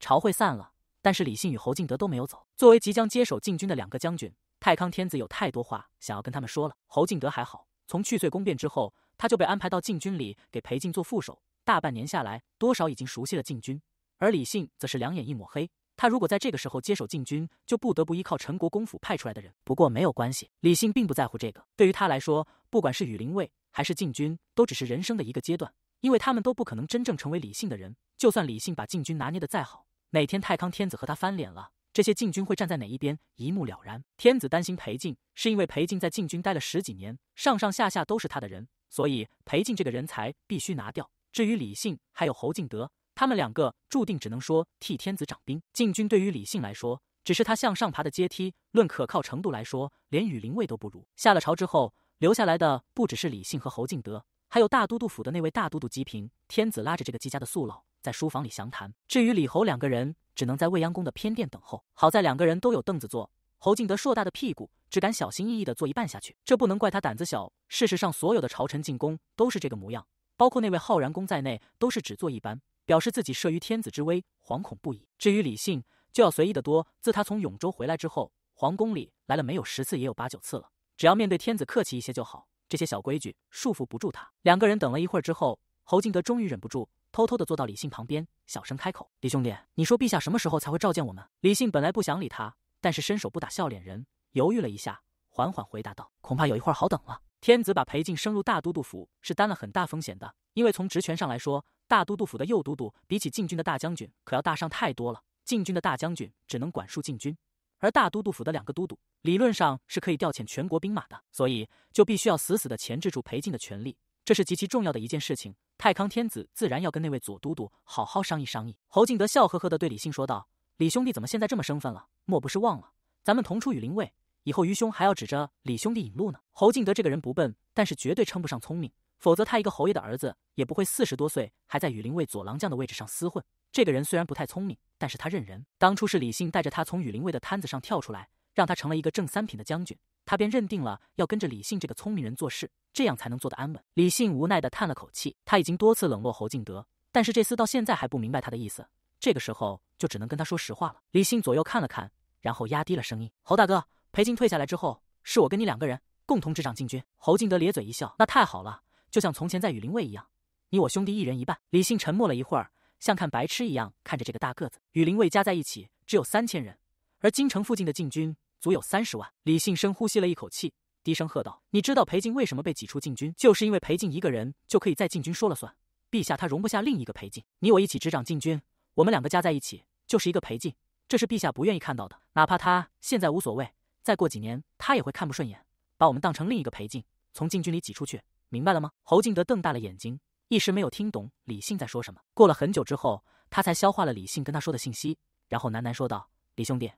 朝会散了，但是李信与侯敬德都没有走。作为即将接手禁军的两个将军，太康天子有太多话想要跟他们说了。侯敬德还好，从去岁宫变之后，他就被安排到禁军里给裴静做副手，大半年下来，多少已经熟悉了禁军。而李信则是两眼一抹黑。他如果在这个时候接手禁军，就不得不依靠陈国公府派出来的人。不过没有关系，李信并不在乎这个。对于他来说，不管是羽林卫还是禁军，都只是人生的一个阶段，因为他们都不可能真正成为李信的人。就算李信把禁军拿捏的再好，哪天太康天子和他翻脸了，这些禁军会站在哪一边，一目了然。天子担心裴静，是因为裴静在禁军待了十几年，上上下下都是他的人，所以裴静这个人才必须拿掉。至于李信还有侯敬德，他们两个注定只能说替天子掌兵。禁军对于李信来说，只是他向上爬的阶梯。论可靠程度来说，连羽林卫都不如。下了朝之后，留下来的不只是李信和侯敬德，还有大都督府的那位大都督姬平。天子拉着这个姬家的宿老。在书房里详谈。至于李侯两个人，只能在未央宫的偏殿等候。好在两个人都有凳子坐。侯敬德硕大的屁股只敢小心翼翼的坐一半下去，这不能怪他胆子小。事实上，所有的朝臣进宫都是这个模样，包括那位浩然公在内，都是只坐一般，表示自己慑于天子之威，惶恐不已。至于李信，就要随意的多。自他从永州回来之后，皇宫里来了没有十次也有八九次了。只要面对天子客气一些就好，这些小规矩束缚不住他。两个人等了一会儿之后，侯敬德终于忍不住。偷偷的坐到李信旁边，小声开口：“李兄弟，你说陛下什么时候才会召见我们？”李信本来不想理他，但是伸手不打笑脸人，犹豫了一下，缓缓回答道：“恐怕有一会儿好等了。天子把裴静升入大都督府，是担了很大风险的。因为从职权上来说，大都督府的右都督比起禁军的大将军，可要大上太多了。禁军的大将军只能管束禁军，而大都督府的两个都督，理论上是可以调遣全国兵马的，所以就必须要死死的钳制住裴静的权力。”这是极其重要的一件事情，太康天子自然要跟那位左都督好好商议商议。侯敬德笑呵呵地对李信说道：“李兄弟怎么现在这么生分了？莫不是忘了咱们同出羽林卫？以后余兄还要指着李兄弟引路呢。”侯敬德这个人不笨，但是绝对称不上聪明，否则他一个侯爷的儿子，也不会四十多岁还在羽林卫左郎将的位置上厮混。这个人虽然不太聪明，但是他认人。当初是李信带着他从羽林卫的摊子上跳出来，让他成了一个正三品的将军。他便认定了要跟着李信这个聪明人做事，这样才能做得安稳。李信无奈地叹了口气，他已经多次冷落侯敬德，但是这厮到现在还不明白他的意思。这个时候就只能跟他说实话了。李信左右看了看，然后压低了声音：“侯大哥，裴静退下来之后，是我跟你两个人共同执掌禁军。”侯敬德咧嘴一笑：“那太好了，就像从前在羽林卫一样，你我兄弟一人一半。”李信沉默了一会儿，像看白痴一样看着这个大个子。羽林卫加在一起只有三千人，而京城附近的禁军。足有三十万。李信深呼吸了一口气，低声喝道：“你知道裴静为什么被挤出禁军？就是因为裴静一个人就可以在禁军说了算。陛下他容不下另一个裴静。你我一起执掌禁军，我们两个加在一起就是一个裴静。这是陛下不愿意看到的。哪怕他现在无所谓，再过几年他也会看不顺眼，把我们当成另一个裴静从禁军里挤出去。明白了吗？”侯敬德瞪大了眼睛，一时没有听懂李信在说什么。过了很久之后，他才消化了李信跟他说的信息，然后喃喃说道：“李兄弟。”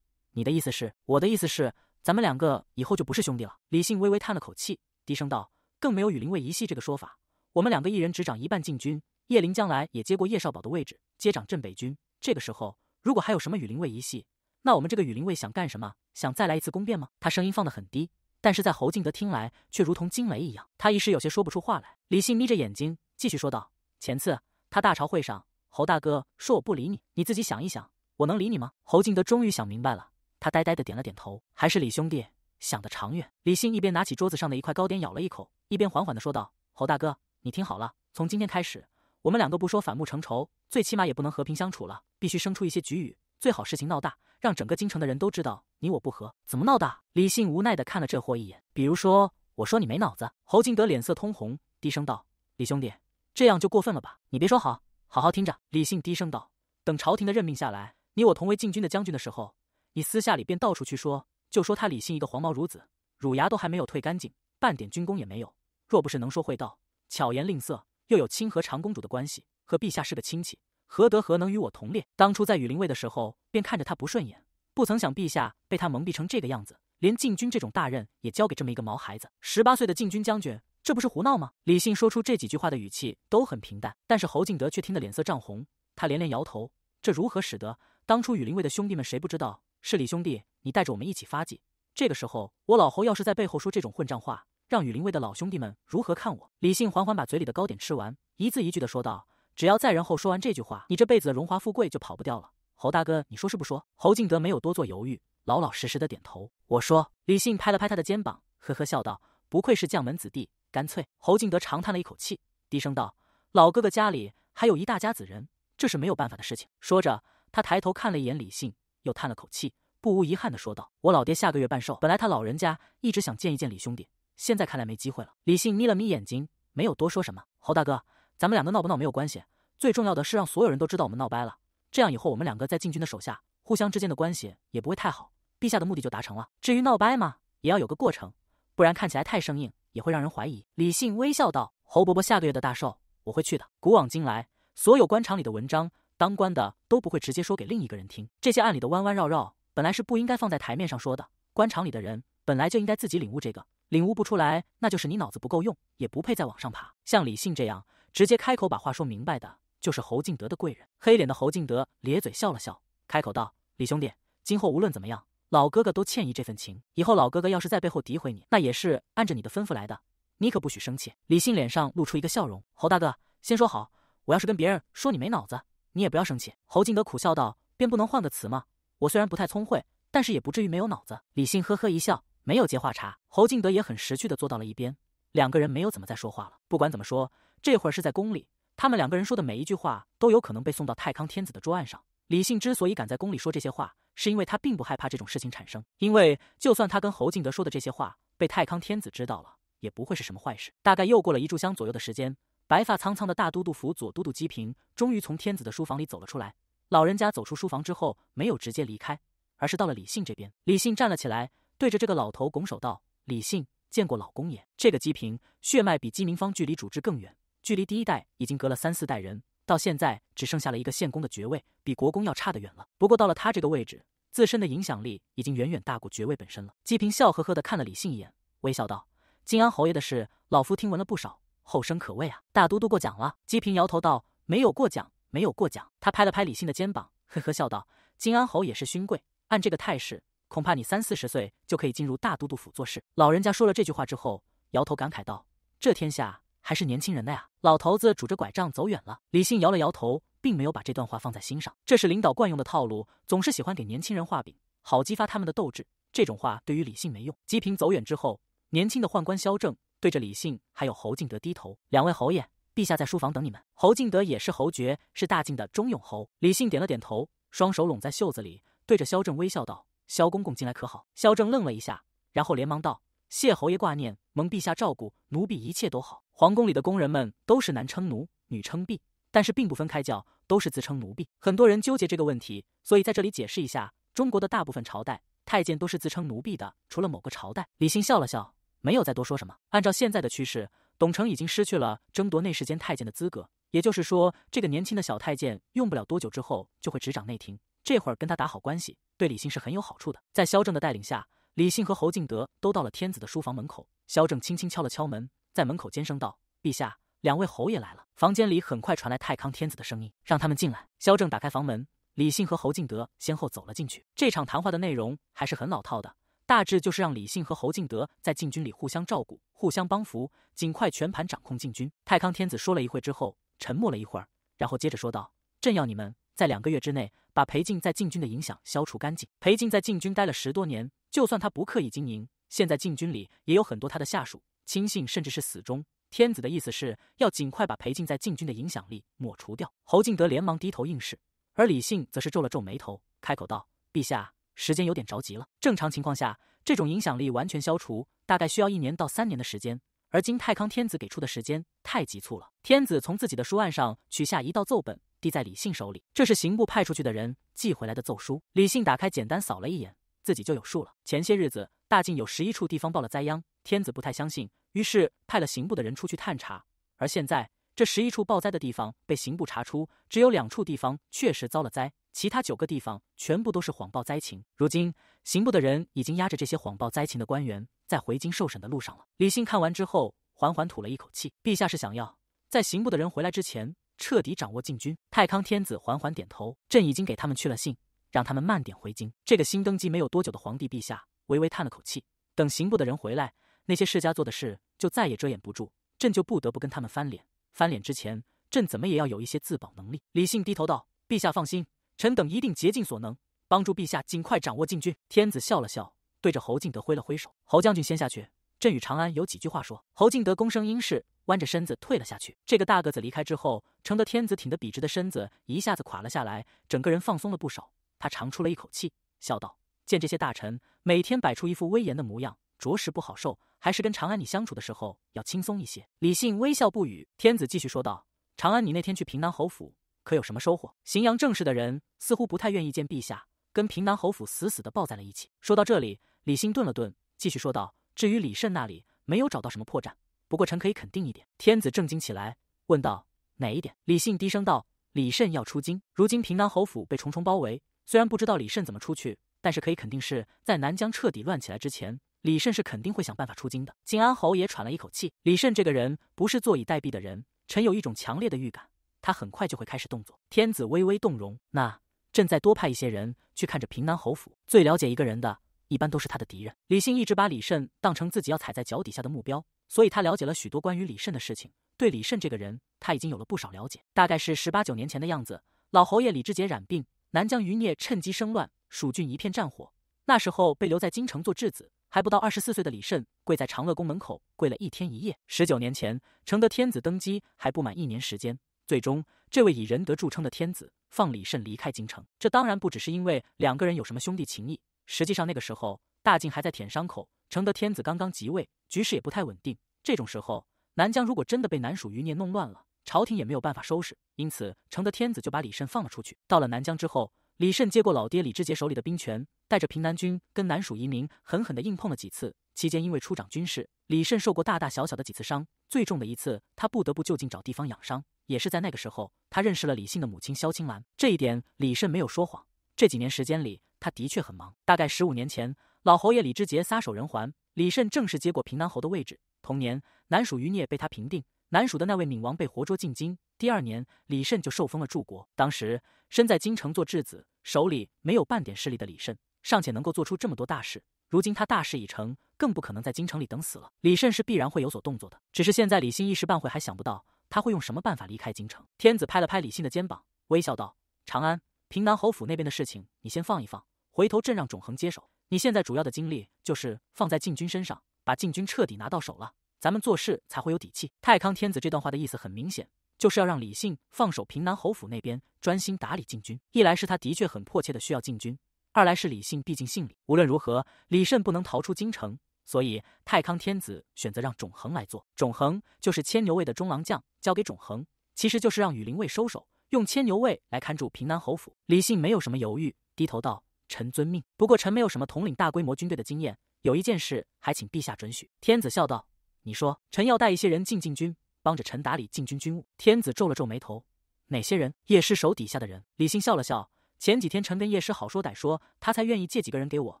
你的意思是？我的意思是，咱们两个以后就不是兄弟了。李信微微叹了口气，低声道：“更没有与林卫一系这个说法。我们两个一人执掌一半禁军，叶林将来也接过叶少保的位置，接掌镇北军。这个时候，如果还有什么与林卫一系，那我们这个羽林卫想干什么？想再来一次宫变吗？”他声音放得很低，但是在侯敬德听来，却如同惊雷一样。他一时有些说不出话来。李信眯着眼睛，继续说道：“前次他大朝会上，侯大哥说我不理你，你自己想一想，我能理你吗？”侯敬德终于想明白了。他呆呆的点了点头，还是李兄弟想得长远。李信一边拿起桌子上的一块糕点咬了一口，一边缓缓的说道：“侯大哥，你听好了，从今天开始，我们两个不说反目成仇，最起码也不能和平相处了，必须生出一些局语，最好事情闹大，让整个京城的人都知道你我不和。怎么闹大？”李信无奈的看了这货一眼，比如说，我说你没脑子。侯敬德脸色通红，低声道：“李兄弟，这样就过分了吧？你别说好，好好听着。”李信低声道：“等朝廷的任命下来，你我同为禁军的将军的时候。”你私下里便到处去说，就说他李信一个黄毛孺子，乳牙都还没有退干净，半点军功也没有。若不是能说会道、巧言令色，又有亲和长公主的关系，和陛下是个亲戚，何德何能与我同列？当初在羽林卫的时候，便看着他不顺眼，不曾想陛下被他蒙蔽成这个样子，连禁军这种大任也交给这么一个毛孩子。十八岁的禁军将军，这不是胡闹吗？李信说出这几句话的语气都很平淡，但是侯敬德却听得脸色涨红，他连连摇头，这如何使得？当初羽林卫的兄弟们谁不知道？是李兄弟，你带着我们一起发迹。这个时候，我老侯要是在背后说这种混账话，让羽林卫的老兄弟们如何看我？李信缓缓把嘴里的糕点吃完，一字一句的说道：“只要在人后说完这句话，你这辈子的荣华富贵就跑不掉了。”侯大哥，你说是不说？侯敬德没有多做犹豫，老老实实的点头。我说，李信拍了拍他的肩膀，呵呵笑道：“不愧是将门子弟。”干脆，侯敬德长叹了一口气，低声道：“老哥哥家里还有一大家子人，这是没有办法的事情。”说着，他抬头看了一眼李信。又叹了口气，不无遗憾地说道：“我老爹下个月半寿，本来他老人家一直想见一见李兄弟，现在看来没机会了。”李信眯了眯眼睛，没有多说什么。侯大哥，咱们两个闹不闹没有关系，最重要的是让所有人都知道我们闹掰了，这样以后我们两个在禁军的手下，互相之间的关系也不会太好，陛下的目的就达成了。至于闹掰嘛，也要有个过程，不然看起来太生硬，也会让人怀疑。”李信微笑道：“侯伯伯下个月的大寿，我会去的。古往今来，所有官场里的文章。”当官的都不会直接说给另一个人听，这些案里的弯弯绕绕本来是不应该放在台面上说的。官场里的人本来就应该自己领悟这个，领悟不出来那就是你脑子不够用，也不配再往上爬。像李信这样直接开口把话说明白的，就是侯敬德的贵人。黑脸的侯敬德咧嘴笑了笑，开口道：“李兄弟，今后无论怎么样，老哥哥都欠你这份情。以后老哥哥要是在背后诋毁你，那也是按着你的吩咐来的，你可不许生气。”李信脸上露出一个笑容：“侯大哥，先说好，我要是跟别人说你没脑子。”你也不要生气，侯敬德苦笑道，便不能换个词吗？我虽然不太聪慧，但是也不至于没有脑子。李信呵呵一笑，没有接话茬。侯敬德也很识趣的坐到了一边，两个人没有怎么再说话了。不管怎么说，这会儿是在宫里，他们两个人说的每一句话都有可能被送到太康天子的桌案上。李信之所以敢在宫里说这些话，是因为他并不害怕这种事情产生，因为就算他跟侯敬德说的这些话被太康天子知道了，也不会是什么坏事。大概又过了一炷香左右的时间。白发苍苍的大都督府左都督姬平终于从天子的书房里走了出来。老人家走出书房之后，没有直接离开，而是到了李信这边。李信站了起来，对着这个老头拱手道：“李信见过老公爷。”这个姬平血脉比姬明芳距离主治更远，距离第一代已经隔了三四代人，到现在只剩下了一个县公的爵位，比国公要差得远了。不过到了他这个位置，自身的影响力已经远远大过爵位本身了。姬平笑呵呵的看了李信一眼，微笑道：“敬安侯爷的事，老夫听闻了不少。”后生可畏啊！大都督过奖了。姬平摇头道：“没有过奖，没有过奖。”他拍了拍李信的肩膀，呵呵笑道：“金安侯也是勋贵，按这个态势，恐怕你三四十岁就可以进入大都督府做事。”老人家说了这句话之后，摇头感慨道：“这天下还是年轻人的呀！”老头子拄着拐杖走远了。李信摇了摇头，并没有把这段话放在心上。这是领导惯用的套路，总是喜欢给年轻人画饼，好激发他们的斗志。这种话对于李信没用。姬平走远之后，年轻的宦官萧正。对着李信还有侯敬德低头，两位侯爷，陛下在书房等你们。侯敬德也是侯爵，是大晋的忠勇侯。李信点了点头，双手拢在袖子里，对着萧正微笑道：“萧公公进来可好？”萧正愣了一下，然后连忙道：“谢侯爷挂念，蒙陛下照顾，奴婢一切都好。”皇宫里的宫人们都是男称奴，女称婢，但是并不分开叫，都是自称奴婢。很多人纠结这个问题，所以在这里解释一下：中国的大部分朝代，太监都是自称奴婢的，除了某个朝代。李信笑了笑。没有再多说什么。按照现在的趋势，董承已经失去了争夺内侍监太监的资格，也就是说，这个年轻的小太监用不了多久之后就会执掌内廷。这会儿跟他打好关系，对李信是很有好处的。在萧正的带领下，李信和侯敬德都到了天子的书房门口。萧正轻轻敲了敲门，在门口尖声道：“陛下，两位侯爷来了。”房间里很快传来太康天子的声音：“让他们进来。”萧正打开房门，李信和侯敬德先后走了进去。这场谈话的内容还是很老套的。大致就是让李信和侯敬德在禁军里互相照顾、互相帮扶，尽快全盘掌控禁军。太康天子说了一会之后，沉默了一会儿，然后接着说道：“朕要你们在两个月之内把裴静在禁军的影响消除干净。裴静在禁军待了十多年，就算他不刻意经营，现在禁军里也有很多他的下属、亲信，甚至是死忠。天子的意思是要尽快把裴静在禁军的影响力抹除掉。”侯敬德连忙低头应是，而李信则是皱了皱眉头，开口道：“陛下。”时间有点着急了。正常情况下，这种影响力完全消除，大概需要一年到三年的时间。而今太康天子给出的时间太急促了。天子从自己的书案上取下一道奏本，递在李信手里。这是刑部派出去的人寄回来的奏书。李信打开，简单扫了一眼，自己就有数了。前些日子，大晋有十一处地方报了灾殃，天子不太相信，于是派了刑部的人出去探查。而现在，这十一处报灾的地方被刑部查出，只有两处地方确实遭了灾。其他九个地方全部都是谎报灾情。如今刑部的人已经押着这些谎报灾情的官员在回京受审的路上了。李信看完之后，缓缓吐了一口气：“陛下是想要在刑部的人回来之前，彻底掌握禁军？”太康天子缓缓点头：“朕已经给他们去了信，让他们慢点回京。”这个新登基没有多久的皇帝陛下微微叹了口气：“等刑部的人回来，那些世家做的事就再也遮掩不住，朕就不得不跟他们翻脸。翻脸之前，朕怎么也要有一些自保能力。”李信低头道：“陛下放心。”臣等一定竭尽所能，帮助陛下尽快掌握禁军。天子笑了笑，对着侯敬德挥了挥手：“侯将军，先下去，朕与长安有几句话说。”侯敬德躬声应是，弯着身子退了下去。这个大个子离开之后，承德天子挺得笔直的身子一下子垮了下来，整个人放松了不少。他长出了一口气，笑道：“见这些大臣每天摆出一副威严的模样，着实不好受，还是跟长安你相处的时候要轻松一些。”李信微笑不语。天子继续说道：“长安，你那天去平南侯府。”可有什么收获？荥阳正氏的人似乎不太愿意见陛下，跟平南侯府死死的抱在了一起。说到这里，李信顿了顿，继续说道：“至于李慎那里，没有找到什么破绽。不过臣可以肯定一点。”天子正经起来，问道：“哪一点？”李信低声道：“李慎要出京，如今平南侯府被重重包围，虽然不知道李慎怎么出去，但是可以肯定是在南疆彻底乱起来之前，李慎是肯定会想办法出京的。”靖安侯也喘了一口气：“李慎这个人不是坐以待毙的人，臣有一种强烈的预感。”他很快就会开始动作。天子微微动容，那朕再多派一些人去看着平南侯府。最了解一个人的，一般都是他的敌人。李信一直把李慎当成自己要踩在脚底下的目标，所以他了解了许多关于李慎的事情。对李慎这个人，他已经有了不少了解。大概是十八九年前的样子，老侯爷李志杰染病，南疆余孽趁机生乱，蜀郡一片战火。那时候被留在京城做质子，还不到二十四岁的李慎，跪在长乐宫门口跪了一天一夜。十九年前，承德天子登基还不满一年时间。最终，这位以仁德著称的天子放李慎离开京城。这当然不只是因为两个人有什么兄弟情谊。实际上，那个时候大晋还在舔伤口，承德天子刚刚即位，局势也不太稳定。这种时候，南疆如果真的被南蜀余孽弄乱了，朝廷也没有办法收拾。因此，承德天子就把李慎放了出去。到了南疆之后，李慎接过老爹李志杰手里的兵权，带着平南军跟南蜀移民狠狠地硬碰了几次。期间，因为出掌军事，李慎受过大大小小的几次伤，最重的一次，他不得不就近找地方养伤。也是在那个时候，他认识了李信的母亲萧青兰。这一点，李慎没有说谎。这几年时间里，他的确很忙。大概十五年前，老侯爷李之杰撒手人寰，李慎正式接过平南侯的位置。同年，南蜀余孽被他平定，南蜀的那位闵王被活捉进京。第二年，李慎就受封了柱国。当时身在京城做质子，手里没有半点势力的李慎，尚且能够做出这么多大事。如今他大事已成，更不可能在京城里等死了。李慎是必然会有所动作的。只是现在，李信一时半会还想不到。他会用什么办法离开京城？天子拍了拍李信的肩膀，微笑道：“长安平南侯府那边的事情，你先放一放，回头朕让种恒接手。你现在主要的精力就是放在禁军身上，把禁军彻底拿到手了，咱们做事才会有底气。”太康天子这段话的意思很明显，就是要让李信放手平南侯府那边，专心打理禁军。一来是他的确很迫切的需要禁军，二来是李信毕竟姓李。无论如何，李慎不能逃出京城。所以，太康天子选择让种恒来做。种恒就是牵牛卫的中郎将，交给种恒，其实就是让羽林卫收手，用牵牛卫来看住平南侯府。李信没有什么犹豫，低头道：“臣遵命。不过，臣没有什么统领大规模军队的经验。有一件事，还请陛下准许。”天子笑道：“你说，臣要带一些人进禁军，帮着臣打理禁军军务。”天子皱了皱眉头：“哪些人？叶师手底下的人？”李信笑了笑：“前几天，臣跟叶师好说歹说，他才愿意借几个人给我。”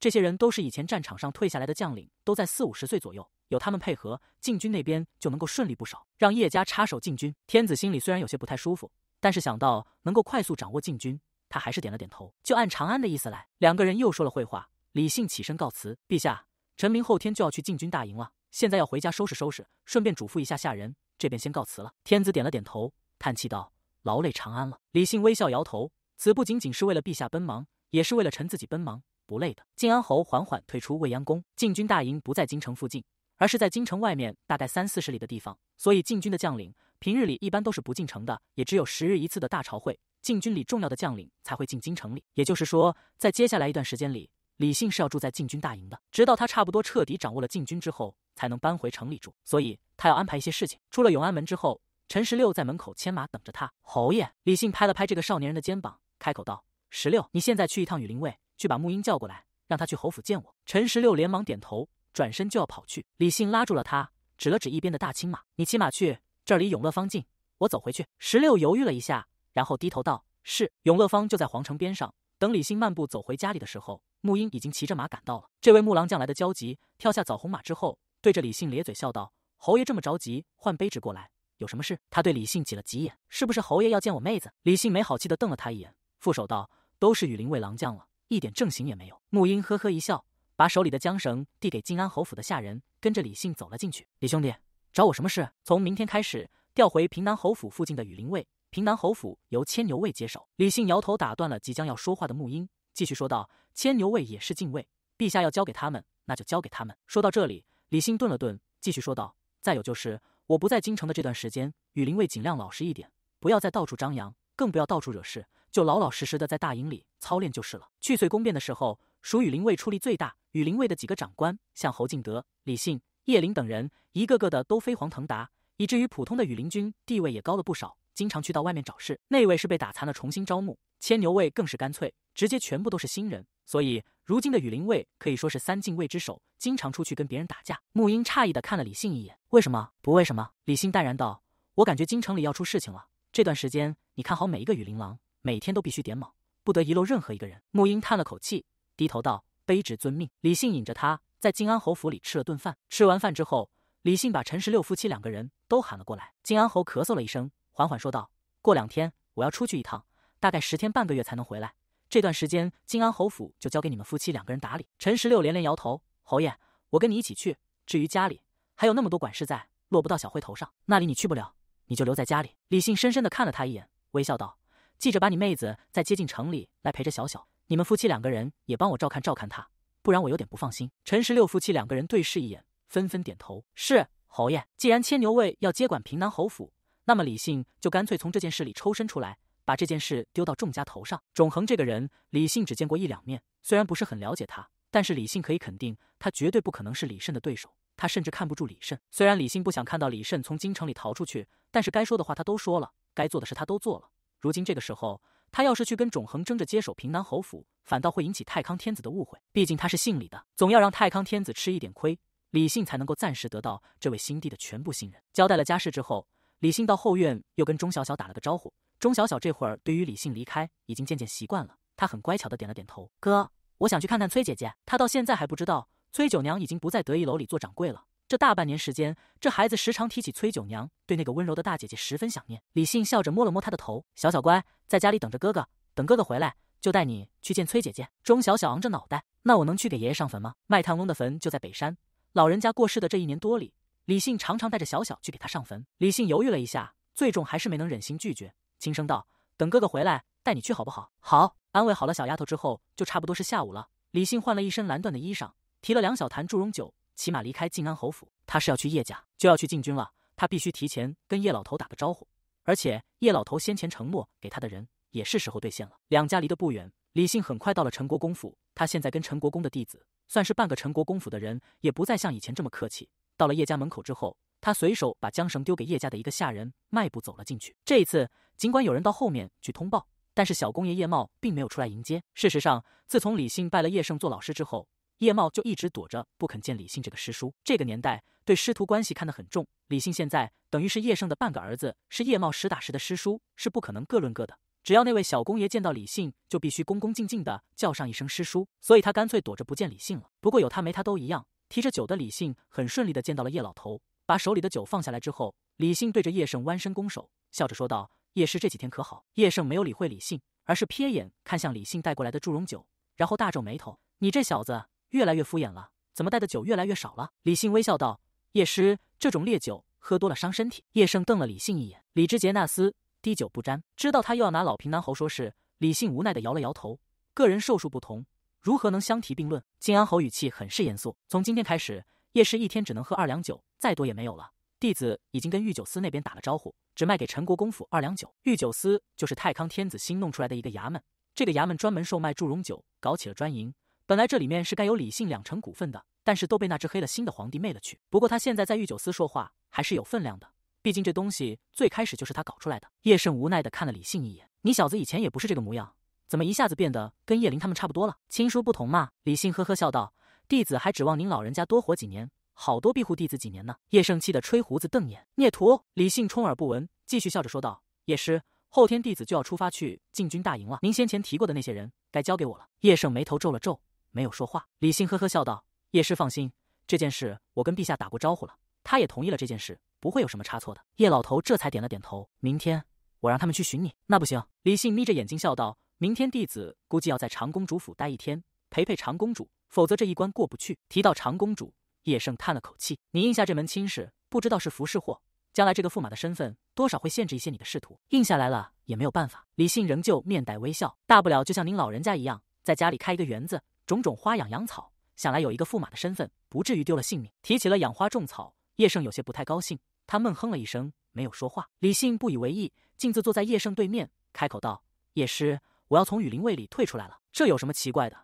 这些人都是以前战场上退下来的将领，都在四五十岁左右。有他们配合，禁军那边就能够顺利不少。让叶家插手禁军，天子心里虽然有些不太舒服，但是想到能够快速掌握禁军，他还是点了点头，就按长安的意思来。两个人又说了会话，李信起身告辞。陛下，臣明后天就要去禁军大营了，现在要回家收拾收拾，顺便嘱咐一下下人，这便先告辞了。天子点了点头，叹气道：“劳累长安了。”李信微笑摇头：“此不仅仅是为了陛下奔忙，也是为了臣自己奔忙。”不累的。晋安侯缓缓退出未央宫。禁军大营不在京城附近，而是在京城外面大概三四十里的地方。所以禁军的将领平日里一般都是不进城的，也只有十日一次的大朝会，禁军里重要的将领才会进京城里。也就是说，在接下来一段时间里，李信是要住在禁军大营的，直到他差不多彻底掌握了禁军之后，才能搬回城里住。所以他要安排一些事情。出了永安门之后，陈十六在门口牵马等着他。侯爷，李信拍了拍这个少年人的肩膀，开口道：“十六，你现在去一趟羽林卫。”去把沐英叫过来，让他去侯府见我。陈十六连忙点头，转身就要跑去。李信拉住了他，指了指一边的大青马：“你骑马去，这儿离永乐坊近，我走回去。”十六犹豫了一下，然后低头道：“是。”永乐坊就在皇城边上。等李信漫步走回家里的时候，沐英已经骑着马赶到了。这位木郎将来的焦急，跳下枣红马之后，对着李信咧嘴笑道：“侯爷这么着急，换卑职过来，有什么事？”他对李信挤了挤眼：“是不是侯爷要见我妹子？”李信没好气的瞪了他一眼，负手道：“都是羽林卫狼将了。”一点正形也没有。沐英呵呵一笑，把手里的缰绳递给靖安侯府的下人，跟着李信走了进去。李兄弟，找我什么事？从明天开始，调回平南侯府附近的羽林卫，平南侯府由牵牛卫接手。李信摇头，打断了即将要说话的沐英，继续说道：“牵牛卫也是禁卫，陛下要交给他们，那就交给他们。”说到这里，李信顿了顿，继续说道：“再有就是，我不在京城的这段时间，羽林卫尽量老实一点，不要再到处张扬，更不要到处惹事。”就老老实实的在大营里操练就是了。去岁宫变的时候，属羽林卫出力最大，羽林卫的几个长官像侯敬德、李信、叶麟等人，一个个的都飞黄腾达，以至于普通的羽林军地位也高了不少，经常去到外面找事。那位是被打残了，重新招募；牵牛卫更是干脆，直接全部都是新人。所以如今的羽林卫可以说是三禁卫之首，经常出去跟别人打架。沐英诧异的看了李信一眼：“为什么？不为什么？”李信淡然道：“我感觉京城里要出事情了。这段时间，你看好每一个羽林郎。”每天都必须点卯，不得遗漏任何一个人。沐英叹了口气，低头道：“卑职遵命。”李信引着他在靖安侯府里吃了顿饭。吃完饭之后，李信把陈十六夫妻两个人都喊了过来。靖安侯咳嗽了一声，缓缓说道：“过两天我要出去一趟，大概十天半个月才能回来。这段时间，靖安侯府就交给你们夫妻两个人打理。”陈十六连连摇头：“侯爷，我跟你一起去。至于家里，还有那么多管事在，落不到小辉头上。那里你去不了，你就留在家里。”李信深深的看了他一眼，微笑道。记着把你妹子再接进城里来陪着小小，你们夫妻两个人也帮我照看照看她，不然我有点不放心。陈十六夫妻两个人对视一眼，纷纷点头：“是侯爷，既然牵牛卫要接管平南侯府，那么李信就干脆从这件事里抽身出来，把这件事丢到众家头上。”仲恒这个人，李信只见过一两面，虽然不是很了解他，但是李信可以肯定，他绝对不可能是李慎的对手，他甚至看不住李慎。虽然李信不想看到李慎从京城里逃出去，但是该说的话他都说了，该做的事他都做了。如今这个时候，他要是去跟种恒争着接手平南侯府，反倒会引起太康天子的误会。毕竟他是姓李的，总要让太康天子吃一点亏，李信才能够暂时得到这位新帝的全部信任。交代了家事之后，李信到后院又跟钟小小打了个招呼。钟小小这会儿对于李信离开已经渐渐习惯了，他很乖巧的点了点头。哥，我想去看看崔姐姐，她到现在还不知道崔九娘已经不在得意楼里做掌柜了。这大半年时间，这孩子时常提起崔九娘，对那个温柔的大姐姐十分想念。李信笑着摸了摸她的头，小小乖，在家里等着哥哥，等哥哥回来就带你去见崔姐姐。钟小小昂着脑袋，那我能去给爷爷上坟吗？卖炭翁的坟就在北山，老人家过世的这一年多里，李信常常带着小小去给他上坟。李信犹豫了一下，最终还是没能忍心拒绝，轻声道：“等哥哥回来，带你去好不好？”好，安慰好了小丫头之后，就差不多是下午了。李信换了一身蓝缎的衣裳，提了两小坛祝融酒。起码离开晋安侯府，他是要去叶家，就要去禁军了。他必须提前跟叶老头打个招呼，而且叶老头先前承诺给他的人，也是时候兑现了。两家离得不远，李信很快到了陈国公府。他现在跟陈国公的弟子算是半个陈国公府的人，也不再像以前这么客气。到了叶家门口之后，他随手把缰绳丢给叶家的一个下人，迈步走了进去。这一次，尽管有人到后面去通报，但是小公爷叶茂并没有出来迎接。事实上，自从李信拜了叶胜做老师之后。叶茂就一直躲着不肯见李信这个师叔。这个年代对师徒关系看得很重，李信现在等于是叶盛的半个儿子，是叶茂实打实的师叔，是不可能各论各的。只要那位小公爷见到李信，就必须恭恭敬敬的叫上一声师叔。所以他干脆躲着不见李信了。不过有他没他都一样。提着酒的李信很顺利的见到了叶老头，把手里的酒放下来之后，李信对着叶盛弯身拱手，笑着说道：“叶师这几天可好？”叶盛没有理会李信，而是瞥眼看向李信带过来的祝融酒，然后大皱眉头：“你这小子！”越来越敷衍了，怎么带的酒越来越少了？李信微笑道：“叶师，这种烈酒喝多了伤身体。”叶胜瞪了李信一眼。李之杰那厮滴酒不沾，知道他又要拿老平南侯说事。李信无奈的摇了摇头。个人寿数不同，如何能相提并论？靖安侯语气很是严肃。从今天开始，叶师一天只能喝二两酒，再多也没有了。弟子已经跟御酒司那边打了招呼，只卖给陈国公府二两酒。御酒司就是太康天子新弄出来的一个衙门，这个衙门专门售卖祝融酒，搞起了专营。本来这里面是该有李信两成股份的，但是都被那只黑了心的皇帝昧了去。不过他现在在御酒司说话还是有分量的，毕竟这东西最开始就是他搞出来的。叶胜无奈地看了李信一眼：“你小子以前也不是这个模样，怎么一下子变得跟叶林他们差不多了？”“亲疏不同嘛。”李信呵呵笑道：“弟子还指望您老人家多活几年，好多庇护弟子几年呢。”叶圣气得吹胡子瞪眼：“孽徒！”李信充耳不闻，继续笑着说道：“叶师，后天弟子就要出发去进军大营了，您先前提过的那些人该交给我了。”叶盛眉头皱了皱。没有说话，李信呵呵笑道：“叶师放心，这件事我跟陛下打过招呼了，他也同意了这件事，不会有什么差错的。”叶老头这才点了点头。明天我让他们去寻你，那不行。”李信眯着眼睛笑道：“明天弟子估计要在长公主府待一天，陪陪长公主，否则这一关过不去。”提到长公主，叶盛叹了口气：“你应下这门亲事，不知道是福是祸，将来这个驸马的身份多少会限制一些你的仕途，应下来了也没有办法。”李信仍旧面带微笑：“大不了就像您老人家一样，在家里开一个园子。”种种花养养草，想来有一个驸马的身份，不至于丢了性命。提起了养花种草，叶盛有些不太高兴，他闷哼了一声，没有说话。李信不以为意，径自坐在叶盛对面，开口道：“叶师，我要从羽林卫里退出来了，这有什么奇怪的？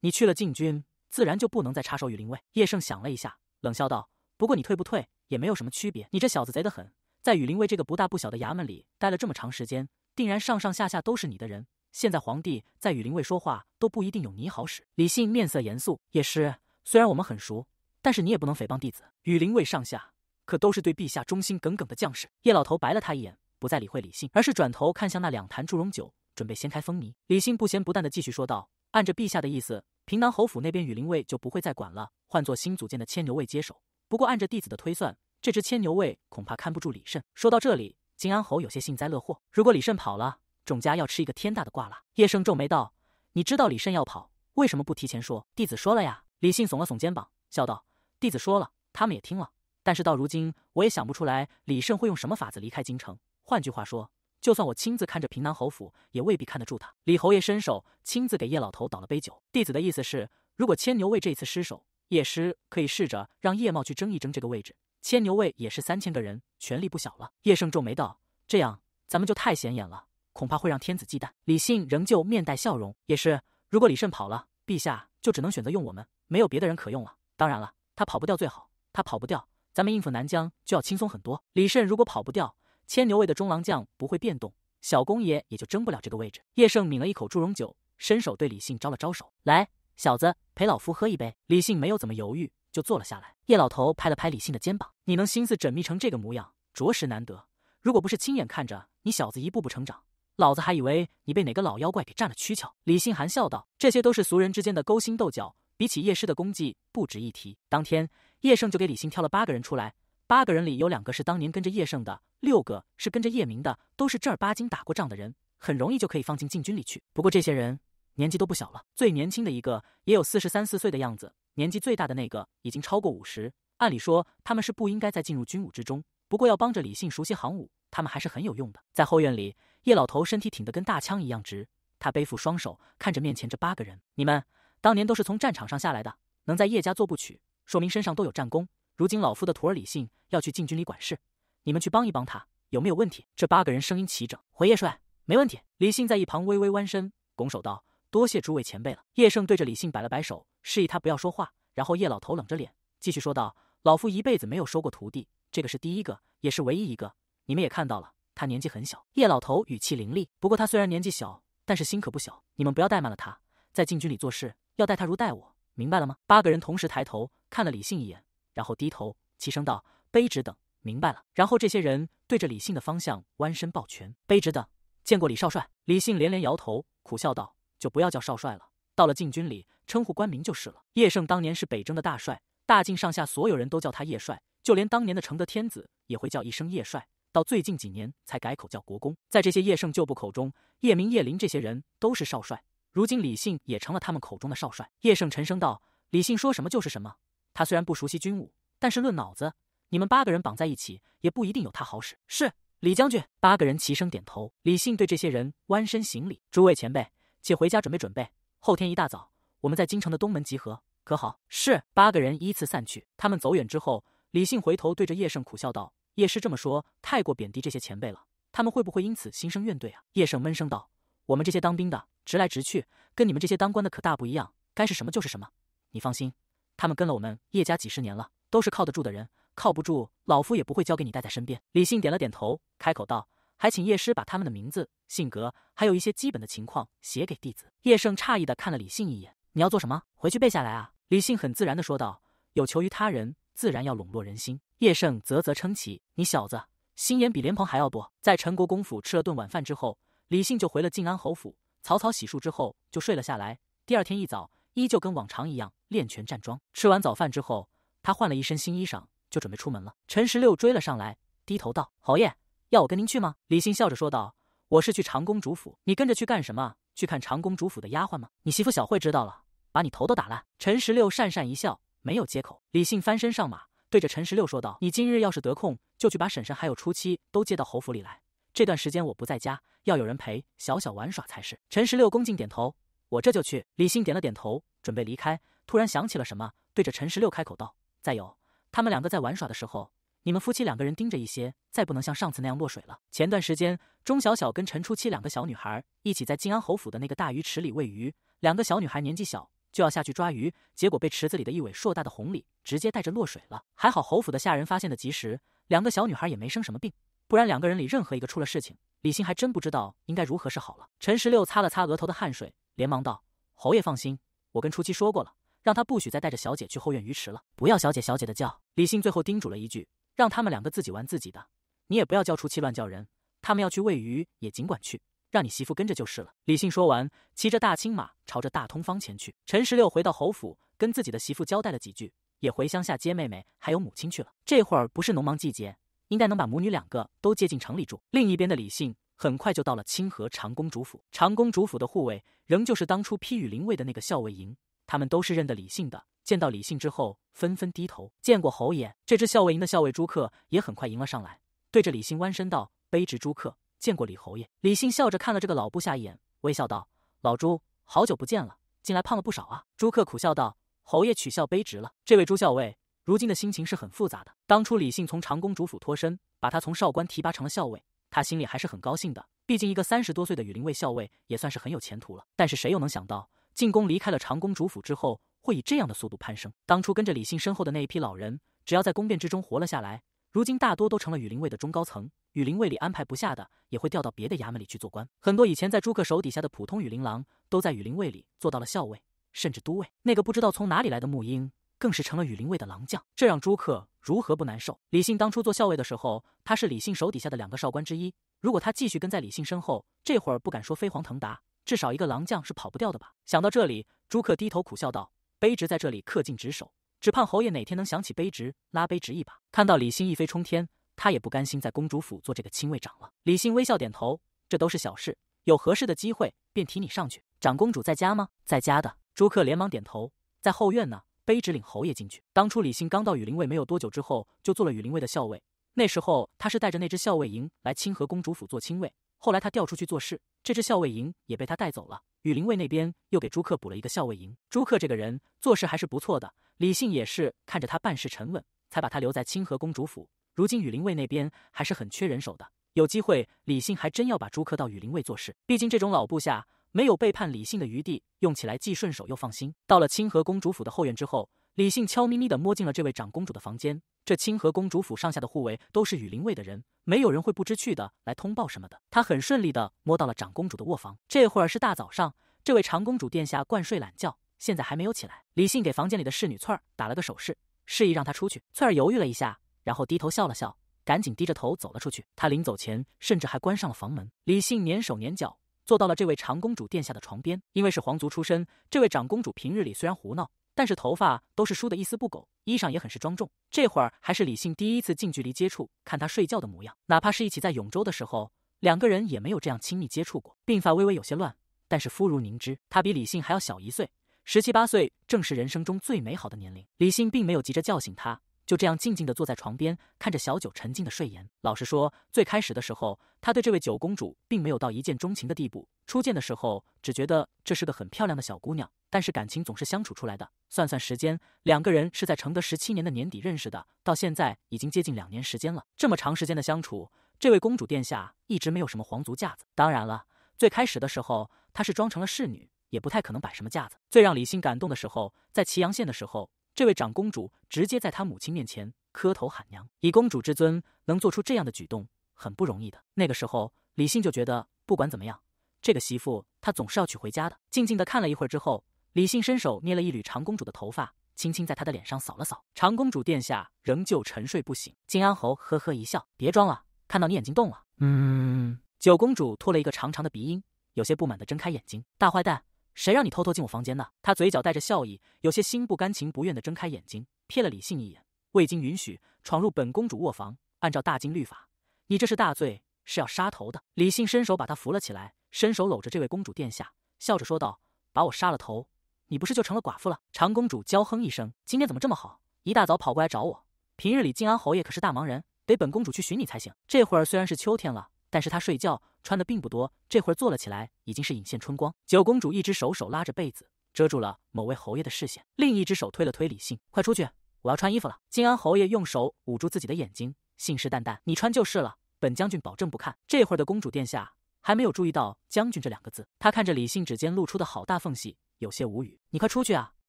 你去了禁军，自然就不能再插手羽林卫。”叶盛想了一下，冷笑道：“不过你退不退也没有什么区别。你这小子贼得很，在羽林卫这个不大不小的衙门里待了这么长时间，定然上上下下都是你的人。”现在皇帝在雨林卫说话都不一定有你好使。李信面色严肃：“也是，虽然我们很熟，但是你也不能诽谤弟子。雨林卫上下可都是对陛下忠心耿耿的将士。”叶老头白了他一眼，不再理会李信，而是转头看向那两坛祝融酒，准备掀开封泥。李信不咸不淡的继续说道：“按着陛下的意思，平南侯府那边雨林卫就不会再管了，换做新组建的牵牛卫接手。不过按着弟子的推算，这只牵牛卫恐怕看不住李慎。”说到这里，金安侯有些幸灾乐祸：“如果李慎跑了。”种家要吃一个天大的挂了。叶胜皱眉道：“你知道李慎要跑，为什么不提前说？”弟子说了呀。李信耸了耸肩膀，笑道：“弟子说了，他们也听了。但是到如今，我也想不出来李慎会用什么法子离开京城。换句话说，就算我亲自看着平南侯府，也未必看得住他。”李侯爷伸手亲自给叶老头倒了杯酒。弟子的意思是，如果牵牛卫这次失手，叶师可以试着让叶茂去争一争这个位置。牵牛卫也是三千个人，权力不小了。叶胜皱眉道：“这样，咱们就太显眼了。”恐怕会让天子忌惮。李信仍旧面带笑容，也是。如果李胜跑了，陛下就只能选择用我们，没有别的人可用了。当然了，他跑不掉最好。他跑不掉，咱们应付南疆就要轻松很多。李胜如果跑不掉，牵牛卫的中郎将不会变动，小公爷也就争不了这个位置。叶胜抿了一口祝融酒，伸手对李信招了招手：“来，小子，陪老夫喝一杯。”李信没有怎么犹豫，就坐了下来。叶老头拍了拍李信的肩膀：“你能心思缜密成这个模样，着实难得。如果不是亲眼看着你小子一步步成长，”老子还以为你被哪个老妖怪给占了躯壳。李信寒笑道：“这些都是俗人之间的勾心斗角，比起叶师的功绩不值一提。”当天，叶胜就给李信挑了八个人出来，八个人里有两个是当年跟着叶胜的，六个是跟着叶明的，都是正儿八经打过仗的人，很容易就可以放进禁军里去。不过这些人年纪都不小了，最年轻的一个也有四十三四岁的样子，年纪最大的那个已经超过五十。按理说他们是不应该再进入军伍之中。不过要帮着李信熟悉行伍，他们还是很有用的。在后院里，叶老头身体挺得跟大枪一样直，他背负双手，看着面前这八个人：“你们当年都是从战场上下来的，能在叶家做部曲，说明身上都有战功。如今老夫的徒儿李信要去禁军里管事，你们去帮一帮他，有没有问题？”这八个人声音齐整：“回叶帅，没问题。”李信在一旁微微弯身，拱手道：“多谢诸位前辈了。”叶胜对着李信摆了摆手，示意他不要说话。然后叶老头冷着脸继续说道：“老夫一辈子没有收过徒弟。”这个是第一个，也是唯一一个。你们也看到了，他年纪很小。叶老头语气凌厉，不过他虽然年纪小，但是心可不小。你们不要怠慢了他，在禁军里做事，要待他如待我，明白了吗？八个人同时抬头看了李信一眼，然后低头齐声道：“卑职等明白了。”然后这些人对着李信的方向弯身抱拳：“卑职等见过李少帅。”李信连连摇头，苦笑道：“就不要叫少帅了，到了禁军里，称呼官名就是了。”叶胜当年是北征的大帅，大晋上下所有人都叫他叶帅。就连当年的承德天子也会叫一声叶帅，到最近几年才改口叫国公。在这些叶胜旧部口中，叶明、叶林这些人都是少帅。如今李信也成了他们口中的少帅。叶胜沉声道：“李信说什么就是什么。他虽然不熟悉军务，但是论脑子，你们八个人绑在一起，也不一定有他好使。”是李将军，八个人齐声点头。李信对这些人弯身行礼：“诸位前辈，且回家准备准备，后天一大早，我们在京城的东门集合，可好？”是八个人依次散去。他们走远之后。李信回头对着叶胜苦笑道：“叶师这么说，太过贬低这些前辈了。他们会不会因此心生怨怼啊？”叶胜闷声道：“我们这些当兵的直来直去，跟你们这些当官的可大不一样。该是什么就是什么。你放心，他们跟了我们叶家几十年了，都是靠得住的人。靠不住，老夫也不会交给你带在身边。”李信点了点头，开口道：“还请叶师把他们的名字、性格，还有一些基本的情况写给弟子。”叶胜诧异的看了李信一眼：“你要做什么？回去背下来啊？”李信很自然的说道：“有求于他人。”自然要笼络人心，叶盛啧啧称奇：“你小子心眼比莲蓬还要多。”在陈国公府吃了顿晚饭之后，李信就回了静安侯府，草草洗漱之后就睡了下来。第二天一早，依旧跟往常一样练拳站桩。吃完早饭之后，他换了一身新衣裳，就准备出门了。陈十六追了上来，低头道：“侯爷，要我跟您去吗？”李信笑着说道：“我是去长公主府，你跟着去干什么？去看长公主府的丫鬟吗？你媳妇小慧知道了，把你头都打烂。”陈十六讪讪一笑。没有接口，李信翻身上马，对着陈十六说道：“你今日要是得空，就去把婶婶还有初七都接到侯府里来。这段时间我不在家，要有人陪小小玩耍才是。”陈十六恭敬点头：“我这就去。”李信点了点头，准备离开，突然想起了什么，对着陈十六开口道：“再有，他们两个在玩耍的时候，你们夫妻两个人盯着一些，再不能像上次那样落水了。前段时间，钟小小跟陈初七两个小女孩一起在静安侯府的那个大鱼池里喂鱼，两个小女孩年纪小。”就要下去抓鱼，结果被池子里的一尾硕大的红鲤直接带着落水了。还好侯府的下人发现的及时，两个小女孩也没生什么病，不然两个人里任何一个出了事情，李信还真不知道应该如何是好了。陈十六擦了擦额头的汗水，连忙道：“侯爷放心，我跟初七说过了，让他不许再带着小姐去后院鱼池了，不要小姐小姐的叫。”李信最后叮嘱了一句：“让他们两个自己玩自己的，你也不要叫初七乱叫人，他们要去喂鱼也尽管去。”让你媳妇跟着就是了。李信说完，骑着大青马朝着大通坊前去。陈十六回到侯府，跟自己的媳妇交代了几句，也回乡下接妹妹还有母亲去了。这会儿不是农忙季节，应该能把母女两个都接进城里住。另一边的李信很快就到了清河长公主府。长公主府的护卫仍旧是当初披羽林卫的那个校尉营，他们都是认得李信的。见到李信之后，纷纷低头见过侯爷。这支校尉营的校尉朱克也很快迎了上来，对着李信弯身道：“卑职朱克。”见过李侯爷，李信笑着看了这个老部下一眼，微笑道：“老朱，好久不见了，近来胖了不少啊。”朱克苦笑道：“侯爷取笑卑职了。这位朱校尉，如今的心情是很复杂的。当初李信从长公主府脱身，把他从少官提拔成了校尉，他心里还是很高兴的。毕竟一个三十多岁的羽林卫校尉，也算是很有前途了。但是谁又能想到，进宫离开了长公主府之后，会以这样的速度攀升？当初跟着李信身后的那一批老人，只要在宫变之中活了下来，如今大多都成了羽林卫的中高层。”羽林卫里安排不下的，也会调到别的衙门里去做官。很多以前在朱克手底下的普通羽林郎，都在羽林卫里做到了校尉，甚至都尉。那个不知道从哪里来的穆英，更是成了羽林卫的郎将。这让朱克如何不难受？李信当初做校尉的时候，他是李信手底下的两个少官之一。如果他继续跟在李信身后，这会儿不敢说飞黄腾达，至少一个郎将是跑不掉的吧？想到这里，朱克低头苦笑道：“卑职在这里恪尽职守，只盼侯爷哪天能想起卑职，拉卑职一把。”看到李信一飞冲天。他也不甘心在公主府做这个亲卫长了。李信微笑点头，这都是小事，有合适的机会便提你上去。长公主在家吗？在家的。朱克连忙点头，在后院呢。卑职领侯爷进去。当初李信刚到羽林卫没有多久之后，就做了羽林卫的校尉。那时候他是带着那只校尉营来清河公主府做亲卫。后来他调出去做事，这只校尉营也被他带走了。羽林卫那边又给朱克补了一个校尉营。朱克这个人做事还是不错的，李信也是看着他办事沉稳，才把他留在清河公主府。如今羽林卫那边还是很缺人手的，有机会李信还真要把朱克到羽林卫做事。毕竟这种老部下没有背叛李信的余地，用起来既顺手又放心。到了清河公主府的后院之后，李信悄咪咪的摸进了这位长公主的房间。这清河公主府上下的护卫都是羽林卫的人，没有人会不知趣的来通报什么的。他很顺利的摸到了长公主的卧房。这会儿是大早上，这位长公主殿下惯睡懒觉，现在还没有起来。李信给房间里的侍女翠儿打了个手势，示意让她出去。翠儿犹豫了一下。然后低头笑了笑，赶紧低着头走了出去。他临走前甚至还关上了房门。李信蹑手蹑脚坐到了这位长公主殿下的床边。因为是皇族出身，这位长公主平日里虽然胡闹，但是头发都是梳得一丝不苟，衣裳也很是庄重。这会儿还是李信第一次近距离接触，看她睡觉的模样。哪怕是一起在永州的时候，两个人也没有这样亲密接触过。鬓发微微有些乱，但是肤如凝脂。她比李信还要小一岁，十七八岁正是人生中最美好的年龄。李信并没有急着叫醒她。就这样静静地坐在床边，看着小九沉静的睡颜。老实说，最开始的时候，他对这位九公主并没有到一见钟情的地步。初见的时候，只觉得这是个很漂亮的小姑娘。但是感情总是相处出来的。算算时间，两个人是在承德十七年的年底认识的，到现在已经接近两年时间了。这么长时间的相处，这位公主殿下一直没有什么皇族架子。当然了，最开始的时候，她是装成了侍女，也不太可能摆什么架子。最让李欣感动的时候，在祁阳县的时候。这位长公主直接在她母亲面前磕头喊娘，以公主之尊能做出这样的举动，很不容易的。那个时候，李信就觉得不管怎么样，这个媳妇她总是要娶回家的。静静的看了一会儿之后，李信伸手捏了一缕长公主的头发，轻轻在她的脸上扫了扫。长公主殿下仍旧沉睡不醒。靖安侯呵呵一笑：“别装了，看到你眼睛动了。”嗯，九公主拖了一个长长的鼻音，有些不满的睁开眼睛：“大坏蛋！”谁让你偷偷进我房间的？她嘴角带着笑意，有些心不甘情不愿地睁开眼睛，瞥了李信一眼。未经允许闯入本公主卧房，按照大金律法，你这是大罪，是要杀头的。李信伸手把她扶了起来，伸手搂着这位公主殿下，笑着说道：“把我杀了头，你不是就成了寡妇了？”长公主娇哼一声：“今天怎么这么好？一大早跑过来找我。平日里静安侯爷可是大忙人，得本公主去寻你才行。这会儿虽然是秋天了，但是她睡觉。”穿的并不多，这会儿坐了起来，已经是隐现春光。九公主一只手手拉着被子，遮住了某位侯爷的视线，另一只手推了推李信：“快出去，我要穿衣服了。”金安侯爷用手捂住自己的眼睛，信誓旦旦：“你穿就是了，本将军保证不看。”这会儿的公主殿下还没有注意到“将军”这两个字，他看着李信指尖露出的好大缝隙，有些无语：“你快出去啊！”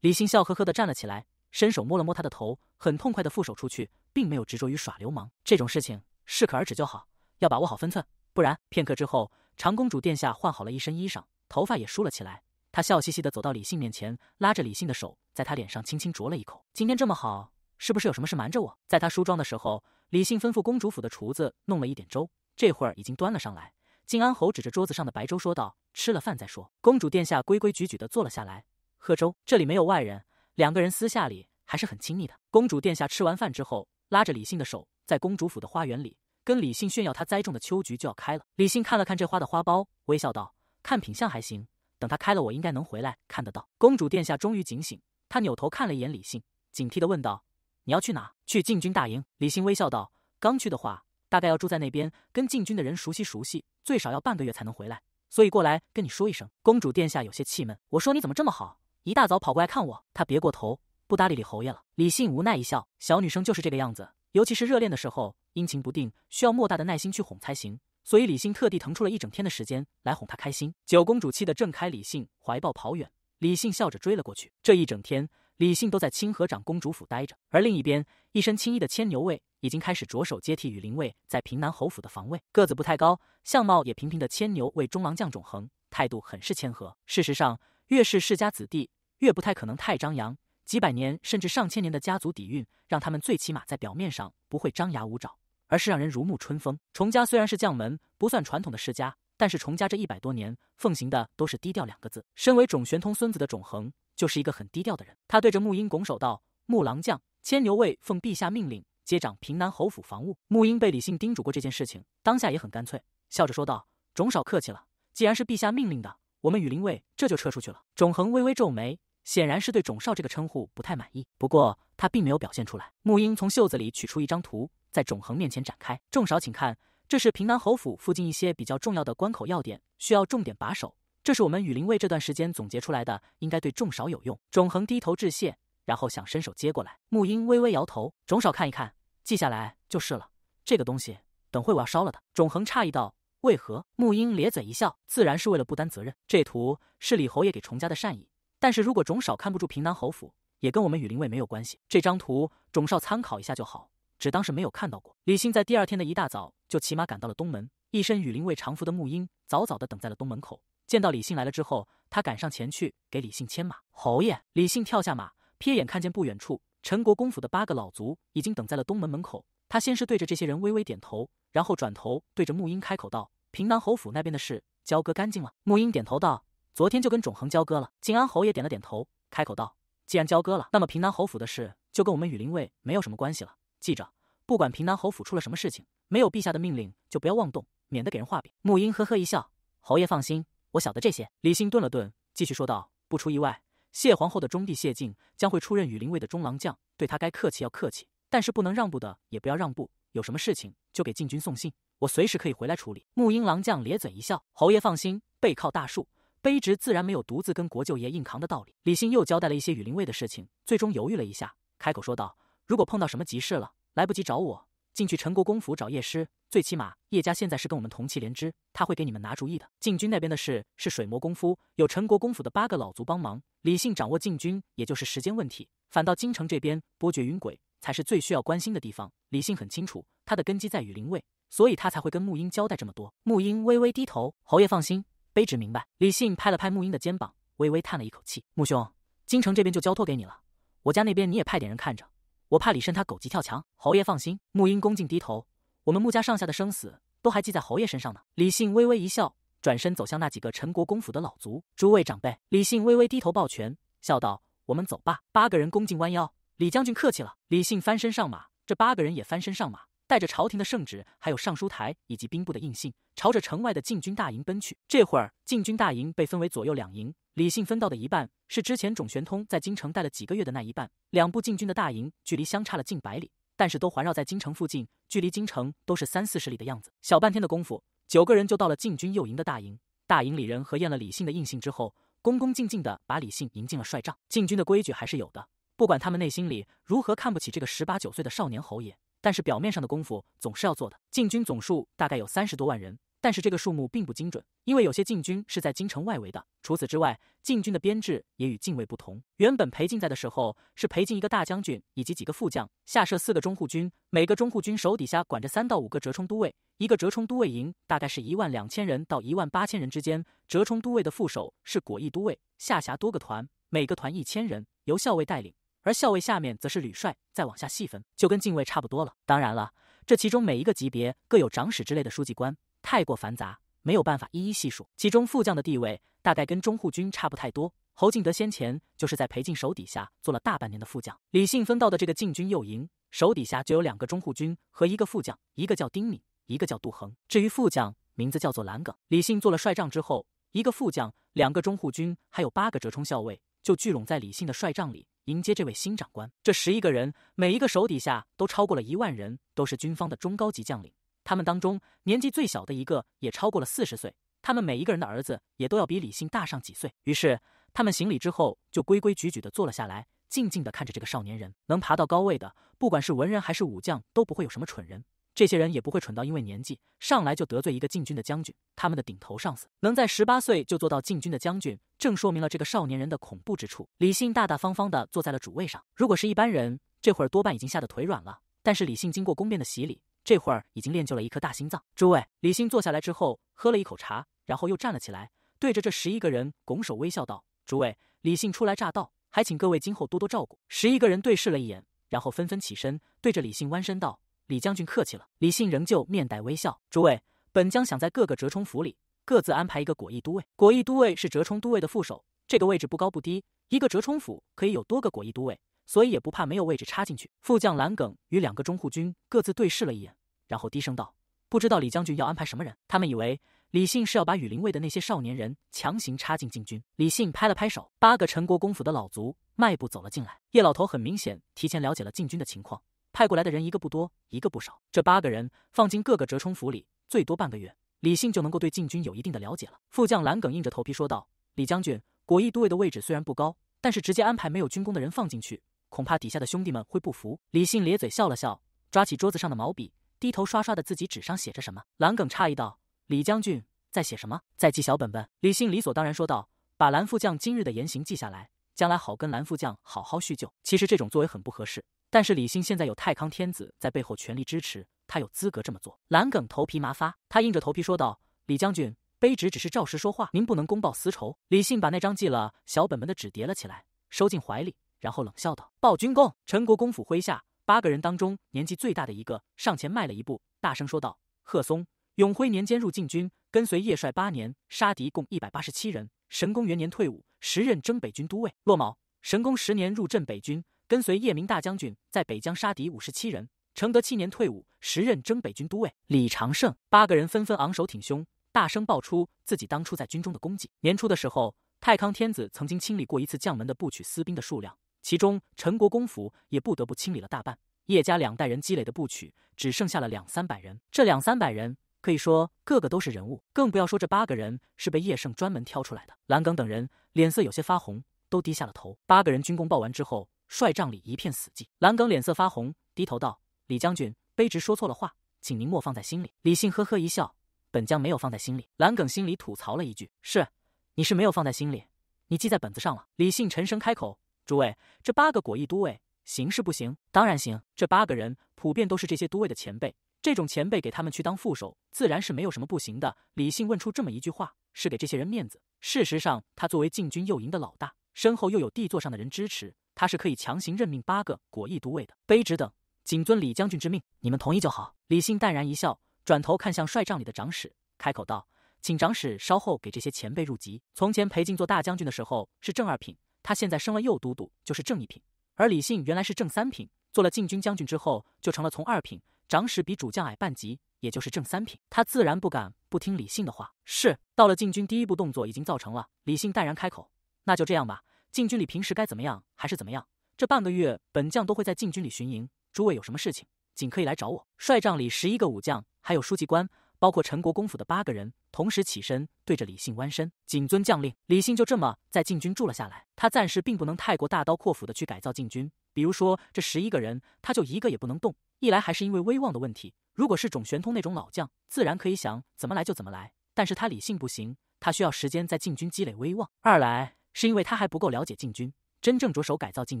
李信笑呵呵地站了起来，伸手摸了摸他的头，很痛快地负手出去，并没有执着于耍流氓这种事情，适可而止就好，要把握好分寸。不然，片刻之后，长公主殿下换好了一身衣裳，头发也梳了起来。她笑嘻嘻的走到李信面前，拉着李信的手，在他脸上轻轻啄了一口。今天这么好，是不是有什么事瞒着我？在她梳妆的时候，李信吩咐公主府的厨子弄了一点粥，这会儿已经端了上来。靖安侯指着桌子上的白粥说道：“吃了饭再说。”公主殿下规规矩矩的坐了下来，喝粥。这里没有外人，两个人私下里还是很亲密的。公主殿下吃完饭之后，拉着李信的手，在公主府的花园里。跟李信炫耀他栽种的秋菊就要开了。李信看了看这花的花苞，微笑道：“看品相还行，等它开了，我应该能回来看得到。”公主殿下终于警醒，她扭头看了一眼李信，警惕的问道：“你要去哪？去禁军大营？”李信微笑道：“刚去的话，大概要住在那边，跟禁军的人熟悉熟悉，最少要半个月才能回来，所以过来跟你说一声。”公主殿下有些气闷：“我说你怎么这么好，一大早跑过来看我？”她别过头，不搭理李侯爷了。李信无奈一笑：“小女生就是这个样子，尤其是热恋的时候。”阴晴不定，需要莫大的耐心去哄才行。所以李信特地腾出了一整天的时间来哄她开心。九公主气得挣开李信怀抱跑远，李信笑着追了过去。这一整天，李信都在清河长公主府待着。而另一边，一身青衣的牵牛卫已经开始着手接替羽林卫在平南侯府的防卫。个子不太高，相貌也平平的牵牛卫中郎将种恒，态度很是谦和。事实上，越是世家子弟，越不太可能太张扬。几百年甚至上千年的家族底蕴，让他们最起码在表面上不会张牙舞爪。而是让人如沐春风。崇家虽然是将门，不算传统的世家，但是崇家这一百多年奉行的都是低调两个字。身为种玄通孙子的种恒就是一个很低调的人。他对着穆英拱手道：“穆郎将，牵牛卫奉陛下命令接掌平南侯府防务。”穆英被李信叮嘱过这件事情，当下也很干脆，笑着说道：“种少客气了，既然是陛下命令的，我们羽林卫这就撤出去了。”种恒微微皱眉，显然是对种少这个称呼不太满意，不过他并没有表现出来。穆英从袖子里取出一张图。在种恒面前展开，众少，请看，这是平南侯府附近一些比较重要的关口要点，需要重点把守。这是我们羽林卫这段时间总结出来的，应该对众少有用。种恒低头致谢，然后想伸手接过来，沐英微微摇头，种少看一看，记下来就是了。这个东西，等会我要烧了的。种恒诧异道：“为何？”沐英咧嘴一笑，自然是为了不担责任。这图是李侯爷给崇家的善意，但是如果种少看不住平南侯府，也跟我们羽林卫没有关系。这张图，种少参考一下就好。只当是没有看到过。李信在第二天的一大早就骑马赶到了东门，一身羽林卫常服的穆英早早的等在了东门口。见到李信来了之后，他赶上前去给李信牵马。侯爷，李信跳下马，瞥眼看见不远处陈国公府的八个老卒已经等在了东门门口。他先是对着这些人微微点头，然后转头对着穆英开口道：“平南侯府那边的事交割干净了？”穆英点头道：“昨天就跟种恒交割了。”晋安侯爷点了点头，开口道：“既然交割了，那么平南侯府的事就跟我们羽林卫没有什么关系了。”记着，不管平南侯府出了什么事情，没有陛下的命令就不要妄动，免得给人画饼。沐英呵呵一笑：“侯爷放心，我晓得这些。”李信顿了顿，继续说道：“不出意外，谢皇后的中弟谢晋将会出任羽林卫的中郎将，对他该客气要客气，但是不能让步的也不要让步。有什么事情就给禁军送信，我随时可以回来处理。”沐英郎将咧嘴一笑：“侯爷放心，背靠大树，卑职自然没有独自跟国舅爷硬扛的道理。”李信又交代了一些羽林卫的事情，最终犹豫了一下，开口说道。如果碰到什么急事了，来不及找我，进去陈国公府找叶师。最起码叶家现在是跟我们同气连枝，他会给你们拿主意的。禁军那边的事是水磨工夫，有陈国公府的八个老族帮忙，李信掌握禁军，也就是时间问题。反倒京城这边波谲云诡，才是最需要关心的地方。李信很清楚，他的根基在雨林卫，所以他才会跟沐英交代这么多。沐英微微低头，侯爷放心，卑职明白。李信拍了拍沐英的肩膀，微微叹了一口气：“沐兄，京城这边就交托给你了。我家那边你也派点人看着。”我怕李慎他狗急跳墙，侯爷放心。沐英恭敬低头，我们沐家上下的生死都还记在侯爷身上呢。李信微微一笑，转身走向那几个陈国公府的老族诸位长辈。李信微微低头抱拳，笑道：“我们走吧。”八个人恭敬弯腰，李将军客气了。李信翻身上马，这八个人也翻身上马。带着朝廷的圣旨，还有尚书台以及兵部的印信，朝着城外的禁军大营奔去。这会儿，禁军大营被分为左右两营，李信分到的一半是之前种玄通在京城待了几个月的那一半。两部禁军的大营距离相差了近百里，但是都环绕在京城附近，距离京城都是三四十里的样子。小半天的功夫，九个人就到了禁军右营的大营。大营里人和验了李信的印信之后，恭恭敬敬的把李信迎进了帅帐。禁军的规矩还是有的，不管他们内心里如何看不起这个十八九岁的少年侯爷。但是表面上的功夫总是要做的。禁军总数大概有三十多万人，但是这个数目并不精准，因为有些禁军是在京城外围的。除此之外，禁军的编制也与禁卫不同。原本裴进在的时候，是裴进一个大将军以及几个副将下设四个中护军，每个中护军手底下管着三到五个折冲都尉，一个折冲都尉营大概是一万两千人到一万八千人之间。折冲都尉的副手是果毅都尉，下辖多个团，每个团一千人，由校尉带领。而校尉下面则是旅帅，再往下细分就跟禁卫差不多了。当然了，这其中每一个级别各有长史之类的书记官，太过繁杂，没有办法一一细数。其中副将的地位大概跟中护军差不太多。侯敬德先前就是在裴敬手底下做了大半年的副将。李信分到的这个禁军右营，手底下就有两个中护军和一个副将，一个叫丁敏，一个叫杜恒。至于副将，名字叫做蓝耿。李信做了帅帐之后，一个副将，两个中护军，还有八个折冲校尉，就聚拢在李信的帅帐里。迎接这位新长官，这十一个人每一个手底下都超过了一万人，都是军方的中高级将领。他们当中年纪最小的一个也超过了四十岁，他们每一个人的儿子也都要比李信大上几岁。于是他们行礼之后，就规规矩矩的坐了下来，静静的看着这个少年人。能爬到高位的，不管是文人还是武将，都不会有什么蠢人。这些人也不会蠢到因为年纪上来就得罪一个禁军的将军，他们的顶头上司能在十八岁就做到禁军的将军，正说明了这个少年人的恐怖之处。李信大大方方的坐在了主位上，如果是一般人，这会儿多半已经吓得腿软了。但是李信经过宫变的洗礼，这会儿已经练就了一颗大心脏。诸位，李信坐下来之后，喝了一口茶，然后又站了起来，对着这十一个人拱手微笑道：“诸位，李信初来乍到，还请各位今后多多照顾。”十一个人对视了一眼，然后纷纷起身，对着李信弯身道。李将军客气了。李信仍旧面带微笑。诸位，本将想在各个折冲府里各自安排一个果毅都尉。果毅都尉是折冲都尉的副手，这个位置不高不低。一个折冲府可以有多个果毅都尉，所以也不怕没有位置插进去。副将蓝耿与两个中护军各自对视了一眼，然后低声道：“不知道李将军要安排什么人？”他们以为李信是要把羽林卫的那些少年人强行插进禁军。李信拍了拍手，八个陈国公府的老卒迈步走了进来。叶老头很明显提前了解了禁军的情况。派过来的人一个不多，一个不少。这八个人放进各个折冲府里，最多半个月，李信就能够对禁军有一定的了解了。副将蓝耿硬着头皮说道：“李将军，果毅都尉的位置虽然不高，但是直接安排没有军功的人放进去，恐怕底下的兄弟们会不服。”李信咧嘴笑了笑，抓起桌子上的毛笔，低头刷刷的自己纸上写着什么。蓝耿诧异道：“李将军在写什么？在记小本本？”李信理所当然说道：“把蓝副将今日的言行记下来，将来好跟蓝副将好好叙旧。”其实这种作为很不合适。但是李信现在有太康天子在背后全力支持，他有资格这么做。蓝梗头皮麻发，他硬着头皮说道：“李将军，卑职只是照实说话，您不能公报私仇。”李信把那张记了小本本的纸叠了起来，收进怀里，然后冷笑道：“报军功。”陈国公府麾下八个人当中，年纪最大的一个上前迈了一步，大声说道：“贺松，永徽年间入禁军，跟随叶帅八年，杀敌共一百八十七人。神功元年退伍，时任征北军都尉。骆某，神功十年入镇北军。”跟随叶明大将军在北疆杀敌五十七人，承德七年退伍，时任征北军都尉。李长胜八个人纷纷昂首挺胸，大声爆出自己当初在军中的功绩。年初的时候，太康天子曾经清理过一次将门的部曲私兵的数量，其中陈国公府也不得不清理了大半。叶家两代人积累的部曲只剩下了两三百人，这两三百人可以说个个都是人物，更不要说这八个人是被叶盛专门挑出来的。蓝耿等人脸色有些发红，都低下了头。八个人军功报完之后。帅帐里一片死寂，蓝耿脸色发红，低头道：“李将军，卑职说错了话，请您莫放在心里。”李信呵呵一笑：“本将没有放在心里。”蓝耿心里吐槽了一句：“是，你是没有放在心里，你记在本子上了。”李信沉声开口：“诸位，这八个果毅都尉行是不行？当然行。这八个人普遍都是这些都尉的前辈，这种前辈给他们去当副手，自然是没有什么不行的。”李信问出这么一句话，是给这些人面子。事实上，他作为禁军右营的老大，身后又有帝座上的人支持。他是可以强行任命八个果毅都尉的。卑职等谨遵李将军之命，你们同意就好。李信淡然一笑，转头看向帅帐里的长史，开口道：“请长史稍后给这些前辈入籍。从前裴进做大将军的时候是正二品，他现在升了右都督就是正一品。而李信原来是正三品，做了禁军将军之后就成了从二品。长史比主将矮半级，也就是正三品。他自然不敢不听李信的话。”是。到了禁军，第一步动作已经造成了。李信淡然开口：“那就这样吧。”禁军里平时该怎么样还是怎么样，这半个月本将都会在禁军里巡营。诸位有什么事情，仅可以来找我。帅帐里十一个武将，还有书记官，包括陈国公府的八个人，同时起身，对着李信弯身，谨遵将令。李信就这么在禁军住了下来。他暂时并不能太过大刀阔斧的去改造禁军，比如说这十一个人，他就一个也不能动。一来还是因为威望的问题，如果是种玄通那种老将，自然可以想怎么来就怎么来，但是他李信不行，他需要时间在禁军积累威望。二来。是因为他还不够了解禁军，真正着手改造禁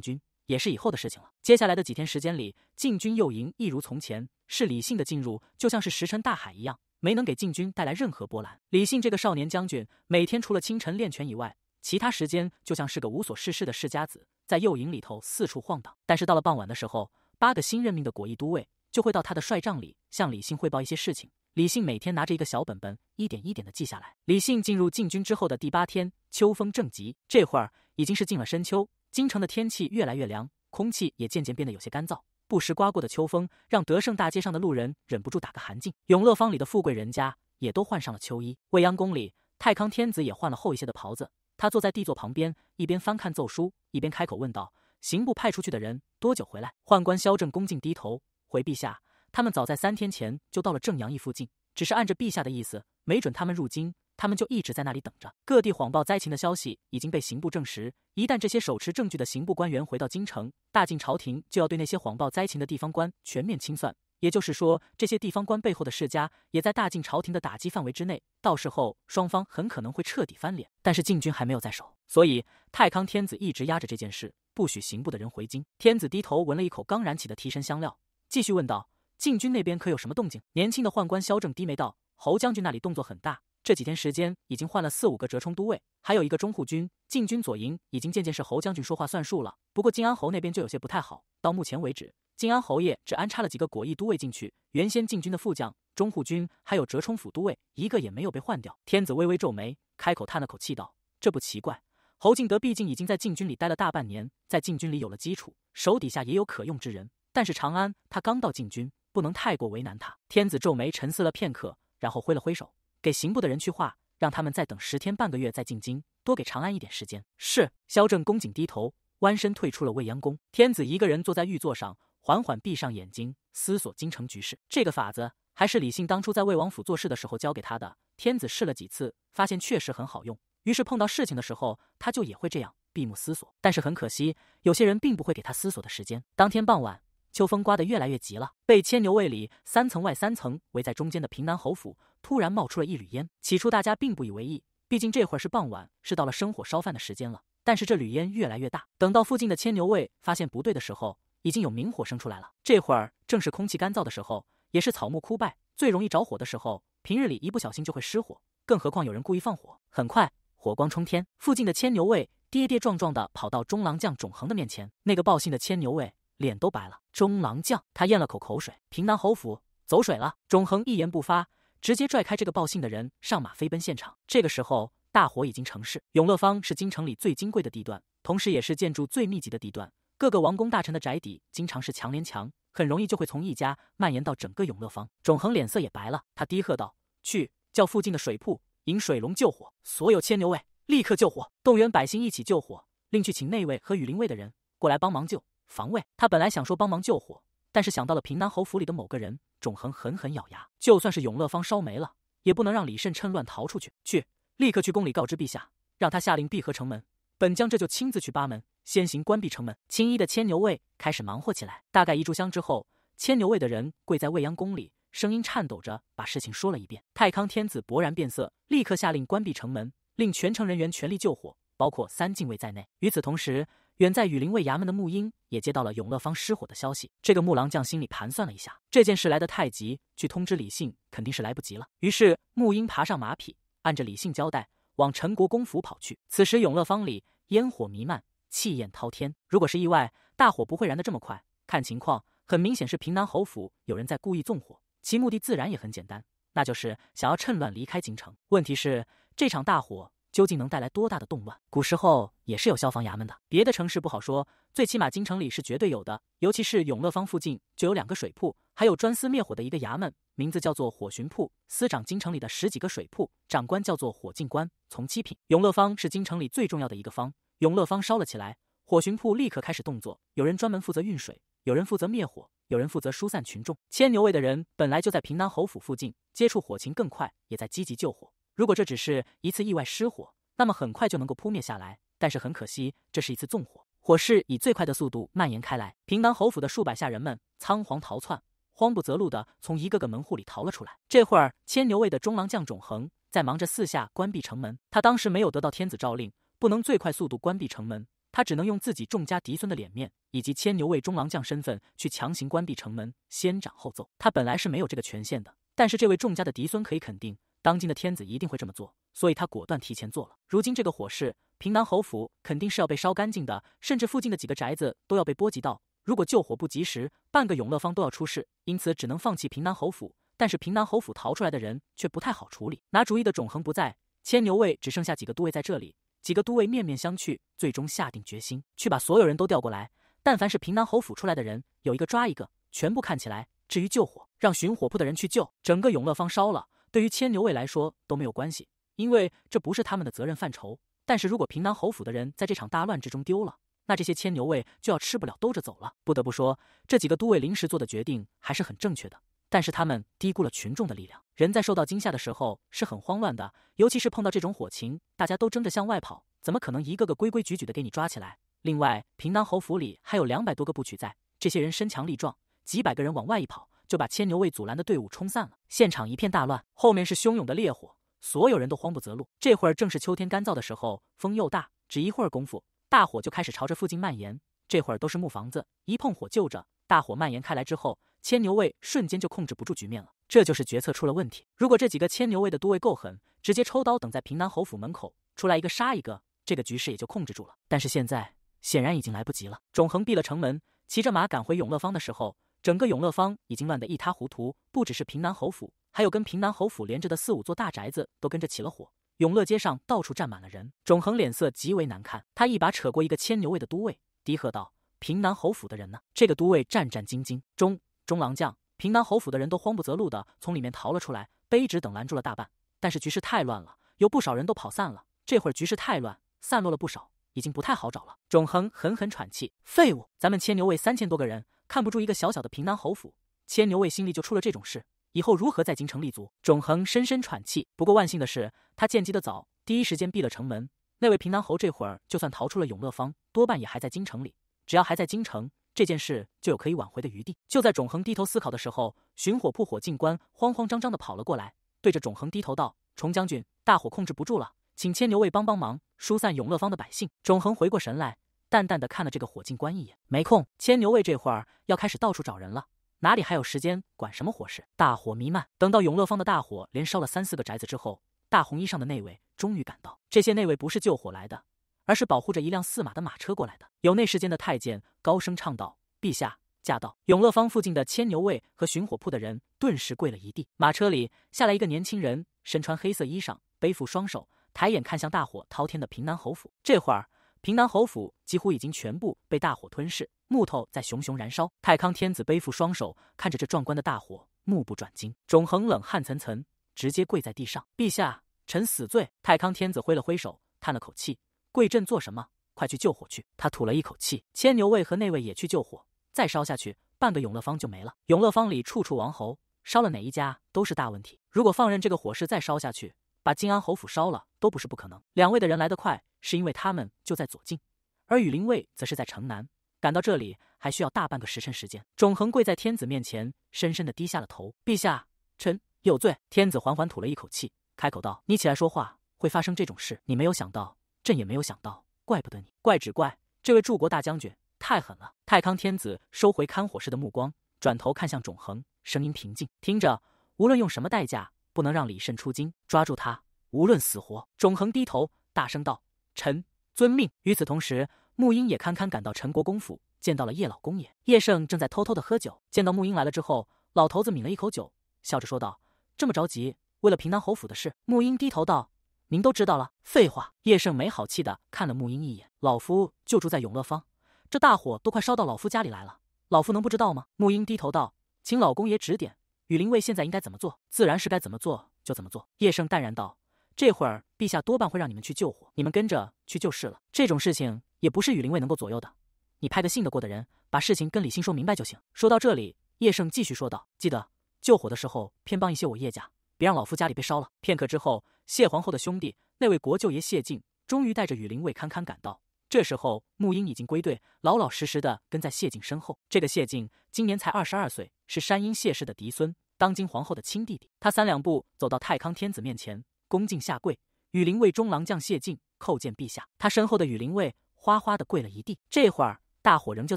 军也是以后的事情了。接下来的几天时间里，禁军右营一如从前，是李信的进入就像是石沉大海一样，没能给禁军带来任何波澜。李信这个少年将军，每天除了清晨练拳以外，其他时间就像是个无所事事的世家子，在右营里头四处晃荡。但是到了傍晚的时候，八个新任命的果毅都尉就会到他的帅帐里，向李信汇报一些事情。李信每天拿着一个小本本，一点一点的记下来。李信进入禁军之后的第八天，秋风正急，这会儿已经是进了深秋，京城的天气越来越凉，空气也渐渐变得有些干燥，不时刮过的秋风让德胜大街上的路人忍不住打个寒噤。永乐坊里的富贵人家也都换上了秋衣，未央宫里，太康天子也换了厚一些的袍子。他坐在帝座旁边，一边翻看奏书，一边开口问道：“刑部派出去的人多久回来？”宦官萧正恭敬低头回陛下。他们早在三天前就到了正阳驿附近，只是按着陛下的意思，没准他们入京，他们就一直在那里等着。各地谎报灾情的消息已经被刑部证实，一旦这些手持证据的刑部官员回到京城，大晋朝廷就要对那些谎报灾情的地方官全面清算。也就是说，这些地方官背后的世家也在大晋朝廷的打击范围之内。到时候，双方很可能会彻底翻脸。但是禁军还没有在手，所以太康天子一直压着这件事，不许刑部的人回京。天子低头闻了一口刚燃起的提神香料，继续问道。禁军那边可有什么动静？年轻的宦官萧正低眉道：“侯将军那里动作很大，这几天时间已经换了四五个折冲都尉，还有一个中护军。禁军左营已经渐渐是侯将军说话算数了。不过靖安侯那边就有些不太好。到目前为止，靖安侯爷只安插了几个果毅都尉进去，原先禁军的副将、中护军还有折冲府都尉一个也没有被换掉。”天子微微皱眉，开口叹了口气道：“这不奇怪。侯敬德毕竟已经在禁军里待了大半年，在禁军里有了基础，手底下也有可用之人。但是长安，他刚到禁军。”不能太过为难他。天子皱眉沉思了片刻，然后挥了挥手，给刑部的人去话，让他们再等十天半个月再进京，多给长安一点时间。是，萧正恭谨低头，弯身退出了未央宫。天子一个人坐在玉座上，缓缓闭上眼睛，思索京城局势。这个法子还是李信当初在魏王府做事的时候教给他的。天子试了几次，发现确实很好用，于是碰到事情的时候，他就也会这样闭目思索。但是很可惜，有些人并不会给他思索的时间。当天傍晚。秋风刮得越来越急了，被牵牛卫里三层外三层围在中间的平南侯府突然冒出了一缕烟。起初大家并不以为意，毕竟这会儿是傍晚，是到了生火烧饭的时间了。但是这缕烟越来越大，等到附近的牵牛卫发现不对的时候，已经有明火生出来了。这会儿正是空气干燥的时候，也是草木枯败、最容易着火的时候。平日里一不小心就会失火，更何况有人故意放火。很快火光冲天，附近的牵牛卫跌跌撞撞地跑到中郎将种恒的面前，那个报信的牵牛卫。脸都白了，中郎将，他咽了口口水。平南侯府走水了。钟恒一言不发，直接拽开这个报信的人，上马飞奔现场。这个时候，大火已经成势。永乐坊是京城里最金贵的地段，同时也是建筑最密集的地段。各个王公大臣的宅邸经常是墙连墙，很容易就会从一家蔓延到整个永乐坊。钟恒脸色也白了，他低喝道：“去叫附近的水铺引水龙救火，所有牵牛卫立刻救火，动员百姓一起救火，另去请内卫和羽林卫的人过来帮忙救。”防卫，他本来想说帮忙救火，但是想到了平南侯府里的某个人，种恒狠狠咬牙，就算是永乐坊烧没了，也不能让李慎趁乱逃出去。去，立刻去宫里告知陛下，让他下令闭合城门。本将这就亲自去八门，先行关闭城门。青衣的牵牛卫开始忙活起来。大概一炷香之后，牵牛卫的人跪在未央宫里，声音颤抖着把事情说了一遍。太康天子勃然变色，立刻下令关闭城门，令全城人员全力救火，包括三禁卫在内。与此同时。远在雨林卫衙门的穆英也接到了永乐坊失火的消息。这个木郎将心里盘算了一下，这件事来得太急，去通知李信肯定是来不及了。于是穆英爬上马匹，按着李信交代，往陈国公府跑去。此时永乐坊里烟火弥漫，气焰滔天。如果是意外，大火不会燃得这么快。看情况，很明显是平南侯府有人在故意纵火，其目的自然也很简单，那就是想要趁乱离开京城。问题是这场大火。究竟能带来多大的动乱？古时候也是有消防衙门的，别的城市不好说，最起码京城里是绝对有的。尤其是永乐坊附近就有两个水铺，还有专司灭火的一个衙门，名字叫做火巡铺，司掌京城里的十几个水铺，长官叫做火禁官，从七品。永乐坊是京城里最重要的一个坊，永乐坊烧了起来，火巡铺立刻开始动作，有人专门负责运水，有人负责灭火，有人负责疏散群众。牵牛卫的人本来就在平南侯府附近，接触火情更快，也在积极救火。如果这只是一次意外失火，那么很快就能够扑灭下来。但是很可惜，这是一次纵火，火势以最快的速度蔓延开来。平南侯府的数百下人们仓皇逃窜，慌不择路的从一个个门户里逃了出来。这会儿，牵牛卫的中郎将种恒在忙着四下关闭城门。他当时没有得到天子诏令，不能最快速度关闭城门。他只能用自己众家嫡孙的脸面以及牵牛卫中郎将身份去强行关闭城门，先斩后奏。他本来是没有这个权限的，但是这位众家的嫡孙可以肯定。当今的天子一定会这么做，所以他果断提前做了。如今这个火势，平南侯府肯定是要被烧干净的，甚至附近的几个宅子都要被波及到。如果救火不及时，半个永乐坊都要出事，因此只能放弃平南侯府。但是平南侯府逃出来的人却不太好处理。拿主意的种恒不在，牵牛卫只剩下几个都尉在这里。几个都尉面面相觑，最终下定决心去把所有人都调过来。但凡是平南侯府出来的人，有一个抓一个，全部看起来。至于救火，让巡火铺的人去救。整个永乐坊烧了。对于牵牛卫来说都没有关系，因为这不是他们的责任范畴。但是如果平南侯府的人在这场大乱之中丢了，那这些牵牛卫就要吃不了兜着走了。不得不说，这几个都尉临时做的决定还是很正确的，但是他们低估了群众的力量。人在受到惊吓的时候是很慌乱的，尤其是碰到这种火情，大家都争着向外跑，怎么可能一个个规规矩矩的给你抓起来？另外，平南侯府里还有两百多个部曲在，这些人身强力壮，几百个人往外一跑。就把牵牛卫阻拦的队伍冲散了，现场一片大乱。后面是汹涌的烈火，所有人都慌不择路。这会儿正是秋天干燥的时候，风又大，只一会儿功夫，大火就开始朝着附近蔓延。这会儿都是木房子，一碰火就着。大火蔓延开来之后，牵牛卫瞬间就控制不住局面了。这就是决策出了问题。如果这几个牵牛卫的都尉够狠，直接抽刀等在平南侯府门口，出来一个杀一个，这个局势也就控制住了。但是现在显然已经来不及了。种恒闭了城门，骑着马赶回永乐坊的时候。整个永乐坊已经乱得一塌糊涂，不只是平南侯府，还有跟平南侯府连着的四五座大宅子都跟着起了火。永乐街上到处站满了人，种恒脸色极为难看，他一把扯过一个牵牛卫的都尉，低喝道：“平南侯府的人呢？”这个都尉战战兢兢：“中中郎将，平南侯府的人都慌不择路的从里面逃了出来，卑职等拦住了大半，但是局势太乱了，有不少人都跑散了。这会儿局势太乱，散落了不少，已经不太好找了。”种恒狠狠喘气：“废物，咱们牵牛卫三千多个人。”看不住一个小小的平南侯府，牵牛卫心里就出了这种事，以后如何在京城立足？种恒深深喘气。不过万幸的是，他见机的早，第一时间闭了城门。那位平南侯这会儿就算逃出了永乐坊，多半也还在京城里。只要还在京城，这件事就有可以挽回的余地。就在种恒低头思考的时候，巡火铺火进官慌慌张张的跑了过来，对着种恒低头道：“崇将军，大火控制不住了，请牵牛卫帮帮忙，疏散永乐坊的百姓。”种恒回过神来。淡淡的看了这个火警官一眼，没空。牵牛卫这会儿要开始到处找人了，哪里还有时间管什么火势？大火弥漫，等到永乐坊的大火连烧了三四个宅子之后，大红衣裳的那位终于赶到。这些内卫不是救火来的，而是保护着一辆四马的马车过来的。有内侍间的太监高声唱道：“陛下驾到！”永乐坊附近的牵牛卫和巡火铺的人顿时跪了一地。马车里下来一个年轻人，身穿黑色衣裳，背负双手，抬眼看向大火滔天的平南侯府。这会儿。平南侯府几乎已经全部被大火吞噬，木头在熊熊燃烧。太康天子背负双手，看着这壮观的大火，目不转睛。种恒冷汗涔涔，直接跪在地上：“陛下，臣死罪。”太康天子挥了挥手，叹了口气：“跪朕做什么？快去救火去！”他吐了一口气：“牵牛卫和内卫也去救火，再烧下去，半个永乐坊就没了。永乐坊里处处王侯，烧了哪一家都是大问题。如果放任这个火势再烧下去，把靖安侯府烧了都不是不可能。两位的人来得快。”是因为他们就在左近，而羽林卫则是在城南，赶到这里还需要大半个时辰时间。种恒跪在天子面前，深深的低下了头。陛下，臣有罪。天子缓缓吐了一口气，开口道：“你起来说话。会发生这种事，你没有想到，朕也没有想到。怪不得你，怪只怪这位柱国大将军太狠了。”太康天子收回看火势的目光，转头看向种恒，声音平静：“听着，无论用什么代价，不能让李慎出京，抓住他，无论死活。”种恒低头，大声道。臣遵命。与此同时，沐英也堪堪赶到陈国公府，见到了叶老公爷。叶胜正在偷偷的喝酒，见到沐英来了之后，老头子抿了一口酒，笑着说道：“这么着急，为了平南侯府的事？”沐英低头道：“您都知道了？”废话。叶胜没好气的看了沐英一眼：“老夫就住在永乐坊，这大火都快烧到老夫家里来了，老夫能不知道吗？”沐英低头道：“请老公爷指点，雨林卫现在应该怎么做？自然是该怎么做就怎么做。”叶胜淡然道。这会儿，陛下多半会让你们去救火，你们跟着去就是了。这种事情也不是羽林卫能够左右的，你派个信得过的人，把事情跟李欣说明白就行。说到这里，叶盛继续说道：“记得救火的时候偏帮一些我叶家，别让老夫家里被烧了。”片刻之后，谢皇后的兄弟那位国舅爷谢晋终于带着羽林卫堪堪赶到。这时候，穆英已经归队，老老实实的跟在谢晋身后。这个谢晋今年才二十二岁，是山阴谢氏的嫡孙，当今皇后的亲弟弟。他三两步走到太康天子面前。恭敬下跪，羽林卫中郎将谢晋叩见陛下。他身后的羽林卫哗哗的跪了一地。这会儿，大火仍旧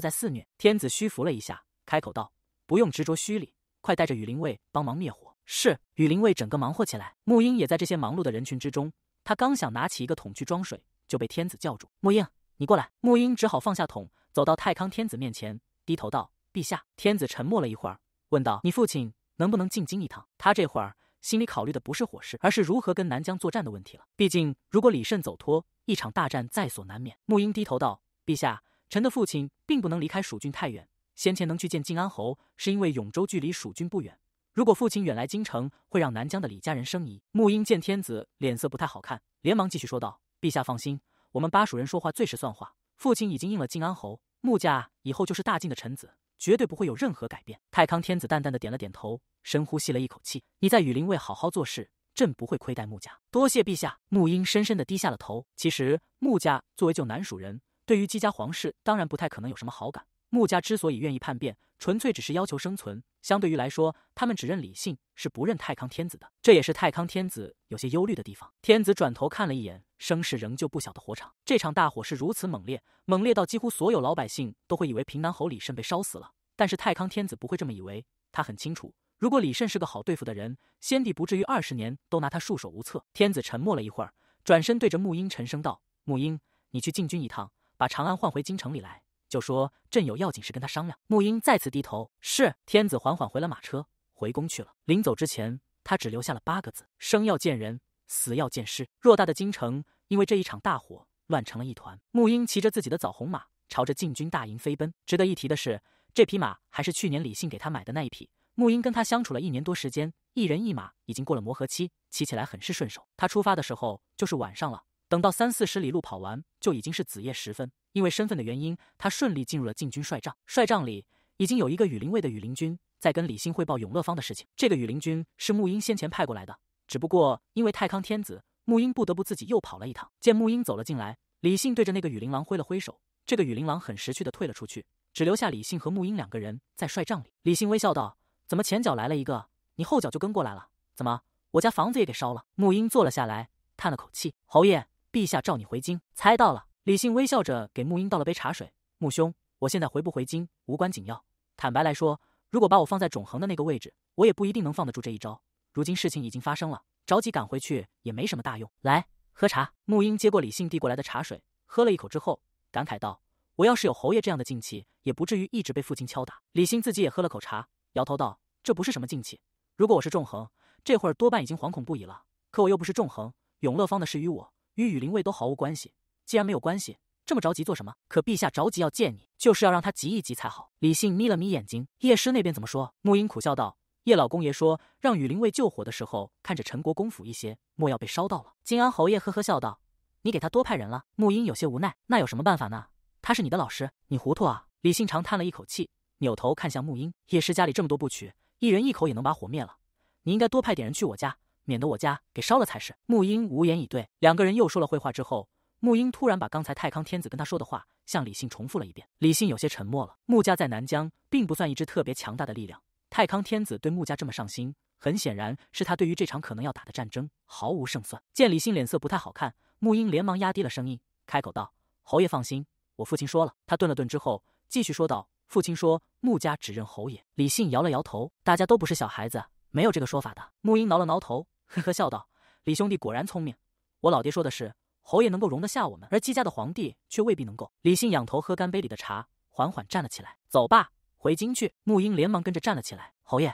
在肆虐。天子虚服了一下，开口道：“不用执着虚礼，快带着羽林卫帮忙灭火。”是羽林卫整个忙活起来。沐英也在这些忙碌的人群之中。他刚想拿起一个桶去装水，就被天子叫住：“沐英，你过来。”沐英只好放下桶，走到太康天子面前，低头道：“陛下。”天子沉默了一会儿，问道：“你父亲能不能进京一趟？”他这会儿。心里考虑的不是火势，而是如何跟南疆作战的问题了。毕竟，如果李慎走脱，一场大战在所难免。沐英低头道：“陛下，臣的父亲并不能离开蜀郡太远。先前能去见靖安侯，是因为永州距离蜀郡不远。如果父亲远来京城，会让南疆的李家人生疑。”沐英见天子脸色不太好看，连忙继续说道：“陛下放心，我们巴蜀人说话最是算话。父亲已经应了靖安侯，沐家以后就是大晋的臣子。”绝对不会有任何改变。太康天子淡淡的点了点头，深呼吸了一口气。你在雨林卫好好做事，朕不会亏待穆家。多谢陛下。穆英深深的低下了头。其实穆家作为旧南蜀人，对于姬家皇室当然不太可能有什么好感。穆家之所以愿意叛变，纯粹只是要求生存。相对于来说，他们只认李信，是不认太康天子的。这也是太康天子有些忧虑的地方。天子转头看了一眼。声势仍旧不小的火场，这场大火是如此猛烈，猛烈到几乎所有老百姓都会以为平南侯李慎被烧死了。但是太康天子不会这么以为，他很清楚，如果李慎是个好对付的人，先帝不至于二十年都拿他束手无策。天子沉默了一会儿，转身对着沐英沉声道：“沐英，你去禁军一趟，把长安换回京城里来，就说朕有要紧事跟他商量。”沐英再次低头：“是。”天子缓缓回了马车，回宫去了。临走之前，他只留下了八个字：“生要见人。”死要见尸。偌大的京城，因为这一场大火，乱成了一团。沐英骑着自己的枣红马，朝着禁军大营飞奔。值得一提的是，这匹马还是去年李信给他买的那一匹。沐英跟他相处了一年多时间，一人一马已经过了磨合期，骑起来很是顺手。他出发的时候就是晚上了，等到三四十里路跑完，就已经是子夜时分。因为身份的原因，他顺利进入了禁军帅帐。帅帐里已经有一个羽林卫的羽林军在跟李信汇报永乐坊的事情。这个羽林军是沐英先前派过来的。只不过因为太康天子，沐英不得不自己又跑了一趟。见沐英走了进来，李信对着那个羽林狼挥了挥手，这个羽林狼很识趣的退了出去，只留下李信和沐英两个人在帅帐里。李信微笑道：“怎么前脚来了一个，你后脚就跟过来了？怎么我家房子也给烧了？”沐英坐了下来，叹了口气：“侯爷，陛下召你回京。”猜到了。李信微笑着给沐英倒了杯茶水：“沐兄，我现在回不回京无关紧要。坦白来说，如果把我放在种恒的那个位置，我也不一定能放得住这一招。”如今事情已经发生了，着急赶回去也没什么大用。来喝茶。沐英接过李信递过来的茶水，喝了一口之后，感慨道：“我要是有侯爷这样的劲气，也不至于一直被父亲敲打。”李信自己也喝了口茶，摇头道：“这不是什么劲气。如果我是纵横，这会儿多半已经惶恐不已了。可我又不是纵横。永乐坊的事与我与雨林卫都毫无关系。既然没有关系，这么着急做什么？可陛下着急要见你，就是要让他急一急才好。”李信眯了眯眼睛：“叶师那边怎么说？”沐英苦笑道。叶老公爷说：“让雨林为救火的时候，看着陈国公府一些，莫要被烧到了。”金安侯爷呵呵笑道：“你给他多派人了。”沐英有些无奈：“那有什么办法呢？他是你的老师，你糊涂啊！”李信长叹了一口气，扭头看向沐英：“叶师家里这么多不曲，一人一口也能把火灭了。你应该多派点人去我家，免得我家给烧了才是。”沐英无言以对。两个人又说了会话之后，沐英突然把刚才太康天子跟他说的话向李信重复了一遍。李信有些沉默了。沐家在南疆并不算一支特别强大的力量。太康天子对穆家这么上心，很显然是他对于这场可能要打的战争毫无胜算。见李信脸色不太好看，穆英连忙压低了声音，开口道：“侯爷放心，我父亲说了。”他顿了顿之后，继续说道：“父亲说，穆家只认侯爷。”李信摇了摇头，大家都不是小孩子，没有这个说法的。穆英挠了挠头，呵呵笑道：“李兄弟果然聪明，我老爹说的是，侯爷能够容得下我们，而姬家的皇帝却未必能够。”李信仰头喝干杯里的茶，缓缓站了起来：“走吧。”回京去！沐英连忙跟着站了起来。侯爷，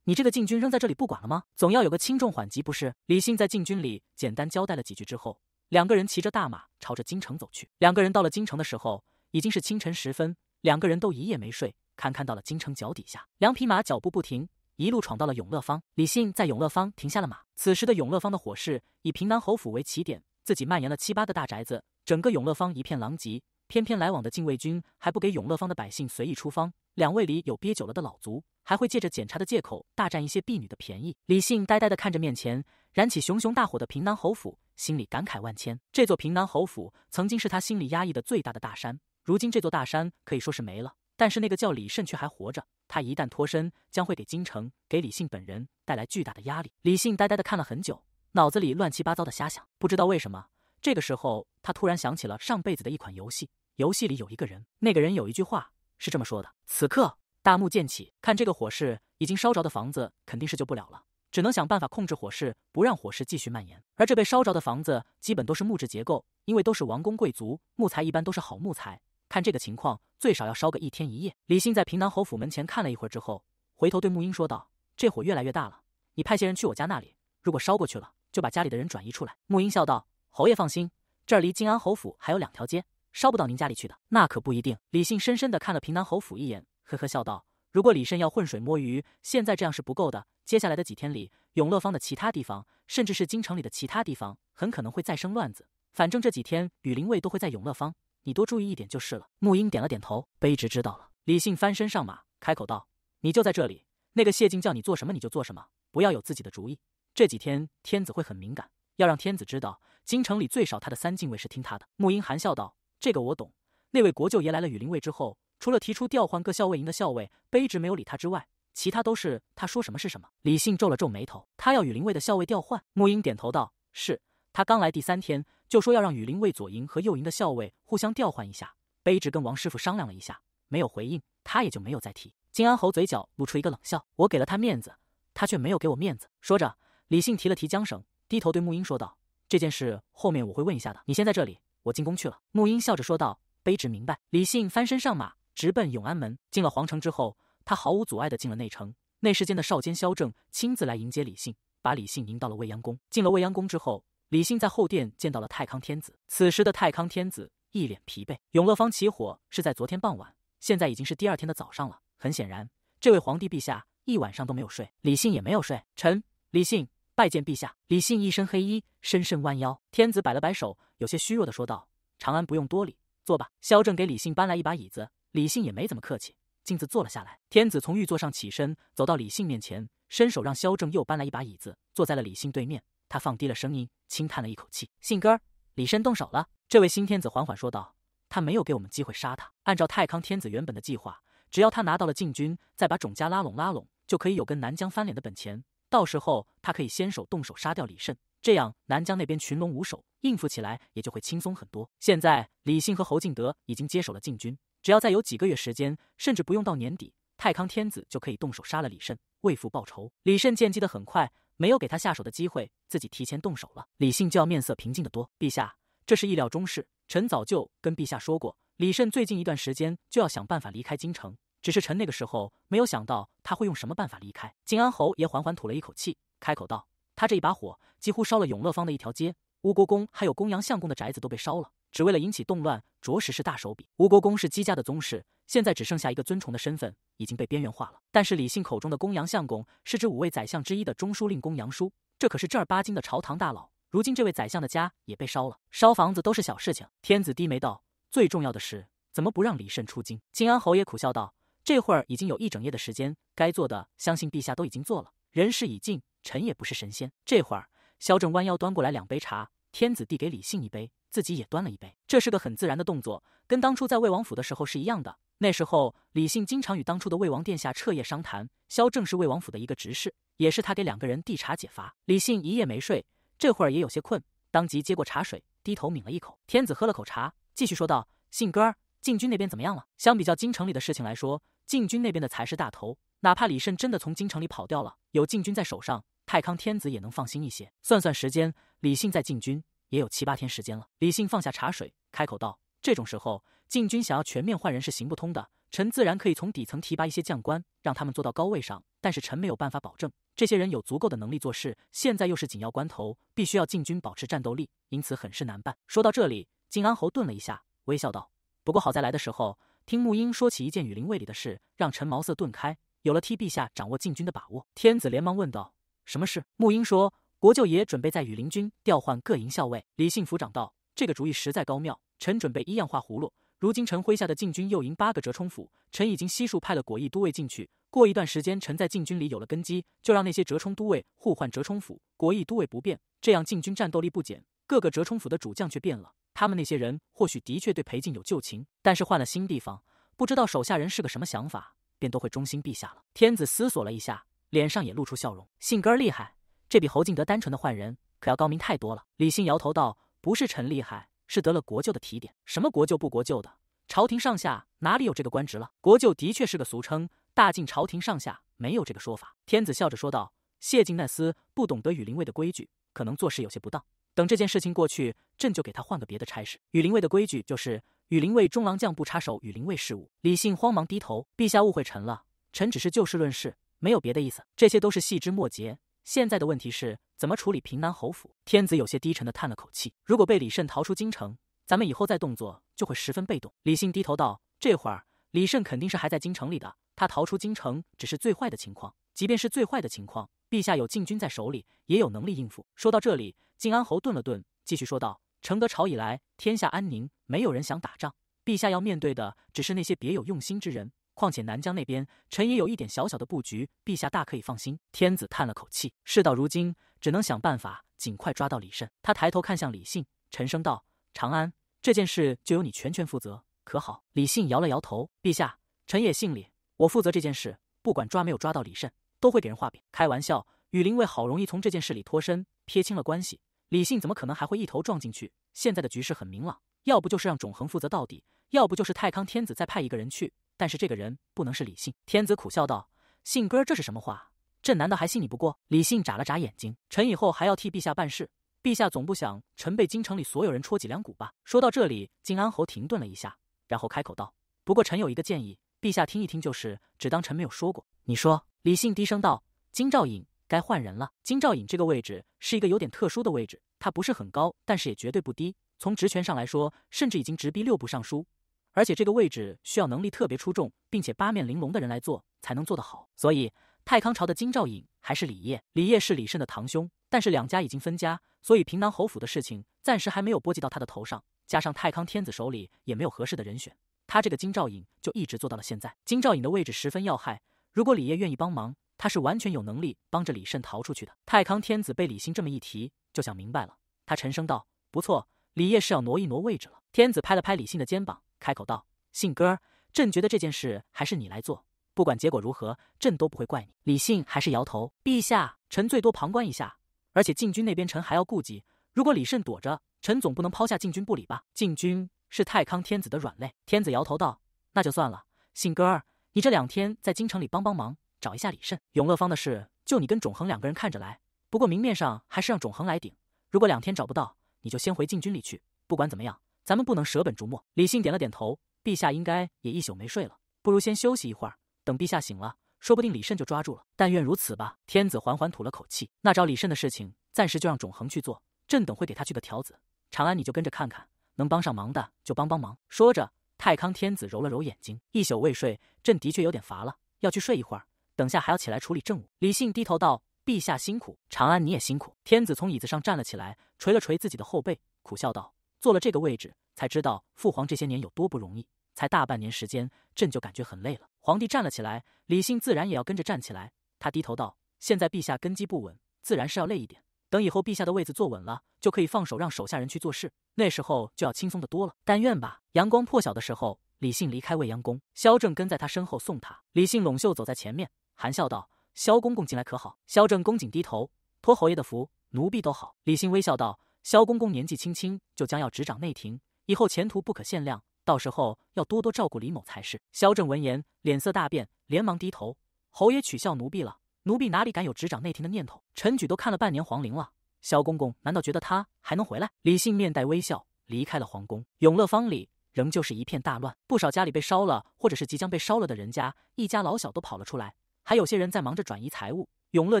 你这个禁军扔在这里不管了吗？总要有个轻重缓急不是？李信在禁军里简单交代了几句之后，两个人骑着大马朝着京城走去。两个人到了京城的时候，已经是清晨时分。两个人都一夜没睡，堪看到了京城脚底下，两匹马脚步不停，一路闯到了永乐坊。李信在永乐坊停下了马。此时的永乐坊的火势以平南侯府为起点，自己蔓延了七八个大宅子，整个永乐坊一片狼藉。偏偏来往的禁卫军还不给永乐坊的百姓随意出方，两位里有憋久了的老卒，还会借着检查的借口大占一些婢女的便宜。李信呆呆的看着面前燃起熊熊大火的平南侯府，心里感慨万千。这座平南侯府曾经是他心里压抑的最大的大山，如今这座大山可以说是没了，但是那个叫李慎却还活着。他一旦脱身，将会给京城、给李信本人带来巨大的压力。李信呆呆的看了很久，脑子里乱七八糟的瞎想，不知道为什么这个时候。他突然想起了上辈子的一款游戏，游戏里有一个人，那个人有一句话是这么说的。此刻大幕渐起，看这个火势，已经烧着的房子肯定是救不了了，只能想办法控制火势，不让火势继续蔓延。而这被烧着的房子基本都是木质结构，因为都是王公贵族，木材一般都是好木材。看这个情况，最少要烧个一天一夜。李信在平南侯府门前看了一会儿之后，回头对穆英说道：“这火越来越大了，你派些人去我家那里，如果烧过去了，就把家里的人转移出来。”穆英笑道：“侯爷放心。”这儿离靖安侯府还有两条街，烧不到您家里去的。那可不一定。李信深深的看了平南侯府一眼，呵呵笑道：“如果李慎要浑水摸鱼，现在这样是不够的。接下来的几天里，永乐坊的其他地方，甚至是京城里的其他地方，很可能会再生乱子。反正这几天，羽林卫都会在永乐坊，你多注意一点就是了。”沐英点了点头，卑职知道了。李信翻身上马，开口道：“你就在这里，那个谢晋叫你做什么你就做什么，不要有自己的主意。这几天天子会很敏感，要让天子知道。”京城里最少他的三禁卫是听他的。沐英含笑道：“这个我懂。那位国舅爷来了羽林卫之后，除了提出调换各校卫营的校尉，卑职没有理他之外，其他都是他说什么是什么。”李信皱了皱眉头，他要羽林卫的校尉调换。沐英点头道：“是他刚来第三天，就说要让羽林卫左营和右营的校尉互相调换一下。卑职跟王师傅商量了一下，没有回应，他也就没有再提。”金安侯嘴角露出一个冷笑：“我给了他面子，他却没有给我面子。”说着，李信提了提缰绳，低头对沐英说道。这件事后面我会问一下的，你先在这里，我进宫去了。”沐英笑着说道，“卑职明白。”李信翻身上马，直奔永安门。进了皇城之后，他毫无阻碍的进了内城。内侍间的少监萧正亲自来迎接李信，把李信迎到了未央宫。进了未央宫之后，李信在后殿见到了太康天子。此时的太康天子一脸疲惫。永乐坊起火是在昨天傍晚，现在已经是第二天的早上了。很显然，这位皇帝陛下一晚上都没有睡，李信也没有睡。臣李信。拜见陛下！李信一身黑衣，深深弯腰。天子摆了摆手，有些虚弱的说道：“长安不用多礼，坐吧。”萧正给李信搬来一把椅子，李信也没怎么客气，径自坐了下来。天子从御座上起身，走到李信面前，伸手让萧正又搬来一把椅子，坐在了李信对面。他放低了声音，轻叹了一口气：“信哥儿，李深动手了。”这位新天子缓缓说道：“他没有给我们机会杀他。按照太康天子原本的计划，只要他拿到了禁军，再把种家拉拢拉拢，就可以有跟南疆翻脸的本钱。”到时候他可以先手动手杀掉李慎，这样南疆那边群龙无首，应付起来也就会轻松很多。现在李信和侯敬德已经接手了禁军，只要再有几个月时间，甚至不用到年底，太康天子就可以动手杀了李慎，为父报仇。李慎见机得很快，没有给他下手的机会，自己提前动手了。李信就要面色平静得多。陛下，这是意料中事，臣早就跟陛下说过，李慎最近一段时间就要想办法离开京城。只是臣那个时候没有想到他会用什么办法离开。靖安侯也缓缓吐了一口气，开口道：“他这一把火几乎烧了永乐坊的一条街，吴国公还有公羊相公的宅子都被烧了，只为了引起动乱，着实是大手笔。吴国公是姬家的宗室，现在只剩下一个尊崇的身份，已经被边缘化了。但是李信口中的公羊相公是指五位宰相之一的中书令公杨叔，这可是正儿八经的朝堂大佬。如今这位宰相的家也被烧了，烧房子都是小事情。”天子低眉道：“最重要的是，怎么不让李慎出京？”靖安侯也苦笑道。这会儿已经有一整夜的时间，该做的相信陛下都已经做了。人事已尽，臣也不是神仙。这会儿，萧正弯腰端过来两杯茶，天子递给李信一杯，自己也端了一杯。这是个很自然的动作，跟当初在魏王府的时候是一样的。那时候，李信经常与当初的魏王殿下彻夜商谈。萧正是魏王府的一个执事，也是他给两个人递茶解乏。李信一夜没睡，这会儿也有些困，当即接过茶水，低头抿了一口。天子喝了口茶，继续说道：“信哥儿，禁军那边怎么样了？相比较京城里的事情来说。”禁军那边的才是大头，哪怕李慎真的从京城里跑掉了，有禁军在手上，太康天子也能放心一些。算算时间，李信在禁军也有七八天时间了。李信放下茶水，开口道：“这种时候，禁军想要全面换人是行不通的。臣自然可以从底层提拔一些将官，让他们做到高位上，但是臣没有办法保证这些人有足够的能力做事。现在又是紧要关头，必须要禁军保持战斗力，因此很是难办。”说到这里，靖安侯顿了一下，微笑道：“不过好在来的时候。”听穆英说起一件羽林卫里的事，让臣茅塞顿开，有了替陛下掌握禁军的把握。天子连忙问道：“什么事？”穆英说：“国舅爷准备在羽林军调换各营校尉。”李信府长道：“这个主意实在高妙。臣准备依样画葫芦。如今臣麾下的禁军又营八个折冲府，臣已经悉数派了果毅都尉进去。过一段时间，臣在禁军里有了根基，就让那些折冲都尉互换折冲府，果毅都尉不变。这样禁军战斗力不减，各个折冲府的主将却变了。”他们那些人或许的确对裴静有旧情，但是换了新地方，不知道手下人是个什么想法，便都会忠心陛下了。天子思索了一下，脸上也露出笑容：“性格儿厉害，这比侯敬德单纯的换人可要高明太多了。”李信摇头道：“不是臣厉害，是得了国舅的提点。什么国舅不国舅的，朝廷上下哪里有这个官职了？国舅的确是个俗称，大晋朝廷上下没有这个说法。”天子笑着说道：“谢敬那厮不懂得羽林卫的规矩，可能做事有些不当。”等这件事情过去，朕就给他换个别的差事。羽林卫的规矩就是，羽林卫中郎将不插手羽林卫事务。李信慌忙低头，陛下误会臣了，臣只是就事论事，没有别的意思。这些都是细枝末节。现在的问题是怎么处理平南侯府。天子有些低沉的叹了口气。如果被李慎逃出京城，咱们以后再动作就会十分被动。李信低头道：“这会儿李慎肯定是还在京城里的，他逃出京城只是最坏的情况。即便是最坏的情况，陛下有禁军在手里，也有能力应付。”说到这里。靖安侯顿了顿，继续说道：“承德朝以来，天下安宁，没有人想打仗。陛下要面对的只是那些别有用心之人。况且南疆那边，臣也有一点小小的布局，陛下大可以放心。”天子叹了口气：“事到如今，只能想办法尽快抓到李慎。”他抬头看向李信，沉声道：“长安这件事就由你全权负责，可好？”李信摇了摇头：“陛下，臣也姓李，我负责这件事，不管抓没有抓到李慎，都会给人画饼。”开玩笑，雨林卫好容易从这件事里脱身，撇清了关系。李信怎么可能还会一头撞进去？现在的局势很明朗，要不就是让种恒负责到底，要不就是太康天子再派一个人去。但是这个人不能是李信。天子苦笑道：“信哥，这是什么话？朕难道还信你？不过……”李信眨了眨眼睛：“臣以后还要替陛下办事，陛下总不想臣被京城里所有人戳脊梁骨吧？”说到这里，金安侯停顿了一下，然后开口道：“不过臣有一个建议，陛下听一听，就是只当臣没有说过。你说？”李信低声道：“金兆尹该换人了。金兆尹这个位置是一个有点特殊的位置，他不是很高，但是也绝对不低。从职权上来说，甚至已经直逼六部尚书。而且这个位置需要能力特别出众，并且八面玲珑的人来做才能做得好。所以太康朝的金兆尹还是李业。李业是李慎的堂兄，但是两家已经分家，所以平南侯府的事情暂时还没有波及到他的头上。加上太康天子手里也没有合适的人选，他这个金兆尹就一直做到了现在。金兆尹的位置十分要害，如果李业愿意帮忙。他是完全有能力帮着李慎逃出去的。太康天子被李信这么一提，就想明白了。他沉声道：“不错，李烨是要挪一挪位置了。”天子拍了拍李信的肩膀，开口道：“信哥，朕觉得这件事还是你来做，不管结果如何，朕都不会怪你。”李信还是摇头：“陛下，臣最多旁观一下。而且禁军那边，臣还要顾及。如果李慎躲着，臣总不能抛下禁军不理吧？禁军是太康天子的软肋。”天子摇头道：“那就算了。信哥，你这两天在京城里帮帮忙。”找一下李慎，永乐坊的事就你跟种恒两个人看着来。不过明面上还是让种恒来顶。如果两天找不到，你就先回禁军里去。不管怎么样，咱们不能舍本逐末。李信点了点头。陛下应该也一宿没睡了，不如先休息一会儿。等陛下醒了，说不定李慎就抓住了。但愿如此吧。天子缓缓吐了口气，那找李慎的事情暂时就让种恒去做。朕等会给他去个条子。长安，你就跟着看看，能帮上忙的就帮帮忙。说着，太康天子揉了揉眼睛，一宿未睡，朕的确有点乏了，要去睡一会儿。等下还要起来处理政务。李信低头道：“陛下辛苦，长安你也辛苦。”天子从椅子上站了起来，捶了捶自己的后背，苦笑道：“坐了这个位置，才知道父皇这些年有多不容易。才大半年时间，朕就感觉很累了。”皇帝站了起来，李信自然也要跟着站起来。他低头道：“现在陛下根基不稳，自然是要累一点。等以后陛下的位子坐稳了，就可以放手让手下人去做事，那时候就要轻松的多了。但愿吧。”阳光破晓的时候，李信离开未央宫，萧正跟在他身后送他。李信拢袖走在前面。含笑道：“萧公公近来可好？”萧正恭谨低头，托侯爷的福，奴婢都好。李信微笑道：“萧公公年纪轻轻就将要执掌内廷，以后前途不可限量。到时候要多多照顾李某才是。”萧正闻言，脸色大变，连忙低头：“侯爷取笑奴婢了，奴婢哪里敢有执掌内廷的念头？陈举都看了半年皇陵了，萧公公难道觉得他还能回来？”李信面带微笑离开了皇宫。永乐坊里仍旧是一片大乱，不少家里被烧了或者是即将被烧了的人家，一家老小都跑了出来。还有些人在忙着转移财物，永乐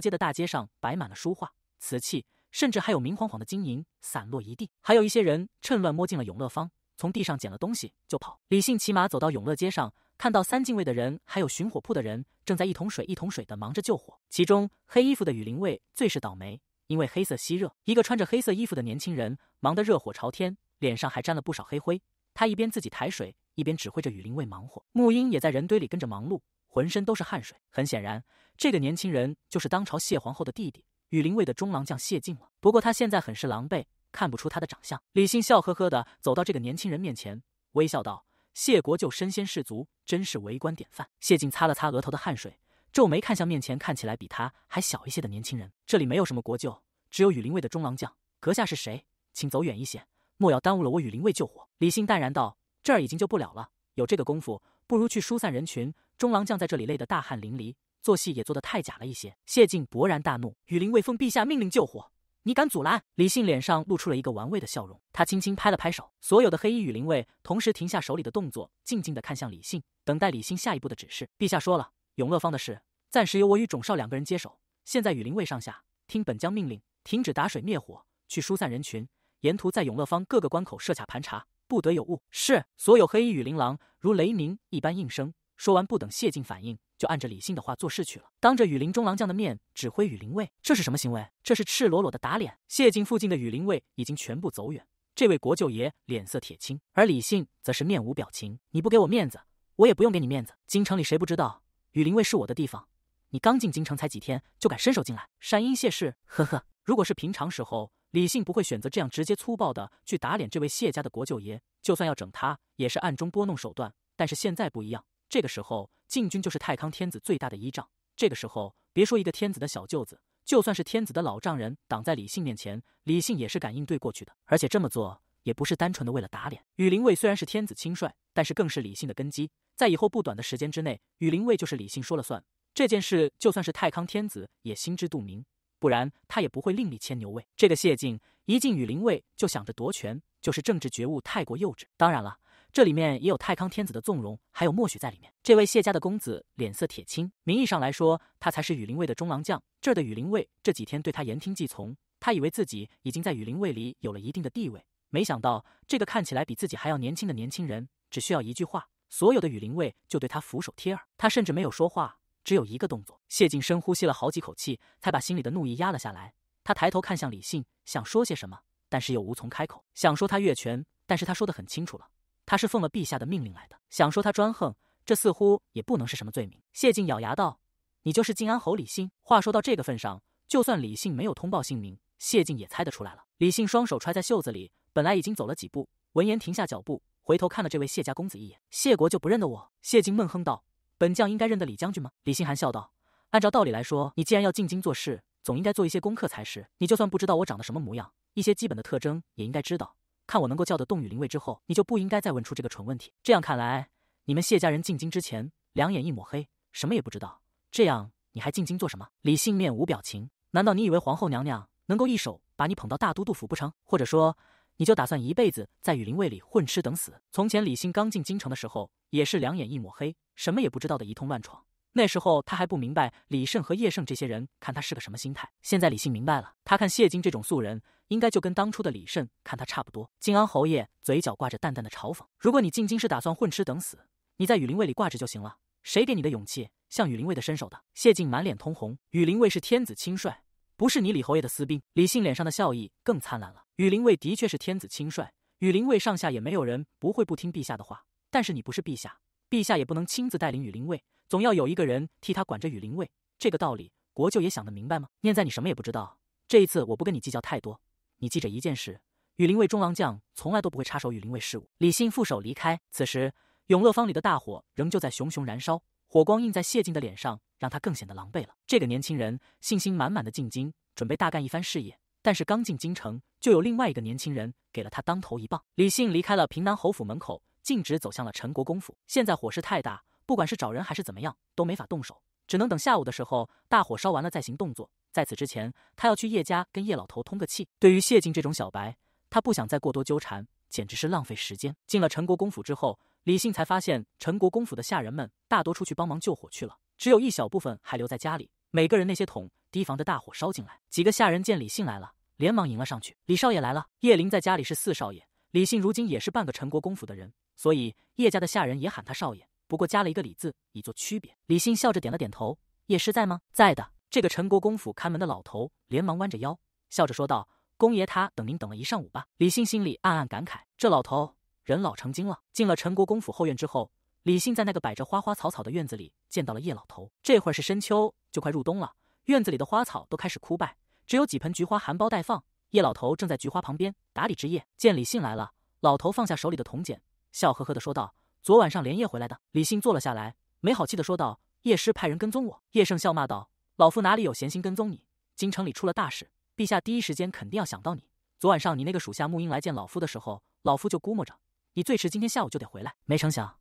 街的大街上摆满了书画、瓷器，甚至还有明晃晃的金银散落一地。还有一些人趁乱摸进了永乐坊，从地上捡了东西就跑。李信骑马走到永乐街上，看到三进卫的人还有巡火铺的人正在一桶水一桶水的忙着救火。其中黑衣服的羽林卫最是倒霉，因为黑色吸热。一个穿着黑色衣服的年轻人忙得热火朝天，脸上还沾了不少黑灰。他一边自己抬水，一边指挥着羽林卫忙活。沐英也在人堆里跟着忙碌。浑身都是汗水，很显然，这个年轻人就是当朝谢皇后的弟弟羽林卫的中郎将谢晋了。不过他现在很是狼狈，看不出他的长相。李信笑呵呵的走到这个年轻人面前，微笑道：“谢国舅身先士卒，真是为官典范。”谢晋擦了擦额头的汗水，皱眉看向面前看起来比他还小一些的年轻人：“这里没有什么国舅，只有羽林卫的中郎将，阁下是谁？请走远一些，莫要耽误了我羽林卫救火。”李信淡然道：“这儿已经救不了了，有这个功夫，不如去疏散人群。”中郎将在这里累得大汗淋漓，做戏也做得太假了一些。谢晋勃然大怒，羽林卫奉陛下命令救火，你敢阻拦？李信脸上露出了一个玩味的笑容，他轻轻拍了拍手，所有的黑衣羽林卫同时停下手里的动作，静静的看向李信，等待李信下一步的指示。陛下说了，永乐坊的事暂时由我与种少两个人接手。现在羽林卫上下听本将命令，停止打水灭火，去疏散人群，沿途在永乐坊各个关口设卡盘查，不得有误。是，所有黑衣羽林郎如雷鸣一般应声。说完，不等谢晋反应，就按着李信的话做事去了。当着雨林中郎将的面指挥雨林卫，这是什么行为？这是赤裸裸的打脸！谢晋附近的雨林卫已经全部走远，这位国舅爷脸色铁青，而李信则是面无表情。你不给我面子，我也不用给你面子。京城里谁不知道雨林卫是我的地方？你刚进京城才几天，就敢伸手进来？山阴谢氏，呵呵。如果是平常时候，李信不会选择这样直接粗暴的去打脸这位谢家的国舅爷，就算要整他，也是暗中拨弄手段。但是现在不一样。这个时候，禁军就是太康天子最大的依仗。这个时候，别说一个天子的小舅子，就算是天子的老丈人，挡在李信面前，李信也是敢应对过去的。而且这么做，也不是单纯的为了打脸。羽林卫虽然是天子亲率，但是更是李信的根基。在以后不短的时间之内，羽林卫就是李信说了算。这件事，就算是太康天子也心知肚明，不然他也不会另立牵牛卫。这个谢晋一进羽林卫就想着夺权，就是政治觉悟太过幼稚。当然了。这里面也有太康天子的纵容，还有默许在里面。这位谢家的公子脸色铁青。名义上来说，他才是羽林卫的中郎将。这儿的羽林卫这几天对他言听计从。他以为自己已经在羽林卫里有了一定的地位，没想到这个看起来比自己还要年轻的年轻人，只需要一句话，所有的羽林卫就对他俯首帖耳。他甚至没有说话，只有一个动作。谢晋深呼吸了好几口气，才把心里的怒意压了下来。他抬头看向李信，想说些什么，但是又无从开口。想说他越权，但是他说的很清楚了。他是奉了陛下的命令来的，想说他专横，这似乎也不能是什么罪名。谢晋咬牙道：“你就是靖安侯李信。”话说到这个份上，就算李信没有通报姓名，谢晋也猜得出来了。李信双手揣在袖子里，本来已经走了几步，闻言停下脚步，回头看了这位谢家公子一眼。谢国就不认得我？谢晋闷哼道：“本将应该认得李将军吗？”李信含笑道：“按照道理来说，你既然要进京做事，总应该做一些功课才是。你就算不知道我长得什么模样，一些基本的特征也应该知道。”看我能够叫得动雨林卫之后，你就不应该再问出这个蠢问题。这样看来，你们谢家人进京之前，两眼一抹黑，什么也不知道，这样你还进京做什么？李信面无表情。难道你以为皇后娘娘能够一手把你捧到大都督府不成？或者说，你就打算一辈子在雨林卫里混吃等死？从前李信刚进京城的时候，也是两眼一抹黑，什么也不知道的一通乱闯。那时候他还不明白李胜和叶胜这些人看他是个什么心态，现在李信明白了，他看谢金这种素人，应该就跟当初的李胜看他差不多。靖安侯爷嘴角挂着淡淡的嘲讽：“如果你进京是打算混吃等死，你在羽林卫里挂着就行了，谁给你的勇气向羽林卫的伸手的？”谢晋满脸通红。羽林卫是天子亲率，不是你李侯爷的私兵。李信脸上的笑意更灿烂了。羽林卫的确是天子亲率，羽林卫上下也没有人不会不听陛下的话，但是你不是陛下，陛下也不能亲自带领羽林卫。总要有一个人替他管着羽林卫，这个道理，国舅也想得明白吗？念在你什么也不知道，这一次我不跟你计较太多，你记着一件事：羽林卫中郎将从来都不会插手羽林卫事务。李信负手离开。此时，永乐坊里的大火仍旧在熊熊燃烧，火光映在谢晋的脸上，让他更显得狼狈了。这个年轻人信心满满的进京，准备大干一番事业，但是刚进京城，就有另外一个年轻人给了他当头一棒。李信离开了平南侯府门口，径直走向了陈国公府。现在火势太大。不管是找人还是怎么样，都没法动手，只能等下午的时候大火烧完了再行动作。在此之前，他要去叶家跟叶老头通个气。对于谢晋这种小白，他不想再过多纠缠，简直是浪费时间。进了陈国公府之后，李信才发现陈国公府的下人们大多出去帮忙救火去了，只有一小部分还留在家里。每个人那些桶提防着大火烧进来。几个下人见李信来了，连忙迎了上去：“李少爷来了！”叶林在家里是四少爷，李信如今也是半个陈国公府的人，所以叶家的下人也喊他少爷。不过加了一个“李”字，以作区别。李信笑着点了点头。叶师在吗？在的。这个陈国公府看门的老头连忙弯着腰，笑着说道：“公爷他等您等了一上午吧。”李信心里暗暗感慨：这老头人老成精了。进了陈国公府后院之后，李信在那个摆着花花草草的院子里见到了叶老头。这会儿是深秋，就快入冬了，院子里的花草都开始枯败，只有几盆菊花含苞待放。叶老头正在菊花旁边打理枝叶，见李信来了，老头放下手里的铜简，笑呵呵的说道。昨晚上连夜回来的李信坐了下来，没好气地说道：“叶师派人跟踪我。”叶盛笑骂道：“老夫哪里有闲心跟踪你？京城里出了大事，陛下第一时间肯定要想到你。昨晚上你那个属下穆英来见老夫的时候，老夫就估摸着你最迟今天下午就得回来，没成想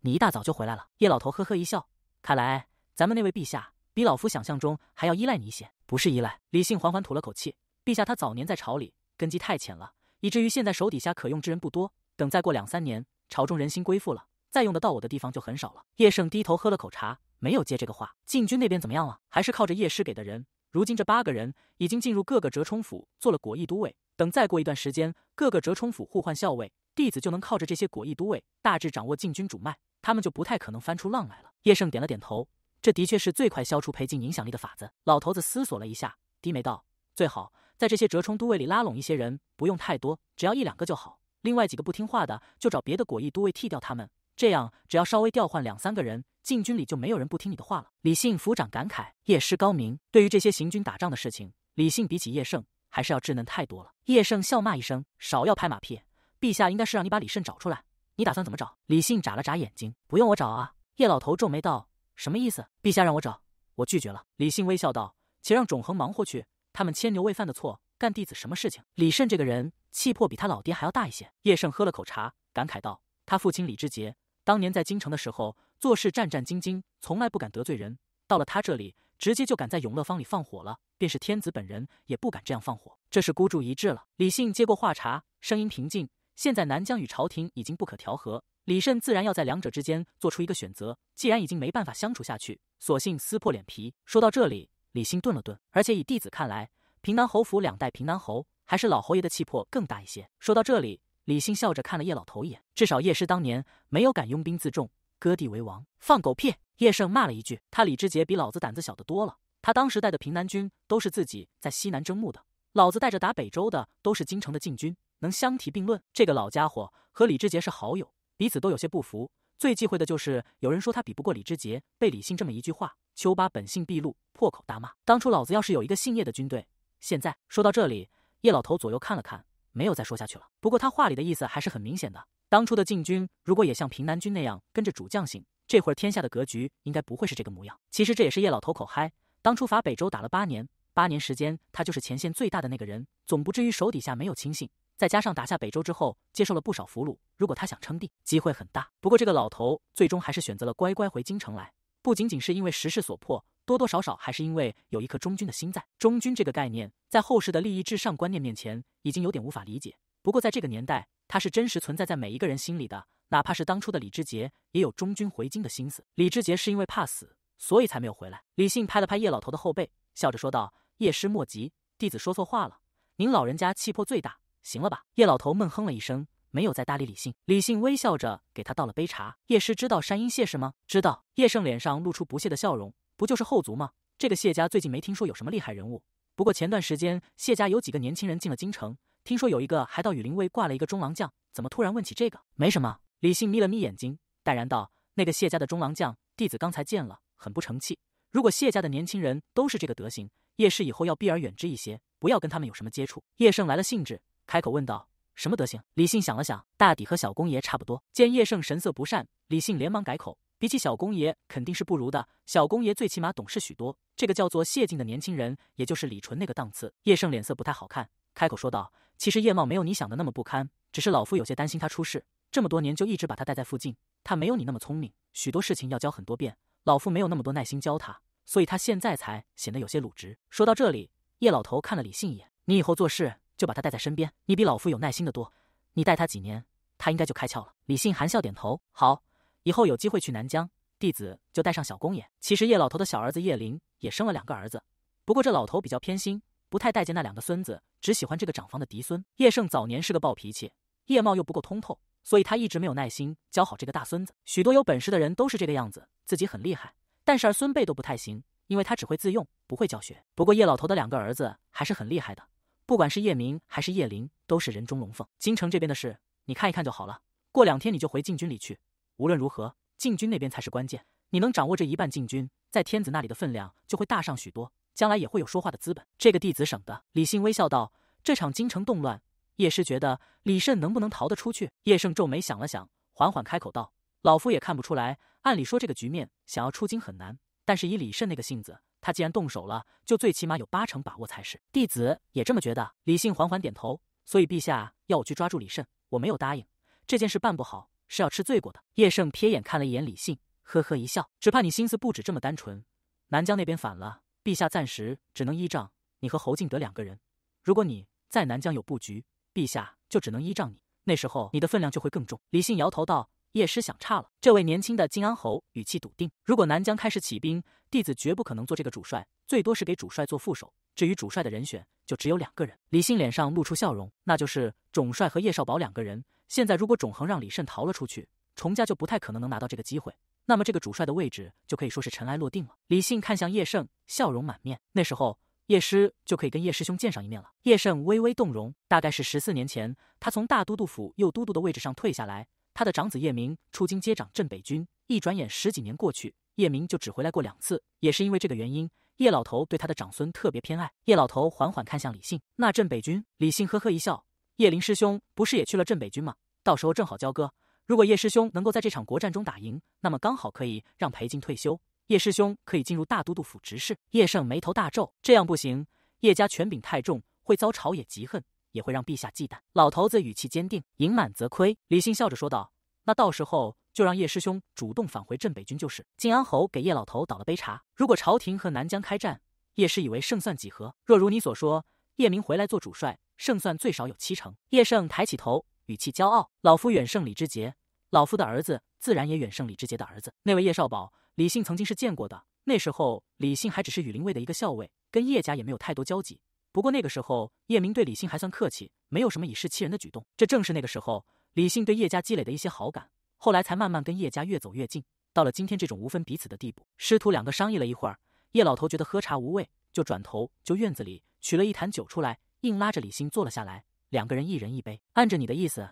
你一大早就回来了。”叶老头呵呵一笑，看来咱们那位陛下比老夫想象中还要依赖你一些，不是依赖。李信缓缓吐了口气：“陛下他早年在朝里根基太浅了，以至于现在手底下可用之人不多。等再过两三年，朝中人心归附了。”再用得到我的地方就很少了。叶盛低头喝了口茶，没有接这个话。禁军那边怎么样了？还是靠着叶师给的人。如今这八个人已经进入各个折冲府做了果毅都尉。等再过一段时间，各个折冲府互换校尉，弟子就能靠着这些果毅都尉大致掌握禁军主脉，他们就不太可能翻出浪来了。叶盛点了点头，这的确是最快消除裴静影响力的法子。老头子思索了一下，低眉道：“最好在这些折冲都尉里拉拢一些人，不用太多，只要一两个就好。另外几个不听话的，就找别的果毅都尉替掉他们。”这样，只要稍微调换两三个人，禁军里就没有人不听你的话了。李信抚掌感慨：“叶师高明。”对于这些行军打仗的事情，李信比起叶胜还是要稚嫩太多了。叶胜笑骂一声：“少要拍马屁！”陛下应该是让你把李慎找出来，你打算怎么找？”李信眨了眨眼睛：“不用我找啊。”叶老头皱眉道：“什么意思？陛下让我找，我拒绝了。”李信微笑道：“且让种恒忙活去，他们牵牛未犯的错，干弟子什么事情？”李慎这个人气魄比他老爹还要大一些。叶胜喝了口茶，感慨道：“他父亲李志杰。”当年在京城的时候，做事战战兢兢，从来不敢得罪人。到了他这里，直接就敢在永乐坊里放火了。便是天子本人也不敢这样放火，这是孤注一掷了。李信接过话茬，声音平静。现在南疆与朝廷已经不可调和，李慎自然要在两者之间做出一个选择。既然已经没办法相处下去，索性撕破脸皮。说到这里，李信顿了顿，而且以弟子看来，平南侯府两代平南侯，还是老侯爷的气魄更大一些。说到这里。李信笑着看了叶老头一眼，至少叶师当年没有敢拥兵自重、割地为王，放狗屁！叶胜骂了一句：“他李知杰比老子胆子小得多了。他当时带的平南军都是自己在西南征募的，老子带着打北周的都是京城的禁军，能相提并论？这个老家伙和李知杰是好友，彼此都有些不服。最忌讳的就是有人说他比不过李知杰，被李信这么一句话，丘八本性毕露，破口大骂：当初老子要是有一个姓叶的军队，现在……说到这里，叶老头左右看了看。”没有再说下去了。不过他话里的意思还是很明显的。当初的禁军如果也像平南军那样跟着主将行，这会儿天下的格局应该不会是这个模样。其实这也是叶老头口嗨。当初伐北周打了八年，八年时间他就是前线最大的那个人，总不至于手底下没有亲信。再加上打下北周之后，接受了不少俘虏，如果他想称帝，机会很大。不过这个老头最终还是选择了乖乖回京城来，不仅仅是因为时势所迫。多多少少还是因为有一颗忠君的心在。忠君这个概念，在后世的利益至上观念面前，已经有点无法理解。不过在这个年代，它是真实存在在每一个人心里的。哪怕是当初的李志杰，也有忠君回京的心思。李志杰是因为怕死，所以才没有回来。李信拍了拍叶老头的后背，笑着说道：“叶师莫急，弟子说错话了。您老人家气魄最大，行了吧？”叶老头闷哼了一声，没有再搭理李信。李信微笑着给他倒了杯茶。叶师知道山鹰谢氏吗？知道。叶胜脸上露出不屑的笑容。不就是后族吗？这个谢家最近没听说有什么厉害人物。不过前段时间谢家有几个年轻人进了京城，听说有一个还到羽林卫挂了一个中郎将。怎么突然问起这个？没什么。李信眯了眯眼睛，淡然道：“那个谢家的中郎将弟子刚才见了，很不成器。如果谢家的年轻人都是这个德行，叶氏以后要避而远之一些，不要跟他们有什么接触。”叶胜来了兴致，开口问道：“什么德行？”李信想了想，大抵和小公爷差不多。见叶胜神色不善，李信连忙改口。比起小公爷肯定是不如的，小公爷最起码懂事许多。这个叫做谢晋的年轻人，也就是李纯那个档次。叶胜脸色不太好看，开口说道：“其实叶茂没有你想的那么不堪，只是老夫有些担心他出事。这么多年就一直把他带在附近，他没有你那么聪明，许多事情要教很多遍，老夫没有那么多耐心教他，所以他现在才显得有些鲁直。”说到这里，叶老头看了李信一眼：“你以后做事就把他带在身边，你比老夫有耐心的多，你带他几年，他应该就开窍了。”李信含笑点头：“好。”以后有机会去南疆，弟子就带上小公爷。其实叶老头的小儿子叶林也生了两个儿子，不过这老头比较偏心，不太待见那两个孙子，只喜欢这个长房的嫡孙叶胜。早年是个暴脾气，叶茂又不够通透，所以他一直没有耐心教好这个大孙子。许多有本事的人都是这个样子，自己很厉害，但是儿孙辈都不太行，因为他只会自用，不会教学。不过叶老头的两个儿子还是很厉害的，不管是叶明还是叶林，都是人中龙凤。京城这边的事，你看一看就好了。过两天你就回禁军里去。无论如何，禁军那边才是关键。你能掌握这一半禁军，在天子那里的分量就会大上许多，将来也会有说话的资本。这个弟子省的。李信微笑道：“这场京城动乱，叶师觉得李慎能不能逃得出去？”叶胜皱眉想了想，缓缓开口道：“老夫也看不出来。按理说，这个局面想要出京很难。但是以李慎那个性子，他既然动手了，就最起码有八成把握才是。”弟子也这么觉得。李信缓缓点头。所以陛下要我去抓住李慎，我没有答应。这件事办不好。是要吃罪过的。叶盛瞥眼看了一眼李信，呵呵一笑，只怕你心思不止这么单纯。南疆那边反了，陛下暂时只能依仗你和侯敬德两个人。如果你在南疆有布局，陛下就只能依仗你，那时候你的分量就会更重。李信摇头道：“叶师想差了。”这位年轻的靖安侯语气笃定：“如果南疆开始起兵，弟子绝不可能做这个主帅，最多是给主帅做副手。至于主帅的人选，就只有两个人。”李信脸上露出笑容，那就是总帅和叶少保两个人。现在如果种恒让李胜逃了出去，崇家就不太可能能拿到这个机会，那么这个主帅的位置就可以说是尘埃落定了。李信看向叶胜，笑容满面。那时候叶师就可以跟叶师兄见上一面了。叶胜微微动容，大概是十四年前，他从大都督府右都督的位置上退下来，他的长子叶明出京接掌镇北军。一转眼十几年过去，叶明就只回来过两次，也是因为这个原因，叶老头对他的长孙特别偏爱。叶老头缓缓看向李信，那镇北军，李信呵呵一笑。叶林师兄不是也去了镇北军吗？到时候正好交割。如果叶师兄能够在这场国战中打赢，那么刚好可以让裴静退休，叶师兄可以进入大都督府执事。叶胜眉头大皱，这样不行，叶家权柄太重，会遭朝野嫉恨，也会让陛下忌惮。老头子语气坚定，盈满则亏。李信笑着说道：“那到时候就让叶师兄主动返回镇北军就是。”靖安侯给叶老头倒了杯茶。如果朝廷和南疆开战，叶师以为胜算几何？若如你所说。叶明回来做主帅，胜算最少有七成。叶胜抬起头，语气骄傲：“老夫远胜李之杰，老夫的儿子自然也远胜李之杰的儿子。那位叶少保，李信曾经是见过的。那时候李信还只是羽林卫的一个校尉，跟叶家也没有太多交集。不过那个时候，叶明对李信还算客气，没有什么以势欺人的举动。这正是那个时候，李信对叶家积累的一些好感，后来才慢慢跟叶家越走越近，到了今天这种无分彼此的地步。师徒两个商议了一会儿，叶老头觉得喝茶无味，就转头就院子里。”取了一坛酒出来，硬拉着李信坐了下来。两个人一人一杯，按着你的意思，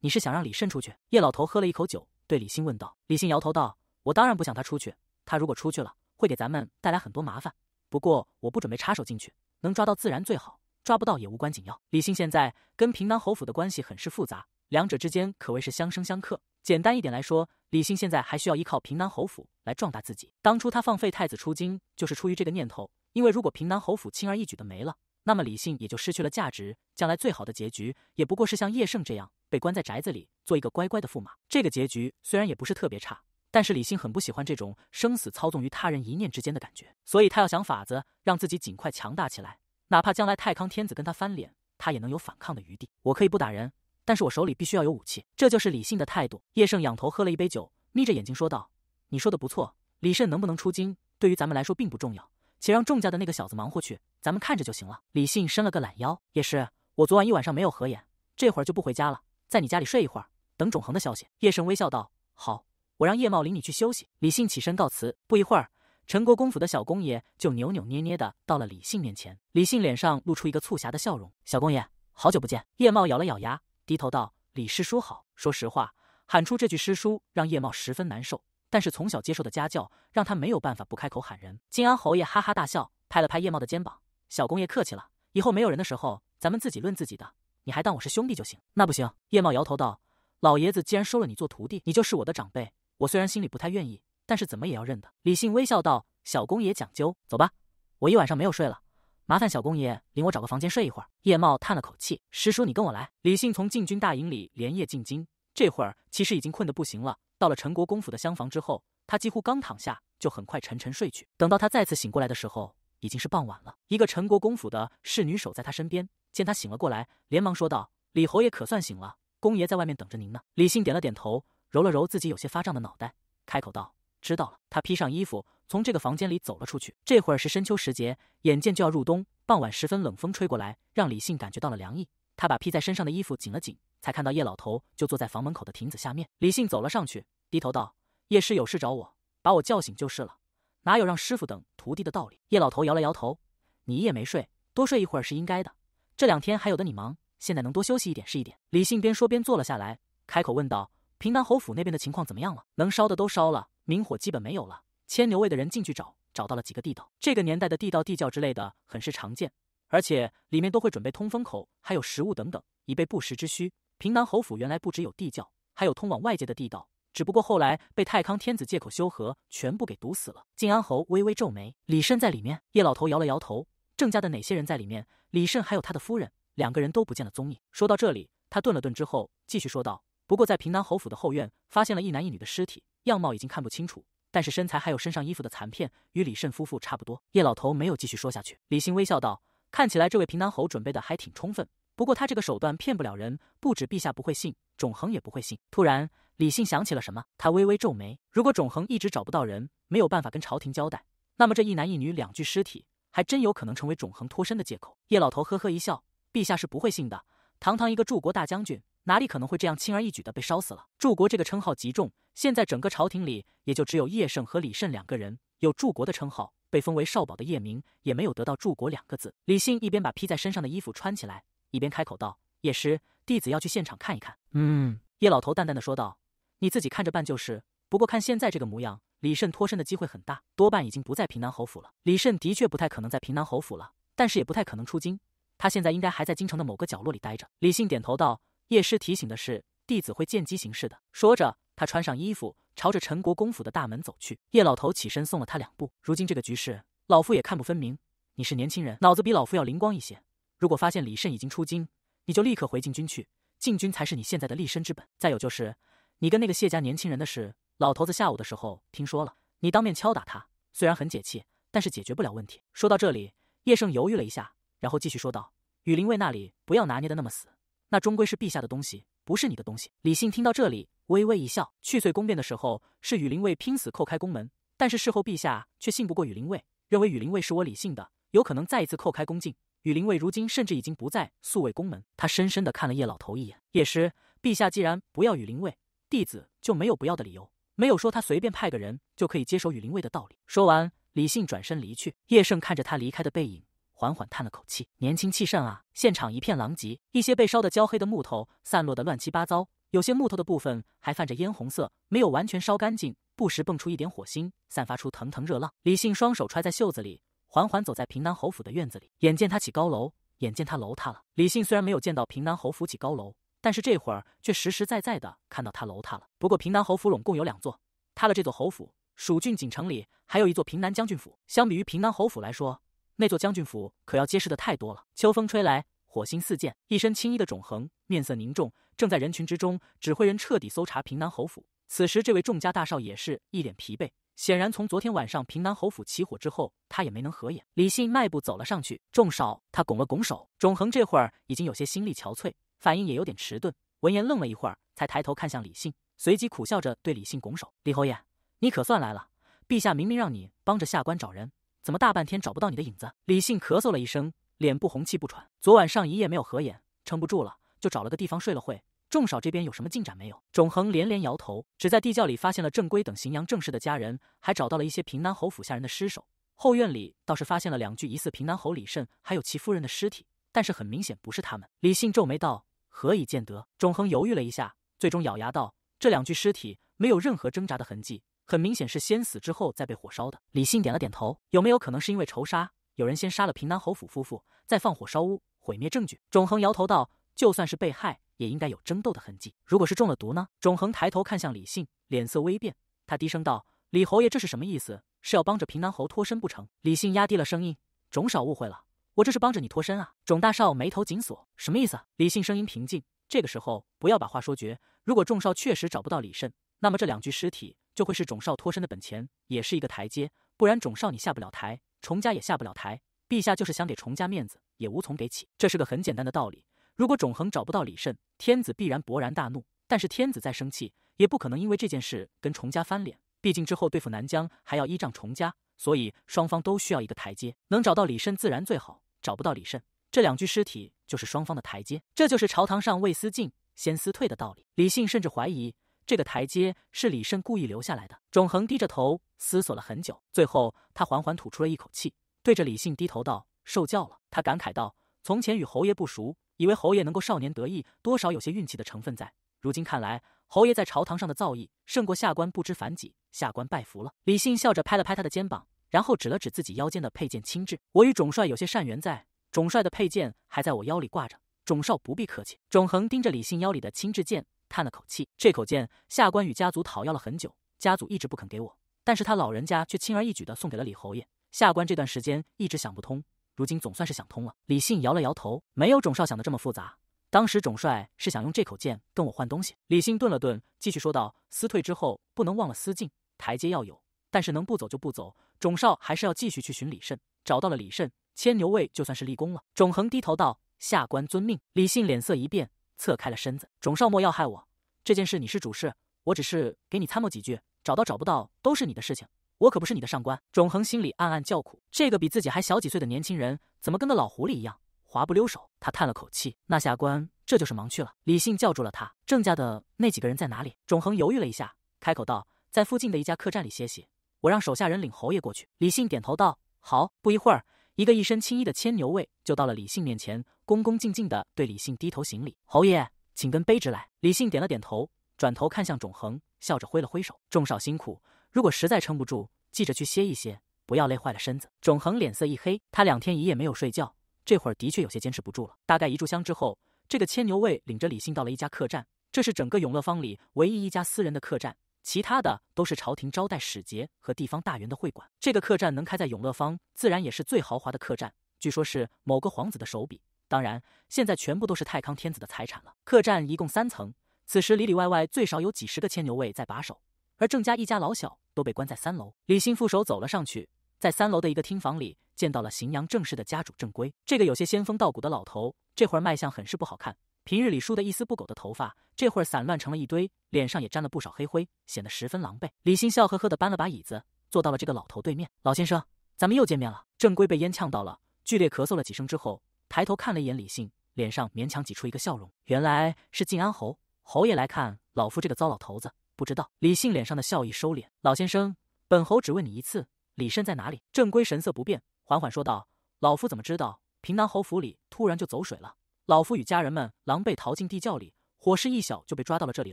你是想让李慎出去？叶老头喝了一口酒，对李信问道。李信摇头道：“我当然不想他出去。他如果出去了，会给咱们带来很多麻烦。不过我不准备插手进去，能抓到自然最好，抓不到也无关紧要。”李信现在跟平南侯府的关系很是复杂，两者之间可谓是相生相克。简单一点来说，李信现在还需要依靠平南侯府来壮大自己。当初他放废太子出京，就是出于这个念头。因为如果平南侯府轻而易举的没了，那么李信也就失去了价值。将来最好的结局也不过是像叶盛这样被关在宅子里做一个乖乖的驸马。这个结局虽然也不是特别差，但是李信很不喜欢这种生死操纵于他人一念之间的感觉。所以他要想法子让自己尽快强大起来，哪怕将来太康天子跟他翻脸，他也能有反抗的余地。我可以不打人，但是我手里必须要有武器。这就是李信的态度。叶盛仰头喝了一杯酒，眯着眼睛说道：“你说的不错，李慎能不能出京，对于咱们来说并不重要。”且让仲家的那个小子忙活去，咱们看着就行了。李信伸了个懒腰，也是，我昨晚一晚上没有合眼，这会儿就不回家了，在你家里睡一会儿，等仲恒的消息。叶盛微笑道：“好，我让叶茂领你去休息。”李信起身告辞。不一会儿，陈国公府的小公爷就扭扭捏捏的到了李信面前。李信脸上露出一个促狭的笑容：“小公爷，好久不见。”叶茂咬了咬牙，低头道：“李师叔好。”说实话，喊出这句师叔，让叶茂十分难受。但是从小接受的家教，让他没有办法不开口喊人。金安侯爷哈哈大笑，拍了拍叶茂的肩膀：“小公爷客气了，以后没有人的时候，咱们自己论自己的。你还当我是兄弟就行。”那不行，叶茂摇头道：“老爷子既然收了你做徒弟，你就是我的长辈。我虽然心里不太愿意，但是怎么也要认的。”李信微笑道：“小公爷讲究，走吧，我一晚上没有睡了，麻烦小公爷领我找个房间睡一会儿。”叶茂叹了口气：“师叔，你跟我来。”李信从禁军大营里连夜进京，这会儿其实已经困得不行了。到了陈国公府的厢房之后，他几乎刚躺下就很快沉沉睡去。等到他再次醒过来的时候，已经是傍晚了。一个陈国公府的侍女守在他身边，见他醒了过来，连忙说道：“李侯爷可算醒了，公爷在外面等着您呢。”李信点了点头，揉了揉自己有些发胀的脑袋，开口道：“知道了。”他披上衣服，从这个房间里走了出去。这会儿是深秋时节，眼见就要入冬，傍晚时分冷风吹过来，让李信感觉到了凉意。他把披在身上的衣服紧了紧，才看到叶老头就坐在房门口的亭子下面。李信走了上去。低头道：“叶师有事找我，把我叫醒就是了。哪有让师傅等徒弟的道理？”叶老头摇了摇头：“你一夜没睡，多睡一会儿是应该的。这两天还有的你忙，现在能多休息一点是一点。”李信边说边坐了下来，开口问道：“平南侯府那边的情况怎么样了？能烧的都烧了，明火基本没有了。牵牛卫的人进去找，找到了几个地道。这个年代的地道、地窖之类的很是常见，而且里面都会准备通风口，还有食物等等，以备不时之需。平南侯府原来不只有地窖，还有通往外界的地道。”只不过后来被太康天子借口修河，全部给堵死了。靖安侯微微皱眉：“李慎在里面？”叶老头摇了摇头：“郑家的哪些人在里面？李慎还有他的夫人，两个人都不见了踪影。”说到这里，他顿了顿之后继续说道：“不过在平南侯府的后院发现了一男一女的尸体，样貌已经看不清楚，但是身材还有身上衣服的残片与李慎夫妇差不多。”叶老头没有继续说下去。李信微笑道：“看起来这位平南侯准备的还挺充分，不过他这个手段骗不了人，不止陛下不会信，种恒也不会信。”突然。李信想起了什么，他微微皱眉。如果种恒一直找不到人，没有办法跟朝廷交代，那么这一男一女两具尸体，还真有可能成为种恒脱身的借口。叶老头呵呵一笑：“陛下是不会信的。堂堂一个柱国大将军，哪里可能会这样轻而易举的被烧死了？柱国这个称号极重，现在整个朝廷里，也就只有叶盛和李慎两个人有柱国的称号。被封为少保的叶明，也没有得到柱国两个字。”李信一边把披在身上的衣服穿起来，一边开口道：“叶师，弟子要去现场看一看。”“嗯。”叶老头淡淡的说道。你自己看着办就是。不过看现在这个模样，李慎脱身的机会很大，多半已经不在平南侯府了。李慎的确不太可能在平南侯府了，但是也不太可能出京。他现在应该还在京城的某个角落里待着。李信点头道：“叶师提醒的是，弟子会见机行事的。”说着，他穿上衣服，朝着陈国公府的大门走去。叶老头起身送了他两步。如今这个局势，老夫也看不分明。你是年轻人，脑子比老夫要灵光一些。如果发现李慎已经出京，你就立刻回禁军去。禁军才是你现在的立身之本。再有就是。你跟那个谢家年轻人的事，老头子下午的时候听说了。你当面敲打他，虽然很解气，但是解决不了问题。说到这里，叶圣犹豫了一下，然后继续说道：“雨林卫那里不要拿捏的那么死，那终归是陛下的东西，不是你的东西。”李信听到这里，微微一笑。去岁宫变的时候，是雨林卫拼死叩开宫门，但是事后陛下却信不过雨林卫，认为雨林卫是我李信的，有可能再一次叩开宫禁。雨林卫如今甚至已经不在宿卫宫门。他深深的看了叶老头一眼：“叶师，陛下既然不要雨林卫。”弟子就没有不要的理由，没有说他随便派个人就可以接手雨林卫的道理。说完，李信转身离去。叶盛看着他离开的背影，缓缓叹了口气：“年轻气盛啊！”现场一片狼藉，一些被烧得焦黑的木头散落得乱七八糟，有些木头的部分还泛着烟红色，没有完全烧干净，不时蹦出一点火星，散发出腾腾热浪。李信双手揣在袖子里，缓缓走在平南侯府的院子里。眼见他起高楼，眼见他楼塌了。李信虽然没有见到平南侯府起高楼。但是这会儿却实实在在的看到他楼塌了。不过平南侯府拢共有两座，塌了这座侯府，蜀郡锦城里还有一座平南将军府。相比于平南侯府来说，那座将军府可要结实的太多了。秋风吹来，火星四溅，一身青衣的种恒面色凝重，正在人群之中指挥人彻底搜查平南侯府。此时，这位仲家大少也是一脸疲惫，显然从昨天晚上平南侯府起火之后，他也没能合眼。李信迈步走了上去，众少，他拱了拱手。种恒这会儿已经有些心力憔悴。反应也有点迟钝，闻言愣了一会儿，才抬头看向李信，随即苦笑着对李信拱手：“李侯爷，你可算来了。陛下明明让你帮着下官找人，怎么大半天找不到你的影子？”李信咳嗽了一声，脸不红气不喘。昨晚上一夜没有合眼，撑不住了，就找了个地方睡了会。众少这边有什么进展没有？种恒连连摇头，只在地窖里发现了正规等荥阳正氏的家人，还找到了一些平南侯府下人的尸首。后院里倒是发现了两具疑似平南侯李慎还有其夫人的尸体。但是很明显不是他们。李信皱眉道：“何以见得？”仲恒犹豫了一下，最终咬牙道：“这两具尸体没有任何挣扎的痕迹，很明显是先死之后再被火烧的。”李信点了点头：“有没有可能是因为仇杀？有人先杀了平南侯府夫妇，再放火烧屋，毁灭证据？”仲恒摇头道：“就算是被害，也应该有争斗的痕迹。如果是中了毒呢？”仲恒抬头看向李信，脸色微变，他低声道：“李侯爷，这是什么意思？是要帮着平南侯脱身不成？”李信压低了声音：“仲少误会了。”我这是帮着你脱身啊！肿大少眉头紧锁，什么意思？李信声音平静。这个时候不要把话说绝。如果仲少确实找不到李慎，那么这两具尸体就会是肿少脱身的本钱，也是一个台阶。不然肿少你下不了台，崇家也下不了台。陛下就是想给崇家面子，也无从给起。这是个很简单的道理。如果种恒找不到李慎，天子必然勃然大怒。但是天子再生气，也不可能因为这件事跟崇家翻脸。毕竟之后对付南疆还要依仗崇家，所以双方都需要一个台阶。能找到李慎自然最好。找不到李慎，这两具尸体就是双方的台阶，这就是朝堂上未思进先思退的道理。李信甚至怀疑这个台阶是李慎故意留下来的。种恒低着头思索了很久，最后他缓缓吐出了一口气，对着李信低头道：“受教了。”他感慨道：“从前与侯爷不熟，以为侯爷能够少年得意，多少有些运气的成分在。如今看来，侯爷在朝堂上的造诣胜过下官不知凡几，下官拜服了。”李信笑着拍了拍他的肩膀。然后指了指自己腰间的佩剑轻质：“我与种帅有些善缘在，种帅的佩剑还在我腰里挂着。种少不必客气。种恒盯着李信腰里的轻质剑，叹了口气。这口剑，下官与家族讨要了很久，家族一直不肯给我，但是他老人家却轻而易举的送给了李侯爷。下官这段时间一直想不通，如今总算是想通了。李信摇了摇头，没有种少想的这么复杂。当时种帅是想用这口剑跟我换东西。李信顿了顿，继续说道：私退之后不能忘了私进，台阶要有。但是能不走就不走，种少还是要继续去寻李慎。找到了李慎，牵牛卫就算是立功了。种恒低头道：“下官遵命。”李信脸色一变，侧开了身子。种少莫要害我，这件事你是主事，我只是给你参谋几句，找到找不到都是你的事情，我可不是你的上官。种恒心里暗暗叫苦，这个比自己还小几岁的年轻人，怎么跟个老狐狸一样滑不溜手？他叹了口气：“那下官这就是忙去了。”李信叫住了他：“郑家的那几个人在哪里？”种恒犹豫了一下，开口道：“在附近的一家客栈里歇息。”我让手下人领侯爷过去。李信点头道：“好。”不一会儿，一个一身青衣的牵牛卫就到了李信面前，恭恭敬敬的对李信低头行礼：“侯爷，请跟卑职来。”李信点了点头，转头看向种恒，笑着挥了挥手：“众少辛苦，如果实在撑不住，记着去歇一歇，不要累坏了身子。”种恒脸色一黑，他两天一夜没有睡觉，这会儿的确有些坚持不住了。大概一炷香之后，这个牵牛卫领着李信到了一家客栈，这是整个永乐坊里唯一一家私人的客栈。其他的都是朝廷招待使节和地方大员的会馆，这个客栈能开在永乐坊，自然也是最豪华的客栈。据说是某个皇子的手笔，当然现在全部都是太康天子的财产了。客栈一共三层，此时里里外外最少有几十个牵牛卫在把守，而郑家一家老小都被关在三楼。李信副手走了上去，在三楼的一个厅房里见到了荥阳郑氏的家主郑圭，这个有些仙风道骨的老头，这会儿卖相很是不好看。平日里梳得一丝不苟的头发，这会儿散乱成了一堆，脸上也沾了不少黑灰，显得十分狼狈。李信笑呵呵地搬了把椅子，坐到了这个老头对面。老先生，咱们又见面了。正规被烟呛到了，剧烈咳嗽了几声之后，抬头看了一眼李信，脸上勉强挤出一个笑容。原来是靖安侯侯爷来看老夫这个糟老头子，不知道。李信脸上的笑意收敛。老先生，本侯只问你一次，李慎在哪里？正规神色不变，缓缓说道：“老夫怎么知道？平南侯府里突然就走水了。”老夫与家人们狼狈逃进地窖里，火势一小就被抓到了这里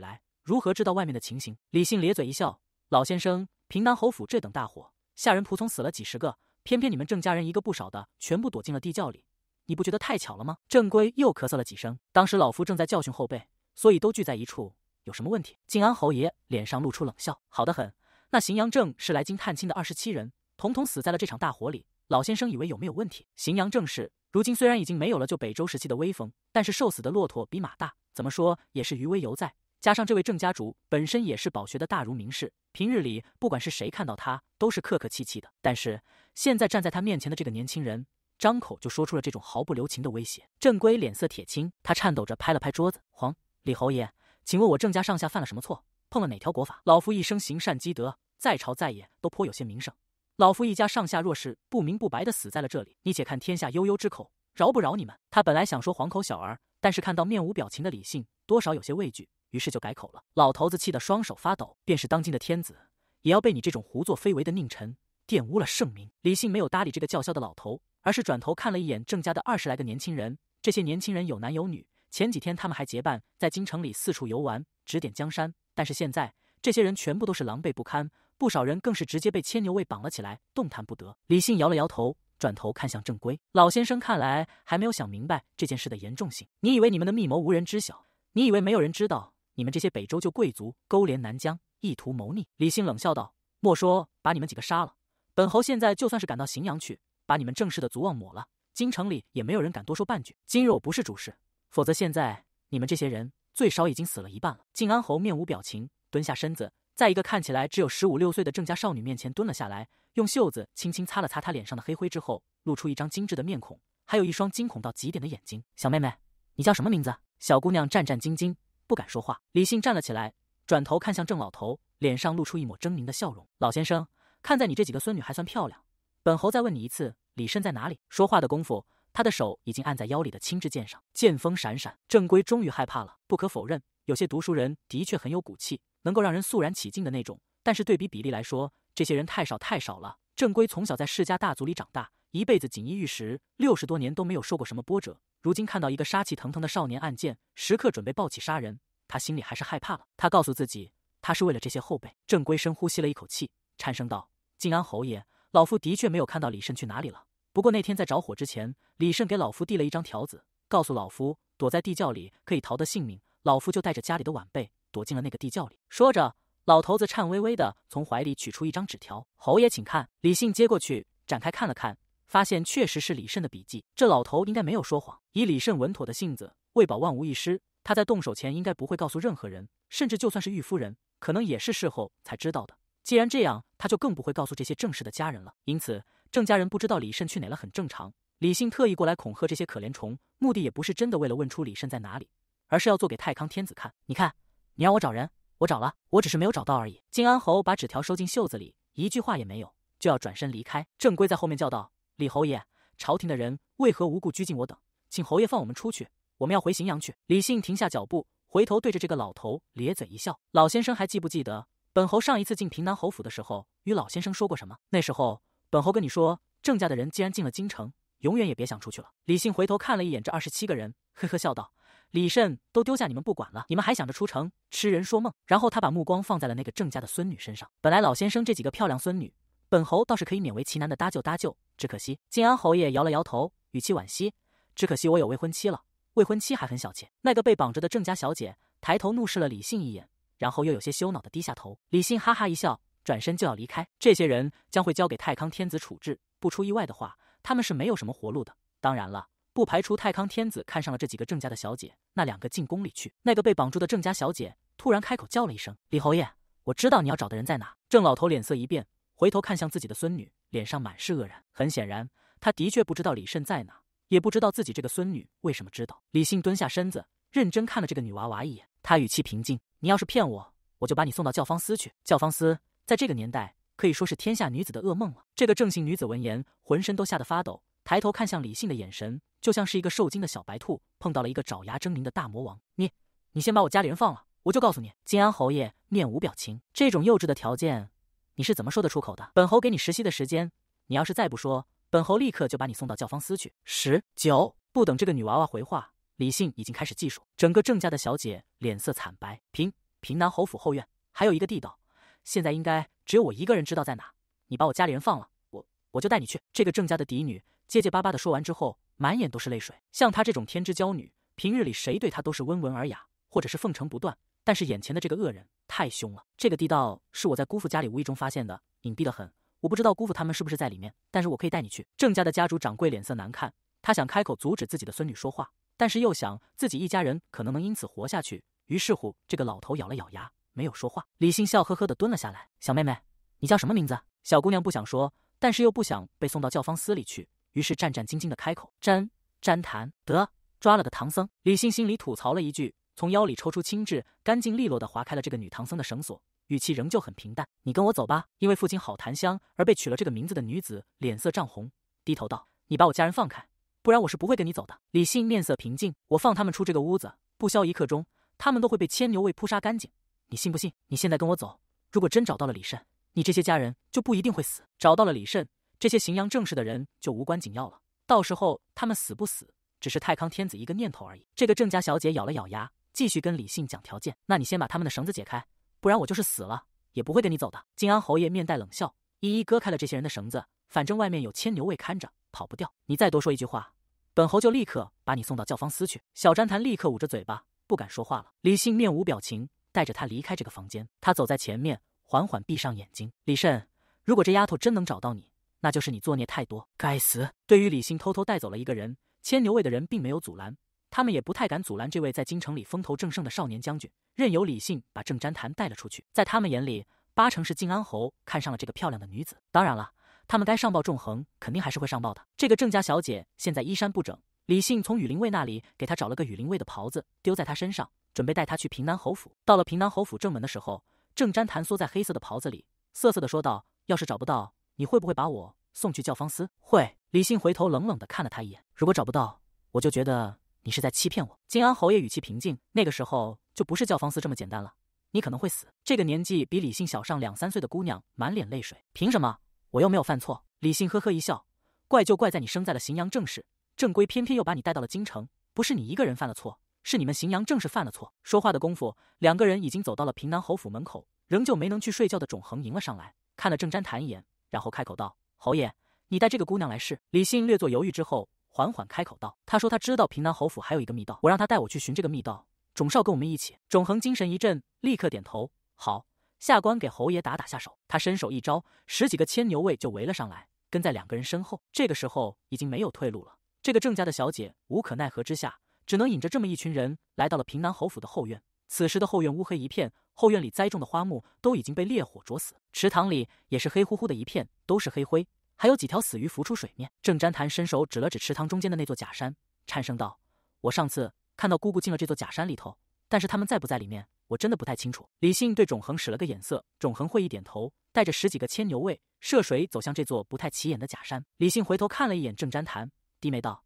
来。如何知道外面的情形？李信咧嘴一笑：“老先生，平南侯府这等大火，下人仆从死了几十个，偏偏你们郑家人一个不少的，全部躲进了地窖里。你不觉得太巧了吗？”郑圭又咳嗽了几声。当时老夫正在教训后辈，所以都聚在一处。有什么问题？靖安侯爷脸上露出冷笑：“好的很。那荥阳正是来京探亲的二十七人，统统死在了这场大火里。老先生以为有没有问题？”荥阳正是。如今虽然已经没有了就北周时期的威风，但是瘦死的骆驼比马大，怎么说也是余威犹在。加上这位郑家主本身也是饱学的大儒名士，平日里不管是谁看到他都是客客气气的。但是现在站在他面前的这个年轻人，张口就说出了这种毫不留情的威胁。郑圭脸色铁青，他颤抖着拍了拍桌子：“黄李侯爷，请问我郑家上下犯了什么错？碰了哪条国法？老夫一生行善积德，在朝在野都颇有些名声。”老夫一家上下若是不明不白的死在了这里，你且看天下悠悠之口，饶不饶你们？他本来想说黄口小儿，但是看到面无表情的李信，多少有些畏惧，于是就改口了。老头子气得双手发抖，便是当今的天子，也要被你这种胡作非为的佞臣玷污了圣名。李信没有搭理这个叫嚣的老头，而是转头看了一眼郑家的二十来个年轻人。这些年轻人有男有女，前几天他们还结伴在京城里四处游玩，指点江山，但是现在这些人全部都是狼狈不堪。不少人更是直接被牵牛卫绑了起来，动弹不得。李信摇了摇头，转头看向郑规老先生，看来还没有想明白这件事的严重性。你以为你们的密谋无人知晓？你以为没有人知道你们这些北周旧贵族勾连南疆，意图谋逆？李信冷笑道：“莫说把你们几个杀了，本侯现在就算是赶到荥阳去，把你们正式的族望抹了，京城里也没有人敢多说半句。今日我不是主事，否则现在你们这些人最少已经死了一半了。”靖安侯面无表情，蹲下身子。在一个看起来只有十五六岁的郑家少女面前蹲了下来，用袖子轻轻擦了擦她脸上的黑灰之后，露出一张精致的面孔，还有一双惊恐到极点的眼睛。小妹妹，你叫什么名字？小姑娘战战兢兢，不敢说话。李信站了起来，转头看向郑老头，脸上露出一抹狰狞的笑容。老先生，看在你这几个孙女还算漂亮，本侯再问你一次，李慎在哪里？说话的功夫，他的手已经按在腰里的青雉剑上，剑锋闪闪。郑归终于害怕了。不可否认，有些读书人的确很有骨气。能够让人肃然起敬的那种，但是对比比例来说，这些人太少太少了。正规从小在世家大族里长大，一辈子锦衣玉食，六十多年都没有受过什么波折。如今看到一个杀气腾腾的少年案件，时刻准备暴起杀人，他心里还是害怕了。他告诉自己，他是为了这些后辈。正规深呼吸了一口气，颤声道：“靖安侯爷，老夫的确没有看到李慎去哪里了。不过那天在着火之前，李慎给老夫递了一张条子，告诉老夫躲在地窖里可以逃得性命。老夫就带着家里的晚辈。”躲进了那个地窖里。说着，老头子颤巍巍的从怀里取出一张纸条：“侯爷，请看。”李信接过去展开看了看，发现确实是李慎的笔迹。这老头应该没有说谎。以李慎稳妥的性子，为保万无一失，他在动手前应该不会告诉任何人，甚至就算是玉夫人，可能也是事后才知道的。既然这样，他就更不会告诉这些郑氏的家人了。因此，郑家人不知道李慎去哪了很正常。李信特意过来恐吓这些可怜虫，目的也不是真的为了问出李慎在哪里，而是要做给太康天子看。你看。你让我找人，我找了，我只是没有找到而已。靖安侯把纸条收进袖子里，一句话也没有，就要转身离开。郑规在后面叫道：“李侯爷，朝廷的人为何无故拘禁我等？请侯爷放我们出去，我们要回荥阳去。”李信停下脚步，回头对着这个老头咧嘴一笑：“老先生还记不记得本侯上一次进平南侯府的时候，与老先生说过什么？那时候本侯跟你说，郑家的人既然进了京城，永远也别想出去了。”李信回头看了一眼这二十七个人，呵呵笑道。李慎都丢下你们不管了，你们还想着出城，痴人说梦。然后他把目光放在了那个郑家的孙女身上。本来老先生这几个漂亮孙女，本侯倒是可以勉为其难的搭救搭救，只可惜，靖安侯爷摇了摇头，语气惋惜，只可惜我有未婚妻了，未婚妻还很小气。那个被绑着的郑家小姐抬头怒视了李信一眼，然后又有些羞恼的低下头。李信哈哈一笑，转身就要离开。这些人将会交给太康天子处置，不出意外的话，他们是没有什么活路的。当然了。不排除太康天子看上了这几个郑家的小姐，那两个进宫里去。那个被绑住的郑家小姐突然开口叫了一声：“李侯爷，我知道你要找的人在哪。”郑老头脸色一变，回头看向自己的孙女，脸上满是愕然。很显然，他的确不知道李慎在哪，也不知道自己这个孙女为什么知道。李信蹲下身子，认真看了这个女娃娃一眼，他语气平静：“你要是骗我，我就把你送到教坊司去。教坊司在这个年代可以说是天下女子的噩梦了。”这个郑姓女子闻言，浑身都吓得发抖。抬头看向李信的眼神，就像是一个受惊的小白兔碰到了一个爪牙狰狞的大魔王。你，你先把我家里人放了，我就告诉你。金安侯爷面无表情，这种幼稚的条件，你是怎么说得出口的？本侯给你实习的时间，你要是再不说，本侯立刻就把你送到教坊司去。十九，不等这个女娃娃回话，李信已经开始计数。整个郑家的小姐脸色惨白。平平南侯府后院还有一个地道，现在应该只有我一个人知道在哪。你把我家里人放了，我我就带你去。这个郑家的嫡女。结结巴巴的说完之后，满眼都是泪水。像她这种天之娇女，平日里谁对她都是温文尔雅，或者是奉承不断。但是眼前的这个恶人太凶了。这个地道是我在姑父家里无意中发现的，隐蔽得很。我不知道姑父他们是不是在里面，但是我可以带你去。郑家的家主掌柜脸色难看，他想开口阻止自己的孙女说话，但是又想自己一家人可能能因此活下去。于是乎，这个老头咬了咬牙，没有说话。李信笑呵呵的蹲了下来：“小妹妹，你叫什么名字？”小姑娘不想说，但是又不想被送到教坊司里去。于是战战兢兢的开口：“詹詹檀得抓了个唐僧。”李信心里吐槽了一句，从腰里抽出青雉，干净利落的划开了这个女唐僧的绳索，语气仍旧很平淡：“你跟我走吧。”因为父亲好檀香而被取了这个名字的女子脸色涨红，低头道：“你把我家人放开，不然我是不会跟你走的。”李信面色平静：“我放他们出这个屋子，不消一刻钟，他们都会被牵牛卫扑杀干净，你信不信？你现在跟我走，如果真找到了李慎，你这些家人就不一定会死。找到了李慎。”这些荥阳正事的人就无关紧要了。到时候他们死不死，只是太康天子一个念头而已。这个郑家小姐咬了咬牙，继续跟李信讲条件：“那你先把他们的绳子解开，不然我就是死了也不会跟你走的。”靖安侯爷面带冷笑，一一割开了这些人的绳子。反正外面有牵牛卫看着，跑不掉。你再多说一句话，本侯就立刻把你送到教坊司去。小詹谈立刻捂着嘴巴，不敢说话了。李信面无表情，带着他离开这个房间。他走在前面，缓缓闭上眼睛。李慎，如果这丫头真能找到你。那就是你作孽太多，该死！对于李信偷偷带走了一个人，牵牛卫的人并没有阻拦，他们也不太敢阻拦这位在京城里风头正盛的少年将军，任由李信把郑瞻谈带了出去。在他们眼里，八成是靖安侯看上了这个漂亮的女子。当然了，他们该上报纵横，肯定还是会上报的。这个郑家小姐现在衣衫不整，李信从羽林卫那里给她找了个羽林卫的袍子，丢在她身上，准备带她去平南侯府。到了平南侯府正门的时候，郑瞻谈缩在黑色的袍子里，瑟瑟地说道：“要是找不到……”你会不会把我送去教坊司？会。李信回头冷冷地看了他一眼。如果找不到，我就觉得你是在欺骗我。金安侯爷语气平静。那个时候就不是教坊司这么简单了，你可能会死。这个年纪比李信小上两三岁的姑娘满脸泪水。凭什么？我又没有犯错。李信呵呵一笑，怪就怪在你生在了荥阳正氏，正归偏偏又把你带到了京城。不是你一个人犯了错，是你们荥阳正氏犯了错。说话的功夫，两个人已经走到了平南侯府门口。仍旧没能去睡觉的种恒迎了上来，看了郑瞻谈一眼。然后开口道：“侯爷，你带这个姑娘来试。”李信略作犹豫之后，缓缓开口道：“他说他知道平南侯府还有一个密道，我让他带我去寻这个密道。”种少跟我们一起。种恒精神一振，立刻点头：“好，下官给侯爷打打下手。”他伸手一招，十几个牵牛卫就围了上来，跟在两个人身后。这个时候已经没有退路了。这个郑家的小姐无可奈何之下，只能引着这么一群人来到了平南侯府的后院。此时的后院乌黑一片，后院里栽种的花木都已经被烈火灼死，池塘里也是黑乎乎的一片，都是黑灰，还有几条死鱼浮出水面。郑占潭伸手指了指池塘中间的那座假山，颤声道：“我上次看到姑姑进了这座假山里头，但是他们在不在里面，我真的不太清楚。”李信对种恒使了个眼色，种恒会意点头，带着十几个牵牛卫涉水走向这座不太起眼的假山。李信回头看了一眼郑占潭，低眉道：“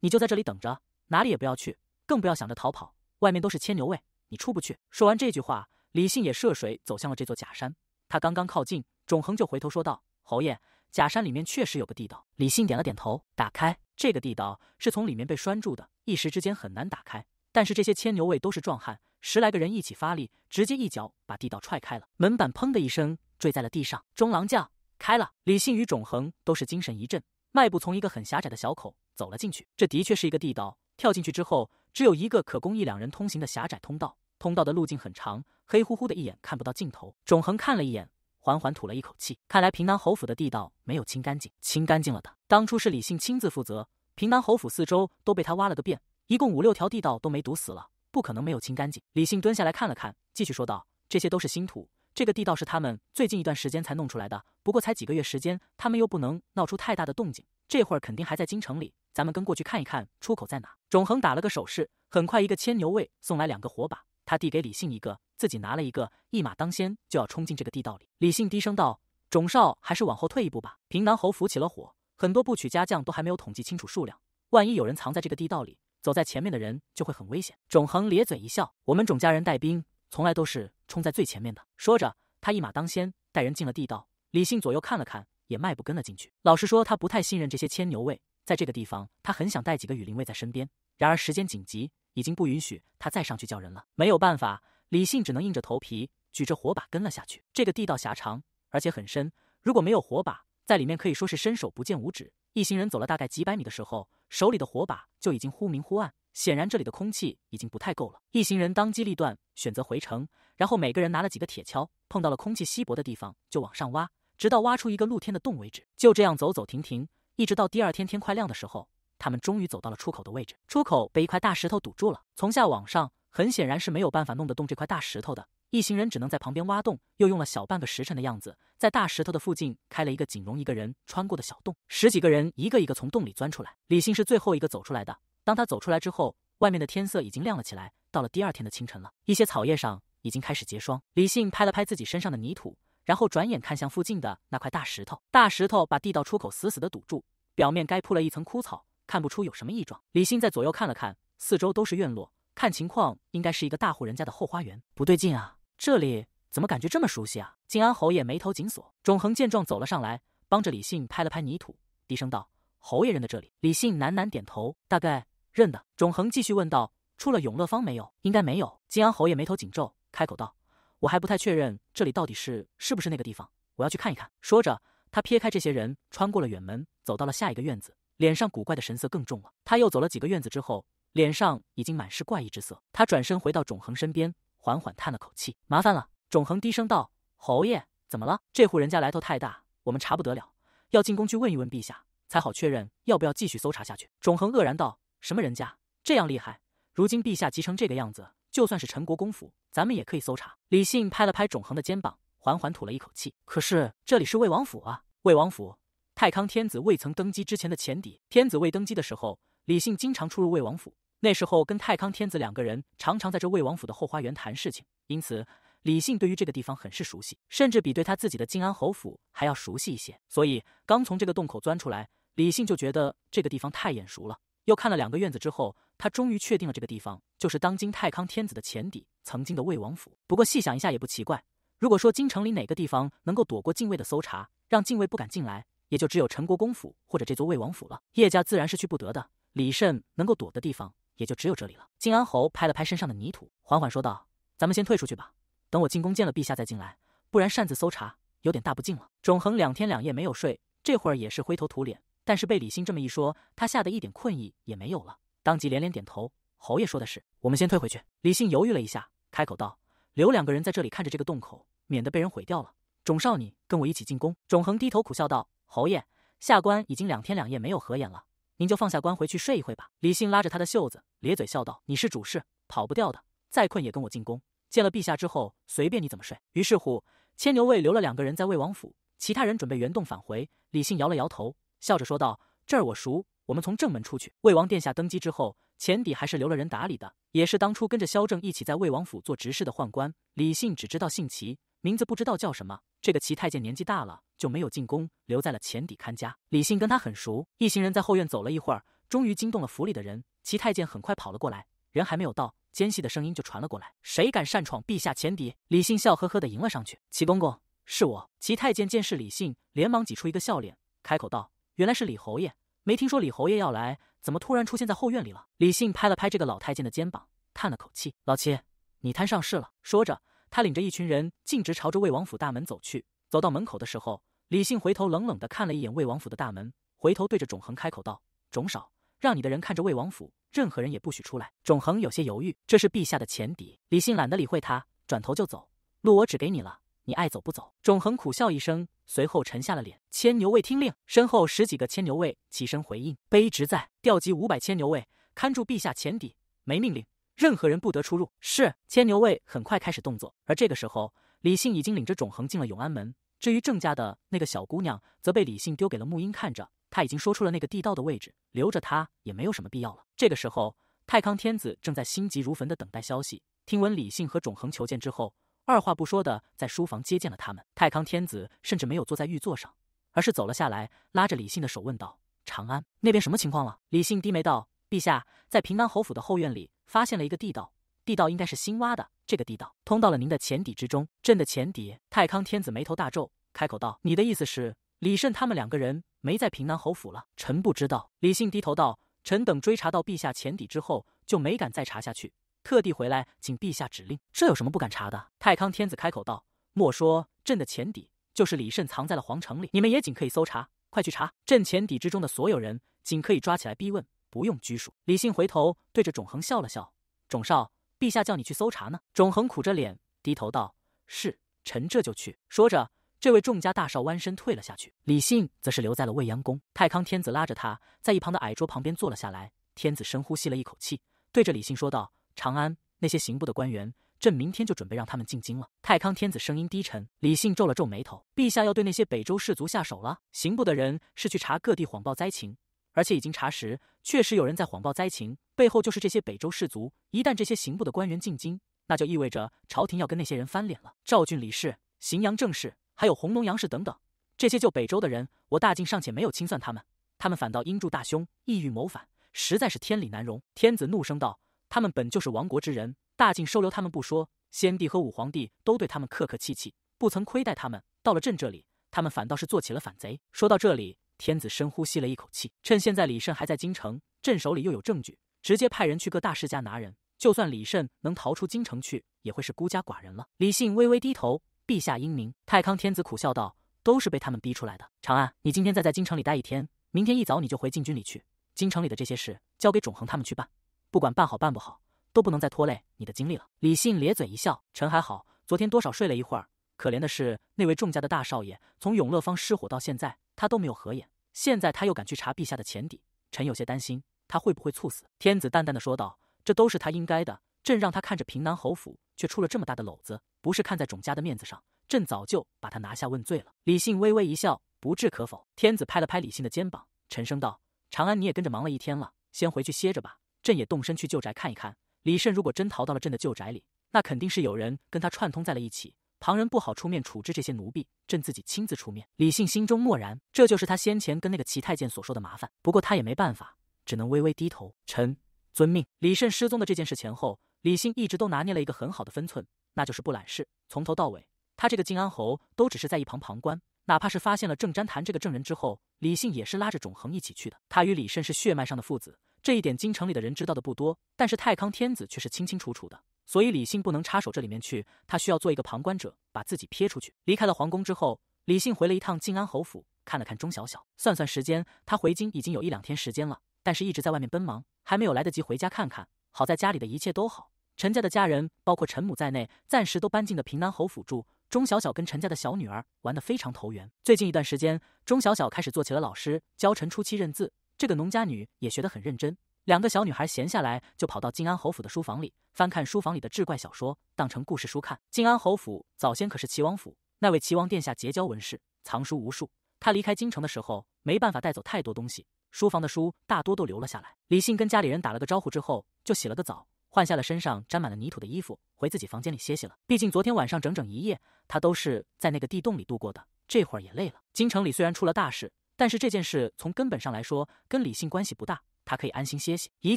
你就在这里等着，哪里也不要去，更不要想着逃跑，外面都是牵牛卫。”你出不去。说完这句话，李信也涉水走向了这座假山。他刚刚靠近，种恒就回头说道：“侯爷，假山里面确实有个地道。”李信点了点头，打开这个地道是从里面被拴住的，一时之间很难打开。但是这些牵牛卫都是壮汉，十来个人一起发力，直接一脚把地道踹开了。门板砰的一声坠在了地上。中郎将开了，李信与种恒都是精神一振，迈步从一个很狭窄的小口走了进去。这的确是一个地道。跳进去之后。只有一个可供一两人通行的狭窄通道，通道的路径很长，黑乎乎的，一眼看不到尽头。种恒看了一眼，缓缓吐了一口气，看来平南侯府的地道没有清干净。清干净了的，当初是李信亲自负责，平南侯府四周都被他挖了个遍，一共五六条地道都没堵死了，不可能没有清干净。李信蹲下来看了看，继续说道：“这些都是新土，这个地道是他们最近一段时间才弄出来的。不过才几个月时间，他们又不能闹出太大的动静，这会儿肯定还在京城里。”咱们跟过去看一看出口在哪。种恒打了个手势，很快一个牵牛卫送来两个火把，他递给李信一个，自己拿了一个，一马当先就要冲进这个地道里。李信低声道：“种少还是往后退一步吧。”平南侯扶起了火，很多部曲家将都还没有统计清楚数量，万一有人藏在这个地道里，走在前面的人就会很危险。种恒咧嘴一笑：“我们种家人带兵从来都是冲在最前面的。”说着，他一马当先带人进了地道。李信左右看了看，也迈步跟了进去。老实说，他不太信任这些牵牛卫。在这个地方，他很想带几个羽林卫在身边，然而时间紧急，已经不允许他再上去叫人了。没有办法，李信只能硬着头皮举着火把跟了下去。这个地道狭长，而且很深，如果没有火把，在里面可以说是伸手不见五指。一行人走了大概几百米的时候，手里的火把就已经忽明忽暗，显然这里的空气已经不太够了。一行人当机立断，选择回城，然后每个人拿了几个铁锹，碰到了空气稀薄的地方就往上挖，直到挖出一个露天的洞为止。就这样走走停停。一直到第二天天快亮的时候，他们终于走到了出口的位置。出口被一块大石头堵住了，从下往上，很显然是没有办法弄得动这块大石头的。一行人只能在旁边挖洞，又用了小半个时辰的样子，在大石头的附近开了一个仅容一个人穿过的小洞。十几个人一个一个从洞里钻出来，李信是最后一个走出来的。当他走出来之后，外面的天色已经亮了起来，到了第二天的清晨了，一些草叶上已经开始结霜。李信拍了拍自己身上的泥土。然后转眼看向附近的那块大石头，大石头把地道出口死死的堵住，表面该铺了一层枯草，看不出有什么异状。李信在左右看了看，四周都是院落，看情况应该是一个大户人家的后花园。不对劲啊，这里怎么感觉这么熟悉啊？靖安侯爷眉头紧锁。钟恒见状走了上来，帮着李信拍了拍泥土，低声道：“侯爷认得这里？”李信喃喃点头，大概认得。钟恒继续问道：“出了永乐坊没有？”“应该没有。”靖安侯爷眉头紧皱，开口道。我还不太确认这里到底是是不是那个地方，我要去看一看。说着，他撇开这些人，穿过了远门，走到了下一个院子，脸上古怪的神色更重了。他又走了几个院子之后，脸上已经满是怪异之色。他转身回到种恒身边，缓缓叹了口气：“麻烦了。”种恒低声道：“侯爷，怎么了？这户人家来头太大，我们查不得了，要进宫去问一问陛下，才好确认要不要继续搜查下去。”种恒愕然道：“什么人家这样厉害？如今陛下急成这个样子？”就算是陈国公府，咱们也可以搜查。李信拍了拍仲恒的肩膀，缓缓吐了一口气。可是这里是魏王府啊！魏王府，太康天子未曾登基之前的前邸。天子未登基的时候，李信经常出入魏王府。那时候跟太康天子两个人常常在这魏王府的后花园谈事情，因此李信对于这个地方很是熟悉，甚至比对他自己的静安侯府还要熟悉一些。所以刚从这个洞口钻出来，李信就觉得这个地方太眼熟了。又看了两个院子之后，他终于确定了这个地方就是当今太康天子的前邸，曾经的魏王府。不过细想一下也不奇怪，如果说京城里哪个地方能够躲过禁卫的搜查，让禁卫不敢进来，也就只有陈国公府或者这座魏王府了。叶家自然是去不得的，李慎能够躲的地方也就只有这里了。靖安侯拍了拍身上的泥土，缓缓说道：“咱们先退出去吧，等我进宫见了陛下再进来，不然擅自搜查有点大不敬了。”种恒两天两夜没有睡，这会儿也是灰头土脸。但是被李信这么一说，他吓得一点困意也没有了，当即连连点头。侯爷说的是，我们先退回去。李信犹豫了一下，开口道：“留两个人在这里看着这个洞口，免得被人毁掉了。”种少，你跟我一起进宫。种恒低头苦笑道：“侯爷，下官已经两天两夜没有合眼了，您就放下官回去睡一会吧。”李信拉着他的袖子，咧嘴笑道：“你是主事，跑不掉的。再困也跟我进宫，见了陛下之后，随便你怎么睡。”于是乎，牵牛卫留了两个人在魏王府，其他人准备原洞返回。李信摇了摇头。笑着说道：“这儿我熟，我们从正门出去。魏王殿下登基之后，前邸还是留了人打理的，也是当初跟着萧正一起在魏王府做执事的宦官李信，只知道姓齐，名字不知道叫什么。这个齐太监年纪大了，就没有进宫，留在了前邸看家。李信跟他很熟，一行人在后院走了一会儿，终于惊动了府里的人。齐太监很快跑了过来，人还没有到，奸细的声音就传了过来：‘谁敢擅闯陛下前邸？’李信笑呵呵地迎了上去。齐公公，是我。”齐太监见是李信，连忙挤出一个笑脸，开口道。原来是李侯爷，没听说李侯爷要来，怎么突然出现在后院里了？李信拍了拍这个老太监的肩膀，叹了口气：“老七，你摊上事了。”说着，他领着一群人径直朝着魏王府大门走去。走到门口的时候，李信回头冷冷的看了一眼魏王府的大门，回头对着种恒开口道：“种少，让你的人看着魏王府，任何人也不许出来。”种恒有些犹豫：“这是陛下的前敌。”李信懒得理会他，转头就走：“路我指给你了。”你爱走不走？种恒苦笑一声，随后沉下了脸。牵牛卫听令，身后十几个牵牛卫起身回应：“卑职在。”调集五百牵牛卫，看住陛下前邸，没命令，任何人不得出入。是。牵牛卫很快开始动作。而这个时候，李信已经领着种恒进了永安门。至于郑家的那个小姑娘，则被李信丢给了沐英看着。他已经说出了那个地道的位置，留着她也没有什么必要了。这个时候，太康天子正在心急如焚地等待消息。听闻李信和种恒求见之后。二话不说的，在书房接见了他们。太康天子甚至没有坐在御座上，而是走了下来，拉着李信的手问道：“长安那边什么情况？”了？”李信低眉道：“陛下在平南侯府的后院里发现了一个地道，地道应该是新挖的。这个地道通到了您的前邸之中。”“朕的前邸？”太康天子眉头大皱，开口道：“你的意思是，李慎他们两个人没在平南侯府了？”“臣不知道。”李信低头道：“臣等追查到陛下前邸之后，就没敢再查下去。”特地回来请陛下指令，这有什么不敢查的？太康天子开口道：“莫说朕的前底，就是李慎藏在了皇城里，你们也仅可以搜查。快去查！朕前底之中的所有人，仅可以抓起来逼问，不用拘束。”李信回头对着种恒笑了笑：“种少，陛下叫你去搜查呢。”种恒苦着脸低头道：“是，臣这就去。”说着，这位众家大少弯身退了下去。李信则是留在了未央宫。太康天子拉着他在一旁的矮桌旁边坐了下来。天子深呼吸了一口气，对着李信说道。长安那些刑部的官员，朕明天就准备让他们进京了。太康天子声音低沉。李信皱了皱眉头：“陛下要对那些北周士族下手了？刑部的人是去查各地谎报灾情，而且已经查实，确实有人在谎报灾情，背后就是这些北周士族。一旦这些刑部的官员进京，那就意味着朝廷要跟那些人翻脸了。赵郡李氏、荥阳郑氏，还有弘农杨氏等等，这些救北周的人，我大晋尚且没有清算他们，他们反倒因助大凶，意欲谋反，实在是天理难容！”天子怒声道。他们本就是亡国之人，大晋收留他们不说，先帝和武皇帝都对他们客客气气，不曾亏待他们。到了朕这里，他们反倒是做起了反贼。说到这里，天子深呼吸了一口气，趁现在李慎还在京城，朕手里又有证据，直接派人去各大世家拿人。就算李慎能逃出京城去，也会是孤家寡人了。李信微微低头，陛下英明。太康天子苦笑道：“都是被他们逼出来的。”长安，你今天再在京城里待一天，明天一早你就回禁军里去，京城里的这些事交给仲恒他们去办。不管办好办不好，都不能再拖累你的精力了。李信咧嘴一笑：“臣还好，昨天多少睡了一会儿。可怜的是那位仲家的大少爷，从永乐坊失火到现在，他都没有合眼。现在他又敢去查陛下的钱底，臣有些担心他会不会猝死。”天子淡淡的说道：“这都是他应该的。朕让他看着平南侯府，却出了这么大的篓子，不是看在种家的面子上，朕早就把他拿下问罪了。”李信微微一笑，不置可否。天子拍了拍李信的肩膀，沉声道：“长安，你也跟着忙了一天了，先回去歇着吧。”朕也动身去旧宅看一看。李慎如果真逃到了朕的旧宅里，那肯定是有人跟他串通在了一起。旁人不好出面处置这些奴婢，朕自己亲自出面。李信心中默然，这就是他先前跟那个齐太监所说的麻烦。不过他也没办法，只能微微低头，臣遵命。李慎失踪的这件事前后，李信一直都拿捏了一个很好的分寸，那就是不揽事。从头到尾，他这个靖安侯都只是在一旁旁观。哪怕是发现了郑詹谈这个证人之后，李信也是拉着种恒一起去的。他与李慎是血脉上的父子。这一点京城里的人知道的不多，但是太康天子却是清清楚楚的。所以李信不能插手这里面去，他需要做一个旁观者，把自己撇出去。离开了皇宫之后，李信回了一趟静安侯府，看了看钟小小。算算时间，他回京已经有一两天时间了，但是一直在外面奔忙，还没有来得及回家看看。好在家里的一切都好，陈家的家人，包括陈母在内，暂时都搬进了平南侯府住。钟小小跟陈家的小女儿玩得非常投缘。最近一段时间，钟小小开始做起了老师，教陈初七认字。这个农家女也学得很认真。两个小女孩闲下来就跑到靖安侯府的书房里，翻看书房里的志怪小说，当成故事书看。靖安侯府早先可是齐王府那位齐王殿下结交文士，藏书无数。他离开京城的时候，没办法带走太多东西，书房的书大多都留了下来。李信跟家里人打了个招呼之后，就洗了个澡，换下了身上沾满了泥土的衣服，回自己房间里歇息了。毕竟昨天晚上整整一夜，他都是在那个地洞里度过的，这会儿也累了。京城里虽然出了大事。但是这件事从根本上来说跟李信关系不大，他可以安心歇息。一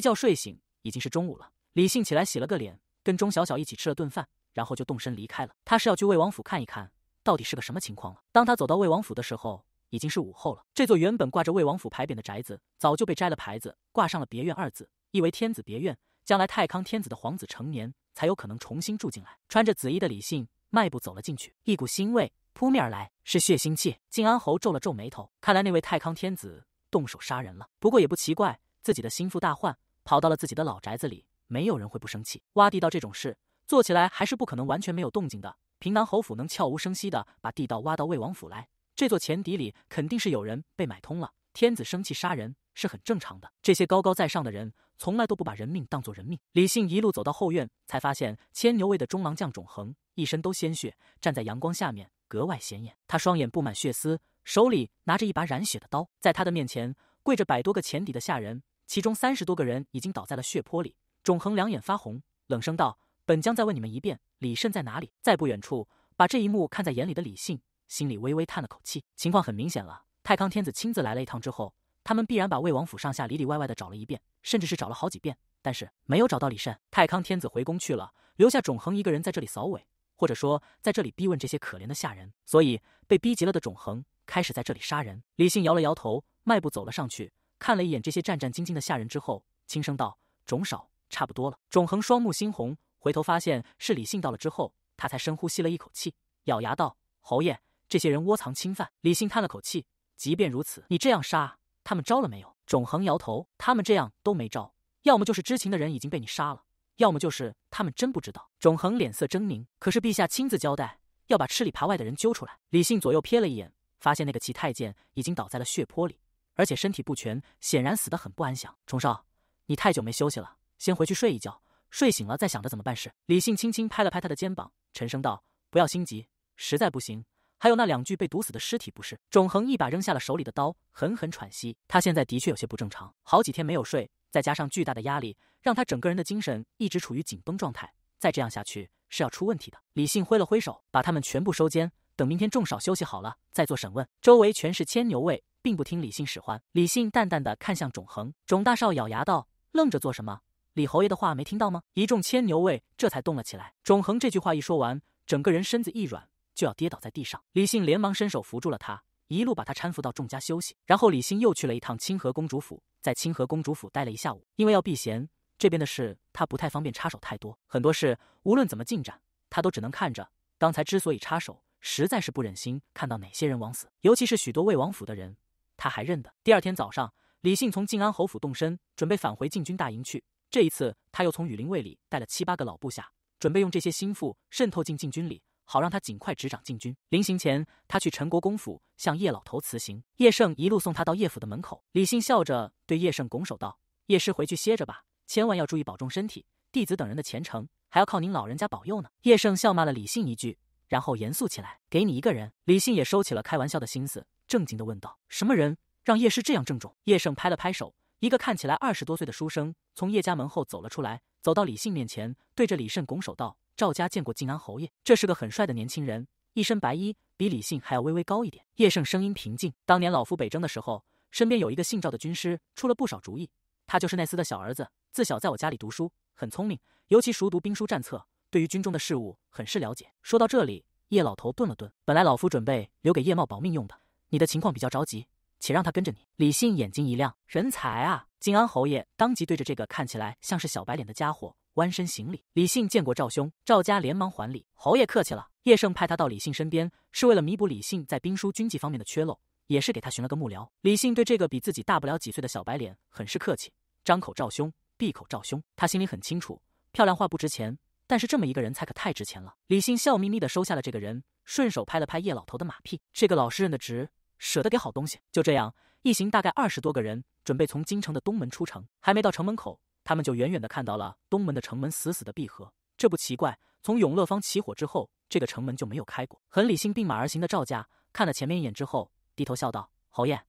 觉睡醒，已经是中午了。李信起来洗了个脸，跟钟小小一起吃了顿饭，然后就动身离开了。他是要去魏王府看一看，到底是个什么情况了。当他走到魏王府的时候，已经是午后了。这座原本挂着魏王府牌匾的宅子，早就被摘了牌子，挂上了“别院”二字，意为天子别院，将来太康天子的皇子成年，才有可能重新住进来。穿着紫衣的李信迈步走了进去，一股腥味。扑面而来是血腥气。靖安侯皱了皱眉头，看来那位太康天子动手杀人了。不过也不奇怪，自己的心腹大患跑到了自己的老宅子里，没有人会不生气。挖地道这种事做起来还是不可能完全没有动静的。平南侯府能悄无声息的把地道挖到魏王府来，这座前邸里肯定是有人被买通了。天子生气杀人是很正常的，这些高高在上的人从来都不把人命当作人命。李信一路走到后院，才发现牵牛卫的中郎将种恒一身都鲜血，站在阳光下面。格外显眼，他双眼布满血丝，手里拿着一把染血的刀，在他的面前跪着百多个浅底的下人，其中三十多个人已经倒在了血泊里。仲恒两眼发红，冷声道：“本将再问你们一遍，李慎在哪里？”在不远处，把这一幕看在眼里的李信心里微微叹了口气，情况很明显了。太康天子亲自来了一趟之后，他们必然把魏王府上下里里外外的找了一遍，甚至是找了好几遍，但是没有找到李慎。太康天子回宫去了，留下仲恒一个人在这里扫尾。或者说，在这里逼问这些可怜的下人，所以被逼急了的种恒开始在这里杀人。李信摇了摇头，迈步走了上去，看了一眼这些战战兢兢的下人之后，轻声道：“种少，差不多了。”种恒双目猩红，回头发现是李信到了之后，他才深呼吸了一口气，咬牙道：“侯爷，这些人窝藏侵犯。”李信叹了口气，即便如此，你这样杀，他们招了没有？种恒摇头，他们这样都没招，要么就是知情的人已经被你杀了。要么就是他们真不知道。种恒脸色狰狞，可是陛下亲自交代，要把吃里扒外的人揪出来。李信左右瞥了一眼，发现那个齐太监已经倒在了血泊里，而且身体不全，显然死得很不安详。崇少，你太久没休息了，先回去睡一觉，睡醒了再想着怎么办事。李信轻轻拍了拍他的肩膀，沉声道：“不要心急，实在不行，还有那两具被毒死的尸体不是？”种恒一把扔下了手里的刀，狠狠喘息。他现在的确有些不正常，好几天没有睡。再加上巨大的压力，让他整个人的精神一直处于紧绷状态。再这样下去是要出问题的。李信挥了挥手，把他们全部收监。等明天重少休息好了，再做审问。周围全是牵牛卫，并不听李信使唤。李信淡淡的看向种恒，种大少咬牙道：“愣着做什么？李侯爷的话没听到吗？”一众牵牛卫这才动了起来。种恒这句话一说完，整个人身子一软，就要跌倒在地上。李信连忙伸手扶住了他。一路把他搀扶到众家休息，然后李信又去了一趟清河公主府，在清河公主府待了一下午。因为要避嫌，这边的事他不太方便插手太多，很多事无论怎么进展，他都只能看着。刚才之所以插手，实在是不忍心看到哪些人枉死，尤其是许多魏王府的人，他还认得。第二天早上，李信从晋安侯府动身，准备返回禁军大营去。这一次，他又从羽林卫里带了七八个老部下，准备用这些心腹渗透进禁军里。好让他尽快执掌禁军。临行前，他去陈国公府向叶老头辞行。叶胜一路送他到叶府的门口，李信笑着对叶胜拱手道：“叶师回去歇着吧，千万要注意保重身体。弟子等人的前程还要靠您老人家保佑呢。”叶胜笑骂了李信一句，然后严肃起来：“给你一个人。”李信也收起了开玩笑的心思，正经地问道：“什么人让叶师这样郑重？”叶胜拍了拍手，一个看起来二十多岁的书生从叶家门后走了出来，走到李信面前，对着李胜拱手道。赵家见过靖安侯爷，这是个很帅的年轻人，一身白衣，比李信还要微微高一点。叶胜声音平静。当年老夫北征的时候，身边有一个姓赵的军师，出了不少主意。他就是那厮的小儿子，自小在我家里读书，很聪明，尤其熟读兵书战策，对于军中的事务很是了解。说到这里，叶老头顿了顿，本来老夫准备留给叶茂保命用的，你的情况比较着急，且让他跟着你。李信眼睛一亮，人才啊！靖安侯爷当即对着这个看起来像是小白脸的家伙。弯身行礼，李信见过赵兄，赵家连忙还礼。侯爷客气了。叶胜派他到李信身边，是为了弥补李信在兵书军纪方面的缺漏，也是给他寻了个幕僚。李信对这个比自己大不了几岁的小白脸很是客气，张口赵兄，闭口赵兄。他心里很清楚，漂亮话不值钱，但是这么一个人才可太值钱了。李信笑眯眯的收下了这个人，顺手拍了拍叶老头的马屁，这个老实人，的值，舍得给好东西。就这样，一行大概二十多个人，准备从京城的东门出城，还没到城门口。他们就远远地看到了东门的城门死死的闭合，这不奇怪。从永乐坊起火之后，这个城门就没有开过。很理性并马而行的赵家看了前面一眼之后，低头笑道：“侯爷，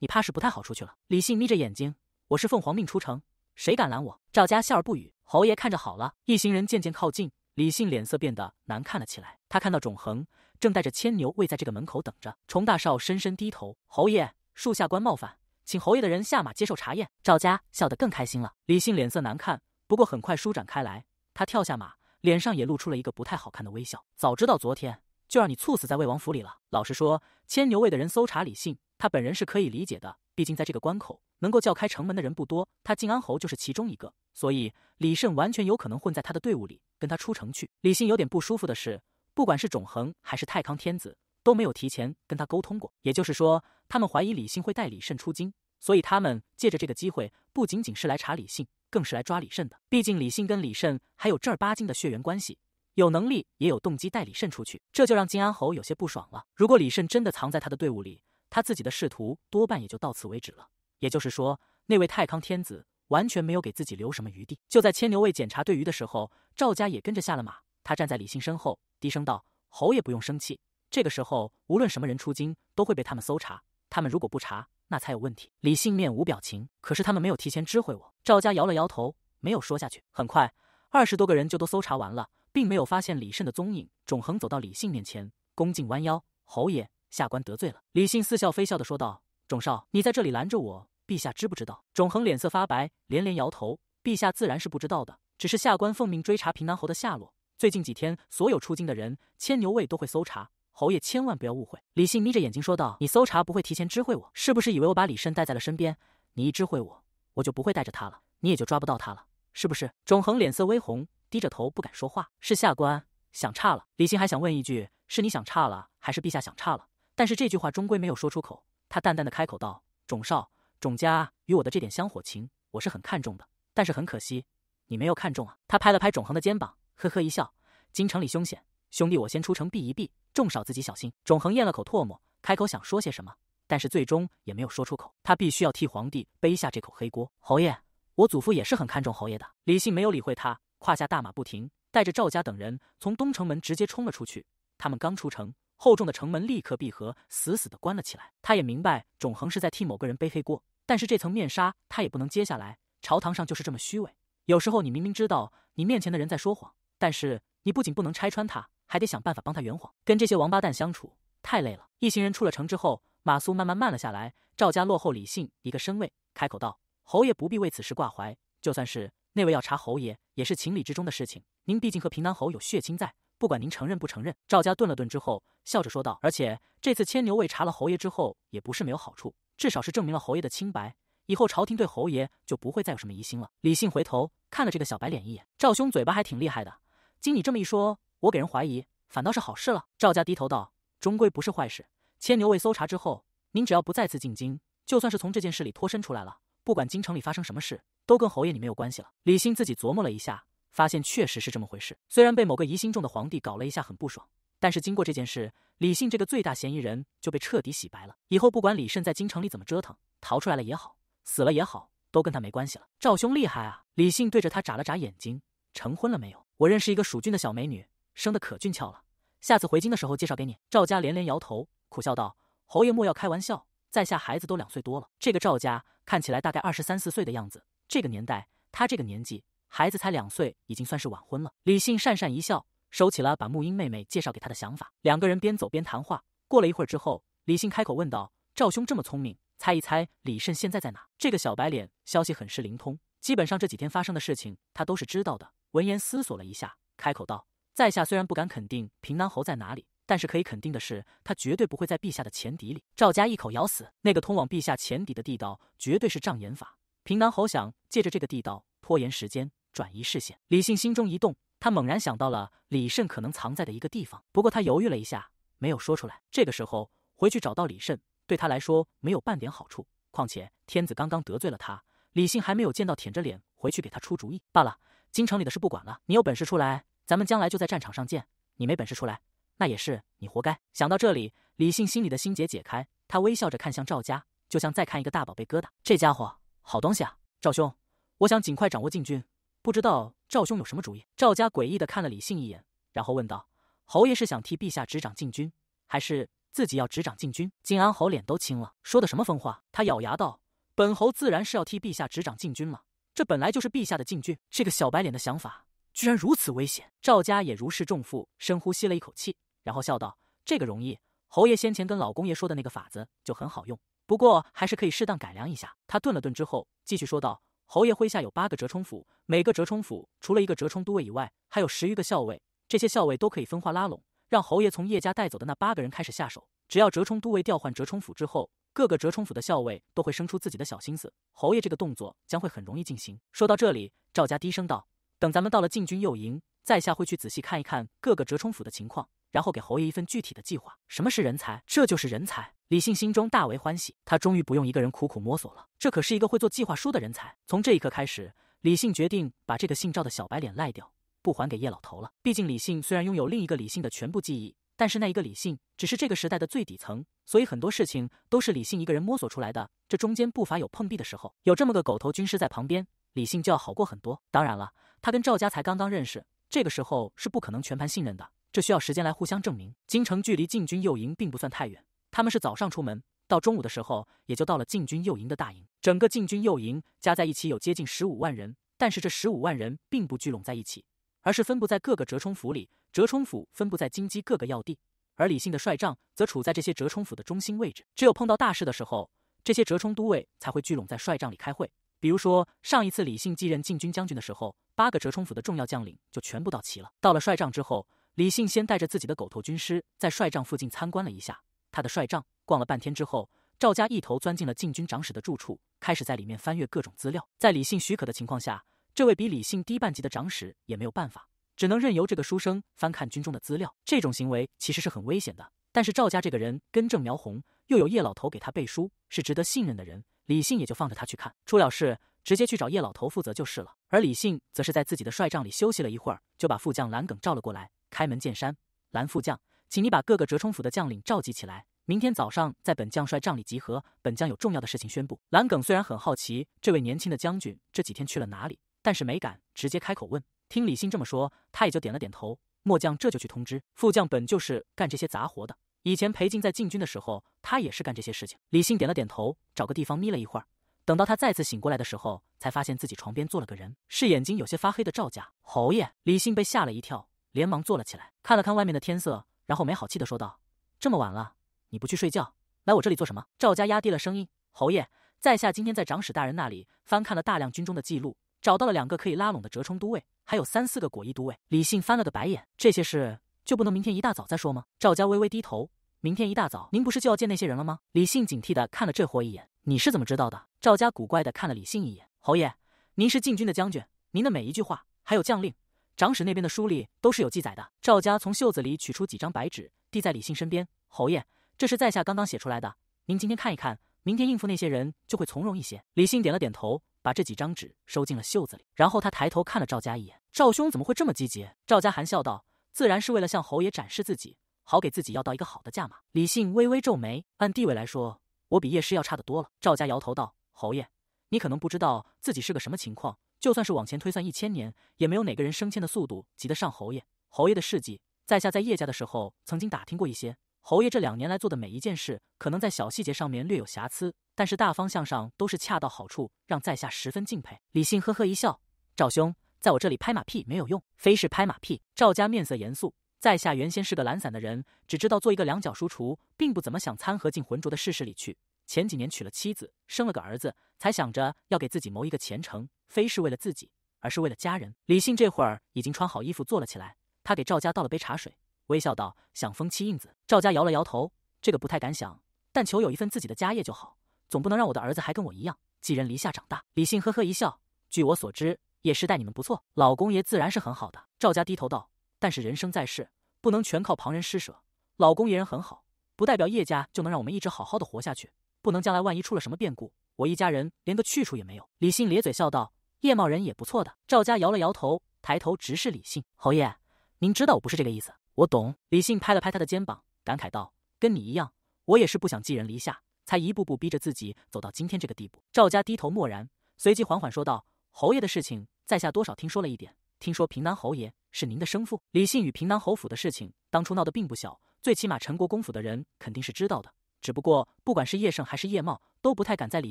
你怕是不太好出去了。”李信眯着眼睛：“我是奉皇命出城，谁敢拦我？”赵家笑而不语。侯爷看着好了，一行人渐渐靠近，李信脸色变得难看了起来。他看到种恒正带着牵牛卫在这个门口等着，崇大少深深低头：“侯爷，恕下官冒犯。”请侯爷的人下马接受查验。赵家笑得更开心了。李信脸色难看，不过很快舒展开来。他跳下马，脸上也露出了一个不太好看的微笑。早知道昨天就让你猝死在魏王府里了。老实说，牵牛卫的人搜查李信，他本人是可以理解的。毕竟在这个关口，能够叫开城门的人不多，他晋安侯就是其中一个。所以李胜完全有可能混在他的队伍里，跟他出城去。李信有点不舒服的是，不管是种恒还是太康天子。都没有提前跟他沟通过，也就是说，他们怀疑李信会带李慎出京，所以他们借着这个机会，不仅仅是来查李信，更是来抓李慎的。毕竟李信跟李慎还有正儿八经的血缘关系，有能力也有动机带李慎出去，这就让金安侯有些不爽了。如果李慎真的藏在他的队伍里，他自己的仕途多半也就到此为止了。也就是说，那位太康天子完全没有给自己留什么余地。就在牵牛卫检查队鱼的时候，赵家也跟着下了马，他站在李信身后，低声道：“侯爷不用生气。”这个时候，无论什么人出京，都会被他们搜查。他们如果不查，那才有问题。李信面无表情，可是他们没有提前知会我。赵家摇了摇头，没有说下去。很快，二十多个人就都搜查完了，并没有发现李慎的踪影。种恒走到李信面前，恭敬弯腰：“侯爷，下官得罪了。”李信似笑非笑的说道：“种少，你在这里拦着我，陛下知不知道？”种恒脸色发白，连连摇头：“陛下自然是不知道的，只是下官奉命追查平南侯的下落。最近几天，所有出京的人，牵牛卫都会搜查。”侯爷，千万不要误会。”李信眯着眼睛说道，“你搜查不会提前知会我，是不是以为我把李慎带在了身边？你一知会我，我就不会带着他了，你也就抓不到他了，是不是？”种恒脸色微红，低着头不敢说话。是下官想差了。李信还想问一句，是你想差了，还是陛下想差了？但是这句话终归没有说出口。他淡淡的开口道：“种少，种家与我的这点香火情，我是很看重的，但是很可惜，你没有看中啊。”他拍了拍种恒的肩膀，呵呵一笑。京城里凶险。兄弟，我先出城避一避，众少自己小心。种恒咽了口唾沫，开口想说些什么，但是最终也没有说出口。他必须要替皇帝背下这口黑锅。侯爷，我祖父也是很看重侯爷的。李信没有理会他，胯下大马不停，带着赵家等人从东城门直接冲了出去。他们刚出城，厚重的城门立刻闭合，死死的关了起来。他也明白，种恒是在替某个人背黑锅，但是这层面纱他也不能揭下来。朝堂上就是这么虚伪，有时候你明明知道你面前的人在说谎，但是你不仅不能拆穿他。还得想办法帮他圆谎，跟这些王八蛋相处太累了。一行人出了城之后，马苏慢慢慢了下来。赵家落后李信一个身位，开口道：“侯爷不必为此事挂怀，就算是那位要查侯爷，也是情理之中的事情。您毕竟和平南侯有血亲在，不管您承认不承认。”赵家顿了顿之后，笑着说道：“而且这次牵牛卫查了侯爷之后，也不是没有好处，至少是证明了侯爷的清白，以后朝廷对侯爷就不会再有什么疑心了。”李信回头看了这个小白脸一眼：“赵兄嘴巴还挺厉害的，经你这么一说。”我给人怀疑，反倒是好事了。赵家低头道：“终归不是坏事。千牛卫搜查之后，您只要不再次进京，就算是从这件事里脱身出来了。不管京城里发生什么事，都跟侯爷你没有关系了。”李信自己琢磨了一下，发现确实是这么回事。虽然被某个疑心重的皇帝搞了一下，很不爽，但是经过这件事，李信这个最大嫌疑人就被彻底洗白了。以后不管李慎在京城里怎么折腾，逃出来了也好，死了也好，都跟他没关系了。赵兄厉害啊！李信对着他眨了眨眼睛：“成婚了没有？我认识一个蜀郡的小美女。”生得可俊俏了，下次回京的时候介绍给你。赵家连连摇头，苦笑道：“侯爷莫要开玩笑，在下孩子都两岁多了，这个赵家看起来大概二十三四岁的样子。这个年代，他这个年纪，孩子才两岁，已经算是晚婚了。”李信讪讪一笑，收起了把沐英妹妹介绍给他的想法。两个人边走边谈话，过了一会儿之后，李信开口问道：“赵兄这么聪明，猜一猜李慎现在在哪？”这个小白脸消息很是灵通，基本上这几天发生的事情他都是知道的。闻言思索了一下，开口道。在下虽然不敢肯定平南侯在哪里，但是可以肯定的是，他绝对不会在陛下的前敌里。赵家一口咬死，那个通往陛下前敌的地道绝对是障眼法。平南侯想借着这个地道拖延时间，转移视线。李信心中一动，他猛然想到了李慎可能藏在的一个地方。不过他犹豫了一下，没有说出来。这个时候回去找到李慎，对他来说没有半点好处。况且天子刚刚得罪了他，李信还没有见到舔着脸回去给他出主意罢了。京城里的事不管了，你有本事出来。咱们将来就在战场上见。你没本事出来，那也是你活该。想到这里，李信心里的心结解开，他微笑着看向赵家，就像在看一个大宝贝疙瘩。这家伙，好东西啊，赵兄，我想尽快掌握禁军，不知道赵兄有什么主意。赵家诡异的看了李信一眼，然后问道：“侯爷是想替陛下执掌禁军，还是自己要执掌禁军？”靖安侯脸都青了，说的什么疯话？他咬牙道：“本侯自然是要替陛下执掌禁军了，这本来就是陛下的禁军。”这个小白脸的想法。居然如此危险！赵家也如释重负，深呼吸了一口气，然后笑道：“这个容易，侯爷先前跟老公爷说的那个法子就很好用，不过还是可以适当改良一下。”他顿了顿之后，继续说道：“侯爷麾下有八个折冲府，每个折冲府除了一个折冲都尉以外，还有十余个校尉，这些校尉都可以分化拉拢，让侯爷从叶家带走的那八个人开始下手。只要折冲都尉调换折冲府之后，各个折冲府的校尉都会生出自己的小心思，侯爷这个动作将会很容易进行。”说到这里，赵家低声道。等咱们到了禁军右营，在下会去仔细看一看各个折冲府的情况，然后给侯爷一份具体的计划。什么是人才？这就是人才！李信心中大为欢喜，他终于不用一个人苦苦摸索了。这可是一个会做计划书的人才。从这一刻开始，李信决定把这个姓赵的小白脸赖掉，不还给叶老头了。毕竟李信虽然拥有另一个李信的全部记忆，但是那一个李信只是这个时代的最底层，所以很多事情都是李信一个人摸索出来的，这中间不乏有碰壁的时候。有这么个狗头军师在旁边。李信就要好过很多。当然了，他跟赵家才刚刚认识，这个时候是不可能全盘信任的，这需要时间来互相证明。京城距离禁军右营并不算太远，他们是早上出门，到中午的时候也就到了禁军右营的大营。整个禁军右营加在一起有接近十五万人，但是这十五万人并不聚拢在一起，而是分布在各个折冲府里。折冲府分布在京畿各个要地，而李信的帅帐则处在这些折冲府的中心位置。只有碰到大事的时候，这些折冲都尉才会聚拢在帅帐里开会。比如说，上一次李信继任禁军将军的时候，八个折冲府的重要将领就全部到齐了。到了帅帐之后，李信先带着自己的狗头军师在帅帐附近参观了一下他的帅帐，逛了半天之后，赵家一头钻进了禁军长史的住处，开始在里面翻阅各种资料。在李信许可的情况下，这位比李信低半级的长史也没有办法，只能任由这个书生翻看军中的资料。这种行为其实是很危险的，但是赵家这个人根正苗红，又有叶老头给他背书，是值得信任的人。李信也就放着他去看，出了事直接去找叶老头负责就是了。而李信则是在自己的帅帐里休息了一会儿，就把副将蓝耿召了过来，开门见山：“蓝副将，请你把各个折冲府的将领召集起来，明天早上在本将帅帐里集合，本将有重要的事情宣布。”蓝耿虽然很好奇这位年轻的将军这几天去了哪里，但是没敢直接开口问。听李信这么说，他也就点了点头：“末将这就去通知副将，本就是干这些杂活的。”以前裴静在禁军的时候，他也是干这些事情。李信点了点头，找个地方眯了一会儿。等到他再次醒过来的时候，才发现自己床边坐了个人，是眼睛有些发黑的赵家侯爷。李信被吓了一跳，连忙坐了起来，看了看外面的天色，然后没好气的说道：“这么晚了，你不去睡觉，来我这里做什么？”赵家压低了声音：“侯爷，在下今天在长史大人那里翻看了大量军中的记录，找到了两个可以拉拢的折冲都尉，还有三四个果毅都尉。”李信翻了个白眼：“这些事。”就不能明天一大早再说吗？赵家微微低头。明天一大早，您不是就要见那些人了吗？李信警惕的看了这货一眼。你是怎么知道的？赵家古怪的看了李信一眼。侯爷，您是禁军的将军，您的每一句话还有将令，长史那边的书里都是有记载的。赵家从袖子里取出几张白纸，递在李信身边。侯爷，这是在下刚刚写出来的，您今天看一看，明天应付那些人就会从容一些。李信点了点头，把这几张纸收进了袖子里，然后他抬头看了赵家一眼。赵兄怎么会这么积极？赵家含笑道。自然是为了向侯爷展示自己，好给自己要到一个好的价码。李信微微皱眉，按地位来说，我比叶师要差得多了。赵家摇头道：“侯爷，你可能不知道自己是个什么情况。就算是往前推算一千年，也没有哪个人升迁的速度及得上侯爷。侯爷的事迹，在下在叶家的时候曾经打听过一些。侯爷这两年来做的每一件事，可能在小细节上面略有瑕疵，但是大方向上都是恰到好处，让在下十分敬佩。”李信呵呵一笑，赵兄。在我这里拍马屁没有用，非是拍马屁。赵家面色严肃，在下原先是个懒散的人，只知道做一个两脚书厨，并不怎么想掺和进浑浊的世事里去。前几年娶了妻子，生了个儿子，才想着要给自己谋一个前程，非是为了自己，而是为了家人。李信这会儿已经穿好衣服坐了起来，他给赵家倒了杯茶水，微笑道：“想封妻印子？”赵家摇了摇头：“这个不太敢想，但求有一份自己的家业就好，总不能让我的儿子还跟我一样寄人篱下长大。”李信呵呵一笑：“据我所知。”叶是待你们不错，老公爷自然是很好的。赵家低头道：“但是人生在世，不能全靠旁人施舍。老公爷人很好，不代表叶家就能让我们一直好好的活下去。不能将来万一出了什么变故，我一家人连个去处也没有。”李信咧嘴笑道：“叶茂人也不错的。”赵家摇了摇头，抬头直视李信：“侯爷，您知道我不是这个意思，我懂。”李信拍了拍他的肩膀，感慨道：“跟你一样，我也是不想寄人篱下，才一步步逼着自己走到今天这个地步。”赵家低头默然，随即缓缓说道：“侯爷的事情。”在下多少听说了一点，听说平南侯爷是您的生父。李信与平南侯府的事情，当初闹得并不小，最起码陈国公府的人肯定是知道的。只不过，不管是叶盛还是叶茂，都不太敢在李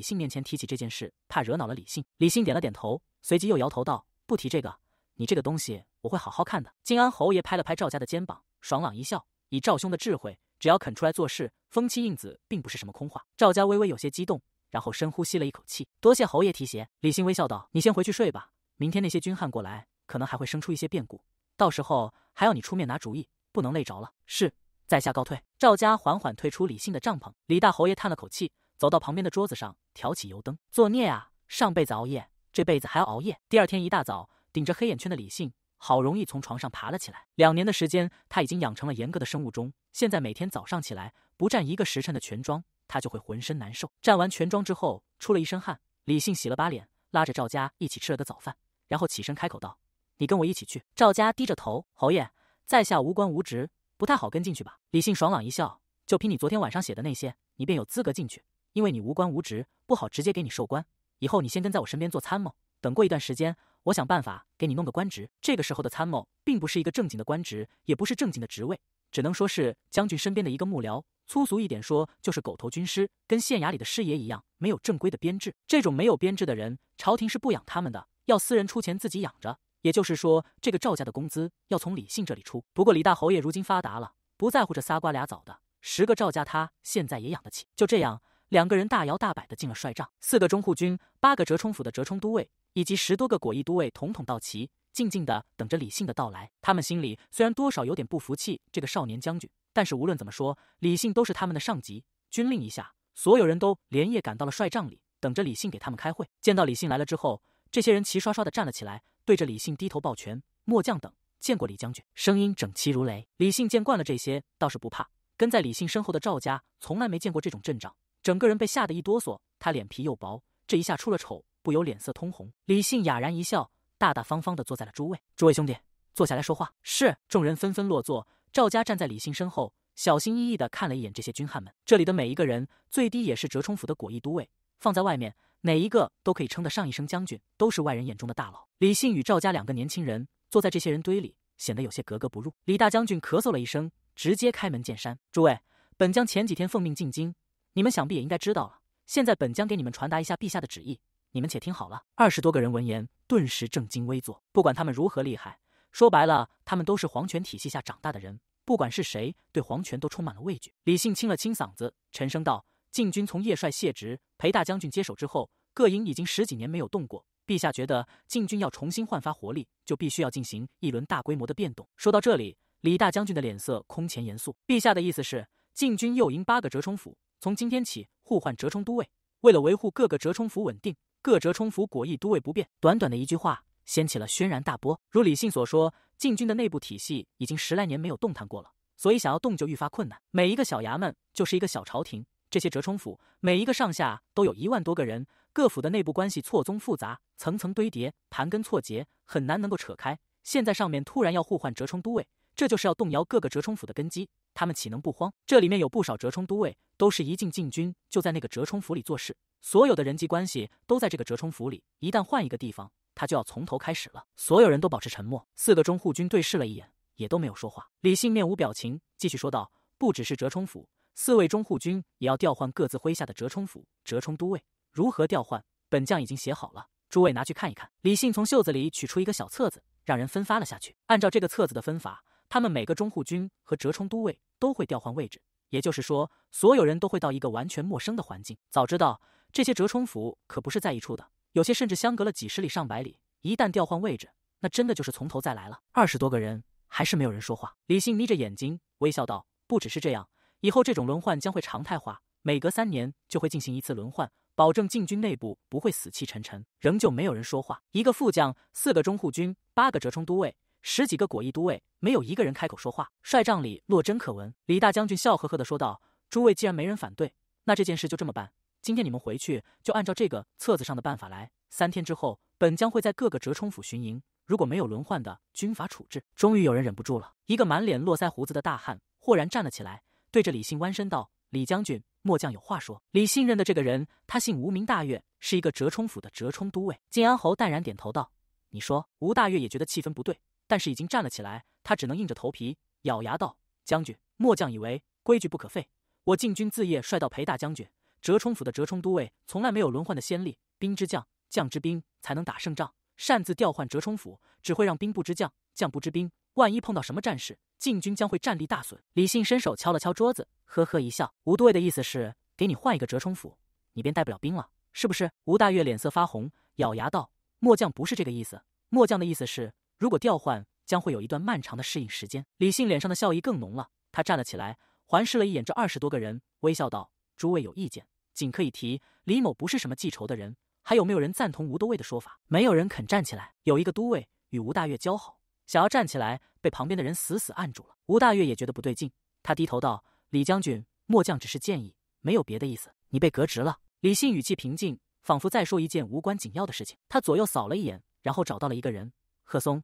信面前提起这件事，怕惹恼了李信。李信点了点头，随即又摇头道：“不提这个，你这个东西我会好好看的。”靖安侯爷拍了拍赵家的肩膀，爽朗一笑：“以赵兄的智慧，只要肯出来做事，风妻印子并不是什么空话。”赵家微微有些激动，然后深呼吸了一口气：“多谢侯爷提携。”李信微笑道：“你先回去睡吧。”明天那些军汉过来，可能还会生出一些变故，到时候还要你出面拿主意，不能累着了。是，在下告退。赵家缓缓退出李信的帐篷。李大侯爷叹了口气，走到旁边的桌子上，挑起油灯。作孽啊！上辈子熬夜，这辈子还要熬夜。第二天一大早，顶着黑眼圈的李信，好容易从床上爬了起来。两年的时间，他已经养成了严格的生物钟。现在每天早上起来不站一个时辰的全妆，他就会浑身难受。站完全妆之后，出了一身汗，李信洗了把脸，拉着赵家一起吃了个早饭。然后起身开口道：“你跟我一起去。”赵家低着头：“侯爷，在下无官无职，不太好跟进去吧？”李信爽朗一笑：“就凭你昨天晚上写的那些，你便有资格进去。因为你无官无职，不好直接给你授官。以后你先跟在我身边做参谋，等过一段时间，我想办法给你弄个官职。”这个时候的参谋并不是一个正经的官职，也不是正经的职位，只能说是将军身边的一个幕僚。粗俗一点说，就是狗头军师，跟县衙里的师爷一样，没有正规的编制。这种没有编制的人，朝廷是不养他们的。要私人出钱自己养着，也就是说，这个赵家的工资要从李信这里出。不过李大侯爷如今发达了，不在乎这仨瓜俩枣的，十个赵家他现在也养得起。就这样，两个人大摇大摆的进了帅帐，四个中护军、八个折冲府的折冲都尉以及十多个果毅都尉统统到齐，静静的等着李信的到来。他们心里虽然多少有点不服气这个少年将军，但是无论怎么说，李信都是他们的上级。军令一下，所有人都连夜赶到了帅帐里，等着李信给他们开会。见到李信来了之后。这些人齐刷刷的站了起来，对着李信低头抱拳：“末将等见过李将军。”声音整齐如雷。李信见惯了这些，倒是不怕。跟在李信身后的赵家从来没见过这种阵仗，整个人被吓得一哆嗦。他脸皮又薄，这一下出了丑，不由脸色通红。李信哑然一笑，大大方方的坐在了诸位。诸位兄弟，坐下来说话。是。众人纷纷落座。赵家站在李信身后，小心翼翼的看了一眼这些军汉们。这里的每一个人，最低也是折冲府的果毅都尉，放在外面。哪一个都可以称得上一声将军，都是外人眼中的大佬。李信与赵家两个年轻人坐在这些人堆里，显得有些格格不入。李大将军咳嗽了一声，直接开门见山：“诸位，本将前几天奉命进京，你们想必也应该知道了。现在本将给你们传达一下陛下的旨意，你们且听好了。”二十多个人闻言，顿时正襟危坐。不管他们如何厉害，说白了，他们都是皇权体系下长大的人，不管是谁，对皇权都充满了畏惧。李信清了清嗓子，沉声道。禁军从叶帅卸职，裴大将军接手之后，各营已经十几年没有动过。陛下觉得禁军要重新焕发活力，就必须要进行一轮大规模的变动。说到这里，李大将军的脸色空前严肃。陛下的意思是，禁军右营八个折冲府，从今天起互换折冲都尉。为了维护各个折冲府稳定，各折冲府果毅都尉不变。短短的一句话，掀起了轩然大波。如李信所说，禁军的内部体系已经十来年没有动弹过了，所以想要动就愈发困难。每一个小衙门就是一个小朝廷。这些折冲府每一个上下都有一万多个人，各府的内部关系错综复杂，层层堆叠，盘根错节，很难能够扯开。现在上面突然要互换折冲都尉，这就是要动摇各个折冲府的根基，他们岂能不慌？这里面有不少折冲都尉，都是一进禁军就在那个折冲府里做事，所有的人际关系都在这个折冲府里，一旦换一个地方，他就要从头开始了。所有人都保持沉默，四个中护军对视了一眼，也都没有说话。李信面无表情，继续说道：“不只是折冲府。”四位中护军也要调换各自麾下的折冲府、折冲都尉，如何调换？本将已经写好了，诸位拿去看一看。李信从袖子里取出一个小册子，让人分发了下去。按照这个册子的分法，他们每个中护军和折冲都尉都会调换位置，也就是说，所有人都会到一个完全陌生的环境。早知道这些折冲府可不是在一处的，有些甚至相隔了几十里、上百里。一旦调换位置，那真的就是从头再来了。二十多个人，还是没有人说话。李信眯着眼睛，微笑道：“不只是这样。”以后这种轮换将会常态化，每隔三年就会进行一次轮换，保证禁军内部不会死气沉沉。仍旧没有人说话。一个副将，四个中护军，八个折冲都尉，十几个果毅都尉，没有一个人开口说话。帅帐里落针可闻。李大将军笑呵呵的说道：“诸位既然没人反对，那这件事就这么办。今天你们回去就按照这个册子上的办法来。三天之后，本将会在各个折冲府巡营，如果没有轮换的，军法处置。”终于有人忍不住了，一个满脸络腮胡子的大汉豁然站了起来。对着李信弯身道：“李将军，末将有话说。”李信任的这个人，他姓吴名大岳，是一个折冲府的折冲都尉。晋安侯淡然点头道：“你说。”吴大岳也觉得气氛不对，但是已经站了起来，他只能硬着头皮，咬牙道：“将军，末将以为规矩不可废。我晋军自业帅到裴大将军，折冲府的折冲都尉从来没有轮换的先例。兵之将，将之兵，才能打胜仗。擅自调换折冲府，只会让兵不知将，将不知兵。”万一碰到什么战事，禁军将会战力大损。李信伸手敲了敲桌子，呵呵一笑：“吴都尉的意思是，给你换一个折冲府，你便带不了兵了，是不是？”吴大岳脸色发红，咬牙道：“末将不是这个意思，末将的意思是，如果调换，将会有一段漫长的适应时间。”李信脸上的笑意更浓了，他站了起来，环视了一眼这二十多个人，微笑道：“诸位有意见，仅可以提。李某不是什么记仇的人，还有没有人赞同吴都尉的说法？”没有人肯站起来。有一个都尉与吴大岳交好。想要站起来，被旁边的人死死按住了。吴大岳也觉得不对劲，他低头道：“李将军，末将只是建议，没有别的意思。”你被革职了。李信语气平静，仿佛在说一件无关紧要的事情。他左右扫了一眼，然后找到了一个人，贺松，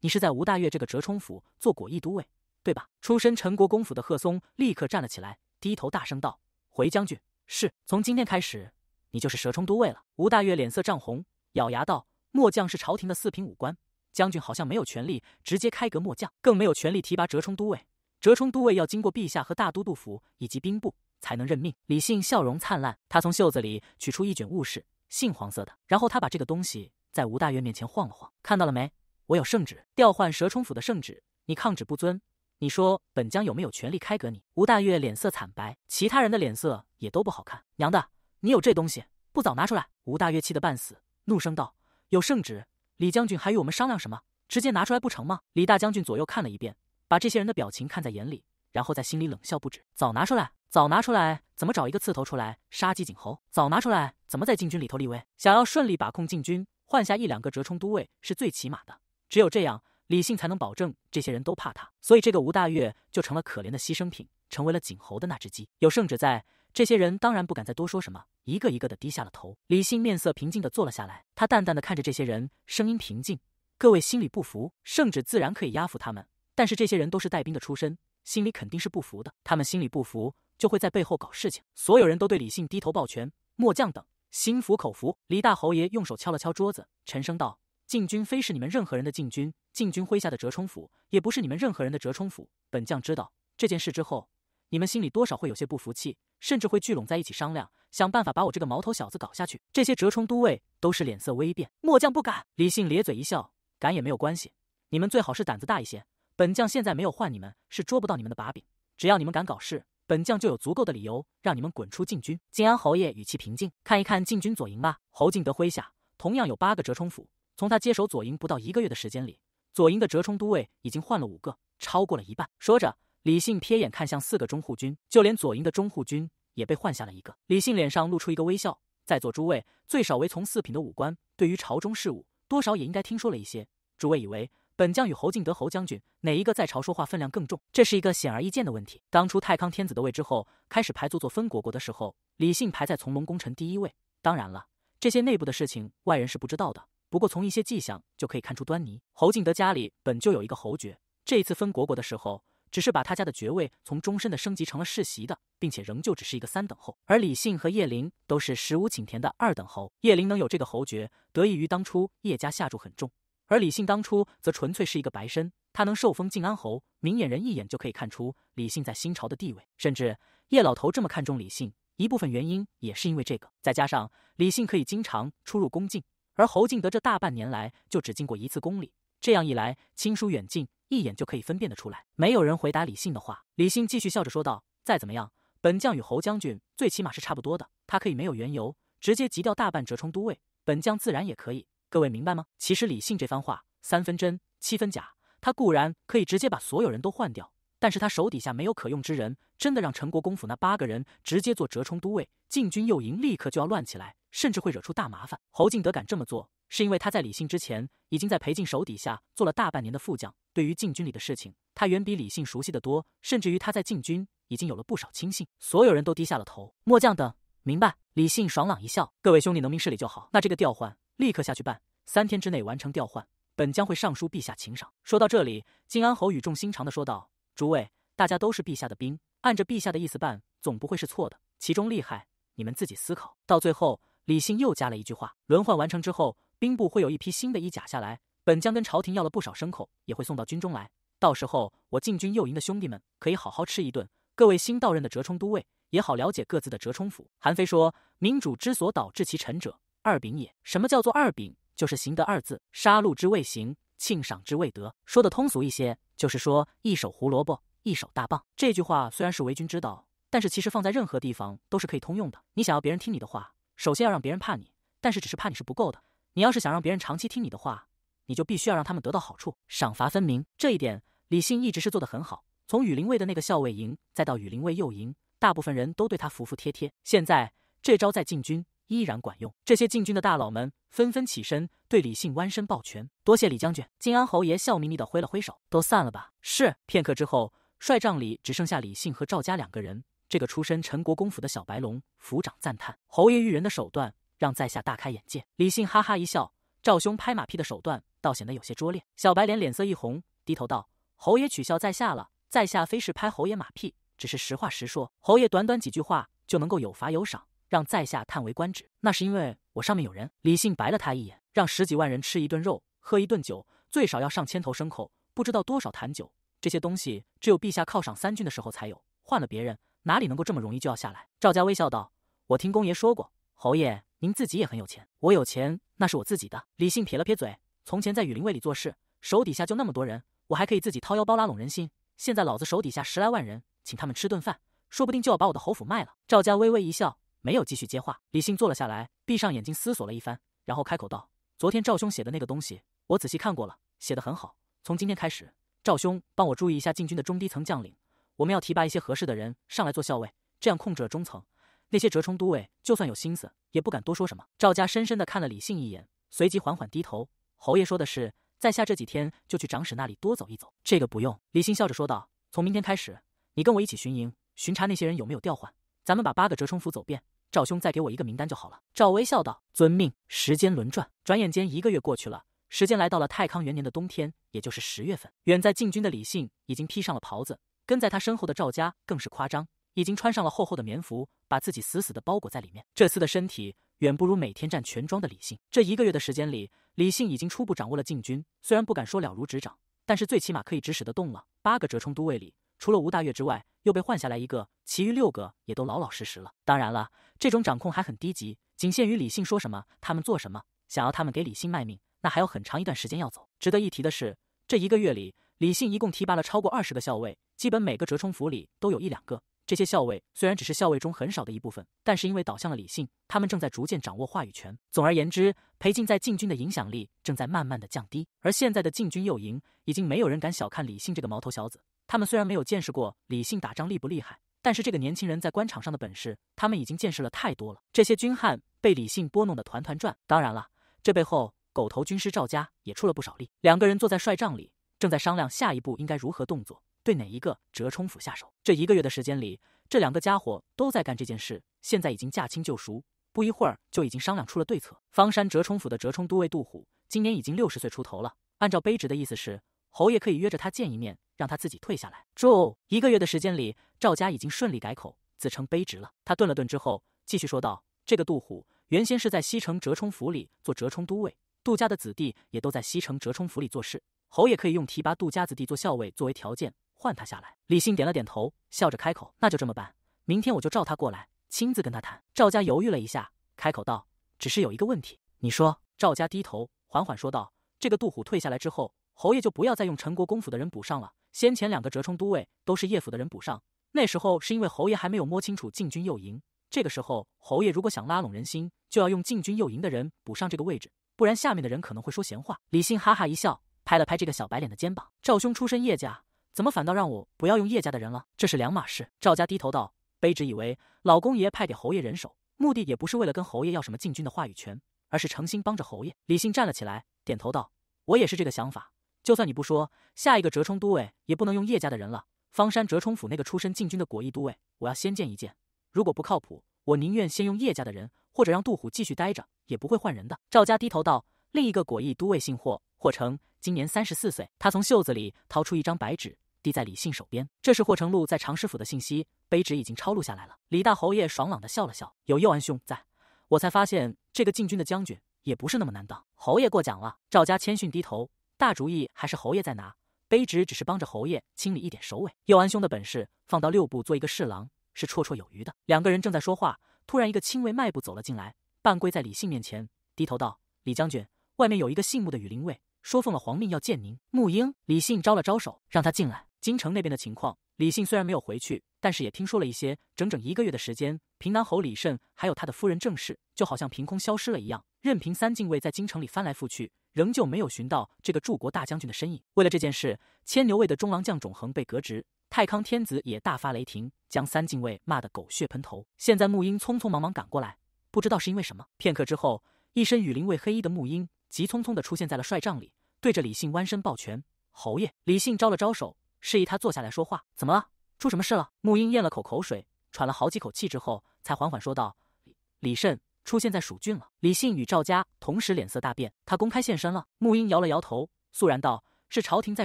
你是在吴大岳这个折冲府做果义都尉，对吧？出身陈国公府的贺松立刻站了起来，低头大声道：“回将军，是从今天开始，你就是折冲都尉了。”吴大岳脸色涨红，咬牙道：“末将是朝廷的四品武官。”将军好像没有权利直接开革末将，更没有权利提拔折冲都尉。折冲都尉要经过陛下和大都督府以及兵部才能任命。李信笑容灿烂，他从袖子里取出一卷物事，杏黄色的，然后他把这个东西在吴大岳面前晃了晃，看到了没？我有圣旨，调换折冲府的圣旨，你抗旨不遵，你说本将有没有权利开革你？吴大岳脸色惨白，其他人的脸色也都不好看。娘的，你有这东西，不早拿出来！吴大岳气得半死，怒声道：“有圣旨。”李将军还与我们商量什么？直接拿出来不成吗？李大将军左右看了一遍，把这些人的表情看在眼里，然后在心里冷笑不止。早拿出来，早拿出来，怎么找一个刺头出来杀鸡儆猴？早拿出来，怎么在禁军里头立威？想要顺利把控禁军，换下一两个折冲都尉是最起码的。只有这样，李信才能保证这些人都怕他。所以这个吴大岳就成了可怜的牺牲品，成为了景侯的那只鸡。有圣旨在。这些人当然不敢再多说什么，一个一个的低下了头。李信面色平静的坐了下来，他淡淡的看着这些人，声音平静：“各位心里不服，圣旨自然可以压服他们。但是这些人都是带兵的出身，心里肯定是不服的。他们心里不服，就会在背后搞事情。”所有人都对李信低头抱拳：“末将等心服口服。”李大侯爷用手敲了敲桌子，沉声道：“禁军非是你们任何人的禁军，禁军麾下的折冲府也不是你们任何人的折冲府。本将知道这件事之后。”你们心里多少会有些不服气，甚至会聚拢在一起商量，想办法把我这个毛头小子搞下去。这些折冲都尉都是脸色微变，末将不敢。李信咧嘴一笑，敢也没有关系，你们最好是胆子大一些。本将现在没有换你们，是捉不到你们的把柄。只要你们敢搞事，本将就有足够的理由让你们滚出禁军。晋安侯爷语气平静，看一看禁军左营吧。侯敬德麾下同样有八个折冲府，从他接手左营不到一个月的时间里，左营的折冲都尉已经换了五个，超过了一半。说着。李信瞥眼看向四个中护军，就连左营的中护军也被换下了一个。李信脸上露出一个微笑，在座诸位最少为从四品的武官，对于朝中事务多少也应该听说了一些。诸位以为本将与侯敬德侯将军哪一个在朝说话分量更重？这是一个显而易见的问题。当初太康天子的位之后开始排座座分国国的时候，李信排在从龙功臣第一位。当然了，这些内部的事情外人是不知道的。不过从一些迹象就可以看出端倪。侯敬德家里本就有一个侯爵，这一次分国国的时候。只是把他家的爵位从终身的升级成了世袭的，并且仍旧只是一个三等侯。而李信和叶麟都是十五顷田的二等侯。叶麟能有这个侯爵，得益于当初叶家下注很重；而李信当初则纯粹是一个白身，他能受封靖安侯，明眼人一眼就可以看出李信在新朝的地位。甚至叶老头这么看重李信，一部分原因也是因为这个。再加上李信可以经常出入宫禁，而侯敬德这大半年来就只进过一次宫里，这样一来，亲疏远近。一眼就可以分辨得出来，没有人回答李信的话。李信继续笑着说道：“再怎么样，本将与侯将军最起码是差不多的。他可以没有缘由直接急调大半折冲都尉，本将自然也可以。各位明白吗？”其实李信这番话三分真七分假，他固然可以直接把所有人都换掉，但是他手底下没有可用之人，真的让陈国公府那八个人直接做折冲都尉，禁军右营立刻就要乱起来，甚至会惹出大麻烦。侯敬德敢这么做？是因为他在李信之前已经在裴静手底下做了大半年的副将，对于禁军里的事情，他远比李信熟悉的多。甚至于他在禁军已经有了不少亲信。所有人都低下了头。末将等明白。李信爽朗一笑：“各位兄弟能明事理就好。那这个调换立刻下去办，三天之内完成调换，本将会上书陛下请赏。”说到这里，靖安侯语重心长的说道：“诸位，大家都是陛下的兵，按着陛下的意思办，总不会是错的。其中利害，你们自己思考。”到最后，李信又加了一句话：“轮换完成之后。”兵部会有一批新的衣甲下来，本将跟朝廷要了不少牲口，也会送到军中来。到时候，我禁军右营的兄弟们可以好好吃一顿。各位新到任的折冲都尉也好了解各自的折冲府。韩非说：“明主之所导致其臣者，二柄也。什么叫做二柄？就是刑得二字。杀戮之未刑，庆赏之未得。说的通俗一些，就是说一手胡萝卜，一手大棒。这句话虽然是为君之道，但是其实放在任何地方都是可以通用的。你想要别人听你的话，首先要让别人怕你，但是只是怕你是不够的。”你要是想让别人长期听你的话，你就必须要让他们得到好处，赏罚分明。这一点，李信一直是做得很好。从羽林卫的那个校尉营，再到羽林卫右营，大部分人都对他服服帖帖。现在这招在禁军依然管用。这些禁军的大佬们纷纷起身，对李信弯身抱拳，多谢李将军。靖安侯爷笑眯眯的挥了挥手，都散了吧。是。片刻之后，帅帐里只剩下李信和赵家两个人。这个出身陈国公府的小白龙，抚掌赞叹：侯爷育人的手段。让在下大开眼界。李信哈哈一笑，赵兄拍马屁的手段倒显得有些拙劣。小白脸脸色一红，低头道：“侯爷取笑在下了，在下非是拍侯爷马屁，只是实话实说。侯爷短短几句话就能够有罚有赏，让在下叹为观止。那是因为我上面有人。”李信白了他一眼。让十几万人吃一顿肉、喝一顿酒，最少要上千头牲口，不知道多少坛酒。这些东西只有陛下犒赏三军的时候才有，换了别人哪里能够这么容易就要下来？赵家微笑道：“我听公爷说过，侯爷。”您自己也很有钱，我有钱那是我自己的。李信撇了撇嘴，从前在雨林卫里做事，手底下就那么多人，我还可以自己掏腰包拉拢人心。现在老子手底下十来万人，请他们吃顿饭，说不定就要把我的侯府卖了。赵家微微一笑，没有继续接话。李信坐了下来，闭上眼睛思索了一番，然后开口道：“昨天赵兄写的那个东西，我仔细看过了，写的很好。从今天开始，赵兄帮我注意一下禁军的中低层将领，我们要提拔一些合适的人上来做校尉，这样控制了中层，那些折冲都尉就算有心思。”也不敢多说什么。赵家深深的看了李信一眼，随即缓缓低头。侯爷说的是，在下这几天就去长史那里多走一走。这个不用。李信笑着说道：“从明天开始，你跟我一起巡营，巡查那些人有没有调换。咱们把八个折冲府走遍。赵兄再给我一个名单就好了。”赵薇笑道：“遵命。”时间轮转，转眼间一个月过去了。时间来到了太康元年的冬天，也就是十月份。远在禁军的李信已经披上了袍子，跟在他身后的赵家更是夸张。已经穿上了厚厚的棉服，把自己死死的包裹在里面。这次的身体远不如每天战全装的李信。这一个月的时间里，李信已经初步掌握了禁军，虽然不敢说了如指掌，但是最起码可以指使的动了。八个折冲都尉里，除了吴大月之外，又被换下来一个，其余六个也都老老实实了。当然了，这种掌控还很低级，仅限于李信说什么他们做什么。想要他们给李信卖命，那还有很长一段时间要走。值得一提的是，这一个月里，李信一共提拔了超过二十个校尉，基本每个折冲府里都有一两个。这些校尉虽然只是校尉中很少的一部分，但是因为倒向了李信，他们正在逐渐掌握话语权。总而言之，裴敬在禁军的影响力正在慢慢的降低。而现在的禁军右营已经没有人敢小看李信这个毛头小子。他们虽然没有见识过李信打仗厉不厉害，但是这个年轻人在官场上的本事，他们已经见识了太多了。这些军汉被李信拨弄的团团转。当然了，这背后狗头军师赵家也出了不少力。两个人坐在帅帐里，正在商量下一步应该如何动作。对哪一个折冲府下手？这一个月的时间里，这两个家伙都在干这件事，现在已经驾轻就熟。不一会儿就已经商量出了对策。方山折冲府的折冲都尉杜虎，今年已经六十岁出头了。按照卑职的意思是，侯爷可以约着他见一面，让他自己退下来。祝。一个月的时间里，赵家已经顺利改口自称卑职了。他顿了顿之后，继续说道：“这个杜虎原先是在西城折冲府里做折冲都尉，杜家的子弟也都在西城折冲府里做事。侯爷可以用提拔杜家子弟做校尉作为条件。”换他下来，李信点了点头，笑着开口：“那就这么办，明天我就召他过来，亲自跟他谈。”赵家犹豫了一下，开口道：“只是有一个问题，你说。”赵家低头，缓缓说道：“这个杜虎退下来之后，侯爷就不要再用陈国公府的人补上了。先前两个折冲都尉都是叶府的人补上，那时候是因为侯爷还没有摸清楚禁军右营。这个时候，侯爷如果想拉拢人心，就要用禁军右营的人补上这个位置，不然下面的人可能会说闲话。”李信哈哈一笑，拍了拍这个小白脸的肩膀：“赵兄出身叶家。”怎么反倒让我不要用叶家的人了？这是两码事。赵家低头道：“卑职以为，老公爷派给侯爷人手，目的也不是为了跟侯爷要什么禁军的话语权，而是诚心帮着侯爷。”李信站了起来，点头道：“我也是这个想法。就算你不说，下一个折冲都尉也不能用叶家的人了。方山折冲府那个出身禁军的果毅都尉，我要先见一见。如果不靠谱，我宁愿先用叶家的人，或者让杜虎继续待着，也不会换人的。”赵家低头道：“另一个果毅都尉姓霍，霍成。”今年三十四岁，他从袖子里掏出一张白纸，递在李信手边。这是霍成禄在常师府的信息，卑职已经抄录下来了。李大侯爷爽朗的笑了笑：“有佑安兄在，我才发现这个禁军的将军也不是那么难当。”侯爷过奖了。赵家谦逊低头，大主意还是侯爷在拿，卑职只是帮着侯爷清理一点首尾。佑安兄的本事放到六部做一个侍郎是绰绰有余的。两个人正在说话，突然一个亲卫迈步走了进来，半跪在李信面前，低头道：“李将军，外面有一个姓穆的羽林卫。”说奉了皇命要见您，穆英。李信招了招手，让他进来。京城那边的情况，李信虽然没有回去，但是也听说了一些。整整一个月的时间，平南侯李慎还有他的夫人郑氏，就好像凭空消失了一样。任凭三禁卫在京城里翻来覆去，仍旧没有寻到这个柱国大将军的身影。为了这件事，牵牛卫的中郎将种恒被革职，太康天子也大发雷霆，将三禁卫骂得狗血喷头。现在穆英匆匆忙忙赶过来，不知道是因为什么。片刻之后，一身羽林卫黑衣的穆英。急匆匆的出现在了帅帐里，对着李信弯身抱拳：“侯爷。”李信招了招手，示意他坐下来说话。“怎么了？出什么事了？”穆英咽了口口水，喘了好几口气之后，才缓缓说道：“李李慎出现在蜀郡了。”李信与赵家同时脸色大变。他公开现身了。穆英摇了摇头，肃然道：“是朝廷在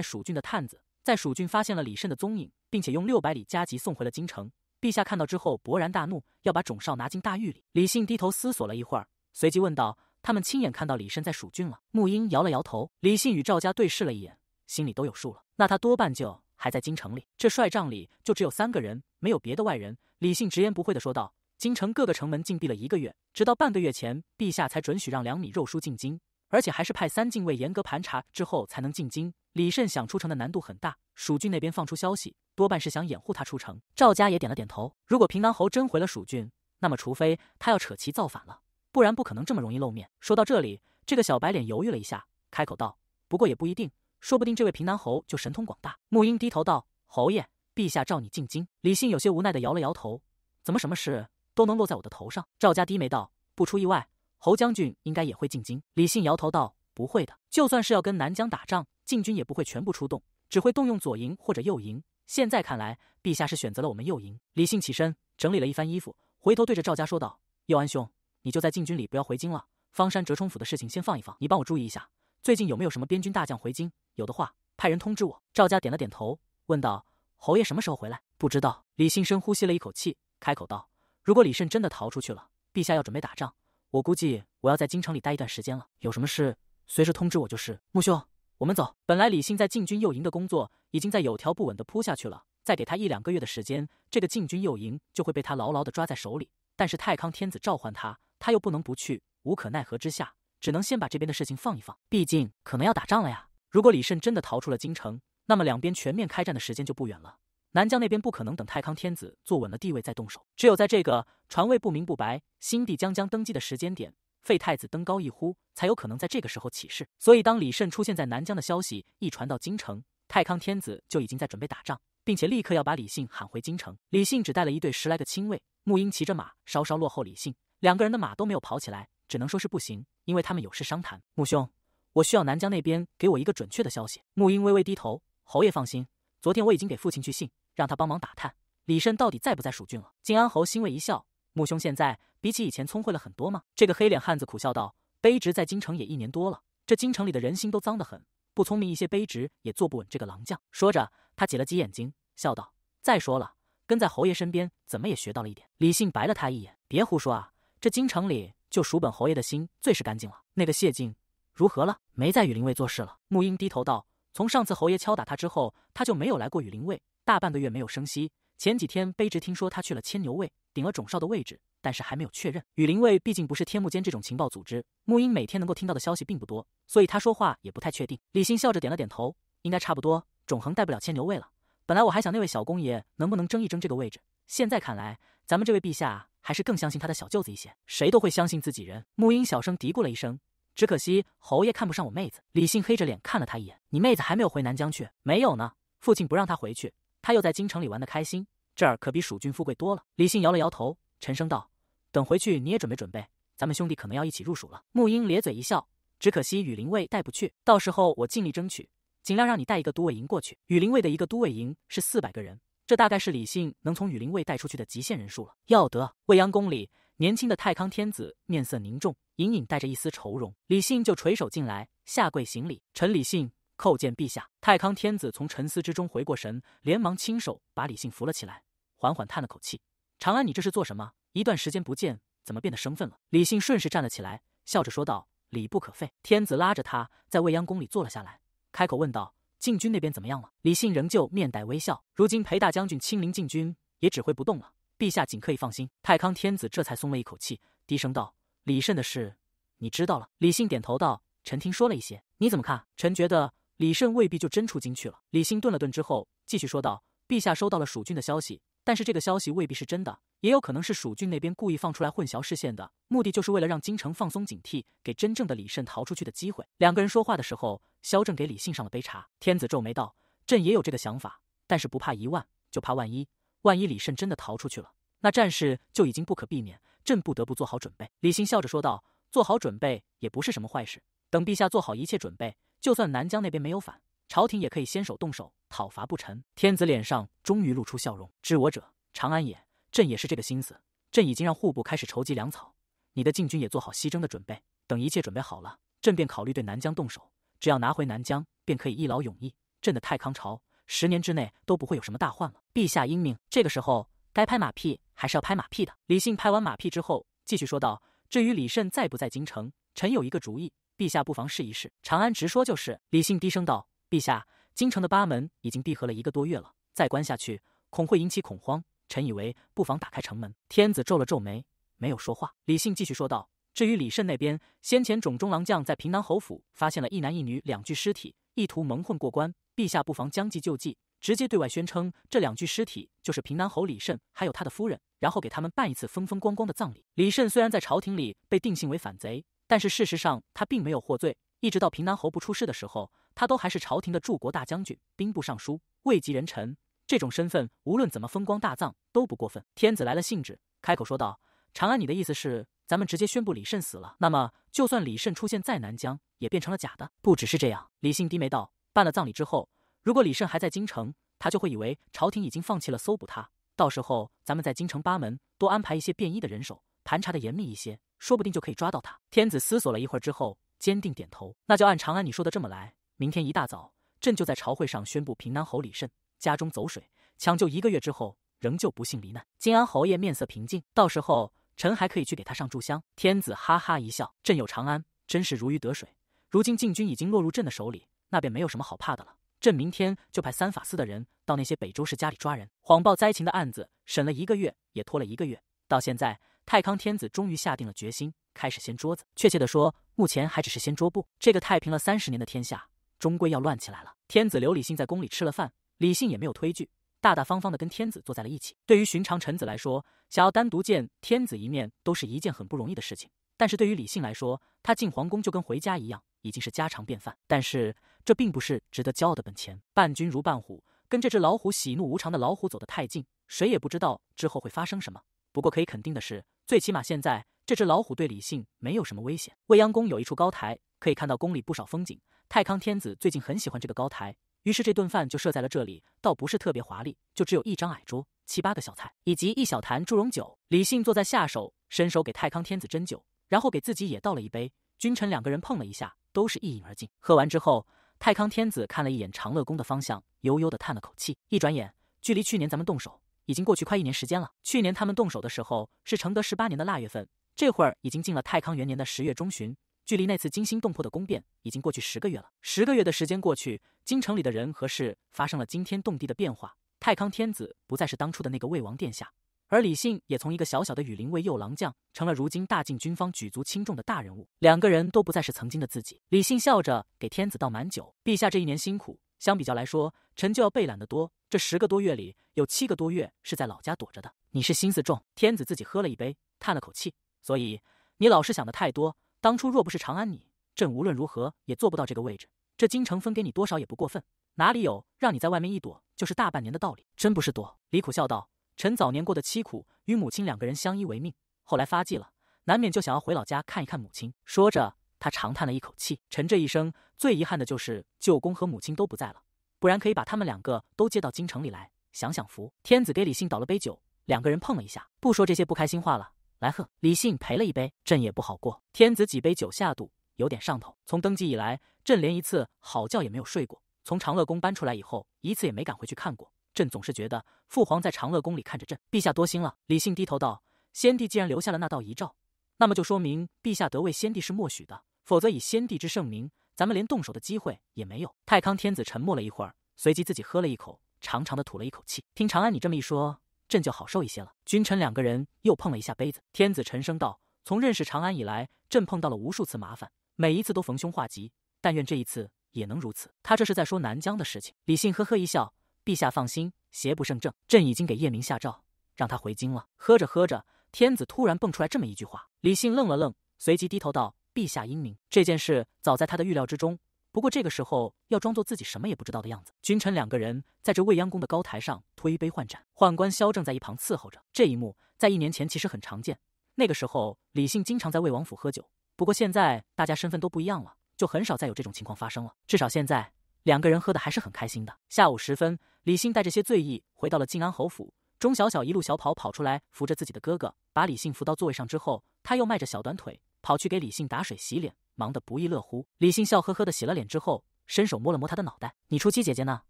蜀郡的探子，在蜀郡发现了李慎的踪影，并且用六百里加急送回了京城。陛下看到之后勃然大怒，要把种少拿进大狱里。”李信低头思索了一会儿，随即问道。他们亲眼看到李慎在蜀郡了。穆英摇了摇头。李信与赵家对视了一眼，心里都有数了。那他多半就还在京城里。这帅帐里就只有三个人，没有别的外人。李信直言不讳的说道：“京城各个城门禁闭了一个月，直到半个月前，陛下才准许让两米肉叔进京，而且还是派三禁卫严格盘查之后才能进京。李慎想出城的难度很大。蜀郡那边放出消息，多半是想掩护他出城。”赵家也点了点头。如果平南侯真回了蜀郡，那么除非他要扯旗造反了。不然不可能这么容易露面。说到这里，这个小白脸犹豫了一下，开口道：“不过也不一定，说不定这位平南侯就神通广大。”沐英低头道：“侯爷，陛下召你进京。”李信有些无奈的摇了摇头：“怎么什么事都能落在我的头上？”赵家低眉道：“不出意外，侯将军应该也会进京。”李信摇头道：“不会的，就算是要跟南疆打仗，禁军也不会全部出动，只会动用左营或者右营。现在看来，陛下是选择了我们右营。”李信起身整理了一番衣服，回头对着赵家说道：“右安兄。”你就在禁军里，不要回京了。方山折冲府的事情先放一放，你帮我注意一下，最近有没有什么边军大将回京？有的话，派人通知我。赵家点了点头，问道：“侯爷什么时候回来？”不知道。李信深呼吸了一口气，开口道：“如果李慎真的逃出去了，陛下要准备打仗，我估计我要在京城里待一段时间了。有什么事随时通知我就是。”穆兄，我们走。本来李信在禁军右营的工作已经在有条不紊的铺下去了，再给他一两个月的时间，这个禁军右营就会被他牢牢的抓在手里。但是太康天子召唤他。他又不能不去，无可奈何之下，只能先把这边的事情放一放。毕竟可能要打仗了呀。如果李慎真的逃出了京城，那么两边全面开战的时间就不远了。南疆那边不可能等太康天子坐稳了地位再动手，只有在这个传位不明不白、新帝将将登基的时间点，废太子登高一呼，才有可能在这个时候起事。所以，当李慎出现在南疆的消息一传到京城，太康天子就已经在准备打仗，并且立刻要把李信喊回京城。李信只带了一队十来个亲卫，穆英骑着马稍稍落后李信。两个人的马都没有跑起来，只能说是不行。因为他们有事商谈。穆兄，我需要南疆那边给我一个准确的消息。穆英微微低头，侯爷放心，昨天我已经给父亲去信，让他帮忙打探李慎到底在不在蜀郡了。靖安侯欣慰一笑，穆兄现在比起以前聪慧了很多吗？这个黑脸汉子苦笑道：“卑职在京城也一年多了，这京城里的人心都脏得很，不聪明一些，卑职也坐不稳这个狼将。”说着，他挤了挤眼睛，笑道：“再说了，跟在侯爷身边，怎么也学到了一点。”李信白了他一眼：“别胡说啊！”这京城里就属本侯爷的心最是干净了。那个谢晋如何了？没在雨林卫做事了。沐英低头道：“从上次侯爷敲打他之后，他就没有来过雨林卫，大半个月没有声息。前几天卑职听说他去了牵牛卫，顶了种少的位置，但是还没有确认。雨林卫毕竟不是天幕间这种情报组织，沐英每天能够听到的消息并不多，所以他说话也不太确定。”李信笑着点了点头：“应该差不多。种恒带不了牵牛卫了。本来我还想那位小公爷能不能争一争这个位置，现在看来咱们这位陛下。”还是更相信他的小舅子一些，谁都会相信自己人。沐英小声嘀咕了一声，只可惜侯爷看不上我妹子。李信黑着脸看了他一眼：“你妹子还没有回南疆去？没有呢，父亲不让她回去，她又在京城里玩的开心，这儿可比蜀郡富贵多了。”李信摇了摇头，沉声道：“等回去你也准备准备，咱们兄弟可能要一起入蜀了。”沐英咧嘴一笑：“只可惜羽林卫带不去，到时候我尽力争取，尽量让你带一个都尉营过去。羽林卫的一个都尉营是四百个人。”这大概是李信能从羽林卫带出去的极限人数了。要得。未央宫里，年轻的太康天子面色凝重，隐隐带着一丝愁容。李信就垂手进来，下跪行礼：“臣李信，叩见陛下。”太康天子从沉思之中回过神，连忙亲手把李信扶了起来，缓缓叹了口气：“长安，你这是做什么？一段时间不见，怎么变得生分了？”李信顺势站了起来，笑着说道：“礼不可废。”天子拉着他在未央宫里坐了下来，开口问道。禁军那边怎么样了？李信仍旧面带微笑。如今裴大将军亲临禁军，也指挥不动了。陛下尽可以放心。太康天子这才松了一口气，低声道：“李慎的事，你知道了？”李信点头道：“臣听说了一些。你怎么看？臣觉得李慎未必就真出京去了。”李信顿了顿之后，继续说道：“陛下收到了蜀郡的消息，但是这个消息未必是真的，也有可能是蜀郡那边故意放出来混淆视线的，目的就是为了让京城放松警惕，给真正的李慎逃出去的机会。”两个人说话的时候。萧正给李信上了杯茶，天子皱眉道：“朕也有这个想法，但是不怕一万就怕万一，万一李慎真的逃出去了，那战事就已经不可避免，朕不得不做好准备。”李信笑着说道：“做好准备也不是什么坏事，等陛下做好一切准备，就算南疆那边没有反，朝廷也可以先手动手讨伐不臣。”天子脸上终于露出笑容：“知我者，长安也。朕也是这个心思，朕已经让户部开始筹集粮草，你的禁军也做好西征的准备，等一切准备好了，朕便考虑对南疆动手。”只要拿回南疆，便可以一劳永逸，朕的太康朝十年之内都不会有什么大患了。陛下英明，这个时候该拍马屁还是要拍马屁的。李信拍完马屁之后，继续说道：“至于李慎在不在京城，臣有一个主意，陛下不妨试一试，长安直说就是。”李信低声道：“陛下，京城的八门已经闭合了一个多月了，再关下去，恐会引起恐慌。臣以为，不妨打开城门。”天子皱了皱眉，没有说话。李信继续说道。至于李慎那边，先前冢中郎将在平南侯府发现了一男一女两具尸体，意图蒙混过关。陛下不妨将计就计，直接对外宣称这两具尸体就是平南侯李慎还有他的夫人，然后给他们办一次风风光光的葬礼。李慎虽然在朝廷里被定性为反贼，但是事实上他并没有获罪，一直到平南侯不出事的时候，他都还是朝廷的柱国大将军、兵部尚书，位极人臣。这种身份，无论怎么风光大葬都不过分。天子来了兴致，开口说道：“长安，你的意思是？”咱们直接宣布李慎死了。那么，就算李慎出现在南疆，也变成了假的。不只是这样，李信低眉道：“办了葬礼之后，如果李慎还在京城，他就会以为朝廷已经放弃了搜捕他。到时候，咱们在京城八门多安排一些便衣的人手，盘查的严密一些，说不定就可以抓到他。”天子思索了一会儿之后，坚定点头：“那就按长安你说的这么来。明天一大早，朕就在朝会上宣布平南侯李慎家中走水，抢救一个月之后，仍旧不幸罹难。”金安侯爷面色平静，到时候。臣还可以去给他上炷香。天子哈哈一笑：“朕有长安，真是如鱼得水。如今禁军已经落入朕的手里，那便没有什么好怕的了。朕明天就派三法司的人到那些北周氏家里抓人，谎报灾情的案子审了一个月，也拖了一个月。到现在，太康天子终于下定了决心，开始掀桌子。确切的说，目前还只是掀桌布。这个太平了三十年的天下，终归要乱起来了。”天子刘李信在宫里吃了饭，李信也没有推拒，大大方方的跟天子坐在了一起。对于寻常臣子来说，想要单独见天子一面，都是一件很不容易的事情。但是对于李信来说，他进皇宫就跟回家一样，已经是家常便饭。但是这并不是值得骄傲的本钱。伴君如伴虎，跟这只老虎喜怒无常的老虎走得太近，谁也不知道之后会发生什么。不过可以肯定的是，最起码现在这只老虎对李信没有什么危险。未央宫有一处高台，可以看到宫里不少风景。太康天子最近很喜欢这个高台。于是这顿饭就设在了这里，倒不是特别华丽，就只有一张矮桌，七八个小菜，以及一小坛祝融酒。李信坐在下手，伸手给太康天子斟酒，然后给自己也倒了一杯。君臣两个人碰了一下，都是一饮而尽。喝完之后，太康天子看了一眼长乐宫的方向，悠悠的叹了口气。一转眼，距离去年咱们动手已经过去快一年时间了。去年他们动手的时候是承德十八年的腊月份，这会儿已经进了太康元年的十月中旬。距离那次惊心动魄的宫变已经过去十个月了。十个月的时间过去，京城里的人和事发生了惊天动地的变化。太康天子不再是当初的那个魏王殿下，而李信也从一个小小的羽林卫右郎将成了如今大晋军方举足轻重的大人物。两个人都不再是曾经的自己。李信笑着给天子倒满酒：“陛下这一年辛苦，相比较来说，臣就要被懒得多。这十个多月里，有七个多月是在老家躲着的。你是心思重。”天子自己喝了一杯，叹了口气：“所以你老是想的太多。”当初若不是长安你，朕无论如何也坐不到这个位置。这京城分给你多少也不过分，哪里有让你在外面一躲就是大半年的道理？真不是躲。李苦笑道：“臣早年过得凄苦，与母亲两个人相依为命。后来发迹了，难免就想要回老家看一看母亲。”说着，他长叹了一口气：“臣这一生最遗憾的就是舅公和母亲都不在了，不然可以把他们两个都接到京城里来享享福。”天子给李信倒了杯酒，两个人碰了一下。不说这些不开心话了。来喝，李信陪了一杯，朕也不好过。天子几杯酒下肚，有点上头。从登基以来，朕连一次好觉也没有睡过。从长乐宫搬出来以后，一次也没敢回去看过。朕总是觉得父皇在长乐宫里看着朕。陛下多心了。李信低头道：“先帝既然留下了那道遗诏，那么就说明陛下得位，先帝是默许的。否则以先帝之圣明，咱们连动手的机会也没有。”太康天子沉默了一会儿，随即自己喝了一口，长长的吐了一口气。听长安你这么一说。朕就好受一些了。君臣两个人又碰了一下杯子。天子沉声道：“从认识长安以来，朕碰到了无数次麻烦，每一次都逢凶化吉。但愿这一次也能如此。”他这是在说南疆的事情。李信呵呵一笑：“陛下放心，邪不胜正。朕已经给叶明下诏，让他回京了。”喝着喝着，天子突然蹦出来这么一句话。李信愣了愣，随即低头道：“陛下英明，这件事早在他的预料之中。”不过这个时候要装作自己什么也不知道的样子。君臣两个人在这未央宫的高台上推杯换盏，宦官萧正在一旁伺候着。这一幕在一年前其实很常见，那个时候李信经常在魏王府喝酒。不过现在大家身份都不一样了，就很少再有这种情况发生了。至少现在两个人喝的还是很开心的。下午时分，李信带着些醉意回到了靖安侯府，钟小小一路小跑跑出来扶着自己的哥哥，把李信扶到座位上之后，他又迈着小短腿跑去给李信打水洗脸。忙得不亦乐乎。李信笑呵呵的洗了脸之后，伸手摸了摸她的脑袋：“你初七姐姐呢？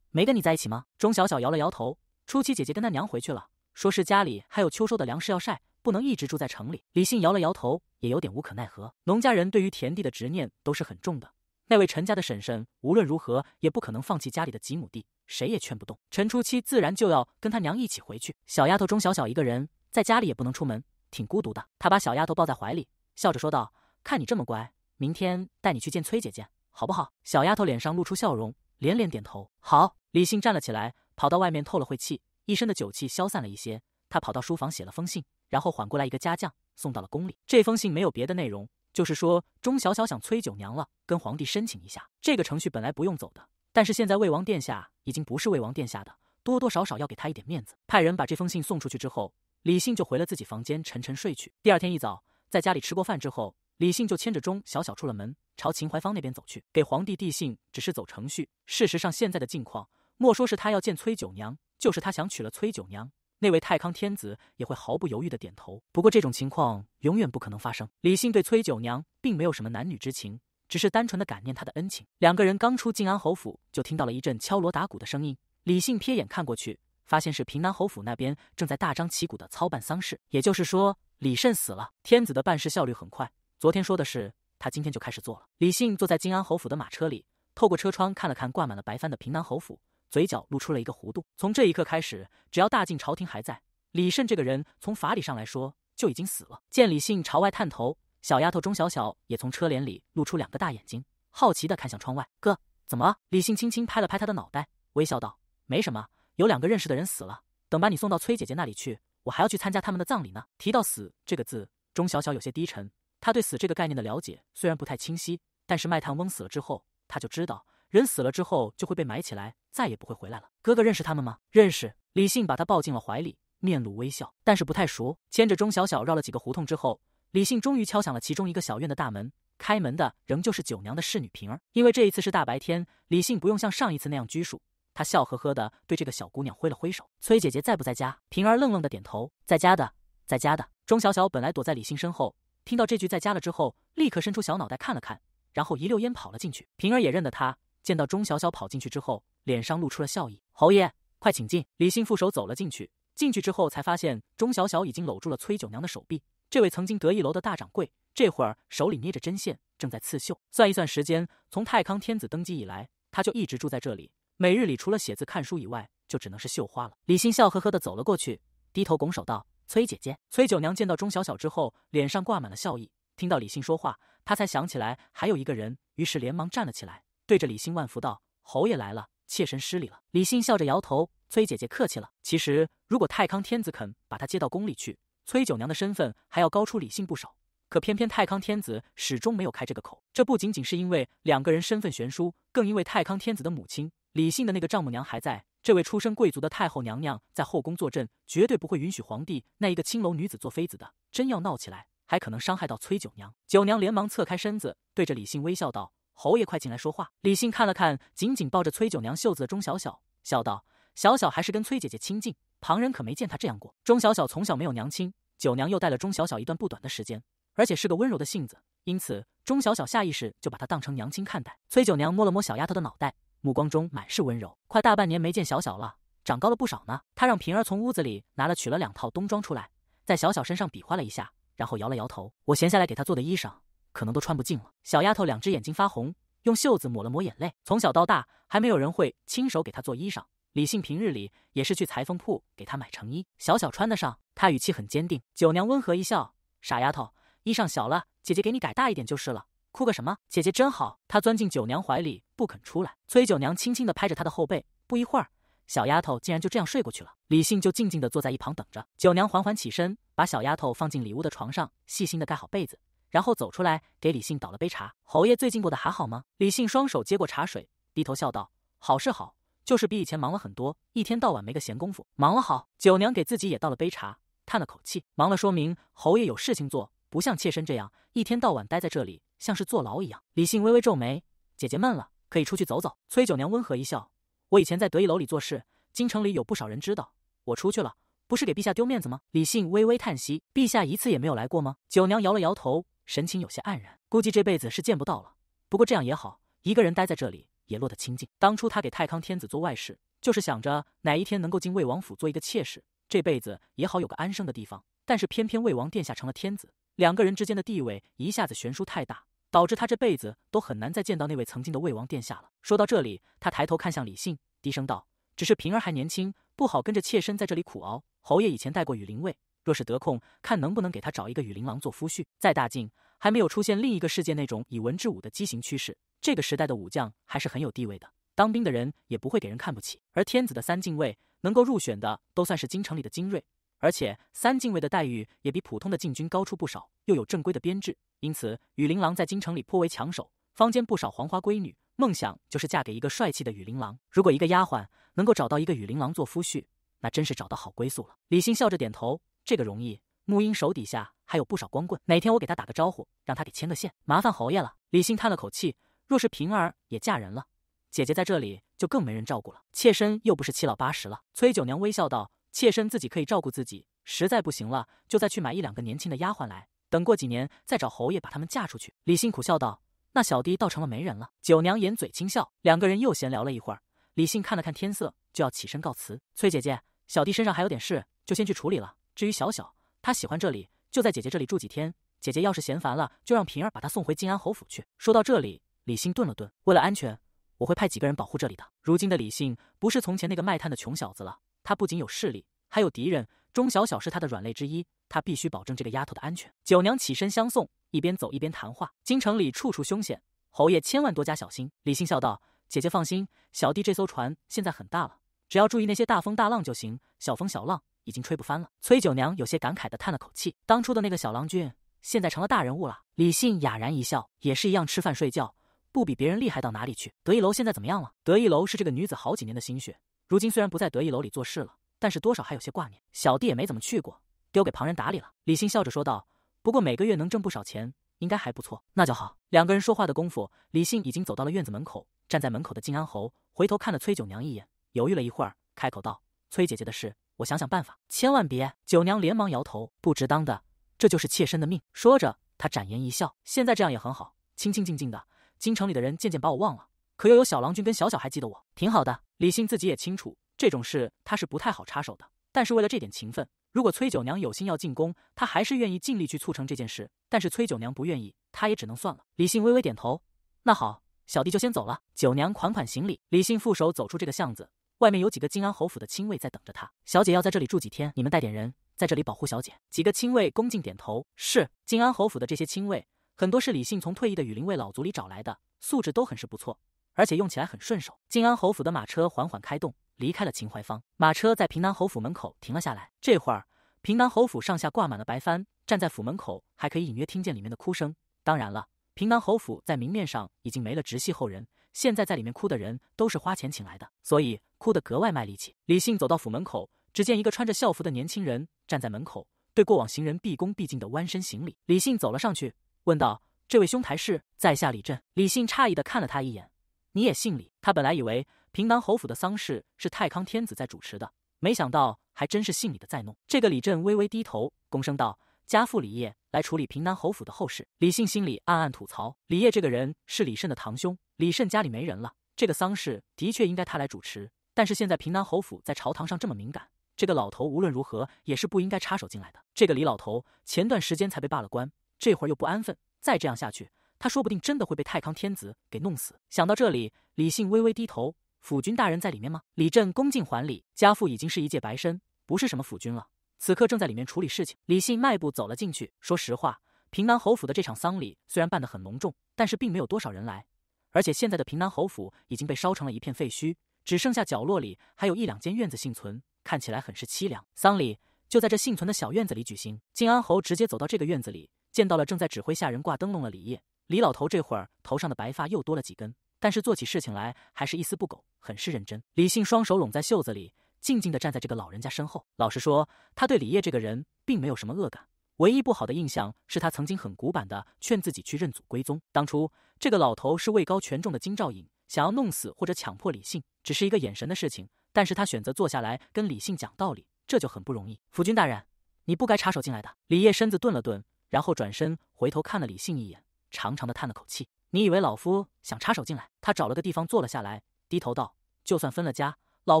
没跟你在一起吗？”钟小小摇了摇头：“初七姐姐跟她娘回去了，说是家里还有秋收的粮食要晒，不能一直住在城里。”李信摇了摇头，也有点无可奈何。农家人对于田地的执念都是很重的。那位陈家的婶婶无论如何也不可能放弃家里的几亩地，谁也劝不动。陈初七自然就要跟她娘一起回去。小丫头钟小小一个人在家里也不能出门，挺孤独的。他把小丫头抱在怀里，笑着说道：“看你这么乖。”明天带你去见崔姐姐，好不好？小丫头脸上露出笑容，连连点头。好。李信站了起来，跑到外面透了会气，一身的酒气消散了一些。他跑到书房写了封信，然后缓过来一个家将，送到了宫里。这封信没有别的内容，就是说钟小小想崔九娘了，跟皇帝申请一下。这个程序本来不用走的，但是现在魏王殿下已经不是魏王殿下的，多多少少要给他一点面子。派人把这封信送出去之后，李信就回了自己房间，沉沉睡去。第二天一早，在家里吃过饭之后。李信就牵着钟小小出了门，朝秦怀芳那边走去。给皇帝递信只是走程序，事实上现在的境况，莫说是他要见崔九娘，就是他想娶了崔九娘，那位太康天子也会毫不犹豫的点头。不过这种情况永远不可能发生。李信对崔九娘并没有什么男女之情，只是单纯的感念她的恩情。两个人刚出晋安侯府，就听到了一阵敲锣打鼓的声音。李信瞥眼看过去，发现是平南侯府那边正在大张旗鼓的操办丧事，也就是说，李慎死了。天子的办事效率很快。昨天说的是，他今天就开始做了。李信坐在金安侯府的马车里，透过车窗看了看挂满了白帆的平南侯府，嘴角露出了一个弧度。从这一刻开始，只要大晋朝廷还在，李慎这个人从法理上来说就已经死了。见李信朝外探头，小丫头钟小小也从车帘里露出两个大眼睛，好奇地看向窗外。哥，怎么了？李信轻轻拍了拍他的脑袋，微笑道：“没什么，有两个认识的人死了。等把你送到崔姐姐那里去，我还要去参加他们的葬礼呢。”提到“死”这个字，钟小小有些低沉。他对死这个概念的了解虽然不太清晰，但是卖炭翁死了之后，他就知道人死了之后就会被埋起来，再也不会回来了。哥哥认识他们吗？认识。李信把他抱进了怀里，面露微笑，但是不太熟。牵着钟小小绕了几个胡同之后，李信终于敲响了其中一个小院的大门。开门的仍旧是九娘的侍女平儿，因为这一次是大白天，李信不用像上一次那样拘束。他笑呵呵地对这个小姑娘挥了挥手：“崔姐姐在不在家？”平儿愣愣地点头：“在家的，在家的。”钟小小本来躲在李信身后。听到这句“在家了”之后，立刻伸出小脑袋看了看，然后一溜烟跑了进去。平儿也认得他，见到钟小小跑进去之后，脸上露出了笑意：“侯爷，快请进。”李信副手走了进去，进去之后才发现钟小小已经搂住了崔九娘的手臂。这位曾经得意楼的大掌柜，这会儿手里捏着针线，正在刺绣。算一算时间，从太康天子登基以来，他就一直住在这里，每日里除了写字看书以外，就只能是绣花了。李信笑呵呵的走了过去，低头拱手道。崔姐姐，崔九娘见到钟小小之后，脸上挂满了笑意。听到李信说话，她才想起来还有一个人，于是连忙站了起来，对着李信万福道：“侯爷来了，妾身失礼了。”李信笑着摇头：“崔姐姐客气了。其实，如果太康天子肯把她接到宫里去，崔九娘的身份还要高出李信不少。可偏偏太康天子始终没有开这个口。这不仅仅是因为两个人身份悬殊，更因为太康天子的母亲李信的那个丈母娘还在。”这位出身贵族的太后娘娘在后宫坐镇，绝对不会允许皇帝那一个青楼女子做妃子的。真要闹起来，还可能伤害到崔九娘。九娘连忙侧开身子，对着李信微笑道：“侯爷，快进来说话。”李信看了看紧紧抱着崔九娘袖子的钟小小，笑道：“小小还是跟崔姐姐亲近，旁人可没见她这样过。”钟小小从小没有娘亲，九娘又带了钟小小一段不短的时间，而且是个温柔的性子，因此钟小小下意识就把她当成娘亲看待。崔九娘摸了摸小丫头的脑袋。目光中满是温柔，快大半年没见小小了，长高了不少呢。他让平儿从屋子里拿了取了两套冬装出来，在小小身上比划了一下，然后摇了摇头：“我闲下来给她做的衣裳，可能都穿不进了。”小丫头两只眼睛发红，用袖子抹了抹眼泪。从小到大，还没有人会亲手给她做衣裳。李信平日里也是去裁缝铺给她买成衣，小小穿得上。他语气很坚定。九娘温和一笑：“傻丫头，衣裳小了，姐姐给你改大一点就是了，哭个什么？姐姐真好。”她钻进九娘怀里。不肯出来，崔九娘轻轻的拍着她的后背，不一会儿，小丫头竟然就这样睡过去了。李信就静静的坐在一旁等着。九娘缓缓起身，把小丫头放进里屋的床上，细心的盖好被子，然后走出来给李信倒了杯茶。侯爷最近过得还好吗？李信双手接过茶水，低头笑道：“好是好，就是比以前忙了很多，一天到晚没个闲工夫。忙了好。”九娘给自己也倒了杯茶，叹了口气：“忙了，说明侯爷有事情做，不像妾身这样一天到晚待在这里，像是坐牢一样。”李信微微皱眉：“姐姐闷了。”可以出去走走。崔九娘温和一笑：“我以前在得意楼里做事，京城里有不少人知道。我出去了，不是给陛下丢面子吗？”李信微微叹息：“陛下一次也没有来过吗？”九娘摇了摇头，神情有些黯然：“估计这辈子是见不到了。不过这样也好，一个人待在这里也落得清静。当初他给太康天子做外事，就是想着哪一天能够进魏王府做一个妾室，这辈子也好有个安生的地方。但是偏偏魏王殿下成了天子，两个人之间的地位一下子悬殊太大。”导致他这辈子都很难再见到那位曾经的魏王殿下了。说到这里，他抬头看向李信，低声道：“只是平儿还年轻，不好跟着妾身在这里苦熬。侯爷以前带过羽林卫，若是得空，看能不能给他找一个羽林郎做夫婿。”在大晋还没有出现另一个世界那种以文治武的畸形趋势，这个时代的武将还是很有地位的。当兵的人也不会给人看不起。而天子的三禁卫能够入选的，都算是京城里的精锐，而且三禁卫的待遇也比普通的禁军高出不少，又有正规的编制。因此，雨林郎在京城里颇为抢手，坊间不少黄花闺女梦想就是嫁给一个帅气的雨林郎。如果一个丫鬟能够找到一个雨林郎做夫婿，那真是找到好归宿了。李信笑着点头，这个容易。沐英手底下还有不少光棍，哪天我给他打个招呼，让他给牵个线。麻烦侯爷了。李信叹了口气，若是平儿也嫁人了，姐姐在这里就更没人照顾了。妾身又不是七老八十了。崔九娘微笑道：“妾身自己可以照顾自己，实在不行了，就再去买一两个年轻的丫鬟来。”等过几年再找侯爷把他们嫁出去。李信苦笑道：“那小弟倒成了媒人了。”九娘掩嘴轻笑。两个人又闲聊了一会儿。李信看了看天色，就要起身告辞：“崔姐姐，小弟身上还有点事，就先去处理了。至于小小，他喜欢这里，就在姐姐这里住几天。姐姐要是嫌烦了，就让平儿把他送回靖安侯府去。”说到这里，李信顿了顿：“为了安全，我会派几个人保护这里的。”如今的李信不是从前那个卖炭的穷小子了，他不仅有势力，还有敌人。钟小小是他的软肋之一，他必须保证这个丫头的安全。九娘起身相送，一边走一边谈话。京城里处处凶险，侯爷千万多加小心。李信笑道：“姐姐放心，小弟这艘船现在很大了，只要注意那些大风大浪就行，小风小浪已经吹不翻了。”崔九娘有些感慨地叹了口气：“当初的那个小郎君，现在成了大人物了。”李信哑然一笑，也是一样吃饭睡觉，不比别人厉害到哪里去。得意楼现在怎么样了？得意楼是这个女子好几年的心血，如今虽然不在得意楼里做事了。但是多少还有些挂念，小弟也没怎么去过，丢给旁人打理了。李信笑着说道：“不过每个月能挣不少钱，应该还不错。”那就好。两个人说话的功夫，李信已经走到了院子门口。站在门口的靖安侯回头看了崔九娘一眼，犹豫了一会儿，开口道：“崔姐姐的事，我想想办法。”千万别！九娘连忙摇头：“不值当的，这就是妾身的命。”说着，他展颜一笑：“现在这样也很好，清清静静的。京城里的人渐渐把我忘了，可又有小郎君跟小小还记得我，挺好的。”李信自己也清楚。这种事他是不太好插手的，但是为了这点情分，如果崔九娘有心要进宫，他还是愿意尽力去促成这件事。但是崔九娘不愿意，他也只能算了。李信微微点头，那好，小弟就先走了。九娘款款行礼，李信负手走出这个巷子，外面有几个靖安侯府的亲卫在等着他。小姐要在这里住几天，你们带点人在这里保护小姐。几个亲卫恭敬点头，是。靖安侯府的这些亲卫很多是李信从退役的羽林卫老族里找来的，素质都很是不错，而且用起来很顺手。靖安侯府的马车缓缓开动。离开了秦怀芳，马车在平南侯府门口停了下来。这会儿，平南侯府上下挂满了白帆，站在府门口还可以隐约听见里面的哭声。当然了，平南侯府在明面上已经没了直系后人，现在在里面哭的人都是花钱请来的，所以哭得格外卖力气。李信走到府门口，只见一个穿着校服的年轻人站在门口，对过往行人毕恭毕敬地弯身行礼。李信走了上去，问道：“这位兄台是？在下李振。”李信诧异地看了他一眼：“你也姓李？”他本来以为。平南侯府的丧事是太康天子在主持的，没想到还真是姓李的在弄。这个李振微微低头，躬声道：“家父李业来处理平南侯府的后事。”李信心里暗暗吐槽：“李业这个人是李慎的堂兄，李慎家里没人了，这个丧事的确应该他来主持。但是现在平南侯府在朝堂上这么敏感，这个老头无论如何也是不应该插手进来的。这个李老头前段时间才被罢了官，这会儿又不安分，再这样下去，他说不定真的会被太康天子给弄死。”想到这里，李信微微低头。府君大人在里面吗？李振恭敬还礼，家父已经是一介白身，不是什么府君了。此刻正在里面处理事情。李信迈步走了进去。说实话，平南侯府的这场丧礼虽然办得很隆重，但是并没有多少人来。而且现在的平南侯府已经被烧成了一片废墟，只剩下角落里还有一两间院子幸存，看起来很是凄凉。丧礼就在这幸存的小院子里举行。靖安侯直接走到这个院子里，见到了正在指挥下人挂灯笼的李烨。李老头这会儿头上的白发又多了几根。但是做起事情来还是一丝不苟，很是认真。李信双手拢在袖子里，静静的站在这个老人家身后。老实说，他对李烨这个人并没有什么恶感，唯一不好的印象是他曾经很古板的劝自己去认祖归宗。当初这个老头是位高权重的金兆尹，想要弄死或者强迫李信，只是一个眼神的事情。但是他选择坐下来跟李信讲道理，这就很不容易。辅君大人，你不该插手进来的。李烨身子顿了顿，然后转身回头看了李信一眼，长长的叹了口气。你以为老夫想插手进来？他找了个地方坐了下来，低头道：“就算分了家，老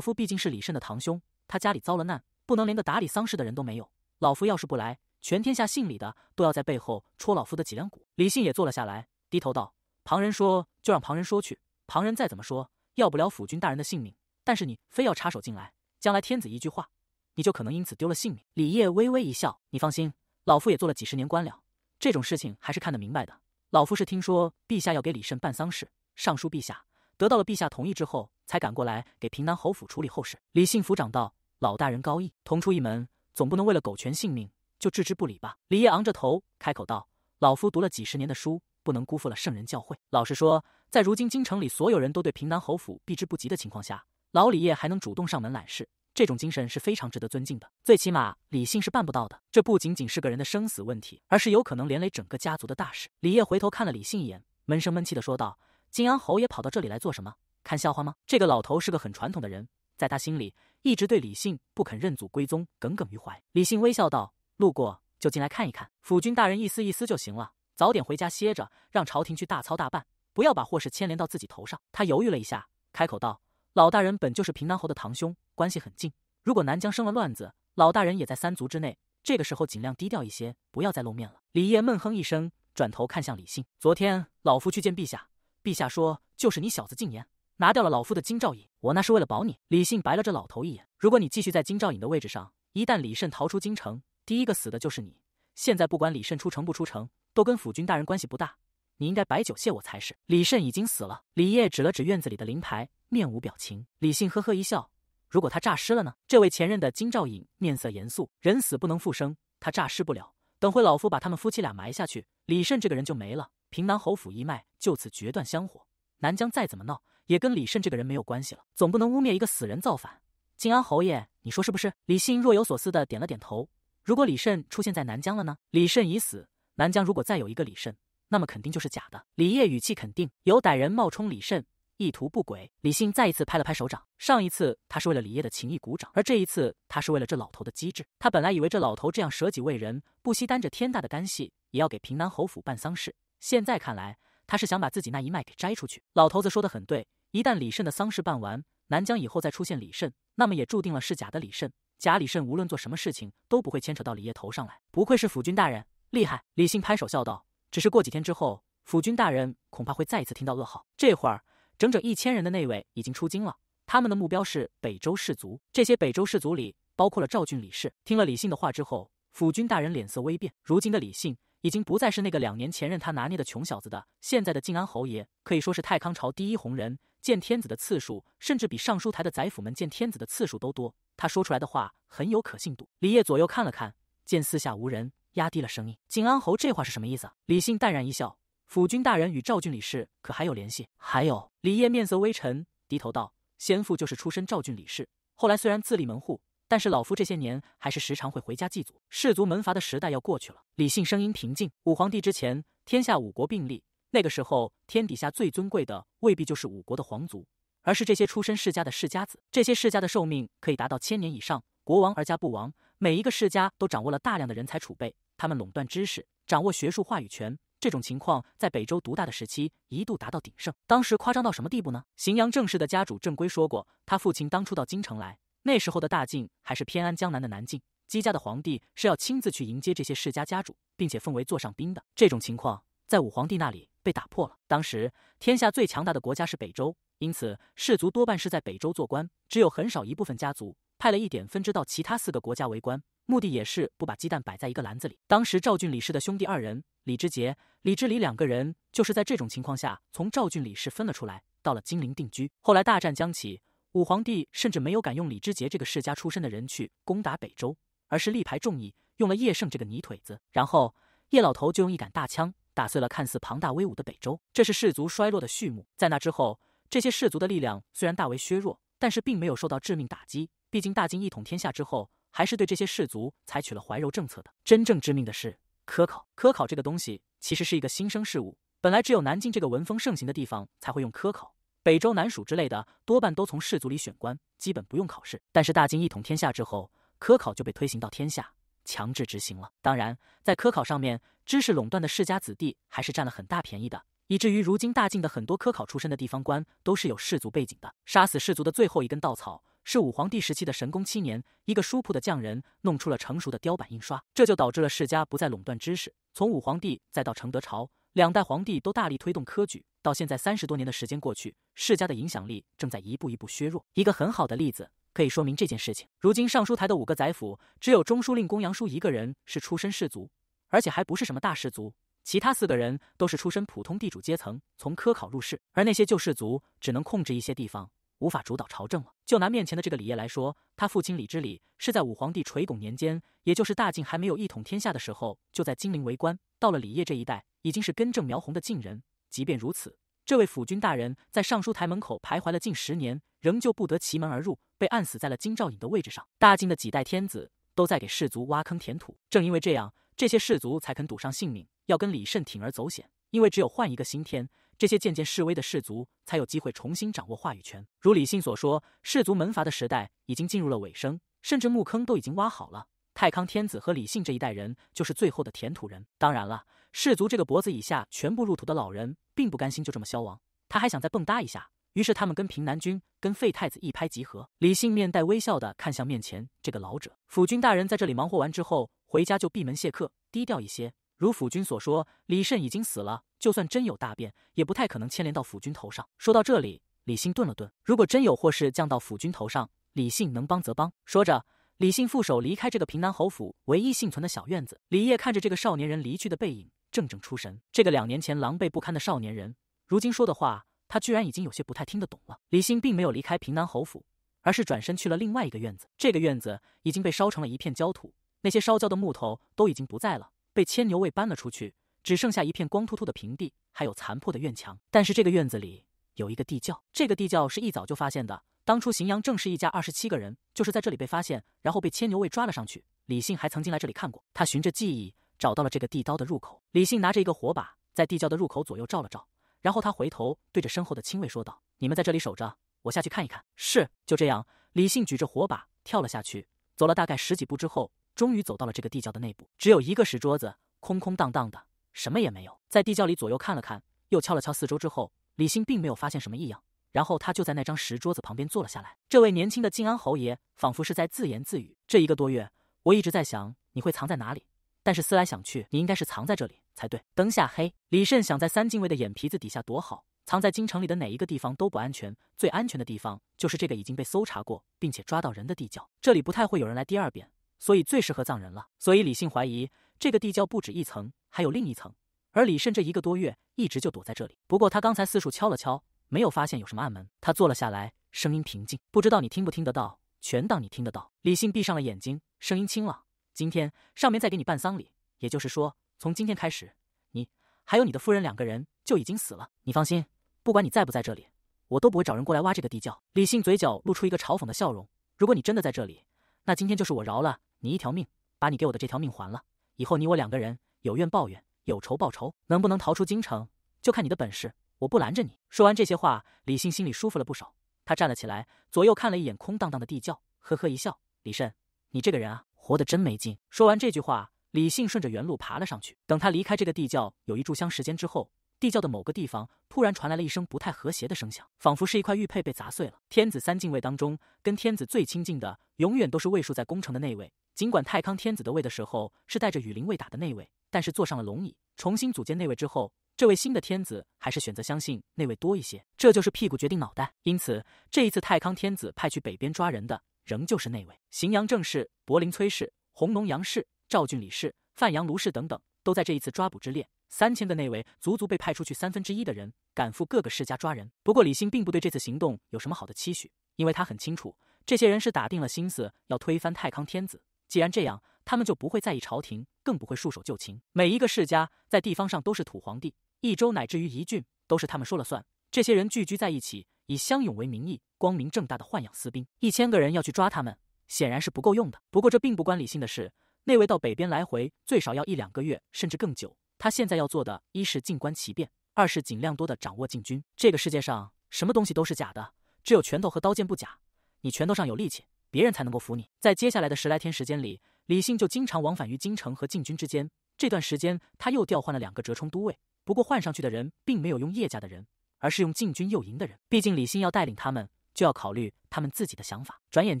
夫毕竟是李慎的堂兄，他家里遭了难，不能连个打理丧事的人都没有。老夫要是不来，全天下姓李的都要在背后戳老夫的脊梁骨。”李信也坐了下来，低头道：“旁人说就让旁人说去，旁人再怎么说，要不了府君大人的性命。但是你非要插手进来，将来天子一句话，你就可能因此丢了性命。”李烨微微一笑：“你放心，老夫也做了几十年官僚，这种事情还是看得明白的。”老夫是听说陛下要给李慎办丧事，上书陛下，得到了陛下同意之后，才赶过来给平南侯府处理后事。李信府长道：“老大人高义，同出一门，总不能为了苟全性命就置之不理吧？”李烨昂着头开口道：“老夫读了几十年的书，不能辜负了圣人教诲。老实说，在如今京城里所有人都对平南侯府避之不及的情况下，老李烨还能主动上门揽事。”这种精神是非常值得尊敬的。最起码，李信是办不到的。这不仅仅是个人的生死问题，而是有可能连累整个家族的大事。李烨回头看了李信一眼，闷声闷气的说道：“金安侯也跑到这里来做什么？看笑话吗？”这个老头是个很传统的人，在他心里一直对李信不肯认祖归宗耿耿于怀。李信微笑道：“路过就进来看一看。府君大人，一思一思就行了。早点回家歇着，让朝廷去大操大办，不要把祸事牵连到自己头上。”他犹豫了一下，开口道。老大人本就是平南侯的堂兄，关系很近。如果南疆生了乱子，老大人也在三族之内。这个时候尽量低调一些，不要再露面了。李烨闷哼一声，转头看向李信：“昨天老夫去见陛下，陛下说就是你小子进言，拿掉了老夫的金兆尹。我那是为了保你。”李信白了这老头一眼：“如果你继续在金兆尹的位置上，一旦李慎逃出京城，第一个死的就是你。现在不管李慎出城不出城，都跟府君大人关系不大。你应该摆酒谢我才是。”李慎已经死了。李烨指了指院子里的灵牌。面无表情，李信呵呵一笑。如果他诈尸了呢？这位前任的金兆尹面色严肃：“人死不能复生，他诈尸不了。等会老夫把他们夫妻俩埋下去，李慎这个人就没了，平南侯府一脉就此决断香火。南疆再怎么闹，也跟李慎这个人没有关系了。总不能污蔑一个死人造反。”靖安侯爷，你说是不是？李信若有所思的点了点头。如果李慎出现在南疆了呢？李慎已死，南疆如果再有一个李慎，那么肯定就是假的。李烨语气肯定：“有歹人冒充李慎。”意图不轨，李信再一次拍了拍手掌。上一次他是为了李烨的情谊鼓掌，而这一次他是为了这老头的机智。他本来以为这老头这样舍己为人，不惜担着天大的干系也要给平南侯府办丧事，现在看来他是想把自己那一脉给摘出去。老头子说的很对，一旦李慎的丧事办完，南疆以后再出现李慎，那么也注定了是假的李慎。假李慎无论做什么事情都不会牵扯到李烨头上来。不愧是府君大人，厉害！李信拍手笑道。只是过几天之后，府君大人恐怕会再一次听到噩耗。这会儿。整整一千人的内卫已经出京了，他们的目标是北周士族。这些北周士族里包括了赵郡李氏。听了李信的话之后，府军大人脸色微变。如今的李信已经不再是那个两年前任他拿捏的穷小子的，现在的晋安侯爷可以说是太康朝第一红人，见天子的次数甚至比尚书台的宰府们见天子的次数都多。他说出来的话很有可信度。李烨左右看了看，见四下无人，压低了声音：“晋安侯这话是什么意思？”李信淡然一笑。辅君大人与赵郡李氏可还有联系？还有，李烨面色微沉，低头道：“先父就是出身赵郡李氏，后来虽然自立门户，但是老夫这些年还是时常会回家祭祖。世族门阀的时代要过去了。”李信声音平静：“武皇帝之前，天下五国并立，那个时候天底下最尊贵的未必就是五国的皇族，而是这些出身世家的世家子。这些世家的寿命可以达到千年以上，国王而家不亡。每一个世家都掌握了大量的人才储备，他们垄断知识，掌握学术话语权。”这种情况在北周独大的时期一度达到鼎盛，当时夸张到什么地步呢？荥阳郑氏的家主郑圭说过，他父亲当初到京城来，那时候的大晋还是偏安江南的南晋，姬家的皇帝是要亲自去迎接这些世家家主，并且奉为座上宾的。这种情况在武皇帝那里被打破了。当时天下最强大的国家是北周，因此氏族多半是在北周做官，只有很少一部分家族派了一点分支到其他四个国家为官。目的也是不把鸡蛋摆在一个篮子里。当时赵郡李氏的兄弟二人李之杰、李之礼两个人，就是在这种情况下从赵郡李氏分了出来，到了金陵定居。后来大战将起，武皇帝甚至没有敢用李之杰这个世家出身的人去攻打北周，而是力排众议，用了叶胜这个泥腿子。然后叶老头就用一杆大枪打碎了看似庞大威武的北周，这是氏族衰落的序幕。在那之后，这些氏族的力量虽然大为削弱，但是并没有受到致命打击，毕竟大金一统天下之后。还是对这些士族采取了怀柔政策的。真正致命的是科考。科考这个东西其实是一个新生事物，本来只有南晋这个文风盛行的地方才会用科考，北周、南蜀之类的多半都从士族里选官，基本不用考试。但是大晋一统天下之后，科考就被推行到天下，强制执行了。当然，在科考上面，知识垄断的世家子弟还是占了很大便宜的，以至于如今大晋的很多科考出身的地方官都是有士族背景的。杀死士族的最后一根稻草。是武皇帝时期的神功七年，一个书铺的匠人弄出了成熟的雕版印刷，这就导致了世家不再垄断知识。从武皇帝再到承德朝，两代皇帝都大力推动科举。到现在三十多年的时间过去，世家的影响力正在一步一步削弱。一个很好的例子可以说明这件事情。如今尚书台的五个宰辅，只有中书令公杨叔一个人是出身士族，而且还不是什么大士族，其他四个人都是出身普通地主阶层，从科考入仕。而那些旧士族只能控制一些地方。无法主导朝政了。就拿面前的这个李烨来说，他父亲李之礼是在武皇帝垂拱年间，也就是大晋还没有一统天下的时候，就在金陵为官。到了李烨这一代，已经是根正苗红的晋人。即便如此，这位辅君大人在尚书台门口徘徊了近十年，仍旧不得其门而入，被按死在了金兆尹的位置上。大晋的几代天子都在给士族挖坑填土，正因为这样，这些士族才肯赌上性命要跟李慎铤而走险，因为只有换一个新天。这些渐渐式微的士族才有机会重新掌握话语权。如李信所说，氏族门阀的时代已经进入了尾声，甚至墓坑都已经挖好了。太康天子和李信这一代人就是最后的填土人。当然了，氏族这个脖子以下全部入土的老人，并不甘心就这么消亡，他还想再蹦跶一下。于是他们跟平南军、跟废太子一拍即合。李信面带微笑的看向面前这个老者，府君大人在这里忙活完之后，回家就闭门谢客，低调一些。如府君所说，李慎已经死了。就算真有大变，也不太可能牵连到府君头上。说到这里，李信顿了顿。如果真有祸事降到府君头上，李信能帮则帮。说着，李信负手离开这个平南侯府唯一幸存的小院子。李烨看着这个少年人离去的背影，怔怔出神。这个两年前狼狈不堪的少年人，如今说的话，他居然已经有些不太听得懂了。李信并没有离开平南侯府，而是转身去了另外一个院子。这个院子已经被烧成了一片焦土，那些烧焦的木头都已经不在了。被牵牛卫搬了出去，只剩下一片光秃秃的平地，还有残破的院墙。但是这个院子里有一个地窖，这个地窖是一早就发现的。当初荥阳正是一家二十七个人，就是在这里被发现，然后被牵牛卫抓了上去。李信还曾经来这里看过，他循着记忆找到了这个地刀的入口。李信拿着一个火把，在地窖的入口左右照了照，然后他回头对着身后的亲卫说道：“你们在这里守着，我下去看一看。”是。就这样，李信举着火把跳了下去，走了大概十几步之后。终于走到了这个地窖的内部，只有一个石桌子，空空荡荡的，什么也没有。在地窖里左右看了看，又敲了敲四周之后，李信并没有发现什么异样。然后他就在那张石桌子旁边坐了下来。这位年轻的靖安侯爷仿佛是在自言自语：“这一个多月，我一直在想你会藏在哪里，但是思来想去，你应该是藏在这里才对。灯下黑，李慎想在三禁卫的眼皮子底下躲好，藏在京城里，的哪一个地方都不安全。最安全的地方就是这个已经被搜查过，并且抓到人的地窖。这里不太会有人来第二遍。”所以最适合葬人了。所以李信怀疑这个地窖不止一层，还有另一层。而李慎这一个多月一直就躲在这里。不过他刚才四处敲了敲，没有发现有什么暗门。他坐了下来，声音平静，不知道你听不听得到，全当你听得到。李信闭上了眼睛，声音清朗。今天上面再给你办丧礼，也就是说，从今天开始，你还有你的夫人两个人就已经死了。你放心，不管你在不在这里，我都不会找人过来挖这个地窖。李信嘴角露出一个嘲讽的笑容。如果你真的在这里，那今天就是我饶了。你一条命，把你给我的这条命还了，以后你我两个人有怨报怨，有仇报仇，能不能逃出京城，就看你的本事，我不拦着你。说完这些话，李信心里舒服了不少，他站了起来，左右看了一眼空荡荡的地窖，呵呵一笑。李慎，你这个人啊，活得真没劲。说完这句话，李信顺着原路爬了上去。等他离开这个地窖有一炷香时间之后，地窖的某个地方突然传来了一声不太和谐的声响，仿佛是一块玉佩被砸碎了。天子三进卫当中，跟天子最亲近的，永远都是位数在宫城的那位。尽管太康天子的位的时候是带着羽林卫打的内卫，但是坐上了龙椅，重新组建内卫之后，这位新的天子还是选择相信内卫多一些，这就是屁股决定脑袋。因此，这一次太康天子派去北边抓人的仍旧是内卫。荥阳郑氏、柏林崔氏、红龙杨氏、赵郡李氏、范阳卢氏等等，都在这一次抓捕之列。三千个内卫，足足被派出去三分之一的人赶赴各个世家抓人。不过，李信并不对这次行动有什么好的期许，因为他很清楚，这些人是打定了心思要推翻太康天子。既然这样，他们就不会在意朝廷，更不会束手就擒。每一个世家在地方上都是土皇帝，一州乃至于一郡都是他们说了算。这些人聚居在一起，以乡勇为名义，光明正大的豢养私兵。一千个人要去抓他们，显然是不够用的。不过这并不关李信的事。那位到北边来回，最少要一两个月，甚至更久。他现在要做的，一是静观其变，二是尽量多的掌握禁军。这个世界上什么东西都是假的，只有拳头和刀剑不假。你拳头上有力气。别人才能够服你。在接下来的十来天时间里，李信就经常往返于京城和禁军之间。这段时间，他又调换了两个折冲都尉，不过换上去的人并没有用叶家的人，而是用禁军右营的人。毕竟李信要带领他们，就要考虑他们自己的想法。转眼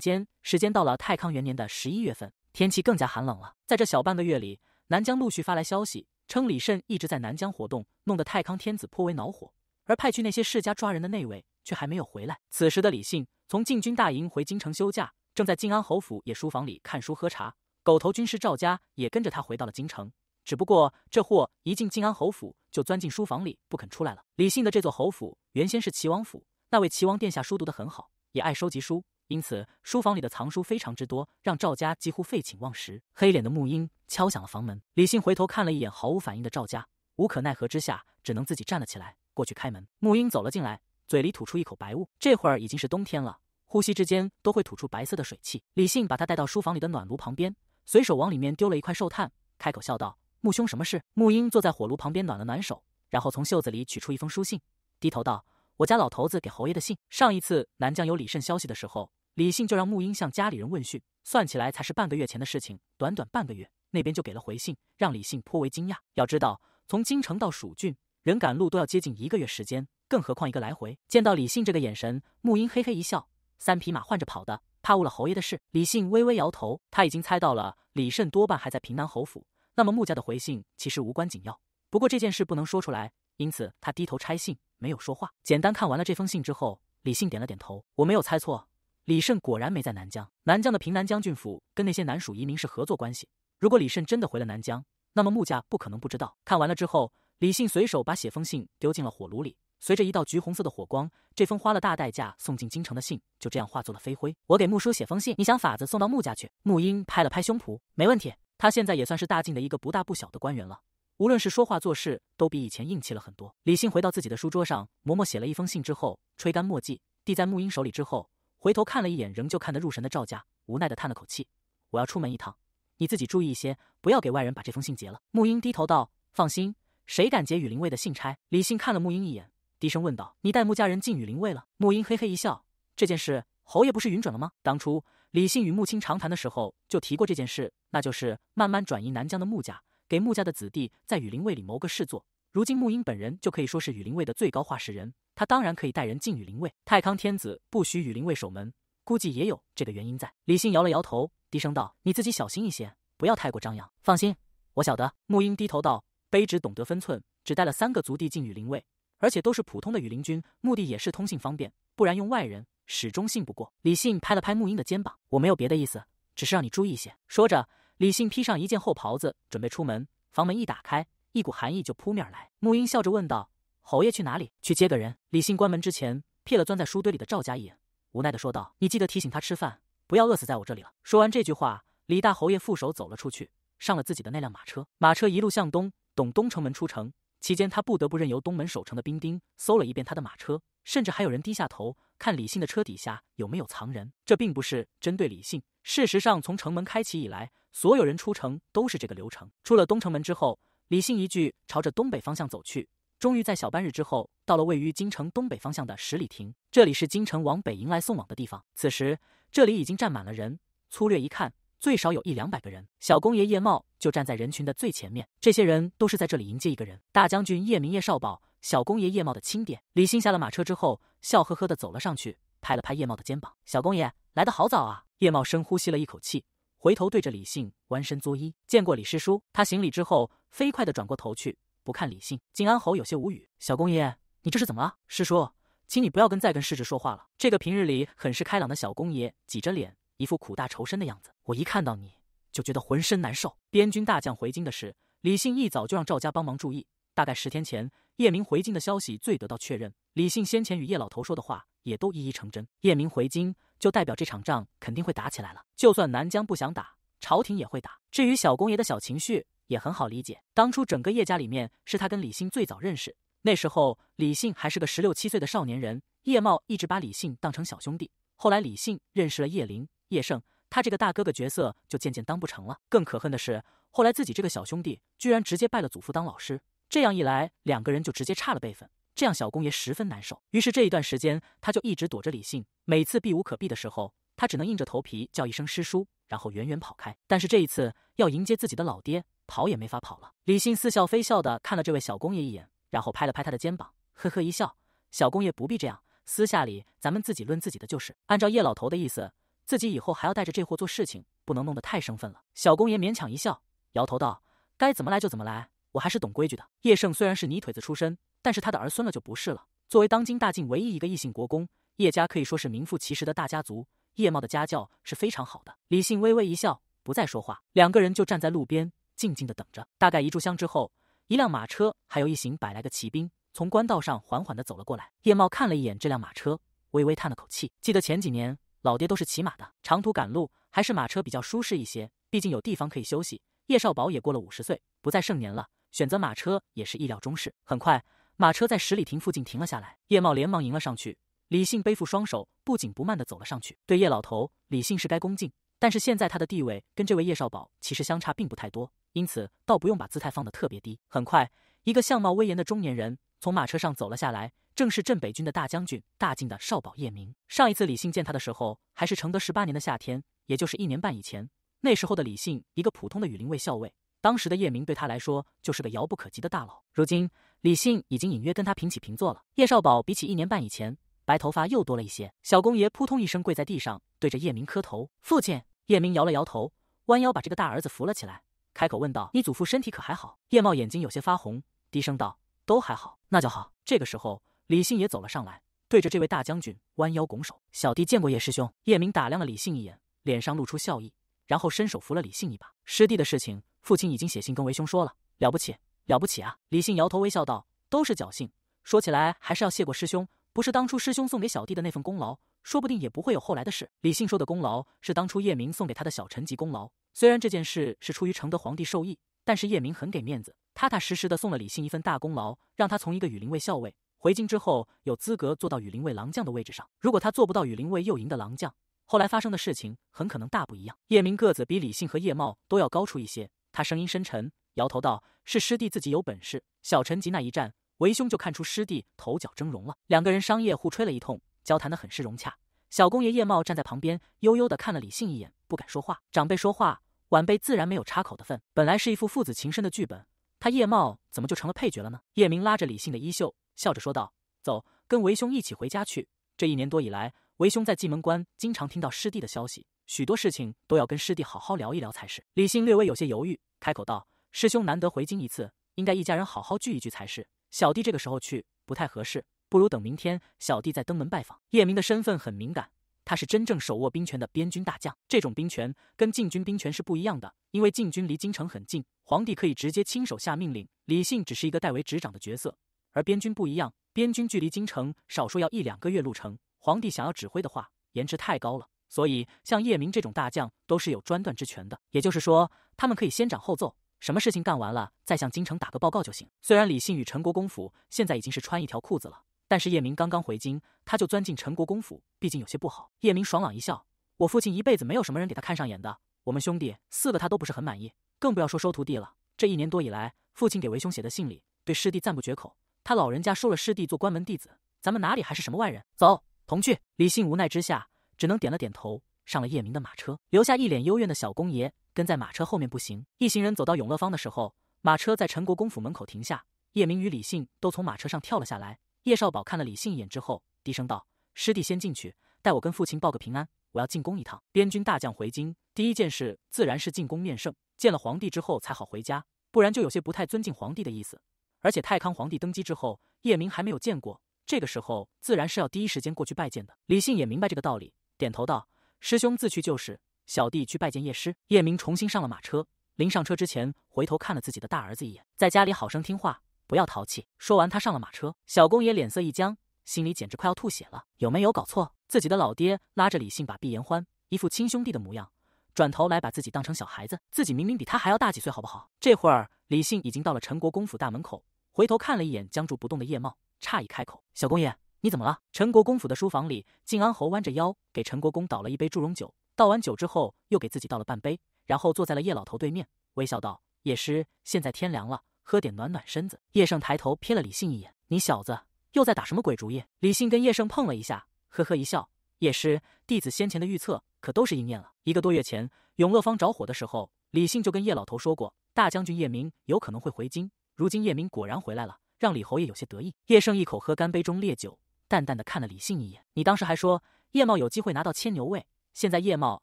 间，时间到了太康元年的十一月份，天气更加寒冷了。在这小半个月里，南疆陆续发来消息，称李慎一直在南疆活动，弄得太康天子颇为恼火。而派去那些世家抓人的内卫却还没有回来。此时的李信从禁军大营回京城休假。正在靖安侯府也书房里看书喝茶，狗头军师赵家也跟着他回到了京城。只不过这货一进靖安侯府就钻进书房里不肯出来了。李信的这座侯府原先是齐王府，那位齐王殿下书读得很好，也爱收集书，因此书房里的藏书非常之多，让赵家几乎废寝忘食。黑脸的穆英敲响了房门，李信回头看了一眼毫无反应的赵家，无可奈何之下只能自己站了起来过去开门。穆英走了进来，嘴里吐出一口白雾，这会儿已经是冬天了。呼吸之间都会吐出白色的水汽。李信把他带到书房里的暖炉旁边，随手往里面丢了一块寿炭，开口笑道：“穆兄，什么事？”穆英坐在火炉旁边暖了暖手，然后从袖子里取出一封书信，低头道：“我家老头子给侯爷的信。上一次南疆有李慎消息的时候，李信就让穆英向家里人问讯，算起来才是半个月前的事情。短短半个月，那边就给了回信，让李信颇为惊讶。要知道，从京城到蜀郡，人赶路都要接近一个月时间，更何况一个来回。见到李信这个眼神，穆英嘿嘿一笑。”三匹马换着跑的，怕误了侯爷的事。李信微微摇头，他已经猜到了，李慎多半还在平南侯府。那么穆家的回信其实无关紧要，不过这件事不能说出来，因此他低头拆信，没有说话。简单看完了这封信之后，李信点了点头，我没有猜错，李慎果然没在南疆。南疆的平南将军府跟那些南蜀移民是合作关系，如果李慎真的回了南疆，那么穆家不可能不知道。看完了之后，李信随手把写封信丢进了火炉里。随着一道橘红色的火光，这封花了大代价送进京城的信，就这样化作了飞灰。我给穆叔写封信，你想法子送到穆家去。沐英拍了拍胸脯，没问题。他现在也算是大晋的一个不大不小的官员了，无论是说话做事，都比以前硬气了很多。李信回到自己的书桌上，默默写了一封信之后，吹干墨迹，递在沐英手里之后，回头看了一眼仍旧看得入神的赵家，无奈地叹了口气：“我要出门一趟，你自己注意一些，不要给外人把这封信截了。”沐英低头道：“放心，谁敢截雨林卫的信差？”李信看了沐英一眼。低声问道：“你带穆家人进雨林卫了？”穆英嘿嘿一笑：“这件事侯爷不是允准了吗？当初李信与穆青长谈的时候就提过这件事，那就是慢慢转移南疆的穆家，给穆家的子弟在雨林卫里谋个事做。如今穆英本人就可以说是雨林卫的最高话事人，他当然可以带人进雨林卫。太康天子不许雨林卫守门，估计也有这个原因在。”李信摇了摇头，低声道：“你自己小心一些，不要太过张扬。放心，我晓得。”穆英低头道：“卑职懂得分寸，只带了三个族弟进雨林卫。”而且都是普通的羽林军，目的也是通信方便，不然用外人始终信不过。李信拍了拍沐英的肩膀：“我没有别的意思，只是让你注意一些。”说着，李信披上一件厚袍子，准备出门。房门一打开，一股寒意就扑面而来。沐英笑着问道：“侯爷去哪里？去接个人？”李信关门之前瞥了钻在书堆里的赵家一眼，无奈的说道：“你记得提醒他吃饭，不要饿死在我这里了。”说完这句话，李大侯爷负手走了出去，上了自己的那辆马车。马车一路向东，等东城门出城。期间，他不得不任由东门守城的兵丁搜了一遍他的马车，甚至还有人低下头看李信的车底下有没有藏人。这并不是针对李信。事实上，从城门开启以来，所有人出城都是这个流程。出了东城门之后，李信一句朝着东北方向走去，终于在小半日之后，到了位于京城东北方向的十里亭。这里是京城往北迎来送往的地方。此时，这里已经站满了人。粗略一看。最少有一两百个人，小公爷叶茂就站在人群的最前面。这些人都是在这里迎接一个人，大将军叶明、叶少保、小公爷叶茂的钦点。李信下了马车之后，笑呵呵的走了上去，拍了拍叶茂的肩膀：“小公爷来的好早啊。”叶茂深呼吸了一口气，回头对着李信弯身作揖：“见过李师叔。”他行礼之后，飞快地转过头去，不看李信。晋安侯有些无语：“小公爷，你这是怎么了？师叔，请你不要跟再跟师侄说话了。”这个平日里很是开朗的小公爷挤着脸。一副苦大仇深的样子，我一看到你就觉得浑身难受。边军大将回京的事，李信一早就让赵家帮忙注意。大概十天前，叶明回京的消息最得到确认。李信先前与叶老头说的话也都一一成真。叶明回京，就代表这场仗肯定会打起来了。就算南疆不想打，朝廷也会打。至于小公爷的小情绪，也很好理解。当初整个叶家里面，是他跟李信最早认识。那时候李信还是个十六七岁的少年人，叶茂一直把李信当成小兄弟。后来李信认识了叶灵。叶盛，他这个大哥哥角色就渐渐当不成了。更可恨的是，后来自己这个小兄弟居然直接拜了祖父当老师，这样一来，两个人就直接差了辈分，这样小公爷十分难受。于是这一段时间，他就一直躲着李信。每次避无可避的时候，他只能硬着头皮叫一声师叔，然后远远跑开。但是这一次要迎接自己的老爹，跑也没法跑了。李信似笑非笑的看了这位小公爷一眼，然后拍了拍他的肩膀，呵呵一笑：“小公爷不必这样，私下里咱们自己论自己的就是。”按照叶老头的意思。自己以后还要带着这货做事情，不能弄得太生分了。小公爷勉强一笑，摇头道：“该怎么来就怎么来，我还是懂规矩的。”叶盛虽然是泥腿子出身，但是他的儿孙了就不是了。作为当今大晋唯一一个异姓国公，叶家可以说是名副其实的大家族。叶茂的家教是非常好的。李信微微一笑，不再说话，两个人就站在路边静静的等着。大概一炷香之后，一辆马车还有一行百来个骑兵从官道上缓缓的走了过来。叶茂看了一眼这辆马车，微微叹了口气。记得前几年。老爹都是骑马的，长途赶路还是马车比较舒适一些，毕竟有地方可以休息。叶少保也过了五十岁，不再盛年了，选择马车也是意料中事。很快，马车在十里亭附近停了下来，叶茂连忙迎了上去。李信背负双手，不紧不慢地走了上去，对叶老头，李信是该恭敬，但是现在他的地位跟这位叶少保其实相差并不太多，因此倒不用把姿态放得特别低。很快，一个相貌威严的中年人从马车上走了下来。正是镇北军的大将军大晋的少保叶明。上一次李信见他的时候，还是承德十八年的夏天，也就是一年半以前。那时候的李信，一个普通的羽林卫校尉，当时的叶明对他来说就是个遥不可及的大佬。如今，李信已经隐约跟他平起平坐了。叶少保比起一年半以前，白头发又多了一些。小公爷扑通一声跪在地上，对着叶明磕头：“父亲。”叶明摇了摇头，弯腰把这个大儿子扶了起来，开口问道：“你祖父身体可还好？”叶茂眼睛有些发红，低声道：“都还好，那就好。”这个时候。李信也走了上来，对着这位大将军弯腰拱手：“小弟见过叶师兄。”叶明打量了李信一眼，脸上露出笑意，然后伸手扶了李信一把：“师弟的事情，父亲已经写信跟为兄说了。了不起了不起啊！”李信摇头微笑道：“都是侥幸。说起来还是要谢过师兄，不是当初师兄送给小弟的那份功劳，说不定也不会有后来的事。”李信说的功劳是当初叶明送给他的小臣级功劳。虽然这件事是出于承德皇帝授意，但是叶明很给面子，踏踏实实的送了李信一份大功劳，让他从一个羽林卫校尉。回京之后，有资格坐到羽林卫狼将的位置上。如果他做不到羽林卫右营的狼将，后来发生的事情很可能大不一样。叶明个子比李信和叶茂都要高出一些，他声音深沉，摇头道：“是师弟自己有本事。小陈吉那一战，为兄就看出师弟头角峥嵘了。”两个人商业互吹了一通，交谈的很是融洽。小公爷叶茂站在旁边，悠悠的看了李信一眼，不敢说话。长辈说话，晚辈自然没有插口的份。本来是一副父子情深的剧本，他叶茂怎么就成了配角了呢？叶明拉着李信的衣袖。笑着说道：“走，跟为兄一起回家去。这一年多以来，为兄在蓟门关经常听到师弟的消息，许多事情都要跟师弟好好聊一聊才是。”李信略微有些犹豫，开口道：“师兄难得回京一次，应该一家人好好聚一聚才是。小弟这个时候去不太合适，不如等明天，小弟再登门拜访。”叶明的身份很敏感，他是真正手握兵权的边军大将。这种兵权跟禁军兵权是不一样的，因为禁军离京城很近，皇帝可以直接亲手下命令。李信只是一个代为执掌的角色。而边军不一样，边军距离京城少说要一两个月路程。皇帝想要指挥的话，颜值太高了。所以像叶明这种大将都是有专断之权的，也就是说，他们可以先斩后奏，什么事情干完了再向京城打个报告就行。虽然李信与陈国公府现在已经是穿一条裤子了，但是叶明刚刚回京，他就钻进陈国公府，毕竟有些不好。叶明爽朗一笑：“我父亲一辈子没有什么人给他看上眼的，我们兄弟四个他都不是很满意，更不要说收徒弟了。这一年多以来，父亲给为兄写的信里，对师弟赞不绝口。”他老人家收了师弟做关门弟子，咱们哪里还是什么外人？走，同去。李信无奈之下，只能点了点头，上了叶明的马车，留下一脸幽怨的小公爷跟在马车后面。不行，一行人走到永乐坊的时候，马车在陈国公府门口停下。叶明与李信都从马车上跳了下来。叶少保看了李信一眼之后，低声道：“师弟先进去，待我跟父亲报个平安。我要进宫一趟。边军大将回京，第一件事自然是进宫面圣，见了皇帝之后才好回家，不然就有些不太尊敬皇帝的意思。”而且太康皇帝登基之后，叶明还没有见过，这个时候自然是要第一时间过去拜见的。李信也明白这个道理，点头道：“师兄自去就是，小弟去拜见叶师。”叶明重新上了马车，临上车之前回头看了自己的大儿子一眼，在家里好生听话，不要淘气。说完，他上了马车。小公爷脸色一僵，心里简直快要吐血了，有没有搞错？自己的老爹拉着李信把毕言欢，一副亲兄弟的模样。转头来把自己当成小孩子，自己明明比他还要大几岁，好不好？这会儿李信已经到了陈国公府大门口，回头看了一眼僵住不动的叶茂，诧异开口：“小公爷，你怎么了？”陈国公府的书房里，靖安侯弯着腰给陈国公倒了一杯祝融酒，倒完酒之后又给自己倒了半杯，然后坐在了叶老头对面，微笑道：“叶师，现在天凉了，喝点暖暖身子。”叶盛抬头瞥了李信一眼：“你小子又在打什么鬼主意？”李信跟叶盛碰了一下，呵呵一笑。叶师弟子先前的预测可都是应验了。一个多月前，永乐坊着火的时候，李信就跟叶老头说过，大将军叶明有可能会回京。如今叶明果然回来了，让李侯爷有些得意。叶胜一口喝干杯中烈酒，淡淡的看了李信一眼：“你当时还说叶茂有机会拿到牵牛位，现在叶茂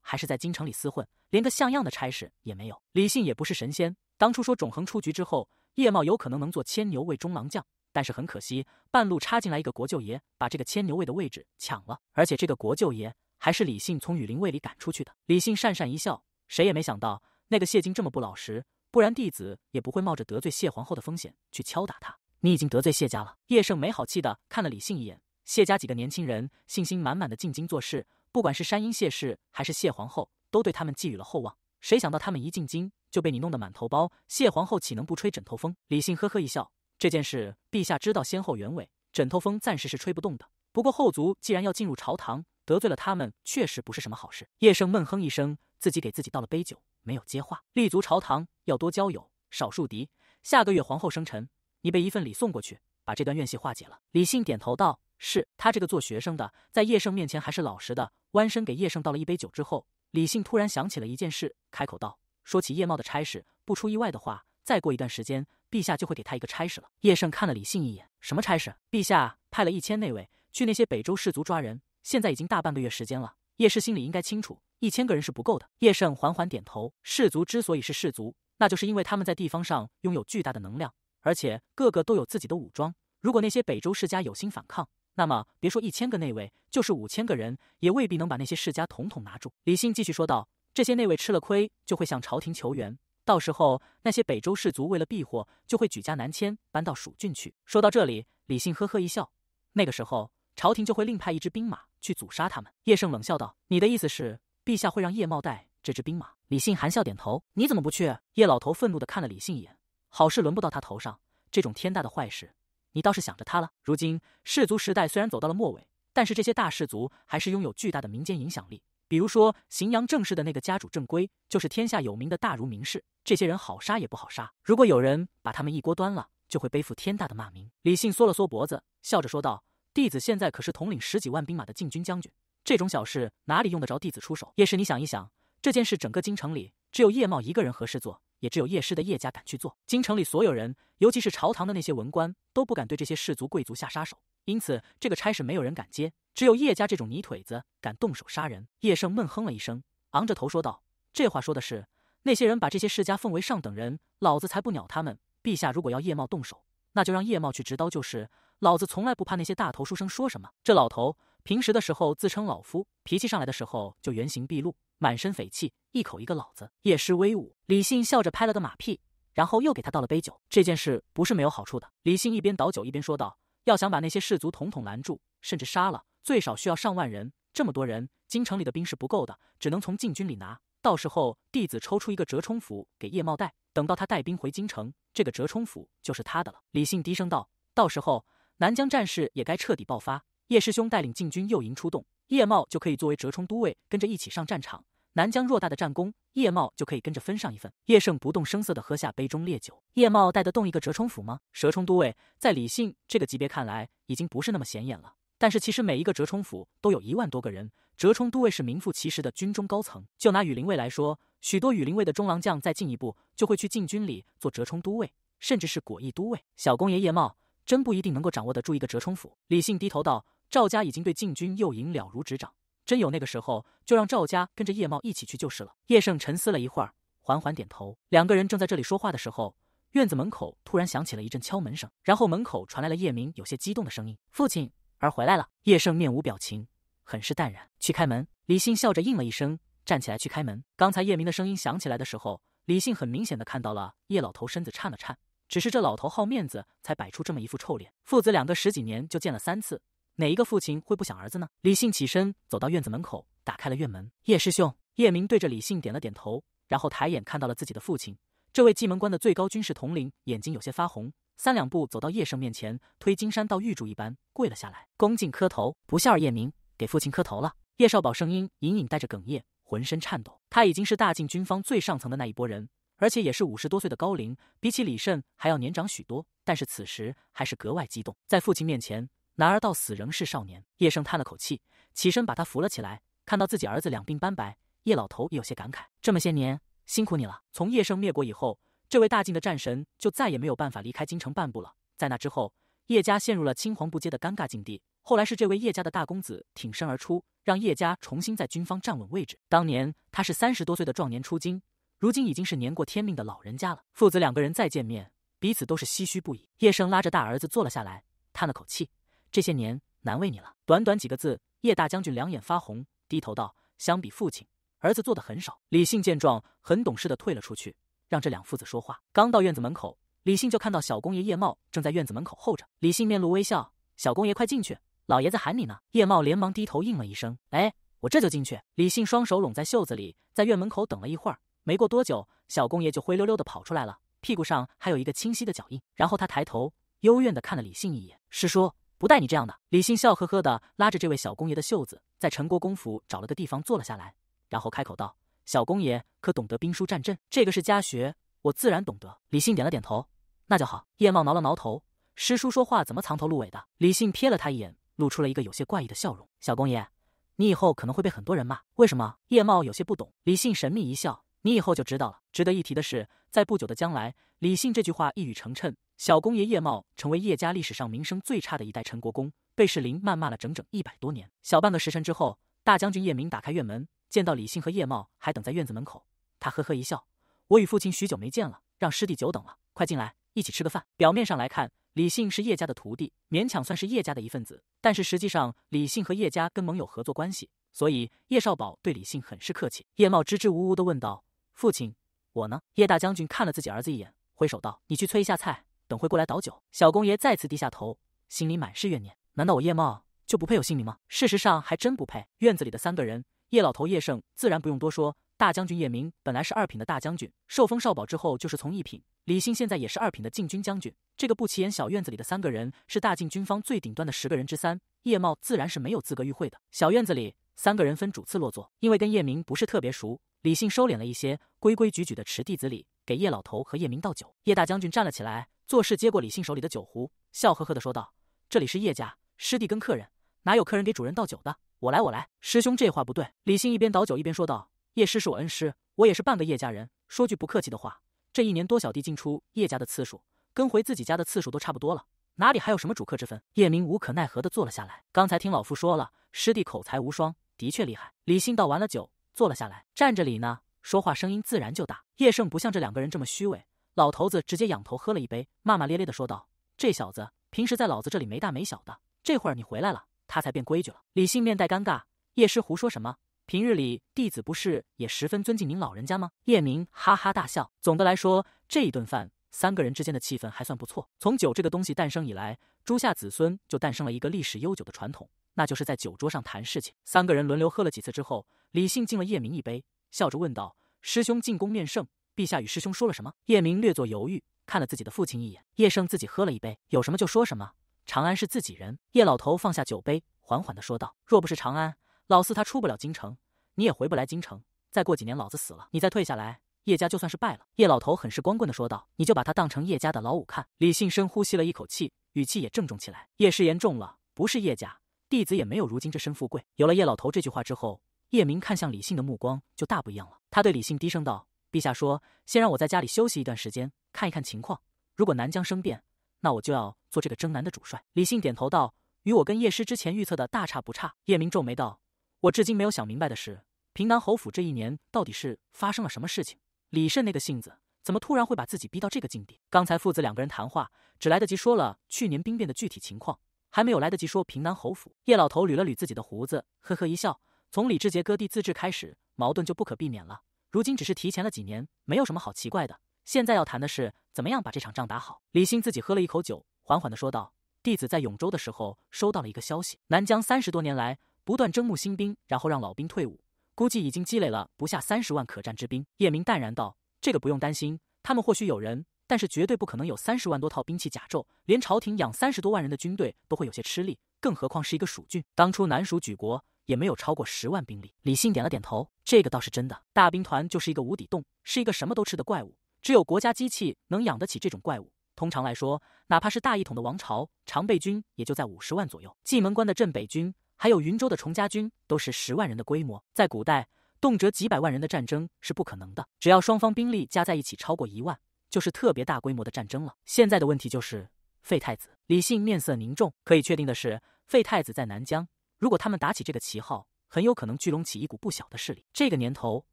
还是在京城里厮混，连个像样的差事也没有。李信也不是神仙，当初说纵横出局之后，叶茂有可能能做牵牛位中郎将。”但是很可惜，半路插进来一个国舅爷，把这个牵牛卫的位置抢了。而且这个国舅爷还是李信从雨林卫里赶出去的。李信讪讪一笑，谁也没想到那个谢金这么不老实，不然弟子也不会冒着得罪谢皇后的风险去敲打他。你已经得罪谢家了。叶胜没好气的看了李信一眼。谢家几个年轻人信心满满的进京做事，不管是山阴谢氏还是谢皇后，都对他们寄予了厚望。谁想到他们一进京就被你弄得满头包？谢皇后岂能不吹枕头风？李信呵呵一笑。这件事，陛下知道先后原委，枕头风暂时是吹不动的。不过后族既然要进入朝堂，得罪了他们确实不是什么好事。叶盛闷哼一声，自己给自己倒了杯酒，没有接话。立足朝堂，要多交友，少树敌。下个月皇后生辰，你备一份礼送过去，把这段怨气化解了。李信点头道：“是他这个做学生的，在叶盛面前还是老实的。”弯身给叶盛倒了一杯酒之后，李信突然想起了一件事，开口道：“说起叶茂的差事，不出意外的话，再过一段时间。”陛下就会给他一个差事了。叶盛看了李信一眼，什么差事？陛下派了一千内卫去那些北周氏族抓人，现在已经大半个月时间了。叶氏心里应该清楚，一千个人是不够的。叶盛缓缓点头。氏族之所以是氏族，那就是因为他们在地方上拥有巨大的能量，而且个个都有自己的武装。如果那些北周世家有心反抗，那么别说一千个内卫，就是五千个人，也未必能把那些世家统统拿住。李信继续说道：“这些内卫吃了亏，就会向朝廷求援。”到时候，那些北周氏族为了避祸，就会举家南迁，搬到蜀郡去。说到这里，李信呵呵一笑。那个时候，朝廷就会另派一支兵马去阻杀他们。叶盛冷笑道：“你的意思是，陛下会让叶茂带这支兵马？”李信含笑点头。你怎么不去？叶老头愤怒的看了李信一眼。好事轮不到他头上，这种天大的坏事，你倒是想着他了。如今氏族时代虽然走到了末尾，但是这些大氏族还是拥有巨大的民间影响力。比如说，荥阳郑氏的那个家主郑规，就是天下有名的大儒名士。这些人好杀也不好杀，如果有人把他们一锅端了，就会背负天大的骂名。李信缩了缩脖子，笑着说道：“弟子现在可是统领十几万兵马的禁军将军，这种小事哪里用得着弟子出手？”叶氏，你想一想，这件事整个京城里只有叶茂一个人合适做，也只有叶氏的叶家敢去做。京城里所有人，尤其是朝堂的那些文官，都不敢对这些士族贵族下杀手。因此，这个差事没有人敢接，只有叶家这种泥腿子敢动手杀人。叶胜闷哼了一声，昂着头说道：“这话说的是，那些人把这些世家奉为上等人，老子才不鸟他们。陛下如果要叶茂动手，那就让叶茂去执刀就是。老子从来不怕那些大头书生说什么。这老头平时的时候自称老夫，脾气上来的时候就原形毕露，满身匪气，一口一个老子。叶师威武！”李信笑着拍了个马屁，然后又给他倒了杯酒。这件事不是没有好处的。李信一边倒酒一边说道。要想把那些士卒统统拦住，甚至杀了，最少需要上万人。这么多人，京城里的兵是不够的，只能从禁军里拿。到时候，弟子抽出一个折冲府给叶茂带，等到他带兵回京城，这个折冲府就是他的了。李信低声道：“到时候，南疆战事也该彻底爆发，叶师兄带领禁军右营出动，叶茂就可以作为折冲都尉跟着一起上战场。”南疆偌大的战功，叶茂就可以跟着分上一份。叶盛不动声色地喝下杯中烈酒。叶茂带得动一个折冲府吗？折冲都尉在李信这个级别看来，已经不是那么显眼了。但是其实每一个折冲府都有一万多个人，折冲都尉是名副其实的军中高层。就拿羽林卫来说，许多羽林卫的中郎将再进一步，就会去禁军里做折冲都尉，甚至是果毅都尉。小公爷叶茂真不一定能够掌握得住一个折冲府。李信低头道：“赵家已经对禁军右营了如指掌。”真有那个时候，就让赵家跟着叶茂一起去就是了。叶盛沉思了一会儿，缓缓点头。两个人正在这里说话的时候，院子门口突然响起了一阵敲门声，然后门口传来了叶明有些激动的声音：“父亲，儿回来了。”叶盛面无表情，很是淡然，去开门。李信笑着应了一声，站起来去开门。刚才叶明的声音响起来的时候，李信很明显的看到了叶老头身子颤了颤，只是这老头好面子，才摆出这么一副臭脸。父子两个十几年就见了三次。哪一个父亲会不想儿子呢？李信起身走到院子门口，打开了院门。叶师兄，叶明对着李信点了点头，然后抬眼看到了自己的父亲，这位蓟门关的最高军事统领，眼睛有些发红，三两步走到叶胜面前，推金山到玉柱一般跪了下来，恭敬磕头，不孝儿叶明给父亲磕头了。叶少保声音隐隐带着哽咽，浑身颤抖。他已经是大晋军方最上层的那一拨人，而且也是五十多岁的高龄，比起李胜还要年长许多，但是此时还是格外激动，在父亲面前。男儿到死仍是少年。叶盛叹了口气，起身把他扶了起来。看到自己儿子两鬓斑白，叶老头有些感慨：“这么些年，辛苦你了。”从叶盛灭国以后，这位大晋的战神就再也没有办法离开京城半步了。在那之后，叶家陷入了青黄不接的尴尬境地。后来是这位叶家的大公子挺身而出，让叶家重新在军方站稳位置。当年他是三十多岁的壮年出京，如今已经是年过天命的老人家了。父子两个人再见面，彼此都是唏嘘不已。叶盛拉着大儿子坐了下来，叹了口气。这些年难为你了。短短几个字，叶大将军两眼发红，低头道：“相比父亲，儿子做的很少。”李信见状，很懂事的退了出去，让这两父子说话。刚到院子门口，李信就看到小公爷叶茂正在院子门口候着。李信面露微笑：“小公爷，快进去，老爷子喊你呢。”叶茂连忙低头应了一声：“哎，我这就进去。”李信双手拢在袖子里，在院门口等了一会儿。没过多久，小公爷就灰溜溜的跑出来了，屁股上还有一个清晰的脚印。然后他抬头，幽怨的看了李信一眼：“师叔。”不带你这样的，李信笑呵呵的拉着这位小公爷的袖子，在陈国公府找了个地方坐了下来，然后开口道：“小公爷可懂得兵书战阵？这个是家学，我自然懂得。”李信点了点头，那就好。叶茂挠了挠头，师叔说话怎么藏头露尾的？李信瞥了他一眼，露出了一个有些怪异的笑容：“小公爷，你以后可能会被很多人骂，为什么？”叶茂有些不懂。李信神秘一笑。你以后就知道了。值得一提的是，在不久的将来，李信这句话一语成谶，小公爷叶茂成为叶家历史上名声最差的一代陈国公，被世林谩骂了整整一百多年。小半个时辰之后，大将军叶明打开院门，见到李信和叶茂还等在院子门口，他呵呵一笑：“我与父亲许久没见了，让师弟久等了，快进来一起吃个饭。”表面上来看，李信是叶家的徒弟，勉强算是叶家的一份子，但是实际上，李信和叶家跟盟友合作关系，所以叶少宝对李信很是客气。叶茂支支吾吾地问道。父亲，我呢？叶大将军看了自己儿子一眼，挥手道：“你去催一下菜，等会过来倒酒。”小公爷再次低下头，心里满是怨念。难道我叶茂就不配有姓名吗？事实上，还真不配。院子里的三个人，叶老头、叶胜自然不用多说。大将军叶明本来是二品的大将军，受封少保之后就是从一品。李信现在也是二品的禁军将军。这个不起眼小院子里的三个人是大晋军方最顶端的十个人之三，叶茂自然是没有资格与会的。小院子里三个人分主次落座，因为跟叶明不是特别熟。李信收敛了一些，规规矩矩的持弟子礼，给叶老头和叶明倒酒。叶大将军站了起来，做事接过李信手里的酒壶，笑呵呵的说道：“这里是叶家，师弟跟客人，哪有客人给主人倒酒的？我来，我来。”师兄这话不对。李信一边倒酒一边说道：“叶师是我恩师，我也是半个叶家人。说句不客气的话，这一年多小弟进出叶家的次数，跟回自己家的次数都差不多了，哪里还有什么主客之分？”叶明无可奈何的坐了下来。刚才听老夫说了，师弟口才无双，的确厉害。李信倒完了酒。坐了下来，站着里呢，说话声音自然就大。叶盛不像这两个人这么虚伪，老头子直接仰头喝了一杯，骂骂咧咧的说道：“这小子平时在老子这里没大没小的，这会儿你回来了，他才变规矩了。”李信面带尴尬，叶师胡说什么？平日里弟子不是也十分尊敬您老人家吗？叶明哈哈大笑。总的来说，这一顿饭，三个人之间的气氛还算不错。从酒这个东西诞生以来。朱夏子孙就诞生了一个历史悠久的传统，那就是在酒桌上谈事情。三个人轮流喝了几次之后，李信敬了叶明一杯，笑着问道：“师兄进宫面圣，陛下与师兄说了什么？”叶明略作犹豫，看了自己的父亲一眼。叶圣自己喝了一杯，有什么就说什么。长安是自己人。叶老头放下酒杯，缓缓地说道：“若不是长安，老四他出不了京城，你也回不来京城。再过几年，老子死了，你再退下来，叶家就算是败了。”叶老头很是光棍的说道：“你就把他当成叶家的老五看。”李信深呼吸了一口气。语气也郑重起来。叶师言重了，不是叶家弟子也没有如今这身富贵。有了叶老头这句话之后，叶明看向李信的目光就大不一样了。他对李信低声道：“陛下说，先让我在家里休息一段时间，看一看情况。如果南疆生变，那我就要做这个征南的主帅。”李信点头道：“与我跟叶师之前预测的大差不差。”叶明皱眉道：“我至今没有想明白的是，平南侯府这一年到底是发生了什么事情？李慎那个性子。”怎么突然会把自己逼到这个境地？刚才父子两个人谈话，只来得及说了去年兵变的具体情况，还没有来得及说平南侯府。叶老头捋了捋自己的胡子，呵呵一笑。从李志杰割地自治开始，矛盾就不可避免了。如今只是提前了几年，没有什么好奇怪的。现在要谈的是，怎么样把这场仗打好？李信自己喝了一口酒，缓缓的说道：“弟子在永州的时候，收到了一个消息，南疆三十多年来不断征募新兵，然后让老兵退伍，估计已经积累了不下三十万可战之兵。”叶明淡然道。这个不用担心，他们或许有人，但是绝对不可能有三十万多套兵器甲胄，连朝廷养三十多万人的军队都会有些吃力，更何况是一个蜀郡。当初南蜀举国也没有超过十万兵力。李信点了点头，这个倒是真的。大兵团就是一个无底洞，是一个什么都吃的怪物，只有国家机器能养得起这种怪物。通常来说，哪怕是大一统的王朝，常备军也就在五十万左右。蓟门关的镇北军，还有云州的崇家军，都是十万人的规模，在古代。动辄几百万人的战争是不可能的。只要双方兵力加在一起超过一万，就是特别大规模的战争了。现在的问题就是废太子李信面色凝重。可以确定的是，废太子在南疆。如果他们打起这个旗号，很有可能聚拢起一股不小的势力。这个年头，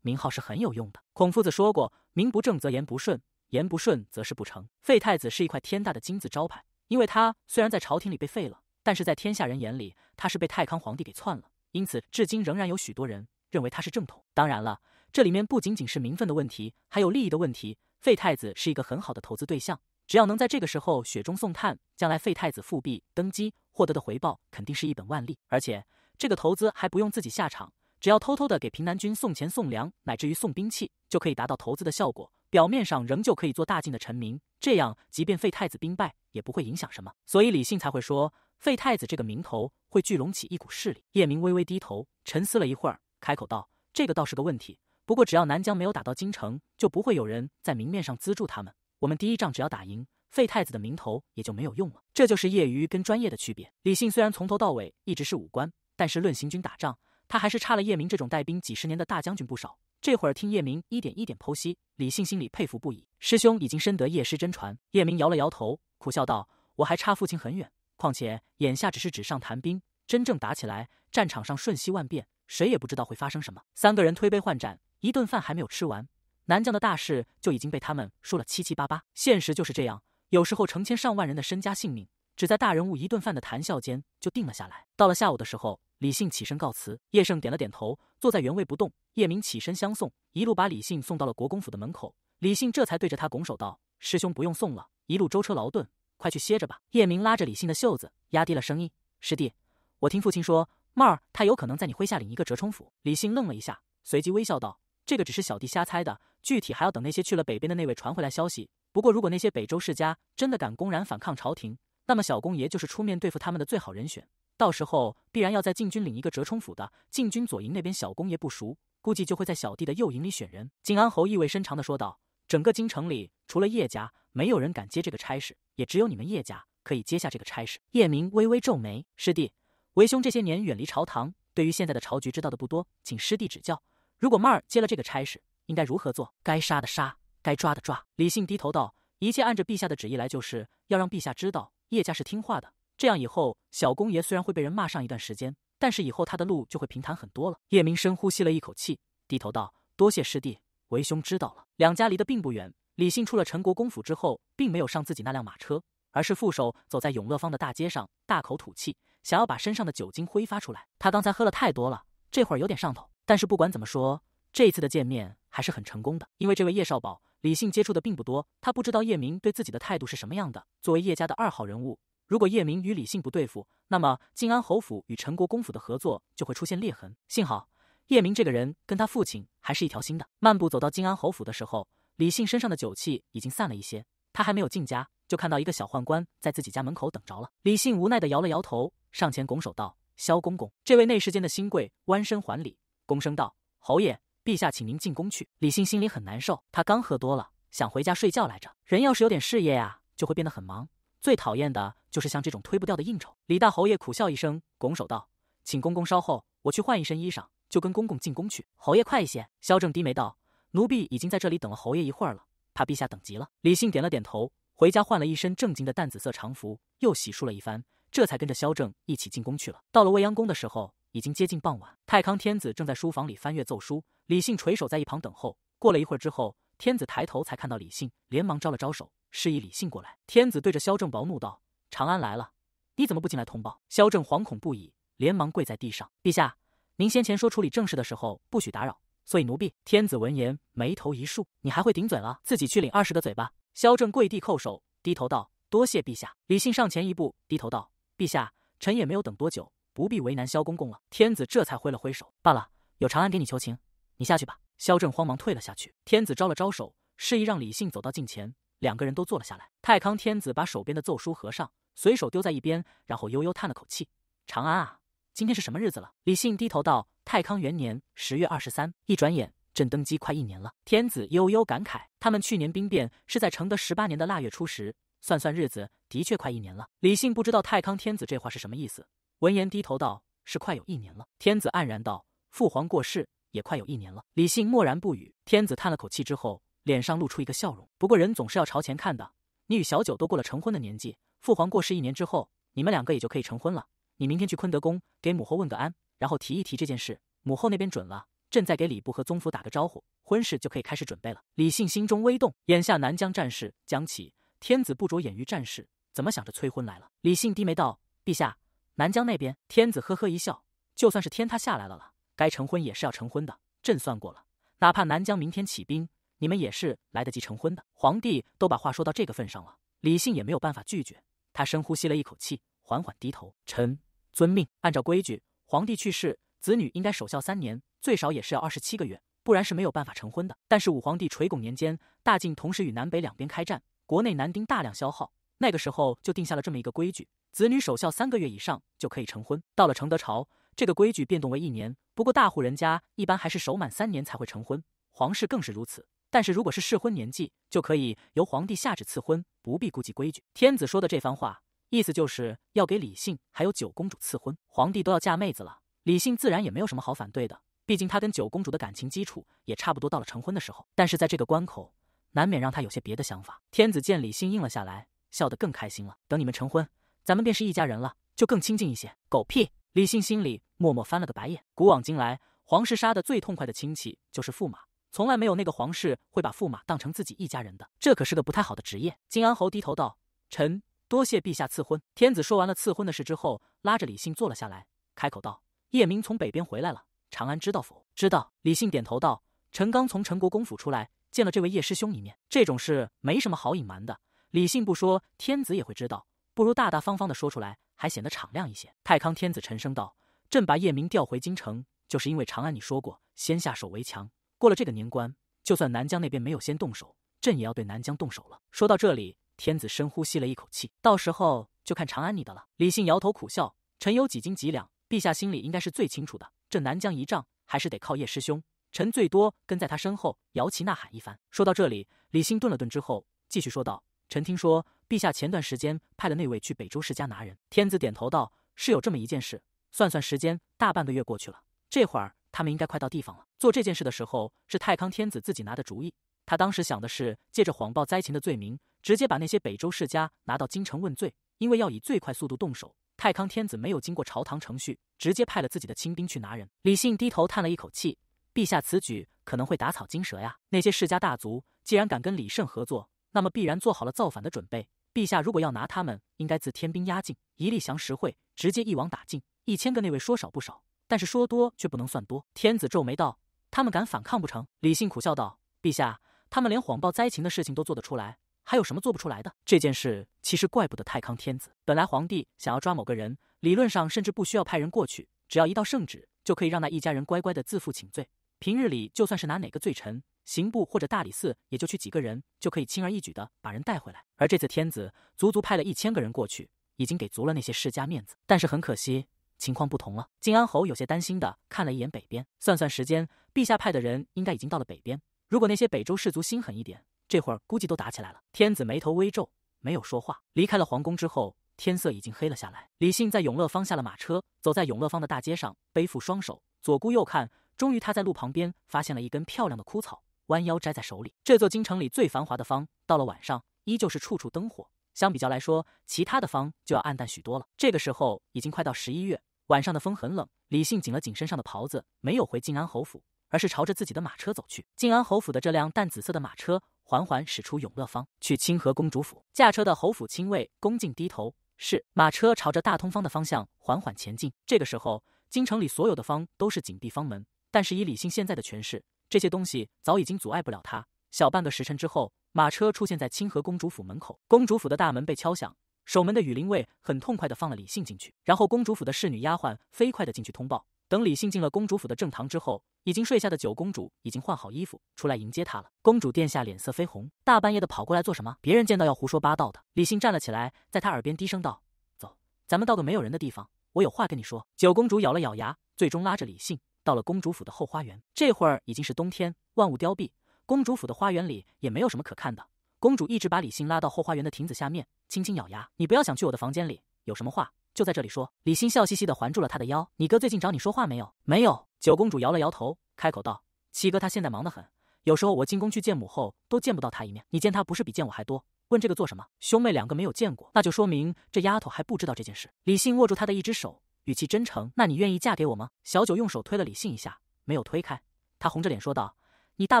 名号是很有用的。孔夫子说过：“名不正则言不顺，言不顺则是不成。”废太子是一块天大的金字招牌，因为他虽然在朝廷里被废了，但是在天下人眼里，他是被太康皇帝给篡了。因此，至今仍然有许多人。认为他是正统，当然了，这里面不仅仅是名分的问题，还有利益的问题。废太子是一个很好的投资对象，只要能在这个时候雪中送炭，将来废太子复辟登基，获得的回报肯定是一本万利。而且这个投资还不用自己下场，只要偷偷的给平南军送钱送粮，乃至于送兵器，就可以达到投资的效果。表面上仍旧可以做大晋的臣民，这样即便废太子兵败，也不会影响什么。所以李信才会说，废太子这个名头会聚拢起一股势力。叶明微微低头，沉思了一会儿。开口道：“这个倒是个问题，不过只要南疆没有打到京城，就不会有人在明面上资助他们。我们第一仗只要打赢，废太子的名头也就没有用了。这就是业余跟专业的区别。”李信虽然从头到尾一直是武官，但是论行军打仗，他还是差了叶明这种带兵几十年的大将军不少。这会儿听叶明一点一点剖析，李信心里佩服不已。师兄已经深得叶师真传。叶明摇了摇头，苦笑道：“我还差父亲很远，况且眼下只是纸上谈兵，真正打起来……”战场上瞬息万变，谁也不知道会发生什么。三个人推杯换盏，一顿饭还没有吃完，南将的大事就已经被他们说了七七八八。现实就是这样，有时候成千上万人的身家性命，只在大人物一顿饭的谈笑间就定了下来。到了下午的时候，李信起身告辞，叶盛点了点头，坐在原位不动。叶明起身相送，一路把李信送到了国公府的门口。李信这才对着他拱手道：“师兄，不用送了，一路舟车劳顿，快去歇着吧。”叶明拉着李信的袖子，压低了声音：“师弟，我听父亲说。”茂儿，他有可能在你麾下领一个折冲府。李信愣了一下，随即微笑道：“这个只是小弟瞎猜的，具体还要等那些去了北边的那位传回来消息。不过如果那些北周世家真的敢公然反抗朝廷，那么小公爷就是出面对付他们的最好人选。到时候必然要在禁军领一个折冲府的。禁军左营那边小公爷不熟，估计就会在小弟的右营里选人。”晋安侯意味深长地说道：“整个京城里除了叶家，没有人敢接这个差事，也只有你们叶家可以接下这个差事。”叶明微微皱眉：“师弟。”为兄这些年远离朝堂，对于现在的朝局知道的不多，请师弟指教。如果曼儿接了这个差事，应该如何做？该杀的杀，该抓的抓。李信低头道：“一切按着陛下的旨意来，就是要让陛下知道叶家是听话的。这样以后，小公爷虽然会被人骂上一段时间，但是以后他的路就会平坦很多了。”叶明深呼吸了一口气，低头道：“多谢师弟，为兄知道了。”两家离得并不远。李信出了陈国公府之后，并没有上自己那辆马车，而是负手走在永乐坊的大街上，大口吐气。想要把身上的酒精挥发出来，他刚才喝了太多了，这会儿有点上头。但是不管怎么说，这一次的见面还是很成功的，因为这位叶少保李信接触的并不多，他不知道叶明对自己的态度是什么样的。作为叶家的二号人物，如果叶明与李信不对付，那么靖安侯府与陈国公府的合作就会出现裂痕。幸好叶明这个人跟他父亲还是一条心的。漫步走到靖安侯府的时候，李信身上的酒气已经散了一些，他还没有进家，就看到一个小宦官在自己家门口等着了。李信无奈地摇了摇头。上前拱手道：“萧公公，这位内侍间的新贵弯身还礼，躬声道：‘侯爷，陛下，请您进宫去。’李信心里很难受，他刚喝多了，想回家睡觉来着。人要是有点事业啊，就会变得很忙。最讨厌的就是像这种推不掉的应酬。”李大侯爷苦笑一声，拱手道：“请公公稍后，我去换一身衣裳，就跟公公进宫去。侯爷快一些。”萧正低眉道：“奴婢已经在这里等了侯爷一会儿了，怕陛下等急了。”李信点了点头，回家换了一身正经的淡紫色长服，又洗漱了一番。这才跟着萧正一起进宫去了。到了未央宫的时候，已经接近傍晚。太康天子正在书房里翻阅奏书，李信垂手在一旁等候。过了一会儿之后，天子抬头才看到李信，连忙招了招手，示意李信过来。天子对着萧正薄怒道：“长安来了，你怎么不进来通报？”萧正惶恐不已，连忙跪在地上：“陛下，您先前说处理正事的时候不许打扰，所以奴婢……”天子闻言，眉头一竖：“你还会顶嘴了？自己去领二十个嘴巴！”萧正跪地叩首，低头道：“多谢陛下。”李信上前一步，低头道。陛下，臣也没有等多久，不必为难萧公公了。天子这才挥了挥手，罢了，有长安给你求情，你下去吧。萧正慌忙退了下去。天子招了招手，示意让李信走到近前，两个人都坐了下来。太康天子把手边的奏书合上，随手丢在一边，然后悠悠叹了口气：“长安啊，今天是什么日子了？”李信低头道：“太康元年十月二十三。”一转眼，朕登基快一年了。天子悠悠感慨：“他们去年兵变是在承德十八年的腊月初十。”算算日子，的确快一年了。李信不知道太康天子这话是什么意思，闻言低头道：“是快有一年了。”天子黯然道：“父皇过世也快有一年了。”李信默然不语。天子叹了口气之后，脸上露出一个笑容。不过人总是要朝前看的。你与小九都过了成婚的年纪，父皇过世一年之后，你们两个也就可以成婚了。你明天去坤德宫给母后问个安，然后提一提这件事。母后那边准了，朕再给礼部和宗府打个招呼，婚事就可以开始准备了。李信心中微动，眼下南疆战事将起。天子不着眼于战事，怎么想着催婚来了？李信低眉道：“陛下，南疆那边。”天子呵呵一笑：“就算是天塌下来了了，该成婚也是要成婚的。朕算过了，哪怕南疆明天起兵，你们也是来得及成婚的。”皇帝都把话说到这个份上了，李信也没有办法拒绝。他深呼吸了一口气，缓缓低头：“臣遵命。”按照规矩，皇帝去世，子女应该守孝三年，最少也是要二十七个月，不然是没有办法成婚的。但是武皇帝垂拱年间，大晋同时与南北两边开战。国内男丁大量消耗，那个时候就定下了这么一个规矩：子女守孝三个月以上就可以成婚。到了承德朝，这个规矩变动为一年，不过大户人家一般还是守满三年才会成婚，皇室更是如此。但是如果是适婚年纪，就可以由皇帝下旨赐婚，不必顾及规矩。天子说的这番话，意思就是要给李信还有九公主赐婚。皇帝都要嫁妹子了，李信自然也没有什么好反对的，毕竟他跟九公主的感情基础也差不多，到了成婚的时候。但是在这个关口。难免让他有些别的想法。天子见李信应了下来，笑得更开心了。等你们成婚，咱们便是一家人了，就更亲近一些。狗屁！李信心里默默翻了个白眼。古往今来，皇室杀的最痛快的亲戚就是驸马，从来没有那个皇室会把驸马当成自己一家人的。这可是个不太好的职业。金安侯低头道：“臣多谢陛下赐婚。”天子说完了赐婚的事之后，拉着李信坐了下来，开口道：“叶明从北边回来了，长安知道否？”“知道。”李信点头道：“臣刚从陈国公府出来。”见了这位叶师兄一面，这种事没什么好隐瞒的。李信不说，天子也会知道，不如大大方方的说出来，还显得敞亮一些。太康天子沉声道：“朕把叶明调回京城，就是因为长安。你说过，先下手为强。过了这个年关，就算南疆那边没有先动手，朕也要对南疆动手了。”说到这里，天子深呼吸了一口气：“到时候就看长安你的了。”李信摇头苦笑：“臣有几斤几两，陛下心里应该是最清楚的。这南疆一仗，还是得靠叶师兄。”臣最多跟在他身后摇旗呐喊一番。说到这里，李信顿了顿之后，继续说道：“臣听说陛下前段时间派了那位去北周世家拿人。”天子点头道：“是有这么一件事。算算时间，大半个月过去了，这会儿他们应该快到地方了。做这件事的时候，是太康天子自己拿的主意。他当时想的是，借着谎报灾情的罪名，直接把那些北周世家拿到京城问罪。因为要以最快速度动手，太康天子没有经过朝堂程序，直接派了自己的亲兵去拿人。”李信低头叹了一口气。陛下此举可能会打草惊蛇呀。那些世家大族既然敢跟李胜合作，那么必然做好了造反的准备。陛下如果要拿他们，应该自天兵压境，一力降十会，直接一网打尽。一千个那位说少不少，但是说多却不能算多。天子皱眉道：“他们敢反抗不成？”李信苦笑道：“陛下，他们连谎报灾情的事情都做得出来，还有什么做不出来的？这件事其实怪不得太康天子。本来皇帝想要抓某个人，理论上甚至不需要派人过去，只要一道圣旨就可以让那一家人乖乖的自负请罪。”平日里，就算是拿哪个罪臣，刑部或者大理寺，也就去几个人，就可以轻而易举的把人带回来。而这次天子足足派了一千个人过去，已经给足了那些世家面子。但是很可惜，情况不同了。靖安侯有些担心的看了一眼北边，算算时间，陛下派的人应该已经到了北边。如果那些北周氏族心狠一点，这会儿估计都打起来了。天子眉头微皱，没有说话。离开了皇宫之后，天色已经黑了下来。李信在永乐坊下了马车，走在永乐坊的大街上，背负双手，左顾右看。终于，他在路旁边发现了一根漂亮的枯草，弯腰摘在手里。这座京城里最繁华的方，到了晚上依旧是处处灯火。相比较来说，其他的方就要暗淡许多了。这个时候已经快到十一月，晚上的风很冷。李信紧了紧身上的袍子，没有回静安侯府，而是朝着自己的马车走去。静安侯府的这辆淡紫色的马车缓缓驶出永乐坊，去清河公主府。驾车的侯府亲卫恭敬低头，是马车朝着大通坊的方向缓缓前进。这个时候，京城里所有的方都是紧闭方门。但是以李信现在的权势，这些东西早已经阻碍不了他。小半个时辰之后，马车出现在清河公主府门口，公主府的大门被敲响，守门的羽林卫很痛快地放了李信进去，然后公主府的侍女丫鬟飞快地进去通报。等李信进了公主府的正堂之后，已经睡下的九公主已经换好衣服出来迎接他了。公主殿下脸色绯红，大半夜的跑过来做什么？别人见到要胡说八道的。李信站了起来，在他耳边低声道：“走，咱们到个没有人的地方，我有话跟你说。”九公主咬了咬牙，最终拉着李信。到了公主府的后花园，这会儿已经是冬天，万物凋敝。公主府的花园里也没有什么可看的。公主一直把李信拉到后花园的亭子下面，轻轻咬牙：“你不要想去我的房间里，有什么话就在这里说。”李信笑嘻嘻地环住了她的腰：“你哥最近找你说话没有？没有。”九公主摇了摇头，开口道：“七哥他现在忙得很，有时候我进宫去见母后都见不到他一面。你见他不是比见我还多？问这个做什么？兄妹两个没有见过，那就说明这丫头还不知道这件事。”李信握住她的一只手。语气真诚，那你愿意嫁给我吗？小九用手推了李信一下，没有推开，他红着脸说道：“你大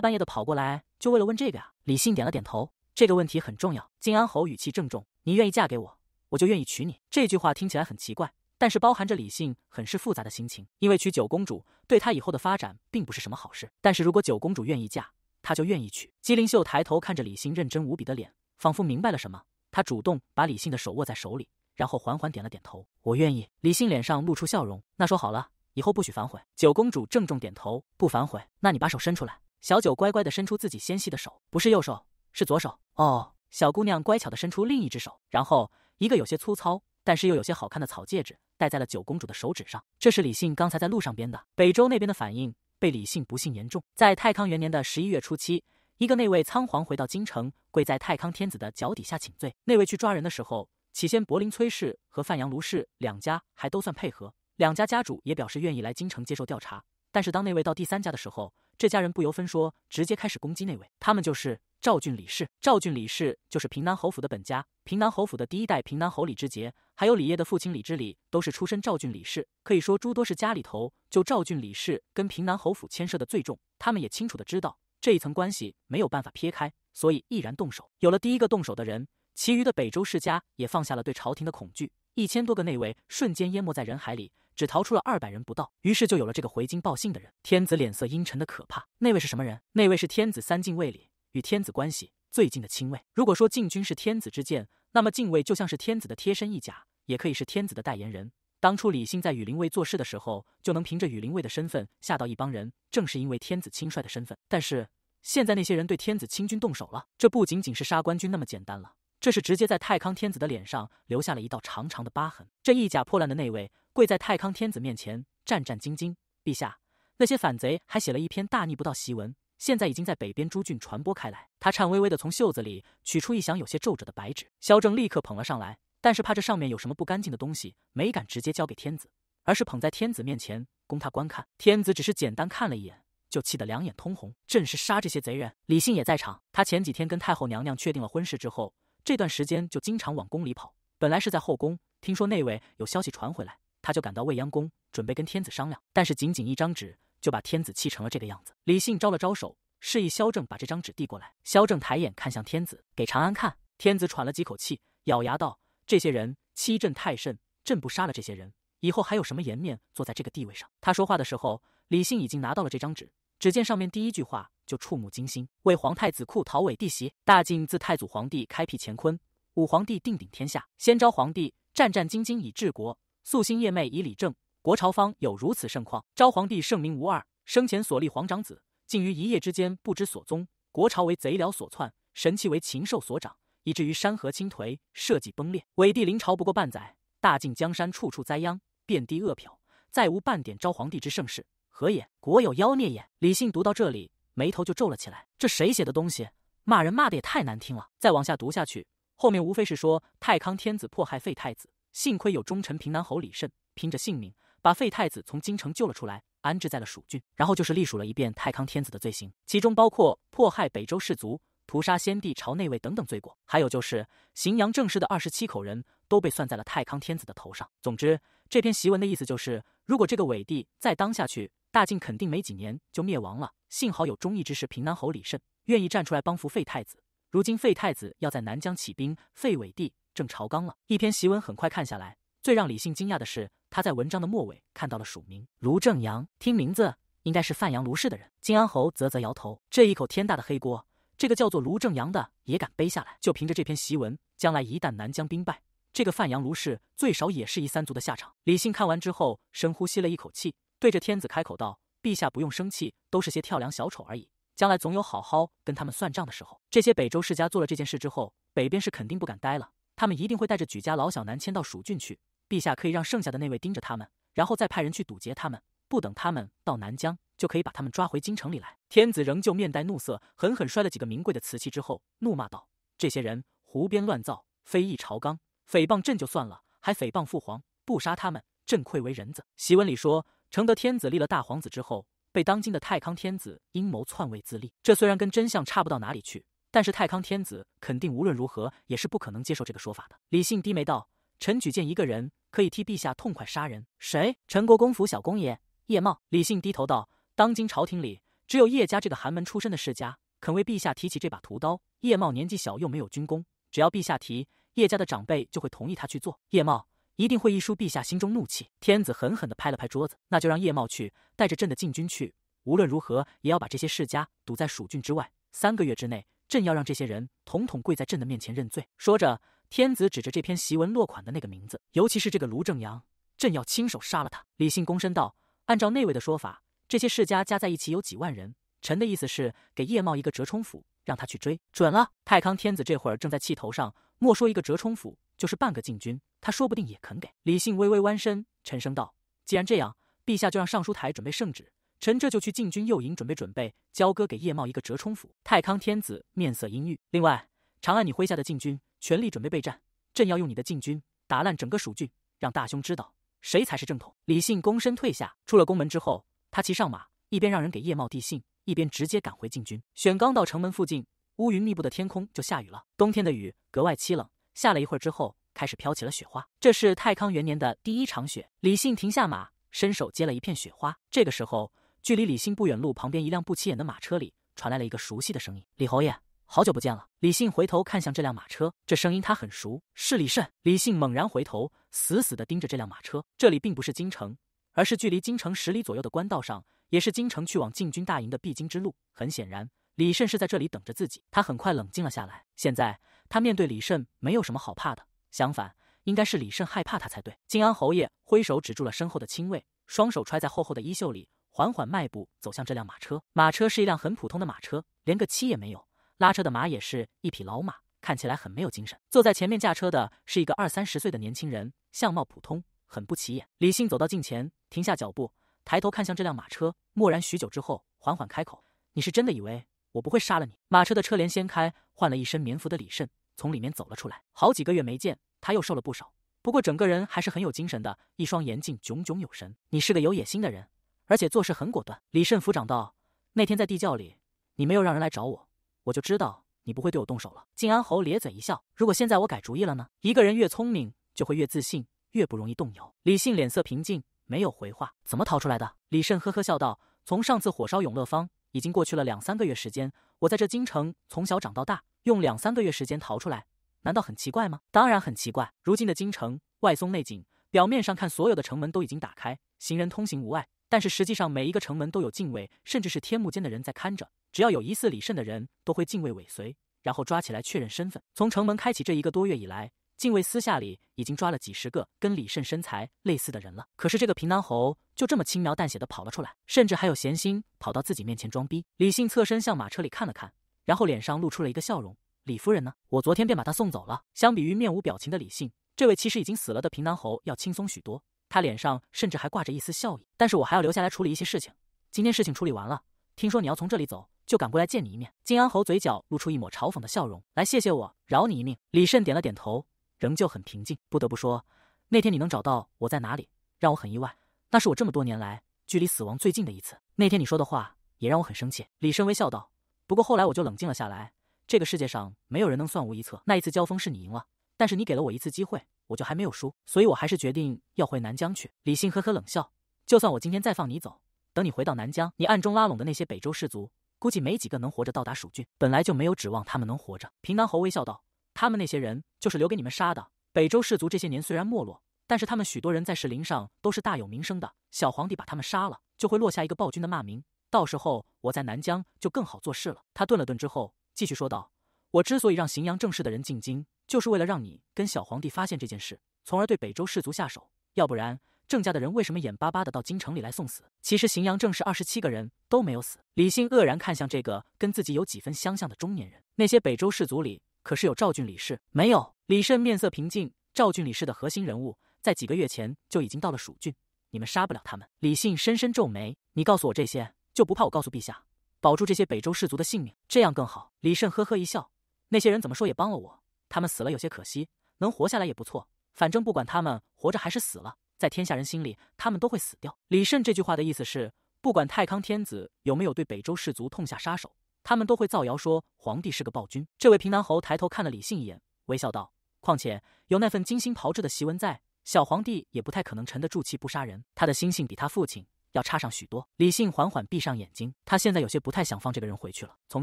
半夜的跑过来，就为了问这个呀？”李信点了点头，这个问题很重要。靖安侯语气郑重：“你愿意嫁给我，我就愿意娶你。”这句话听起来很奇怪，但是包含着李信很是复杂的心情。因为娶九公主对他以后的发展并不是什么好事，但是如果九公主愿意嫁，他就愿意娶。姬灵秀抬头看着李信认真无比的脸，仿佛明白了什么，她主动把李信的手握在手里。然后缓缓点了点头，我愿意。李信脸上露出笑容。那说好了，以后不许反悔。九公主郑重点头，不反悔。那你把手伸出来。小九乖乖的伸出自己纤细的手，不是右手，是左手。哦，小姑娘乖巧的伸出另一只手，然后一个有些粗糙，但是又有些好看的草戒指戴在了九公主的手指上。这是李信刚才在路上编的。北周那边的反应被李信不幸言中，在太康元年的十一月初七，一个内卫仓皇回到京城，跪在太康天子的脚底下请罪。内卫去抓人的时候。起先，柏林崔氏和范阳卢氏两家还都算配合，两家家主也表示愿意来京城接受调查。但是当那位到第三家的时候，这家人不由分说，直接开始攻击那位。他们就是赵俊李氏。赵俊李氏就是平南侯府的本家，平南侯府的第一代平南侯李之杰，还有李烨的父亲李之礼，都是出身赵俊李氏，可以说诸多是家里头。就赵俊李氏跟平南侯府牵涉的最重，他们也清楚的知道这一层关系没有办法撇开，所以毅然动手。有了第一个动手的人。其余的北周世家也放下了对朝廷的恐惧，一千多个内卫瞬间淹没在人海里，只逃出了二百人不到。于是就有了这个回京报信的人。天子脸色阴沉的可怕。内卫是什么人？内卫是天子三禁卫里与天子关系最近的亲卫。如果说禁军是天子之剑，那么禁卫就像是天子的贴身一甲，也可以是天子的代言人。当初李信在羽林卫做事的时候，就能凭着羽林卫的身份吓到一帮人，正是因为天子亲率的身份。但是现在那些人对天子亲军动手了，这不仅仅是杀官军那么简单了。这是直接在太康天子的脸上留下了一道长长的疤痕。这一甲破烂的那位跪在太康天子面前，战战兢兢。陛下，那些反贼还写了一篇大逆不道檄文，现在已经在北边诸郡传播开来。他颤巍巍的从袖子里取出一响有些皱褶的白纸，萧正立刻捧了上来，但是怕这上面有什么不干净的东西，没敢直接交给天子，而是捧在天子面前供他观看。天子只是简单看了一眼，就气得两眼通红。朕是杀这些贼人。李信也在场，他前几天跟太后娘娘确定了婚事之后。这段时间就经常往宫里跑。本来是在后宫，听说内卫有消息传回来，他就赶到未央宫，准备跟天子商量。但是仅仅一张纸，就把天子气成了这个样子。李信招了招手，示意萧正把这张纸递过来。萧正抬眼看向天子，给长安看。天子喘了几口气，咬牙道：“这些人欺朕太甚，朕不杀了这些人，以后还有什么颜面坐在这个地位上？”他说话的时候，李信已经拿到了这张纸。只见上面第一句话就触目惊心：“为皇太子库讨伪帝袭大晋，自太祖皇帝开辟乾坤，武皇帝定鼎天下，先昭皇帝战战兢兢以治国，夙兴夜寐以理政，国朝方有如此盛况。昭皇帝盛名无二，生前所立皇长子，竟于一夜之间不知所踪，国朝为贼僚所篡，神器为禽兽所掌，以至于山河倾颓，社稷崩裂。伪帝临朝不过半载，大晋江山处处灾殃，遍地饿殍，再无半点昭皇帝之盛世。”何也？国有妖孽也。李信读到这里，眉头就皱了起来。这谁写的东西？骂人骂的也太难听了。再往下读下去，后面无非是说太康天子迫害废太子，幸亏有忠臣平南侯李慎拼着性命把废太子从京城救了出来，安置在了蜀郡。然后就是隶属了一遍太康天子的罪行，其中包括迫害北周士族、屠杀先帝朝内卫等等罪过，还有就是荥阳正氏的二十七口人都被算在了太康天子的头上。总之，这篇檄文的意思就是，如果这个伪帝再当下去，大晋肯定没几年就灭亡了。幸好有忠义之士平南侯李慎愿意站出来帮扶废太子。如今废太子要在南疆起兵废伪帝正朝纲了。一篇檄文很快看下来，最让李信惊讶的是，他在文章的末尾看到了署名卢正阳。听名字应该是范阳卢氏的人。金安侯啧啧摇头，这一口天大的黑锅，这个叫做卢正阳的也敢背下来。就凭着这篇檄文，将来一旦南疆兵败，这个范阳卢氏最少也是一三族的下场。李信看完之后，深呼吸了一口气。对着天子开口道：“陛下不用生气，都是些跳梁小丑而已。将来总有好好跟他们算账的时候。这些北周世家做了这件事之后，北边是肯定不敢待了，他们一定会带着举家老小南迁到蜀郡去。陛下可以让剩下的那位盯着他们，然后再派人去堵截他们，不等他们到南疆，就可以把他们抓回京城里来。”天子仍旧面带怒色，狠狠摔了几个名贵的瓷器之后，怒骂道：“这些人胡编乱造，非议朝纲，诽谤朕就算了，还诽谤父皇，不杀他们，朕愧为人子。”檄文里说。承德天子立了大皇子之后，被当今的太康天子阴谋篡位自立。这虽然跟真相差不到哪里去，但是太康天子肯定无论如何也是不可能接受这个说法的。李信低眉道：“臣举荐一个人，可以替陛下痛快杀人。谁？陈国公府小公爷叶茂。”李信低头道：“当今朝廷里，只有叶家这个寒门出身的世家，肯为陛下提起这把屠刀。叶茂年纪小，又没有军功，只要陛下提，叶家的长辈就会同意他去做。”叶茂。一定会一抒陛下心中怒气。天子狠狠的拍了拍桌子，那就让叶茂去，带着朕的禁军去。无论如何，也要把这些世家堵在蜀郡之外。三个月之内，朕要让这些人统统跪在朕的面前认罪。说着，天子指着这篇檄文落款的那个名字，尤其是这个卢正阳，朕要亲手杀了他。李信躬身道：“按照内卫的说法，这些世家加在一起有几万人。臣的意思是给叶茂一个折冲府，让他去追。准了。”太康天子这会儿正在气头上。莫说一个折冲府，就是半个禁军，他说不定也肯给。李信微微弯身，沉声道：“既然这样，陛下就让尚书台准备圣旨，臣这就去禁军右营准备准备，交割给叶茂一个折冲府。”太康天子面色阴郁。另外，长按你麾下的禁军全力准备备战，朕要用你的禁军打烂整个蜀郡，让大兄知道谁才是正统。李信躬身退下，出了宫门之后，他骑上马，一边让人给叶茂递信，一边直接赶回禁军。选刚到城门附近。乌云密布的天空就下雨了，冬天的雨格外凄冷。下了一会儿之后，开始飘起了雪花，这是泰康元年的第一场雪。李信停下马，伸手接了一片雪花。这个时候，距离李信不远路旁边一辆不起眼的马车里传来了一个熟悉的声音：“李侯爷，好久不见了。”李信回头看向这辆马车，这声音他很熟，是李慎。李信猛然回头，死死地盯着这辆马车。这里并不是京城，而是距离京城十里左右的官道上，也是京城去往禁军大营的必经之路。很显然。李胜是在这里等着自己，他很快冷静了下来。现在他面对李胜没有什么好怕的，相反，应该是李胜害怕他才对。金安侯爷挥手止住了身后的亲卫，双手揣在厚厚的衣袖里，缓缓迈步走向这辆马车。马车是一辆很普通的马车，连个漆也没有。拉车的马也是一匹老马，看起来很没有精神。坐在前面驾车的是一个二三十岁的年轻人，相貌普通，很不起眼。李信走到近前，停下脚步，抬头看向这辆马车，默然许久之后，缓缓开口：“你是真的以为？”我不会杀了你。马车的车帘掀开，换了一身棉服的李慎从里面走了出来。好几个月没见，他又瘦了不少，不过整个人还是很有精神的，一双眼睛炯炯有神。你是个有野心的人，而且做事很果断。李慎抚掌道：“那天在地窖里，你没有让人来找我，我就知道你不会对我动手了。”静安侯咧嘴一笑：“如果现在我改主意了呢？一个人越聪明，就会越自信，越不容易动摇。”李信脸色平静，没有回话。怎么逃出来的？李慎呵呵笑道：“从上次火烧永乐坊。”已经过去了两三个月时间，我在这京城从小长到大，用两三个月时间逃出来，难道很奇怪吗？当然很奇怪。如今的京城外松内紧，表面上看所有的城门都已经打开，行人通行无碍，但是实际上每一个城门都有禁卫，甚至是天目间的人在看着，只要有疑似李慎的人都会禁卫尾随，然后抓起来确认身份。从城门开启这一个多月以来。禁卫私下里已经抓了几十个跟李慎身材类似的人了，可是这个平南侯就这么轻描淡写的跑了出来，甚至还有闲心跑到自己面前装逼。李信侧身向马车里看了看，然后脸上露出了一个笑容：“李夫人呢？我昨天便把她送走了。”相比于面无表情的李信，这位其实已经死了的平南侯要轻松许多，他脸上甚至还挂着一丝笑意。但是我还要留下来处理一些事情。今天事情处理完了，听说你要从这里走，就赶过来见你一面。金安侯嘴角露出一抹嘲讽的笑容：“来，谢谢我饶你一命。”李慎点了点头。仍旧很平静。不得不说，那天你能找到我在哪里，让我很意外。那是我这么多年来距离死亡最近的一次。那天你说的话也让我很生气。李深微笑道：“不过后来我就冷静了下来。这个世界上没有人能算无一策。那一次交锋是你赢了，但是你给了我一次机会，我就还没有输，所以我还是决定要回南疆去。”李信呵呵冷笑：“就算我今天再放你走，等你回到南疆，你暗中拉拢的那些北周氏族，估计没几个能活着到达蜀郡。本来就没有指望他们能活着。”平南侯微笑道。他们那些人就是留给你们杀的。北周氏族这些年虽然没落，但是他们许多人在世林上都是大有名声的。小皇帝把他们杀了，就会落下一个暴君的骂名。到时候我在南疆就更好做事了。他顿了顿之后，继续说道：“我之所以让荥阳正氏的人进京，就是为了让你跟小皇帝发现这件事，从而对北周氏族下手。要不然，郑家的人为什么眼巴巴的到京城里来送死？”其实荥阳正氏二十七个人都没有死。李信愕然看向这个跟自己有几分相像的中年人，那些北周氏族里。可是有赵俊李氏没有？李慎面色平静。赵俊李氏的核心人物，在几个月前就已经到了蜀郡，你们杀不了他们。李信深深皱眉：“你告诉我这些，就不怕我告诉陛下，保住这些北周氏族的性命，这样更好。”李慎呵呵一笑：“那些人怎么说也帮了我，他们死了有些可惜，能活下来也不错。反正不管他们活着还是死了，在天下人心里，他们都会死掉。”李慎这句话的意思是，不管太康天子有没有对北周氏族痛下杀手。他们都会造谣说皇帝是个暴君。这位平南侯抬头看了李信一眼，微笑道：“况且有那份精心炮制的檄文在，小皇帝也不太可能沉得住气不杀人。他的心性比他父亲要差上许多。”李信缓缓闭上眼睛，他现在有些不太想放这个人回去了。从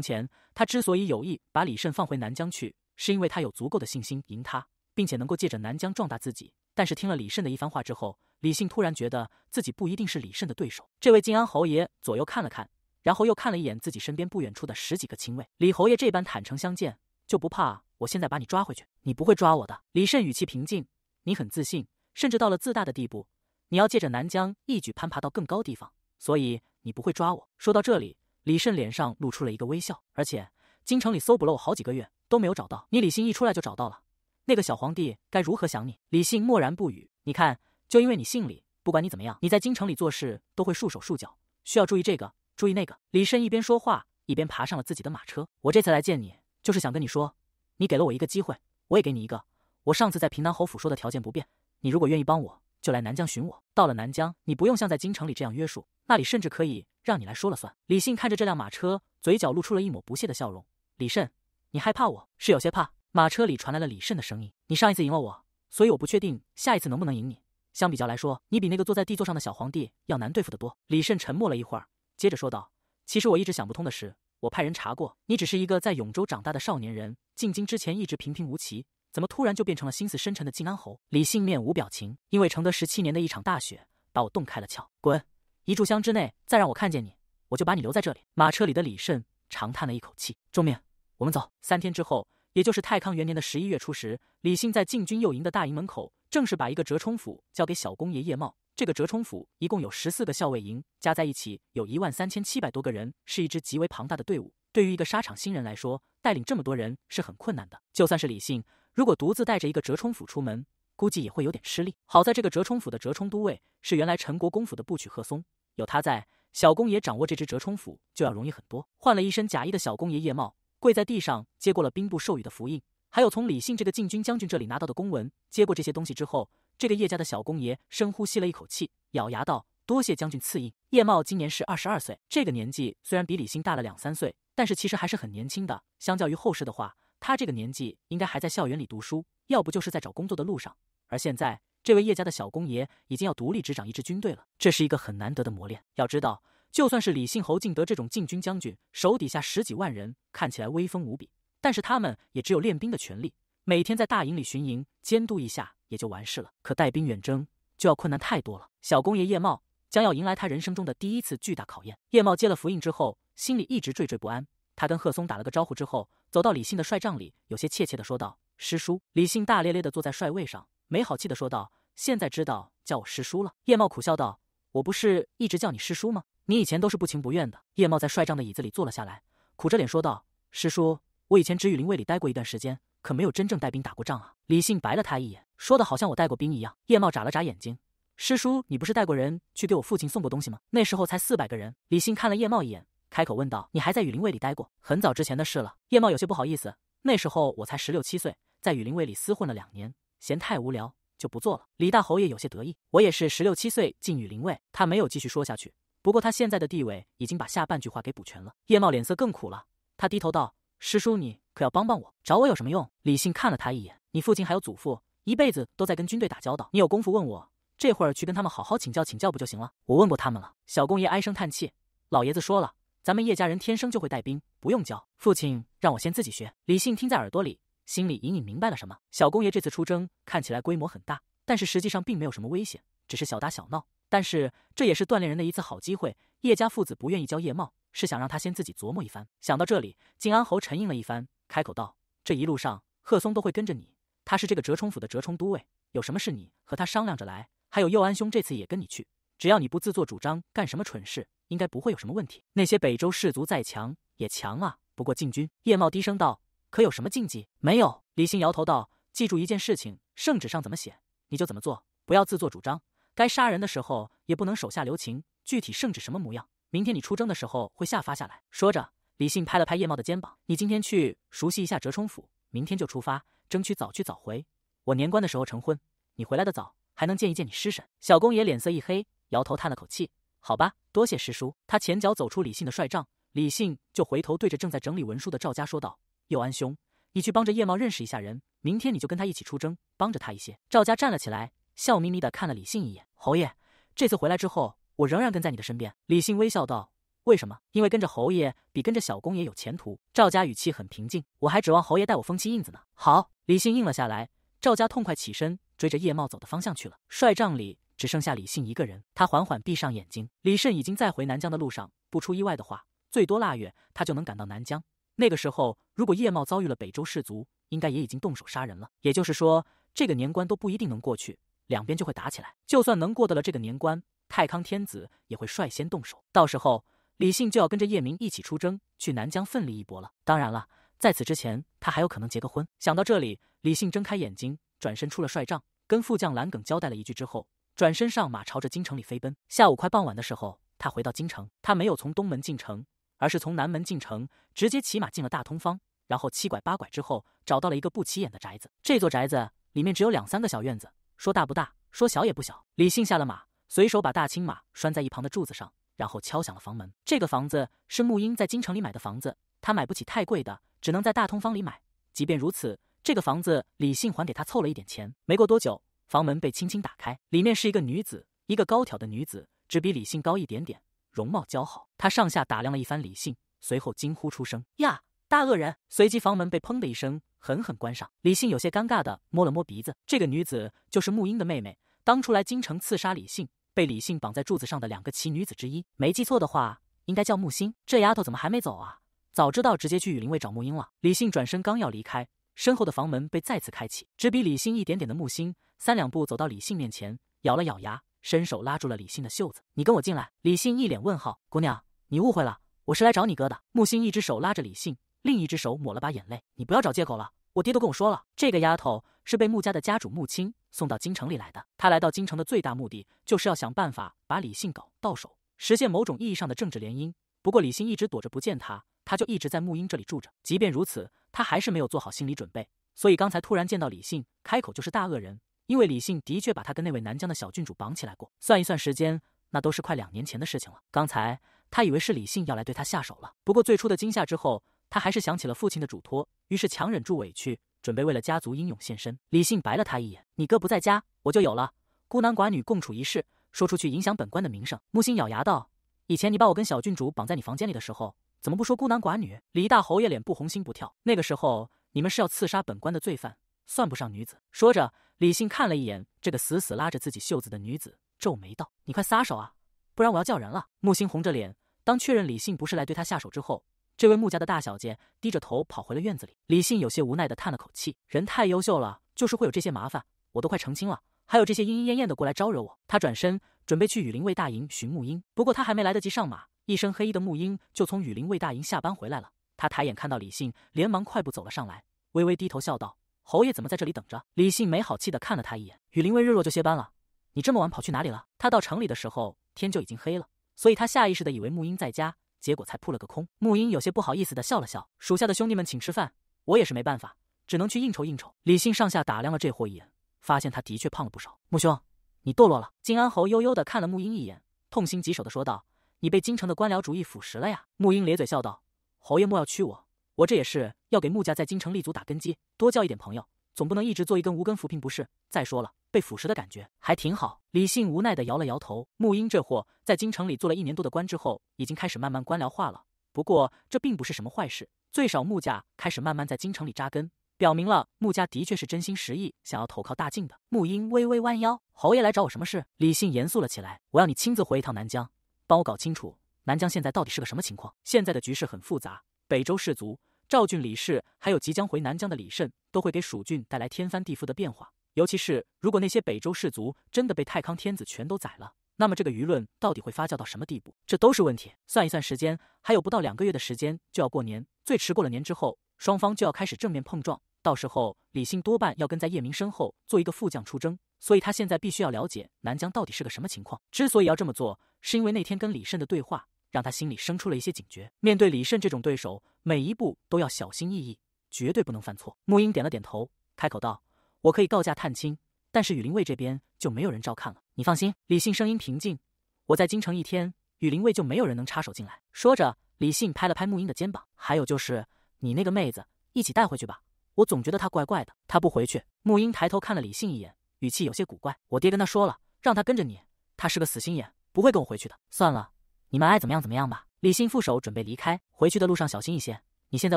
前他之所以有意把李慎放回南疆去，是因为他有足够的信心赢他，并且能够借着南疆壮大自己。但是听了李慎的一番话之后，李信突然觉得自己不一定是李慎的对手。这位靖安侯爷左右看了看。然后又看了一眼自己身边不远处的十几个亲卫，李侯爷这般坦诚相见，就不怕我现在把你抓回去？你不会抓我的。李慎语气平静，你很自信，甚至到了自大的地步。你要借着南疆一举攀爬到更高地方，所以你不会抓我。说到这里，李慎脸上露出了一个微笑。而且京城里搜捕了我好几个月都没有找到你，李信一出来就找到了。那个小皇帝该如何想你？李信默然不语。你看，就因为你姓李，不管你怎么样，你在京城里做事都会束手束脚，需要注意这个。注意那个李慎一边说话一边爬上了自己的马车。我这次来见你，就是想跟你说，你给了我一个机会，我也给你一个。我上次在平南侯府说的条件不变，你如果愿意帮我就来南疆寻我。到了南疆，你不用像在京城里这样约束，那里甚至可以让你来说了算。李信看着这辆马车，嘴角露出了一抹不屑的笑容。李慎，你害怕我是有些怕。马车里传来了李慎的声音：“你上一次赢了我，所以我不确定下一次能不能赢你。相比较来说，你比那个坐在地座上的小皇帝要难对付得多。”李慎沉默了一会儿。接着说道：“其实我一直想不通的是，我派人查过，你只是一个在永州长大的少年人，进京之前一直平平无奇，怎么突然就变成了心思深沉的靖安侯？”李信面无表情，因为承德十七年的一场大雪，把我冻开了窍。滚！一炷香之内，再让我看见你，我就把你留在这里。马车里的李慎长叹了一口气：“钟明，我们走。”三天之后，也就是太康元年的十一月初十，李信在禁军右营的大营门口，正是把一个折冲府交给小公爷叶茂。这个折冲府一共有十四个校尉营，加在一起有一万三千七百多个人，是一支极为庞大的队伍。对于一个沙场新人来说，带领这么多人是很困难的。就算是李信，如果独自带着一个折冲府出门，估计也会有点吃力。好在这个折冲府的折冲都尉是原来陈国公府的部曲贺松，有他在，小公爷掌握这支折冲府就要容易很多。换了一身假衣的小公爷叶茂跪在地上，接过了兵部授予的符印，还有从李信这个禁军将军这里拿到的公文。接过这些东西之后。这个叶家的小公爷深呼吸了一口气，咬牙道：“多谢将军赐印。”叶茂今年是二十二岁，这个年纪虽然比李信大了两三岁，但是其实还是很年轻的。相较于后世的话，他这个年纪应该还在校园里读书，要不就是在找工作的路上。而现在，这位叶家的小公爷已经要独立执掌一支军队了，这是一个很难得的磨练。要知道，就算是李信、侯敬德这种禁军将军，手底下十几万人看起来威风无比，但是他们也只有练兵的权利。每天在大营里巡营监督一下也就完事了，可带兵远征就要困难太多了。小公爷叶茂将要迎来他人生中的第一次巨大考验。叶茂接了符印之后，心里一直惴惴不安。他跟贺松打了个招呼之后，走到李信的帅帐里，有些怯怯的说道：“师叔。”李信大咧咧的坐在帅位上，没好气的说道：“现在知道叫我师叔了？”叶茂苦笑道：“我不是一直叫你师叔吗？你以前都是不情不愿的。”叶茂在帅帐的椅子里坐了下来，苦着脸说道：“师叔，我以前只与灵卫里待过一段时间。”可没有真正带兵打过仗啊！李信白了他一眼，说的好像我带过兵一样。叶茂眨了眨眼睛，师叔，你不是带过人去给我父亲送过东西吗？那时候才四百个人。李信看了叶茂一眼，开口问道：“你还在雨林卫里待过？很早之前的事了。”叶茂有些不好意思，那时候我才十六七岁，在雨林卫里厮混了两年，嫌太无聊，就不做了。李大侯爷有些得意，我也是十六七岁进雨林卫。他没有继续说下去，不过他现在的地位已经把下半句话给补全了。叶茂脸色更苦了，他低头道：“师叔，你……”可要帮帮我？找我有什么用？李信看了他一眼。你父亲还有祖父，一辈子都在跟军队打交道。你有功夫问我，这会儿去跟他们好好请教请教不就行了？我问过他们了。小公爷唉声叹气。老爷子说了，咱们叶家人天生就会带兵，不用教。父亲让我先自己学。李信听在耳朵里，心里隐隐明白了什么。小公爷这次出征看起来规模很大，但是实际上并没有什么危险，只是小打小闹。但是这也是锻炼人的一次好机会。叶家父子不愿意教叶茂，是想让他先自己琢磨一番。想到这里，靖安侯沉吟了一番。开口道：“这一路上，贺松都会跟着你。他是这个折冲府的折冲都尉，有什么事你和他商量着来。还有佑安兄，这次也跟你去。只要你不自作主张干什么蠢事，应该不会有什么问题。那些北周氏族再强也强啊。不过禁军。”叶茂低声道：“可有什么禁忌？”“没有。”李信摇头道：“记住一件事情，圣旨上怎么写，你就怎么做，不要自作主张。该杀人的时候也不能手下留情。具体圣旨什么模样，明天你出征的时候会下发下来。”说着。李信拍了拍叶茂的肩膀：“你今天去熟悉一下折冲府，明天就出发，争取早去早回。我年关的时候成婚，你回来的早，还能见一见你师婶。”小公爷脸色一黑，摇头叹了口气：“好吧，多谢师叔。”他前脚走出李信的帅帐，李信就回头对着正在整理文书的赵家说道：“佑安兄，你去帮着叶茂认识一下人，明天你就跟他一起出征，帮着他一些。”赵家站了起来，笑眯眯的看了李信一眼：“侯爷，这次回来之后，我仍然跟在你的身边。”李信微笑道。为什么？因为跟着侯爷比跟着小公爷有前途。赵家语气很平静。我还指望侯爷带我封清印子呢。好，李信应了下来。赵家痛快起身，追着叶茂走的方向去了。帅帐里只剩下李信一个人。他缓缓闭上眼睛。李慎已经在回南疆的路上，不出意外的话，最多腊月他就能赶到南疆。那个时候，如果叶茂遭遇了北周氏族，应该也已经动手杀人了。也就是说，这个年关都不一定能过去，两边就会打起来。就算能过得了这个年关，太康天子也会率先动手。到时候。李信就要跟着叶明一起出征，去南疆奋力一搏了。当然了，在此之前，他还有可能结个婚。想到这里，李信睁开眼睛，转身出了帅帐，跟副将蓝耿交代了一句之后，转身上马，朝着京城里飞奔。下午快傍晚的时候，他回到京城。他没有从东门进城，而是从南门进城，直接骑马进了大通坊，然后七拐八拐之后，找到了一个不起眼的宅子。这座宅子里面只有两三个小院子，说大不大，说小也不小。李信下了马，随手把大青马拴在一旁的柱子上。然后敲响了房门。这个房子是沐英在京城里买的房子，她买不起太贵的，只能在大通坊里买。即便如此，这个房子李信还给她凑了一点钱。没过多久，房门被轻轻打开，里面是一个女子，一个高挑的女子，只比李信高一点点，容貌姣好。她上下打量了一番李信，随后惊呼出声：“呀，大恶人！”随即房门被砰的一声狠狠关上。李信有些尴尬地摸了摸鼻子。这个女子就是沐英的妹妹，当初来京城刺杀李信。被李信绑在柱子上的两个奇女子之一，没记错的话，应该叫木星。这丫头怎么还没走啊？早知道直接去雨林卫找木英了。李信转身刚要离开，身后的房门被再次开启，只比李信一点点的木星，三两步走到李信面前，咬了咬牙，伸手拉住了李信的袖子：“你跟我进来。”李信一脸问号：“姑娘，你误会了，我是来找你哥的。”木星一只手拉着李信，另一只手抹了把眼泪：“你不要找借口了，我爹都跟我说了，这个丫头是被穆家的家主穆青。”送到京城里来的。他来到京城的最大目的，就是要想办法把李信搞到手，实现某种意义上的政治联姻。不过李信一直躲着不见他，他就一直在沐英这里住着。即便如此，他还是没有做好心理准备，所以刚才突然见到李信，开口就是大恶人。因为李信的确把他跟那位南疆的小郡主绑起来过。算一算时间，那都是快两年前的事情了。刚才他以为是李信要来对他下手了，不过最初的惊吓之后，他还是想起了父亲的嘱托，于是强忍住委屈。准备为了家族英勇献身，李信白了他一眼：“你哥不在家，我就有了。孤男寡女共处一室，说出去影响本官的名声。”木心咬牙道：“以前你把我跟小郡主绑在你房间里的时候，怎么不说孤男寡女？”李大侯爷脸不红心不跳，那个时候你们是要刺杀本官的罪犯，算不上女子。说着，李信看了一眼这个死死拉着自己袖子的女子，皱眉道：“你快撒手啊，不然我要叫人了。”木心红着脸，当确认李信不是来对他下手之后。这位穆家的大小姐低着头跑回了院子里，李信有些无奈的叹了口气，人太优秀了，就是会有这些麻烦。我都快成亲了，还有这些莺莺燕燕的过来招惹我。他转身准备去雨林卫大营寻穆英，不过他还没来得及上马，一身黑衣的穆英就从雨林卫大营下班回来了。他抬眼看到李信，连忙快步走了上来，微微低头笑道：“侯爷怎么在这里等着？”李信没好气的看了他一眼，雨林卫日落就歇班了，你这么晚跑去哪里了？他到城里的时候天就已经黑了，所以他下意识的以为穆英在家。结果才扑了个空，穆英有些不好意思的笑了笑。属下的兄弟们请吃饭，我也是没办法，只能去应酬应酬。李信上下打量了这货一眼，发现他的确胖了不少。穆兄，你堕落了。靖安侯悠悠的看了穆英一眼，痛心疾首的说道：“你被京城的官僚主义腐蚀了呀！”穆英咧嘴笑道：“侯爷莫要屈我，我这也是要给穆家在京城立足打根基，多交一点朋友。”总不能一直做一根无根浮萍，不是？再说了，被腐蚀的感觉还挺好。李信无奈地摇了摇头。沐英这货在京城里做了一年多的官之后，已经开始慢慢官僚化了。不过这并不是什么坏事，最少沐家开始慢慢在京城里扎根，表明了沐家的确是真心实意想要投靠大晋的。沐英微微弯腰：“侯爷来找我什么事？”李信严肃了起来：“我要你亲自回一趟南疆，帮我搞清楚南疆现在到底是个什么情况。现在的局势很复杂，北周氏族。”赵俊、李氏，还有即将回南疆的李慎，都会给蜀郡带来天翻地覆的变化。尤其是如果那些北周氏族真的被太康天子全都宰了，那么这个舆论到底会发酵到什么地步，这都是问题。算一算时间，还有不到两个月的时间就要过年，最迟过了年之后，双方就要开始正面碰撞。到时候李信多半要跟在叶明身后做一个副将出征，所以他现在必须要了解南疆到底是个什么情况。之所以要这么做，是因为那天跟李慎的对话。让他心里生出了一些警觉。面对李胜这种对手，每一步都要小心翼翼，绝对不能犯错。沐英点了点头，开口道：“我可以告假探亲，但是雨林卫这边就没有人照看了。你放心。”李信声音平静：“我在京城一天，雨林卫就没有人能插手进来。”说着，李信拍了拍沐英的肩膀：“还有就是你那个妹子，一起带回去吧。我总觉得她怪怪的。她不回去。”沐英抬头看了李信一眼，语气有些古怪：“我爹跟他说了，让他跟着你。他是个死心眼，不会跟我回去的。算了。”你们爱怎么样怎么样吧。李信副手准备离开，回去的路上小心一些。你现在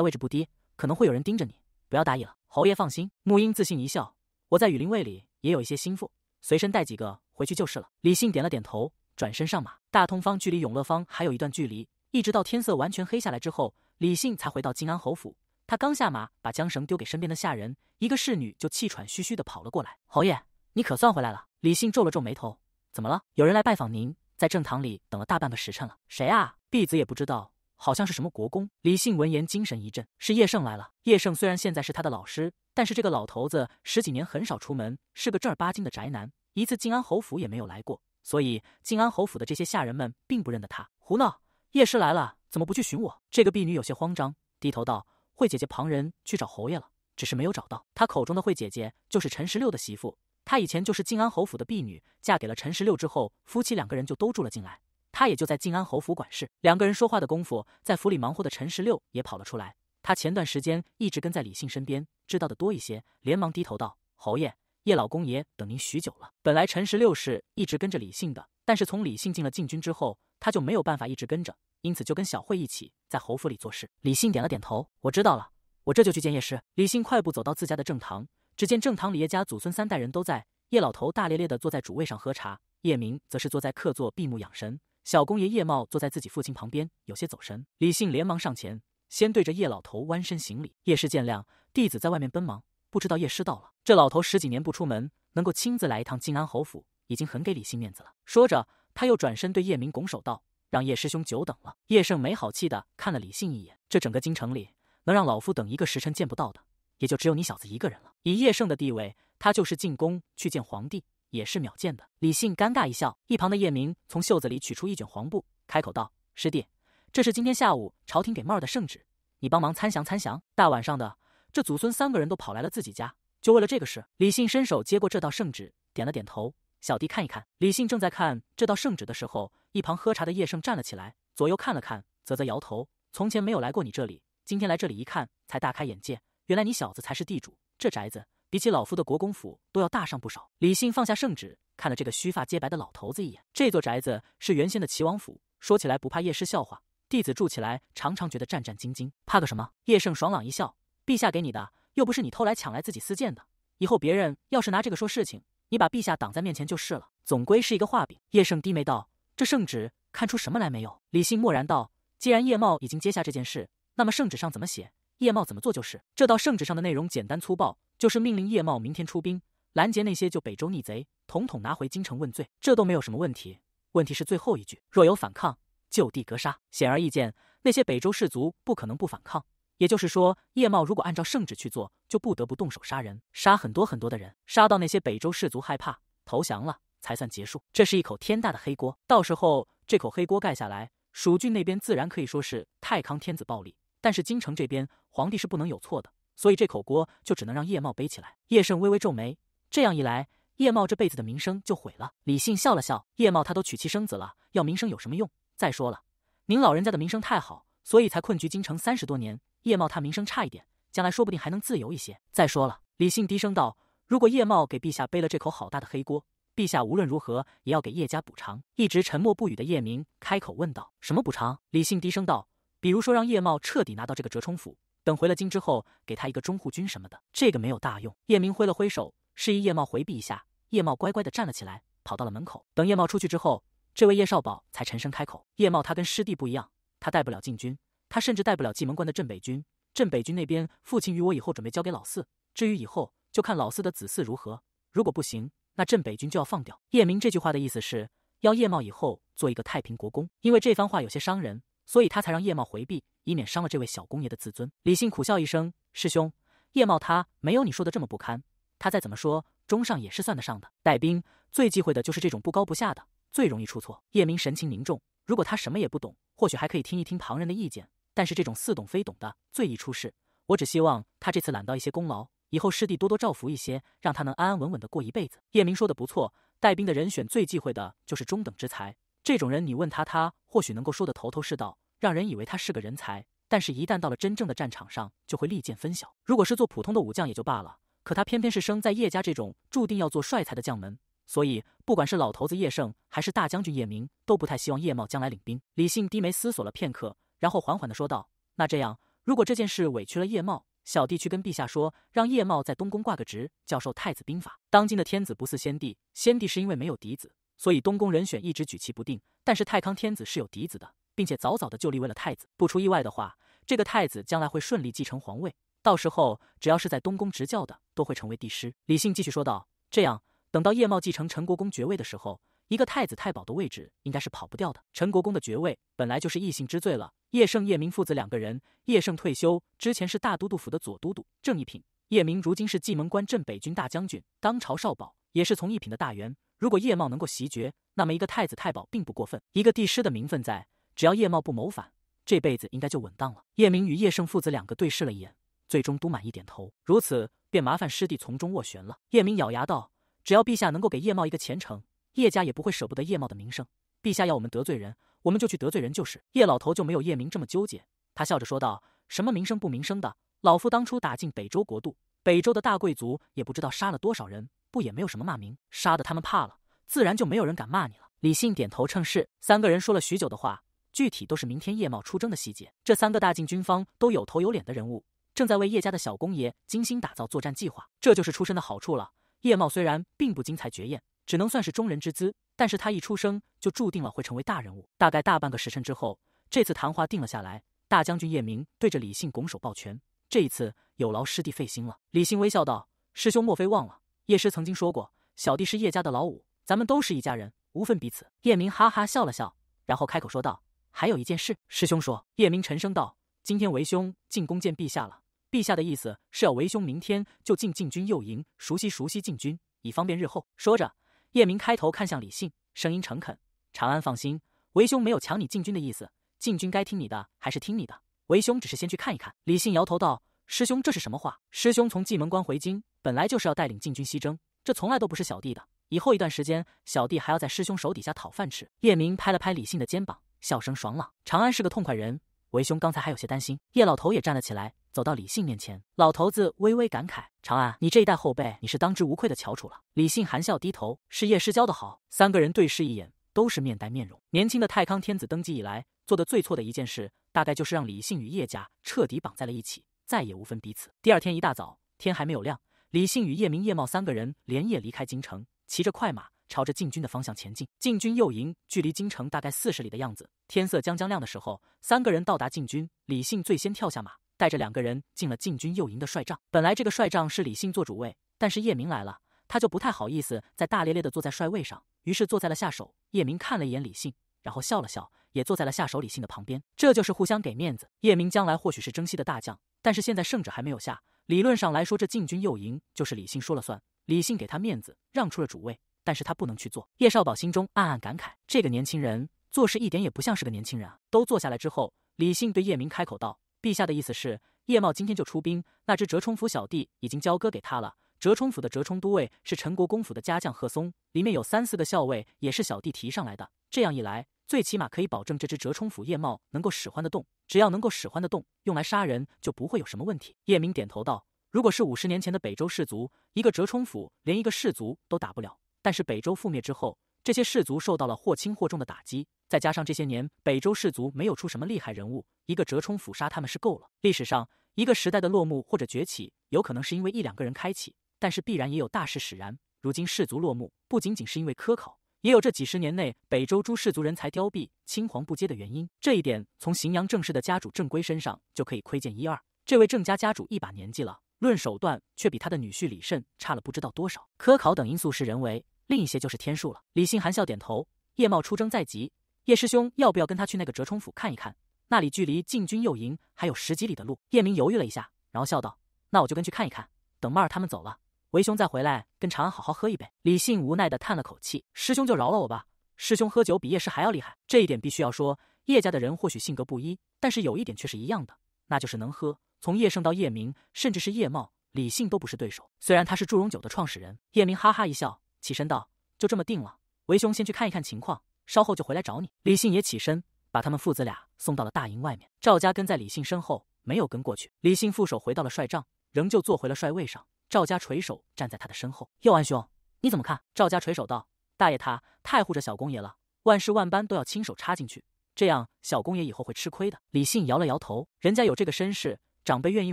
位置不低，可能会有人盯着你，不要大意了。侯爷放心。沐英自信一笑，我在雨林卫里也有一些心腹，随身带几个回去就是了。李信点了点头，转身上马。大通坊距离永乐坊还有一段距离，一直到天色完全黑下来之后，李信才回到靖安侯府。他刚下马，把缰绳丢给身边的下人，一个侍女就气喘吁吁地跑了过来。侯爷，你可算回来了。李信皱了皱眉头，怎么了？有人来拜访您。在正堂里等了大半个时辰了，谁啊？婢子也不知道，好像是什么国公。李信闻言精神一振，是叶盛来了。叶盛虽然现在是他的老师，但是这个老头子十几年很少出门，是个正儿八经的宅男，一次靖安侯府也没有来过，所以靖安侯府的这些下人们并不认得他。胡闹，叶师来了，怎么不去寻我？这个婢女有些慌张，低头道：“慧姐姐，旁人去找侯爷了，只是没有找到。她口中的慧姐姐，就是陈十六的媳妇。”她以前就是靖安侯府的婢女，嫁给了陈十六之后，夫妻两个人就都住了进来。她也就在靖安侯府管事。两个人说话的功夫，在府里忙活的陈十六也跑了出来。他前段时间一直跟在李信身边，知道的多一些，连忙低头道：“侯爷，叶老公爷等您许久了。”本来陈十六是一直跟着李信的，但是从李信进了禁军之后，他就没有办法一直跟着，因此就跟小慧一起在侯府里做事。李信点了点头：“我知道了，我这就去见叶师。”李信快步走到自家的正堂。只见正堂李叶家祖孙三代人都在，叶老头大咧咧地坐在主位上喝茶，叶明则是坐在客座闭目养神，小公爷叶茂坐在自己父亲旁边，有些走神。李信连忙上前，先对着叶老头弯身行礼：“叶师见谅，弟子在外面奔忙，不知道叶师到了。这老头十几年不出门，能够亲自来一趟晋安侯府，已经很给李信面子了。”说着，他又转身对叶明拱手道：“让叶师兄久等了。”叶胜没好气地看了李信一眼：“这整个京城里，能让老夫等一个时辰见不到的，也就只有你小子一个人了。”以叶圣的地位，他就是进宫去见皇帝，也是秒见的。李信尴尬一笑，一旁的叶明从袖子里取出一卷黄布，开口道：“师弟，这是今天下午朝廷给茂儿的圣旨，你帮忙参详参详。大晚上的，这祖孙三个人都跑来了自己家，就为了这个事。”李信伸手接过这道圣旨，点了点头：“小弟看一看。”李信正在看这道圣旨的时候，一旁喝茶的叶圣站了起来，左右看了看，啧啧摇头：“从前没有来过你这里，今天来这里一看，才大开眼界，原来你小子才是地主。”这宅子比起老夫的国公府都要大上不少。李信放下圣旨，看了这个须发皆白的老头子一眼。这座宅子是原先的齐王府，说起来不怕叶师笑话，弟子住起来常常觉得战战兢兢，怕个什么？叶盛爽朗一笑，陛下给你的，又不是你偷来抢来自己私建的。以后别人要是拿这个说事情，你把陛下挡在面前就是了，总归是一个画饼。叶盛低眉道：“这圣旨看出什么来没有？”李信默然道：“既然叶茂已经接下这件事，那么圣旨上怎么写？”叶茂怎么做就是这道圣旨上的内容简单粗暴，就是命令叶茂明天出兵拦截那些就北周逆贼，统统拿回京城问罪。这都没有什么问题，问题是最后一句，若有反抗，就地格杀。显而易见，那些北周氏族不可能不反抗。也就是说，叶茂如果按照圣旨去做，就不得不动手杀人，杀很多很多的人，杀到那些北周氏族害怕投降了才算结束。这是一口天大的黑锅，到时候这口黑锅盖下来，蜀郡那边自然可以说是太康天子暴力，但是京城这边皇帝是不能有错的，所以这口锅就只能让叶茂背起来。叶慎微微皱眉，这样一来，叶茂这辈子的名声就毁了。李信笑了笑，叶茂他都娶妻生子了，要名声有什么用？再说了，您老人家的名声太好，所以才困居京城三十多年。叶茂他名声差一点，将来说不定还能自由一些。再说了，李信低声道，如果叶茂给陛下背了这口好大的黑锅，陛下无论如何也要给叶家补偿。一直沉默不语的叶明开口问道：“什么补偿？”李信低声道。比如说，让叶茂彻底拿到这个折冲府，等回了京之后，给他一个中护军什么的，这个没有大用。叶明挥了挥手，示意叶茂回避一下。叶茂乖乖的站了起来，跑到了门口。等叶茂出去之后，这位叶少保才沉声开口：“叶茂，他跟师弟不一样，他带不了禁军，他甚至带不了蓟门关的镇北军。镇北军那边，父亲与我以后准备交给老四。至于以后，就看老四的子嗣如何。如果不行，那镇北军就要放掉。”叶明这句话的意思是要叶茂以后做一个太平国公，因为这番话有些伤人。所以他才让叶茂回避，以免伤了这位小公爷的自尊。李信苦笑一声：“师兄，叶茂他没有你说的这么不堪。他再怎么说，中上也是算得上的。带兵最忌讳的就是这种不高不下的，最容易出错。”叶明神情凝重：“如果他什么也不懂，或许还可以听一听旁人的意见。但是这种似懂非懂的，最易出事。我只希望他这次揽到一些功劳，以后师弟多多照拂一些，让他能安安稳稳的过一辈子。”叶明说的不错，带兵的人选最忌讳的就是中等之才。这种人你问他，他或许能够说得头头是道。让人以为他是个人才，但是，一旦到了真正的战场上，就会立见分晓。如果是做普通的武将也就罢了，可他偏偏是生在叶家这种注定要做帅才的将门，所以，不管是老头子叶盛，还是大将军叶明，都不太希望叶茂将来领兵。李信低眉思索了片刻，然后缓缓的说道：“那这样，如果这件事委屈了叶茂，小弟去跟陛下说，让叶茂在东宫挂个职，教授太子兵法。当今的天子不似先帝，先帝是因为没有嫡子，所以东宫人选一直举棋不定。但是太康天子是有嫡子的。”并且早早的就立为了太子，不出意外的话，这个太子将来会顺利继承皇位。到时候，只要是在东宫执教的，都会成为帝师。李信继续说道：“这样，等到叶茂继承陈国公爵位的时候，一个太子太保的位置应该是跑不掉的。陈国公的爵位本来就是异姓之最了。叶盛、叶明父子两个人，叶盛退休之前是大都督府的左都督，正一品；叶明如今是蓟门关镇北军大将军，当朝少保，也是从一品的大员。如果叶茂能够袭爵，那么一个太子太保并不过分，一个帝师的名分在。”只要叶茂不谋反，这辈子应该就稳当了。叶明与叶盛父子两个对视了一眼，最终都满意点头。如此，便麻烦师弟从中斡旋了。叶明咬牙道：“只要陛下能够给叶茂一个前程，叶家也不会舍不得叶茂的名声。陛下要我们得罪人，我们就去得罪人就是。”叶老头就没有叶明这么纠结，他笑着说道：“什么名声不名声的，老夫当初打进北周国度，北周的大贵族也不知道杀了多少人，不也没有什么骂名？杀的他们怕了，自然就没有人敢骂你了。”李信点头称是。三个人说了许久的话。具体都是明天叶茂出征的细节。这三个大晋军方都有头有脸的人物，正在为叶家的小公爷精心打造作战计划。这就是出身的好处了。叶茂虽然并不精彩绝艳，只能算是中人之姿，但是他一出生就注定了会成为大人物。大概大半个时辰之后，这次谈话定了下来。大将军叶明对着李信拱手抱拳：“这一次有劳师弟费心了。”李信微笑道：“师兄莫非忘了？叶师曾经说过，小弟是叶家的老五，咱们都是一家人，无分彼此。”叶明哈哈笑了笑，然后开口说道。还有一件事，师兄说。叶明沉声道：“今天为兄进宫见陛下了，陛下的意思是要为兄明天就进禁军右营，熟悉熟悉禁军，以方便日后。”说着，叶明抬头看向李信，声音诚恳：“长安，放心，为兄没有抢你禁军的意思，禁军该听你的还是听你的。为兄只是先去看一看。”李信摇头道：“师兄，这是什么话？师兄从蓟门关回京，本来就是要带领禁军西征，这从来都不是小弟的。以后一段时间，小弟还要在师兄手底下讨饭吃。”叶明拍了拍李信的肩膀。笑声爽朗，长安是个痛快人。为兄刚才还有些担心。叶老头也站了起来，走到李信面前。老头子微微感慨：长安，你这一代后辈，你是当之无愧的翘楚了。李信含笑低头，是叶师教的好。三个人对视一眼，都是面带面容。年轻的太康天子登基以来，做的最错的一件事，大概就是让李信与叶家彻底绑在了一起，再也无分彼此。第二天一大早，天还没有亮，李信与叶明、叶茂三个人连夜离开京城，骑着快马。朝着禁军的方向前进，禁军右营距离京城大概四十里的样子。天色将将亮的时候，三个人到达禁军。李信最先跳下马，带着两个人进了禁军右营的帅帐。本来这个帅帐是李信做主位，但是叶明来了，他就不太好意思再大咧咧的坐在帅位上，于是坐在了下手。叶明看了一眼李信，然后笑了笑，也坐在了下手李信的旁边。这就是互相给面子。叶明将来或许是征西的大将，但是现在圣旨还没有下，理论上来说，这禁军右营就是李信说了算。李信给他面子，让出了主位。但是他不能去做。叶少保心中暗暗感慨：这个年轻人做事一点也不像是个年轻人啊！都坐下来之后，李信对叶明开口道：“陛下的意思是，叶茂今天就出兵。那只折冲府小弟已经交割给他了。折冲府的折冲都尉是陈国公府的家将贺松，里面有三四个校尉也是小弟提上来的。这样一来，最起码可以保证这只折冲府叶茂能够使唤得动。只要能够使唤得动，用来杀人就不会有什么问题。”叶明点头道：“如果是五十年前的北周氏族，一个折冲府连一个氏族都打不了。”但是北周覆灭之后，这些氏族受到了或轻或重的打击，再加上这些年北周氏族没有出什么厉害人物，一个折冲斧杀他们是够了。历史上一个时代的落幕或者崛起，有可能是因为一两个人开启，但是必然也有大势使然。如今氏族落幕，不仅仅是因为科考，也有这几十年内北周诸氏族人才凋敝、青黄不接的原因。这一点从荥阳郑氏的家主郑龟身上就可以窥见一二。这位郑家家主一把年纪了，论手段却比他的女婿李慎差了不知道多少。科考等因素是人为。另一些就是天数了。李信含笑点头。叶茂出征在即，叶师兄要不要跟他去那个折冲府看一看？那里距离禁军右营还有十几里的路。叶明犹豫了一下，然后笑道：“那我就跟去看一看。等曼儿他们走了，为兄再回来跟长安好好喝一杯。”李信无奈地叹了口气：“师兄就饶了我吧。师兄喝酒比叶师还要厉害，这一点必须要说。叶家的人或许性格不一，但是有一点却是一样的，那就是能喝。从叶圣到叶明，甚至是叶茂，李信都不是对手。虽然他是祝融酒的创始人。”叶明哈哈一笑。起身道：“就这么定了，为兄先去看一看情况，稍后就回来找你。”李信也起身，把他们父子俩送到了大营外面。赵家跟在李信身后，没有跟过去。李信副手回到了帅帐，仍旧坐回了帅位上。赵家垂手站在他的身后。又安兄，你怎么看？赵家垂手道：“大爷他太护着小公爷了，万事万般都要亲手插进去，这样小公爷以后会吃亏的。”李信摇了摇头：“人家有这个身世，长辈愿意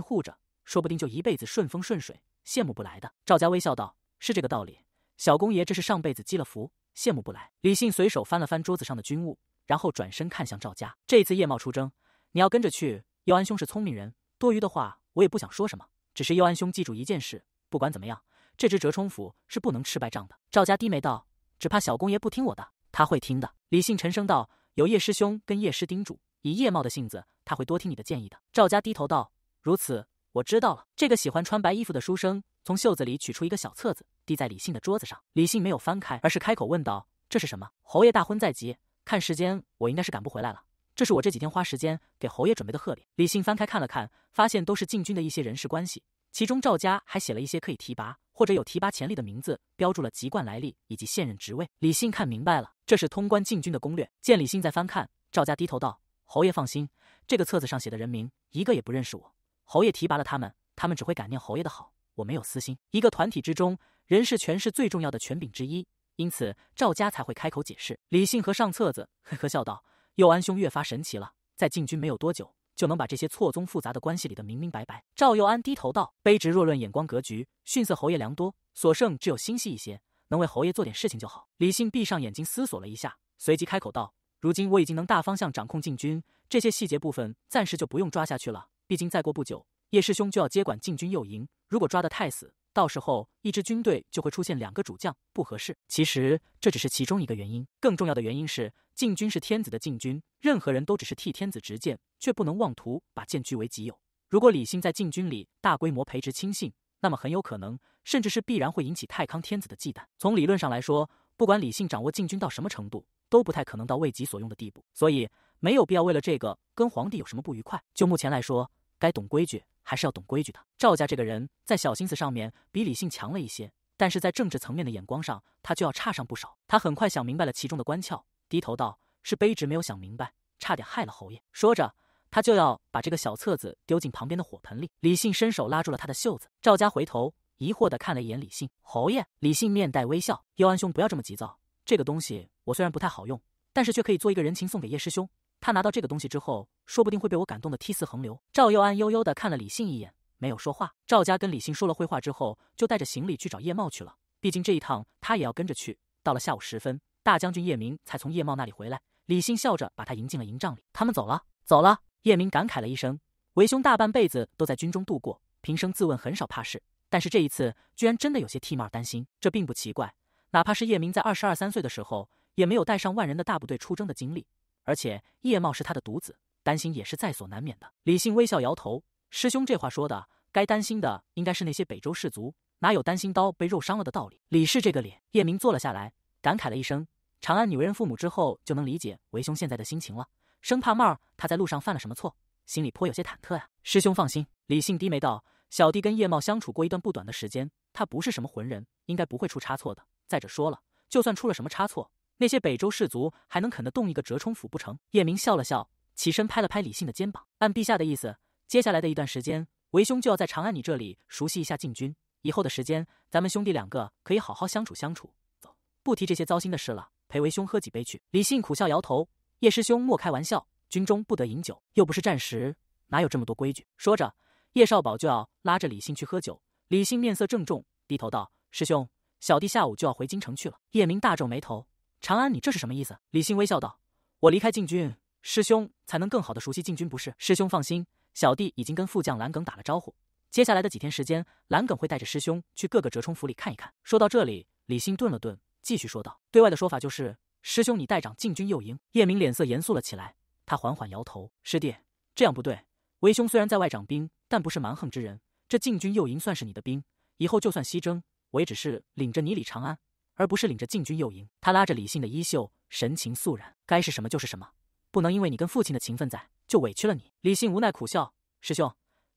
护着，说不定就一辈子顺风顺水，羡慕不来的。”赵家微笑道：“是这个道理。”小公爷，这是上辈子积了福，羡慕不来。李信随手翻了翻桌子上的军务，然后转身看向赵家。这次叶茂出征，你要跟着去。幽安兄是聪明人，多余的话我也不想说什么，只是幽安兄记住一件事：不管怎么样，这只折冲斧是不能吃败仗的。赵家低眉道：“只怕小公爷不听我的，他会听的。”李信沉声道：“有叶师兄跟叶师叮嘱，以叶茂的性子，他会多听你的建议的。”赵家低头道：“如此。”我知道了，这个喜欢穿白衣服的书生从袖子里取出一个小册子，递在李信的桌子上。李信没有翻开，而是开口问道：“这是什么？”侯爷大婚在即，看时间，我应该是赶不回来了。这是我这几天花时间给侯爷准备的贺礼。李信翻开看了看，发现都是禁军的一些人事关系，其中赵家还写了一些可以提拔或者有提拔潜力的名字，标注了籍贯、来历以及现任职位。李信看明白了，这是通关禁军的攻略。见李信在翻看，赵家低头道：“侯爷放心，这个册子上写的人名一个也不认识我。”侯爷提拔了他们，他们只会感念侯爷的好。我没有私心。一个团体之中，人是权势最重要的权柄之一，因此赵家才会开口解释。李信和上册子，呵呵笑道：“佑安兄越发神奇了，在禁军没有多久，就能把这些错综复杂的关系理得明明白白。”赵佑安低头道：“卑职若论眼光格局，逊色侯爷良多，所剩只有心细一些，能为侯爷做点事情就好。”李信闭上眼睛思索了一下，随即开口道：“如今我已经能大方向掌控禁军，这些细节部分暂时就不用抓下去了。”毕竟再过不久，叶师兄就要接管禁军右营。如果抓得太死，到时候一支军队就会出现两个主将，不合适。其实这只是其中一个原因，更重要的原因是，禁军是天子的禁军，任何人都只是替天子执剑，却不能妄图把剑据为己有。如果李信在禁军里大规模培植亲信，那么很有可能，甚至是必然会引起太康天子的忌惮。从理论上来说，不管李信掌握禁军到什么程度，都不太可能到为己所用的地步，所以没有必要为了这个跟皇帝有什么不愉快。就目前来说。该懂规矩还是要懂规矩的。赵家这个人，在小心思上面比李信强了一些，但是在政治层面的眼光上，他就要差上不少。他很快想明白了其中的关窍，低头道：“是卑职没有想明白，差点害了侯爷。”说着，他就要把这个小册子丢进旁边的火盆里。李信伸手拉住了他的袖子。赵家回头疑惑的看了一眼李信，侯爷。李信面带微笑：“幽安兄，不要这么急躁。这个东西我虽然不太好用，但是却可以做一个人情送给叶师兄。”他拿到这个东西之后，说不定会被我感动得涕泗横流。赵又安悠悠地看了李信一眼，没有说话。赵家跟李信说了会话之后，就带着行李去找叶茂去了。毕竟这一趟他也要跟着去。到了下午时分，大将军叶明才从叶茂那里回来。李信笑着把他迎进了营帐里。他们走了，走了。叶明感慨了一声：“为兄大半辈子都在军中度过，平生自问很少怕事，但是这一次居然真的有些替茂担心。这并不奇怪，哪怕是叶明在二十二三岁的时候，也没有带上万人的大部队出征的经历。”而且叶茂是他的独子，担心也是在所难免的。李信微笑摇头：“师兄这话说的，该担心的应该是那些北周氏族，哪有担心刀被肉伤了的道理？”李氏这个脸，叶明坐了下来，感慨了一声：“长安，你为人父母之后，就能理解为兄现在的心情了。生怕茂儿他在路上犯了什么错，心里颇有些忐忑呀。”师兄放心，李信低眉道：“小弟跟叶茂相处过一段不短的时间，他不是什么浑人，应该不会出差错的。再者说了，就算出了什么差错……”那些北周士族还能啃得动一个折冲府不成？叶明笑了笑，起身拍了拍李信的肩膀。按陛下的意思，接下来的一段时间，为兄就要在长安你这里熟悉一下禁军。以后的时间，咱们兄弟两个可以好好相处相处。走，不提这些糟心的事了，陪为兄喝几杯去。李信苦笑摇头：“叶师兄莫开玩笑，军中不得饮酒，又不是战时，哪有这么多规矩？”说着，叶少保就要拉着李信去喝酒。李信面色郑重，低头道：“师兄，小弟下午就要回京城去了。”叶明大皱眉头。长安，你这是什么意思？李信微笑道：“我离开禁军，师兄才能更好的熟悉禁军，不是？师兄放心，小弟已经跟副将蓝耿打了招呼，接下来的几天时间，蓝耿会带着师兄去各个折冲府里看一看。”说到这里，李信顿了顿，继续说道：“对外的说法就是，师兄你代掌禁军右营。”叶明脸色严肃了起来，他缓缓摇头：“师弟，这样不对。为兄虽然在外掌兵，但不是蛮横之人。这禁军右营算是你的兵，以后就算西征，我也只是领着你李长安。”而不是领着禁军右营，他拉着李信的衣袖，神情肃然。该是什么就是什么，不能因为你跟父亲的情分在，就委屈了你。李信无奈苦笑：“师兄，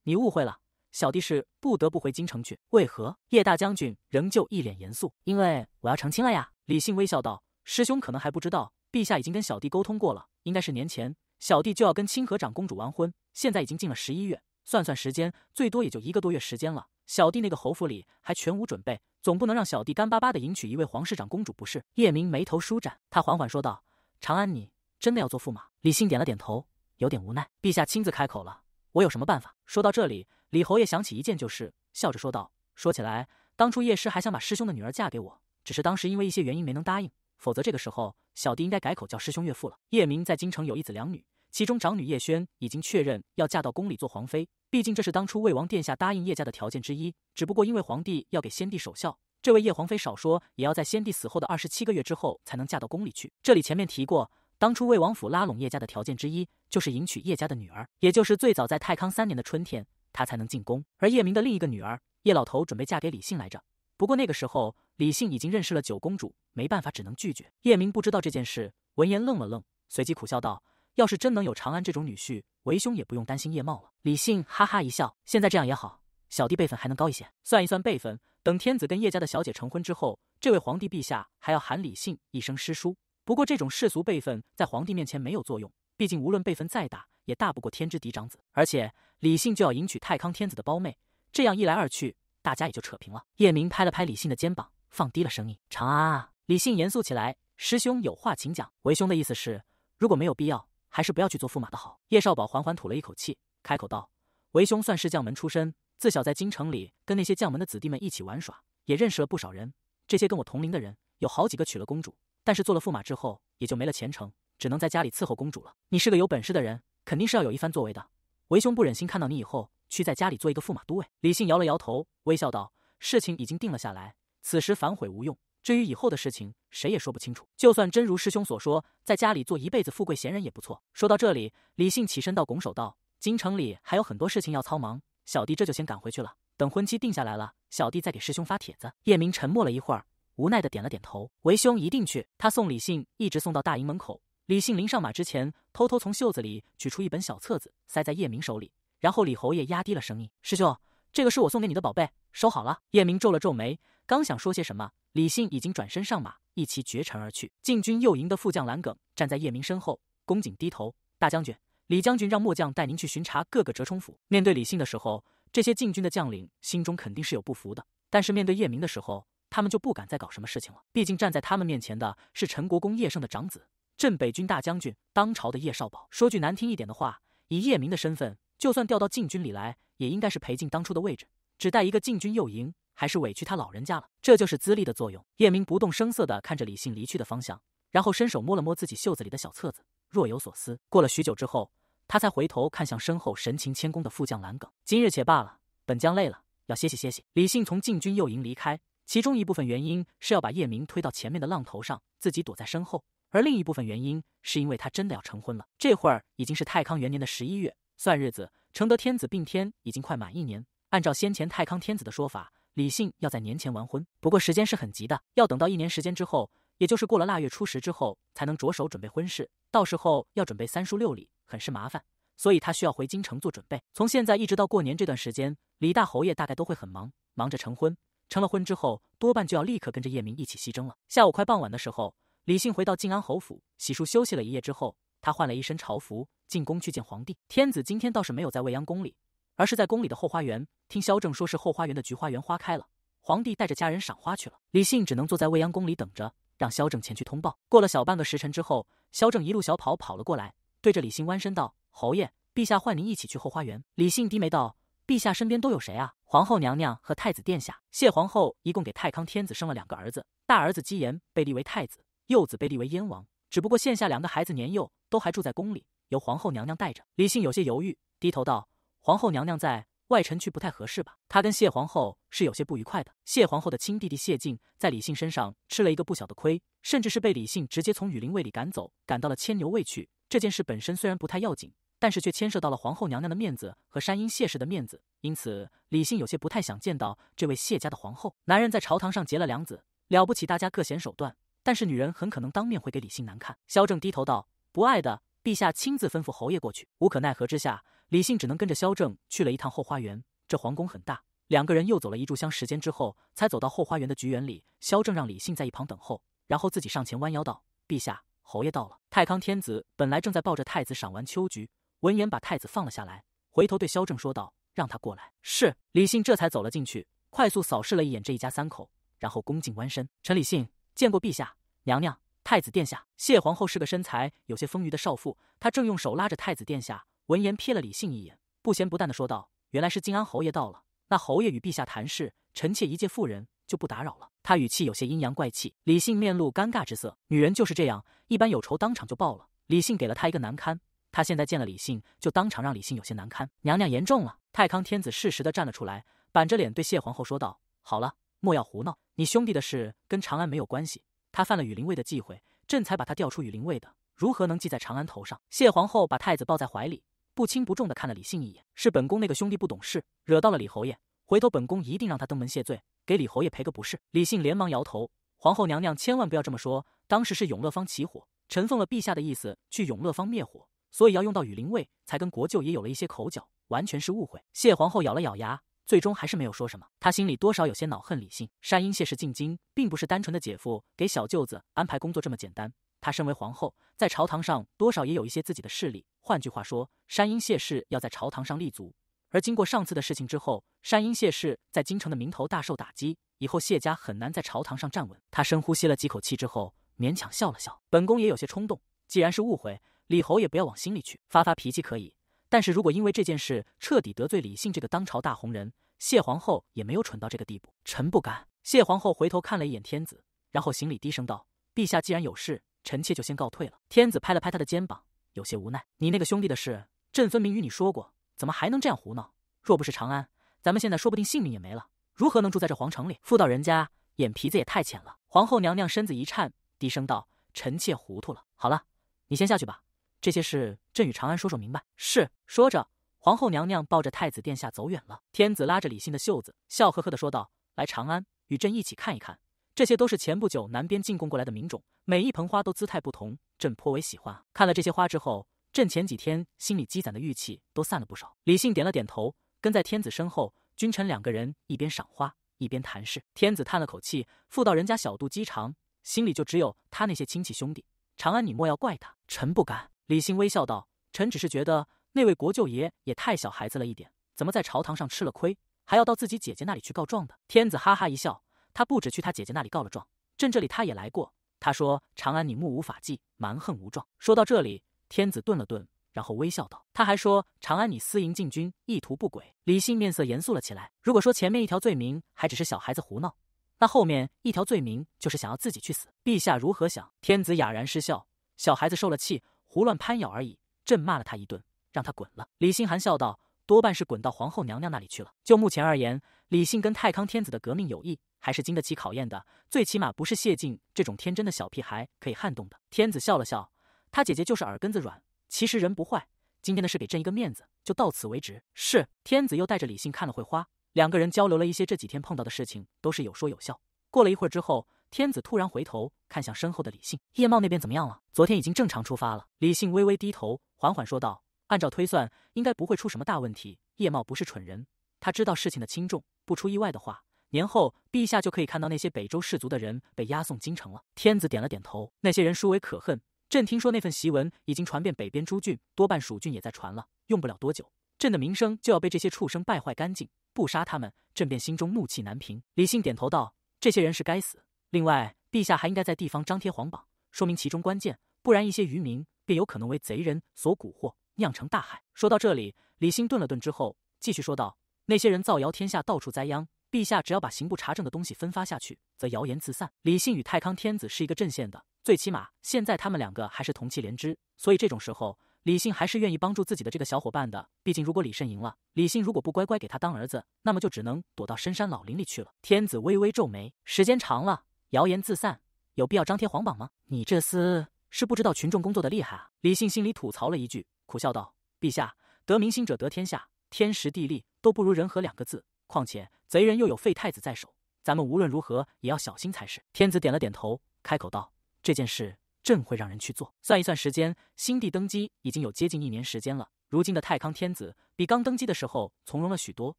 你误会了，小弟是不得不回京城去。为何？”叶大将军仍旧一脸严肃：“因为我要成亲了呀。”李信微笑道：“师兄可能还不知道，陛下已经跟小弟沟通过了，应该是年前，小弟就要跟清河长公主完婚。现在已经进了十一月，算算时间，最多也就一个多月时间了。小弟那个侯府里还全无准备。”总不能让小弟干巴巴的迎娶一位皇室长公主，不是？叶明眉头舒展，他缓缓说道：“长安，你真的要做驸马？”李信点了点头，有点无奈。陛下亲自开口了，我有什么办法？说到这里，李侯爷想起一件旧事，笑着说道：“说起来，当初叶师还想把师兄的女儿嫁给我，只是当时因为一些原因没能答应，否则这个时候小弟应该改口叫师兄岳父了。”叶明在京城有一子两女。其中长女叶轩已经确认要嫁到宫里做皇妃，毕竟这是当初魏王殿下答应叶家的条件之一。只不过因为皇帝要给先帝守孝，这位叶皇妃少说也要在先帝死后的二十七个月之后才能嫁到宫里去。这里前面提过，当初魏王府拉拢叶家的条件之一就是迎娶叶家的女儿，也就是最早在太康三年的春天，她才能进宫。而叶明的另一个女儿叶老头准备嫁给李信来着，不过那个时候李信已经认识了九公主，没办法只能拒绝。叶明不知道这件事，闻言愣了愣，随即苦笑道。要是真能有长安这种女婿，为兄也不用担心叶茂了。李信哈哈一笑，现在这样也好，小弟辈分还能高一些。算一算辈分，等天子跟叶家的小姐成婚之后，这位皇帝陛下还要喊李信一声师叔。不过这种世俗辈分在皇帝面前没有作用，毕竟无论辈分再大，也大不过天之嫡长子。而且李信就要迎娶太康天子的胞妹，这样一来二去，大家也就扯平了。叶明拍了拍李信的肩膀，放低了声音：“长安啊！”李信严肃起来：“师兄有话请讲。为兄的意思是，如果没有必要。”还是不要去做驸马的好。叶少宝缓缓吐了一口气，开口道：“为兄算是将门出身，自小在京城里跟那些将门的子弟们一起玩耍，也认识了不少人。这些跟我同龄的人，有好几个娶了公主，但是做了驸马之后，也就没了前程，只能在家里伺候公主了。你是个有本事的人，肯定是要有一番作为的。为兄不忍心看到你以后去在家里做一个驸马都尉。”李信摇了摇头，微笑道：“事情已经定了下来，此时反悔无用。”至于以后的事情，谁也说不清楚。就算真如师兄所说，在家里做一辈子富贵闲人也不错。说到这里，李信起身道，拱手道：“京城里还有很多事情要操忙，小弟这就先赶回去了。等婚期定下来了，小弟再给师兄发帖子。”叶明沉默了一会儿，无奈的点了点头：“为兄一定去。”他送李信一直送到大营门口。李信临上马之前，偷偷从袖子里取出一本小册子，塞在叶明手里，然后李侯爷压低了声音：“师兄。”这个是我送给你的宝贝，收好了。叶明皱了皱眉，刚想说些什么，李信已经转身上马，一骑绝尘而去。禁军右营的副将蓝耿站在叶明身后，恭敬低头：“大将军，李将军让末将带您去巡查各个折冲府。”面对李信的时候，这些禁军的将领心中肯定是有不服的，但是面对叶明的时候，他们就不敢再搞什么事情了。毕竟站在他们面前的是陈国公叶胜的长子，镇北军大将军，当朝的叶少保。说句难听一点的话，以叶明的身份，就算调到禁军里来。也应该是裴静当初的位置，只带一个禁军右营，还是委屈他老人家了。这就是资历的作用。叶明不动声色的看着李信离去的方向，然后伸手摸了摸自己袖子里的小册子，若有所思。过了许久之后，他才回头看向身后神情谦恭的副将蓝耿。今日且罢了，本将累了，要歇息歇息。李信从禁军右营离开，其中一部分原因是要把叶明推到前面的浪头上，自己躲在身后；而另一部分原因是因为他真的要成婚了。这会儿已经是太康元年的十一月，算日子。承德天子病天已经快满一年，按照先前太康天子的说法，李信要在年前完婚。不过时间是很急的，要等到一年时间之后，也就是过了腊月初十之后，才能着手准备婚事。到时候要准备三书六礼，很是麻烦，所以他需要回京城做准备。从现在一直到过年这段时间，李大侯爷大概都会很忙，忙着成婚。成了婚之后，多半就要立刻跟着叶明一起西征了。下午快傍晚的时候，李信回到靖安侯府，洗漱休息了一夜之后。他换了一身朝服，进宫去见皇帝。天子今天倒是没有在未央宫里，而是在宫里的后花园。听萧正说，是后花园的菊花园花开了，皇帝带着家人赏花去了。李信只能坐在未央宫里等着，让萧正前去通报。过了小半个时辰之后，萧正一路小跑跑了过来，对着李信弯身道：“侯爷，陛下唤您一起去后花园。”李信低眉道：“陛下身边都有谁啊？”“皇后娘娘和太子殿下。谢皇后一共给太康天子生了两个儿子，大儿子姬延被立为太子，幼子被立为燕王。”只不过现下两个孩子年幼，都还住在宫里，由皇后娘娘带着。李信有些犹豫，低头道：“皇后娘娘在外臣去不太合适吧？她跟谢皇后是有些不愉快的。谢皇后的亲弟弟谢晋，在李信身上吃了一个不小的亏，甚至是被李信直接从羽林卫里赶走，赶到了牵牛卫去。这件事本身虽然不太要紧，但是却牵涉到了皇后娘娘的面子和山阴谢氏的面子，因此李信有些不太想见到这位谢家的皇后。男人在朝堂上结了梁子，了不起，大家各显手段。”但是女人很可能当面会给李信难看。萧正低头道：“不爱的，陛下亲自吩咐侯爷过去。”无可奈何之下，李信只能跟着萧正去了一趟后花园。这皇宫很大，两个人又走了一炷香时间之后，才走到后花园的菊园里。萧正让李信在一旁等候，然后自己上前弯腰道：“陛下，侯爷到了。”太康天子本来正在抱着太子赏玩秋菊，闻言把太子放了下来，回头对萧正说道：“让他过来。”是李信这才走了进去，快速扫视了一眼这一家三口，然后恭敬弯身：“陈李信。”见过陛下、娘娘、太子殿下。谢皇后是个身材有些丰腴的少妇，她正用手拉着太子殿下。闻言瞥了李信一眼，不咸不淡的说道：“原来是靖安侯爷到了，那侯爷与陛下谈事，臣妾一介妇人就不打扰了。”她语气有些阴阳怪气。李信面露尴尬之色。女人就是这样，一般有仇当场就报了。李信给了她一个难堪，她现在见了李信就当场让李信有些难堪。娘娘言重了。太康天子适时的站了出来，板着脸对谢皇后说道：“好了。”莫要胡闹！你兄弟的事跟长安没有关系，他犯了羽林卫的忌讳，朕才把他调出羽林卫的，如何能记在长安头上？谢皇后把太子抱在怀里，不轻不重的看了李信一眼，是本宫那个兄弟不懂事，惹到了李侯爷，回头本宫一定让他登门谢罪，给李侯爷赔个不是。李信连忙摇头，皇后娘娘千万不要这么说，当时是永乐坊起火，臣奉了陛下的意思去永乐坊灭火，所以要用到羽林卫，才跟国舅也有了一些口角，完全是误会。谢皇后咬了咬牙。最终还是没有说什么，他心里多少有些恼恨李信。山阴谢氏进京，并不是单纯的姐夫给小舅子安排工作这么简单。他身为皇后，在朝堂上多少也有一些自己的势力。换句话说，山阴谢氏要在朝堂上立足，而经过上次的事情之后，山阴谢氏在京城的名头大受打击，以后谢家很难在朝堂上站稳。他深呼吸了几口气之后，勉强笑了笑：“本宫也有些冲动，既然是误会，李侯也不要往心里去，发发脾气可以。”但是如果因为这件事彻底得罪李信这个当朝大红人，谢皇后也没有蠢到这个地步。臣不敢。谢皇后回头看了一眼天子，然后行礼，低声道：“陛下既然有事，臣妾就先告退了。”天子拍了拍他的肩膀，有些无奈：“你那个兄弟的事，朕分明与你说过，怎么还能这样胡闹？若不是长安，咱们现在说不定性命也没了，如何能住在这皇城里？妇道人家眼皮子也太浅了。”皇后娘娘身子一颤，低声道：“臣妾糊涂了。好了，你先下去吧。”这些事，朕与长安说说明白。是说着，皇后娘娘抱着太子殿下走远了。天子拉着李信的袖子，笑呵呵的说道：“来长安，与朕一起看一看。这些都是前不久南边进贡过来的名种，每一盆花都姿态不同，朕颇为喜欢。看了这些花之后，朕前几天心里积攒的郁气都散了不少。”李信点了点头，跟在天子身后。君臣两个人一边赏花，一边谈事。天子叹了口气：“妇道人家小肚鸡肠，心里就只有他那些亲戚兄弟。长安，你莫要怪他。臣不敢。”李信微笑道：“臣只是觉得那位国舅爷也太小孩子了一点，怎么在朝堂上吃了亏，还要到自己姐姐那里去告状的？”天子哈哈一笑：“他不止去他姐姐那里告了状，朕这里他也来过。他说：‘长安，你目无法纪，蛮横无状。’说到这里，天子顿了顿，然后微笑道：‘他还说，长安，你私营禁军，意图不轨。’”李信面色严肃了起来。如果说前面一条罪名还只是小孩子胡闹，那后面一条罪名就是想要自己去死。陛下如何想？天子哑然失笑：“小孩子受了气。”胡乱攀咬而已，朕骂了他一顿，让他滚了。李信含笑道：“多半是滚到皇后娘娘那里去了。”就目前而言，李信跟太康天子的革命友谊还是经得起考验的，最起码不是谢晋这种天真的小屁孩可以撼动的。天子笑了笑：“他姐姐就是耳根子软，其实人不坏。今天的事给朕一个面子，就到此为止。”是天子又带着李信看了会花，两个人交流了一些这几天碰到的事情，都是有说有笑。过了一会儿之后。天子突然回头看向身后的李信，叶茂那边怎么样了？昨天已经正常出发了。李信微微低头，缓缓说道：“按照推算，应该不会出什么大问题。叶茂不是蠢人，他知道事情的轻重。不出意外的话，年后陛下就可以看到那些北周氏族的人被押送京城了。”天子点了点头：“那些人殊为可恨。朕听说那份檄文已经传遍北边诸郡，多半蜀郡也在传了。用不了多久，朕的名声就要被这些畜生败坏干净。不杀他们，朕便心中怒气难平。”李信点头道：“这些人是该死。”另外，陛下还应该在地方张贴皇榜，说明其中关键，不然一些渔民便有可能为贼人所蛊惑，酿成大害。说到这里，李信顿了顿之后，继续说道：“那些人造谣天下到处栽秧。陛下只要把刑部查证的东西分发下去，则谣言自散。”李信与太康天子是一个阵线的，最起码现在他们两个还是同气连枝，所以这种时候，李信还是愿意帮助自己的这个小伙伴的。毕竟，如果李慎赢了，李信如果不乖乖给他当儿子，那么就只能躲到深山老林里去了。天子微微皱眉，时间长了。谣言自散，有必要张贴皇榜吗？你这厮是不知道群众工作的厉害啊！李信心里吐槽了一句，苦笑道：“陛下，得民心者得天下，天时地利都不如人和两个字。况且贼人又有废太子在手，咱们无论如何也要小心才是。”天子点了点头，开口道：“这件事，朕会让人去做。算一算时间，新帝登基已经有接近一年时间了。如今的太康天子比刚登基的时候从容了许多，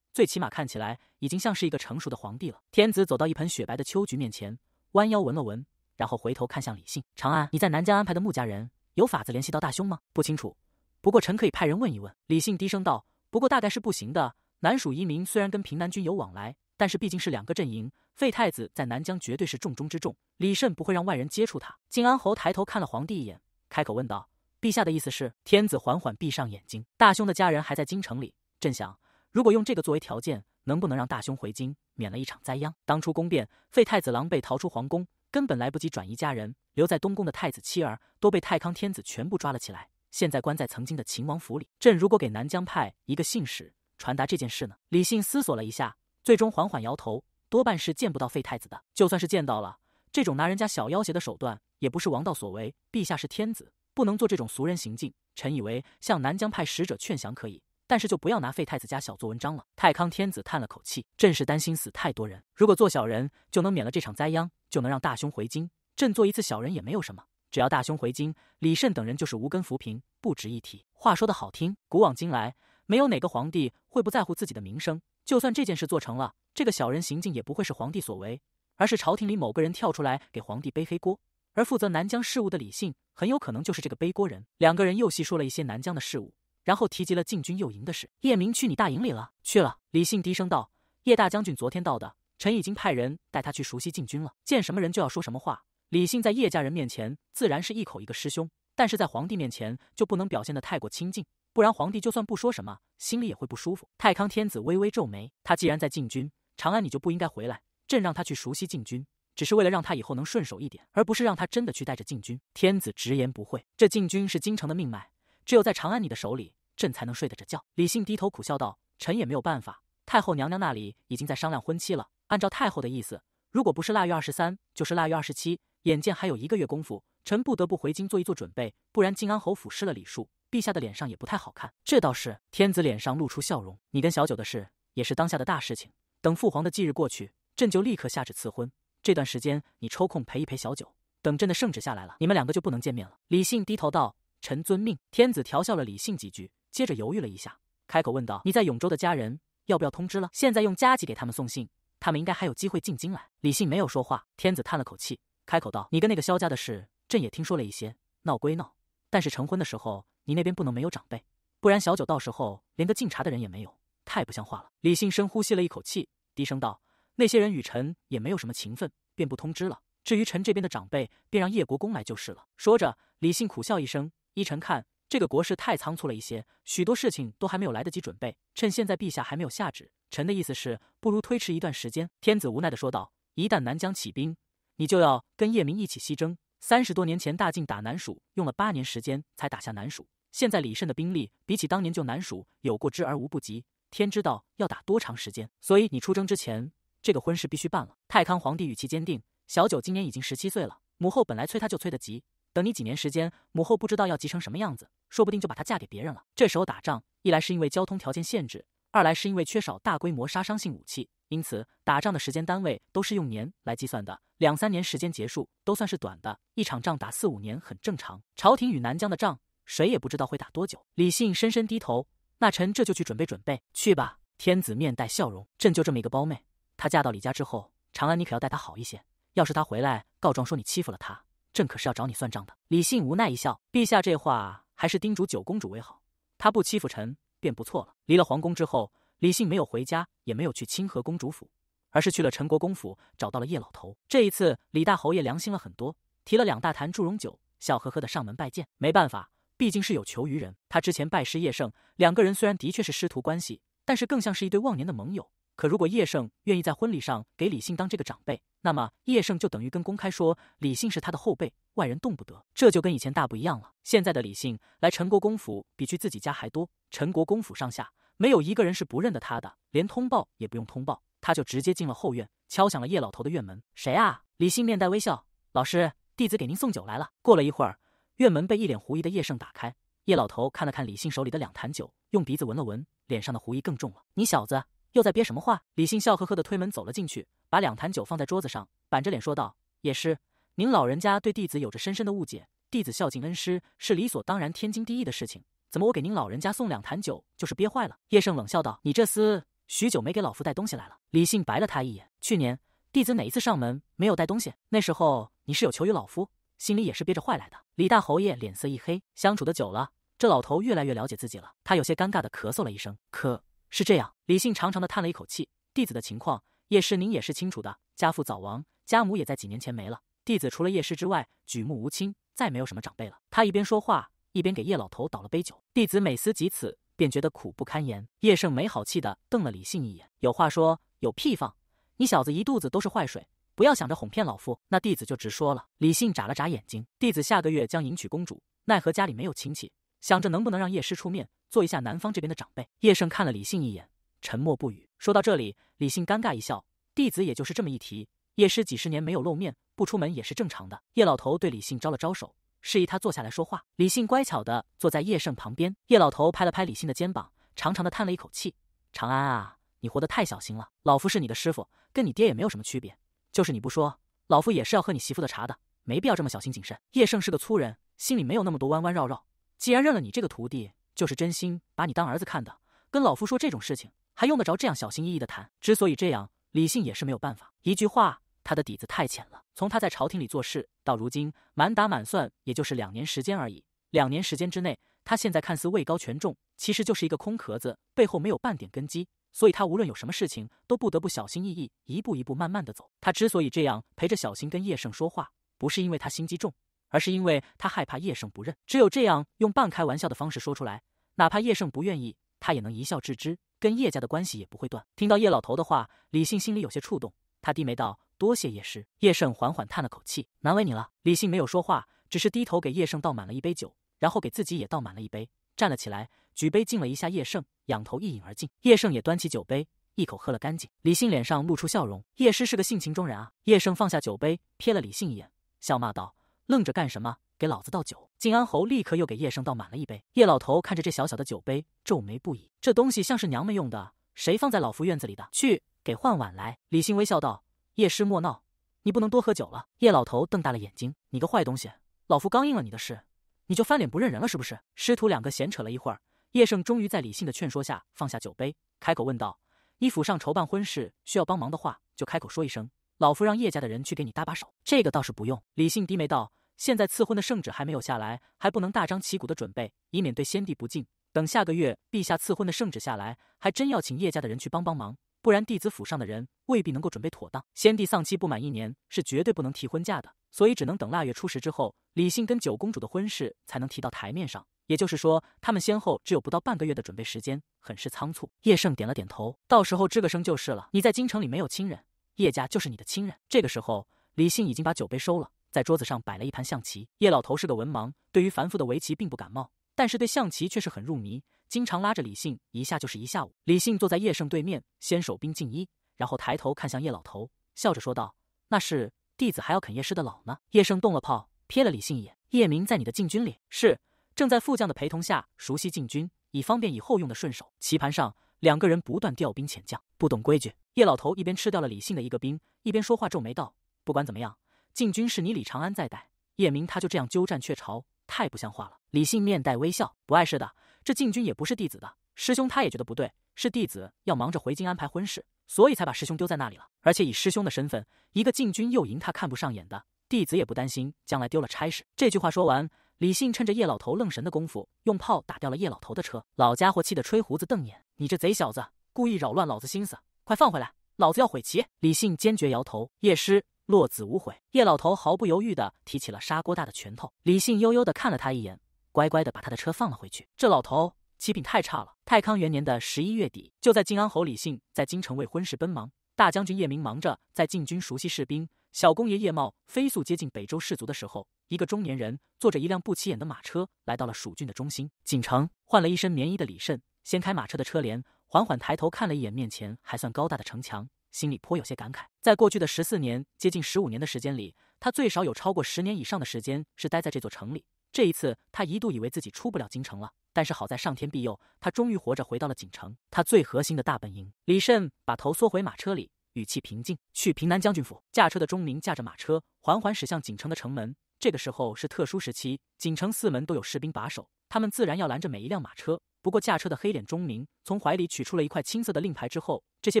最起码看起来已经像是一个成熟的皇帝了。”天子走到一盆雪白的秋菊面前。弯腰闻了闻，然后回头看向李信：“长安，你在南疆安排的穆家人，有法子联系到大兄吗？”“不清楚，不过臣可以派人问一问。”李信低声道：“不过大概是不行的。南蜀移民虽然跟平南军有往来，但是毕竟是两个阵营。废太子在南疆绝对是重中之重，李慎不会让外人接触他。”靖安侯抬头看了皇帝一眼，开口问道：“陛下的意思是？”天子缓缓闭上眼睛。大兄的家人还在京城里，朕想，如果用这个作为条件。能不能让大兄回京，免了一场灾殃？当初宫变，废太子狼狈逃出皇宫，根本来不及转移家人，留在东宫的太子妻儿都被太康天子全部抓了起来，现在关在曾经的秦王府里。朕如果给南疆派一个信使传达这件事呢？李信思索了一下，最终缓缓摇头，多半是见不到废太子的。就算是见到了，这种拿人家小要挟的手段也不是王道所为。陛下是天子，不能做这种俗人行径。臣以为，向南疆派使者劝降可以。但是就不要拿废太子家小做文章了。太康天子叹了口气：“朕是担心死太多人。如果做小人，就能免了这场灾殃，就能让大兄回京。朕做一次小人也没有什么，只要大兄回京，李慎等人就是无根浮萍，不值一提。话说得好听，古往今来没有哪个皇帝会不在乎自己的名声。就算这件事做成了，这个小人行径也不会是皇帝所为，而是朝廷里某个人跳出来给皇帝背黑锅。而负责南疆事务的李信，很有可能就是这个背锅人。”两个人又细说了一些南疆的事务，然后提及了禁军右营的事。叶明去你大营里了？去了。李信低声道：“叶大将军昨天到的，臣已经派人带他去熟悉禁军了。见什么人就要说什么话。”李信在叶家人面前自然是一口一个师兄，但是在皇帝面前就不能表现得太过亲近，不然皇帝就算不说什么，心里也会不舒服。太康天子微微皱眉：“他既然在禁军长安，你就不应该回来。朕让他去熟悉禁军，只是为了让他以后能顺手一点，而不是让他真的去带着禁军。”天子直言不讳：“这禁军是京城的命脉，只有在长安你的手里。”朕才能睡得着觉。李信低头苦笑道：“臣也没有办法。太后娘娘那里已经在商量婚期了。按照太后的意思，如果不是腊月二十三，就是腊月二十七。眼见还有一个月功夫，臣不得不回京做一做准备，不然靖安侯府失了礼数，陛下的脸上也不太好看。这倒是。”天子脸上露出笑容：“你跟小九的事也是当下的大事，情，等父皇的忌日过去，朕就立刻下旨赐婚。这段时间你抽空陪一陪小九，等朕的圣旨下来了，你们两个就不能见面了。”李信低头道：“臣遵命。”天子调笑了李信几句。接着犹豫了一下，开口问道：“你在永州的家人要不要通知了？现在用家急给他们送信，他们应该还有机会进京来。”李信没有说话。天子叹了口气，开口道：“你跟那个萧家的事，朕也听说了一些。闹归闹，但是成婚的时候，你那边不能没有长辈，不然小九到时候连个敬茶的人也没有，太不像话了。”李信深呼吸了一口气，低声道：“那些人与臣也没有什么情分，便不通知了。至于臣这边的长辈，便让叶国公来就是了。”说着，李信苦笑一声，依臣看。这个国事太仓促了一些，许多事情都还没有来得及准备。趁现在陛下还没有下旨，臣的意思是，不如推迟一段时间。天子无奈地说道：“一旦南疆起兵，你就要跟叶明一起西征。三十多年前大晋打南蜀用了八年时间才打下南蜀，现在李慎的兵力比起当年救南蜀有过之而无不及，天知道要打多长时间。所以你出征之前，这个婚事必须办了。”太康皇帝语气坚定：“小九今年已经十七岁了，母后本来催他就催得急。”等你几年时间，母后不知道要急成什么样子，说不定就把她嫁给别人了。这时候打仗，一来是因为交通条件限制，二来是因为缺少大规模杀伤性武器，因此打仗的时间单位都是用年来计算的。两三年时间结束都算是短的，一场仗打四五年很正常。朝廷与南疆的仗，谁也不知道会打多久。李信深深低头，那臣这就去准备准备，去吧。天子面带笑容，朕就这么一个胞妹，她嫁到李家之后，长安你可要待她好一些。要是她回来告状说你欺负了她。朕可是要找你算账的。李信无奈一笑，陛下这话还是叮嘱九公主为好，她不欺负臣便不错了。离了皇宫之后，李信没有回家，也没有去清河公主府，而是去了陈国公府，找到了叶老头。这一次，李大侯爷良心了很多，提了两大坛祝融酒，笑呵呵的上门拜见。没办法，毕竟是有求于人。他之前拜师叶圣，两个人虽然的确是师徒关系，但是更像是一对忘年的盟友。可如果叶圣愿意在婚礼上给李信当这个长辈，那么，叶盛就等于跟公开说，李信是他的后辈，外人动不得。这就跟以前大不一样了。现在的李信来陈国公府，比去自己家还多。陈国公府上下没有一个人是不认得他的，连通报也不用通报，他就直接进了后院，敲响了叶老头的院门。谁啊？李信面带微笑，老师，弟子给您送酒来了。过了一会儿，院门被一脸狐疑的叶盛打开。叶老头看了看李信手里的两坛酒，用鼻子闻了闻，脸上的狐疑更重了。你小子又在憋什么话？李信笑呵呵的推门走了进去。把两坛酒放在桌子上，板着脸说道：“也是，您老人家对弟子有着深深的误解。弟子孝敬恩师是理所当然、天经地义的事情。怎么，我给您老人家送两坛酒，就是憋坏了？”叶盛冷笑道：“你这厮，许久没给老夫带东西来了。”李信白了他一眼：“去年弟子哪一次上门没有带东西？那时候你是有求于老夫，心里也是憋着坏来的。”李大侯爷脸色一黑，相处的久了，这老头越来越了解自己了。他有些尴尬的咳嗽了一声：“可是这样。”李信长长的叹了一口气：“弟子的情况。”叶师，您也是清楚的，家父早亡，家母也在几年前没了。弟子除了叶师之外，举目无亲，再没有什么长辈了。他一边说话，一边给叶老头倒了杯酒。弟子每思及此，便觉得苦不堪言。叶胜没好气的瞪了李信一眼：“有话说，有屁放，你小子一肚子都是坏水，不要想着哄骗老夫。那弟子就直说了。”李信眨了眨眼睛：“弟子下个月将迎娶公主，奈何家里没有亲戚，想着能不能让叶师出面做一下南方这边的长辈。”叶胜看了李信一眼，沉默不语。说到这里。李信尴尬一笑，弟子也就是这么一提。叶师几十年没有露面，不出门也是正常的。叶老头对李信招了招手，示意他坐下来说话。李信乖巧地坐在叶盛旁边。叶老头拍了拍李信的肩膀，长长的叹了一口气：“长安啊，你活得太小心了。老夫是你的师傅，跟你爹也没有什么区别。就是你不说，老夫也是要喝你媳妇的茶的，没必要这么小心谨慎。”叶盛是个粗人，心里没有那么多弯弯绕绕。既然认了你这个徒弟，就是真心把你当儿子看的，跟老夫说这种事情。还用得着这样小心翼翼的谈？之所以这样，李信也是没有办法。一句话，他的底子太浅了。从他在朝廷里做事到如今，满打满算也就是两年时间而已。两年时间之内，他现在看似位高权重，其实就是一个空壳子，背后没有半点根基。所以，他无论有什么事情，都不得不小心翼翼，一步一步慢慢的走。他之所以这样陪着小心跟叶盛说话，不是因为他心机重，而是因为他害怕叶盛不认。只有这样，用半开玩笑的方式说出来，哪怕叶盛不愿意，他也能一笑置之。跟叶家的关系也不会断。听到叶老头的话，李信心里有些触动，他低眉道：“多谢叶师。”叶胜缓缓叹了口气：“难为你了。”李信没有说话，只是低头给叶胜倒满了一杯酒，然后给自己也倒满了一杯，站了起来，举杯敬了一下叶胜，仰头一饮而尽。叶胜也端起酒杯，一口喝了干净。李信脸上露出笑容：“叶师是个性情中人啊。”叶胜放下酒杯，瞥了李信一眼，笑骂道：“愣着干什么？”给老子倒酒！靖安侯立刻又给叶盛倒满了一杯。叶老头看着这小小的酒杯，皱眉不已。这东西像是娘们用的，谁放在老夫院子里的？去，给换碗来！李信微笑道：“叶师，莫闹，你不能多喝酒了。”叶老头瞪大了眼睛：“你个坏东西！老夫刚应了你的事，你就翻脸不认人了，是不是？”师徒两个闲扯了一会儿，叶盛终于在李信的劝说下放下酒杯，开口问道：“你府上筹办婚事需要帮忙的话，就开口说一声，老夫让叶家的人去给你搭把手。”这个倒是不用。李信低眉道。现在赐婚的圣旨还没有下来，还不能大张旗鼓的准备，以免对先帝不敬。等下个月陛下赐婚的圣旨下来，还真要请叶家的人去帮帮忙，不然弟子府上的人未必能够准备妥当。先帝丧期不满一年，是绝对不能提婚嫁的，所以只能等腊月初十之后，李信跟九公主的婚事才能提到台面上。也就是说，他们先后只有不到半个月的准备时间，很是仓促。叶盛点了点头，到时候吱个声就是了。你在京城里没有亲人，叶家就是你的亲人。这个时候，李信已经把酒杯收了。在桌子上摆了一盘象棋。叶老头是个文盲，对于繁复的围棋并不感冒，但是对象棋却是很入迷，经常拉着李信一下就是一下午。李信坐在叶胜对面，先手兵进一，然后抬头看向叶老头，笑着说道：“那是弟子还要啃叶师的老呢。”叶胜动了炮，瞥了李信一眼：“叶明在你的禁军里是正在副将的陪同下熟悉禁军，以方便以后用的顺手。”棋盘上两个人不断调兵遣将，不懂规矩。叶老头一边吃掉了李信的一个兵，一边说话皱眉道：“不管怎么样。”禁军是你李长安在带，叶明他就这样鸠占鹊巢，太不像话了。李信面带微笑，不碍事的，这禁军也不是弟子的。师兄他也觉得不对，是弟子要忙着回京安排婚事，所以才把师兄丢在那里了。而且以师兄的身份，一个禁军又赢他看不上眼的，弟子也不担心将来丢了差事。这句话说完，李信趁着叶老头愣神的功夫，用炮打掉了叶老头的车。老家伙气得吹胡子瞪眼，你这贼小子故意扰乱老子心思，快放回来，老子要毁旗！李信坚决摇头，叶师。落子无悔。叶老头毫不犹豫地提起了砂锅大的拳头。李信悠悠地看了他一眼，乖乖地把他的车放了回去。这老头，气品太差了。太康元年的十一月底，就在晋安侯李信在京城为婚事奔忙，大将军叶明忙着在禁军熟悉士兵，小公爷叶茂飞速接近北周士族的时候，一个中年人坐着一辆不起眼的马车来到了蜀郡的中心锦城。换了一身棉衣的李慎掀开马车的车帘，缓缓抬头看了一眼面前还算高大的城墙。心里颇有些感慨，在过去的十四年、接近十五年的时间里，他最少有超过十年以上的时间是待在这座城里。这一次，他一度以为自己出不了京城了，但是好在上天庇佑，他终于活着回到了锦城，他最核心的大本营。李慎把头缩回马车里，语气平静：“去平南将军府。”驾车的钟鸣驾着马车缓缓驶向锦城的城门。这个时候是特殊时期，锦城四门都有士兵把守，他们自然要拦着每一辆马车。不过，驾车的黑脸钟明从怀里取出了一块青色的令牌之后，这些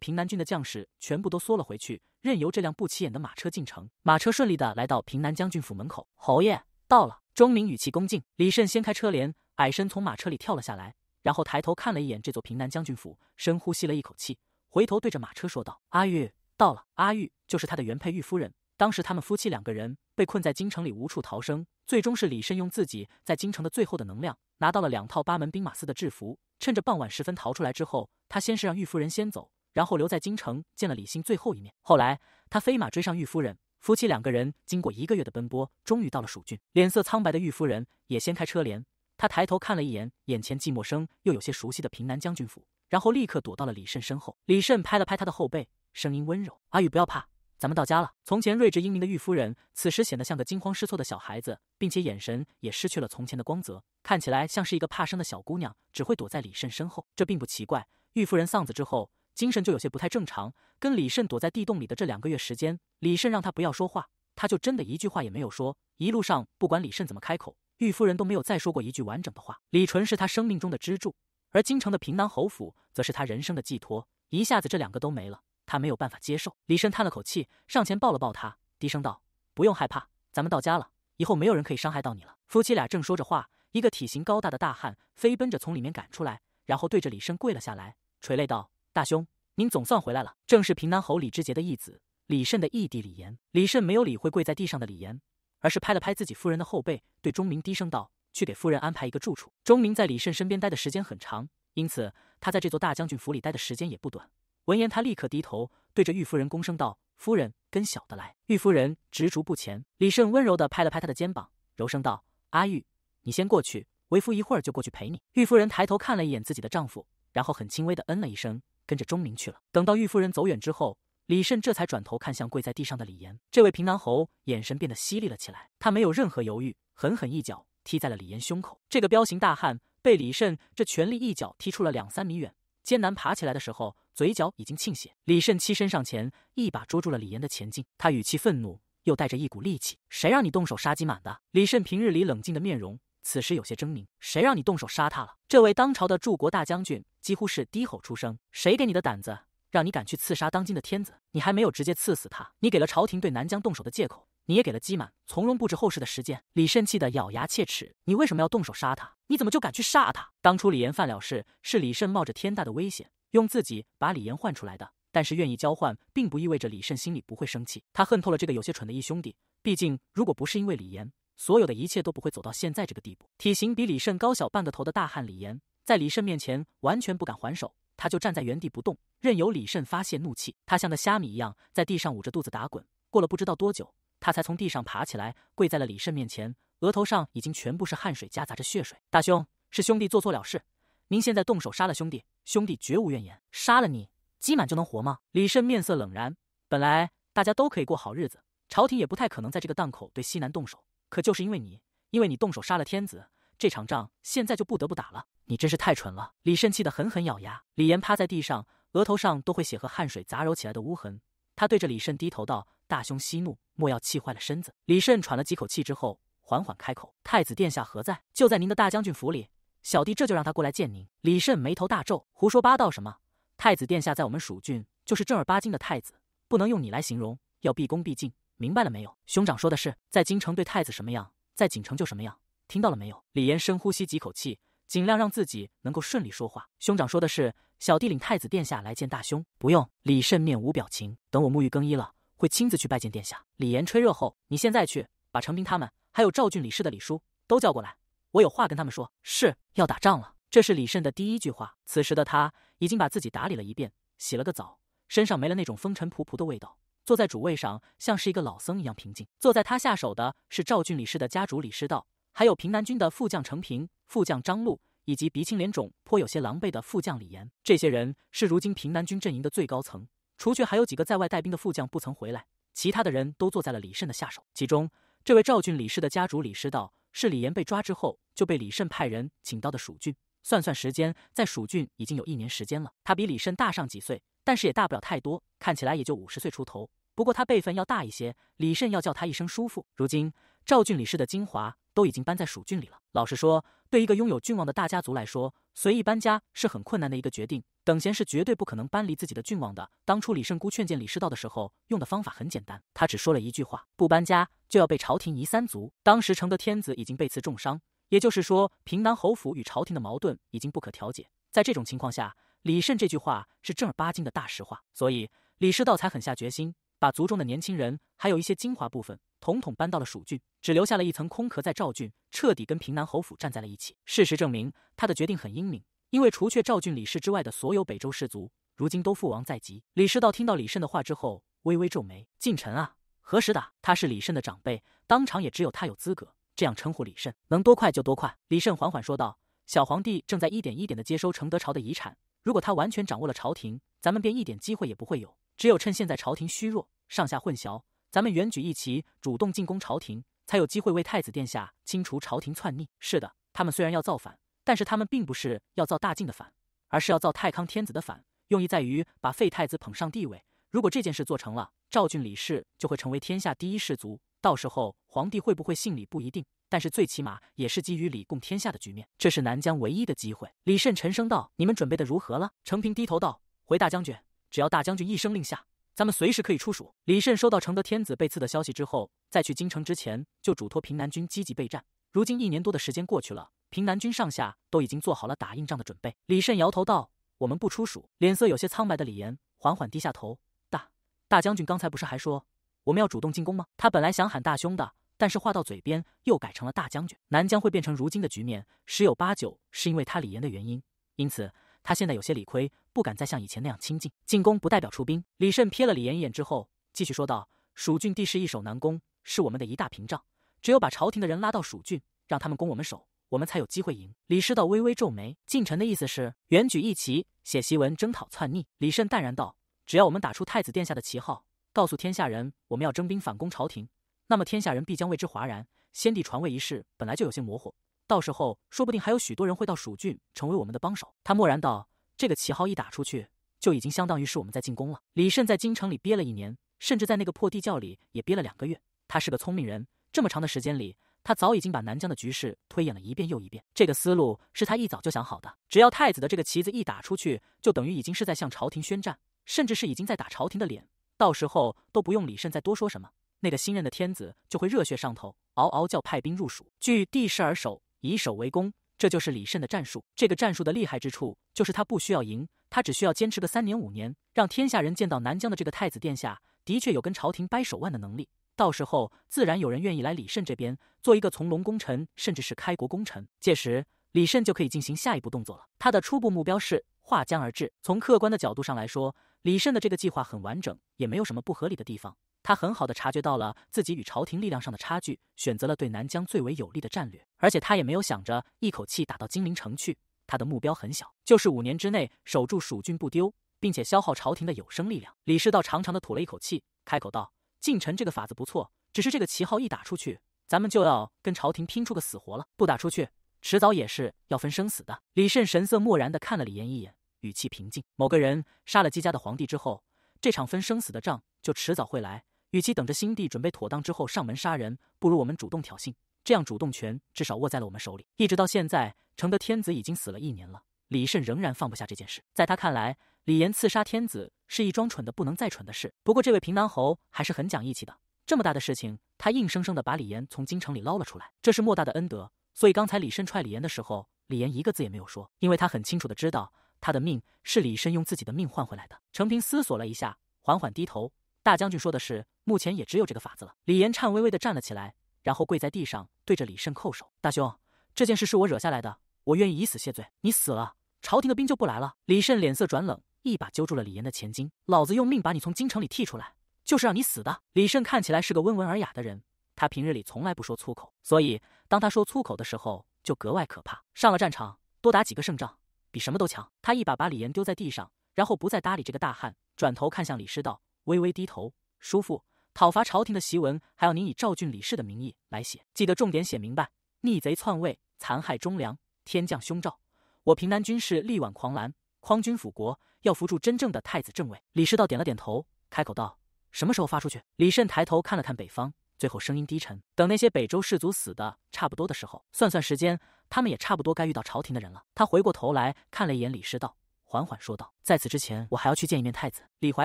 平南军的将士全部都缩了回去，任由这辆不起眼的马车进城。马车顺利的来到平南将军府门口，侯爷到了。钟明语气恭敬。李慎掀开车帘，矮身从马车里跳了下来，然后抬头看了一眼这座平南将军府，深呼吸了一口气，回头对着马车说道：“阿玉到了。阿玉就是他的原配玉夫人。当时他们夫妻两个人被困在京城里，无处逃生，最终是李慎用自己在京城的最后的能量。”拿到了两套八门兵马司的制服，趁着傍晚时分逃出来之后，他先是让玉夫人先走，然后留在京城见了李欣最后一面。后来他飞马追上玉夫人，夫妻两个人经过一个月的奔波，终于到了蜀郡。脸色苍白的玉夫人也掀开车帘，她抬头看了一眼眼前寂寞生又有些熟悉的平南将军府，然后立刻躲到了李慎身后。李慎拍了拍他的后背，声音温柔：“阿宇，不要怕。”咱们到家了。从前睿智英明的玉夫人，此时显得像个惊慌失措的小孩子，并且眼神也失去了从前的光泽，看起来像是一个怕生的小姑娘，只会躲在李慎身后。这并不奇怪，玉夫人丧子之后，精神就有些不太正常。跟李慎躲在地洞里的这两个月时间，李慎让她不要说话，她就真的一句话也没有说。一路上，不管李慎怎么开口，玉夫人都没有再说过一句完整的话。李纯是他生命中的支柱，而京城的平南侯府则是他人生的寄托。一下子，这两个都没了。他没有办法接受，李慎叹了口气，上前抱了抱他，低声道：“不用害怕，咱们到家了，以后没有人可以伤害到你了。”夫妻俩正说着话，一个体型高大的大汉飞奔着从里面赶出来，然后对着李慎跪了下来，垂泪道：“大兄，您总算回来了。”正是平南侯李志杰的义子李慎的义弟李岩。李慎没有理会跪在地上的李岩，而是拍了拍自己夫人的后背，对钟明低声道：“去给夫人安排一个住处。”钟明在李慎身边待的时间很长，因此他在这座大将军府里待的时间也不短。闻言，他立刻低头，对着玉夫人躬声道：“夫人，跟小的来。”玉夫人执着不前。李慎温柔的拍了拍她的肩膀，柔声道：“阿玉，你先过去，为夫一会儿就过去陪你。”玉夫人抬头看了一眼自己的丈夫，然后很轻微的嗯了一声，跟着钟明去了。等到玉夫人走远之后，李慎这才转头看向跪在地上的李岩。这位平南侯眼神变得犀利了起来，他没有任何犹豫，狠狠一脚踢在了李岩胸口。这个彪形大汉被李慎这全力一脚踢出了两三米远，艰难爬起来的时候。嘴角已经沁血，李慎栖身上前，一把捉住了李岩的前进。他语气愤怒，又带着一股戾气：“谁让你动手杀姬满的？”李慎平日里冷静的面容，此时有些狰狞：“谁让你动手杀他了？”这位当朝的驻国大将军几乎是低吼出声：“谁给你的胆子，让你敢去刺杀当今的天子？你还没有直接刺死他，你给了朝廷对南疆动手的借口，你也给了姬满从容布置后事的时间。”李慎气得咬牙切齿：“你为什么要动手杀他？你怎么就敢去杀他？当初李岩犯了事，是李慎冒着天大的危险。”用自己把李岩换出来的，但是愿意交换，并不意味着李胜心里不会生气。他恨透了这个有些蠢的一兄弟。毕竟，如果不是因为李岩，所有的一切都不会走到现在这个地步。体型比李胜高小半个头的大汉李岩，在李胜面前完全不敢还手，他就站在原地不动，任由李胜发泄怒气。他像个虾米一样在地上捂着肚子打滚。过了不知道多久，他才从地上爬起来，跪在了李胜面前，额头上已经全部是汗水，夹杂着血水。大兄，是兄弟做错了事。您现在动手杀了兄弟，兄弟绝无怨言。杀了你，姬满就能活吗？李慎面色冷然。本来大家都可以过好日子，朝廷也不太可能在这个档口对西南动手。可就是因为你，因为你动手杀了天子，这场仗现在就不得不打了。你真是太蠢了！李慎气得狠狠咬牙。李岩趴在地上，额头上都会血和汗水杂糅起来的污痕。他对着李慎低头道：“大兄息怒，莫要气坏了身子。”李慎喘了几口气之后，缓缓开口：“太子殿下何在？就在您的大将军府里。”小弟这就让他过来见您。李慎眉头大皱，胡说八道什么？太子殿下在我们蜀郡就是正儿八经的太子，不能用你来形容，要毕恭毕敬，明白了没有？兄长说的是，在京城对太子什么样，在锦城就什么样，听到了没有？李岩深呼吸几口气，尽量让自己能够顺利说话。兄长说的是，小弟领太子殿下来见大兄，不用。李慎面无表情，等我沐浴更衣了，会亲自去拜见殿下。李岩吹热后，你现在去把程平他们，还有赵俊李氏的李叔都叫过来。我有话跟他们说，是要打仗了。这是李慎的第一句话。此时的他已经把自己打理了一遍，洗了个澡，身上没了那种风尘仆仆的味道。坐在主位上，像是一个老僧一样平静。坐在他下手的是赵俊李氏的家主李师道，还有平南军的副将程平、副将张禄，以及鼻青脸肿、颇有些狼狈的副将李岩。这些人是如今平南军阵营的最高层，除去还有几个在外带兵的副将不曾回来，其他的人都坐在了李慎的下手。其中，这位赵俊李氏的家主李师道。是李岩被抓之后，就被李慎派人请到的蜀郡。算算时间，在蜀郡已经有一年时间了。他比李慎大上几岁，但是也大不了太多，看起来也就五十岁出头。不过他辈分要大一些，李慎要叫他一声叔父。如今赵郡李氏的精华都已经搬在蜀郡里了。老实说，对一个拥有郡望的大家族来说，随意搬家是很困难的一个决定，等闲是绝对不可能搬离自己的郡王的。当初李慎姑劝谏李世道的时候，用的方法很简单，他只说了一句话：不搬家就要被朝廷夷三族。当时承德天子已经被刺重伤，也就是说，平南侯府与朝廷的矛盾已经不可调解。在这种情况下，李慎这句话是正儿八经的大实话，所以李世道才狠下决心，把族中的年轻人还有一些精华部分。统统搬到了蜀郡，只留下了一层空壳在赵郡，彻底跟平南侯府站在了一起。事实证明，他的决定很英明，因为除却赵郡李氏之外的所有北周氏族，如今都父王在即。李世道听到李慎的话之后，微微皱眉：“晋臣啊，何时打？”他是李慎的长辈，当场也只有他有资格这样称呼李慎。能多快就多快。李慎缓缓说道：“小皇帝正在一点一点的接收承德朝的遗产，如果他完全掌握了朝廷，咱们便一点机会也不会有。只有趁现在朝廷虚弱，上下混淆。”咱们援举义旗，主动进攻朝廷，才有机会为太子殿下清除朝廷篡逆。是的，他们虽然要造反，但是他们并不是要造大晋的反，而是要造太康天子的反，用意在于把废太子捧上帝位。如果这件事做成了，赵郡李氏就会成为天下第一氏族。到时候皇帝会不会信李，不一定，但是最起码也是基于李共天下的局面。这是南疆唯一的机会。李慎沉声道：“你们准备的如何了？”程平低头道：“回大将军，只要大将军一声令下。”咱们随时可以出蜀。李慎收到承德天子被刺的消息之后，在去京城之前，就嘱托平南军积极备战。如今一年多的时间过去了，平南军上下都已经做好了打硬仗的准备。李慎摇头道：“我们不出蜀。”脸色有些苍白的李岩缓缓低下头：“大，大将军刚才不是还说我们要主动进攻吗？”他本来想喊大兄的，但是话到嘴边又改成了大将军。南疆会变成如今的局面，十有八九是因为他李岩的原因。因此。他现在有些理亏，不敢再像以前那样亲近。进攻不代表出兵。李慎瞥了李岩一眼之后，继续说道：“蜀郡地势易守难攻，是我们的一大屏障。只有把朝廷的人拉到蜀郡，让他们攻我们守，我们才有机会赢。”李世道微微皱眉：“进臣的意思是，远举义旗，写檄文，征讨篡逆。”李慎淡然道：“只要我们打出太子殿下的旗号，告诉天下人我们要征兵反攻朝廷，那么天下人必将为之哗然。先帝传位一事本来就有些模糊。”到时候说不定还有许多人会到蜀郡成为我们的帮手。他默然道：“这个旗号一打出去，就已经相当于是我们在进攻了。”李慎在京城里憋了一年，甚至在那个破地窖里也憋了两个月。他是个聪明人，这么长的时间里，他早已经把南疆的局势推演了一遍又一遍。这个思路是他一早就想好的。只要太子的这个旗子一打出去，就等于已经是在向朝廷宣战，甚至是已经在打朝廷的脸。到时候都不用李慎再多说什么，那个新任的天子就会热血上头，嗷嗷叫派兵入蜀，据地势而守。以守为攻，这就是李慎的战术。这个战术的厉害之处，就是他不需要赢，他只需要坚持个三年五年，让天下人见到南疆的这个太子殿下，的确有跟朝廷掰手腕的能力。到时候，自然有人愿意来李慎这边做一个从龙功臣，甚至是开国功臣。届时，李慎就可以进行下一步动作了。他的初步目标是划江而治。从客观的角度上来说，李慎的这个计划很完整，也没有什么不合理的地方。他很好的察觉到了自己与朝廷力量上的差距，选择了对南疆最为有利的战略，而且他也没有想着一口气打到金陵城去，他的目标很小，就是五年之内守住蜀郡不丢，并且消耗朝廷的有生力量。李世道长长的吐了一口气，开口道：“进臣这个法子不错，只是这个旗号一打出去，咱们就要跟朝廷拼出个死活了。不打出去，迟早也是要分生死的。”李慎神色漠然的看了李炎一眼，语气平静：“某个人杀了姬家的皇帝之后，这场分生死的仗就迟早会来。”与其等着新帝准备妥当之后上门杀人，不如我们主动挑衅，这样主动权至少握在了我们手里。一直到现在，承德天子已经死了一年了，李慎仍然放不下这件事。在他看来，李岩刺杀天子是一桩蠢的不能再蠢的事。不过，这位平南侯还是很讲义气的，这么大的事情，他硬生生的把李岩从京城里捞了出来，这是莫大的恩德。所以，刚才李慎踹李岩的时候，李岩一个字也没有说，因为他很清楚的知道，他的命是李慎用自己的命换回来的。程平思索了一下，缓缓低头。大将军说的是，目前也只有这个法子了。李延颤巍巍的站了起来，然后跪在地上，对着李慎叩首：“大兄，这件事是我惹下来的，我愿意以死谢罪。你死了，朝廷的兵就不来了。”李慎脸色转冷，一把揪住了李岩的前襟：“老子用命把你从京城里剔出来，就是让你死的。”李慎看起来是个温文尔雅的人，他平日里从来不说粗口，所以当他说粗口的时候，就格外可怕。上了战场，多打几个胜仗比什么都强。他一把把李岩丢在地上，然后不再搭理这个大汉，转头看向李师道。微微低头，叔父，讨伐朝廷的檄文还要您以赵郡李氏的名义来写，记得重点写明白，逆贼篡位，残害忠良，天降凶兆，我平南军士力挽狂澜，匡君辅国，要扶助真正的太子正位。李世道点了点头，开口道：“什么时候发出去？”李慎抬头看了看北方，最后声音低沉：“等那些北周士族死的差不多的时候，算算时间，他们也差不多该遇到朝廷的人了。”他回过头来看了一眼李世道，缓缓说道：“在此之前，我还要去见一面太子李怀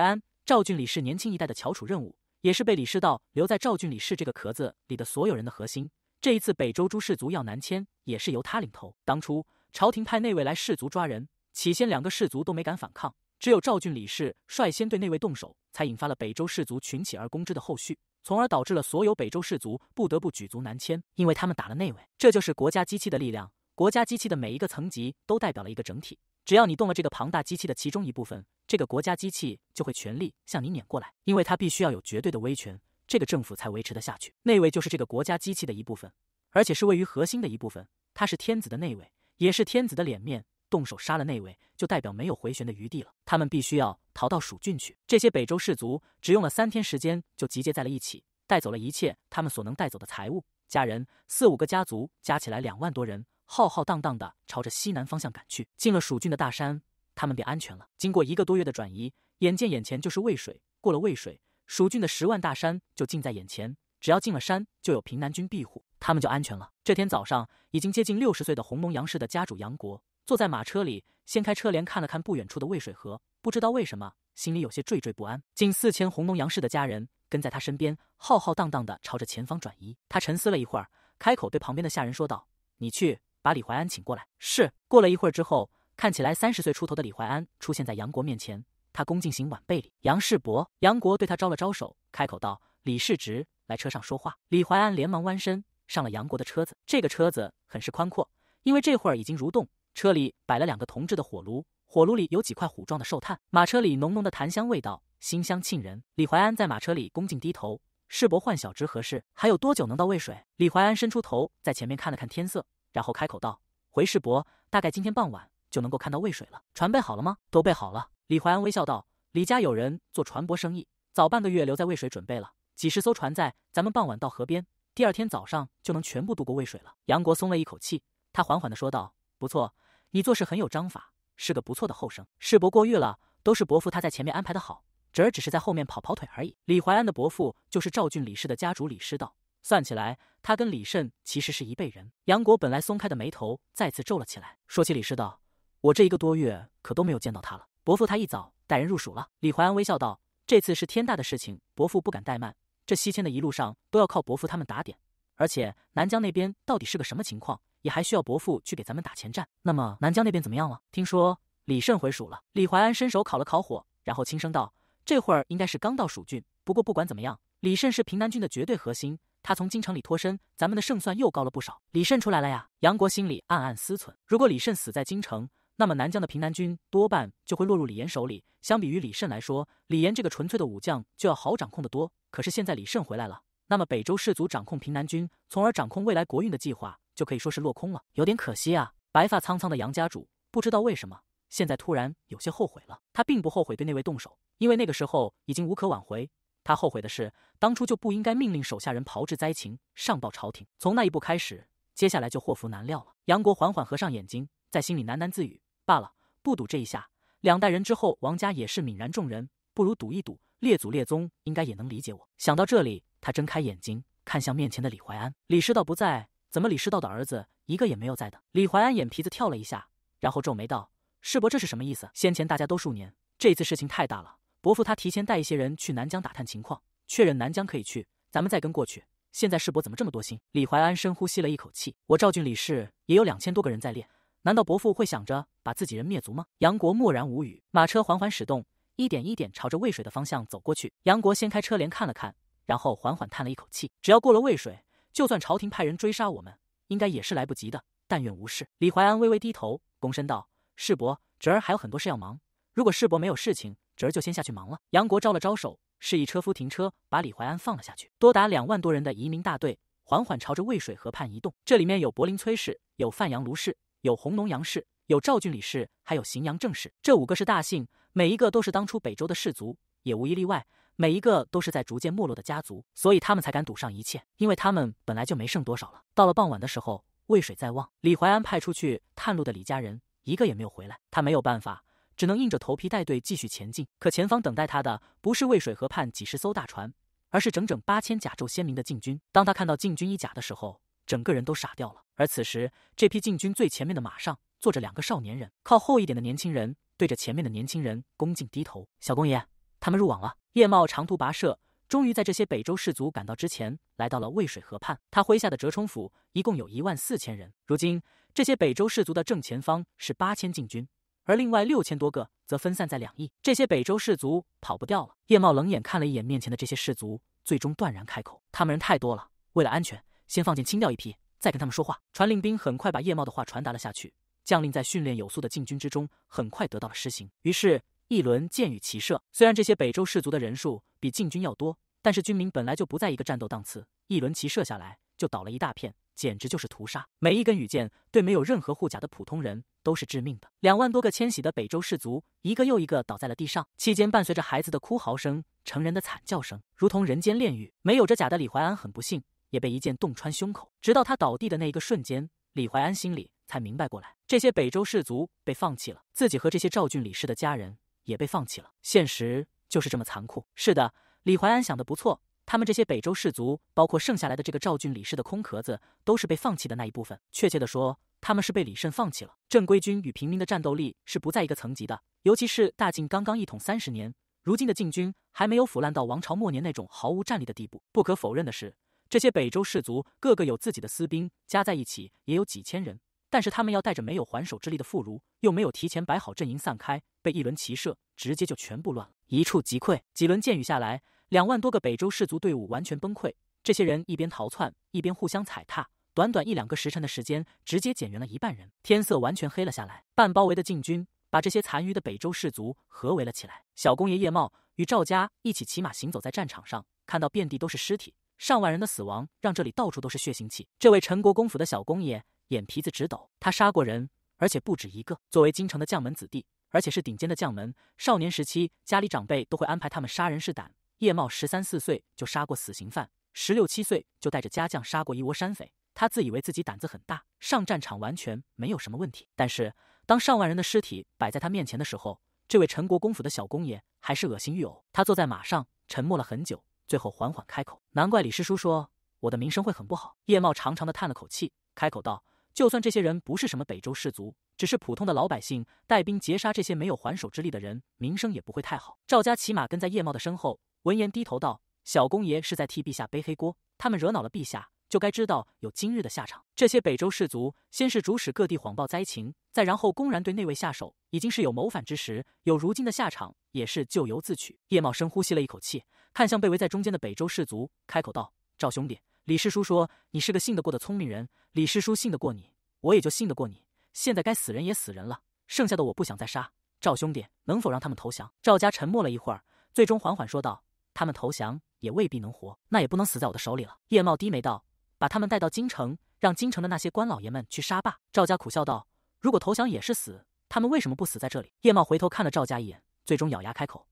安。”赵俊李氏年轻一代的翘楚，任务也是被李世道留在赵俊李氏这个壳子里的所有人的核心。这一次北周诸氏族要南迁，也是由他领头。当初朝廷派内卫来氏族抓人，起先两个氏族都没敢反抗，只有赵俊李氏率先对内卫动手，才引发了北周氏族群起而攻之的后续，从而导致了所有北周氏族不得不举族南迁，因为他们打了内卫。这就是国家机器的力量，国家机器的每一个层级都代表了一个整体。只要你动了这个庞大机器的其中一部分，这个国家机器就会全力向你碾过来，因为它必须要有绝对的威权，这个政府才维持得下去。内卫就是这个国家机器的一部分，而且是位于核心的一部分，他是天子的内卫，也是天子的脸面。动手杀了内卫，就代表没有回旋的余地了。他们必须要逃到蜀郡去。这些北周士族只用了三天时间就集结在了一起，带走了一切他们所能带走的财物、家人。四五个家族加起来两万多人。浩浩荡荡地朝着西南方向赶去，进了蜀郡的大山，他们便安全了。经过一个多月的转移，眼见眼前就是渭水，过了渭水，蜀郡的十万大山就近在眼前。只要进了山，就有平南军庇护，他们就安全了。这天早上，已经接近六十岁的鸿蒙杨氏的家主杨国坐在马车里，掀开车帘看了看不远处的渭水河，不知道为什么心里有些惴惴不安。近四千鸿蒙杨氏的家人跟在他身边，浩浩荡荡地朝着前方转移。他沉思了一会儿，开口对旁边的下人说道：“你去。”把李怀安请过来。是。过了一会儿之后，看起来三十岁出头的李怀安出现在杨国面前。他恭敬行晚辈礼。杨世伯，杨国对他招了招手，开口道：“李世直，来车上说话。”李怀安连忙弯身上了杨国的车子。这个车子很是宽阔，因为这会儿已经蠕动。车里摆了两个铜制的火炉，火炉里有几块虎状的寿炭。马车里浓浓的檀香味道，馨香沁人。李怀安在马车里恭敬低头：“世伯唤小侄何事？还有多久能到渭水？”李怀安伸出头在前面看了看天色。然后开口道：“回世伯，大概今天傍晚就能够看到渭水了。船备好了吗？”“都备好了。”李怀安微笑道：“李家有人做船舶生意，早半个月留在渭水准备了几十艘船，在咱们傍晚到河边，第二天早上就能全部渡过渭水了。”杨国松了一口气，他缓缓的说道：“不错，你做事很有章法，是个不错的后生。世伯过誉了，都是伯父他在前面安排的好，侄儿只是在后面跑跑腿而已。”李怀安的伯父就是赵俊李氏的家主李师道。算起来，他跟李慎其实是一辈人。杨国本来松开的眉头再次皱了起来。说起李氏道，我这一个多月可都没有见到他了。伯父，他一早带人入蜀了。李怀安微笑道：“这次是天大的事情，伯父不敢怠慢。这西迁的一路上都要靠伯父他们打点，而且南疆那边到底是个什么情况，也还需要伯父去给咱们打前站。那么南疆那边怎么样了？听说李慎回蜀了。”李怀安伸手烤了烤火，然后轻声道：“这会儿应该是刚到蜀郡。不过不管怎么样，李慎是平南郡的绝对核心。”他从京城里脱身，咱们的胜算又高了不少。李慎出来了呀！杨国心里暗暗思忖：如果李慎死在京城，那么南疆的平南军多半就会落入李岩手里。相比于李慎来说，李岩这个纯粹的武将就要好掌控的多。可是现在李慎回来了，那么北周氏族掌控平南军，从而掌控未来国运的计划就可以说是落空了。有点可惜啊！白发苍苍的杨家主不知道为什么，现在突然有些后悔了。他并不后悔对那位动手，因为那个时候已经无可挽回。他后悔的是，当初就不应该命令手下人炮制灾情上报朝廷。从那一步开始，接下来就祸福难料了。杨国缓缓合上眼睛，在心里喃喃自语：“罢了，不赌这一下，两代人之后，王家也是泯然众人，不如赌一赌。列祖列宗应该也能理解我。”想到这里，他睁开眼睛，看向面前的李怀安。李师道不在，怎么李师道的儿子一个也没有在的？李怀安眼皮子跳了一下，然后皱眉道：“师伯，这是什么意思？先前大家都数年，这次事情太大了。”伯父，他提前带一些人去南疆打探情况，确认南疆可以去，咱们再跟过去。现在世伯怎么这么多心？李怀安深呼吸了一口气，我赵郡李氏也有两千多个人在练，难道伯父会想着把自己人灭族吗？杨国默然无语，马车缓缓驶动，一点一点朝着渭水的方向走过去。杨国掀开车帘看了看，然后缓缓叹了一口气：只要过了渭水，就算朝廷派人追杀我们，应该也是来不及的。但愿无事。李怀安微微低头，躬身道：“世伯，侄儿还有很多事要忙。如果世伯没有事情。”侄儿就先下去忙了。杨国招了招手，示意车夫停车，把李怀安放了下去。多达两万多人的移民大队缓缓朝着渭水河畔移动。这里面有柏林崔氏，有范阳卢氏，有红农杨氏，有赵俊李氏，还有荥阳郑氏。这五个是大姓，每一个都是当初北周的氏族，也无一例外，每一个都是在逐渐没落的家族，所以他们才敢赌上一切，因为他们本来就没剩多少了。到了傍晚的时候，渭水在望，李怀安派出去探路的李家人一个也没有回来，他没有办法。只能硬着头皮带队继续前进。可前方等待他的不是渭水河畔几十艘大船，而是整整八千甲胄鲜明的禁军。当他看到禁军衣甲的时候，整个人都傻掉了。而此时，这批禁军最前面的马上坐着两个少年人，靠后一点的年轻人对着前面的年轻人恭敬低头：“小公爷，他们入网了。”叶茂长途跋涉，终于在这些北周士卒赶到之前，来到了渭水河畔。他麾下的折冲府一共有一万四千人。如今，这些北周士卒的正前方是八千禁军。而另外六千多个则分散在两翼，这些北周氏族跑不掉了。叶茂冷眼看了一眼面前的这些氏族，最终断然开口：“他们人太多了，为了安全，先放箭清掉一批，再跟他们说话。”传令兵很快把叶茂的话传达了下去，将令在训练有素的禁军之中很快得到了施行。于是，一轮箭雨齐射。虽然这些北周氏族的人数比禁军要多，但是军民本来就不在一个战斗档次，一轮齐射下来。就倒了一大片，简直就是屠杀。每一根羽箭对没有任何护甲的普通人都是致命的。两万多个迁徙的北周氏族，一个又一个倒在了地上。期间伴随着孩子的哭嚎声、成人的惨叫声，如同人间炼狱。没有着甲的李怀安很不幸，也被一箭洞穿胸口。直到他倒地的那一个瞬间，李怀安心里才明白过来：这些北周氏族被放弃了，自己和这些赵郡李氏的家人也被放弃了。现实就是这么残酷。是的，李怀安想的不错。他们这些北周氏族，包括剩下来的这个赵郡李氏的空壳子，都是被放弃的那一部分。确切的说，他们是被李慎放弃了。正规军与平民的战斗力是不在一个层级的，尤其是大晋刚刚一统三十年，如今的晋军还没有腐烂到王朝末年那种毫无战力的地步。不可否认的是，这些北周氏族个个有自己的私兵，加在一起也有几千人，但是他们要带着没有还手之力的妇孺，又没有提前摆好阵营散开，被一轮骑射直接就全部乱了，一触即溃。几轮箭雨下来。两万多个北周氏族队伍完全崩溃，这些人一边逃窜，一边互相踩踏。短短一两个时辰的时间，直接减员了一半人。天色完全黑了下来，半包围的禁军把这些残余的北周氏族合围了起来。小公爷叶茂与赵家一起骑马行走在战场上，看到遍地都是尸体，上万人的死亡让这里到处都是血腥气。这位陈国公府的小公爷眼皮子直抖。他杀过人，而且不止一个。作为京城的将门子弟，而且是顶尖的将门，少年时期家里长辈都会安排他们杀人试胆。叶茂十三四岁就杀过死刑犯，十六七岁就带着家将杀过一窝山匪。他自以为自己胆子很大，上战场完全没有什么问题。但是当上万人的尸体摆在他面前的时候，这位陈国公府的小公爷还是恶心欲呕。他坐在马上，沉默了很久，最后缓缓开口：“难怪李师叔说我的名声会很不好。”叶茂长长的叹了口气，开口道：“就算这些人不是什么北周氏族，只是普通的老百姓，带兵截杀这些没有还手之力的人，名声也不会太好。”赵家骑马跟在叶茂的身后。闻言低头道：“小公爷是在替陛下背黑锅。他们惹恼了陛下，就该知道有今日的下场。这些北周氏族，先是主使各地谎报灾情，再然后公然对内卫下手，已经是有谋反之时，有如今的下场，也是咎由自取。”叶茂深呼吸了一口气，看向被围在中间的北周氏族，开口道：“赵兄弟，李师叔说你是个信得过的聪明人，李师叔信得过你，我也就信得过你。现在该死人也死人了，剩下的我不想再杀。赵兄弟，能否让他们投降？”赵家沉默了一会儿，最终缓缓说道。他们投降也未必能活，那也不能死在我的手里了。叶茂低眉道：“把他们带到京城，让京城的那些官老爷们去杀吧。”赵家苦笑道：“如果投降也是死，他们为什么不死在这里？”叶茂回头看了赵家一眼，最终咬牙开口：“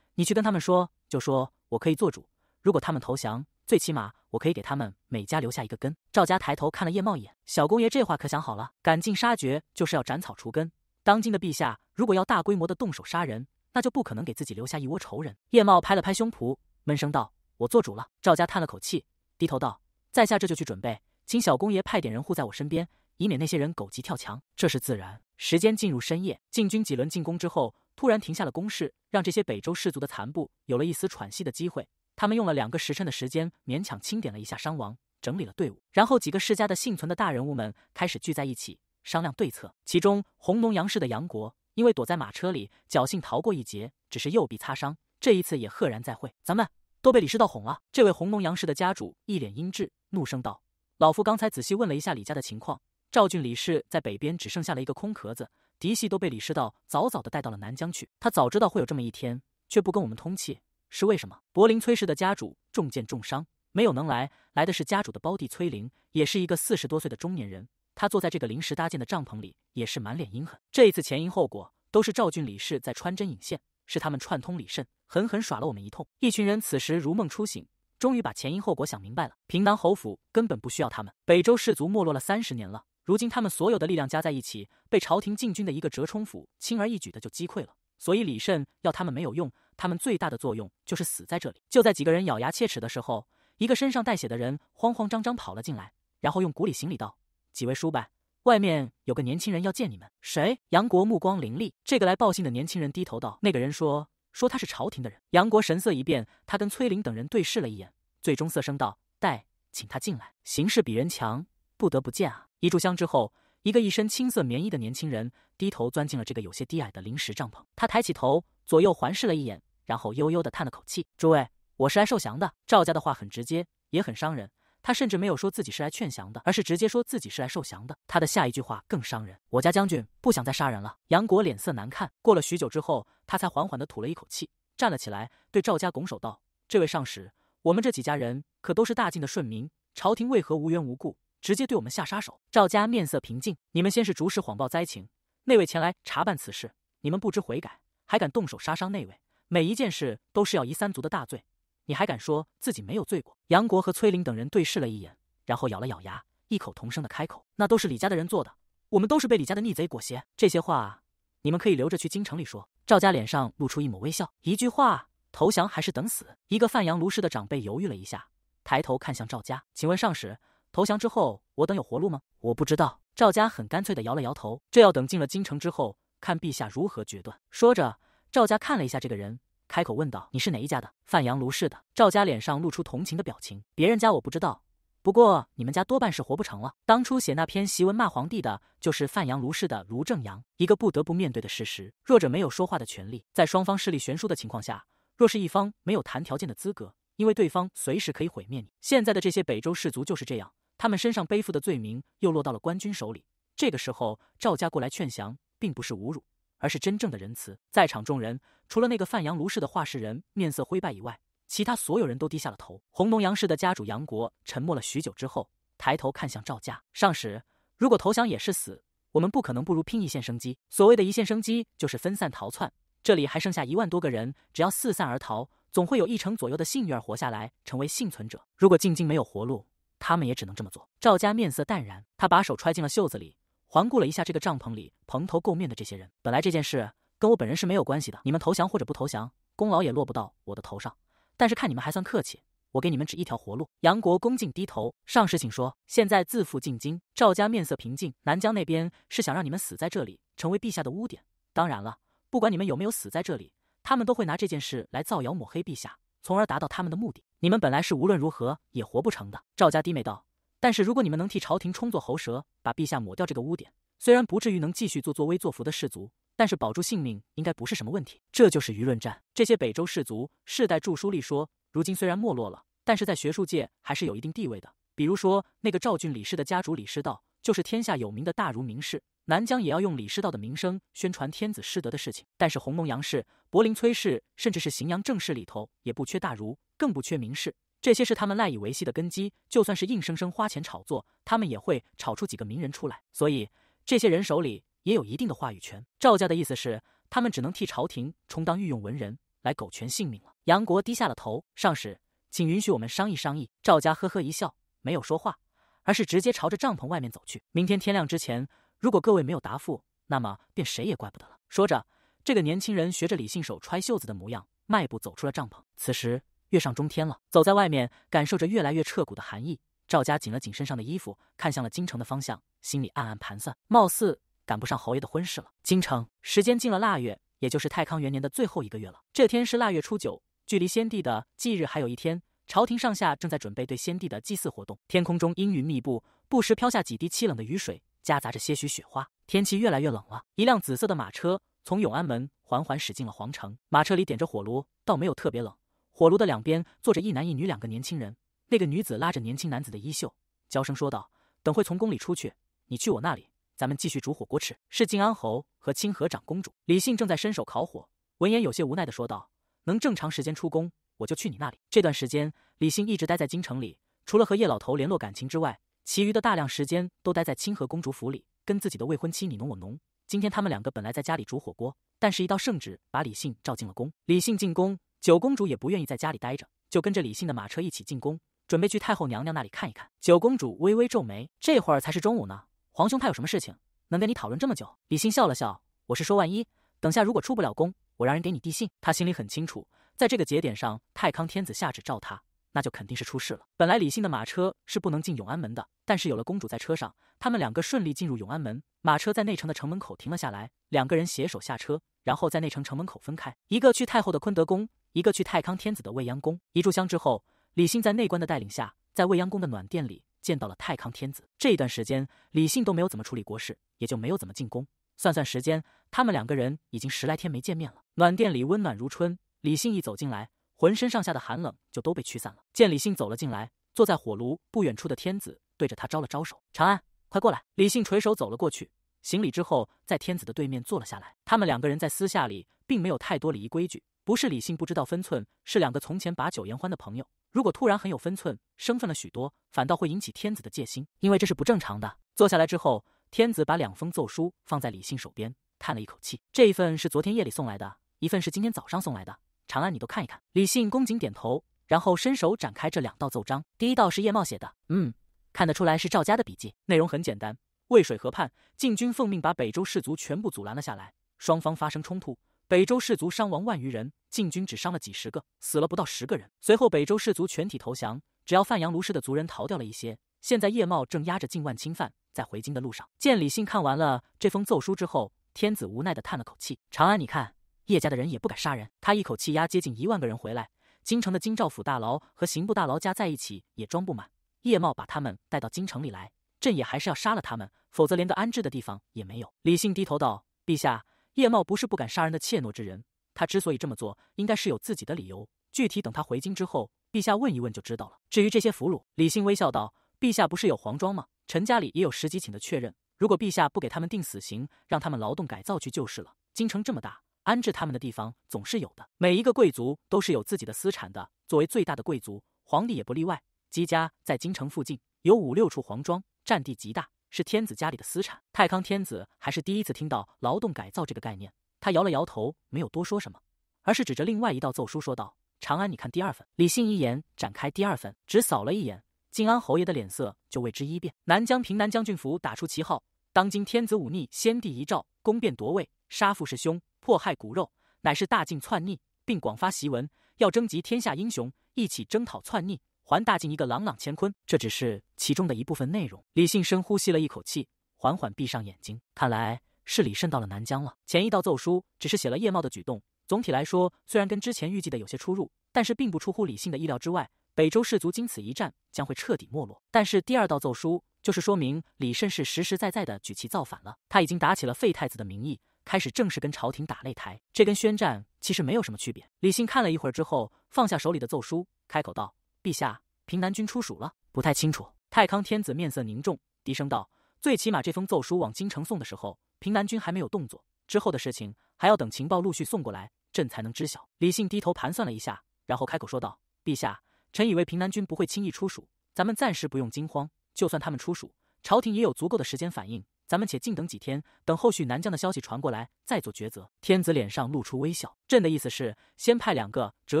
你去跟他们说，就说我可以做主。如果他们投降，最起码我可以给他们每家留下一个根。”赵家抬头看了叶茂一眼：“小公爷这话可想好了，赶尽杀绝就是要斩草除根。当今的陛下如果要大规模的动手杀人。”那就不可能给自己留下一窝仇人。叶茂拍了拍胸脯，闷声道：“我做主了。”赵家叹了口气，低头道：“在下这就去准备，请小公爷派点人护在我身边，以免那些人狗急跳墙。”这是自然。时间进入深夜，禁军几轮进攻之后，突然停下了攻势，让这些北周氏族的残部有了一丝喘息的机会。他们用了两个时辰的时间，勉强清点了一下伤亡，整理了队伍，然后几个世家的幸存的大人物们开始聚在一起商量对策。其中，红龙杨氏的杨国。因为躲在马车里，侥幸逃过一劫，只是右臂擦伤。这一次也赫然再会，咱们都被李师道哄了。这位红龙杨氏的家主一脸阴鸷，怒声道：“老夫刚才仔细问了一下李家的情况，赵俊李氏在北边只剩下了一个空壳子，嫡系都被李师道早早的带到了南疆去。他早知道会有这么一天，却不跟我们通气，是为什么？”柏林崔氏的家主中箭重伤，没有能来，来的是家主的胞弟崔林，也是一个四十多岁的中年人。他坐在这个临时搭建的帐篷里，也是满脸阴狠。这一次前因后果都是赵俊、李氏在穿针引线，是他们串通李慎，狠狠耍了我们一通。一群人此时如梦初醒，终于把前因后果想明白了。平南侯府根本不需要他们，北周氏族没落了三十年了，如今他们所有的力量加在一起，被朝廷禁军的一个折冲府轻而易举的就击溃了。所以李慎要他们没有用，他们最大的作用就是死在这里。就在几个人咬牙切齿的时候，一个身上带血的人慌慌张张跑了进来，然后用古礼行礼道。几位叔伯，外面有个年轻人要见你们。谁？杨国目光凌厉。这个来报信的年轻人低头道：“那个人说，说他是朝廷的人。”杨国神色一变，他跟崔林等人对视了一眼，最终色声道：“待，请他进来。形势比人强，不得不见啊！”一炷香之后，一个一身青色棉衣的年轻人低头钻进了这个有些低矮的临时帐篷。他抬起头，左右环视了一眼，然后悠悠的叹了口气：“诸位，我是来受降的。”赵家的话很直接，也很伤人。他甚至没有说自己是来劝降的，而是直接说自己是来受降的。他的下一句话更伤人：“我家将军不想再杀人了。”杨国脸色难看，过了许久之后，他才缓缓地吐了一口气，站了起来，对赵家拱手道：“这位上使，我们这几家人可都是大晋的顺民，朝廷为何无缘无故直接对我们下杀手？”赵家面色平静：“你们先是逐使谎报灾情，那位前来查办此事，你们不知悔改，还敢动手杀伤那位，每一件事都是要移三族的大罪。”你还敢说自己没有罪过？杨国和崔林等人对视了一眼，然后咬了咬牙，异口同声的开口：“那都是李家的人做的，我们都是被李家的逆贼裹挟。”这些话你们可以留着去京城里说。赵家脸上露出一抹微笑，一句话：“投降还是等死？”一个范阳卢氏的长辈犹豫了一下，抬头看向赵家：“请问上使，投降之后我等有活路吗？”我不知道。赵家很干脆的摇了摇头：“这要等进了京城之后，看陛下如何决断。”说着，赵家看了一下这个人。开口问道：“你是哪一家的？”范阳卢氏的赵家脸上露出同情的表情。别人家我不知道，不过你们家多半是活不成了。当初写那篇檄文骂皇帝的就是范阳卢氏的卢正阳。一个不得不面对的事实：弱者没有说话的权利。在双方势力悬殊的情况下，若是一方没有谈条件的资格，因为对方随时可以毁灭你。现在的这些北周氏族就是这样，他们身上背负的罪名又落到了官军手里。这个时候赵家过来劝降，并不是侮辱。而是真正的仁慈。在场众人除了那个范阳卢氏的画事人面色灰败以外，其他所有人都低下了头。红龙杨氏的家主杨国沉默了许久之后，抬头看向赵家上使：“如果投降也是死，我们不可能不如拼一线生机。所谓的一线生机，就是分散逃窜。这里还剩下一万多个人，只要四散而逃，总会有一成左右的幸运儿活下来，成为幸存者。如果进京没有活路，他们也只能这么做。”赵家面色淡然，他把手揣进了袖子里。环顾了一下这个帐篷里蓬头垢面的这些人，本来这件事跟我本人是没有关系的，你们投降或者不投降，功劳也落不到我的头上。但是看你们还算客气，我给你们指一条活路。杨国恭敬低头，上师请说。现在自负进京。赵家面色平静，南疆那边是想让你们死在这里，成为陛下的污点。当然了，不管你们有没有死在这里，他们都会拿这件事来造谣抹黑陛下，从而达到他们的目的。你们本来是无论如何也活不成的。赵家低眉道。但是如果你们能替朝廷充作喉舌，把陛下抹掉这个污点，虽然不至于能继续做作威作福的士族，但是保住性命应该不是什么问题。这就是舆论战。这些北周士族世代著书立说，如今虽然没落了，但是在学术界还是有一定地位的。比如说那个赵俊李氏的家主李师道，就是天下有名的大儒名士。南疆也要用李师道的名声宣传天子失德的事情。但是弘农杨氏、柏林崔氏，甚至是荥阳郑氏里头，也不缺大儒，更不缺名士。这些是他们赖以维系的根基，就算是硬生生花钱炒作，他们也会炒出几个名人出来。所以，这些人手里也有一定的话语权。赵家的意思是，他们只能替朝廷充当御用文人，来苟全性命了。杨国低下了头，上使，请允许我们商议商议。赵家呵呵一笑，没有说话，而是直接朝着帐篷外面走去。明天天亮之前，如果各位没有答复，那么便谁也怪不得了。说着，这个年轻人学着李信手揣袖子的模样，迈步走出了帐篷。此时。月上中天了，走在外面，感受着越来越彻骨的寒意。赵家紧了紧身上的衣服，看向了京城的方向，心里暗暗盘算，貌似赶不上侯爷的婚事了。京城时间进了腊月，也就是太康元年的最后一个月了。这天是腊月初九，距离先帝的忌日还有一天。朝廷上下正在准备对先帝的祭祀活动。天空中阴云密布，不时飘下几滴凄冷的雨水，夹杂着些许雪花。天气越来越冷了。一辆紫色的马车从永安门缓缓驶进了皇城，马车里点着火炉，倒没有特别冷。火炉的两边坐着一男一女两个年轻人，那个女子拉着年轻男子的衣袖，娇声说道：“等会从宫里出去，你去我那里，咱们继续煮火锅吃。”是靖安侯和清河长公主李信正在伸手烤火，闻言有些无奈的说道：“能正常时间出宫，我就去你那里。”这段时间，李信一直待在京城里，除了和叶老头联络感情之外，其余的大量时间都待在清河公主府里，跟自己的未婚妻你侬我侬。今天他们两个本来在家里煮火锅，但是一道圣旨把李信召进了宫。李信进宫。九公主也不愿意在家里待着，就跟着李信的马车一起进宫，准备去太后娘娘那里看一看。九公主微微皱眉，这会儿才是中午呢，皇兄他有什么事情能跟你讨论这么久？李信笑了笑，我是说万一，等下如果出不了宫，我让人给你递信。他心里很清楚，在这个节点上，太康天子下旨召他。那就肯定是出事了。本来李信的马车是不能进永安门的，但是有了公主在车上，他们两个顺利进入永安门。马车在内城的城门口停了下来，两个人携手下车，然后在内城城门口分开，一个去太后的坤德宫，一个去太康天子的未央宫。一炷香之后，李信在内官的带领下，在未央宫的暖殿里见到了太康天子。这一段时间，李信都没有怎么处理国事，也就没有怎么进宫。算算时间，他们两个人已经十来天没见面了。暖殿里温暖如春，李信一走进来。浑身上下的寒冷就都被驱散了。见李信走了进来，坐在火炉不远处的天子对着他招了招手：“长安，快过来。”李信垂手走了过去，行礼之后，在天子的对面坐了下来。他们两个人在私下里并没有太多礼仪规矩，不是李信不知道分寸，是两个从前把酒言欢的朋友。如果突然很有分寸，生分了许多，反倒会引起天子的戒心，因为这是不正常的。坐下来之后，天子把两封奏书放在李信手边，叹了一口气：“这一份是昨天夜里送来的，一份是今天早上送来的。”长安，你都看一看。李信恭敬点头，然后伸手展开这两道奏章。第一道是叶茂写的，嗯，看得出来是赵家的笔迹。内容很简单，渭水河畔，禁军奉命把北周氏族全部阻拦了下来，双方发生冲突，北周氏族伤亡万余人，禁军只伤了几十个，死了不到十个人。随后，北周氏族全体投降，只要范阳卢氏的族人逃掉了一些。现在，叶茂正压着近万侵犯在回京的路上。见李信看完了这封奏书之后，天子无奈的叹了口气：“长安，你看。”叶家的人也不敢杀人，他一口气押接近一万个人回来，京城的京兆府大牢和刑部大牢加在一起也装不满。叶茂把他们带到京城里来，朕也还是要杀了他们，否则连个安置的地方也没有。李信低头道：“陛下，叶茂不是不敢杀人的怯懦之人，他之所以这么做，应该是有自己的理由。具体等他回京之后，陛下问一问就知道了。至于这些俘虏，李信微笑道：‘陛下不是有皇庄吗？臣家里也有十几顷的确认，如果陛下不给他们定死刑，让他们劳动改造去就是了。京城这么大。”安置他们的地方总是有的。每一个贵族都是有自己的私产的。作为最大的贵族，皇帝也不例外。姬家在京城附近有五六处皇庄，占地极大，是天子家里的私产。太康天子还是第一次听到“劳动改造”这个概念，他摇了摇头，没有多说什么，而是指着另外一道奏书说道：“长安，你看第二份。”李信一眼展开第二份，只扫了一眼，靖安侯爷的脸色就为之一变。南疆平南将军府打出旗号：“当今天子忤逆先帝遗诏，攻辩夺位，杀父弑兄。”迫害骨肉，乃是大晋篡逆，并广发檄文，要征集天下英雄，一起征讨篡逆，还大晋一个朗朗乾坤。这只是其中的一部分内容。李信深呼吸了一口气，缓缓闭上眼睛。看来是李慎到了南疆了。前一道奏书只是写了叶茂的举动，总体来说虽然跟之前预计的有些出入，但是并不出乎李信的意料之外。北周氏族经此一战，将会彻底没落。但是第二道奏书就是说明李慎是实实在在的举旗造反了，他已经打起了废太子的名义。开始正式跟朝廷打擂台，这跟宣战其实没有什么区别。李信看了一会儿之后，放下手里的奏书，开口道：“陛下，平南军出蜀了？不太清楚。”太康天子面色凝重，低声道：“最起码这封奏书往京城送的时候，平南军还没有动作。之后的事情，还要等情报陆续送过来，朕才能知晓。”李信低头盘算了一下，然后开口说道：“陛下，臣以为平南军不会轻易出蜀，咱们暂时不用惊慌。就算他们出蜀，朝廷也有足够的时间反应。”咱们且静等几天，等后续南疆的消息传过来，再做抉择。天子脸上露出微笑，朕的意思是，先派两个折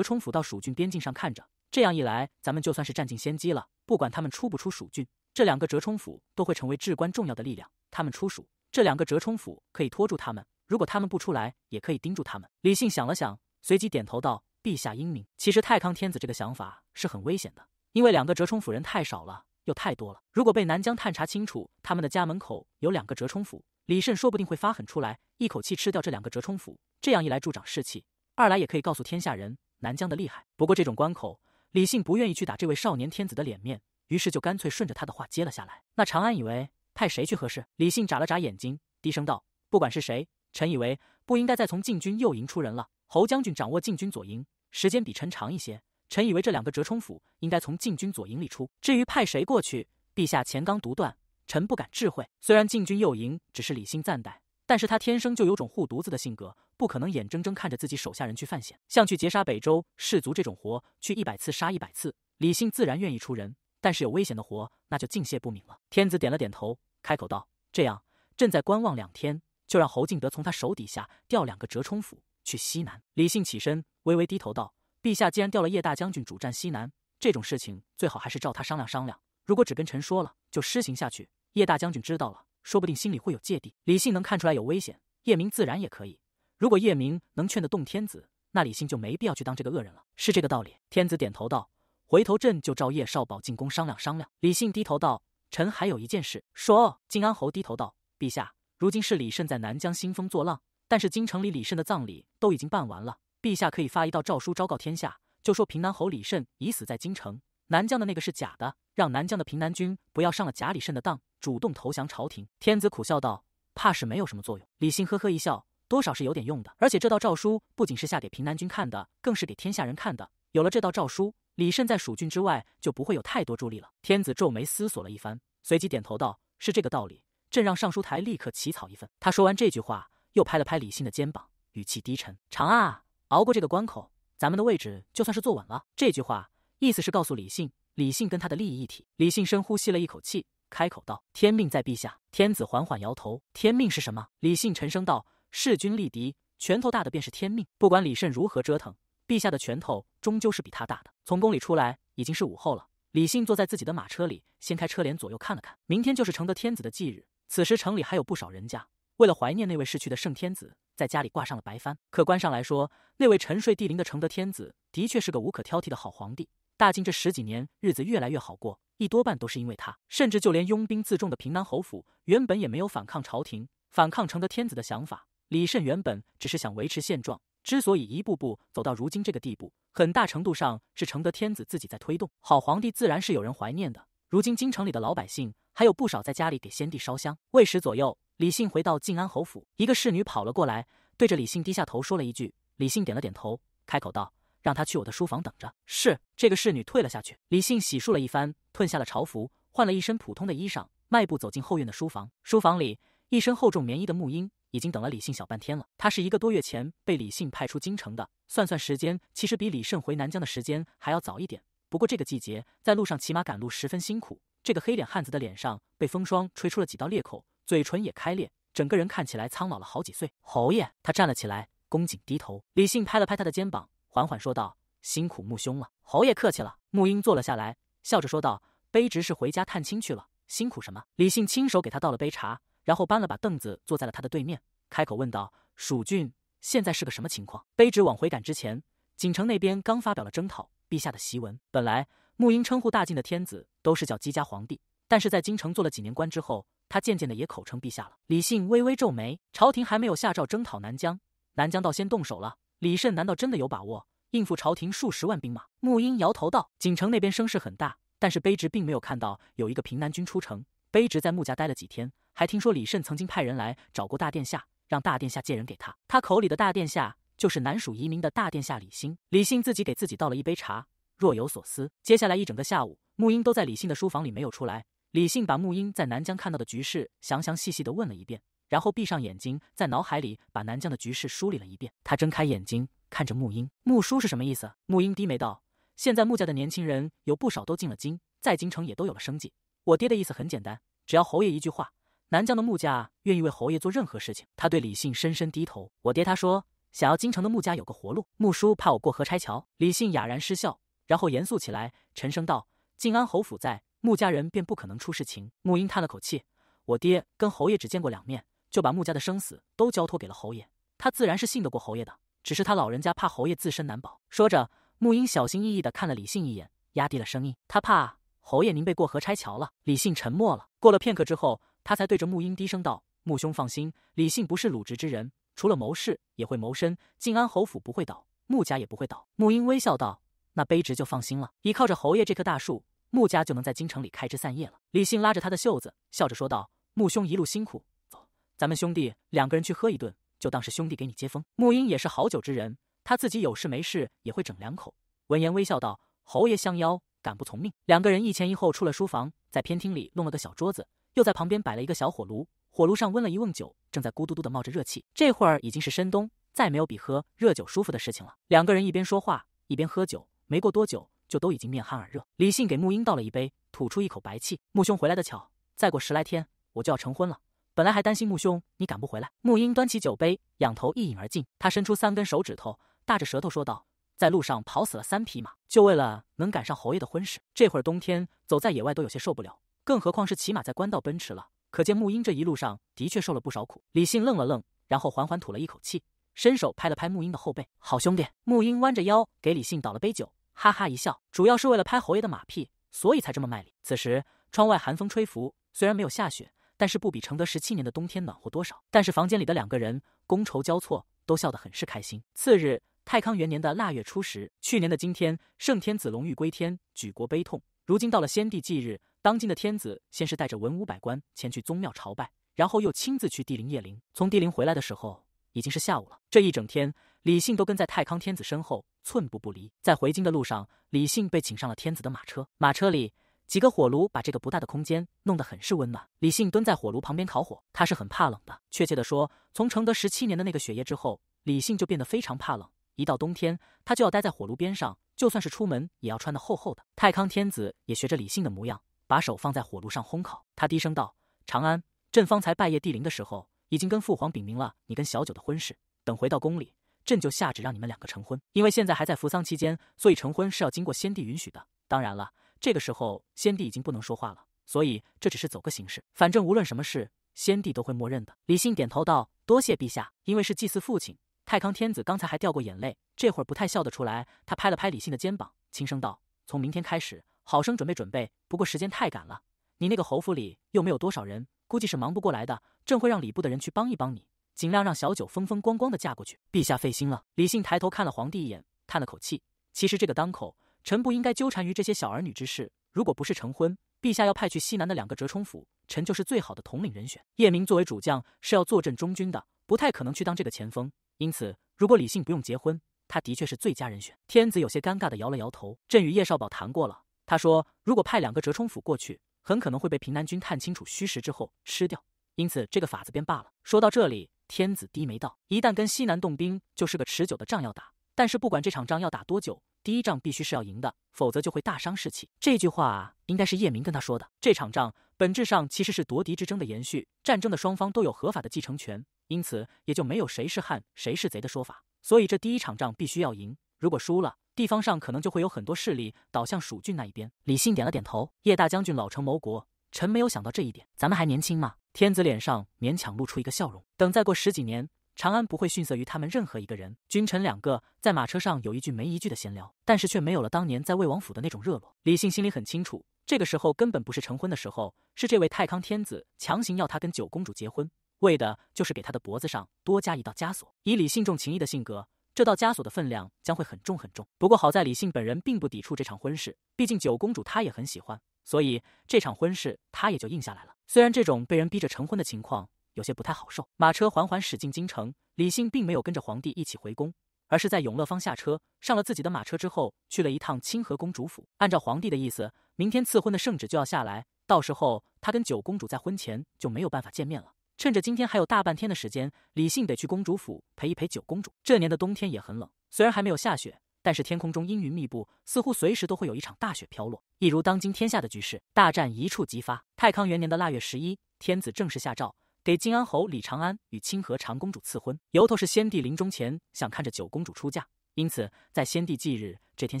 冲府到蜀郡边境上看着。这样一来，咱们就算是占尽先机了。不管他们出不出蜀郡，这两个折冲府都会成为至关重要的力量。他们出蜀，这两个折冲府可以拖住他们；如果他们不出来，也可以盯住他们。李信想了想，随即点头道：“陛下英明。其实太康天子这个想法是很危险的，因为两个折冲府人太少了。”就太多了。如果被南疆探查清楚，他们的家门口有两个折冲府，李慎说不定会发狠出来，一口气吃掉这两个折冲府。这样一来，助长士气；二来也可以告诉天下人南疆的厉害。不过这种关口，李信不愿意去打这位少年天子的脸面，于是就干脆顺着他的话接了下来。那长安以为派谁去合适？李信眨了眨眼睛，低声道：“不管是谁，臣以为不应该再从禁军右营出人了。侯将军掌握禁军左营，时间比臣长一些。”臣以为这两个折冲府应该从禁军左营里出，至于派谁过去，陛下前刚独断，臣不敢智慧。虽然禁军右营只是李信暂代，但是他天生就有种护犊子的性格，不可能眼睁睁看着自己手下人去犯险。像去劫杀北周士卒这种活，去一百次杀一百次，李信自然愿意出人。但是有危险的活，那就敬谢不敏了。天子点了点头，开口道：“这样，朕再观望两天，就让侯敬德从他手底下调两个折冲府去西南。”李信起身，微微低头道。陛下既然调了叶大将军主战西南，这种事情最好还是照他商量商量。如果只跟臣说了，就施行下去，叶大将军知道了，说不定心里会有芥蒂。李信能看出来有危险，叶明自然也可以。如果叶明能劝得动天子，那李信就没必要去当这个恶人了。是这个道理。天子点头道：“回头朕就召叶少保进宫商量商量。”李信低头道：“臣还有一件事。”说。靖安侯低头道：“陛下，如今是李慎在南疆兴风作浪，但是京城里李慎的葬礼都已经办完了。”陛下可以发一道诏书，昭告天下，就说平南侯李慎已死在京城，南疆的那个是假的，让南疆的平南军不要上了假李慎的当，主动投降朝廷。天子苦笑道：“怕是没有什么作用。”李信呵呵一笑，多少是有点用的。而且这道诏书不仅是下给平南军看的，更是给天下人看的。有了这道诏书，李慎在蜀郡之外就不会有太多助力了。天子皱眉思索了一番，随即点头道：“是这个道理。朕让尚书台立刻起草一份。”他说完这句话，又拍了拍李信的肩膀，语气低沉：“长安啊。”熬过这个关口，咱们的位置就算是坐稳了。这句话意思是告诉李信，李信跟他的利益一体。李信深呼吸了一口气，开口道：“天命在陛下。”天子缓缓摇头：“天命是什么？”李信沉声道：“势均力敌，拳头大的便是天命。不管李慎如何折腾，陛下的拳头终究是比他大的。”从宫里出来，已经是午后了。李信坐在自己的马车里，掀开车帘，左右看了看。明天就是承德天子的忌日，此时城里还有不少人家为了怀念那位逝去的圣天子。在家里挂上了白帆。客观上来说，那位沉睡帝陵的承德天子的确是个无可挑剔的好皇帝。大晋这十几年日子越来越好过，一多半都是因为他。甚至就连拥兵自重的平南侯府，原本也没有反抗朝廷、反抗承德天子的想法。李慎原本只是想维持现状，之所以一步步走到如今这个地步，很大程度上是承德天子自己在推动。好皇帝自然是有人怀念的。如今京城里的老百姓，还有不少在家里给先帝烧香、喂食左右。李信回到靖安侯府，一个侍女跑了过来，对着李信低下头说了一句。李信点了点头，开口道：“让他去我的书房等着。”是这个侍女退了下去。李信洗漱了一番，褪下了朝服，换了一身普通的衣裳，迈步走进后院的书房。书房里，一身厚重棉衣的穆英已经等了李信小半天了。他是一个多月前被李信派出京城的，算算时间，其实比李胜回南疆的时间还要早一点。不过这个季节，在路上骑马赶路十分辛苦。这个黑脸汉子的脸上被风霜吹出了几道裂口。嘴唇也开裂，整个人看起来苍老了好几岁。侯爷，他站了起来，恭敬低头。李信拍了拍他的肩膀，缓缓说道：“辛苦木兄了，侯爷客气了。”穆英坐了下来，笑着说道：“卑职是回家探亲去了，辛苦什么？”李信亲手给他倒了杯茶，然后搬了把凳子坐在了他的对面，开口问道：“蜀郡现在是个什么情况？”卑职往回赶之前，锦城那边刚发表了征讨陛下的檄文。本来穆英称呼大晋的天子都是叫姬家皇帝，但是在京城做了几年官之后。他渐渐的也口称陛下了。李信微微皱眉，朝廷还没有下诏征讨南疆，南疆倒先动手了。李慎难道真的有把握应付朝廷数十万兵马？穆英摇头道：“锦城那边声势很大，但是卑职并没有看到有一个平南军出城。卑职在穆家待了几天，还听说李慎曾经派人来找过大殿下，让大殿下借人给他。他口里的大殿下就是南蜀移民的大殿下李兴。”李信自己给自己倒了一杯茶，若有所思。接下来一整个下午，穆英都在李信的书房里没有出来。李信把沐英在南疆看到的局势详详细细的问了一遍，然后闭上眼睛，在脑海里把南疆的局势梳理了一遍。他睁开眼睛，看着沐英：“穆叔是什么意思？”沐英低眉道：“现在穆家的年轻人有不少都进了京，在京城也都有了生计。我爹的意思很简单，只要侯爷一句话，南疆的穆家愿意为侯爷做任何事情。”他对李信深深低头：“我爹他说，想要京城的穆家有个活路，穆叔怕我过河拆桥。”李信哑然失笑，然后严肃起来，沉声道：“靖安侯府在。”穆家人便不可能出事情。穆英叹了口气：“我爹跟侯爷只见过两面，就把穆家的生死都交托给了侯爷，他自然是信得过侯爷的。只是他老人家怕侯爷自身难保。”说着，穆英小心翼翼的看了李信一眼，压低了声音：“他怕侯爷您被过河拆桥了。”李信沉默了，过了片刻之后，他才对着穆英低声道：“穆兄放心，李信不是鲁直之人，除了谋事也会谋身。靖安侯府不会倒，穆家也不会倒。”穆英微笑道：“那卑职就放心了，依靠着侯爷这棵大树。”穆家就能在京城里开枝散叶了。李信拉着他的袖子，笑着说道：“穆兄一路辛苦，走，咱们兄弟两个人去喝一顿，就当是兄弟给你接风。”穆英也是好酒之人，他自己有事没事也会整两口。闻言微笑道：“侯爷相邀，敢不从命？”两个人一前一后出了书房，在偏厅里弄了个小桌子，又在旁边摆了一个小火炉，火炉上温了一瓮酒，正在咕嘟嘟的冒着热气。这会儿已经是深冬，再没有比喝热酒舒服的事情了。两个人一边说话一边喝酒，没过多久。就都已经面寒耳热。李信给穆英倒了一杯，吐出一口白气。穆兄回来的巧，再过十来天我就要成婚了。本来还担心穆兄你赶不回来。穆英端起酒杯，仰头一饮而尽。他伸出三根手指头，大着舌头说道：“在路上跑死了三匹马，就为了能赶上侯爷的婚事。这会儿冬天走在野外都有些受不了，更何况是骑马在官道奔驰了。可见穆英这一路上的确受了不少苦。”李信愣了愣，然后缓缓吐了一口气，伸手拍了拍穆英的后背：“好兄弟。”穆英弯着腰给李信倒了杯酒。哈哈一笑，主要是为了拍侯爷的马屁，所以才这么卖力。此时窗外寒风吹拂，虽然没有下雪，但是不比承德十七年的冬天暖和多少。但是房间里的两个人觥筹交错，都笑得很是开心。次日，太康元年的腊月初十，去年的今天，圣天子龙御归天，举国悲痛。如今到了先帝忌日，当今的天子先是带着文武百官前去宗庙朝拜，然后又亲自去帝陵谒陵。从帝陵回来的时候，已经是下午了。这一整天。李信都跟在太康天子身后，寸步不离。在回京的路上，李信被请上了天子的马车。马车里几个火炉把这个不大的空间弄得很是温暖。李信蹲在火炉旁边烤火，他是很怕冷的。确切地说，从承德十七年的那个雪夜之后，李信就变得非常怕冷。一到冬天，他就要待在火炉边上，就算是出门也要穿得厚厚的。太康天子也学着李信的模样，把手放在火炉上烘烤。他低声道：“长安，朕方才拜谒帝陵的时候，已经跟父皇禀明了你跟小九的婚事。等回到宫里。”朕就下旨让你们两个成婚，因为现在还在扶丧期间，所以成婚是要经过先帝允许的。当然了，这个时候先帝已经不能说话了，所以这只是走个形式。反正无论什么事，先帝都会默认的。李信点头道：“多谢陛下，因为是祭祀父亲，太康天子刚才还掉过眼泪，这会儿不太笑得出来。”他拍了拍李信的肩膀，轻声道：“从明天开始，好生准备准备。不过时间太赶了，你那个侯府里又没有多少人，估计是忙不过来的。朕会让礼部的人去帮一帮你。”尽量让小九风风光光的嫁过去，陛下费心了。李信抬头看了皇帝一眼，叹了口气。其实这个当口，臣不应该纠缠于这些小儿女之事。如果不是成婚，陛下要派去西南的两个折冲府，臣就是最好的统领人选。叶明作为主将是要坐镇中军的，不太可能去当这个前锋。因此，如果李信不用结婚，他的确是最佳人选。天子有些尴尬的摇了摇头。朕与叶少保谈过了，他说如果派两个折冲府过去，很可能会被平南军探清楚虚实之后吃掉。因此，这个法子便罢了。说到这里。天子低眉道：“一旦跟西南动兵，就是个持久的仗要打。但是不管这场仗要打多久，第一仗必须是要赢的，否则就会大伤士气。”这句话应该是叶明跟他说的。这场仗本质上其实是夺嫡之争的延续，战争的双方都有合法的继承权，因此也就没有谁是汉谁是贼的说法。所以这第一场仗必须要赢，如果输了，地方上可能就会有很多势力倒向蜀郡那一边。”李信点了点头：“叶大将军老成谋国。”臣没有想到这一点，咱们还年轻嘛。天子脸上勉强露出一个笑容。等再过十几年，长安不会逊色于他们任何一个人。君臣两个在马车上有一句没一句的闲聊，但是却没有了当年在魏王府的那种热络。李信心里很清楚，这个时候根本不是成婚的时候，是这位太康天子强行要他跟九公主结婚，为的就是给他的脖子上多加一道枷锁。以李信重情义的性格，这道枷锁的分量将会很重很重。不过好在李信本人并不抵触这场婚事，毕竟九公主他也很喜欢。所以这场婚事他也就应下来了。虽然这种被人逼着成婚的情况有些不太好受。马车缓缓驶进京城，李信并没有跟着皇帝一起回宫，而是在永乐坊下车，上了自己的马车之后，去了一趟清河公主府。按照皇帝的意思，明天赐婚的圣旨就要下来，到时候他跟九公主在婚前就没有办法见面了。趁着今天还有大半天的时间，李信得去公主府陪一陪九公主。这年的冬天也很冷，虽然还没有下雪。但是天空中阴云密布，似乎随时都会有一场大雪飘落，一如当今天下的局势，大战一触即发。太康元年的腊月十一，天子正式下诏给靖安侯李长安与清河长公主赐婚，由头是先帝临终前想看着九公主出嫁，因此在先帝忌日这天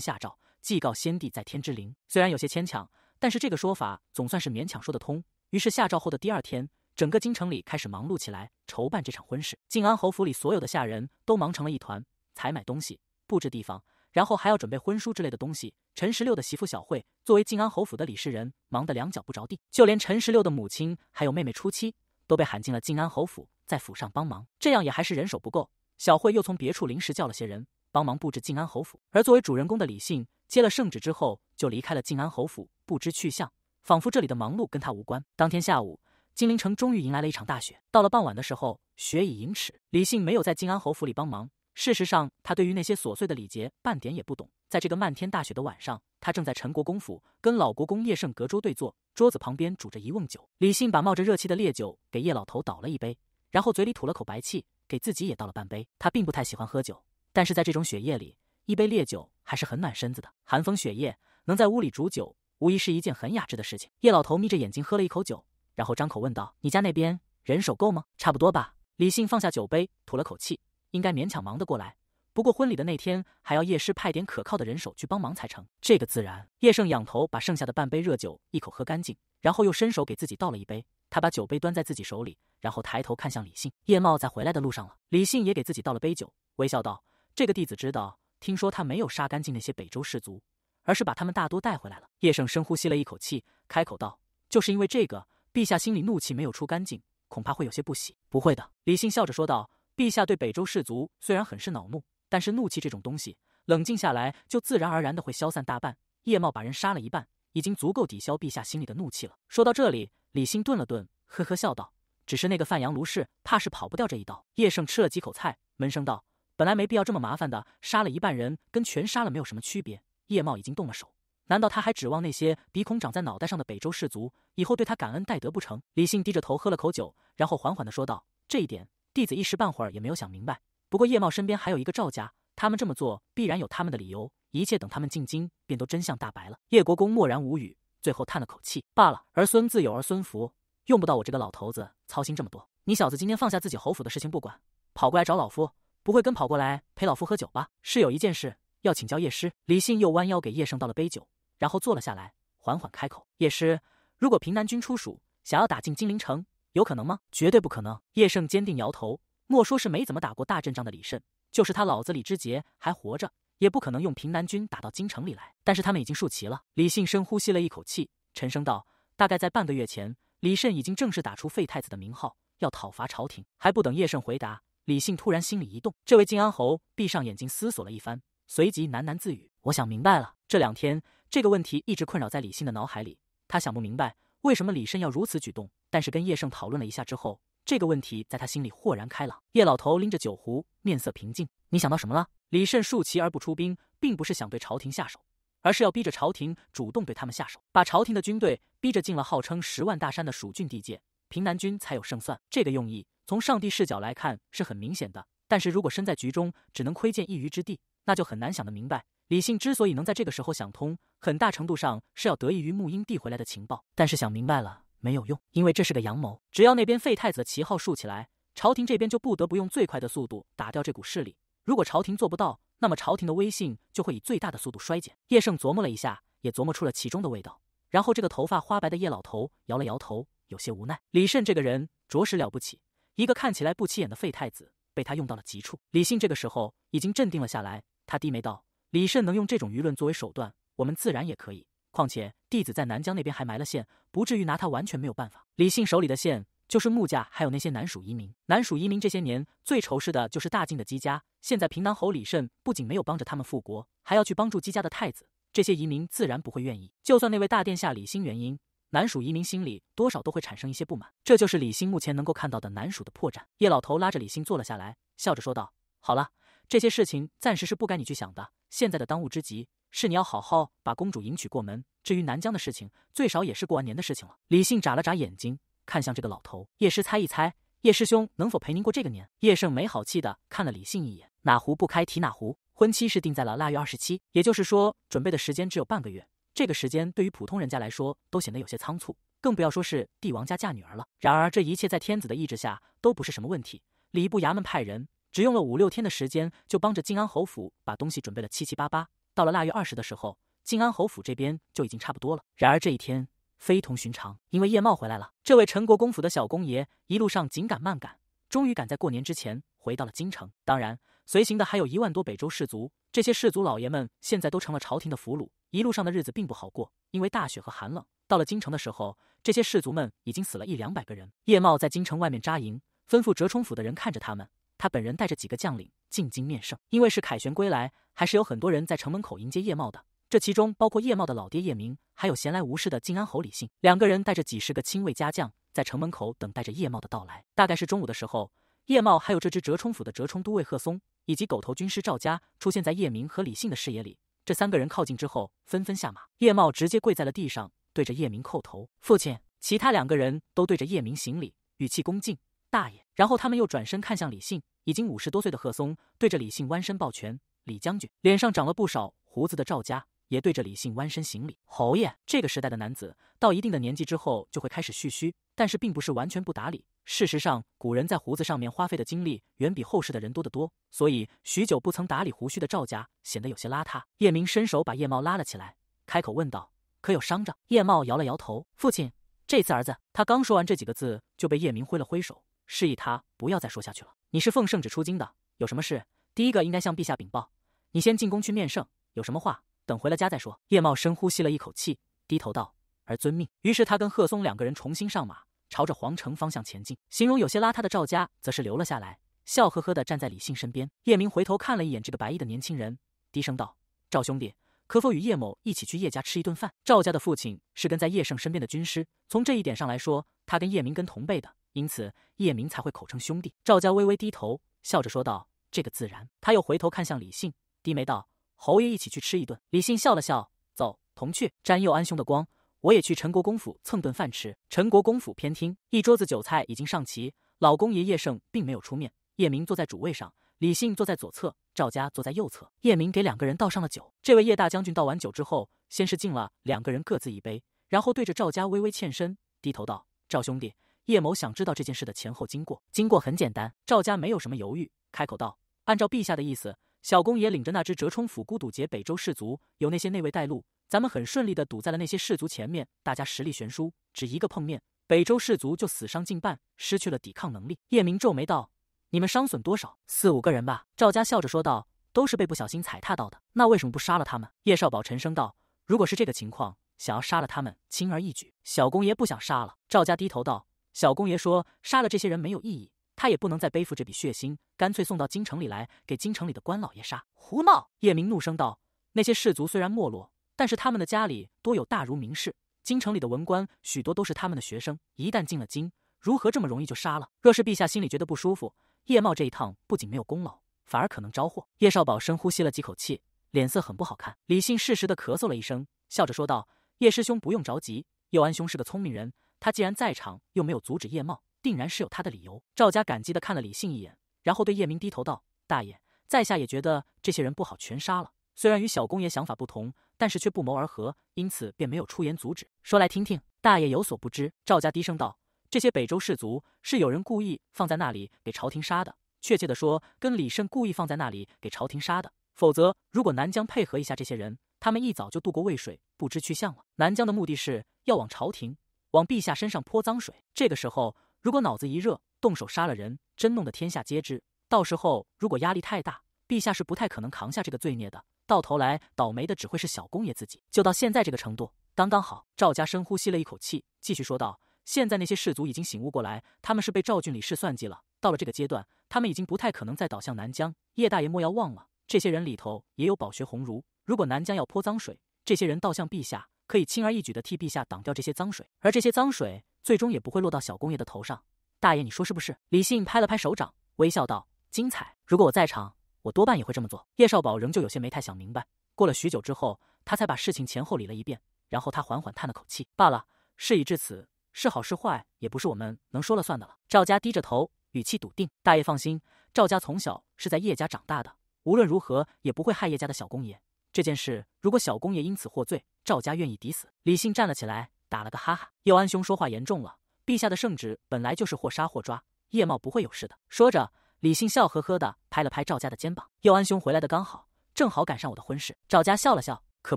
下诏，祭告先帝在天之灵。虽然有些牵强，但是这个说法总算是勉强说得通。于是下诏后的第二天，整个京城里开始忙碌起来，筹办这场婚事。靖安侯府里所有的下人都忙成了一团，采买东西。布置地方，然后还要准备婚书之类的东西。陈十六的媳妇小慧，作为靖安侯府的李氏人，忙得两脚不着地。就连陈十六的母亲还有妹妹初七，都被喊进了靖安侯府，在府上帮忙。这样也还是人手不够，小慧又从别处临时叫了些人帮忙布置靖安侯府。而作为主人公的李信，接了圣旨之后，就离开了靖安侯府，不知去向，仿佛这里的忙碌跟他无关。当天下午，金陵城终于迎来了一场大雪。到了傍晚的时候，雪已盈尺。李信没有在靖安侯府里帮忙。事实上，他对于那些琐碎的礼节半点也不懂。在这个漫天大雪的晚上，他正在陈国公府跟老国公叶盛隔桌对坐，桌子旁边煮着一瓮酒。李信把冒着热气的烈酒给叶老头倒了一杯，然后嘴里吐了口白气，给自己也倒了半杯。他并不太喜欢喝酒，但是在这种雪夜里，一杯烈酒还是很暖身子的。寒风雪夜，能在屋里煮酒，无疑是一件很雅致的事情。叶老头眯着眼睛喝了一口酒，然后张口问道：“你家那边人手够吗？”“差不多吧。”李信放下酒杯，吐了口气。应该勉强忙得过来，不过婚礼的那天还要叶师派点可靠的人手去帮忙才成。这个自然。叶圣仰头把剩下的半杯热酒一口喝干净，然后又伸手给自己倒了一杯。他把酒杯端在自己手里，然后抬头看向李信。叶茂在回来的路上了。李信也给自己倒了杯酒，微笑道：“这个弟子知道，听说他没有杀干净那些北周氏族，而是把他们大多带回来了。”叶圣深呼吸了一口气，开口道：“就是因为这个，陛下心里怒气没有出干净，恐怕会有些不喜。”“不会的。”李信笑着说道。陛下对北周氏族虽然很是恼怒，但是怒气这种东西，冷静下来就自然而然的会消散大半。叶茂把人杀了一半，已经足够抵消陛下心里的怒气了。说到这里，李信顿了顿，呵呵笑道：“只是那个范阳卢氏，怕是跑不掉这一刀。”叶胜吃了几口菜，闷声道：“本来没必要这么麻烦的，杀了一半人，跟全杀了没有什么区别。”叶茂已经动了手，难道他还指望那些鼻孔长在脑袋上的北周氏族以后对他感恩戴德不成？李信低着头喝了口酒，然后缓缓的说道：“这一点。”弟子一时半会儿也没有想明白。不过叶茂身边还有一个赵家，他们这么做必然有他们的理由。一切等他们进京，便都真相大白了。叶国公默然无语，最后叹了口气：“罢了，儿孙自有儿孙福，用不到我这个老头子操心这么多。”你小子今天放下自己侯府的事情不管，跑过来找老夫，不会跟跑过来陪老夫喝酒吧？是有一件事要请教叶师。李信又弯腰给叶圣倒了杯酒，然后坐了下来，缓缓开口：“叶师，如果平南军出蜀，想要打进金陵城……”有可能吗？绝对不可能！叶盛坚定摇头。莫说是没怎么打过大阵仗的李慎，就是他老子李之杰还活着，也不可能用平南军打到京城里来。但是他们已经竖旗了。李信深呼吸了一口气，沉声道：“大概在半个月前，李慎已经正式打出废太子的名号，要讨伐朝廷。”还不等叶盛回答，李信突然心里一动，这位靖安侯闭上眼睛思索了一番，随即喃喃自语：“我想明白了。这两天这个问题一直困扰在李信的脑海里，他想不明白。”为什么李慎要如此举动？但是跟叶胜讨论了一下之后，这个问题在他心里豁然开朗。叶老头拎着酒壶，面色平静。你想到什么了？李慎竖旗而不出兵，并不是想对朝廷下手，而是要逼着朝廷主动对他们下手，把朝廷的军队逼着进了号称十万大山的蜀郡地界，平南军才有胜算。这个用意，从上帝视角来看是很明显的，但是如果身在局中，只能窥见一隅之地，那就很难想得明白。李信之所以能在这个时候想通，很大程度上是要得益于穆英递回来的情报。但是想明白了没有用，因为这是个阳谋。只要那边废太子的旗号竖起来，朝廷这边就不得不用最快的速度打掉这股势力。如果朝廷做不到，那么朝廷的威信就会以最大的速度衰减。叶盛琢磨了一下，也琢磨出了其中的味道。然后这个头发花白的叶老头摇了摇头，有些无奈。李慎这个人着实了不起，一个看起来不起眼的废太子被他用到了极处。李信这个时候已经镇定了下来，他低眉道。李慎能用这种舆论作为手段，我们自然也可以。况且弟子在南疆那边还埋了线，不至于拿他完全没有办法。李信手里的线就是木家，还有那些南蜀移民。南蜀移民这些年最仇视的就是大晋的姬家。现在平南侯李慎不仅没有帮着他们复国，还要去帮助姬家的太子，这些移民自然不会愿意。就算那位大殿下李信，原因南蜀移民心里多少都会产生一些不满。这就是李信目前能够看到的南蜀的破绽。叶老头拉着李信坐了下来，笑着说道：“好了。”这些事情暂时是不该你去想的。现在的当务之急是你要好好把公主迎娶过门。至于南疆的事情，最少也是过完年的事情了。李信眨了眨眼睛，看向这个老头。叶师猜一猜，叶师兄能否陪您过这个年？叶胜没好气的看了李信一眼，哪壶不开提哪壶。婚期是定在了腊月二十七，也就是说，准备的时间只有半个月。这个时间对于普通人家来说都显得有些仓促，更不要说是帝王家嫁女儿了。然而，这一切在天子的意志下都不是什么问题。礼部衙门派人。只用了五六天的时间，就帮着靖安侯府把东西准备了七七八八。到了腊月二十的时候，靖安侯府这边就已经差不多了。然而这一天非同寻常，因为叶茂回来了。这位陈国公府的小公爷一路上紧赶慢赶，终于赶在过年之前回到了京城。当然，随行的还有一万多北周士族。这些士族老爷们现在都成了朝廷的俘虏，一路上的日子并不好过，因为大雪和寒冷。到了京城的时候，这些士族们已经死了一两百个人。叶茂在京城外面扎营，吩咐折冲府的人看着他们。他本人带着几个将领进京面圣，因为是凯旋归来，还是有很多人在城门口迎接叶茂的。这其中包括叶茂的老爹叶明，还有闲来无事的靖安侯李信。两个人带着几十个亲卫家将，在城门口等待着叶茂的到来。大概是中午的时候，叶茂还有这支折冲府的折冲都尉贺松，以及狗头军师赵家，出现在叶明和李信的视野里。这三个人靠近之后，纷纷下马。叶茂直接跪在了地上，对着叶明叩头：“父亲。”其他两个人都对着叶明行礼，语气恭敬。大爷。然后他们又转身看向李信，已经五十多岁的贺松，对着李信弯身抱拳。李将军脸上长了不少胡子的赵家也对着李信弯身行礼。侯爷，这个时代的男子到一定的年纪之后就会开始蓄须，但是并不是完全不打理。事实上，古人在胡子上面花费的精力远比后世的人多得多。所以许久不曾打理胡须的赵家显得有些邋遢。叶明伸手把叶茂拉了起来，开口问道：“可有伤着？”叶茂摇了摇头。父亲，这次儿子……他刚说完这几个字，就被叶明挥了挥手。示意他不要再说下去了。你是奉圣旨出京的，有什么事，第一个应该向陛下禀报。你先进宫去面圣，有什么话等回了家再说。叶茂深呼吸了一口气，低头道：“而遵命。”于是他跟贺松两个人重新上马，朝着皇城方向前进。形容有些邋遢的赵家则是留了下来，笑呵呵的站在李信身边。叶明回头看了一眼这个白衣的年轻人，低声道：“赵兄弟，可否与叶某一起去叶家吃一顿饭？”赵家的父亲是跟在叶胜身边的军师，从这一点上来说，他跟叶明根同辈的。因此，叶明才会口称兄弟。赵家微微低头，笑着说道：“这个自然。”他又回头看向李信，低眉道：“侯爷一起去吃一顿。”李信笑了笑，走同去沾佑安兄的光，我也去陈国公府蹭顿饭吃。陈国公府偏厅，一桌子酒菜已经上齐。老公爷叶胜并没有出面。叶明坐在主位上，李信坐在左侧，赵家坐在右侧。叶明给两个人倒上了酒。这位叶大将军倒完酒之后，先是敬了两个人各自一杯，然后对着赵家微微欠身，低头道：“赵兄弟。”叶某想知道这件事的前后经过。经过很简单，赵家没有什么犹豫，开口道：“按照陛下的意思，小公爷领着那只折冲府孤堵截北周氏族，有那些内卫带路，咱们很顺利的堵在了那些氏族前面。大家实力悬殊，只一个碰面，北周氏族就死伤近半，失去了抵抗能力。”叶明皱眉道：“你们伤损多少？四五个人吧。”赵家笑着说道：“都是被不小心踩踏到的。那为什么不杀了他们？”叶少宝沉声道：“如果是这个情况，想要杀了他们轻而易举。小公爷不想杀了。”赵家低头道。小公爷说：“杀了这些人没有意义，他也不能再背负这笔血腥，干脆送到京城里来，给京城里的官老爷杀。”胡闹！叶明怒声道：“那些士族虽然没落，但是他们的家里多有大儒名士，京城里的文官许多都是他们的学生。一旦进了京，如何这么容易就杀了？若是陛下心里觉得不舒服，叶茂这一趟不仅没有功劳，反而可能招祸。”叶少宝深呼吸了几口气，脸色很不好看。李信适时的咳嗽了一声，笑着说道：“叶师兄不用着急，佑安兄是个聪明人。”他既然在场，又没有阻止叶茂，定然是有他的理由。赵家感激的看了李信一眼，然后对叶明低头道：“大爷，在下也觉得这些人不好全杀了。虽然与小公爷想法不同，但是却不谋而合，因此便没有出言阻止。说来听听，大爷有所不知。”赵家低声道：“这些北周士族是有人故意放在那里给朝廷杀的，确切的说，跟李胜故意放在那里给朝廷杀的。否则，如果南疆配合一下这些人，他们一早就渡过渭水，不知去向了。南疆的目的是要往朝廷。”往陛下身上泼脏水，这个时候如果脑子一热动手杀了人，真弄得天下皆知，到时候如果压力太大，陛下是不太可能扛下这个罪孽的，到头来倒霉的只会是小公爷自己。就到现在这个程度，刚刚好。赵家深呼吸了一口气，继续说道：“现在那些士族已经醒悟过来，他们是被赵郡李氏算计了。到了这个阶段，他们已经不太可能再倒向南疆。叶大爷莫要忘了，这些人里头也有饱学鸿儒。如果南疆要泼脏水，这些人倒向陛下。”可以轻而易举的替陛下挡掉这些脏水，而这些脏水最终也不会落到小公爷的头上。大爷，你说是不是？李信拍了拍手掌，微笑道：“精彩！如果我在场，我多半也会这么做。”叶少宝仍旧有些没太想明白，过了许久之后，他才把事情前后理了一遍，然后他缓缓叹了口气：“罢了，事已至此，是好是坏也不是我们能说了算的了。”赵家低着头，语气笃定：“大爷放心，赵家从小是在叶家长大的，无论如何也不会害叶家的小公爷。”这件事，如果小公爷因此获罪，赵家愿意抵死。李信站了起来，打了个哈哈。佑安兄说话严重了，陛下的圣旨本来就是或杀或抓，叶茂不会有事的。说着，李信笑呵呵的拍了拍赵家的肩膀。佑安兄回来的刚好，正好赶上我的婚事。赵家笑了笑，可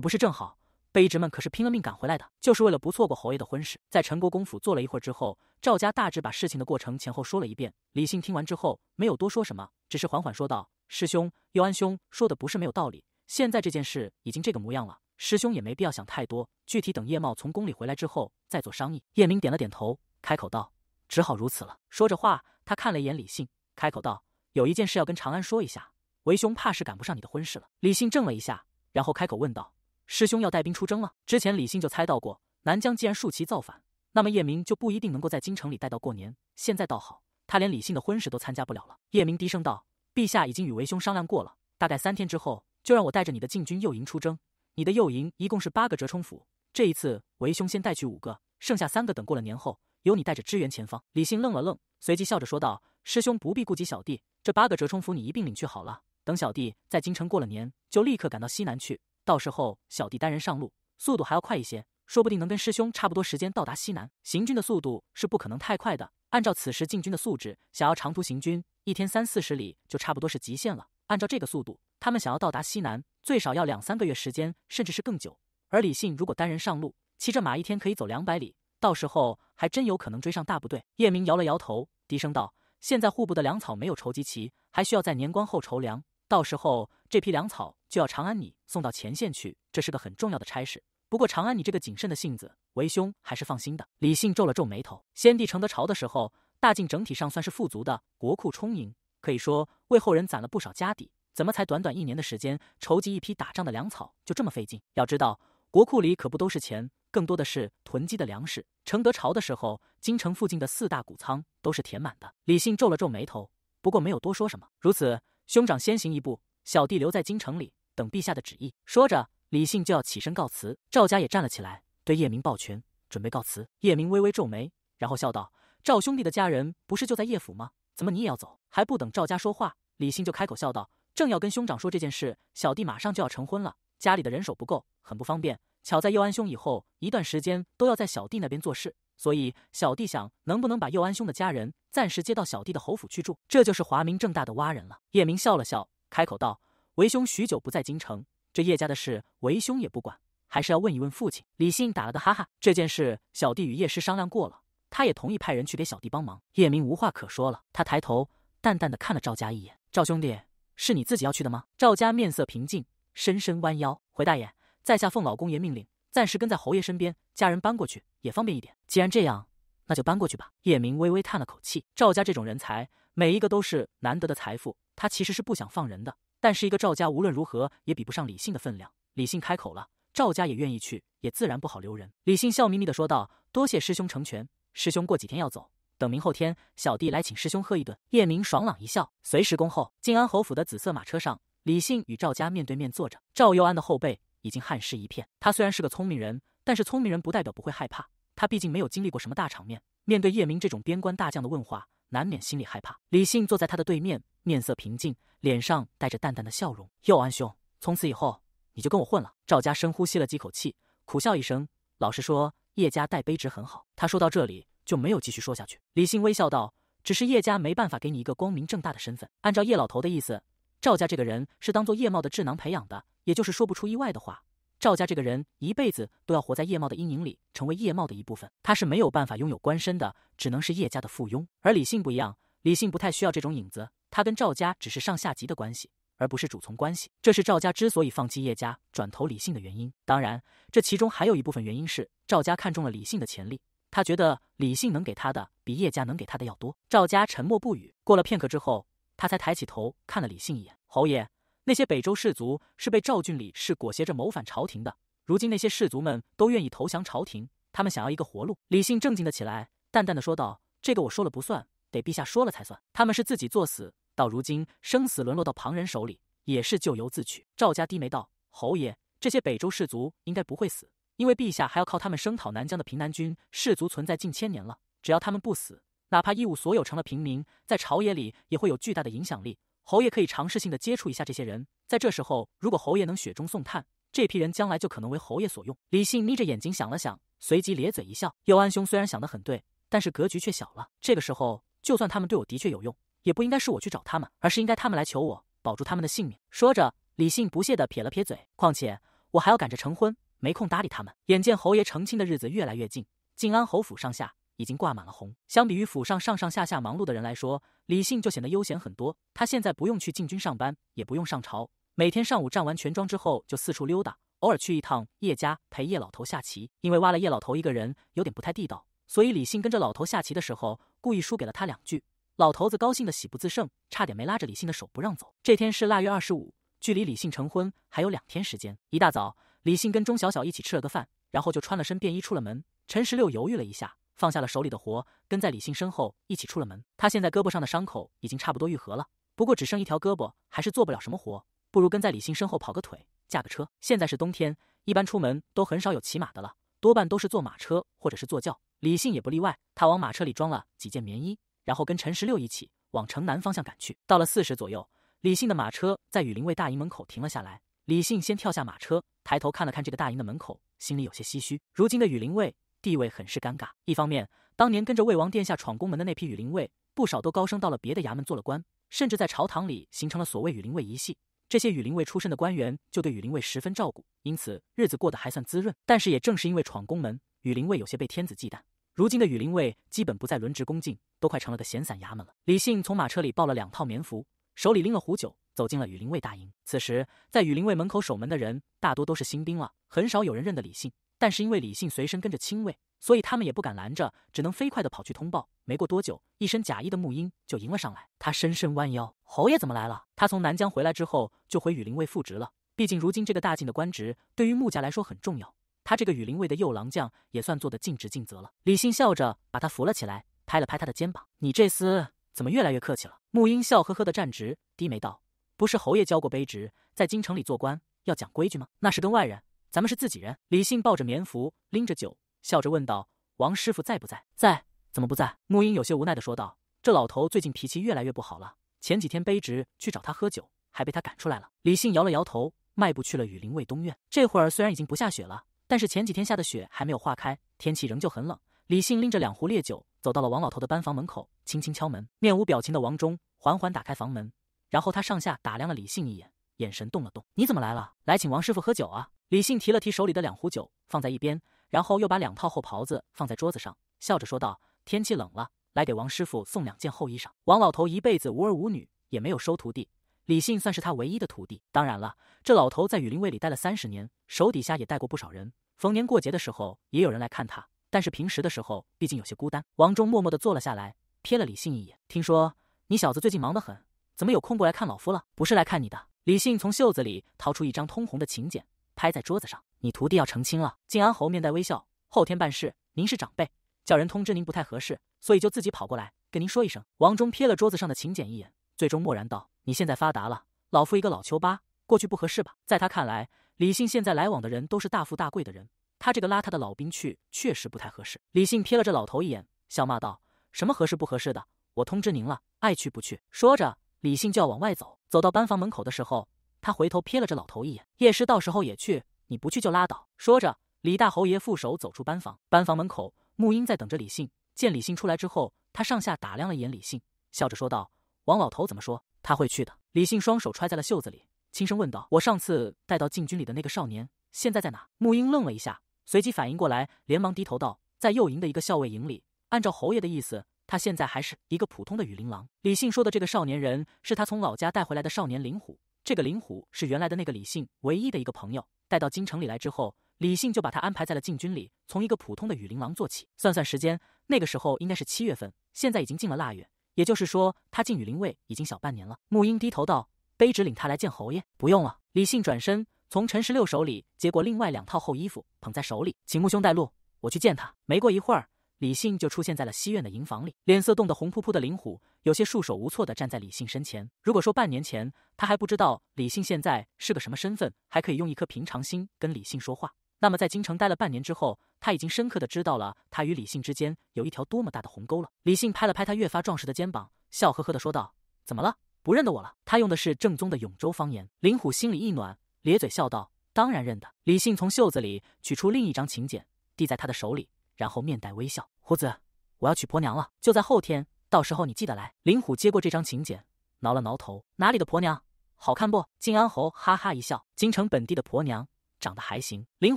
不是正好，卑职们可是拼了命赶回来的，就是为了不错过侯爷的婚事。在陈国公府坐了一会儿之后，赵家大致把事情的过程前后说了一遍。李信听完之后，没有多说什么，只是缓缓说道：“师兄，佑安兄说的不是没有道理。”现在这件事已经这个模样了，师兄也没必要想太多，具体等叶茂从宫里回来之后再做商议。叶明点了点头，开口道：“只好如此了。”说着话，他看了一眼李信，开口道：“有一件事要跟长安说一下，为兄怕是赶不上你的婚事了。”李信怔了一下，然后开口问道：“师兄要带兵出征了？”之前李信就猜到过，南疆既然竖旗造反，那么叶明就不一定能够在京城里待到过年。现在倒好，他连李信的婚事都参加不了了。叶明低声道：“陛下已经与为兄商量过了，大概三天之后。”就让我带着你的禁军右营出征。你的右营一共是八个折冲府，这一次为兄先带去五个，剩下三个等过了年后，由你带着支援前方。李信愣了愣，随即笑着说道：“师兄不必顾及小弟，这八个折冲府你一并领去好了。等小弟在京城过了年，就立刻赶到西南去。到时候小弟单人上路，速度还要快一些，说不定能跟师兄差不多时间到达西南。行军的速度是不可能太快的，按照此时禁军的素质，想要长途行军，一天三四十里就差不多是极限了。按照这个速度。”他们想要到达西南，最少要两三个月时间，甚至是更久。而李信如果单人上路，骑着马一天可以走两百里，到时候还真有可能追上大部队。叶明摇了摇头，低声道：“现在户部的粮草没有筹集齐，还需要在年关后筹粮，到时候这批粮草就要长安你送到前线去，这是个很重要的差事。不过长安你这个谨慎的性子，为兄还是放心的。”李信皱了皱眉头：“先帝成德朝的时候，大晋整体上算是富足的，国库充盈，可以说为后人攒了不少家底。”怎么才短短一年的时间，筹集一批打仗的粮草就这么费劲？要知道，国库里可不都是钱，更多的是囤积的粮食。承德朝的时候，京城附近的四大谷仓都是填满的。李信皱了皱眉头，不过没有多说什么。如此，兄长先行一步，小弟留在京城里等陛下的旨意。说着，李信就要起身告辞。赵家也站了起来，对叶明抱拳，准备告辞。叶明微微皱眉，然后笑道：“赵兄弟的家人不是就在叶府吗？怎么你也要走？”还不等赵家说话，李信就开口笑道。正要跟兄长说这件事，小弟马上就要成婚了，家里的人手不够，很不方便。巧在佑安兄以后一段时间都要在小弟那边做事，所以小弟想，能不能把佑安兄的家人暂时接到小弟的侯府去住？这就是华明正大的挖人了。叶明笑了笑，开口道：“为兄许久不在京城，这叶家的事，为兄也不管，还是要问一问父亲。”李信打了个哈哈，这件事小弟与叶师商量过了，他也同意派人去给小弟帮忙。叶明无话可说了，他抬头淡淡的看了赵家一眼：“赵兄弟。”是你自己要去的吗？赵家面色平静，深深弯腰回大爷：“在下奉老公爷命令，暂时跟在侯爷身边，家人搬过去也方便一点。既然这样，那就搬过去吧。”叶明微微叹了口气，赵家这种人才，每一个都是难得的财富。他其实是不想放人的，但是一个赵家无论如何也比不上李信的分量。李信开口了：“赵家也愿意去，也自然不好留人。”李信笑眯眯的说道：“多谢师兄成全，师兄过几天要走。”等明后天，小弟来请师兄喝一顿。叶明爽朗一笑，随时恭候。靖安侯府的紫色马车上，李信与赵家面对面坐着。赵佑安的后背已经汗湿一片。他虽然是个聪明人，但是聪明人不代表不会害怕。他毕竟没有经历过什么大场面，面对叶明这种边关大将的问话，难免心里害怕。李信坐在他的对面，面色平静，脸上带着淡淡的笑容。佑安兄，从此以后你就跟我混了。赵家深呼吸了几口气，苦笑一声。老实说，叶家带卑职很好。他说到这里。就没有继续说下去。李信微笑道：“只是叶家没办法给你一个光明正大的身份。按照叶老头的意思，赵家这个人是当做叶茂的智囊培养的，也就是说不出意外的话，赵家这个人一辈子都要活在叶茂的阴影里，成为叶茂的一部分。他是没有办法拥有官身的，只能是叶家的附庸。而李信不一样，李信不太需要这种影子。他跟赵家只是上下级的关系，而不是主从关系。这是赵家之所以放弃叶家，转投李信的原因。当然，这其中还有一部分原因是赵家看中了李信的潜力。”他觉得李信能给他的比叶家能给他的要多。赵家沉默不语，过了片刻之后，他才抬起头看了李信一眼。侯爷，那些北周士族是被赵俊礼是裹挟着谋反朝廷的。如今那些士族们都愿意投降朝廷，他们想要一个活路。李信正经的起来，淡淡的说道：“这个我说了不算，得陛下说了才算。他们是自己作死，到如今生死沦落到旁人手里，也是咎由自取。”赵家低眉道：“侯爷，这些北周士族应该不会死。”因为陛下还要靠他们声讨南疆的平南军，氏族存在近千年了，只要他们不死，哪怕一无所有成了平民，在朝野里也会有巨大的影响力。侯爷可以尝试性的接触一下这些人，在这时候，如果侯爷能雪中送炭，这批人将来就可能为侯爷所用。李信眯着眼睛想了想，随即咧嘴一笑：“右安兄虽然想的很对，但是格局却小了。这个时候，就算他们对我的确有用，也不应该是我去找他们，而是应该他们来求我保住他们的性命。”说着，李信不屑的撇了撇嘴：“况且我还要赶着成婚。”没空搭理他们。眼见侯爷成亲的日子越来越近，静安侯府上下已经挂满了红。相比于府上上上下下忙碌的人来说，李信就显得悠闲很多。他现在不用去禁军上班，也不用上朝，每天上午站完全妆之后就四处溜达，偶尔去一趟叶家陪叶老头下棋。因为挖了叶老头一个人有点不太地道，所以李信跟着老头下棋的时候故意输给了他两句。老头子高兴的喜不自胜，差点没拉着李信的手不让走。这天是腊月二十五，距离李信成婚还有两天时间。一大早。李信跟钟小小一起吃了个饭，然后就穿了身便衣出了门。陈十六犹豫了一下，放下了手里的活，跟在李信身后一起出了门。他现在胳膊上的伤口已经差不多愈合了，不过只剩一条胳膊，还是做不了什么活，不如跟在李信身后跑个腿，驾个车。现在是冬天，一般出门都很少有骑马的了，多半都是坐马车或者是坐轿。李信也不例外，他往马车里装了几件棉衣，然后跟陈十六一起往城南方向赶去。到了四时左右，李信的马车在雨林卫大营门口停了下来。李信先跳下马车。抬头看了看这个大营的门口，心里有些唏嘘。如今的羽林卫地位很是尴尬。一方面，当年跟着魏王殿下闯宫门的那批羽林卫，不少都高升到了别的衙门做了官，甚至在朝堂里形成了所谓羽林卫一系。这些羽林卫出身的官员就对羽林卫十分照顾，因此日子过得还算滋润。但是也正是因为闯宫门，羽林卫有些被天子忌惮。如今的羽林卫基本不再轮值恭敬，都快成了个闲散衙门了。李信从马车里抱了两套棉服，手里拎了壶酒。走进了雨林卫大营。此时，在雨林卫门口守门的人大多都是新兵了，很少有人认得李信。但是因为李信随身跟着亲卫，所以他们也不敢拦着，只能飞快地跑去通报。没过多久，一身假衣的穆英就迎了上来。他深深弯腰：“侯爷怎么来了？”他从南疆回来之后，就回雨林卫复职了。毕竟如今这个大晋的官职对于穆家来说很重要，他这个雨林卫的右郎将也算做得尽职尽责了。李信笑着把他扶了起来，拍了拍他的肩膀：“你这厮怎么越来越客气了？”穆英笑呵呵地站直，低眉道。不是侯爷教过卑职，在京城里做官要讲规矩吗？那是跟外人，咱们是自己人。李信抱着棉服，拎着酒，笑着问道：“王师傅在不在？在，怎么不在？”沐英有些无奈的说道：“这老头最近脾气越来越不好了。前几天卑职去找他喝酒，还被他赶出来了。”李信摇了摇头，迈步去了雨林卫东院。这会儿虽然已经不下雪了，但是前几天下的雪还没有化开，天气仍旧很冷。李信拎着两壶烈酒，走到了王老头的班房门口，轻轻敲门。面无表情的王忠缓缓打开房门。然后他上下打量了李信一眼，眼神动了动。“你怎么来了？来请王师傅喝酒啊！”李信提了提手里的两壶酒，放在一边，然后又把两套厚袍子放在桌子上，笑着说道：“天气冷了，来给王师傅送两件厚衣裳。”王老头一辈子无儿无女，也没有收徒弟，李信算是他唯一的徒弟。当然了，这老头在雨林卫里待了三十年，手底下也带过不少人。逢年过节的时候，也有人来看他，但是平时的时候，毕竟有些孤单。王忠默默的坐了下来，瞥了李信一眼，听说你小子最近忙得很。怎么有空过来看老夫了？不是来看你的。李信从袖子里掏出一张通红的请柬，拍在桌子上：“你徒弟要成亲了。”靖安侯面带微笑：“后天办事，您是长辈，叫人通知您不太合适，所以就自己跑过来跟您说一声。”王忠瞥了桌子上的请柬一眼，最终默然道：“你现在发达了，老夫一个老丘八，过去不合适吧？”在他看来，李信现在来往的人都是大富大贵的人，他这个邋遢的老兵去确实不太合适。李信瞥了这老头一眼，笑骂道：“什么合适不合适的？我通知您了，爱去不去。”说着。李信就要往外走，走到班房门口的时候，他回头瞥了这老头一眼。叶师到时候也去，你不去就拉倒。说着，李大侯爷负手走出班房。班房门口，沐英在等着李信。见李信出来之后，他上下打量了一眼李信，笑着说道：“王老头怎么说？他会去的。”李信双手揣在了袖子里，轻声问道：“我上次带到禁军里的那个少年，现在在哪？”沐英愣了一下，随即反应过来，连忙低头道：“在右营的一个校尉营里。按照侯爷的意思。”他现在还是一个普通的羽林郎。李信说的这个少年人，是他从老家带回来的少年林虎。这个林虎是原来的那个李信唯一的一个朋友。带到京城里来之后，李信就把他安排在了禁军里，从一个普通的羽林郎做起。算算时间，那个时候应该是七月份，现在已经进了腊月，也就是说，他进羽林卫已经小半年了。沐英低头道：“卑职领他来见侯爷。”“不用了。”李信转身从陈十六手里接过另外两套厚衣服，捧在手里，请穆兄带路，我去见他。没过一会儿。李信就出现在了西院的营房里，脸色冻得红扑扑的。林虎有些束手无措地站在李信身前。如果说半年前他还不知道李信现在是个什么身份，还可以用一颗平常心跟李信说话，那么在京城待了半年之后，他已经深刻的知道了他与李信之间有一条多么大的鸿沟了。李信拍了拍他越发壮实的肩膀，笑呵呵地说道：“怎么了？不认得我了？”他用的是正宗的永州方言。林虎心里一暖，咧嘴笑道：“当然认得。”李信从袖子里取出另一张请柬，递在他的手里。然后面带微笑，胡子，我要娶婆娘了，就在后天，到时候你记得来。林虎接过这张请柬，挠了挠头，哪里的婆娘？好看不？靖安侯哈哈一笑，京城本地的婆娘，长得还行。林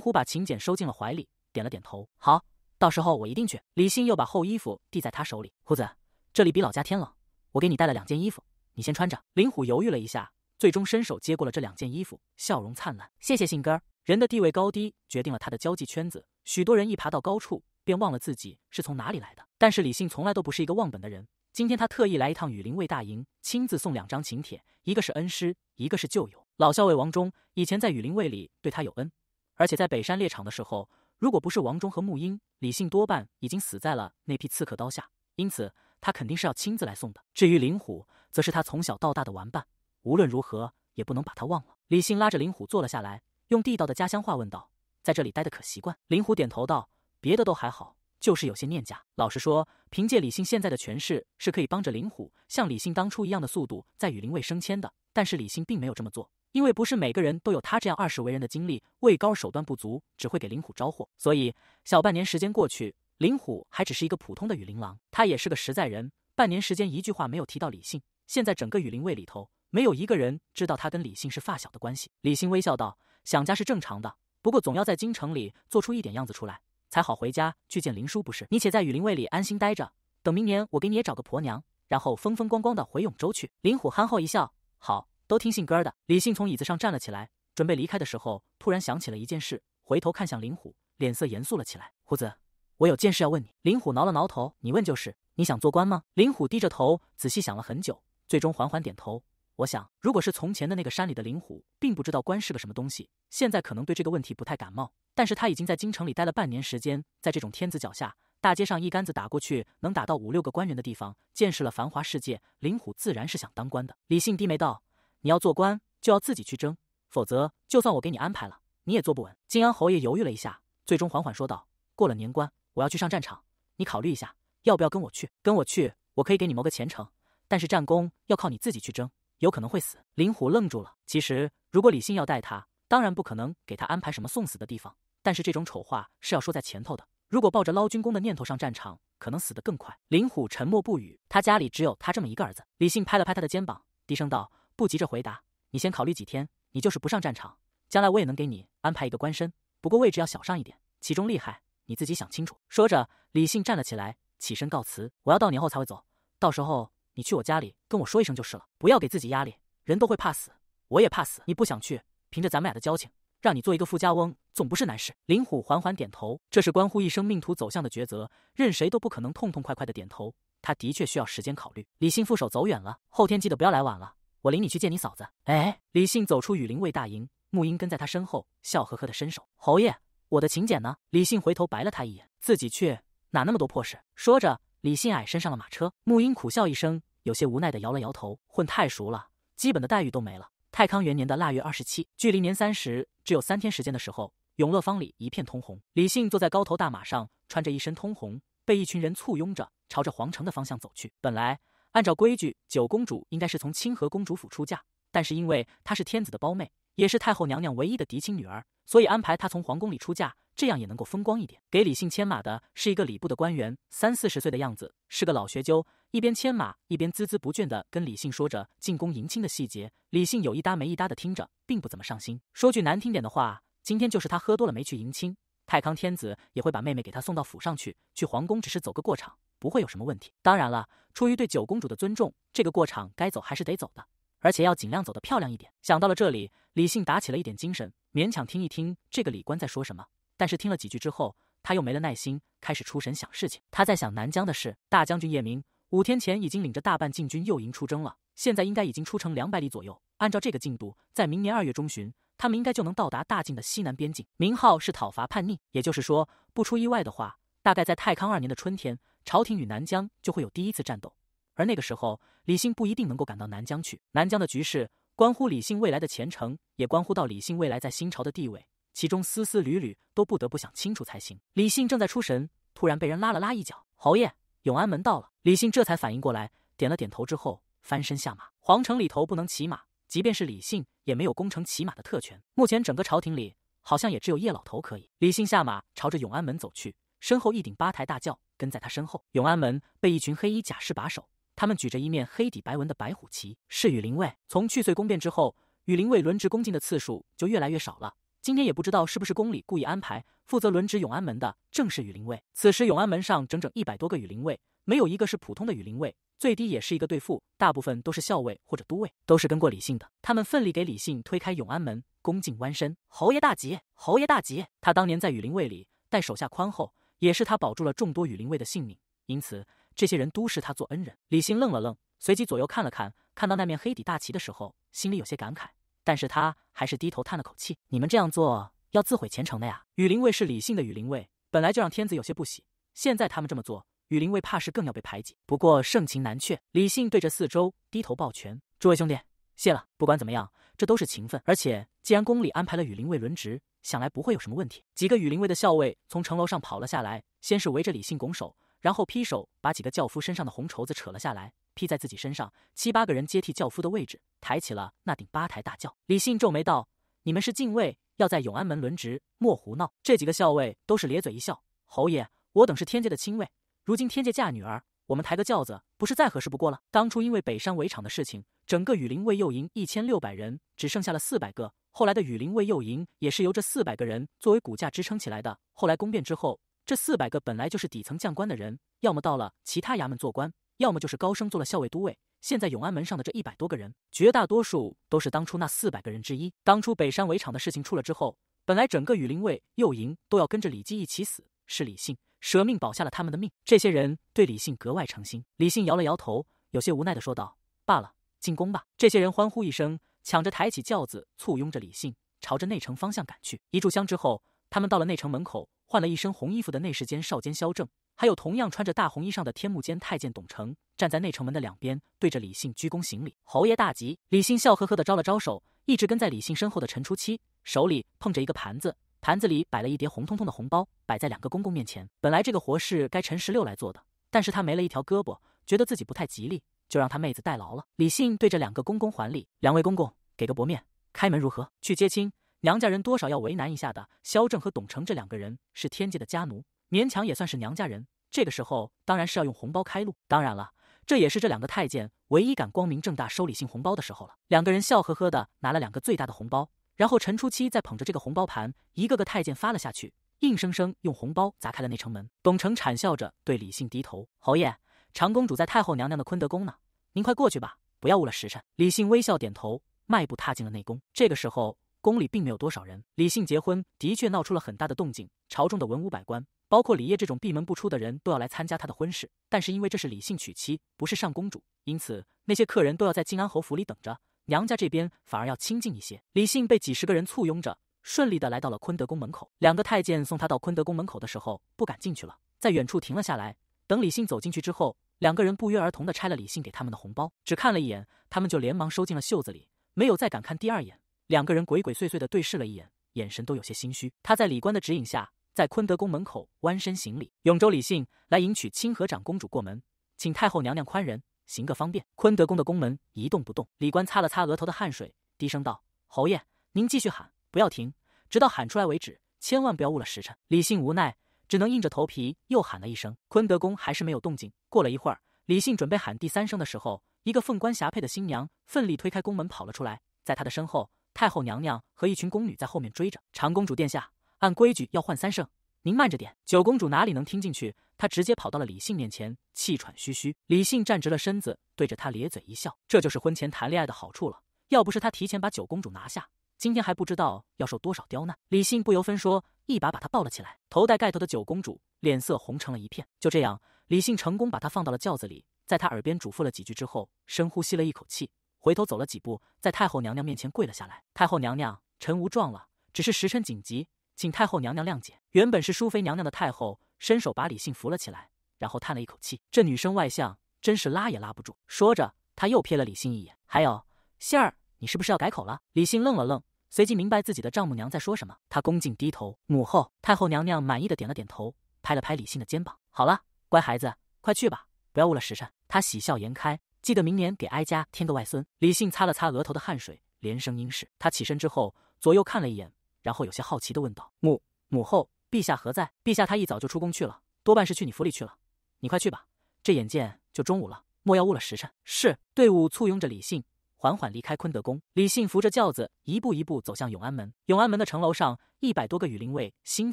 虎把请柬收进了怀里，点了点头，好，到时候我一定去。李信又把厚衣服递在他手里，胡子，这里比老家天冷，我给你带了两件衣服，你先穿着。林虎犹豫了一下，最终伸手接过了这两件衣服，笑容灿烂，谢谢信哥。人的地位高低决定了他的交际圈子。许多人一爬到高处，便忘了自己是从哪里来的。但是李信从来都不是一个忘本的人。今天他特意来一趟雨林卫大营，亲自送两张请帖，一个是恩师，一个是旧友。老校尉王忠以前在雨林卫里对他有恩，而且在北山猎场的时候，如果不是王忠和沐英，李信多半已经死在了那批刺客刀下。因此，他肯定是要亲自来送的。至于林虎，则是他从小到大的玩伴，无论如何也不能把他忘了。李信拉着林虎坐了下来，用地道的家乡话问道。在这里待的可习惯？林虎点头道：“别的都还好，就是有些念家。老实说，凭借李信现在的权势，是可以帮着林虎像李信当初一样的速度在雨林卫升迁的。但是李信并没有这么做，因为不是每个人都有他这样二十为人的经历，位高手段不足，只会给林虎招祸。所以小半年时间过去，林虎还只是一个普通的雨林郎。他也是个实在人，半年时间一句话没有提到李信。现在整个雨林卫里头，没有一个人知道他跟李信是发小的关系。”李信微笑道：“想家是正常的。”不过总要在京城里做出一点样子出来，才好回家去见林叔不是？你且在雨林卫里安心待着，等明年我给你也找个婆娘，然后风风光光的回永州去。林虎憨厚一笑，好，都听信哥儿的。李信从椅子上站了起来，准备离开的时候，突然想起了一件事，回头看向林虎，脸色严肃了起来：“虎子，我有件事要问你。”林虎挠了挠头，你问就是。你想做官吗？林虎低着头，仔细想了很久，最终缓缓点头。我想，如果是从前的那个山里的林虎，并不知道官是个什么东西，现在可能对这个问题不太感冒。但是他已经在京城里待了半年时间，在这种天子脚下，大街上一竿子打过去能打到五六个官员的地方，见识了繁华世界，林虎自然是想当官的。李信低眉道：“你要做官，就要自己去争，否则就算我给你安排了，你也坐不稳。”金安侯爷犹豫了一下，最终缓缓说道：“过了年关，我要去上战场，你考虑一下，要不要跟我去？跟我去，我可以给你谋个前程，但是战功要靠你自己去争。”有可能会死。林虎愣住了。其实，如果李信要带他，当然不可能给他安排什么送死的地方。但是这种丑话是要说在前头的。如果抱着捞军功的念头上战场，可能死得更快。林虎沉默不语。他家里只有他这么一个儿子。李信拍了拍他的肩膀，低声道：“不急着回答，你先考虑几天。你就是不上战场，将来我也能给你安排一个官身，不过位置要小上一点。其中厉害，你自己想清楚。”说着，李信站了起来，起身告辞：“我要到年后才会走，到时候……”你去我家里跟我说一声就是了，不要给自己压力。人都会怕死，我也怕死。你不想去，凭着咱们俩的交情，让你做一个富家翁总不是难事。林虎缓缓点头，这是关乎一生命途走向的抉择，任谁都不可能痛痛快快的点头。他的确需要时间考虑。李信副手走远了，后天记得不要来晚了，我领你去见你嫂子。哎，李信走出雨林卫大营，沐英跟在他身后，笑呵呵的伸手：“侯爷，我的请柬呢？”李信回头白了他一眼，自己去哪那么多破事？说着，李信矮身上了马车。沐英苦笑一声。有些无奈的摇了摇头，混太熟了，基本的待遇都没了。太康元年的腊月二十七，距离年三十只有三天时间的时候，永乐坊里一片通红。李信坐在高头大马上，穿着一身通红，被一群人簇拥着，朝着皇城的方向走去。本来按照规矩，九公主应该是从清河公主府出嫁，但是因为她是天子的胞妹，也是太后娘娘唯一的嫡亲女儿，所以安排她从皇宫里出嫁。这样也能够风光一点。给李信牵马的是一个礼部的官员，三四十岁的样子，是个老学究，一边牵马，一边孜孜不倦地跟李信说着进宫迎亲的细节。李信有一搭没一搭的听着，并不怎么上心。说句难听点的话，今天就是他喝多了没去迎亲，太康天子也会把妹妹给他送到府上去，去皇宫只是走个过场，不会有什么问题。当然了，出于对九公主的尊重，这个过场该走还是得走的，而且要尽量走得漂亮一点。想到了这里，李信打起了一点精神，勉强听一听这个礼官在说什么。但是听了几句之后，他又没了耐心，开始出神想事情。他在想南疆的事。大将军叶明五天前已经领着大半禁军右营出征了，现在应该已经出城两百里左右。按照这个进度，在明年二月中旬，他们应该就能到达大晋的西南边境。名号是讨伐叛逆，也就是说，不出意外的话，大概在太康二年的春天，朝廷与南疆就会有第一次战斗。而那个时候，李信不一定能够赶到南疆去。南疆的局势关乎李信未来的前程，也关乎到李信未来在新朝的地位。其中丝丝缕缕都不得不想清楚才行。李信正在出神，突然被人拉了拉一脚：“侯爷，永安门到了。”李信这才反应过来，点了点头之后翻身下马。皇城里头不能骑马，即便是李信也没有攻城骑马的特权。目前整个朝廷里，好像也只有叶老头可以。李信下马，朝着永安门走去，身后一顶八抬大轿跟在他身后。永安门被一群黑衣甲士把守，他们举着一面黑底白纹的白虎旗，是羽林卫。从去岁宫变之后，羽林卫轮值恭敬的次数就越来越少了。今天也不知道是不是宫里故意安排，负责轮值永安门的正是羽林卫。此时永安门上整整一百多个羽林卫，没有一个是普通的羽林卫，最低也是一个队副，大部分都是校尉或者都尉，都是跟过李信的。他们奋力给李信推开永安门，恭敬弯身：“侯爷大吉，侯爷大吉。”他当年在羽林卫里待手下宽厚，也是他保住了众多羽林卫的性命，因此这些人都视他做恩人。李信愣了愣，随即左右看了看，看到那面黑底大旗的时候，心里有些感慨。但是他还是低头叹了口气：“你们这样做要自毁前程的呀！”雨林卫是李性的雨林卫，本来就让天子有些不喜，现在他们这么做，雨林卫怕是更要被排挤。不过盛情难却，李信对着四周低头抱拳：“诸位兄弟，谢了。不管怎么样，这都是情分。而且既然宫里安排了雨林卫轮值，想来不会有什么问题。”几个雨林卫的校尉从城楼上跑了下来，先是围着李信拱手。然后劈手把几个轿夫身上的红绸子扯了下来，披在自己身上。七八个人接替轿夫的位置，抬起了那顶八抬大轿。李信皱眉道：“你们是禁卫，要在永安门轮值，莫胡闹。”这几个校尉都是咧嘴一笑：“侯爷，我等是天界的亲卫，如今天界嫁女儿，我们抬个轿子，不是再合适不过了。”当初因为北山围场的事情，整个雨林卫右营一千六百人只剩下了四百个，后来的雨林卫右营也是由这四百个人作为骨架支撑起来的。后来攻变之后。这四百个本来就是底层将官的人，要么到了其他衙门做官，要么就是高升做了校尉、都尉。现在永安门上的这一百多个人，绝大多数都是当初那四百个人之一。当初北山围场的事情出了之后，本来整个羽林卫右营都要跟着李绩一起死，是李信舍命保下了他们的命。这些人对李信格外诚心。李信摇了摇头，有些无奈的说道：“罢了，进宫吧。”这些人欢呼一声，抢着抬起轿子，簇拥着李信朝着内城方向赶去。一炷香之后，他们到了内城门口。换了一身红衣服的内侍监少监萧正，还有同样穿着大红衣裳的天目监太监董承，站在内城门的两边，对着李信鞠躬行礼。侯爷大吉！李信笑呵呵地招了招手，一直跟在李信身后的陈初七手里碰着一个盘子，盘子里摆了一叠红彤彤的红包，摆在两个公公面前。本来这个活是该陈十六来做的，但是他没了一条胳膊，觉得自己不太吉利，就让他妹子代劳了。李信对着两个公公还礼：“两位公公，给个薄面，开门如何？去接亲。”娘家人多少要为难一下的。萧正和董承这两个人是天界的家奴，勉强也算是娘家人。这个时候当然是要用红包开路。当然了，这也是这两个太监唯一敢光明正大收李信红包的时候了。两个人笑呵呵的拿了两个最大的红包，然后陈初七再捧着这个红包盘，一个个太监发了下去，硬生生用红包砸开了那城门。董承谄笑着对李信低头：“侯爷，长公主在太后娘娘的坤德宫呢，您快过去吧，不要误了时辰。”李信微笑点头，迈步踏进了内宫。这个时候。宫里并没有多少人。李信结婚的确闹出了很大的动静，朝中的文武百官，包括李烨这种闭门不出的人，都要来参加他的婚事。但是因为这是李信娶妻，不是上公主，因此那些客人都要在静安侯府里等着，娘家这边反而要清静一些。李信被几十个人簇拥着，顺利的来到了坤德宫门口。两个太监送他到坤德宫门口的时候，不敢进去了，在远处停了下来。等李信走进去之后，两个人不约而同的拆了李信给他们的红包，只看了一眼，他们就连忙收进了袖子里，没有再敢看第二眼。两个人鬼鬼祟祟的对视了一眼，眼神都有些心虚。他在李官的指引下，在坤德宫门口弯身行礼：“永州李信来迎娶清河长公主过门，请太后娘娘宽仁，行个方便。”坤德宫的宫门一动不动。李官擦了擦额头的汗水，低声道：“侯爷，您继续喊，不要停，直到喊出来为止，千万不要误了时辰。”李信无奈，只能硬着头皮又喊了一声。坤德宫还是没有动静。过了一会儿，李信准备喊第三声的时候，一个凤冠霞帔的新娘奋力推开宫门跑了出来，在她的身后。太后娘娘和一群宫女在后面追着长公主殿下，按规矩要换三圣，您慢着点。九公主哪里能听进去？她直接跑到了李信面前，气喘吁吁。李信站直了身子，对着她咧嘴一笑。这就是婚前谈恋爱的好处了。要不是他提前把九公主拿下，今天还不知道要受多少刁难。李信不由分说，一把把她抱了起来。头戴盖头的九公主脸色红成了一片。就这样，李信成功把她放到了轿子里，在她耳边嘱咐了几句之后，深呼吸了一口气。回头走了几步，在太后娘娘面前跪了下来。太后娘娘，臣无状了，只是时辰紧急，请太后娘娘谅解。原本是淑妃娘娘的太后伸手把李信扶了起来，然后叹了一口气：“这女生外向，真是拉也拉不住。”说着，她又瞥了李信一眼：“还有杏儿，你是不是要改口了？”李信愣了愣，随即明白自己的丈母娘在说什么。他恭敬低头：“母后。”太后娘娘满意的点了点头，拍了拍李信的肩膀：“好了，乖孩子，快去吧，不要误了时辰。”她喜笑颜开。记得明年给哀家添个外孙。李信擦了擦额头的汗水，连声应是。他起身之后，左右看了一眼，然后有些好奇地问道：“母母后，陛下何在？陛下他一早就出宫去了，多半是去你府里去了。你快去吧，这眼见就中午了，莫要误了时辰。”是。队伍簇拥着李信，缓缓离开坤德宫。李信扶着轿子，一步一步走向永安门。永安门的城楼上，一百多个羽林卫兴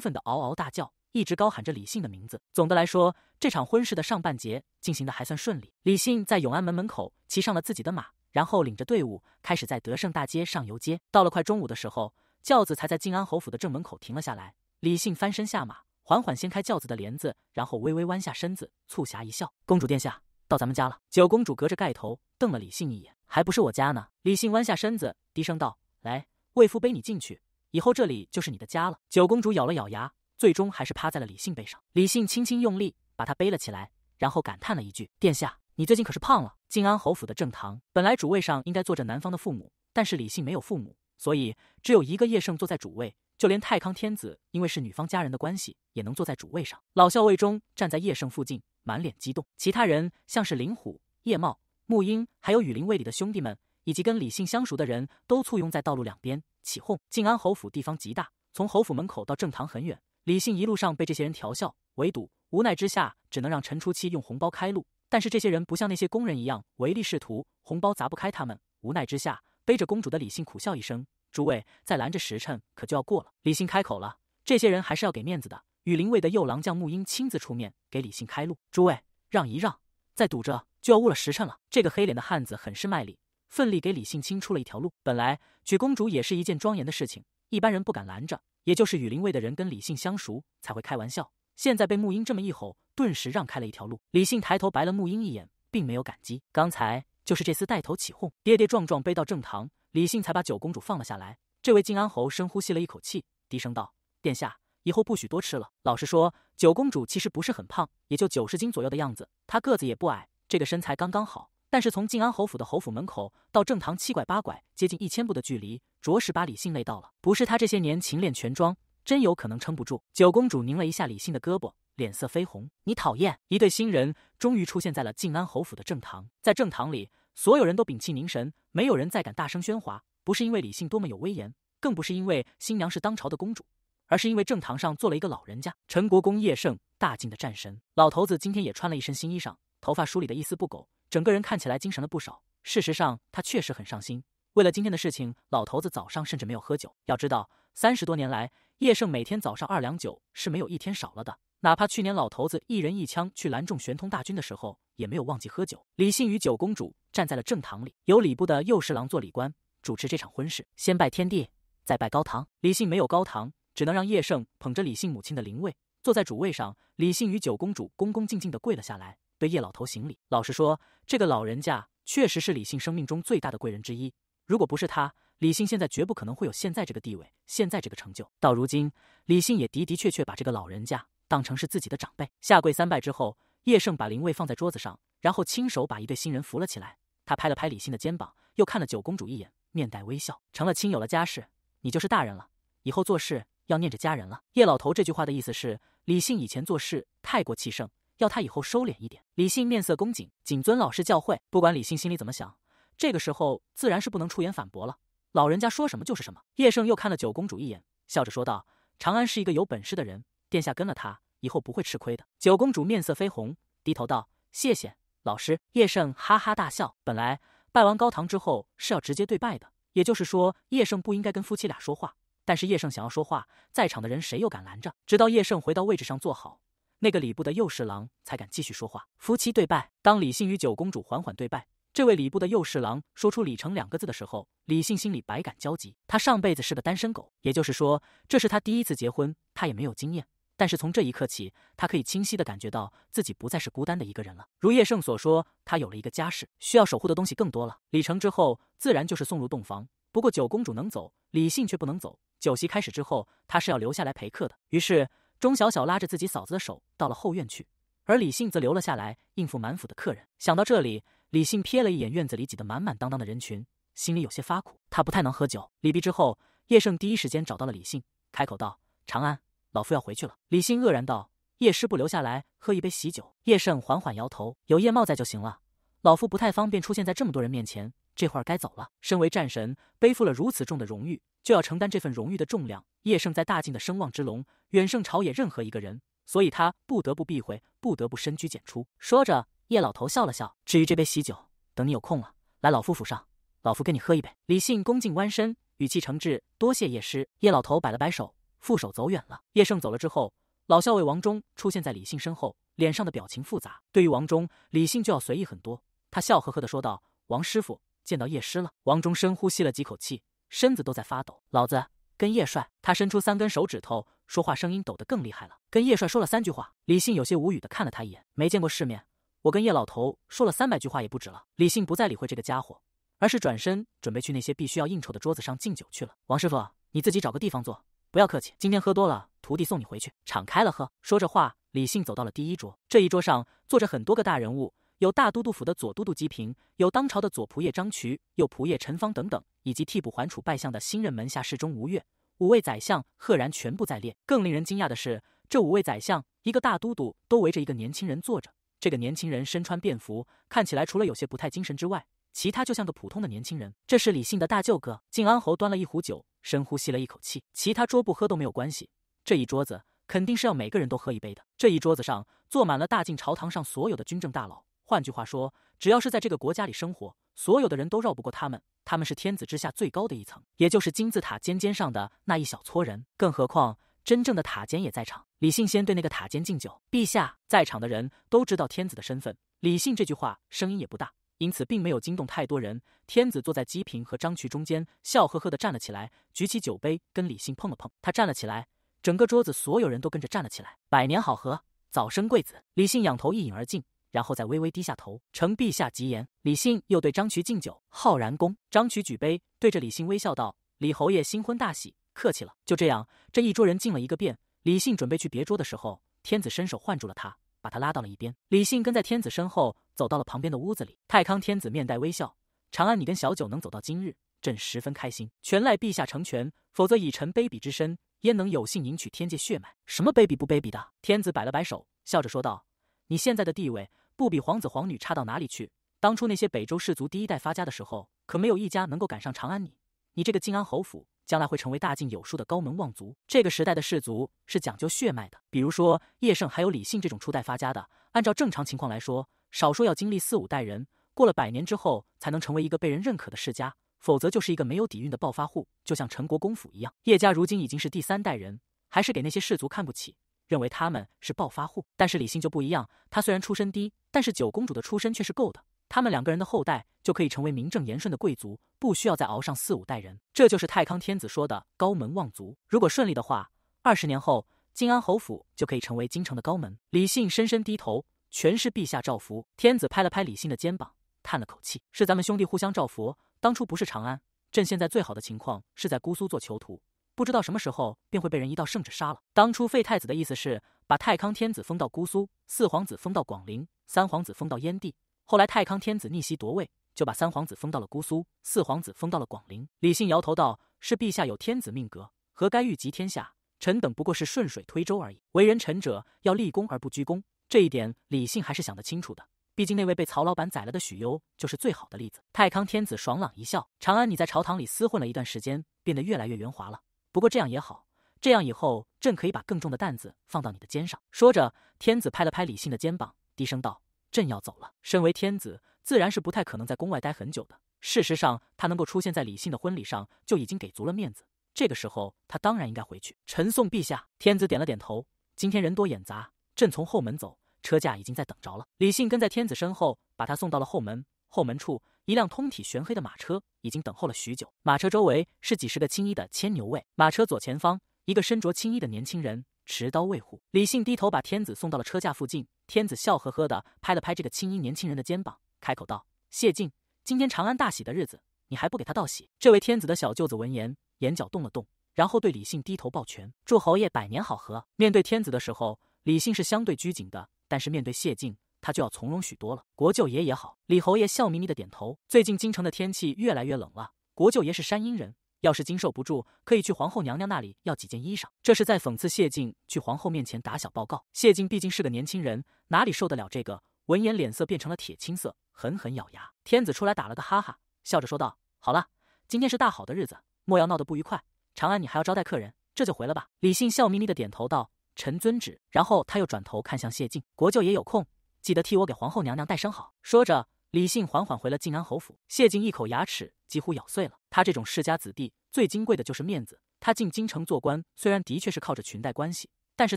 奋地嗷嗷大叫。一直高喊着李信的名字。总的来说，这场婚事的上半节进行的还算顺利。李信在永安门门口骑上了自己的马，然后领着队伍开始在德胜大街上游街。到了快中午的时候，轿子才在静安侯府的正门口停了下来。李信翻身下马，缓缓掀开轿子的帘子，然后微微弯下身子，促狭一笑：“公主殿下，到咱们家了。”九公主隔着盖头瞪了李信一眼：“还不是我家呢？”李信弯下身子，低声道：“来，为夫背你进去，以后这里就是你的家了。”九公主咬了咬牙。最终还是趴在了李信背上。李信轻轻用力把他背了起来，然后感叹了一句：“殿下，你最近可是胖了。”靖安侯府的正堂本来主位上应该坐着男方的父母，但是李信没有父母，所以只有一个叶盛坐在主位。就连太康天子，因为是女方家人的关系，也能坐在主位上。老校尉中站在叶盛附近，满脸激动。其他人像是林虎、叶茂、穆英，还有雨林卫里的兄弟们，以及跟李信相熟的人都簇拥在道路两边起哄。靖安侯府地方极大，从侯府门口到正堂很远。李信一路上被这些人调笑围堵，无奈之下，只能让陈初七用红包开路。但是这些人不像那些工人一样唯利是图，红包砸不开。他们无奈之下，背着公主的李信苦笑一声：“诸位，再拦着时辰，可就要过了。”李信开口了：“这些人还是要给面子的。”羽林卫的右郎将穆英亲自出面给李信开路：“诸位，让一让，再堵着就要误了时辰了。”这个黑脸的汉子很是卖力，奋力给李信清出了一条路。本来娶公主也是一件庄严的事情。一般人不敢拦着，也就是羽林卫的人跟李信相熟，才会开玩笑。现在被沐英这么一吼，顿时让开了一条路。李信抬头白了沐英一眼，并没有感激。刚才就是这厮带头起哄，跌跌撞撞背到正堂，李信才把九公主放了下来。这位靖安侯深呼吸了一口气，低声道：“殿下，以后不许多吃了。老实说，九公主其实不是很胖，也就九十斤左右的样子。她个子也不矮，这个身材刚刚好。”但是从静安侯府的侯府门口到正堂七拐八拐，接近一千步的距离，着实把李信累到了。不是他这些年勤练拳装，真有可能撑不住。九公主拧了一下李信的胳膊，脸色绯红：“你讨厌！”一对新人终于出现在了静安侯府的正堂。在正堂里，所有人都屏气凝神，没有人再敢大声喧哗。不是因为李信多么有威严，更不是因为新娘是当朝的公主，而是因为正堂上坐了一个老人家——陈国公叶盛，大晋的战神。老头子今天也穿了一身新衣裳，头发梳理的一丝不苟。整个人看起来精神了不少。事实上，他确实很上心。为了今天的事情，老头子早上甚至没有喝酒。要知道，三十多年来，叶盛每天早上二两酒是没有一天少了的。哪怕去年老头子一人一枪去拦众玄通大军的时候，也没有忘记喝酒。李信与九公主站在了正堂里，由礼部的右侍郎做礼官主持这场婚事。先拜天地，再拜高堂。李信没有高堂，只能让叶盛捧着李信母亲的灵位坐在主位上。李信与九公主恭恭敬敬的跪了下来。对叶老头行礼。老实说，这个老人家确实是李信生命中最大的贵人之一。如果不是他，李信现在绝不可能会有现在这个地位，现在这个成就。到如今，李信也的的确确把这个老人家当成是自己的长辈。下跪三拜之后，叶胜把灵位放在桌子上，然后亲手把一对新人扶了起来。他拍了拍李信的肩膀，又看了九公主一眼，面带微笑：“成了亲，有了家室，你就是大人了。以后做事要念着家人了。”叶老头这句话的意思是，李信以前做事太过气盛。要他以后收敛一点。李信面色恭谨，谨遵老师教诲。不管李信心里怎么想，这个时候自然是不能出言反驳了。老人家说什么就是什么。叶盛又看了九公主一眼，笑着说道：“长安是一个有本事的人，殿下跟了他以后不会吃亏的。”九公主面色绯红，低头道：“谢谢老师。”叶盛哈哈大笑。本来拜完高堂之后是要直接对拜的，也就是说叶盛不应该跟夫妻俩说话。但是叶盛想要说话，在场的人谁又敢拦着？直到叶盛回到位置上坐好。那个礼部的右侍郎才敢继续说话。夫妻对拜，当李信与九公主缓缓对拜，这位礼部的右侍郎说出“李成”两个字的时候，李信心里百感交集。他上辈子是个单身狗，也就是说，这是他第一次结婚，他也没有经验。但是从这一刻起，他可以清晰的感觉到自己不再是孤单的一个人了。如叶盛所说，他有了一个家室，需要守护的东西更多了。李成之后，自然就是送入洞房。不过九公主能走，李信却不能走。酒席开始之后，他是要留下来陪客的。于是。钟小小拉着自己嫂子的手到了后院去，而李信则留了下来应付满府的客人。想到这里，李信瞥了一眼院子里挤得满满当当的人群，心里有些发苦。他不太能喝酒。礼毕之后，叶盛第一时间找到了李信，开口道：“长安，老夫要回去了。”李信愕然道：“叶师不留下来喝一杯喜酒？”叶盛缓缓摇头：“有叶茂在就行了，老夫不太方便出现在这么多人面前。”这会儿该走了。身为战神，背负了如此重的荣誉，就要承担这份荣誉的重量。叶圣在大晋的声望之龙，远胜朝野任何一个人，所以他不得不避讳，不得不深居简出。说着，叶老头笑了笑。至于这杯喜酒，等你有空了，来老夫府上，老夫跟你喝一杯。李信恭敬弯身，语气诚挚，多谢叶师。叶老头摆了摆手，负手走远了。叶圣走了之后，老校尉王忠出现在李信身后，脸上的表情复杂。对于王忠，李信就要随意很多。他笑呵呵地说道：“王师傅。”见到叶师了，王忠深呼吸了几口气，身子都在发抖。老子跟叶帅，他伸出三根手指头，说话声音抖得更厉害了。跟叶帅说了三句话，李信有些无语的看了他一眼。没见过世面，我跟叶老头说了三百句话也不止了。李信不再理会这个家伙，而是转身准备去那些必须要应酬的桌子上敬酒去了。王师傅，你自己找个地方坐，不要客气。今天喝多了，徒弟送你回去。敞开了喝。说着话，李信走到了第一桌，这一桌上坐着很多个大人物。有大都督府的左都督姬平，有当朝的左仆射张渠、右仆射陈方等等，以及替补还楚拜相的新任门下侍中吴越，五位宰相赫然全部在列。更令人惊讶的是，这五位宰相，一个大都督都围着一个年轻人坐着。这个年轻人身穿便服，看起来除了有些不太精神之外，其他就像个普通的年轻人。这是李信的大舅哥，靖安侯端了一壶酒，深呼吸了一口气。其他桌不喝都没有关系，这一桌子肯定是要每个人都喝一杯的。这一桌子上坐满了大晋朝堂上所有的军政大佬。换句话说，只要是在这个国家里生活，所有的人都绕不过他们。他们是天子之下最高的一层，也就是金字塔尖尖上的那一小撮人。更何况，真正的塔尖也在场。李信先对那个塔尖敬酒：“陛下，在场的人都知道天子的身份。”李信这句话声音也不大，因此并没有惊动太多人。天子坐在姬平和张渠中间，笑呵呵地站了起来，举起酒杯跟李信碰了碰。他站了起来，整个桌子所有人都跟着站了起来。百年好合，早生贵子。李信仰头一饮而尽。然后再微微低下头，承陛下吉言。李信又对张渠敬酒。浩然公，张渠举杯，对着李信微笑道：“李侯爷新婚大喜，客气了。”就这样，这一桌人敬了一个遍。李信准备去别桌的时候，天子伸手唤住了他，把他拉到了一边。李信跟在天子身后，走到了旁边的屋子里。太康天子面带微笑：“长安，你跟小九能走到今日，朕十分开心，全赖陛下成全。否则以臣卑鄙之身，焉能有幸迎娶天界血脉？什么卑鄙不卑鄙的？”天子摆了摆手，笑着说道：“你现在的地位。”不比皇子皇女差到哪里去？当初那些北周氏族第一代发家的时候，可没有一家能够赶上长安你。你这个靖安侯府将来会成为大晋有数的高门望族。这个时代的氏族是讲究血脉的，比如说叶盛还有李信这种初代发家的，按照正常情况来说，少说要经历四五代人，过了百年之后才能成为一个被人认可的世家，否则就是一个没有底蕴的暴发户。就像陈国公府一样，叶家如今已经是第三代人，还是给那些氏族看不起。认为他们是暴发户，但是李信就不一样。他虽然出身低，但是九公主的出身却是够的。他们两个人的后代就可以成为名正言顺的贵族，不需要再熬上四五代人。这就是太康天子说的高门望族。如果顺利的话，二十年后，靖安侯府就可以成为京城的高门。李信深深低头，全是陛下照拂。天子拍了拍李信的肩膀，叹了口气：“是咱们兄弟互相照拂。当初不是长安，朕现在最好的情况是在姑苏做囚徒。”不知道什么时候便会被人一道圣旨杀了。当初废太子的意思是把太康天子封到姑苏，四皇子封到广陵，三皇子封到燕地。后来太康天子逆袭夺位，就把三皇子封到了姑苏，四皇子封到了广陵。李信摇头道：“是陛下有天子命格，何该欲及天下？臣等不过是顺水推舟而已。为人臣者要立功而不居功，这一点李信还是想得清楚的。毕竟那位被曹老板宰了的许攸就是最好的例子。”太康天子爽朗一笑：“长安，你在朝堂里厮混了一段时间，变得越来越圆滑了。”不过这样也好，这样以后朕可以把更重的担子放到你的肩上。说着，天子拍了拍李信的肩膀，低声道：“朕要走了。身为天子，自然是不太可能在宫外待很久的。事实上，他能够出现在李信的婚礼上，就已经给足了面子。这个时候，他当然应该回去。臣送陛下。”天子点了点头。今天人多眼杂，朕从后门走，车驾已经在等着了。李信跟在天子身后，把他送到了后门。后门处。一辆通体玄黑的马车已经等候了许久，马车周围是几十个青衣的牵牛卫。马车左前方，一个身着青衣的年轻人持刀卫护。李信低头把天子送到了车架附近，天子笑呵呵的拍了拍这个青衣年轻人的肩膀，开口道：“谢晋，今天长安大喜的日子，你还不给他道喜？”这位天子的小舅子闻言，眼角动了动，然后对李信低头抱拳，祝侯爷百年好合。面对天子的时候，李信是相对拘谨的，但是面对谢晋。他就要从容许多了。国舅爷也好，李侯爷笑眯眯的点头。最近京城的天气越来越冷了，国舅爷是山阴人，要是经受不住，可以去皇后娘娘那里要几件衣裳。这是在讽刺谢晋去皇后面前打小报告。谢晋毕竟是个年轻人，哪里受得了这个？闻言，脸色变成了铁青色，狠狠咬牙。天子出来打了个哈哈，笑着说道：“好了，今天是大好的日子，莫要闹得不愉快。长安，你还要招待客人，这就回了吧。”李信笑眯眯的点头道：“臣遵旨。”然后他又转头看向谢晋，国舅爷有空。记得替我给皇后娘娘带声好。说着，李信缓缓回了靖安侯府。谢晋一口牙齿几乎咬碎了。他这种世家子弟，最金贵的就是面子。他进京城做官，虽然的确是靠着裙带关系，但是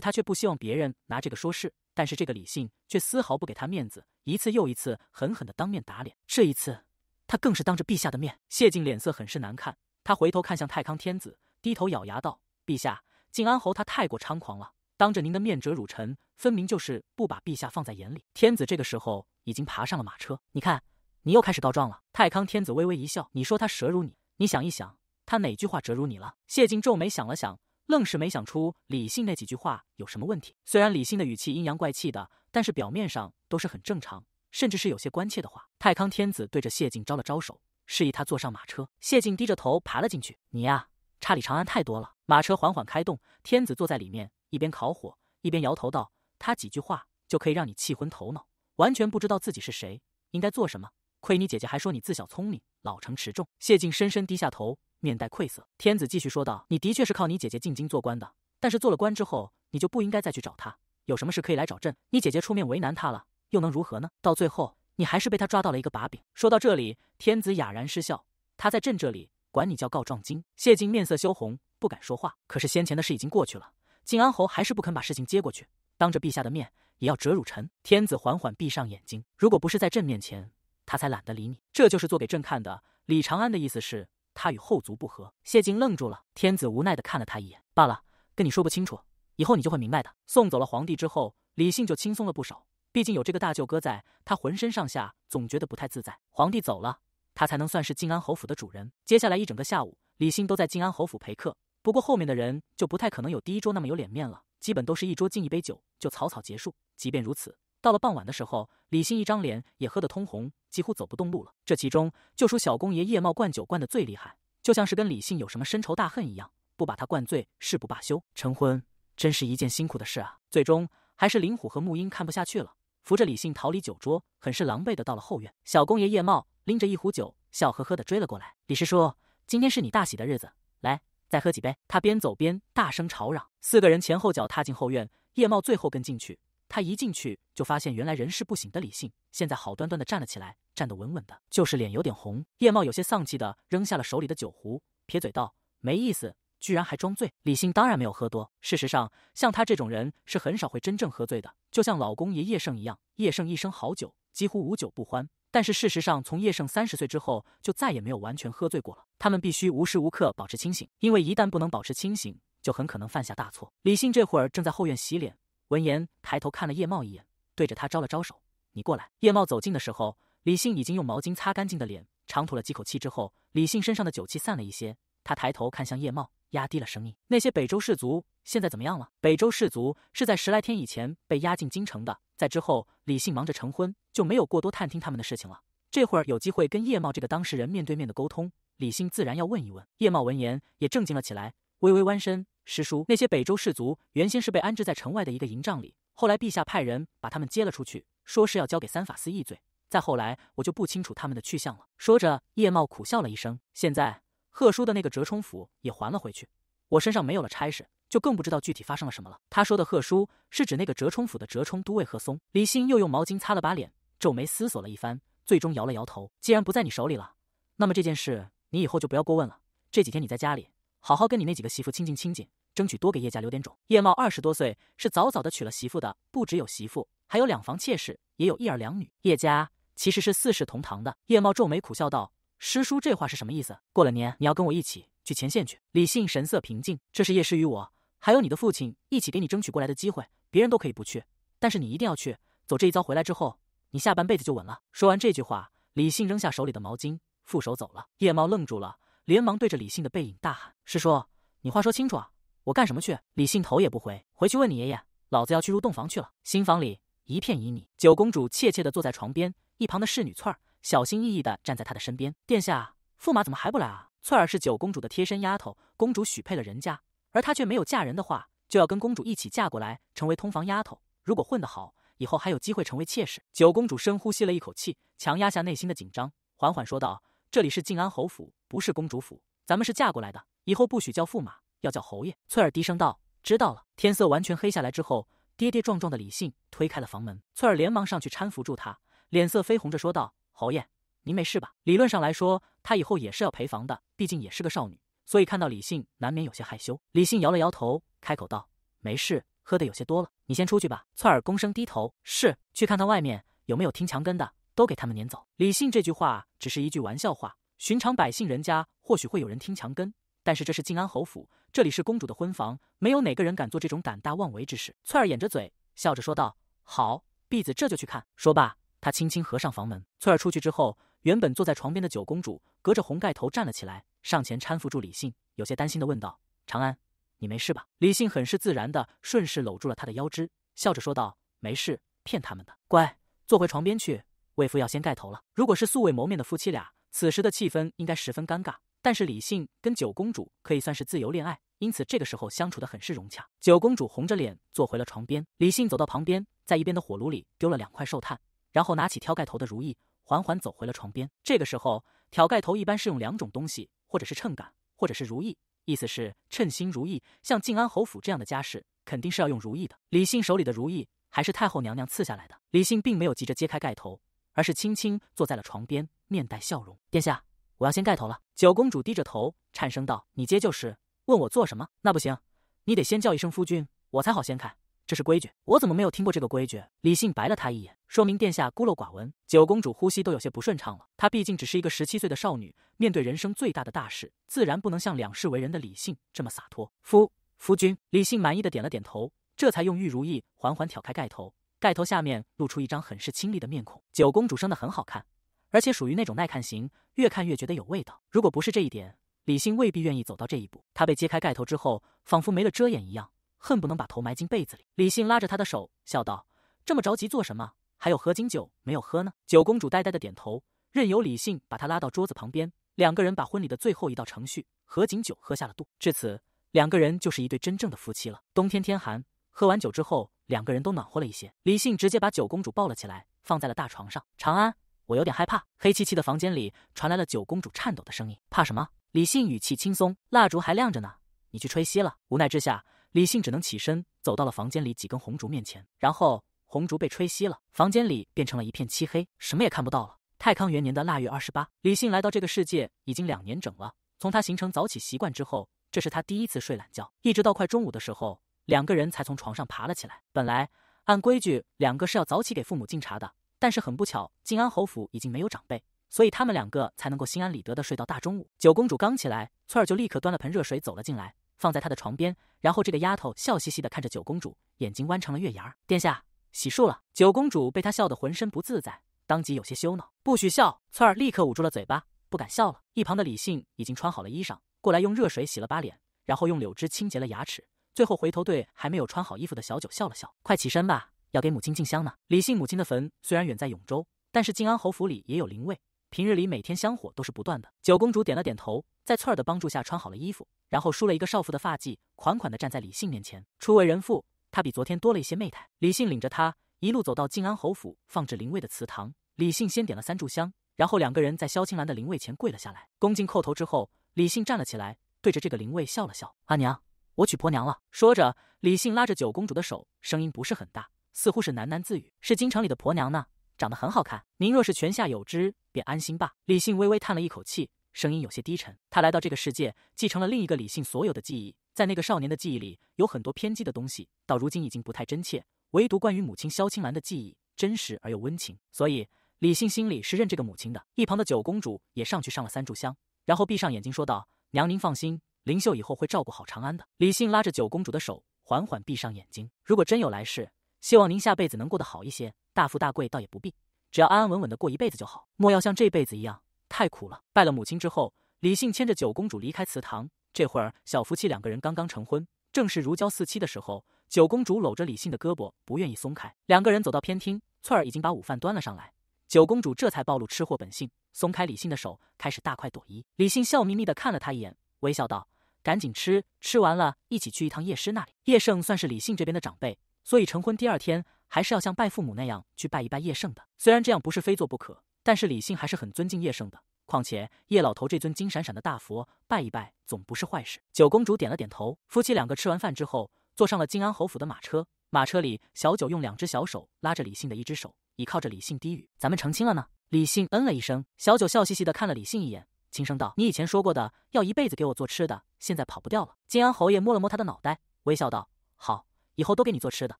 他却不希望别人拿这个说事。但是这个李信却丝毫不给他面子，一次又一次狠狠的当面打脸。这一次，他更是当着陛下的面。谢晋脸色很是难看，他回头看向太康天子，低头咬牙道：“陛下，靖安侯他太过猖狂了。”当着您的面折辱臣，分明就是不把陛下放在眼里。天子这个时候已经爬上了马车，你看，你又开始告状了。太康天子微微一笑，你说他折辱你，你想一想，他哪句话折辱你了？谢晋皱眉想了想，愣是没想出李信那几句话有什么问题。虽然李信的语气阴阳怪气的，但是表面上都是很正常，甚至是有些关切的话。太康天子对着谢晋招了招手，示意他坐上马车。谢晋低着头爬了进去。你呀，差李长安太多了。马车缓缓开动，天子坐在里面。一边烤火，一边摇头道：“他几句话就可以让你气昏头脑，完全不知道自己是谁，应该做什么。亏你姐姐还说你自小聪明，老成持重。”谢晋深深低下头，面带愧色。天子继续说道：“你的确是靠你姐姐进京做官的，但是做了官之后，你就不应该再去找他。有什么事可以来找朕。你姐姐出面为难他了，又能如何呢？到最后，你还是被他抓到了一个把柄。”说到这里，天子哑然失笑。他在朕这里管你叫告状精。谢晋面色羞红，不敢说话。可是先前的事已经过去了。靖安侯还是不肯把事情接过去，当着陛下的面也要折辱臣。天子缓缓闭上眼睛，如果不是在朕面前，他才懒得理你。这就是做给朕看的。李长安的意思是，他与后族不和。谢晋愣住了，天子无奈的看了他一眼，罢了，跟你说不清楚，以后你就会明白的。送走了皇帝之后，李信就轻松了不少。毕竟有这个大舅哥在，他浑身上下总觉得不太自在。皇帝走了，他才能算是靖安侯府的主人。接下来一整个下午，李信都在靖安侯府陪客。不过后面的人就不太可能有第一桌那么有脸面了，基本都是一桌敬一杯酒就草草结束。即便如此，到了傍晚的时候，李信一张脸也喝得通红，几乎走不动路了。这其中就属小公爷叶茂灌酒灌得最厉害，就像是跟李信有什么深仇大恨一样，不把他灌醉誓不罢休。成婚真是一件辛苦的事啊！最终还是林虎和沐英看不下去了，扶着李信逃离酒桌，很是狼狈的到了后院。小公爷叶茂拎着一壶酒，笑呵呵的追了过来：“李师叔，今天是你大喜的日子，来。”再喝几杯！他边走边大声吵嚷。四个人前后脚踏进后院，叶茂最后跟进去。他一进去就发现，原来人事不醒的李信，现在好端端的站了起来，站得稳稳的，就是脸有点红。叶茂有些丧气的扔下了手里的酒壶，撇嘴道：“没意思，居然还装醉。”李信当然没有喝多，事实上，像他这种人是很少会真正喝醉的，就像老公爷叶盛一样，叶盛一生好酒，几乎无酒不欢。但是事实上，从叶盛三十岁之后，就再也没有完全喝醉过了。他们必须无时无刻保持清醒，因为一旦不能保持清醒，就很可能犯下大错。李信这会儿正在后院洗脸，闻言抬头看了叶茂一眼，对着他招了招手：“你过来。”叶茂走近的时候，李信已经用毛巾擦干净的脸，长吐了几口气之后，李信身上的酒气散了一些。他抬头看向叶茂，压低了声音：“那些北周氏族现在怎么样了？”北周氏族是在十来天以前被押进京城的。在之后，李信忙着成婚，就没有过多探听他们的事情了。这会儿有机会跟叶茂这个当事人面对面的沟通，李信自然要问一问。叶茂闻言也正经了起来，微微弯身：“师叔，那些北周氏族原先是被安置在城外的一个营帐里，后来陛下派人把他们接了出去，说是要交给三法司议罪。再后来，我就不清楚他们的去向了。”说着，叶茂苦笑了一声：“现在贺叔的那个折冲府也还了回去，我身上没有了差事。”就更不知道具体发生了什么了。他说的贺叔是指那个折冲府的折冲都尉贺松。李信又用毛巾擦了把脸，皱眉思索了一番，最终摇了摇头。既然不在你手里了，那么这件事你以后就不要过问了。这几天你在家里好好跟你那几个媳妇亲近亲近，争取多给叶家留点种。叶茂二十多岁是早早的娶了媳妇的，不只有媳妇，还有两房妾室，也有一儿两女。叶家其实是四世同堂的。叶茂皱眉苦笑道：“师叔这话是什么意思？”过了年你要跟我一起去前线去。李信神色平静：“这是叶师与我。”还有你的父亲一起给你争取过来的机会，别人都可以不去，但是你一定要去走这一遭。回来之后，你下半辈子就稳了。说完这句话，李信扔下手里的毛巾，负手走了。夜猫愣住了，连忙对着李信的背影大喊：“师叔，你话说清楚啊，我干什么去？”李信头也不回，回去问你爷爷：“老子要去入洞房去了。”新房里一片旖旎，九公主怯怯地坐在床边，一旁的侍女翠儿小心翼翼地站在她的身边：“殿下，驸马怎么还不来啊？”翠儿是九公主的贴身丫头，公主许配了人家。而她却没有嫁人的话，就要跟公主一起嫁过来，成为通房丫头。如果混得好，以后还有机会成为妾室。九公主深呼吸了一口气，强压下内心的紧张，缓缓说道：“这里是靖安侯府，不是公主府。咱们是嫁过来的，以后不许叫驸马，要叫侯爷。”翠儿低声道：“知道了。”天色完全黑下来之后，跌跌撞撞的李信推开了房门，翠儿连忙上去搀扶住他，脸色绯红着说道：“侯爷，您没事吧？”理论上来说，他以后也是要陪房的，毕竟也是个少女。所以看到李信，难免有些害羞。李信摇了摇头，开口道：“没事，喝的有些多了，你先出去吧。”翠儿躬身低头，是，去看看外面有没有听墙根的，都给他们撵走。李信这句话只是一句玩笑话，寻常百姓人家或许会有人听墙根，但是这是靖安侯府，这里是公主的婚房，没有哪个人敢做这种胆大妄为之事。翠儿掩着嘴笑着说道：“好，婢子这就去看。”说罢，她轻轻合上房门。翠儿出去之后。原本坐在床边的九公主，隔着红盖头站了起来，上前搀扶住李信，有些担心的问道：“长安，你没事吧？”李信很是自然的顺势搂住了她的腰肢，笑着说道：“没事，骗他们的。乖，坐回床边去。为夫要掀盖头了。”如果是素未谋面的夫妻俩，此时的气氛应该十分尴尬。但是李信跟九公主可以算是自由恋爱，因此这个时候相处的很是融洽。九公主红着脸坐回了床边，李信走到旁边，在一边的火炉里丢了两块寿炭，然后拿起挑盖头的如意。缓缓走回了床边。这个时候，挑盖头一般是用两种东西，或者是秤杆，或者是如意，意思是称心如意。像静安侯府这样的家事，肯定是要用如意的。李信手里的如意还是太后娘娘赐下来的。李信并没有急着揭开盖头，而是轻轻坐在了床边，面带笑容：“殿下，我要掀盖头了。”九公主低着头，颤声道：“你接就是，问我做什么？那不行，你得先叫一声夫君，我才好掀开。这是规矩，我怎么没有听过这个规矩？”李信白了他一眼。说明殿下孤陋寡闻。九公主呼吸都有些不顺畅了。她毕竟只是一个十七岁的少女，面对人生最大的大事，自然不能像两世为人的李信这么洒脱。夫夫君，李信满意的点了点头，这才用玉如意缓缓挑开盖头，盖头下面露出一张很是清丽的面孔。九公主生的很好看，而且属于那种耐看型，越看越觉得有味道。如果不是这一点，李信未必愿意走到这一步。他被揭开盖头之后，仿佛没了遮掩一样，恨不能把头埋进被子里。李信拉着她的手，笑道：“这么着急做什么？”还有合卺酒没有喝呢？九公主呆呆的点头，任由李信把她拉到桌子旁边。两个人把婚礼的最后一道程序合卺酒喝下了肚，至此，两个人就是一对真正的夫妻了。冬天天寒，喝完酒之后，两个人都暖和了一些。李信直接把九公主抱了起来，放在了大床上。长安，我有点害怕。黑漆漆的房间里传来了九公主颤抖的声音。怕什么？李信语气轻松。蜡烛还亮着呢，你去吹熄了。无奈之下，李信只能起身走到了房间里几根红烛面前，然后。红烛被吹熄了，房间里变成了一片漆黑，什么也看不到了。太康元年的腊月二十八，李信来到这个世界已经两年整了。从他形成早起习惯之后，这是他第一次睡懒觉。一直到快中午的时候，两个人才从床上爬了起来。本来按规矩，两个是要早起给父母敬茶的，但是很不巧，靖安侯府已经没有长辈，所以他们两个才能够心安理得的睡到大中午。九公主刚起来，翠儿就立刻端了盆热水走了进来，放在她的床边，然后这个丫头笑嘻嘻的看着九公主，眼睛弯成了月牙儿，殿下。洗漱了，九公主被他笑得浑身不自在，当即有些羞恼。不许笑！翠儿立刻捂住了嘴巴，不敢笑了。一旁的李信已经穿好了衣裳，过来用热水洗了把脸，然后用柳枝清洁了牙齿，最后回头对还没有穿好衣服的小九笑了笑：“快起身吧，要给母亲敬香呢。”李信母亲的坟虽然远在永州，但是靖安侯府里也有灵位，平日里每天香火都是不断的。九公主点了点头，在翠儿的帮助下穿好了衣服，然后梳了一个少妇的发髻，款款的站在李信面前，初为人父，他比昨天多了一些媚态。李信领着他一路走到静安侯府放置灵位的祠堂。李信先点了三炷香，然后两个人在萧青兰的灵位前跪了下来，恭敬叩头之后，李信站了起来，对着这个灵位笑了笑：“阿娘，我娶婆娘了。”说着，李信拉着九公主的手，声音不是很大，似乎是喃喃自语：“是京城里的婆娘呢，长得很好看。您若是泉下有知，便安心吧。”李信微微叹了一口气，声音有些低沉。他来到这个世界，继承了另一个李信所有的记忆。在那个少年的记忆里，有很多偏激的东西，到如今已经不太真切。唯独关于母亲萧青兰的记忆，真实而又温情。所以李信心里是认这个母亲的。一旁的九公主也上去上了三炷香，然后闭上眼睛说道：“娘，您放心，林秀以后会照顾好长安的。”李信拉着九公主的手，缓缓闭上眼睛。如果真有来世，希望您下辈子能过得好一些，大富大贵倒也不必，只要安安稳稳的过一辈子就好，莫要像这辈子一样太苦了。拜了母亲之后，李信牵着九公主离开祠堂。这会儿，小夫妻两个人刚刚成婚，正是如胶似漆的时候。九公主搂着李信的胳膊，不愿意松开。两个人走到偏厅，翠儿已经把午饭端了上来。九公主这才暴露吃货本性，松开李信的手，开始大快朵颐。李信笑眯眯地看了她一眼，微笑道：“赶紧吃，吃完了一起去一趟叶师那里。叶胜算是李信这边的长辈，所以成婚第二天还是要像拜父母那样去拜一拜叶胜的。虽然这样不是非做不可，但是李信还是很尊敬叶胜的。”况且叶老头这尊金闪闪的大佛，拜一拜总不是坏事。九公主点了点头。夫妻两个吃完饭之后，坐上了靖安侯府的马车。马车里，小九用两只小手拉着李信的一只手，倚靠着李信低语：“咱们成亲了呢。”李信嗯了一声。小九笑嘻嘻的看了李信一眼，轻声道：“你以前说过的，要一辈子给我做吃的，现在跑不掉了。”金安侯爷摸了摸他的脑袋，微笑道：“好，以后都给你做吃的。”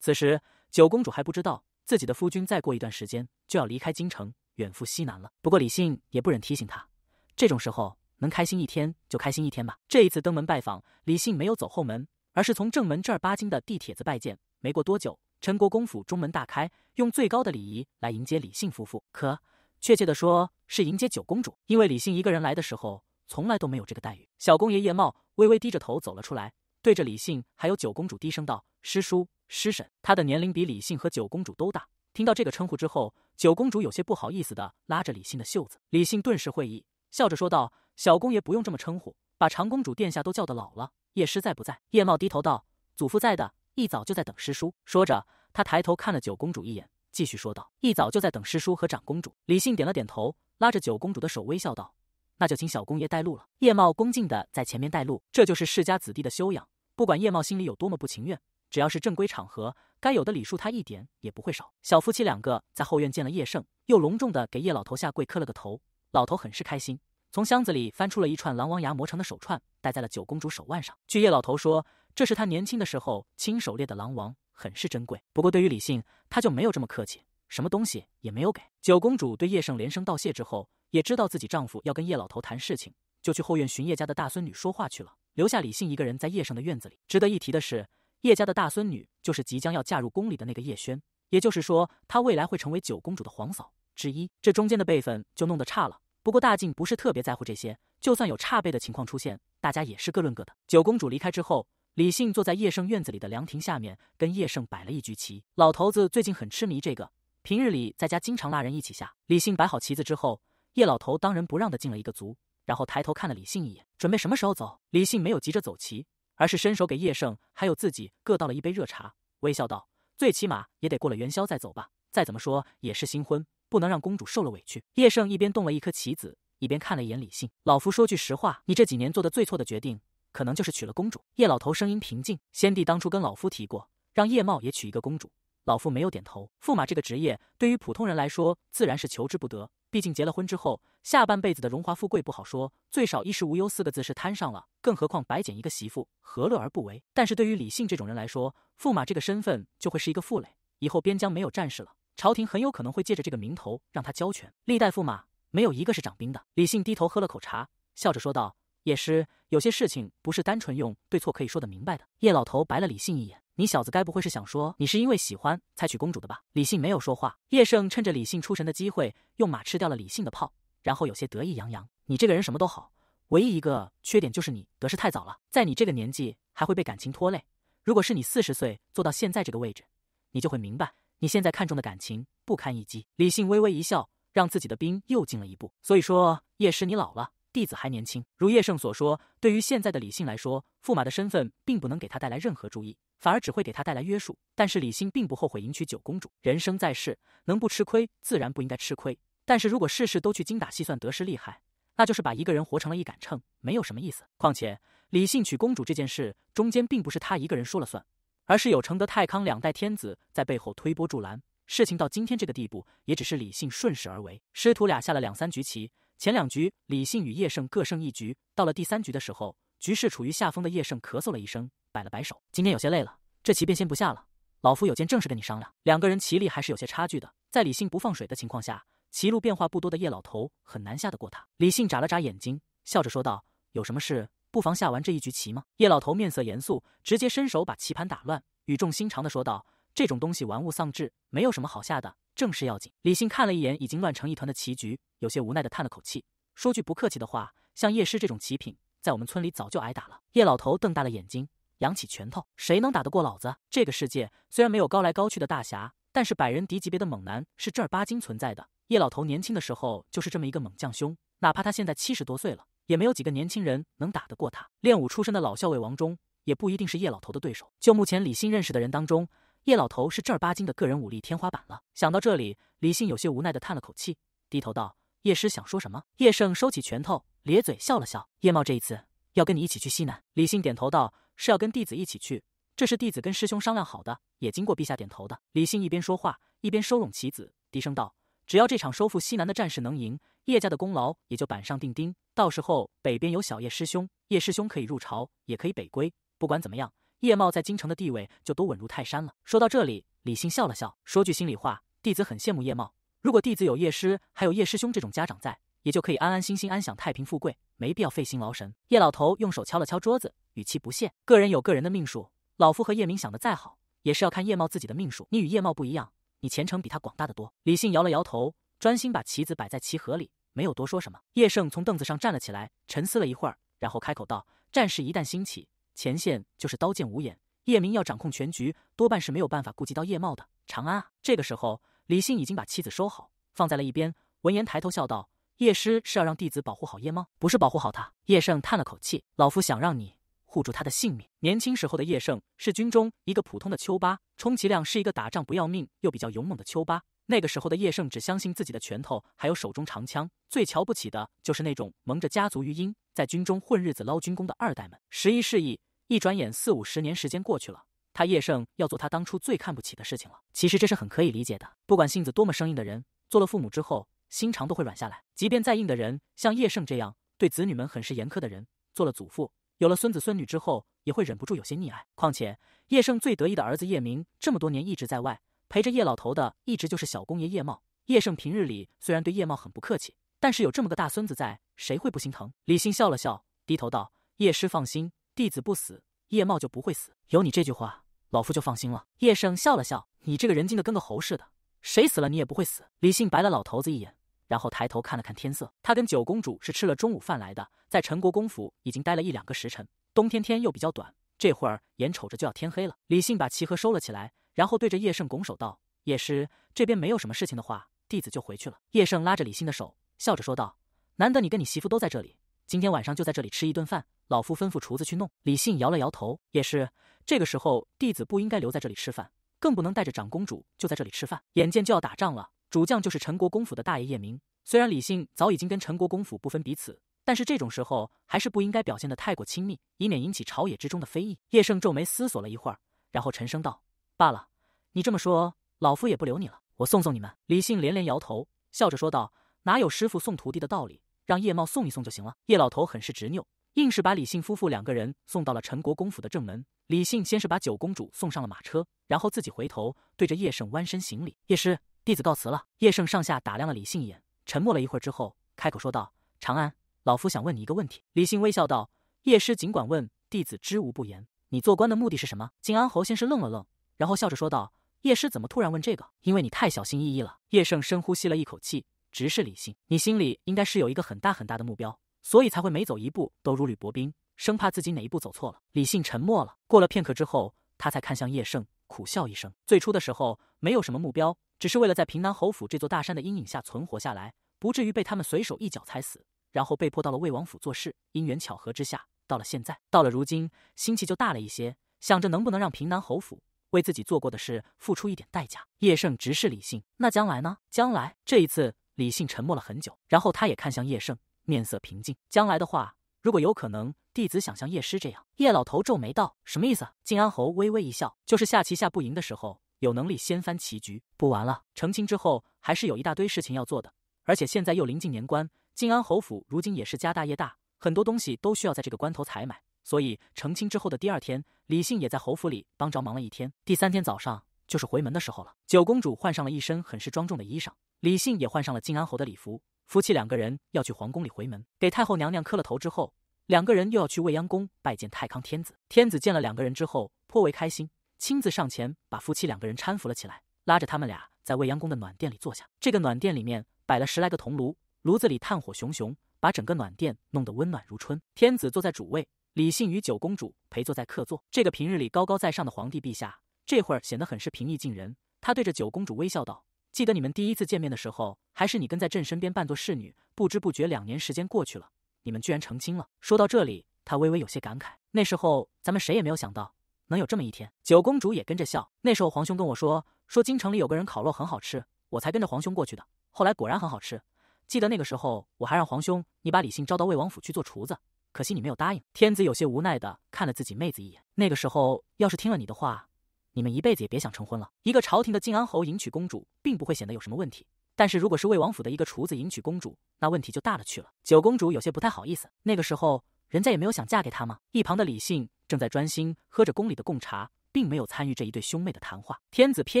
此时，九公主还不知道自己的夫君再过一段时间就要离开京城。远赴西南了。不过李信也不忍提醒他，这种时候能开心一天就开心一天吧。这一次登门拜访，李信没有走后门，而是从正门正儿八经的地帖子拜见。没过多久，陈国公府中门大开，用最高的礼仪来迎接李信夫妇。可确切的说，是迎接九公主，因为李信一个人来的时候，从来都没有这个待遇。小公爷叶茂微微低着头走了出来，对着李信还有九公主低声道：“师叔、师婶。”他的年龄比李信和九公主都大。听到这个称呼之后。九公主有些不好意思的拉着李信的袖子，李信顿时会意，笑着说道：“小公爷不用这么称呼，把长公主殿下都叫的老了。”叶师在不在？叶茂低头道：“祖父在的，一早就在等师叔。”说着，他抬头看了九公主一眼，继续说道：“一早就在等师叔和长公主。”李信点了点头，拉着九公主的手，微笑道：“那就请小公爷带路了。”叶茂恭敬的在前面带路，这就是世家子弟的修养。不管叶茂心里有多么不情愿。只要是正规场合，该有的礼数他一点也不会少。小夫妻两个在后院见了叶盛，又隆重的给叶老头下跪磕了个头。老头很是开心，从箱子里翻出了一串狼王牙磨成的手串，戴在了九公主手腕上。据叶老头说，这是他年轻的时候亲手猎的狼王，很是珍贵。不过对于李信，他就没有这么客气，什么东西也没有给。九公主对叶盛连声道谢之后，也知道自己丈夫要跟叶老头谈事情，就去后院寻叶家的大孙女说话去了，留下李信一个人在叶盛的院子里。值得一提的是。叶家的大孙女就是即将要嫁入宫里的那个叶轩，也就是说，她未来会成为九公主的皇嫂之一。这中间的辈分就弄得差了。不过大晋不是特别在乎这些，就算有差辈的情况出现，大家也是各论各的。九公主离开之后，李信坐在叶盛院子里的凉亭下面，跟叶盛摆了一局棋。老头子最近很痴迷这个，平日里在家经常拉人一起下。李信摆好棋子之后，叶老头当仁不让的进了一个卒，然后抬头看了李信一眼，准备什么时候走？李信没有急着走棋。而是伸手给叶盛还有自己各倒了一杯热茶，微笑道：“最起码也得过了元宵再走吧，再怎么说也是新婚，不能让公主受了委屈。”叶盛一边动了一颗棋子，一边看了一眼李信：“老夫说句实话，你这几年做的最错的决定，可能就是娶了公主。”叶老头声音平静：“先帝当初跟老夫提过，让叶茂也娶一个公主。”老夫没有点头。驸马这个职业，对于普通人来说，自然是求之不得。毕竟结了婚之后，下半辈子的荣华富贵不好说，最少衣食无忧四个字是摊上了。更何况白捡一个媳妇，何乐而不为？但是对于李信这种人来说，驸马这个身份就会是一个负累。以后边疆没有战事了，朝廷很有可能会借着这个名头让他交权。历代驸马没有一个是掌兵的。李信低头喝了口茶，笑着说道：“也是，有些事情不是单纯用对错可以说得明白的。”叶老头白了李信一眼。你小子该不会是想说你是因为喜欢才娶公主的吧？李信没有说话。叶盛趁着李信出神的机会，用马吃掉了李信的炮，然后有些得意洋洋。你这个人什么都好，唯一一个缺点就是你得势太早了。在你这个年纪还会被感情拖累。如果是你四十岁做到现在这个位置，你就会明白你现在看重的感情不堪一击。李信微微一笑，让自己的兵又进了一步。所以说，叶师你老了，弟子还年轻。如叶盛所说，对于现在的李信来说，驸马的身份并不能给他带来任何注意。反而只会给他带来约束，但是李信并不后悔迎娶九公主。人生在世，能不吃亏，自然不应该吃亏。但是如果事事都去精打细算得失利害，那就是把一个人活成了一杆秤，没有什么意思。况且李信娶公主这件事，中间并不是他一个人说了算，而是有承德、太康两代天子在背后推波助澜。事情到今天这个地步，也只是李信顺势而为。师徒俩下了两三局棋，前两局李信与叶胜各胜一局，到了第三局的时候，局势处于下风的叶胜咳嗽了一声。摆了摆手，今天有些累了，这棋便先不下了。老夫有件正事跟你商量。两个人棋力还是有些差距的，在李信不放水的情况下，棋路变化不多的叶老头很难下得过他。李信眨了眨眼睛，笑着说道：“有什么事，不妨下完这一局棋吗？”叶老头面色严肃，直接伸手把棋盘打乱，语重心长的说道：“这种东西玩物丧志，没有什么好下的，正事要紧。”李信看了一眼已经乱成一团的棋局，有些无奈的叹了口气，说句不客气的话，像叶师这种棋品，在我们村里早就挨打了。叶老头瞪大了眼睛。扬起拳头，谁能打得过老子？这个世界虽然没有高来高去的大侠，但是百人敌级别的猛男是正儿八经存在的。叶老头年轻的时候就是这么一个猛将兄，哪怕他现在七十多岁了，也没有几个年轻人能打得过他。练武出身的老校尉王忠也不一定是叶老头的对手。就目前李信认识的人当中，叶老头是正儿八经的个人武力天花板了。想到这里，李信有些无奈地叹了口气，低头道：“叶师想说什么？”叶圣收起拳头，咧嘴笑了笑：“叶茂这一次要跟你一起去西南。”李信点头道。是要跟弟子一起去，这是弟子跟师兄商量好的，也经过陛下点头的。李信一边说话，一边收拢棋子，低声道：“只要这场收复西南的战事能赢，叶家的功劳也就板上钉钉。到时候北边有小叶师兄，叶师兄可以入朝，也可以北归。不管怎么样，叶茂在京城的地位就都稳如泰山了。”说到这里，李信笑了笑，说句心里话，弟子很羡慕叶茂。如果弟子有叶师，还有叶师兄这种家长在。也就可以安安心心安享太平富贵，没必要费心劳神。叶老头用手敲了敲桌子，语气不屑：“个人有个人的命数，老夫和叶明想的再好，也是要看叶茂自己的命数。你与叶茂不一样，你前程比他广大的多。”李信摇了摇头，专心把棋子摆在棋盒里，没有多说什么。叶胜从凳子上站了起来，沉思了一会儿，然后开口道：“战事一旦兴起，前线就是刀剑无眼。叶明要掌控全局，多半是没有办法顾及到叶茂的。长安啊！”这个时候，李信已经把棋子收好，放在了一边。闻言，抬头笑道。叶师是要让弟子保护好叶猫，不是保护好他。叶胜叹了口气，老夫想让你护住他的性命。年轻时候的叶胜是军中一个普通的丘巴，充其量是一个打仗不要命又比较勇猛的丘巴。那个时候的叶胜只相信自己的拳头，还有手中长枪，最瞧不起的就是那种蒙着家族余荫，在军中混日子捞军功的二代们。十一示意，一转眼四五十年时间过去了，他叶胜要做他当初最看不起的事情了。其实这是很可以理解的，不管性子多么生硬的人，做了父母之后。心肠都会软下来，即便再硬的人，像叶盛这样对子女们很是严苛的人，做了祖父，有了孙子孙女之后，也会忍不住有些溺爱。况且叶盛最得意的儿子叶明，这么多年一直在外陪着叶老头的，一直就是小公爷叶茂。叶盛平日里虽然对叶茂很不客气，但是有这么个大孙子在，谁会不心疼？李信笑了笑，低头道：“叶师放心，弟子不死，叶茂就不会死。有你这句话，老夫就放心了。”叶盛笑了笑：“你这个人精的跟个猴似的，谁死了你也不会死。”李信白了老头子一眼。然后抬头看了看天色，他跟九公主是吃了中午饭来的，在陈国公府已经待了一两个时辰。冬天天又比较短，这会儿眼瞅着就要天黑了。李信把棋盒收了起来，然后对着叶盛拱手道：“叶师，这边没有什么事情的话，弟子就回去了。”叶盛拉着李信的手，笑着说道：“难得你跟你媳妇都在这里，今天晚上就在这里吃一顿饭，老夫吩咐厨子去弄。”李信摇了摇头：“叶师，这个时候弟子不应该留在这里吃饭，更不能带着长公主就在这里吃饭。眼见就要打仗了。”主将就是陈国公府的大爷叶明。虽然李信早已经跟陈国公府不分彼此，但是这种时候还是不应该表现得太过亲密，以免引起朝野之中的非议。叶盛皱眉思索了一会儿，然后沉声道：“罢了，你这么说，老夫也不留你了，我送送你们。”李信连连摇头，笑着说道：“哪有师傅送徒弟的道理？让叶茂送一送就行了。”叶老头很是执拗，硬是把李信夫妇两个人送到了陈国公府的正门。李信先是把九公主送上了马车，然后自己回头对着叶盛弯身行礼：“叶师。”弟子告辞了。叶圣上下打量了李信一眼，沉默了一会儿之后，开口说道：“长安，老夫想问你一个问题。”李信微笑道：“叶师尽管问，弟子知无不言。你做官的目的是什么？”靖安侯先是愣了愣，然后笑着说道：“叶师怎么突然问这个？因为你太小心翼翼了。”叶圣深呼吸了一口气，直视李信：“你心里应该是有一个很大很大的目标，所以才会每走一步都如履薄冰，生怕自己哪一步走错了。”李信沉默了，过了片刻之后，他才看向叶圣，苦笑一声：“最初的时候没有什么目标。”只是为了在平南侯府这座大山的阴影下存活下来，不至于被他们随手一脚踩死，然后被迫到了魏王府做事。因缘巧合之下，到了现在，到了如今，心气就大了一些，想着能不能让平南侯府为自己做过的事付出一点代价。叶盛直视李信：“那将来呢？将来？”这一次，李信沉默了很久，然后他也看向叶盛，面色平静：“将来的话，如果有可能，弟子想像叶师这样。”叶老头皱眉道：“什么意思？”靖安侯微微一笑：“就是下棋下不赢的时候。”有能力掀翻棋局，不玩了。成亲之后，还是有一大堆事情要做的，而且现在又临近年关，靖安侯府如今也是家大业大，很多东西都需要在这个关头采买。所以成亲之后的第二天，李信也在侯府里帮着忙了一天。第三天早上就是回门的时候了。九公主换上了一身很是庄重的衣裳，李信也换上了靖安侯的礼服。夫妻两个人要去皇宫里回门，给太后娘娘磕了头之后，两个人又要去未央宫拜见太康天子。天子见了两个人之后，颇为开心。亲自上前把夫妻两个人搀扶了起来，拉着他们俩在未央宫的暖殿里坐下。这个暖殿里面摆了十来个铜炉，炉子里炭火熊熊，把整个暖殿弄得温暖如春。天子坐在主位，李信与九公主陪坐在客座。这个平日里高高在上的皇帝陛下，这会儿显得很是平易近人。他对着九公主微笑道：“记得你们第一次见面的时候，还是你跟在朕身边扮作侍女。不知不觉两年时间过去了，你们居然成亲了。”说到这里，他微微有些感慨：“那时候咱们谁也没有想到。”能有这么一天，九公主也跟着笑。那时候皇兄跟我说，说京城里有个人烤肉很好吃，我才跟着皇兄过去的。后来果然很好吃。记得那个时候，我还让皇兄你把李信招到魏王府去做厨子，可惜你没有答应。天子有些无奈的看了自己妹子一眼。那个时候要是听了你的话，你们一辈子也别想成婚了。一个朝廷的靖安侯迎娶公主，并不会显得有什么问题；但是如果是魏王府的一个厨子迎娶公主，那问题就大了去了。九公主有些不太好意思。那个时候。人家也没有想嫁给他吗？一旁的李信正在专心喝着宫里的贡茶，并没有参与这一对兄妹的谈话。天子瞥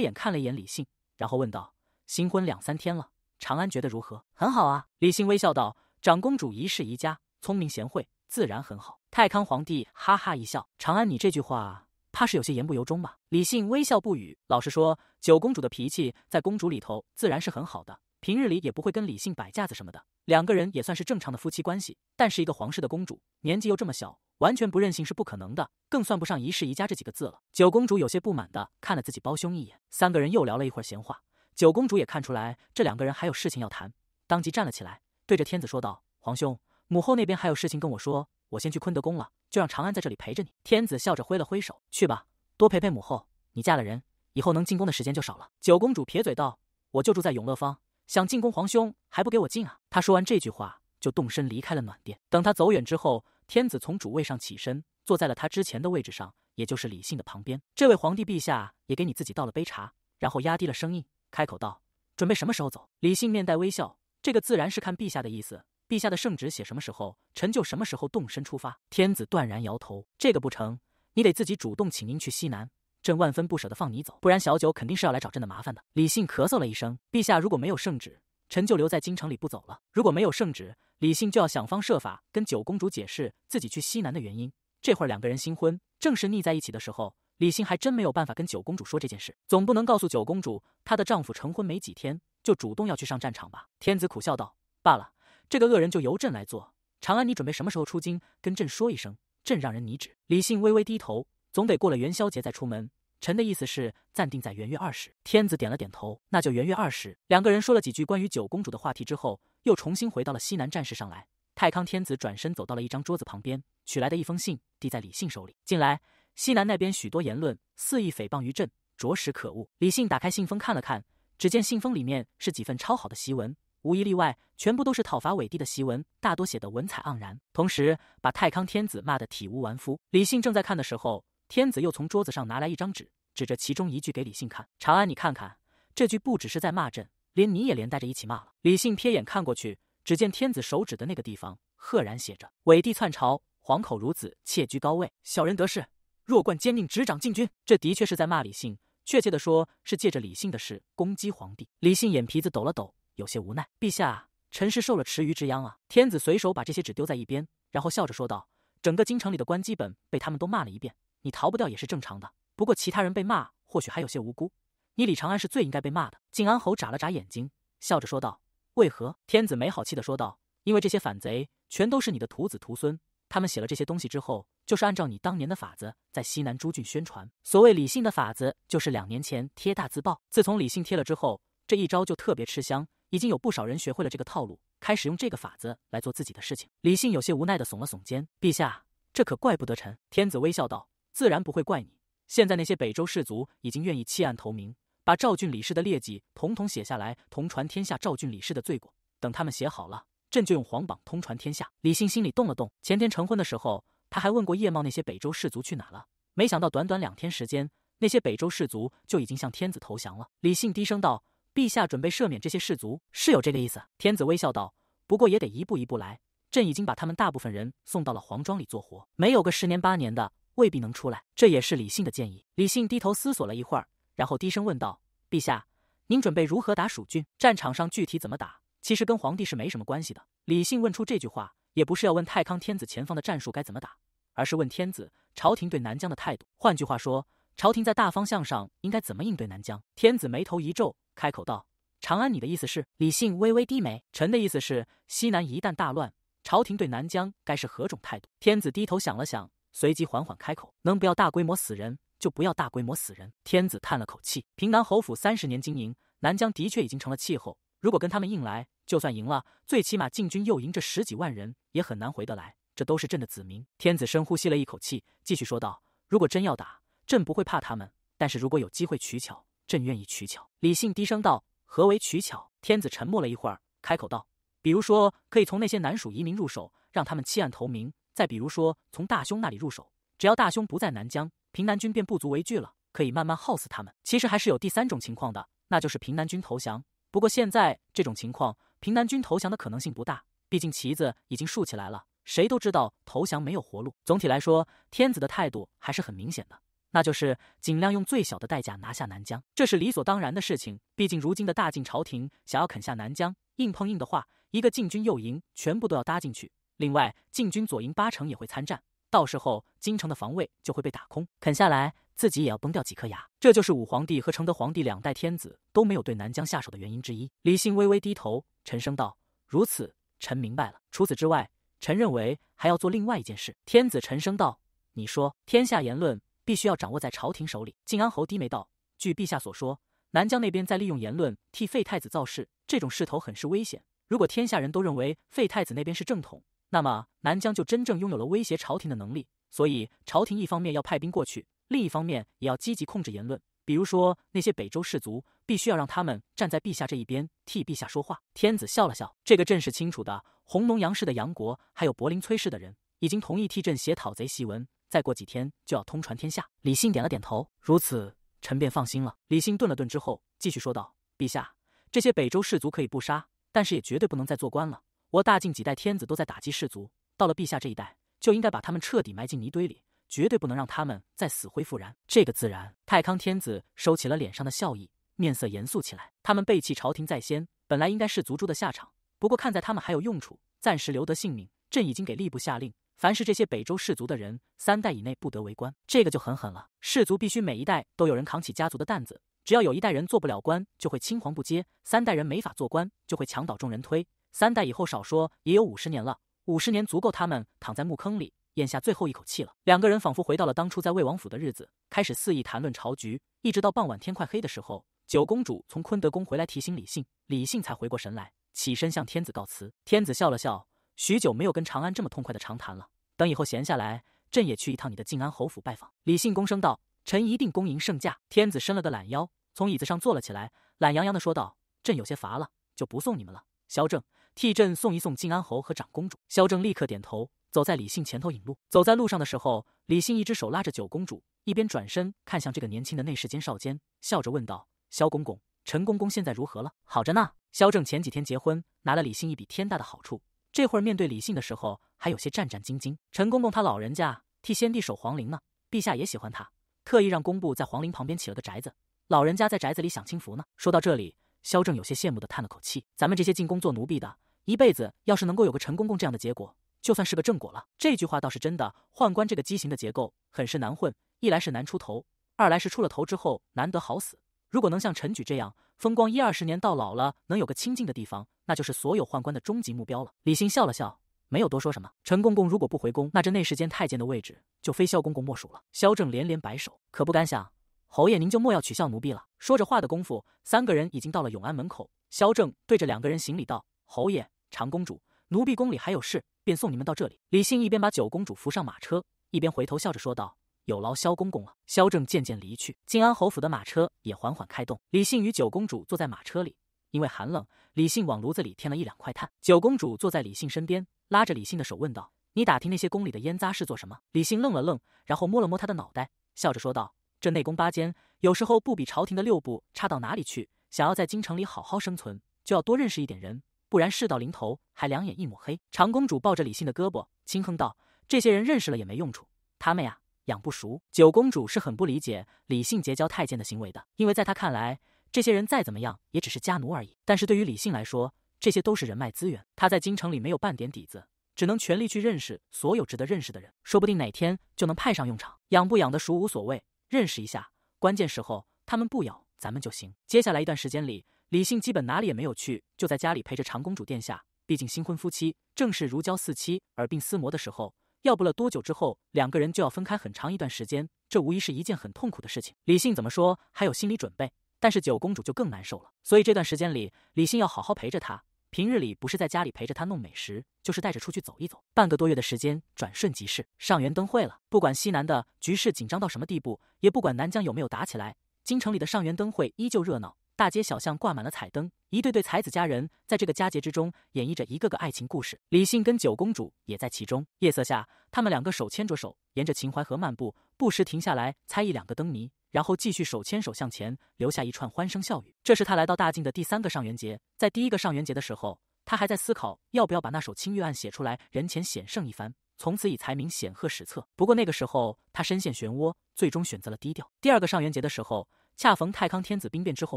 眼看了一眼李信，然后问道：“新婚两三天了，长安觉得如何？”“很好啊。”李信微笑道，“长公主一世宜家，聪明贤惠，自然很好。”太康皇帝哈哈一笑：“长安，你这句话怕是有些言不由衷吧？”李信微笑不语。老实说，九公主的脾气在公主里头自然是很好的。平日里也不会跟李信摆架子什么的，两个人也算是正常的夫妻关系。但是一个皇室的公主，年纪又这么小，完全不任性是不可能的，更算不上一世宜家这几个字了。九公主有些不满的看了自己胞兄一眼，三个人又聊了一会儿闲话。九公主也看出来这两个人还有事情要谈，当即站了起来，对着天子说道：“皇兄，母后那边还有事情跟我说，我先去坤德宫了，就让长安在这里陪着你。”天子笑着挥了挥手：“去吧，多陪陪母后。你嫁了人以后，能进宫的时间就少了。”九公主撇嘴道：“我就住在永乐坊。”想进攻皇兄，还不给我进啊！他说完这句话，就动身离开了暖殿。等他走远之后，天子从主位上起身，坐在了他之前的位置上，也就是李信的旁边。这位皇帝陛下也给你自己倒了杯茶，然后压低了声音开口道：“准备什么时候走？”李信面带微笑，这个自然是看陛下的意思。陛下的圣旨写什么时候，臣就什么时候动身出发。天子断然摇头：“这个不成，你得自己主动请缨去西南。”朕万分不舍的放你走，不然小九肯定是要来找朕的麻烦的。李信咳嗽了一声，陛下如果没有圣旨，臣就留在京城里不走了。如果没有圣旨，李信就要想方设法跟九公主解释自己去西南的原因。这会儿两个人新婚，正是腻在一起的时候，李信还真没有办法跟九公主说这件事，总不能告诉九公主，她的丈夫成婚没几天就主动要去上战场吧？天子苦笑道：“罢了，这个恶人就由朕来做。长安，你准备什么时候出京？跟朕说一声，朕让人拟旨。”李信微微低头，总得过了元宵节再出门。臣的意思是暂定在元月二十。天子点了点头，那就元月二十。两个人说了几句关于九公主的话题之后，又重新回到了西南战事上来。太康天子转身走到了一张桌子旁边，取来的一封信递在李信手里。近来西南那边许多言论肆意诽谤于朕，着实可恶。李信打开信封看了看，只见信封里面是几份超好的檄文，无一例外，全部都是讨伐伪帝的檄文，大多写得文采盎然，同时把太康天子骂得体无完肤。李信正在看的时候。天子又从桌子上拿来一张纸，指着其中一句给李信看：“长安，你看看这句，不只是在骂朕，连你也连带着一起骂了。”李信瞥眼看过去，只见天子手指的那个地方赫然写着：“伪帝篡朝，皇口孺子，窃居高位，小人得势，弱冠奸佞，执掌禁军。”这的确是在骂李信，确切的说是借着李信的事攻击皇帝。李信眼皮子抖了抖，有些无奈：“陛下，臣是受了池鱼之殃啊。”天子随手把这些纸丢在一边，然后笑着说道：“整个京城里的官基本被他们都骂了一遍。”你逃不掉也是正常的，不过其他人被骂或许还有些无辜，你李长安是最应该被骂的。靖安侯眨了眨眼睛，笑着说道：“为何？”天子没好气的说道：“因为这些反贼全都是你的徒子徒孙，他们写了这些东西之后，就是按照你当年的法子，在西南诸郡宣传。所谓李信的法子，就是两年前贴大字报。自从李信贴了之后，这一招就特别吃香，已经有不少人学会了这个套路，开始用这个法子来做自己的事情。”李信有些无奈的耸了耸肩：“陛下，这可怪不得臣。”天子微笑道。自然不会怪你。现在那些北周士族已经愿意弃暗投明，把赵郡李氏的劣迹统统写下来，同传天下。赵郡李氏的罪过，等他们写好了，朕就用皇榜通传天下。李信心里动了动。前天成婚的时候，他还问过叶茂那些北周士族去哪了，没想到短短两天时间，那些北周士族就已经向天子投降了。李信低声道：“陛下准备赦免这些士族，是有这个意思？”天子微笑道：“不过也得一步一步来。朕已经把他们大部分人送到了皇庄里做活，没有个十年八年的。”未必能出来，这也是李信的建议。李信低头思索了一会儿，然后低声问道：“陛下，您准备如何打蜀军？战场上具体怎么打？其实跟皇帝是没什么关系的。”李信问出这句话，也不是要问太康天子前方的战术该怎么打，而是问天子朝廷对南疆的态度。换句话说，朝廷在大方向上应该怎么应对南疆？天子眉头一皱，开口道：“长安，你的意思是？”李信微微低眉：“臣的意思是，西南一旦大乱，朝廷对南疆该是何种态度？”天子低头想了想。随即缓缓开口：“能不要大规模死人，就不要大规模死人。”天子叹了口气：“平南侯府三十年经营，南疆的确已经成了气候。如果跟他们硬来，就算赢了，最起码禁军又赢这十几万人，也很难回得来。这都是朕的子民。”天子深呼吸了一口气，继续说道：“如果真要打，朕不会怕他们；但是如果有机会取巧，朕愿意取巧。”李信低声道：“何为取巧？”天子沉默了一会儿，开口道：“比如说，可以从那些南属移民入手，让他们弃暗投明。”再比如说，从大凶那里入手，只要大凶不在南疆，平南军便不足为惧了，可以慢慢耗死他们。其实还是有第三种情况的，那就是平南军投降。不过现在这种情况，平南军投降的可能性不大，毕竟旗子已经竖起来了，谁都知道投降没有活路。总体来说，天子的态度还是很明显的，那就是尽量用最小的代价拿下南疆，这是理所当然的事情。毕竟如今的大晋朝廷想要啃下南疆，硬碰硬的话，一个禁军右营全部都要搭进去。另外，禁军左营八成也会参战，到时候京城的防卫就会被打空，啃下来自己也要崩掉几颗牙。这就是武皇帝和承德皇帝两代天子都没有对南疆下手的原因之一。李信微微低头，沉声道：“如此，臣明白了。除此之外，臣认为还要做另外一件事。”天子沉声道：“你说，天下言论必须要掌握在朝廷手里。”靖安侯低眉道：“据陛下所说，南疆那边在利用言论替废太子造势，这种势头很是危险。如果天下人都认为废太子那边是正统，”那么，南疆就真正拥有了威胁朝廷的能力。所以，朝廷一方面要派兵过去，另一方面也要积极控制言论。比如说，那些北周士族，必须要让他们站在陛下这一边，替陛下说话。天子笑了笑，这个朕是清楚的。红龙杨氏的杨国，还有柏林崔氏的人，已经同意替朕写讨贼檄文，再过几天就要通传天下。李信点了点头，如此，臣便放心了。李信顿了顿之后，继续说道：“陛下，这些北周士族可以不杀，但是也绝对不能再做官了。”我大晋几代天子都在打击士族，到了陛下这一代，就应该把他们彻底埋进泥堆里，绝对不能让他们再死灰复燃。这个自然，太康天子收起了脸上的笑意，面色严肃起来。他们背弃朝廷在先，本来应该是族诛的下场。不过看在他们还有用处，暂时留得性命。朕已经给吏部下令，凡是这些北周士族的人，三代以内不得为官。这个就很狠了。士族必须每一代都有人扛起家族的担子，只要有一代人做不了官，就会青黄不接；三代人没法做官，就会墙倒众人推。三代以后，少说也有五十年了。五十年足够他们躺在墓坑里咽下最后一口气了。两个人仿佛回到了当初在魏王府的日子，开始肆意谈论朝局，一直到傍晚天快黑的时候，九公主从坤德宫回来提醒李信，李信才回过神来，起身向天子告辞。天子笑了笑，许久没有跟长安这么痛快的长谈了。等以后闲下来，朕也去一趟你的静安侯府拜访。李信恭声道：“臣一定恭迎圣驾。”天子伸了个懒腰，从椅子上坐了起来，懒洋洋地说道：“朕有些乏了，就不送你们了。”萧正。替朕送一送靖安侯和长公主，萧正立刻点头，走在李信前头引路。走在路上的时候，李信一只手拉着九公主，一边转身看向这个年轻的内侍兼少监，笑着问道：“萧公公，陈公公现在如何了？”“好着呢。”萧正前几天结婚，拿了李信一笔天大的好处，这会儿面对李信的时候，还有些战战兢兢。“陈公公他老人家替先帝守皇陵呢，陛下也喜欢他，特意让工部在皇陵旁边起了个宅子，老人家在宅子里享清福呢。”说到这里，萧正有些羡慕的叹了口气：“咱们这些进宫做奴婢的。”一辈子要是能够有个陈公公这样的结果，就算是个正果了。这句话倒是真的。宦官这个畸形的结构很是难混，一来是难出头，二来是出了头之后难得好死。如果能像陈举这样风光一二十年，到老了能有个清静的地方，那就是所有宦官的终极目标了。李信笑了笑，没有多说什么。陈公公如果不回宫，那这内侍监太监的位置就非萧公公莫属了。萧正连连摆手，可不敢想。侯爷您就莫要取笑奴婢了。说着话的功夫，三个人已经到了永安门口。萧正对着两个人行礼道：“侯爷。”长公主，奴婢宫里还有事，便送你们到这里。李信一边把九公主扶上马车，一边回头笑着说道：“有劳萧公公了。”萧正渐渐离去，靖安侯府的马车也缓缓开动。李信与九公主坐在马车里，因为寒冷，李信往炉子里添了一两块炭。九公主坐在李信身边，拉着李信的手问道：“你打听那些宫里的烟杂是做什么？”李信愣了愣，然后摸了摸他的脑袋，笑着说道：“这内宫八监，有时候不比朝廷的六部差到哪里去。想要在京城里好好生存，就要多认识一点人。”不然事到临头还两眼一抹黑。长公主抱着李信的胳膊，轻哼道：“这些人认识了也没用处，他们呀养不熟。”九公主是很不理解李信结交太监的行为的，因为在他看来，这些人再怎么样也只是家奴而已。但是对于李信来说，这些都是人脉资源。他在京城里没有半点底子，只能全力去认识所有值得认识的人，说不定哪天就能派上用场。养不养得熟无所谓，认识一下，关键时候他们不咬咱们就行。接下来一段时间里。李信基本哪里也没有去，就在家里陪着长公主殿下。毕竟新婚夫妻正是如胶似漆、耳鬓厮磨的时候，要不了多久之后，两个人就要分开很长一段时间，这无疑是一件很痛苦的事情。李信怎么说还有心理准备，但是九公主就更难受了。所以这段时间里，李信要好好陪着她。平日里不是在家里陪着她弄美食，就是带着出去走一走。半个多月的时间转瞬即逝，上元灯会了。不管西南的局势紧张到什么地步，也不管南疆有没有打起来，京城里的上元灯会依旧热闹。大街小巷挂满了彩灯，一对对才子佳人在这个佳节之中演绎着一个个爱情故事。李信跟九公主也在其中。夜色下，他们两个手牵着手，沿着秦淮河漫步，不时停下来猜一两个灯谜，然后继续手牵手向前，留下一串欢声笑语。这是他来到大晋的第三个上元节。在第一个上元节的时候，他还在思考要不要把那首《青玉案》写出来，人前显胜一番，从此以才名显赫史册。不过那个时候他深陷漩涡，最终选择了低调。第二个上元节的时候。恰逢太康天子兵变之后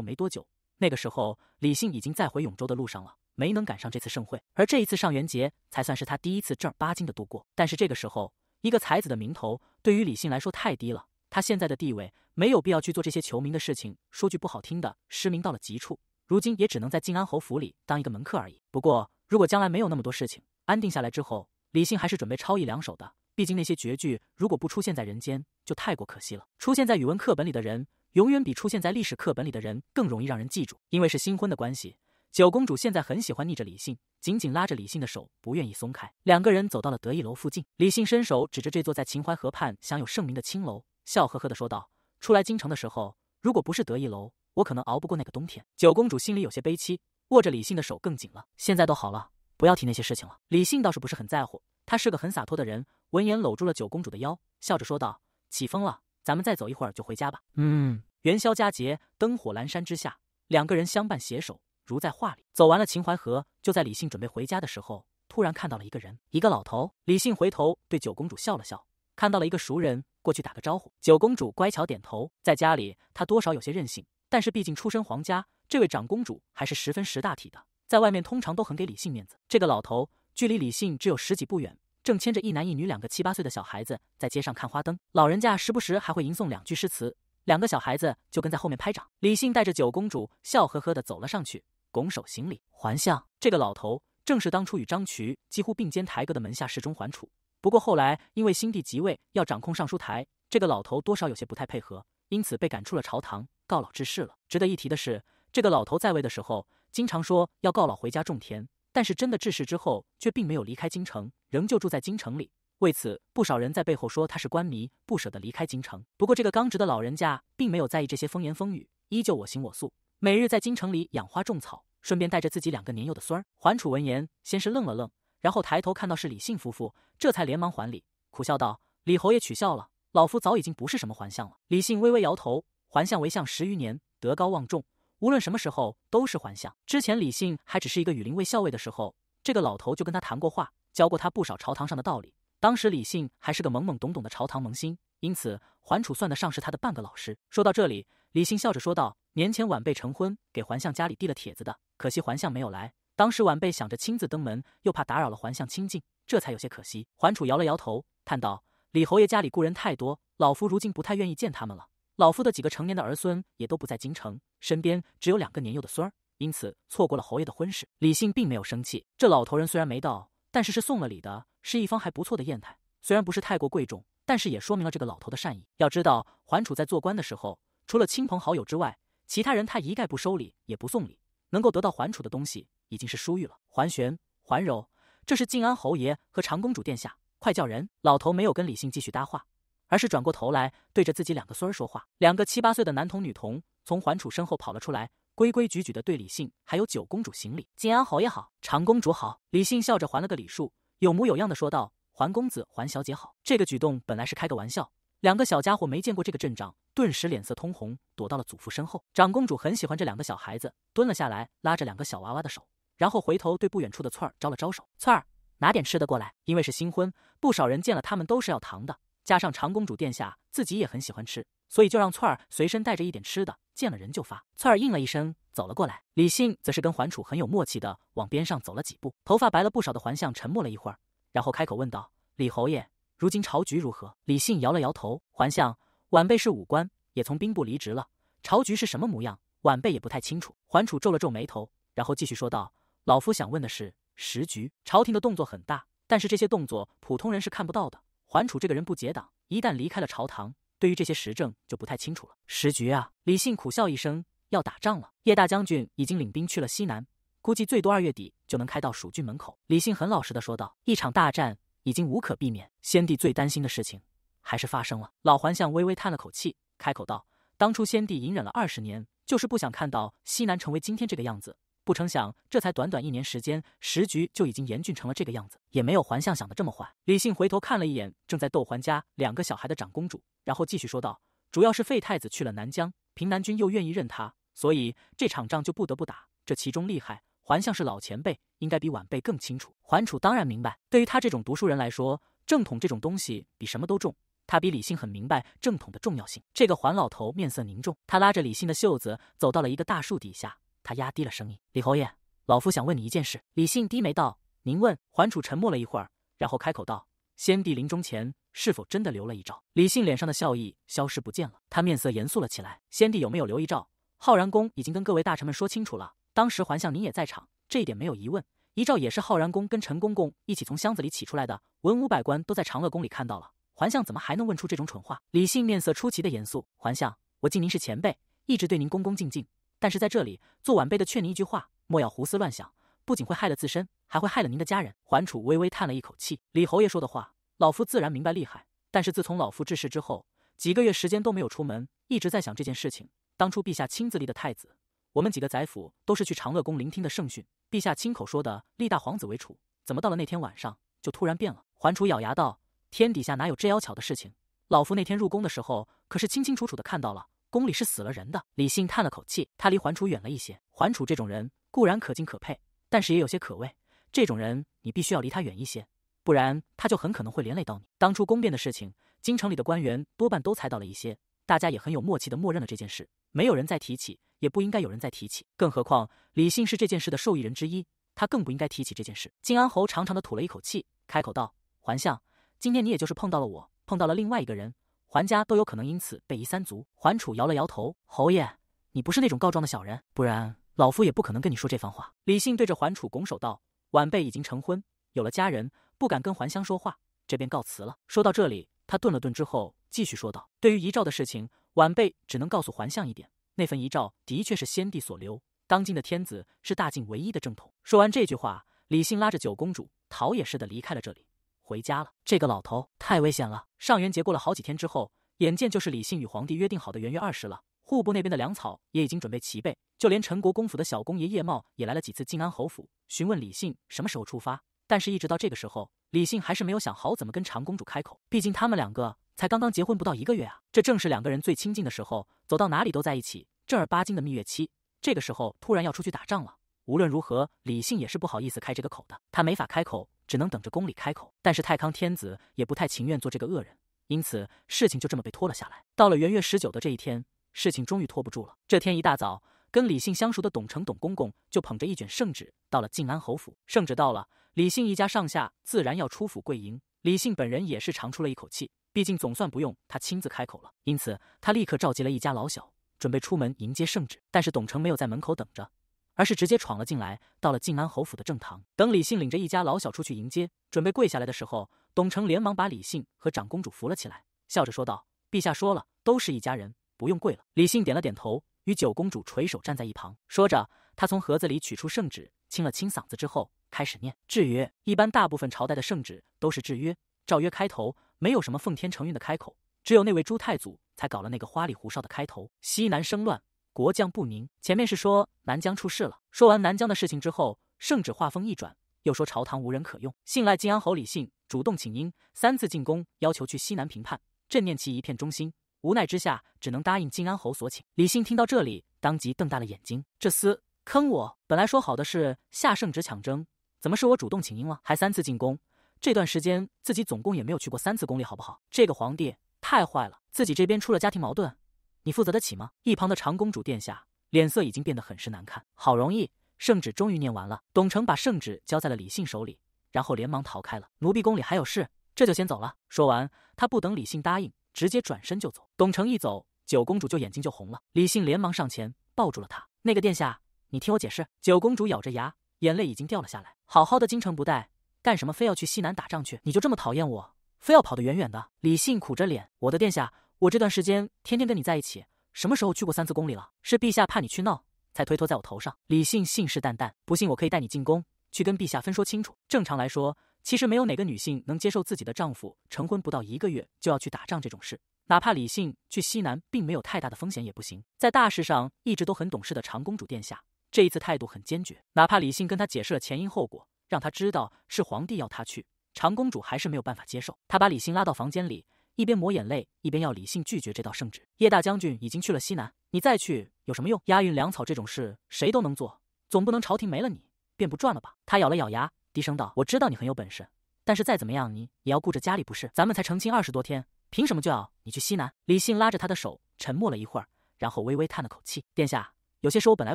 没多久，那个时候李信已经在回永州的路上了，没能赶上这次盛会。而这一次上元节才算是他第一次正儿八经的度过。但是这个时候，一个才子的名头对于李信来说太低了。他现在的地位没有必要去做这些求名的事情。说句不好听的，失明到了极处，如今也只能在靖安侯府里当一个门客而已。不过，如果将来没有那么多事情，安定下来之后，李信还是准备抄一两手的。毕竟那些绝句如果不出现在人间，就太过可惜了。出现在语文课本里的人。永远比出现在历史课本里的人更容易让人记住，因为是新婚的关系。九公主现在很喜欢逆着李信，紧紧拉着李信的手，不愿意松开。两个人走到了得意楼附近，李信伸手指着这座在秦淮河畔享有盛名的青楼，笑呵呵的说道：“出来京城的时候，如果不是得意楼，我可能熬不过那个冬天。”九公主心里有些悲戚，握着李信的手更紧了。现在都好了，不要提那些事情了。李信倒是不是很在乎，他是个很洒脱的人。闻言，搂住了九公主的腰，笑着说道：“起风了。”咱们再走一会儿就回家吧。嗯，元宵佳节，灯火阑珊之下，两个人相伴携手，如在画里。走完了秦淮河，就在李信准备回家的时候，突然看到了一个人，一个老头。李信回头对九公主笑了笑，看到了一个熟人，过去打个招呼。九公主乖巧点头。在家里，她多少有些任性，但是毕竟出身皇家，这位长公主还是十分识大体的。在外面通常都很给李信面子。这个老头距离李信只有十几步远。正牵着一男一女两个七八岁的小孩子在街上看花灯，老人家时不时还会吟诵两句诗词，两个小孩子就跟在后面拍掌。李信带着九公主笑呵呵的走了上去，拱手行礼。还相这个老头，正是当初与张渠几乎并肩抬阁的门下侍中桓楚，不过后来因为新帝即位要掌控尚书台，这个老头多少有些不太配合，因此被赶出了朝堂，告老致仕了。值得一提的是，这个老头在位的时候，经常说要告老回家种田。但是真的治世之后，却并没有离开京城，仍旧住在京城里。为此，不少人在背后说他是官迷，不舍得离开京城。不过，这个刚直的老人家并没有在意这些风言风语，依旧我行我素，每日在京城里养花种草，顺便带着自己两个年幼的孙儿。桓楚闻言，先是愣了愣，然后抬头看到是李信夫妇，这才连忙还礼，苦笑道：“李侯爷取笑了，老夫早已经不是什么还相了。”李信微微摇头：“还相为相十余年，德高望重。”无论什么时候都是还相。之前李信还只是一个羽林卫校尉的时候，这个老头就跟他谈过话，教过他不少朝堂上的道理。当时李信还是个懵懵懂懂的朝堂萌新，因此桓楚算得上是他的半个老师。说到这里，李信笑着说道：“年前晚辈成婚，给桓相家里递了帖子的，可惜桓相没有来。当时晚辈想着亲自登门，又怕打扰了桓相清静，这才有些可惜。”桓楚摇了摇头，叹道：“李侯爷家里故人太多，老夫如今不太愿意见他们了。”老夫的几个成年的儿孙也都不在京城，身边只有两个年幼的孙儿，因此错过了侯爷的婚事。李信并没有生气。这老头人虽然没到，但是是送了礼的，是一方还不错的砚台。虽然不是太过贵重，但是也说明了这个老头的善意。要知道，桓楚在做官的时候，除了亲朋好友之外，其他人他一概不收礼，也不送礼。能够得到桓楚的东西，已经是殊遇了。桓玄、桓柔，这是靖安侯爷和长公主殿下，快叫人！老头没有跟李信继续搭话。而是转过头来，对着自己两个孙儿说话。两个七八岁的男童女童从环楚身后跑了出来，规规矩矩的对李信还有九公主行礼。晋安侯也好，长公主好。李信笑着还了个礼数，有模有样的说道：“环公子、环小姐好。”这个举动本来是开个玩笑，两个小家伙没见过这个阵仗，顿时脸色通红，躲到了祖父身后。长公主很喜欢这两个小孩子，蹲了下来，拉着两个小娃娃的手，然后回头对不远处的翠儿招了招手：“翠儿，拿点吃的过来。”因为是新婚，不少人见了他们都是要糖的。加上长公主殿下自己也很喜欢吃，所以就让翠儿随身带着一点吃的，见了人就发。翠儿应了一声，走了过来。李信则是跟环楚很有默契的往边上走了几步。头发白了不少的环相沉默了一会儿，然后开口问道：“李侯爷，如今朝局如何？”李信摇了摇头。环相，晚辈是武官，也从兵部离职了。朝局是什么模样，晚辈也不太清楚。环楚皱了皱眉头，然后继续说道：“老夫想问的是时局。朝廷的动作很大，但是这些动作普通人是看不到的。”桓楚这个人不结党，一旦离开了朝堂，对于这些时政就不太清楚了。时局啊！李信苦笑一声，要打仗了。叶大将军已经领兵去了西南，估计最多二月底就能开到蜀郡门口。李信很老实的说道：“一场大战已经无可避免。先帝最担心的事情，还是发生了。”老环相微微叹了口气，开口道：“当初先帝隐忍了二十年，就是不想看到西南成为今天这个样子。”不成想，这才短短一年时间，时局就已经严峻成了这个样子。也没有环相想的这么坏。李信回头看了一眼正在逗环家两个小孩的长公主，然后继续说道：“主要是废太子去了南疆，平南军又愿意认他，所以这场仗就不得不打。这其中厉害，环相是老前辈，应该比晚辈更清楚。”环楚当然明白，对于他这种读书人来说，正统这种东西比什么都重。他比李信很明白正统的重要性。这个环老头面色凝重，他拉着李信的袖子，走到了一个大树底下。他压低了声音：“李侯爷，老夫想问你一件事。”李信低眉道：“您问。”桓楚沉默了一会儿，然后开口道：“先帝临终前是否真的留了一诏？”李信脸上的笑意消失不见了，他面色严肃了起来：“先帝有没有留遗诏？浩然公已经跟各位大臣们说清楚了，当时桓相您也在场，这一点没有疑问。遗诏也是浩然公跟陈公公一起从箱子里起出来的，文武百官都在长乐宫里看到了。桓相怎么还能问出这种蠢话？”李信面色出奇的严肃：“桓相，我敬您是前辈，一直对您恭恭敬敬。”但是在这里，做晚辈的劝您一句话：莫要胡思乱想，不仅会害了自身，还会害了您的家人。桓楚微微叹了一口气，李侯爷说的话，老夫自然明白厉害。但是自从老夫致仕之后，几个月时间都没有出门，一直在想这件事情。当初陛下亲自立的太子，我们几个宰府都是去长乐宫聆听的圣训，陛下亲口说的立大皇子为储，怎么到了那天晚上就突然变了？桓楚咬牙道：天底下哪有这妖巧的事情？老夫那天入宫的时候，可是清清楚楚的看到了。宫里是死了人的。李信叹了口气，他离环楚远了一些。环楚这种人固然可敬可佩，但是也有些可畏。这种人你必须要离他远一些，不然他就很可能会连累到你。当初宫变的事情，京城里的官员多半都猜到了一些，大家也很有默契的默认了这件事，没有人再提起，也不应该有人再提起。更何况李信是这件事的受益人之一，他更不应该提起这件事。靖安侯长长的吐了一口气，开口道：“环相，今天你也就是碰到了我，碰到了另外一个人。”桓家都有可能因此被夷三族。桓楚摇了摇头：“侯爷，你不是那种告状的小人，不然老夫也不可能跟你说这番话。”李信对着桓楚拱手道：“晚辈已经成婚，有了家人，不敢跟桓乡说话，这便告辞了。”说到这里，他顿了顿之后，继续说道：“对于遗诏的事情，晚辈只能告诉桓相一点，那份遗诏的确是先帝所留，当今的天子是大晋唯一的正统。”说完这句话，李信拉着九公主，逃也似的离开了这里。回家了，这个老头太危险了。上元节过了好几天之后，眼见就是李信与皇帝约定好的元月二十了。户部那边的粮草也已经准备齐备，就连陈国公府的小公爷叶茂也来了几次静安侯府，询问李信什么时候出发。但是，一直到这个时候，李信还是没有想好怎么跟长公主开口。毕竟，他们两个才刚刚结婚不到一个月啊，这正是两个人最亲近的时候，走到哪里都在一起，正儿八经的蜜月期。这个时候突然要出去打仗了，无论如何，李信也是不好意思开这个口的。他没法开口。只能等着宫里开口，但是太康天子也不太情愿做这个恶人，因此事情就这么被拖了下来。到了元月十九的这一天，事情终于拖不住了。这天一大早，跟李信相熟的董承、董公公就捧着一卷圣旨到了靖安侯府。圣旨到了，李信一家上下自然要出府跪迎。李信本人也是长出了一口气，毕竟总算不用他亲自开口了。因此，他立刻召集了一家老小，准备出门迎接圣旨。但是董承没有在门口等着。而是直接闯了进来，到了靖安侯府的正堂。等李信领着一家老小出去迎接，准备跪下来的时候，董承连忙把李信和长公主扶了起来，笑着说道：“陛下说了，都是一家人，不用跪了。”李信点了点头，与九公主垂手站在一旁。说着，他从盒子里取出圣旨，清了清嗓子之后，开始念：“制约。一般大部分朝代的圣旨都是“制约，诏曰”开头，没有什么“奉天承运”的开口，只有那位朱太祖才搞了那个花里胡哨的开头：“西南生乱。”国将不宁。前面是说南疆出事了。说完南疆的事情之后，圣旨画风一转，又说朝堂无人可用，信赖晋安侯李信主动请缨，三次进宫要求去西南平叛。朕念其一片忠心，无奈之下只能答应晋安侯所请。李信听到这里，当即瞪大了眼睛：这厮坑我！本来说好的是下圣旨抢征，怎么是我主动请缨了，还三次进宫？这段时间自己总共也没有去过三次宫里，好不好？这个皇帝太坏了！自己这边出了家庭矛盾。你负责得起吗？一旁的长公主殿下脸色已经变得很是难看。好容易，圣旨终于念完了。董成把圣旨交在了李信手里，然后连忙逃开了。奴婢宫里还有事，这就先走了。说完，他不等李信答应，直接转身就走。董成一走，九公主就眼睛就红了。李信连忙上前抱住了她。那个殿下，你听我解释。九公主咬着牙，眼泪已经掉了下来。好好的京城不待，干什么非要去西南打仗去？你就这么讨厌我，非要跑得远远的？李信苦着脸，我的殿下。我这段时间天天跟你在一起，什么时候去过三次宫里了？是陛下怕你去闹，才推脱在我头上。李信信誓旦旦，不信我可以带你进宫去跟陛下分说清楚。正常来说，其实没有哪个女性能接受自己的丈夫成婚不到一个月就要去打仗这种事，哪怕李信去西南并没有太大的风险也不行。在大事上一直都很懂事的长公主殿下，这一次态度很坚决，哪怕李信跟他解释了前因后果，让他知道是皇帝要他去，长公主还是没有办法接受。他把李信拉到房间里。一边抹眼泪，一边要李信拒绝这道圣旨。叶大将军已经去了西南，你再去有什么用？押运粮草这种事谁都能做，总不能朝廷没了你便不转了吧？他咬了咬牙，低声道：“我知道你很有本事，但是再怎么样，你也要顾着家里不是？咱们才成亲二十多天，凭什么就要你去西南？”李信拉着他的手，沉默了一会儿，然后微微叹了口气：“殿下，有些事我本来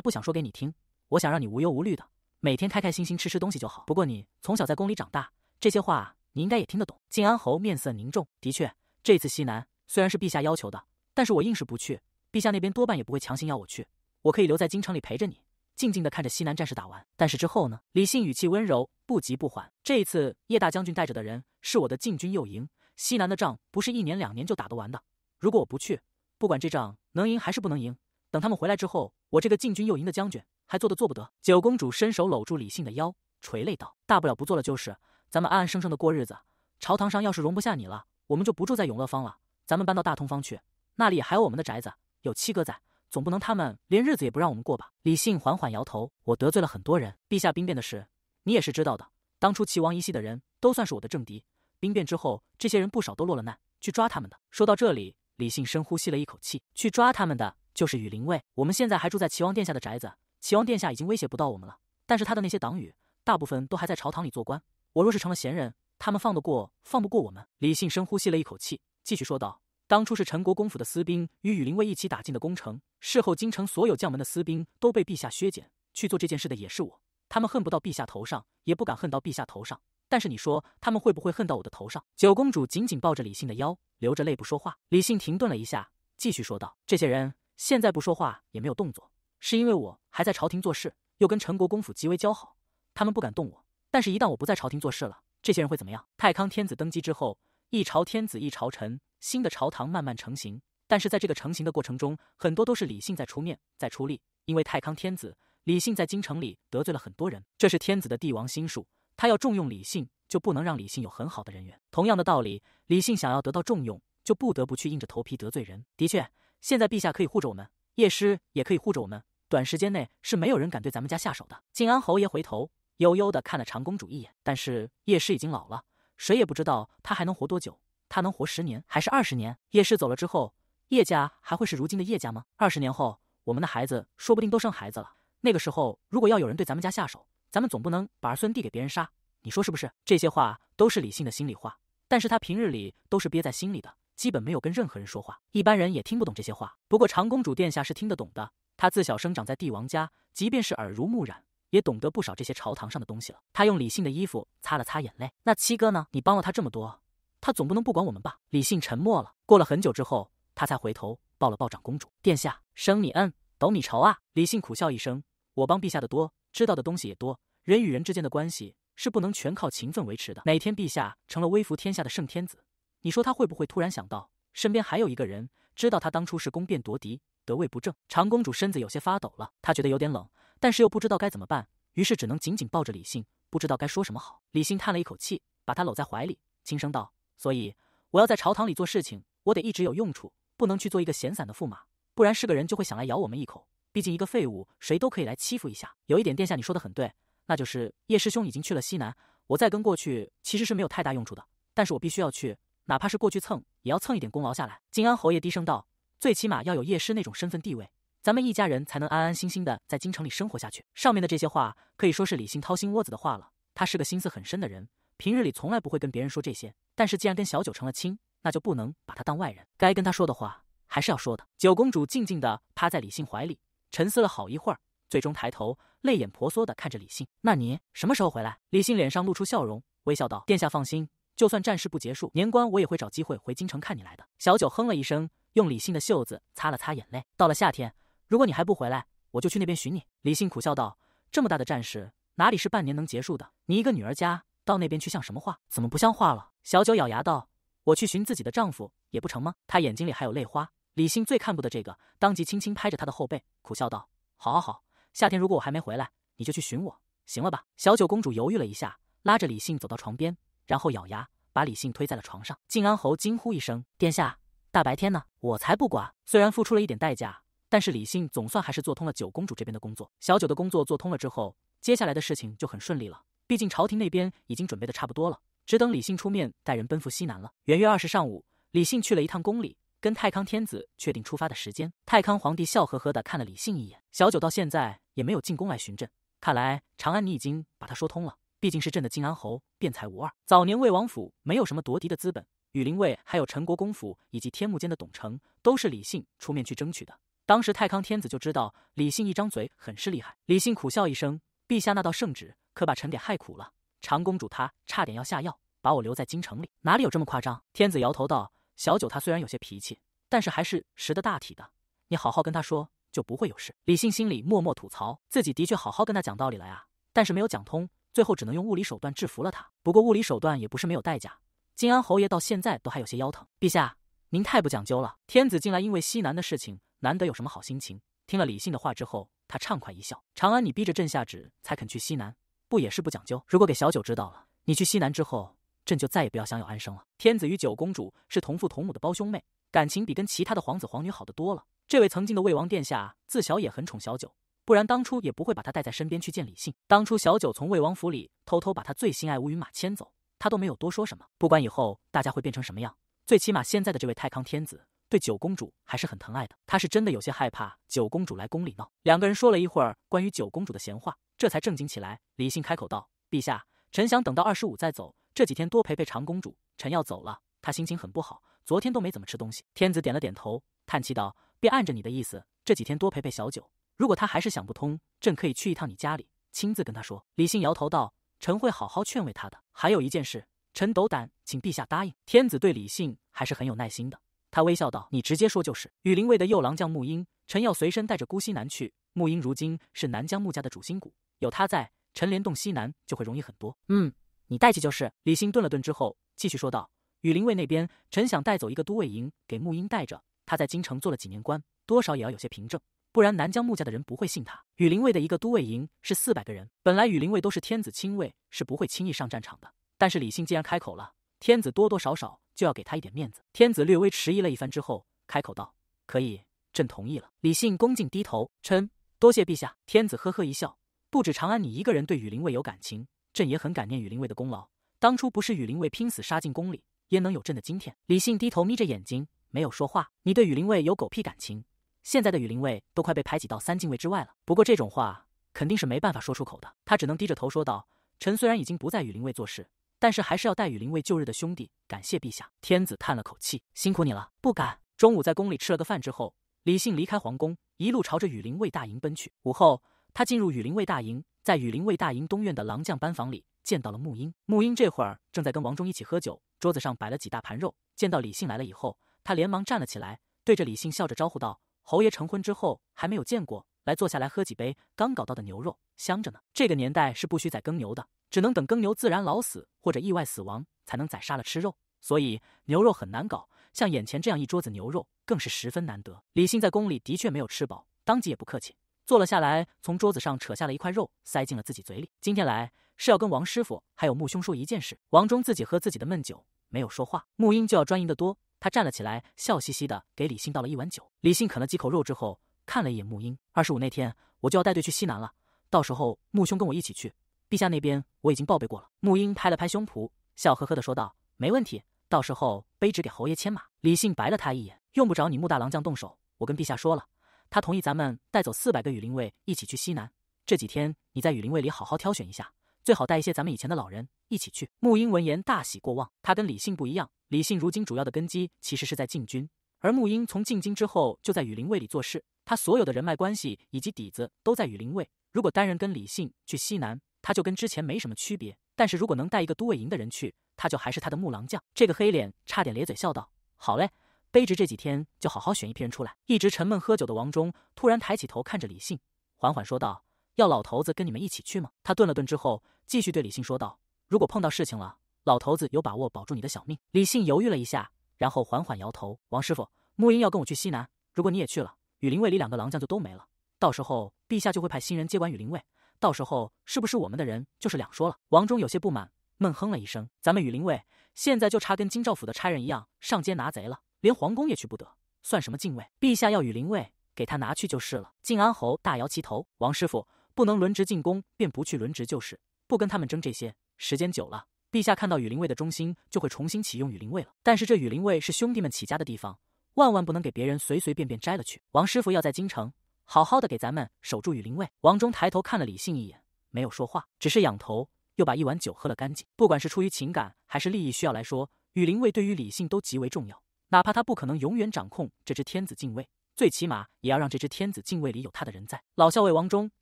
不想说给你听，我想让你无忧无虑的，每天开开心心吃吃东西就好。不过你从小在宫里长大，这些话你应该也听得懂。”靖安侯面色凝重，的确。这次西南虽然是陛下要求的，但是我硬是不去。陛下那边多半也不会强行要我去。我可以留在京城里陪着你，静静的看着西南战士打完。但是之后呢？李信语气温柔，不急不缓。这一次叶大将军带着的人是我的禁军右营。西南的仗不是一年两年就打得完的。如果我不去，不管这仗能赢还是不能赢，等他们回来之后，我这个禁军右营的将军还做得做不得？九公主伸手搂住李信的腰，垂泪道：“大不了不做了就是，咱们安安生生的过日子。朝堂上要是容不下你了。”我们就不住在永乐坊了，咱们搬到大通坊去。那里还有我们的宅子，有七哥在，总不能他们连日子也不让我们过吧？李信缓缓摇头：“我得罪了很多人，陛下兵变的事，你也是知道的。当初齐王一系的人都算是我的政敌，兵变之后，这些人不少都落了难。去抓他们的。”说到这里，李信深呼吸了一口气：“去抓他们的就是羽林卫。我们现在还住在齐王殿下的宅子，齐王殿下已经威胁不到我们了。但是他的那些党羽，大部分都还在朝堂里做官。我若是成了闲人。”他们放得过，放不过我们。李信深呼吸了一口气，继续说道：“当初是陈国公府的私兵与羽林卫一起打进的宫城，事后京城所有将门的私兵都被陛下削减。去做这件事的也是我，他们恨不到陛下头上，也不敢恨到陛下头上。但是你说，他们会不会恨到我的头上？”九公主紧紧抱着李信的腰，流着泪不说话。李信停顿了一下，继续说道：“这些人现在不说话，也没有动作，是因为我还在朝廷做事，又跟陈国公府极为交好，他们不敢动我。但是，一旦我不在朝廷做事了。”这些人会怎么样？太康天子登基之后，一朝天子一朝臣，新的朝堂慢慢成型。但是在这个成型的过程中，很多都是李信在出面，在出力。因为太康天子李信在京城里得罪了很多人，这是天子的帝王心术。他要重用李信，就不能让李信有很好的人缘。同样的道理，李信想要得到重用，就不得不去硬着头皮得罪人。的确，现在陛下可以护着我们，叶师也可以护着我们。短时间内是没有人敢对咱们家下手的。靖安侯爷回头。悠悠地看了长公主一眼，但是叶师已经老了，谁也不知道他还能活多久。他能活十年，还是二十年？叶师走了之后，叶家还会是如今的叶家吗？二十年后，我们的孩子说不定都生孩子了。那个时候，如果要有人对咱们家下手，咱们总不能把儿孙递给别人杀，你说是不是？这些话都是李信的心里话，但是他平日里都是憋在心里的，基本没有跟任何人说话。一般人也听不懂这些话，不过长公主殿下是听得懂的。她自小生长在帝王家，即便是耳濡目染。也懂得不少这些朝堂上的东西了。他用李信的衣服擦了擦眼泪。那七哥呢？你帮了他这么多，他总不能不管我们吧？李信沉默了。过了很久之后，他才回头抱了抱长公主殿下：“生米恩，斗米仇啊！”李信苦笑一声：“我帮陛下的多，知道的东西也多。人与人之间的关系是不能全靠情分维持的。哪天陛下成了威服天下的圣天子，你说他会不会突然想到，身边还有一个人知道他当初是宫变夺嫡，得位不正？”长公主身子有些发抖了，她觉得有点冷。但是又不知道该怎么办，于是只能紧紧抱着李信，不知道该说什么好。李信叹了一口气，把他搂在怀里，轻声道：“所以我要在朝堂里做事情，我得一直有用处，不能去做一个闲散的驸马。不然是个人就会想来咬我们一口。毕竟一个废物，谁都可以来欺负一下。有一点殿下你说的很对，那就是叶师兄已经去了西南，我再跟过去其实是没有太大用处的。但是我必须要去，哪怕是过去蹭，也要蹭一点功劳下来。”金安侯爷低声道：“最起码要有叶师那种身份地位。”咱们一家人才能安安心心的在京城里生活下去。上面的这些话可以说是李信掏心窝子的话了。他是个心思很深的人，平日里从来不会跟别人说这些。但是既然跟小九成了亲，那就不能把他当外人，该跟他说的话还是要说的。九公主静静的趴在李信怀里，沉思了好一会儿，最终抬头，泪眼婆娑的看着李信：“那你什么时候回来？”李信脸上露出笑容，微笑道：“殿下放心，就算战事不结束，年关我也会找机会回京城看你来的。”小九哼了一声，用李信的袖子擦了擦眼泪。到了夏天。如果你还不回来，我就去那边寻你。”李信苦笑道，“这么大的战事，哪里是半年能结束的？你一个女儿家到那边去，像什么话？怎么不像话了？”小九咬牙道，“我去寻自己的丈夫也不成吗？”她眼睛里还有泪花。李信最看不得这个，当即轻轻拍着她的后背，苦笑道：“好好好，夏天如果我还没回来，你就去寻我，行了吧？”小九公主犹豫了一下，拉着李信走到床边，然后咬牙把李信推在了床上。靖安侯惊呼一声：“殿下，大白天呢，我才不管！”虽然付出了一点代价。但是李信总算还是做通了九公主这边的工作。小九的工作做通了之后，接下来的事情就很顺利了。毕竟朝廷那边已经准备的差不多了，只等李信出面带人奔赴西南了。元月二十上午，李信去了一趟宫里，跟太康天子确定出发的时间。太康皇帝笑呵呵的看了李信一眼。小九到现在也没有进宫来寻朕，看来长安你已经把他说通了。毕竟是朕的靖安侯，辩才无二。早年魏王府没有什么夺嫡的资本，羽林卫还有陈国公府以及天目间的董承，都是李信出面去争取的。当时太康天子就知道李信一张嘴很是厉害。李信苦笑一声：“陛下那道圣旨可把臣给害苦了。长公主她差点要下药把我留在京城里，哪里有这么夸张？”天子摇头道：“小九他虽然有些脾气，但是还是识得大体的。你好好跟他说，就不会有事。”李信心里默默吐槽：“自己的确好好跟他讲道理了呀，但是没有讲通，最后只能用物理手段制服了他。不过物理手段也不是没有代价，金安侯爷到现在都还有些腰疼。陛下，您太不讲究了。”天子近来因为西南的事情。难得有什么好心情，听了李信的话之后，他畅快一笑。长安，你逼着朕下旨才肯去西南，不也是不讲究？如果给小九知道了，你去西南之后，朕就再也不要想有安生了。天子与九公主是同父同母的胞兄妹，感情比跟其他的皇子皇女好得多了。这位曾经的魏王殿下自小也很宠小九，不然当初也不会把他带在身边去见李信。当初小九从魏王府里偷偷把他最心爱乌云马牵走，他都没有多说什么。不管以后大家会变成什么样，最起码现在的这位太康天子。对九公主还是很疼爱的，他是真的有些害怕九公主来宫里闹。两个人说了一会儿关于九公主的闲话，这才正经起来。李信开口道：“陛下，臣想等到二十五再走，这几天多陪陪长公主。臣要走了，她心情很不好，昨天都没怎么吃东西。”天子点了点头，叹气道：“便按着你的意思，这几天多陪陪小九。如果她还是想不通，朕可以去一趟你家里，亲自跟她说。”李信摇头道：“臣会好好劝慰她的。还有一件事，臣斗胆请陛下答应。”天子对李信还是很有耐心的。他微笑道：“你直接说就是。”羽林卫的右郎将沐英，臣要随身带着孤西南去。沐英如今是南疆沐家的主心骨，有他在，陈连动西南就会容易很多。嗯，你带去就是。李信顿了顿之后，继续说道：“羽林卫那边，臣想带走一个都尉营给沐英带着。他在京城做了几年官，多少也要有些凭证，不然南疆沐家的人不会信他。羽林卫的一个都尉营是四百个人，本来羽林卫都是天子亲卫，是不会轻易上战场的。但是李信既然开口了。”天子多多少少就要给他一点面子。天子略微迟疑了一番之后，开口道：“可以，朕同意了。”李信恭敬低头，称：“多谢陛下。”天子呵呵一笑：“不止长安你一个人对羽林卫有感情，朕也很感念羽林卫的功劳。当初不是羽林卫拼死杀进宫里，焉能有朕的今天？”李信低头眯着眼睛，没有说话。你对羽林卫有狗屁感情？现在的羽林卫都快被排挤到三禁卫之外了。不过这种话肯定是没办法说出口的，他只能低着头说道：“臣虽然已经不在羽林卫做事。”但是还是要带羽林卫旧日的兄弟感谢陛下。天子叹了口气：“辛苦你了，不敢。”中午在宫里吃了个饭之后，李信离开皇宫，一路朝着羽林卫大营奔去。午后，他进入羽林卫大营，在羽林卫大营东院的郎将班房里见到了穆英。穆英这会儿正在跟王忠一起喝酒，桌子上摆了几大盘肉。见到李信来了以后，他连忙站了起来，对着李信笑着招呼道：“侯爷成婚之后还没有见过，来坐下来喝几杯。刚搞到的牛肉香着呢。这个年代是不许宰耕牛的。”只能等耕牛自然老死或者意外死亡，才能宰杀了吃肉。所以牛肉很难搞，像眼前这样一桌子牛肉，更是十分难得。李信在宫里的确没有吃饱，当即也不客气，坐了下来，从桌子上扯下了一块肉，塞进了自己嘴里。今天来是要跟王师傅还有木兄说一件事。王忠自己喝自己的闷酒，没有说话。木英就要专营的多，他站了起来，笑嘻嘻的给李信倒了一碗酒。李信啃了几口肉之后，看了一眼木英，二十五那天我就要带队去西南了，到时候木兄跟我一起去。陛下那边我已经报备过了。穆英拍了拍胸脯，笑呵呵地说道：“没问题，到时候卑职给侯爷牵马。”李信白了他一眼：“用不着你穆大郎将动手，我跟陛下说了，他同意咱们带走四百个羽林卫一起去西南。这几天你在羽林卫里好好挑选一下，最好带一些咱们以前的老人一起去。”穆英闻言大喜过望。他跟李信不一样，李信如今主要的根基其实是在禁军，而穆英从进京之后就在羽林卫里做事，他所有的人脉关系以及底子都在羽林卫。如果单人跟李信去西南，他就跟之前没什么区别，但是如果能带一个都尉营的人去，他就还是他的木狼将。这个黑脸差点咧嘴笑道：“好嘞，卑职这几天就好好选一批人出来。”一直沉闷喝酒的王忠突然抬起头看着李信，缓缓说道：“要老头子跟你们一起去吗？”他顿了顿之后，继续对李信说道：“如果碰到事情了，老头子有把握保住你的小命。”李信犹豫了一下，然后缓缓摇头：“王师傅，木英要跟我去西南，如果你也去了，羽林卫里两个狼将就都没了，到时候陛下就会派新人接管羽林卫。”到时候是不是我们的人就是两说了？王忠有些不满，闷哼了一声。咱们羽林卫现在就差跟京兆府的差人一样上街拿贼了，连皇宫也去不得，算什么禁卫？陛下要羽林卫，给他拿去就是了。靖安侯大摇其头。王师傅不能轮值进宫，便不去轮值就是，不跟他们争这些。时间久了，陛下看到羽林卫的忠心，就会重新启用羽林卫了。但是这羽林卫是兄弟们起家的地方，万万不能给别人随随便便摘了去。王师傅要在京城。好好的给咱们守住羽林卫。王忠抬头看了李信一眼，没有说话，只是仰头又把一碗酒喝了干净。不管是出于情感还是利益需要来说，羽林卫对于李信都极为重要。哪怕他不可能永远掌控这只天子禁卫，最起码也要让这只天子禁卫里有他的人在。老校尉王忠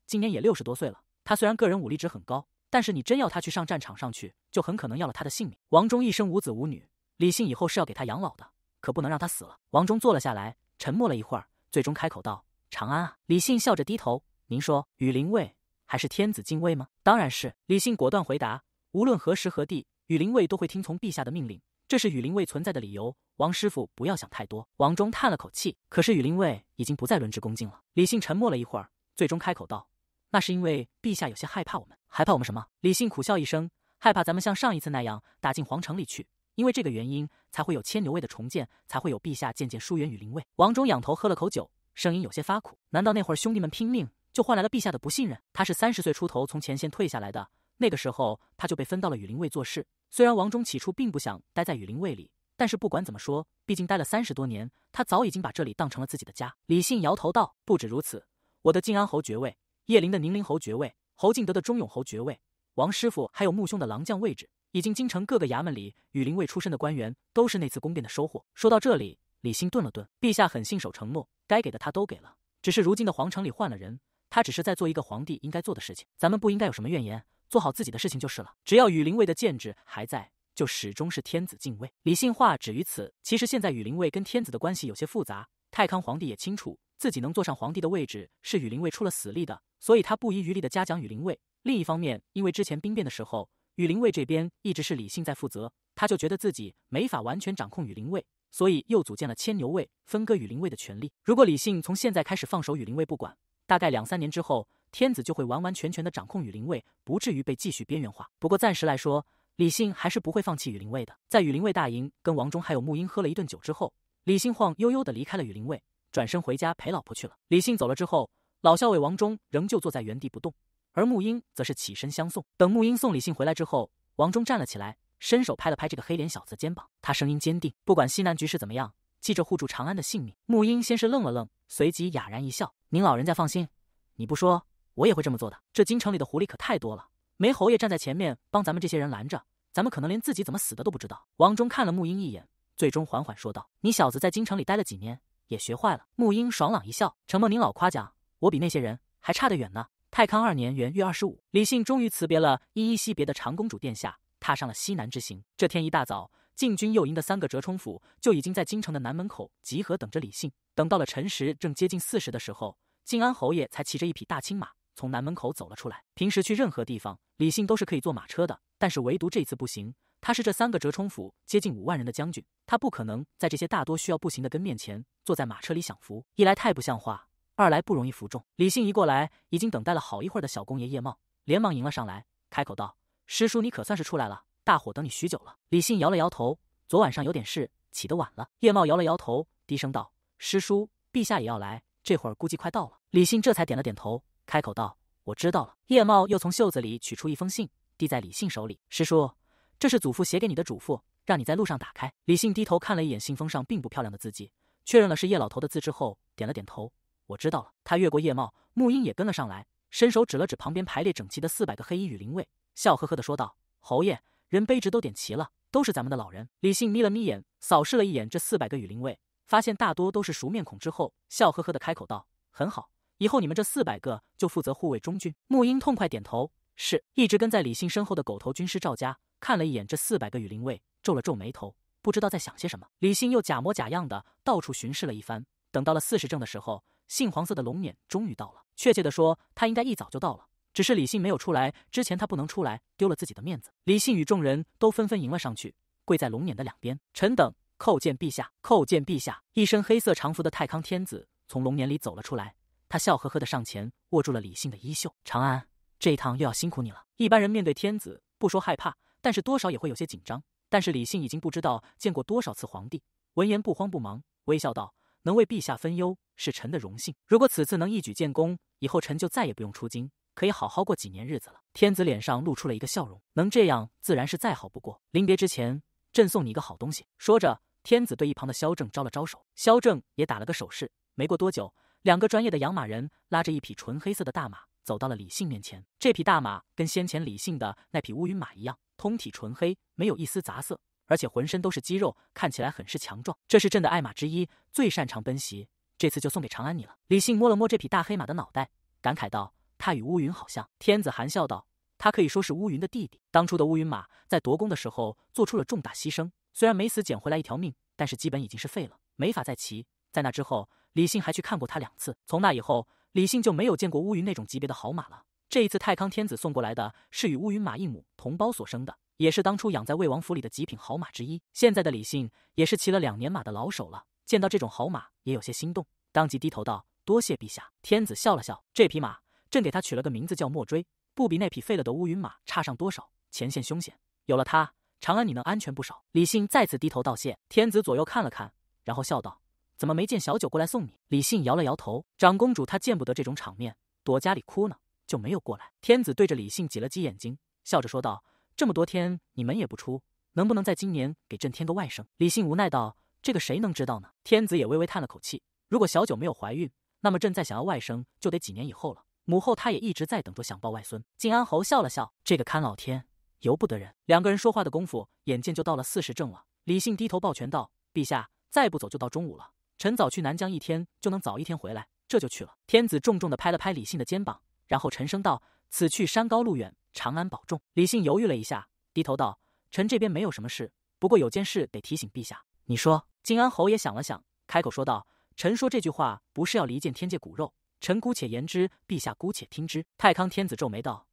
今年也六十多岁了，他虽然个人武力值很高，但是你真要他去上战场上去，就很可能要了他的性命。王忠一生无子无女，李信以后是要给他养老的，可不能让他死了。王忠坐了下来，沉默了一会儿，最终开口道。长安啊！李信笑着低头。您说，羽林卫还是天子禁卫吗？当然是。李信果断回答。无论何时何地，羽林卫都会听从陛下的命令，这是羽林卫存在的理由。王师傅，不要想太多。王忠叹了口气。可是羽林卫已经不再轮值恭敬了。李信沉默了一会儿，最终开口道：“那是因为陛下有些害怕我们。害怕我们什么？”李信苦笑一声：“害怕咱们像上一次那样打进皇城里去。因为这个原因，才会有牵牛卫的重建，才会有陛下渐渐疏远羽林卫。”王忠仰头喝了口酒。声音有些发苦。难道那会儿兄弟们拼命，就换来了陛下的不信任？他是三十岁出头从前线退下来的，那个时候他就被分到了羽林卫做事。虽然王忠起初并不想待在羽林卫里，但是不管怎么说，毕竟待了三十多年，他早已经把这里当成了自己的家。李信摇头道：“不止如此，我的晋安侯爵位，叶林的宁陵侯爵位，侯敬德的忠勇侯爵位，王师傅还有穆兄的郎将位置，已经京城各个衙门里羽林卫出身的官员，都是那次宫变的收获。”说到这里，李信顿了顿：“陛下很信守承诺。”该给的他都给了，只是如今的皇城里换了人，他只是在做一个皇帝应该做的事情。咱们不应该有什么怨言，做好自己的事情就是了。只要羽林卫的剑指还在，就始终是天子敬畏。李信化止于此。其实现在羽林卫跟天子的关系有些复杂。太康皇帝也清楚自己能坐上皇帝的位置是羽林卫出了死力的，所以他不遗余力的嘉奖羽林卫。另一方面，因为之前兵变的时候，羽林卫这边一直是李信在负责，他就觉得自己没法完全掌控羽林卫。所以又组建了牵牛卫，分割羽林卫的权利。如果李信从现在开始放手羽林卫不管，大概两三年之后，天子就会完完全全的掌控羽林卫，不至于被继续边缘化。不过暂时来说，李信还是不会放弃羽林卫的。在羽林卫大营跟王忠还有穆英喝了一顿酒之后，李信晃悠悠的离开了羽林卫，转身回家陪老婆去了。李信走了之后，老校尉王忠仍旧坐在原地不动，而穆英则是起身相送。等穆英送李信回来之后，王忠站了起来。伸手拍了拍这个黑脸小子的肩膀，他声音坚定：“不管西南局势怎么样，记着护住长安的性命。”沐英先是愣了愣，随即哑然一笑：“您老人家放心，你不说，我也会这么做的。这京城里的狐狸可太多了，没侯爷站在前面帮咱们这些人拦着，咱们可能连自己怎么死的都不知道。”王忠看了沐英一眼，最终缓缓说道：“你小子在京城里待了几年，也学坏了。”沐英爽朗一笑：“承蒙您老夸奖，我比那些人还差得远呢。”太康二年元月二十五，李信终于辞别了依依惜别的长公主殿下。踏上了西南之行。这天一大早，禁军右营的三个折冲府就已经在京城的南门口集合，等着李信。等到了辰时，正接近巳时的时候，靖安侯爷才骑着一匹大青马从南门口走了出来。平时去任何地方，李信都是可以坐马车的，但是唯独这一次不行。他是这三个折冲府接近五万人的将军，他不可能在这些大多需要步行的跟面前坐在马车里享福。一来太不像话，二来不容易服众。李信一过来，已经等待了好一会儿的小公爷叶茂连忙迎了上来，开口道。师叔，你可算是出来了，大伙等你许久了。李信摇了摇头，昨晚上有点事，起得晚了。叶茂摇了摇头，低声道：“师叔，陛下也要来，这会儿估计快到了。”李信这才点了点头，开口道：“我知道了。”叶茂又从袖子里取出一封信，递在李信手里：“师叔，这是祖父写给你的嘱咐，让你在路上打开。”李信低头看了一眼信封上并不漂亮的字迹，确认了是叶老头的字之后，点了点头：“我知道了。”他越过叶茂，沐英也跟了上来，伸手指了指旁边排列整齐的四百个黑衣羽林卫。笑呵呵的说道：“侯爷，人卑职都点齐了，都是咱们的老人。”李信眯了眯眼，扫视了一眼这四百个羽林卫，发现大多都是熟面孔之后，笑呵呵的开口道：“很好，以后你们这四百个就负责护卫中军。”沐英痛快点头：“是。”一直跟在李信身后的狗头军师赵家看了一眼这四百个羽林卫，皱了皱眉头，不知道在想些什么。李信又假模假样的到处巡视了一番，等到了四十正的时候，杏黄色的龙辇终于到了，确切的说，他应该一早就到了。只是李信没有出来，之前他不能出来，丢了自己的面子。李信与众人都纷纷迎了上去，跪在龙辇的两边，臣等叩见陛下，叩见陛下。一身黑色长服的太康天子从龙辇里走了出来，他笑呵呵的上前握住了李信的衣袖：“长安，这一趟又要辛苦你了。”一般人面对天子，不说害怕，但是多少也会有些紧张。但是李信已经不知道见过多少次皇帝，闻言不慌不忙，微笑道：“能为陛下分忧，是臣的荣幸。如果此次能一举建功，以后臣就再也不用出京。”可以好好过几年日子了。天子脸上露出了一个笑容，能这样自然是再好不过。临别之前，朕送你一个好东西。说着，天子对一旁的萧正招了招手，萧正也打了个手势。没过多久，两个专业的养马人拉着一匹纯黑色的大马走到了李信面前。这匹大马跟先前李信的那匹乌云马一样，通体纯黑，没有一丝杂色，而且浑身都是肌肉，看起来很是强壮。这是朕的爱马之一，最擅长奔袭，这次就送给长安你了。李信摸了摸这匹大黑马的脑袋，感慨道。他与乌云好像。天子含笑道：“他可以说是乌云的弟弟。当初的乌云马在夺功的时候做出了重大牺牲，虽然没死，捡回来一条命，但是基本已经是废了，没法再骑。在那之后，李信还去看过他两次。从那以后，李信就没有见过乌云那种级别的好马了。这一次，太康天子送过来的是与乌云马一母同胞所生的，也是当初养在魏王府里的极品好马之一。现在的李信也是骑了两年马的老手了，见到这种好马也有些心动，当即低头道：‘多谢陛下。’天子笑了笑：‘这匹马。’朕给他取了个名字叫莫追，不比那匹废了的乌云马差上多少。前线凶险，有了他，长安你能安全不少。李信再次低头道谢。天子左右看了看，然后笑道：“怎么没见小九过来送你？”李信摇了摇头：“长公主她见不得这种场面，躲家里哭呢，就没有过来。”天子对着李信挤了挤眼睛，笑着说道：“这么多天你们也不出，能不能在今年给朕添个外甥？”李信无奈道：“这个谁能知道呢？”天子也微微叹了口气：“如果小九没有怀孕，那么朕再想要外甥就得几年以后了。”母后，她也一直在等着想抱外孙。靖安侯笑了笑，这个看老天，由不得人。两个人说话的功夫，眼见就到了四时正了。李信低头抱拳道：“陛下，再不走就到中午了。臣早去南疆一天，就能早一天回来，这就去了。”天子重重的拍了拍李信的肩膀，然后沉声道：“此去山高路远，长安保重。”李信犹豫了一下，低头道：“臣这边没有什么事，不过有件事得提醒陛下。”你说？靖安侯也想了想，开口说道：“臣说这句话不是要离间天界骨肉。”臣姑且言之，陛下姑且听之。太康天子皱眉道：“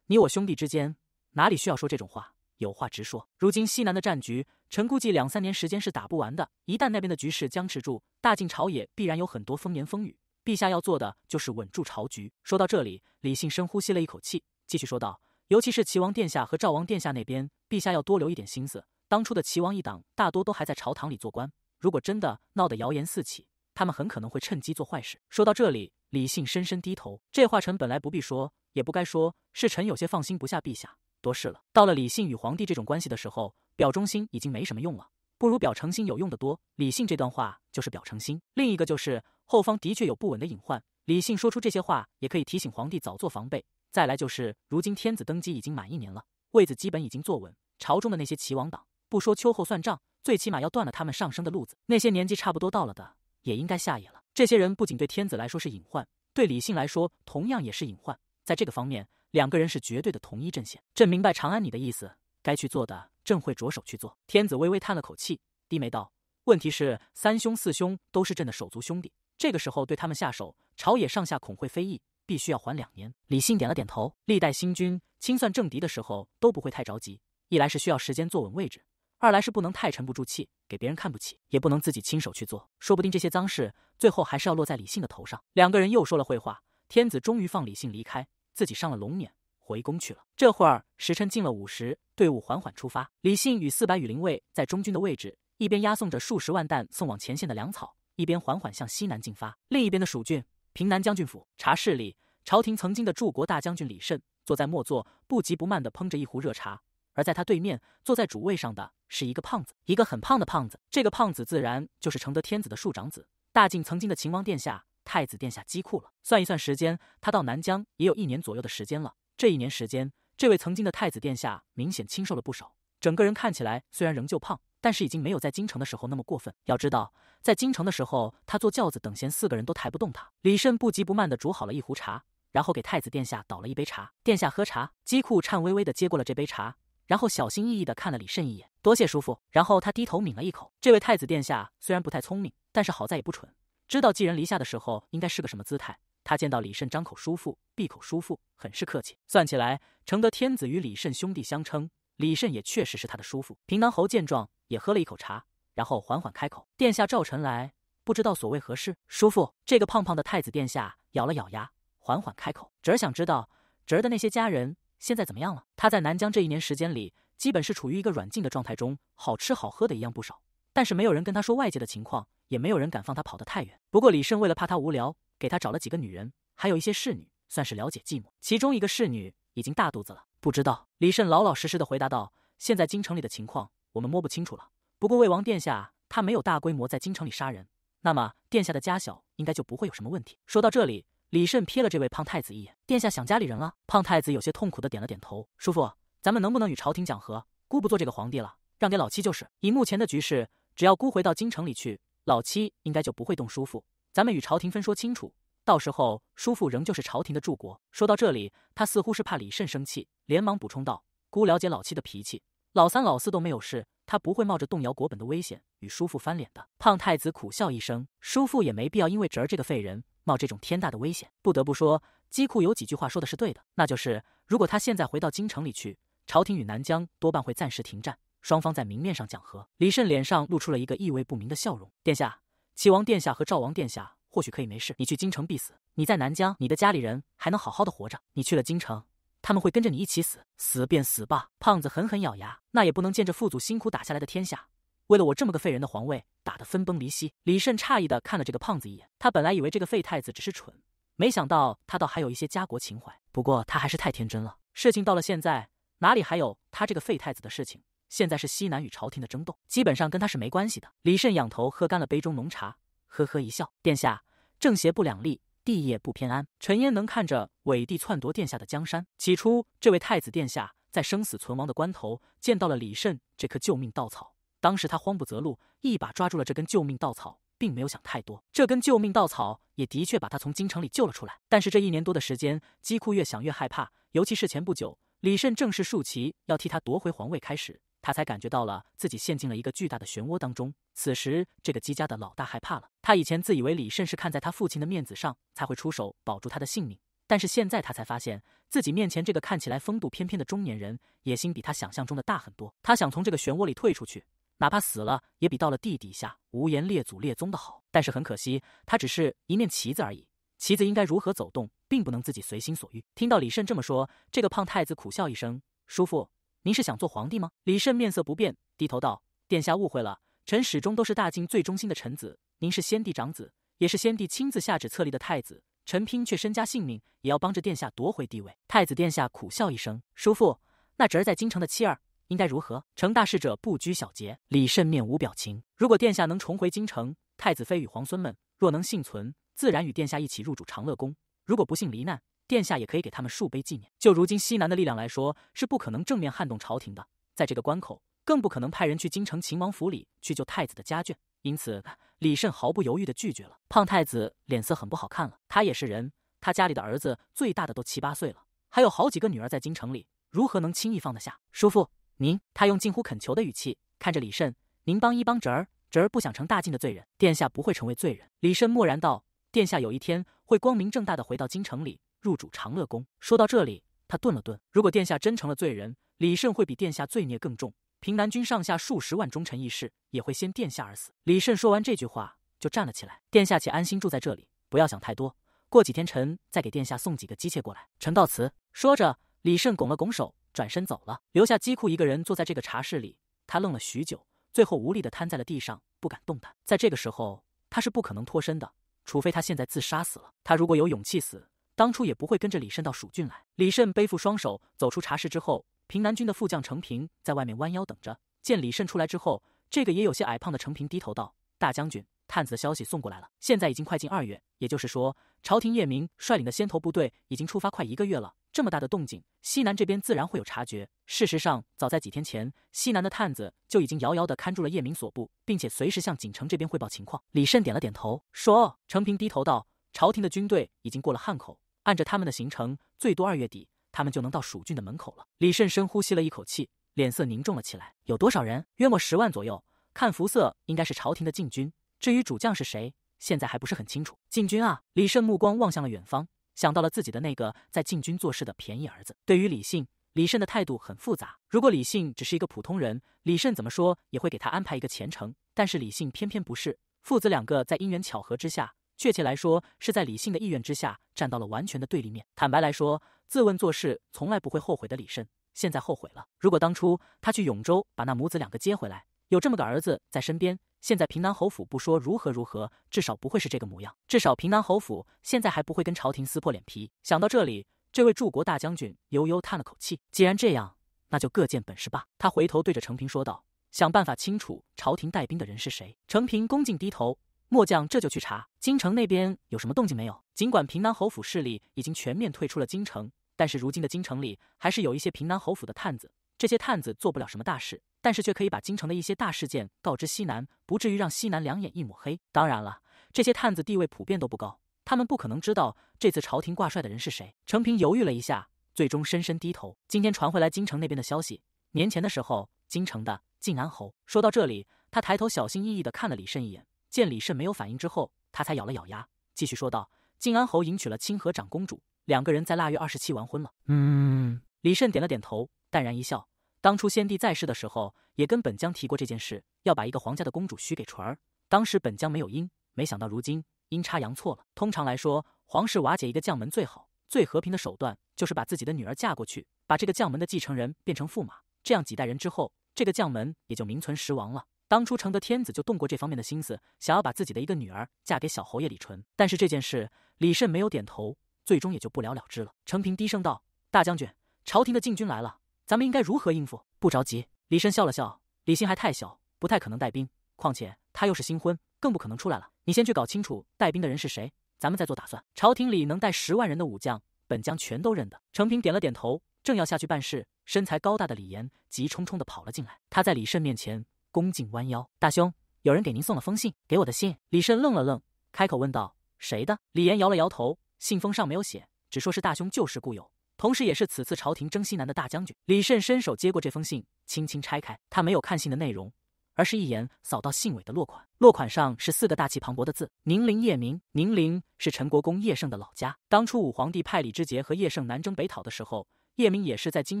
你我兄弟之间，哪里需要说这种话？有话直说。如今西南的战局，臣估计两三年时间是打不完的。一旦那边的局势僵持住，大晋朝野必然有很多风言风语。陛下要做的就是稳住朝局。”说到这里，李信深呼吸了一口气，继续说道：“尤其是齐王殿下和赵王殿下那边，陛下要多留一点心思。当初的齐王一党大多都还在朝堂里做官，如果真的闹得谣言四起，他们很可能会趁机做坏事。”说到这里。李信深深低头，这话臣本来不必说，也不该说，是臣有些放心不下陛下，多事了。到了李信与皇帝这种关系的时候，表忠心已经没什么用了，不如表诚心有用的多。李信这段话就是表诚心，另一个就是后方的确有不稳的隐患。李信说出这些话，也可以提醒皇帝早做防备。再来就是，如今天子登基已经满一年了，位子基本已经坐稳，朝中的那些齐王党，不说秋后算账，最起码要断了他们上升的路子。那些年纪差不多到了的，也应该下野了。这些人不仅对天子来说是隐患，对李信来说同样也是隐患。在这个方面，两个人是绝对的同一阵线。朕明白长安你的意思，该去做的，朕会着手去做。天子微微叹了口气，低眉道：“问题是，三兄四兄都是朕的手足兄弟，这个时候对他们下手，朝野上下恐会非议，必须要缓两年。”李信点了点头。历代新君清算政敌的时候都不会太着急，一来是需要时间坐稳位置。二来是不能太沉不住气，给别人看不起；也不能自己亲手去做，说不定这些脏事最后还是要落在李信的头上。两个人又说了会话，天子终于放李信离开，自己上了龙辇回宫去了。这会儿时辰近了午时，队伍缓缓出发。李信与四百羽林卫在中军的位置，一边押送着数十万担送往前线的粮草，一边缓缓向西南进发。另一边的蜀郡平南将军府茶室里，朝廷曾经的柱国大将军李慎坐在末座，不急不慢地烹着一壶热茶。而在他对面坐在主位上的是一个胖子，一个很胖的胖子。这个胖子自然就是承德天子的庶长子，大晋曾经的秦王殿下、太子殿下姬库了。算一算时间，他到南疆也有一年左右的时间了。这一年时间，这位曾经的太子殿下明显清瘦了不少，整个人看起来虽然仍旧胖，但是已经没有在京城的时候那么过分。要知道，在京城的时候，他坐轿子等闲四个人都抬不动他。李慎不急不慢地煮好了一壶茶，然后给太子殿下倒了一杯茶。殿下喝茶。姬库颤巍巍地接过了这杯茶。然后小心翼翼的看了李慎一眼，多谢叔父。然后他低头抿了一口。这位太子殿下虽然不太聪明，但是好在也不蠢，知道寄人篱下的时候应该是个什么姿态。他见到李慎，张口叔父，闭口叔父，很是客气。算起来，承德天子与李慎兄弟相称，李慎也确实是他的叔父。平南侯见状，也喝了一口茶，然后缓缓开口：“殿下召臣来，不知道所谓何事？”叔父，这个胖胖的太子殿下咬了咬牙，缓缓开口：“侄儿想知道，侄儿的那些家人。”现在怎么样了？他在南疆这一年时间里，基本是处于一个软禁的状态中，好吃好喝的一样不少。但是没有人跟他说外界的情况，也没有人敢放他跑得太远。不过李胜为了怕他无聊，给他找了几个女人，还有一些侍女，算是了解寂寞。其中一个侍女已经大肚子了，不知道。李胜老老实实的回答道：“现在京城里的情况，我们摸不清楚了。不过魏王殿下他没有大规模在京城里杀人，那么殿下的家小应该就不会有什么问题。”说到这里。李慎瞥了这位胖太子一眼，殿下想家里人了？胖太子有些痛苦的点了点头。叔父，咱们能不能与朝廷讲和？孤不做这个皇帝了，让给老七就是。以目前的局势，只要孤回到京城里去，老七应该就不会动。叔父，咱们与朝廷分说清楚，到时候叔父仍旧是朝廷的柱国。说到这里，他似乎是怕李慎生气，连忙补充道：“孤了解老七的脾气，老三老四都没有事，他不会冒着动摇国本的危险与叔父翻脸的。”胖太子苦笑一声，叔父也没必要因为侄儿这个废人。冒这种天大的危险，不得不说，机库有几句话说的是对的，那就是如果他现在回到京城里去，朝廷与南疆多半会暂时停战，双方在明面上讲和。李慎脸上露出了一个意味不明的笑容。殿下，齐王殿下和赵王殿下或许可以没事，你去京城必死，你在南疆，你的家里人还能好好的活着，你去了京城，他们会跟着你一起死，死便死吧。胖子狠狠咬牙，那也不能见着父祖辛苦打下来的天下。为了我这么个废人的皇位，打得分崩离析。李慎诧异的看了这个胖子一眼，他本来以为这个废太子只是蠢，没想到他倒还有一些家国情怀。不过他还是太天真了。事情到了现在，哪里还有他这个废太子的事情？现在是西南与朝廷的争斗，基本上跟他是没关系的。李慎仰头喝干了杯中浓茶，呵呵一笑：“殿下，正邪不两立，地也不偏安。陈烟能看着伪帝篡夺殿下的江山。起初，这位太子殿下在生死存亡的关头，见到了李慎这棵救命稻草。”当时他慌不择路，一把抓住了这根救命稻草，并没有想太多。这根救命稻草也的确把他从京城里救了出来。但是这一年多的时间，姬库越想越害怕，尤其是前不久李慎正式竖旗要替他夺回皇位开始，他才感觉到了自己陷进了一个巨大的漩涡当中。此时，这个姬家的老大害怕了。他以前自以为李慎是看在他父亲的面子上才会出手保住他的性命，但是现在他才发现，自己面前这个看起来风度翩翩的中年人，野心比他想象中的大很多。他想从这个漩涡里退出去。哪怕死了，也比到了地底下无言列祖列宗的好。但是很可惜，他只是一面旗子而已。旗子应该如何走动，并不能自己随心所欲。听到李慎这么说，这个胖太子苦笑一声：“叔父，您是想做皇帝吗？”李慎面色不变，低头道：“殿下误会了，臣始终都是大晋最忠心的臣子。您是先帝长子，也是先帝亲自下旨册立的太子。臣拼却身家性命，也要帮着殿下夺回帝位。”太子殿下苦笑一声：“叔父，那侄儿在京城的妻儿。”应该如何成大事者不拘小节。李慎面无表情。如果殿下能重回京城，太子妃与皇孙们若能幸存，自然与殿下一起入主长乐宫；如果不幸罹难，殿下也可以给他们数杯纪念。就如今西南的力量来说，是不可能正面撼动朝廷的，在这个关口，更不可能派人去京城秦王府里去救太子的家眷。因此，李慎毫不犹豫地拒绝了。胖太子脸色很不好看了。他也是人，他家里的儿子最大的都七八岁了，还有好几个女儿在京城里，如何能轻易放得下？叔父。您，他用近乎恳求的语气看着李慎：“您帮一帮侄儿，侄儿不想成大晋的罪人。殿下不会成为罪人。”李慎默然道：“殿下有一天会光明正大的回到京城里，入主长乐宫。”说到这里，他顿了顿：“如果殿下真成了罪人，李慎会比殿下罪孽更重。平南军上下数十万忠臣义士也会先殿下而死。”李慎说完这句话，就站了起来：“殿下且安心住在这里，不要想太多。过几天，臣再给殿下送几个姬妾过来。”臣告辞。说着，李慎拱了拱手。转身走了，留下姬库一个人坐在这个茶室里。他愣了许久，最后无力的瘫在了地上，不敢动弹。在这个时候，他是不可能脱身的，除非他现在自杀死了。他如果有勇气死，当初也不会跟着李慎到蜀郡来。李慎背负双手走出茶室之后，平南军的副将程平在外面弯腰等着。见李慎出来之后，这个也有些矮胖的程平低头道：“大将军，探子的消息送过来了。现在已经快近二月，也就是说，朝廷夜明率领的先头部队已经出发快一个月了。”这么大的动静，西南这边自然会有察觉。事实上，早在几天前，西南的探子就已经遥遥的看住了叶明所部，并且随时向锦城这边汇报情况。李慎点了点头，说：“。”程平低头道：“朝廷的军队已经过了汉口，按着他们的行程，最多二月底，他们就能到蜀郡的门口了。”李慎深呼吸了一口气，脸色凝重了起来：“有多少人？约莫十万左右。看服色，应该是朝廷的禁军。至于主将是谁，现在还不是很清楚。”禁军啊！李慎目光望向了远方。想到了自己的那个在禁军做事的便宜儿子，对于李信，李慎的态度很复杂。如果李信只是一个普通人，李慎怎么说也会给他安排一个前程。但是李信偏偏不是，父子两个在因缘巧合之下，确切来说是在李信的意愿之下，站到了完全的对立面。坦白来说，自问做事从来不会后悔的李慎，现在后悔了。如果当初他去永州把那母子两个接回来，有这么个儿子在身边。现在平南侯府不说如何如何，至少不会是这个模样。至少平南侯府现在还不会跟朝廷撕破脸皮。想到这里，这位驻国大将军悠悠叹了口气。既然这样，那就各见本事吧。他回头对着程平说道：“想办法清楚朝廷带兵的人是谁。”程平恭敬低头：“末将这就去查。”京城那边有什么动静没有？尽管平南侯府势力已经全面退出了京城，但是如今的京城里还是有一些平南侯府的探子。这些探子做不了什么大事。但是却可以把京城的一些大事件告知西南，不至于让西南两眼一抹黑。当然了，这些探子地位普遍都不高，他们不可能知道这次朝廷挂帅的人是谁。程平犹豫了一下，最终深深低头。今天传回来京城那边的消息，年前的时候，京城的靖安侯。说到这里，他抬头小心翼翼的看了李慎一眼，见李慎没有反应之后，他才咬了咬牙，继续说道：“靖安侯迎娶了清河长公主，两个人在腊月二十七完婚了。”嗯。李慎点了点头，淡然一笑。当初先帝在世的时候，也跟本将提过这件事，要把一个皇家的公主许给淳儿。当时本将没有因，没想到如今阴差阳错了。通常来说，皇室瓦解一个将门最好、最和平的手段，就是把自己的女儿嫁过去，把这个将门的继承人变成驸马，这样几代人之后，这个将门也就名存实亡了。当初承德天子就动过这方面的心思，想要把自己的一个女儿嫁给小侯爷李淳，但是这件事李慎没有点头，最终也就不了了之了。成平低声道：“大将军，朝廷的禁军来了。”咱们应该如何应付？不着急。李慎笑了笑，李信还太小，不太可能带兵，况且他又是新婚，更不可能出来了。你先去搞清楚带兵的人是谁，咱们再做打算。朝廷里能带十万人的武将，本将全都认得。程平点了点头，正要下去办事，身材高大的李岩急冲冲的跑了进来。他在李慎面前恭敬弯腰：“大兄，有人给您送了封信，给我的信。”李慎愣了愣，开口问道：“谁的？”李岩摇了摇头，信封上没有写，只说是大兄旧时故友。同时，也是此次朝廷征西南的大将军李慎伸手接过这封信，轻轻拆开。他没有看信的内容，而是一眼扫到信尾的落款。落款上是四个大气磅礴的字：“宁陵叶明”。宁陵是陈国公叶盛的老家。当初武皇帝派李之杰和叶盛南征北讨的时候，叶明也是在京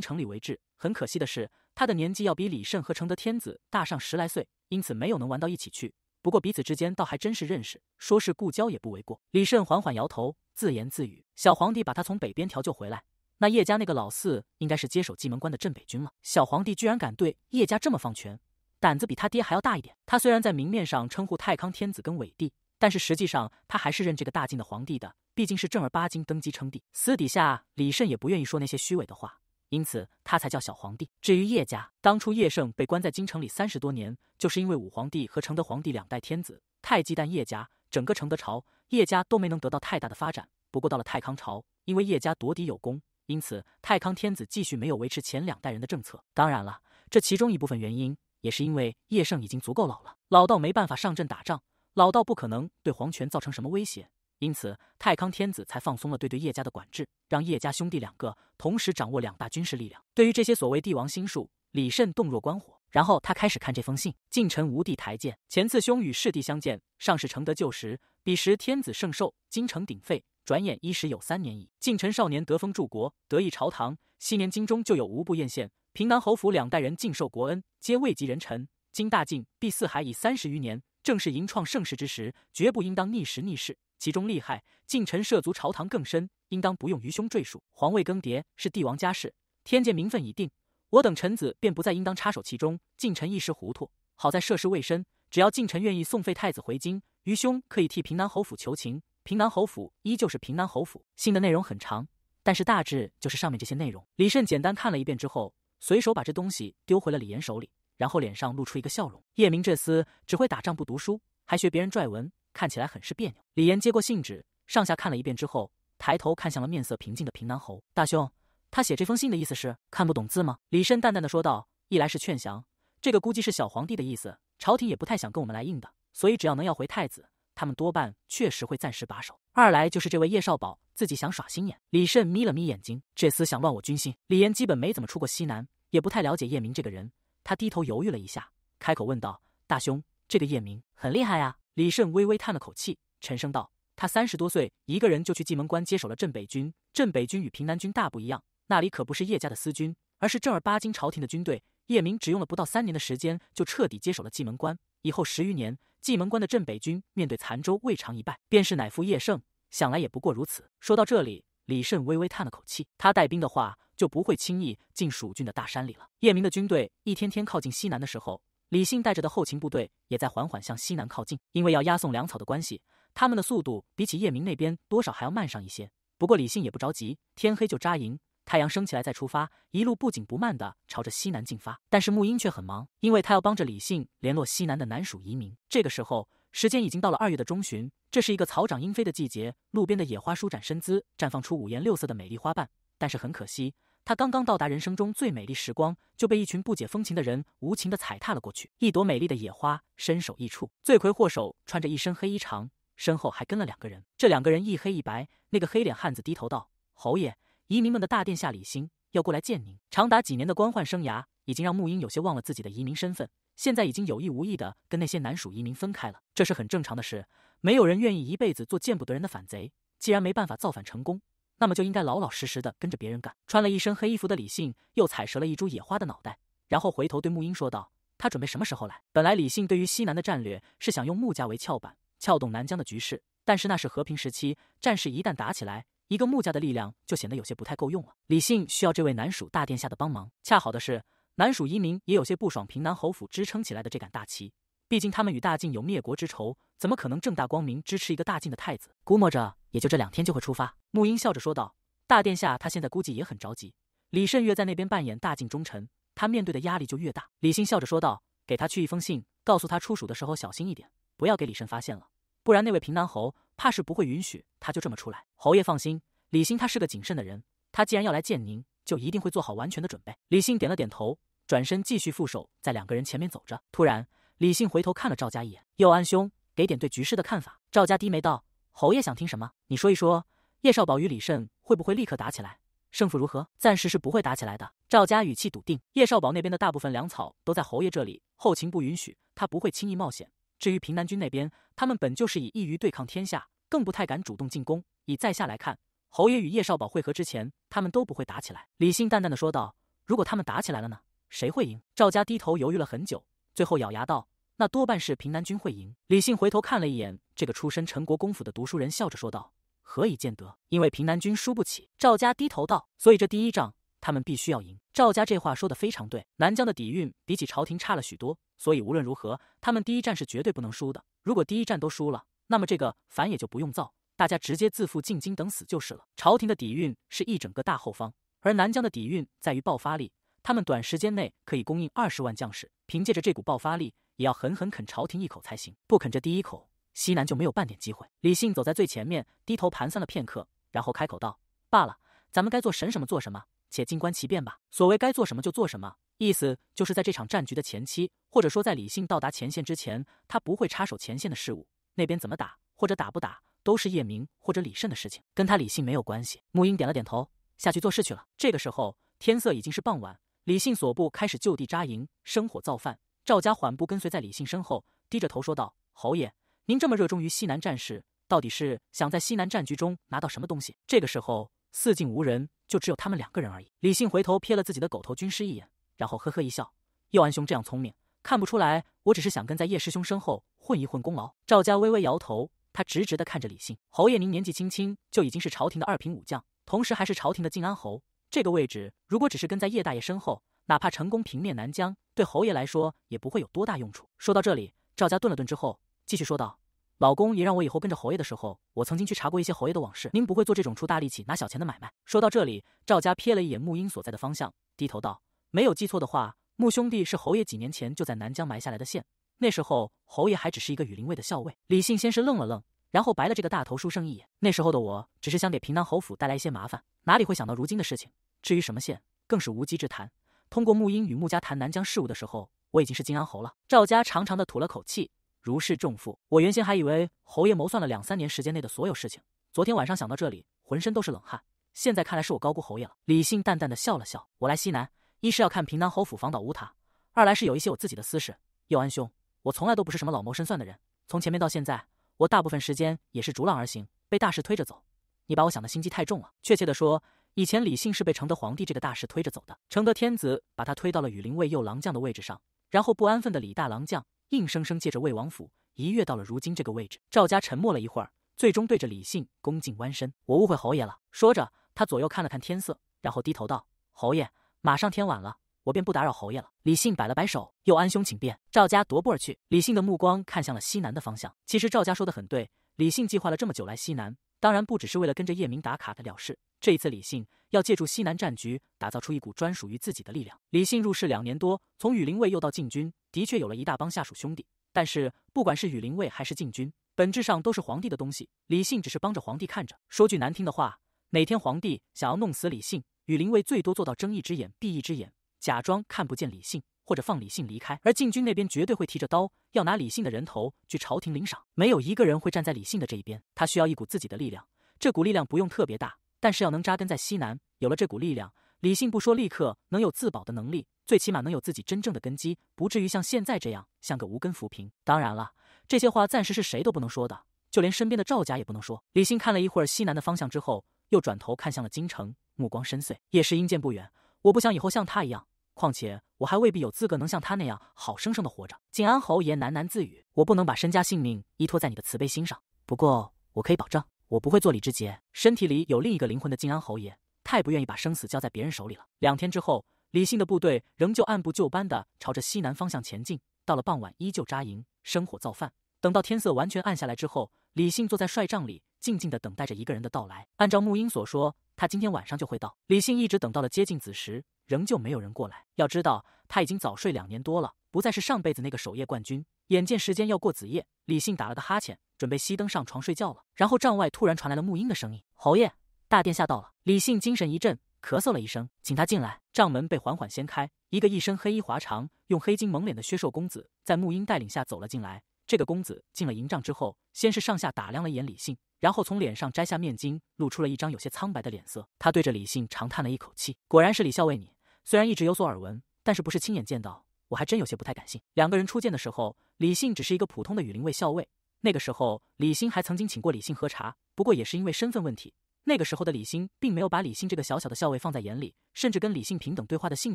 城里为质。很可惜的是，他的年纪要比李慎和承德天子大上十来岁，因此没有能玩到一起去。不过彼此之间倒还真是认识，说是故交也不为过。李慎缓缓摇头，自言自语：“小皇帝把他从北边调救回来。”那叶家那个老四应该是接手蓟门关的镇北军了。小皇帝居然敢对叶家这么放权，胆子比他爹还要大一点。他虽然在明面上称呼太康天子跟伪帝，但是实际上他还是认这个大晋的皇帝的，毕竟是正儿八经登基称帝。私底下李慎也不愿意说那些虚伪的话，因此他才叫小皇帝。至于叶家，当初叶盛被关在京城里三十多年，就是因为武皇帝和承德皇帝两代天子太忌惮叶家，整个承德朝叶家都没能得到太大的发展。不过到了太康朝，因为叶家夺嫡有功。因此，太康天子继续没有维持前两代人的政策。当然了，这其中一部分原因也是因为叶盛已经足够老了，老到没办法上阵打仗，老到不可能对皇权造成什么威胁。因此，太康天子才放松了对对叶家的管制，让叶家兄弟两个同时掌握两大军事力量。对于这些所谓帝王心术，李慎洞若观火。然后他开始看这封信：近臣无地台谏，前次兄与世弟相见，上是承德旧时，彼时天子圣寿，京城鼎沸。转眼一时有三年矣，晋臣少年得封柱国，得意朝堂。昔年京中就有无不艳羡。平南侯府两代人尽受国恩，皆位极人臣。今大晋避四海已三十余年，正是迎创盛世之时，绝不应当逆时逆势。其中利害，晋臣涉足朝堂更深，应当不用愚兄赘述。皇位更迭是帝王家事，天界名分已定，我等臣子便不再应当插手其中。晋臣一时糊涂，好在涉世未深，只要晋臣愿意送废太子回京，愚兄可以替平南侯府求情。平南侯府依旧是平南侯府。信的内容很长，但是大致就是上面这些内容。李慎简单看了一遍之后，随手把这东西丢回了李岩手里，然后脸上露出一个笑容。叶明这厮只会打仗不读书，还学别人拽文，看起来很是别扭。李岩接过信纸，上下看了一遍之后，抬头看向了面色平静的平南侯大兄：“他写这封信的意思是看不懂字吗？”李慎淡淡的说道：“一来是劝降，这个估计是小皇帝的意思。朝廷也不太想跟我们来硬的，所以只要能要回太子。”他们多半确实会暂时把守。二来就是这位叶少保自己想耍心眼。李慎眯了眯眼睛，这厮想乱我军心。李岩基本没怎么出过西南，也不太了解叶明这个人。他低头犹豫了一下，开口问道：“大兄，这个叶明很厉害呀？”李慎微微叹了口气，沉声道：“他三十多岁，一个人就去蓟门关接手了镇北军。镇北军与平南军大不一样，那里可不是叶家的私军，而是正儿八经朝廷的军队。叶明只用了不到三年的时间，就彻底接手了蓟门关。”以后十余年，蓟门关的镇北军面对残州未尝一败，便是乃父叶胜，想来也不过如此。说到这里，李胜微微叹了口气，他带兵的话就不会轻易进蜀郡的大山里了。叶明的军队一天天靠近西南的时候，李信带着的后勤部队也在缓缓向西南靠近，因为要押送粮草的关系，他们的速度比起叶明那边多少还要慢上一些。不过李信也不着急，天黑就扎营。太阳升起来再出发，一路不紧不慢的朝着西南进发。但是沐英却很忙，因为他要帮着李信联络西南的南蜀移民。这个时候，时间已经到了二月的中旬，这是一个草长莺飞的季节。路边的野花舒展身姿，绽放出五颜六色的美丽花瓣。但是很可惜，他刚刚到达人生中最美丽时光，就被一群不解风情的人无情的踩踏了过去。一朵美丽的野花身首异处，罪魁祸首穿着一身黑衣裳，身后还跟了两个人。这两个人一黑一白，那个黑脸汉子低头道：“侯爷。”移民们的大殿下李信要过来见您。长达几年的官宦生涯，已经让穆英有些忘了自己的移民身份。现在已经有意无意的跟那些南蜀移民分开了，这是很正常的事。没有人愿意一辈子做见不得人的反贼。既然没办法造反成功，那么就应该老老实实的跟着别人干。穿了一身黑衣服的李信又踩折了一株野花的脑袋，然后回头对穆英说道：“他准备什么时候来？”本来李信对于西南的战略是想用穆家为翘板，撬动南疆的局势。但是那是和平时期，战事一旦打起来。一个穆家的力量就显得有些不太够用了，李信需要这位南蜀大殿下的帮忙。恰好的是，南蜀移民也有些不爽平南侯府支撑起来的这杆大旗，毕竟他们与大晋有灭国之仇，怎么可能正大光明支持一个大晋的太子？估摸着也就这两天就会出发。穆英笑着说道：“大殿下，他现在估计也很着急。李慎越在那边扮演大晋忠臣，他面对的压力就越大。”李信笑着说道：“给他去一封信，告诉他出蜀的时候小心一点，不要给李慎发现了。”不然那位平南侯怕是不会允许他就这么出来。侯爷放心，李信他是个谨慎的人，他既然要来见您，就一定会做好完全的准备。李信点了点头，转身继续负手在两个人前面走着。突然，李信回头看了赵家一眼：“右安兄，给点对局势的看法。”赵家低眉道：“侯爷想听什么？你说一说。叶少保与李慎会不会立刻打起来？胜负如何？暂时是不会打起来的。”赵家语气笃定：“叶少保那边的大部分粮草都在侯爷这里，后勤不允许，他不会轻易冒险。”至于平南军那边，他们本就是以易于对抗天下，更不太敢主动进攻。以在下来看，侯爷与叶少保会合之前，他们都不会打起来。李信淡淡的说道：“如果他们打起来了呢？谁会赢？”赵家低头犹豫了很久，最后咬牙道：“那多半是平南军会赢。”李信回头看了一眼这个出身陈国公府的读书人，笑着说道：“何以见得？因为平南军输不起。”赵家低头道：“所以这第一仗……”他们必须要赢。赵家这话说的非常对，南疆的底蕴比起朝廷差了许多，所以无论如何，他们第一战是绝对不能输的。如果第一战都输了，那么这个反也就不用造，大家直接自负进京等死就是了。朝廷的底蕴是一整个大后方，而南疆的底蕴在于爆发力，他们短时间内可以供应二十万将士，凭借着这股爆发力，也要狠狠啃朝廷一口才行。不啃这第一口，西南就没有半点机会。李信走在最前面，低头盘算了片刻，然后开口道：“罢了，咱们该做神什么做什么。”且静观其变吧。所谓该做什么就做什么，意思就是在这场战局的前期，或者说在李信到达前线之前，他不会插手前线的事物。那边怎么打，或者打不打，都是叶明或者李胜的事情，跟他李信没有关系。沐英点了点头，下去做事去了。这个时候，天色已经是傍晚，李信所部开始就地扎营，生火造饭。赵家缓步跟随在李信身后，低着头说道：“侯爷，您这么热衷于西南战事，到底是想在西南战局中拿到什么东西？”这个时候。四境无人，就只有他们两个人而已。李信回头瞥了自己的狗头军师一眼，然后呵呵一笑。右安兄这样聪明，看不出来，我只是想跟在叶师兄身后混一混功劳。赵家微微摇头，他直直地看着李信。侯爷您年纪轻轻就已经是朝廷的二品武将，同时还是朝廷的靖安侯。这个位置，如果只是跟在叶大爷身后，哪怕成功平灭南疆，对侯爷来说也不会有多大用处。说到这里，赵家顿了顿之后，继续说道。老公也让我以后跟着侯爷的时候，我曾经去查过一些侯爷的往事。您不会做这种出大力气拿小钱的买卖。说到这里，赵家瞥了一眼穆英所在的方向，低头道：“没有记错的话，穆兄弟是侯爷几年前就在南疆埋下来的线。那时候侯爷还只是一个羽林卫的校尉。”李信先是愣了愣，然后白了这个大头书生一眼。那时候的我只是想给平南侯府带来一些麻烦，哪里会想到如今的事情？至于什么线，更是无稽之谈。通过穆英与穆家谈南疆事务的时候，我已经是金安侯了。赵家长长的吐了口气。如释重负，我原先还以为侯爷谋算了两三年时间内的所有事情。昨天晚上想到这里，浑身都是冷汗。现在看来是我高估侯爷了。李信淡淡的笑了笑：“我来西南，一是要看平南侯府防倒乌塌，二来是有一些我自己的私事。佑安兄，我从来都不是什么老谋深算的人。从前面到现在，我大部分时间也是逐浪而行，被大事推着走。你把我想的心机太重了。确切的说，以前李信是被承德皇帝这个大事推着走的。承德天子把他推到了羽林卫右郎将的位置上，然后不安分的李大郎将。”硬生生借着魏王府，一跃到了如今这个位置。赵家沉默了一会儿，最终对着李信恭敬弯身：“我误会侯爷了。”说着，他左右看了看天色，然后低头道：“侯爷，马上天晚了，我便不打扰侯爷了。”李信摆了摆手：“又安兄请便。”赵家踱步而去。李信的目光看向了西南的方向。其实赵家说的很对，李信计划了这么久来西南，当然不只是为了跟着叶明打卡的了事。这一次，李信要借助西南战局打造出一股专属于自己的力量。李信入世两年多，从羽林卫又到禁军，的确有了一大帮下属兄弟。但是，不管是羽林卫还是禁军，本质上都是皇帝的东西。李信只是帮着皇帝看着。说句难听的话，哪天皇帝想要弄死李信，羽林卫最多做到睁一只眼闭一只眼，假装看不见李信，或者放李信离开；而禁军那边绝对会提着刀，要拿李信的人头去朝廷领赏。没有一个人会站在李信的这一边。他需要一股自己的力量，这股力量不用特别大。但是要能扎根在西南，有了这股力量，李信不说立刻能有自保的能力，最起码能有自己真正的根基，不至于像现在这样像个无根浮萍。当然了，这些话暂时是谁都不能说的，就连身边的赵家也不能说。李信看了一会儿西南的方向之后，又转头看向了京城，目光深邃。也是阴见不远，我不想以后像他一样，况且我还未必有资格能像他那样好生生的活着。景安侯爷喃喃自语：“我不能把身家性命依托在你的慈悲心上，不过我可以保证。”我不会做李之杰，身体里有另一个灵魂的靖安侯爷，太不愿意把生死交在别人手里了。两天之后，李信的部队仍旧按部就班的朝着西南方向前进。到了傍晚，依旧扎营生火造饭。等到天色完全暗下来之后，李信坐在帅帐里，静静的等待着一个人的到来。按照沐英所说，他今天晚上就会到。李信一直等到了接近子时，仍旧没有人过来。要知道，他已经早睡两年多了，不再是上辈子那个守夜冠军。眼见时间要过子夜，李信打了个哈欠。准备熄灯上床睡觉了，然后帐外突然传来了沐英的声音：“侯爷，大殿下到了。”李信精神一振，咳嗽了一声，请他进来。帐门被缓缓掀开，一个一身黑衣、华长、用黑金蒙脸的削瘦公子，在沐英带领下走了进来。这个公子进了营帐之后，先是上下打量了一眼李信，然后从脸上摘下面巾，露出了一张有些苍白的脸色。他对着李信长叹了一口气：“果然是李校尉，你虽然一直有所耳闻，但是不是亲眼见到，我还真有些不太敢信。”两个人初见的时候，李信只是一个普通的羽林卫校尉。那个时候，李欣还曾经请过李信喝茶，不过也是因为身份问题。那个时候的李欣，并没有把李信这个小小的校尉放在眼里，甚至跟李信平等对话的兴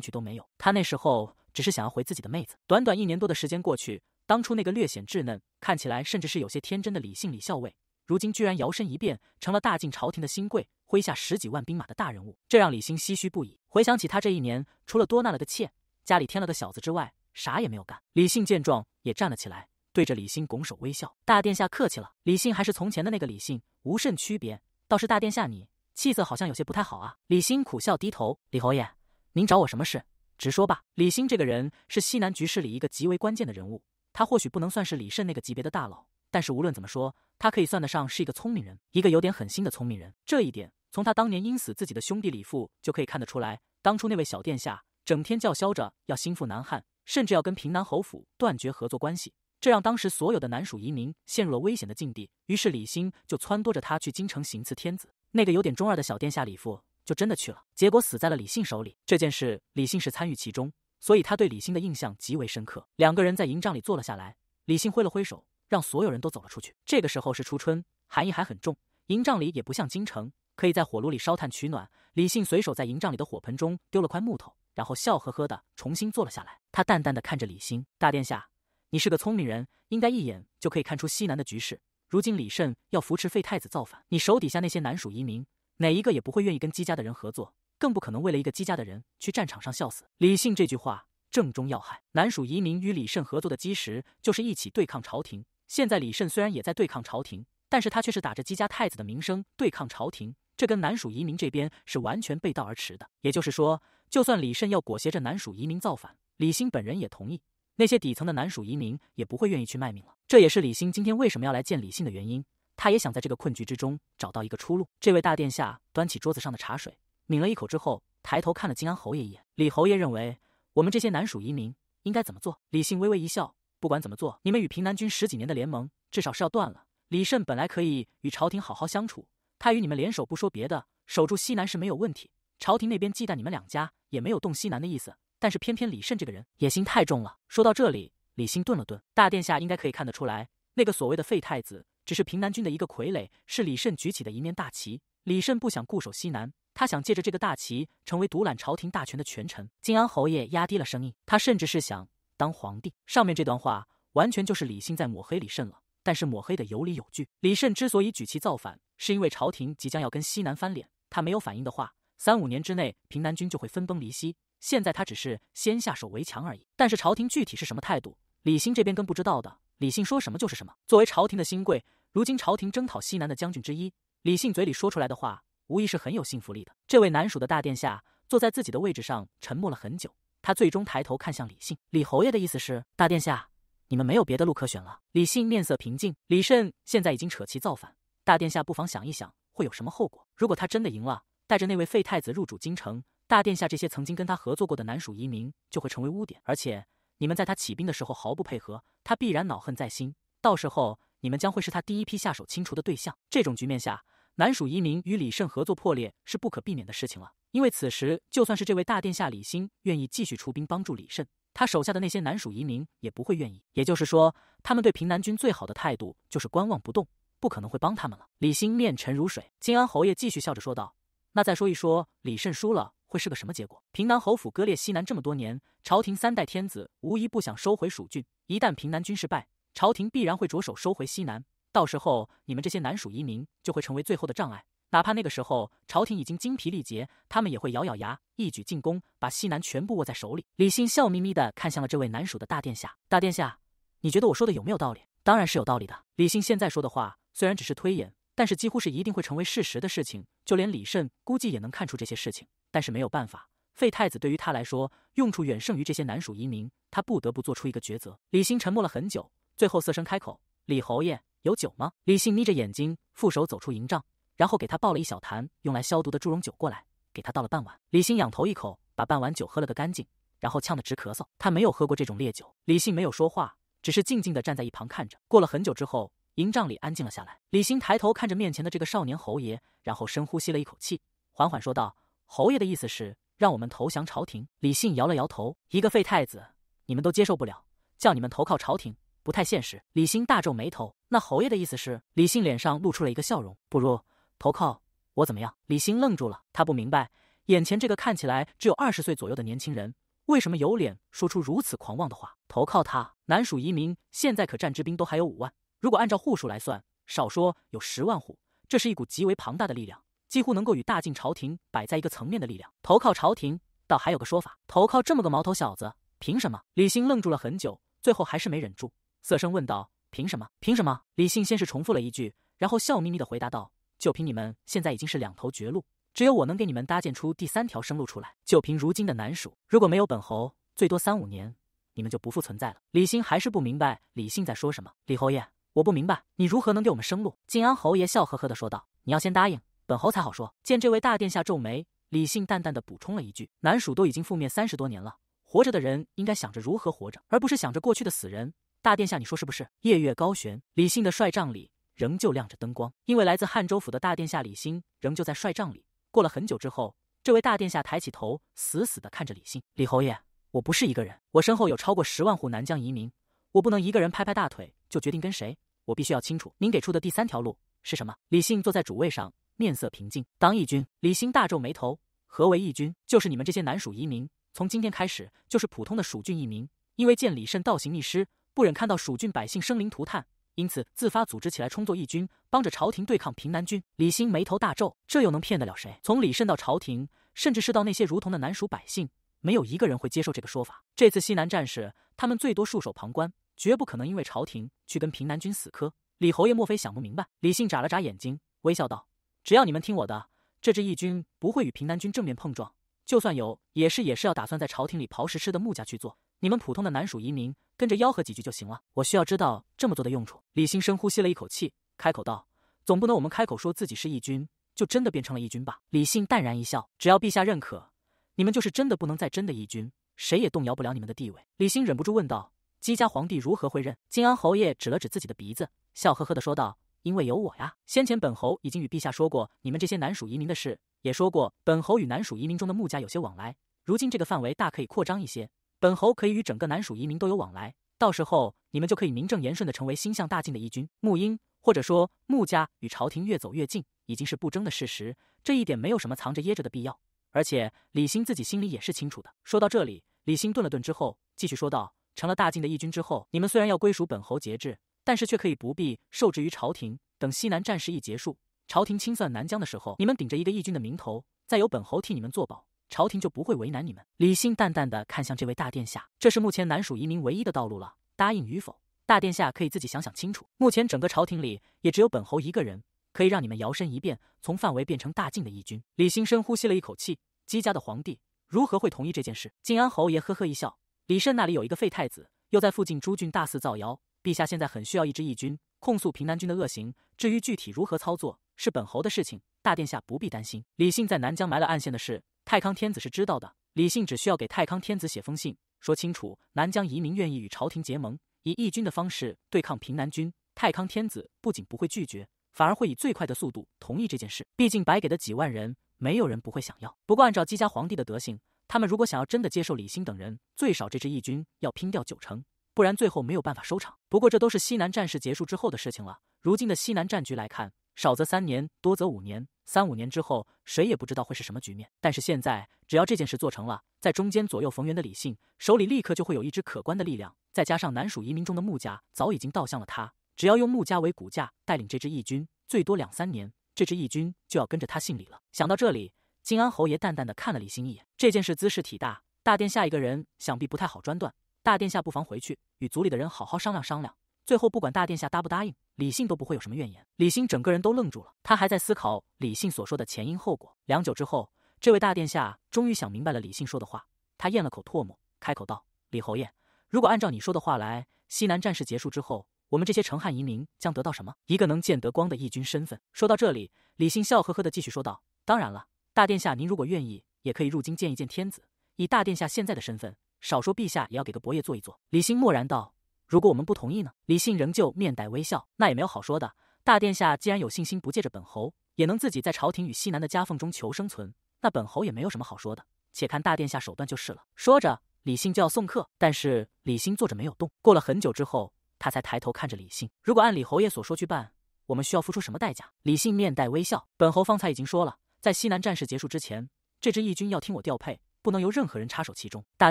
趣都没有。他那时候只是想要回自己的妹子。短短一年多的时间过去，当初那个略显稚嫩、看起来甚至是有些天真的李姓李校尉，如今居然摇身一变成了大晋朝廷的新贵，麾下十几万兵马的大人物，这让李欣唏嘘不已。回想起他这一年，除了多纳了个妾，家里添了个小子之外，啥也没有干。李信见状，也站了起来。对着李信拱手微笑，大殿下客气了。李信还是从前的那个李信，无甚区别。倒是大殿下你，气色好像有些不太好啊。李信苦笑低头，李侯爷，您找我什么事？直说吧。李信这个人是西南局势里一个极为关键的人物，他或许不能算是李慎那个级别的大佬，但是无论怎么说，他可以算得上是一个聪明人，一个有点狠心的聪明人。这一点从他当年阴死自己的兄弟李父就可以看得出来。当初那位小殿下整天叫嚣着要心腹南汉，甚至要跟平南侯府断绝合作关系。这让当时所有的南蜀移民陷入了危险的境地，于是李欣就撺掇着他去京城行刺天子，那个有点中二的小殿下李父就真的去了，结果死在了李信手里。这件事李信是参与其中，所以他对李欣的印象极为深刻。两个人在营帐里坐了下来，李信挥了挥手，让所有人都走了出去。这个时候是初春，寒意还很重，营帐里也不像京城，可以在火炉里烧炭取暖。李信随手在营帐里的火盆中丢了块木头，然后笑呵呵的重新坐了下来。他淡淡的看着李欣，大殿下。你是个聪明人，应该一眼就可以看出西南的局势。如今李慎要扶持废太子造反，你手底下那些南蜀移民，哪一个也不会愿意跟姬家的人合作，更不可能为了一个姬家的人去战场上笑死。李信这句话正中要害。南蜀移民与李慎合作的基石，就是一起对抗朝廷。现在李慎虽然也在对抗朝廷，但是他却是打着姬家太子的名声对抗朝廷，这跟南蜀移民这边是完全背道而驰的。也就是说，就算李慎要裹挟着南蜀移民造反，李欣本人也同意。那些底层的南蜀移民也不会愿意去卖命了。这也是李欣今天为什么要来见李信的原因。他也想在这个困局之中找到一个出路。这位大殿下端起桌子上的茶水，抿了一口之后，抬头看了金安侯爷一眼。李侯爷认为，我们这些南蜀移民应该怎么做？李信微微一笑，不管怎么做，你们与平南军十几年的联盟，至少是要断了。李慎本来可以与朝廷好好相处，他与你们联手，不说别的，守住西南是没有问题。朝廷那边忌惮你们两家，也没有动西南的意思。但是偏偏李慎这个人野心太重了。说到这里，李信顿了顿，大殿下应该可以看得出来，那个所谓的废太子只是平南军的一个傀儡，是李慎举起的一面大旗。李慎不想固守西南，他想借着这个大旗成为独揽朝廷大权的权臣。金安侯爷压低了声音，他甚至是想当皇帝。上面这段话完全就是李信在抹黑李慎了，但是抹黑的有理有据。李慎之所以举旗造反，是因为朝廷即将要跟西南翻脸，他没有反应的话，三五年之内平南军就会分崩离析。现在他只是先下手为强而已，但是朝廷具体是什么态度，李信这边更不知道的。李信说什么就是什么。作为朝廷的新贵，如今朝廷征讨西南的将军之一，李信嘴里说出来的话，无疑是很有信服力的。这位南蜀的大殿下坐在自己的位置上，沉默了很久。他最终抬头看向李信：“李侯爷的意思是，大殿下，你们没有别的路可选了。”李信面色平静：“李慎现在已经扯旗造反，大殿下不妨想一想，会有什么后果？如果他真的赢了，带着那位废太子入主京城。”大殿下，这些曾经跟他合作过的南蜀移民就会成为污点，而且你们在他起兵的时候毫不配合，他必然恼恨在心。到时候你们将会是他第一批下手清除的对象。这种局面下，南蜀移民与李慎合作破裂是不可避免的事情了。因为此时，就算是这位大殿下李欣愿意继续出兵帮助李慎，他手下的那些南蜀移民也不会愿意。也就是说，他们对平南军最好的态度就是观望不动，不可能会帮他们了。李欣面沉如水，金安侯爷继续笑着说道：“那再说一说，李慎输了。”会是个什么结果？平南侯府割裂西南这么多年，朝廷三代天子无疑不想收回蜀郡。一旦平南军失败，朝廷必然会着手收回西南，到时候你们这些南蜀移民就会成为最后的障碍。哪怕那个时候朝廷已经精疲力竭，他们也会咬咬牙一举进攻，把西南全部握在手里。李信笑眯眯地看向了这位南蜀的大殿下：“大殿下，你觉得我说的有没有道理？当然是有道理的。李信现在说的话虽然只是推演，但是几乎是一定会成为事实的事情。就连李慎估计也能看出这些事情。”但是没有办法，废太子对于他来说用处远胜于这些南属移民，他不得不做出一个抉择。李信沉默了很久，最后涩声开口：“李侯爷，有酒吗？”李信眯着眼睛，负手走出营帐，然后给他抱了一小坛用来消毒的祝融酒过来，给他倒了半碗。李信仰头一口，把半碗酒喝了个干净，然后呛得直咳嗽。他没有喝过这种烈酒。李信没有说话，只是静静地站在一旁看着。过了很久之后，营帐里安静了下来。李信抬头看着面前的这个少年侯爷，然后深呼吸了一口气，缓缓说道。侯爷的意思是让我们投降朝廷。李信摇了摇头：“一个废太子，你们都接受不了，叫你们投靠朝廷不太现实。”李欣大皱眉头：“那侯爷的意思是？”李信脸上露出了一个笑容：“不如投靠我怎么样？”李欣愣住了，他不明白眼前这个看起来只有二十岁左右的年轻人为什么有脸说出如此狂妄的话。投靠他，南蜀移民现在可战之兵都还有五万，如果按照户数来算，少说有十万户，这是一股极为庞大的力量。几乎能够与大晋朝廷摆在一个层面的力量，投靠朝廷倒还有个说法。投靠这么个毛头小子，凭什么？李信愣住了很久，最后还是没忍住，色声问道：“凭什么？凭什么？”李信先是重复了一句，然后笑眯眯的回答道：“就凭你们现在已经是两头绝路，只有我能给你们搭建出第三条生路出来。就凭如今的南蜀，如果没有本侯，最多三五年，你们就不复存在了。”李信还是不明白李信在说什么。“李侯爷，我不明白，你如何能给我们生路？”晋安侯爷笑呵呵的说道：“你要先答应。”本侯才好说。见这位大殿下皱眉，李信淡淡的补充了一句：“南蜀都已经覆灭三十多年了，活着的人应该想着如何活着，而不是想着过去的死人。大殿下，你说是不是？”夜月高悬，李信的帅帐里仍旧亮着灯光，因为来自汉州府的大殿下李信仍旧在帅帐里。过了很久之后，这位大殿下抬起头，死死的看着李信：“李侯爷，我不是一个人，我身后有超过十万户南疆移民，我不能一个人拍拍大腿就决定跟谁。我必须要清楚，您给出的第三条路是什么？”李信坐在主位上。面色平静。当义军，李欣大皱眉头。何为义军？就是你们这些南蜀移民，从今天开始就是普通的蜀郡义民。因为见李慎倒行逆施，不忍看到蜀郡百姓生灵涂炭，因此自发组织起来，充作义军，帮着朝廷对抗平南军。李欣眉头大皱，这又能骗得了谁？从李慎到朝廷，甚至是到那些如同的南蜀百姓，没有一个人会接受这个说法。这次西南战事，他们最多束手旁观，绝不可能因为朝廷去跟平南军死磕。李侯爷，莫非想不明白？李信眨了眨眼睛，微笑道。只要你们听我的，这支义军不会与平南军正面碰撞。就算有，也是也是要打算在朝廷里刨食吃的木家去做。你们普通的南蜀移民跟着吆喝几句就行了。我需要知道这么做的用处。李信深呼吸了一口气，开口道：“总不能我们开口说自己是义军，就真的变成了义军吧？”李信淡然一笑：“只要陛下认可，你们就是真的不能再真的义军，谁也动摇不了你们的地位。”李信忍不住问道：“姬家皇帝如何会认？”金安侯爷指了指自己的鼻子，笑呵呵的说道。因为有我呀！先前本侯已经与陛下说过你们这些南蜀移民的事，也说过本侯与南蜀移民中的穆家有些往来。如今这个范围大可以扩张一些，本侯可以与整个南蜀移民都有往来。到时候你们就可以名正言顺的成为心向大晋的义军。穆英，或者说穆家与朝廷越走越近，已经是不争的事实，这一点没有什么藏着掖着的必要。而且李欣自己心里也是清楚的。说到这里，李欣顿了顿之后，继续说道：“成了大晋的义军之后，你们虽然要归属本侯节制。”但是却可以不必受制于朝廷。等西南战事一结束，朝廷清算南疆的时候，你们顶着一个义军的名头，再由本侯替你们作保，朝廷就不会为难你们。李信淡淡的看向这位大殿下，这是目前南蜀移民唯一的道路了。答应与否，大殿下可以自己想想清楚。目前整个朝廷里也只有本侯一个人可以让你们摇身一变，从范围变成大晋的义军。李信深呼吸了一口气，姬家的皇帝如何会同意这件事？靖安侯爷呵呵一笑，李慎那里有一个废太子，又在附近诸郡大肆造谣。陛下现在很需要一支义军，控诉平南军的恶行。至于具体如何操作，是本侯的事情，大殿下不必担心。李信在南疆埋了暗线的事，太康天子是知道的。李信只需要给太康天子写封信，说清楚南疆移民愿意与朝廷结盟，以义军的方式对抗平南军。太康天子不仅不会拒绝，反而会以最快的速度同意这件事。毕竟白给的几万人，没有人不会想要。不过，按照姬家皇帝的德性，他们如果想要真的接受李信等人，最少这支义军要拼掉九成。不然最后没有办法收场。不过这都是西南战事结束之后的事情了。如今的西南战局来看，少则三年，多则五年。三五年之后，谁也不知道会是什么局面。但是现在，只要这件事做成了，在中间左右逢源的李信手里，立刻就会有一支可观的力量。再加上南蜀移民中的穆家早已经倒向了他，只要用穆家为骨架，带领这支义军，最多两三年，这支义军就要跟着他姓李了。想到这里，金安侯爷淡淡的看了李信一眼。这件事姿势体大，大殿下一个人想必不太好专断。大殿下不妨回去与族里的人好好商量商量，最后不管大殿下答不答应，李信都不会有什么怨言。李信整个人都愣住了，他还在思考李信所说的前因后果。良久之后，这位大殿下终于想明白了李信说的话。他咽了口唾沫，开口道：“李侯爷，如果按照你说的话来，西南战事结束之后，我们这些成汉移民将得到什么？一个能见得光的义军身份。”说到这里，李信笑呵呵的继续说道：“当然了，大殿下您如果愿意，也可以入京见一见天子。以大殿下现在的身份。”少说，陛下也要给个伯爷坐一坐。李信默然道：“如果我们不同意呢？”李信仍旧面带微笑。那也没有好说的。大殿下既然有信心不借着本侯，也能自己在朝廷与西南的夹缝中求生存，那本侯也没有什么好说的。且看大殿下手段就是了。说着，李信就要送客，但是李信坐着没有动。过了很久之后，他才抬头看着李信：“如果按李侯爷所说去办，我们需要付出什么代价？”李信面带微笑：“本侯方才已经说了，在西南战事结束之前，这支义军要听我调配。”不能由任何人插手其中。大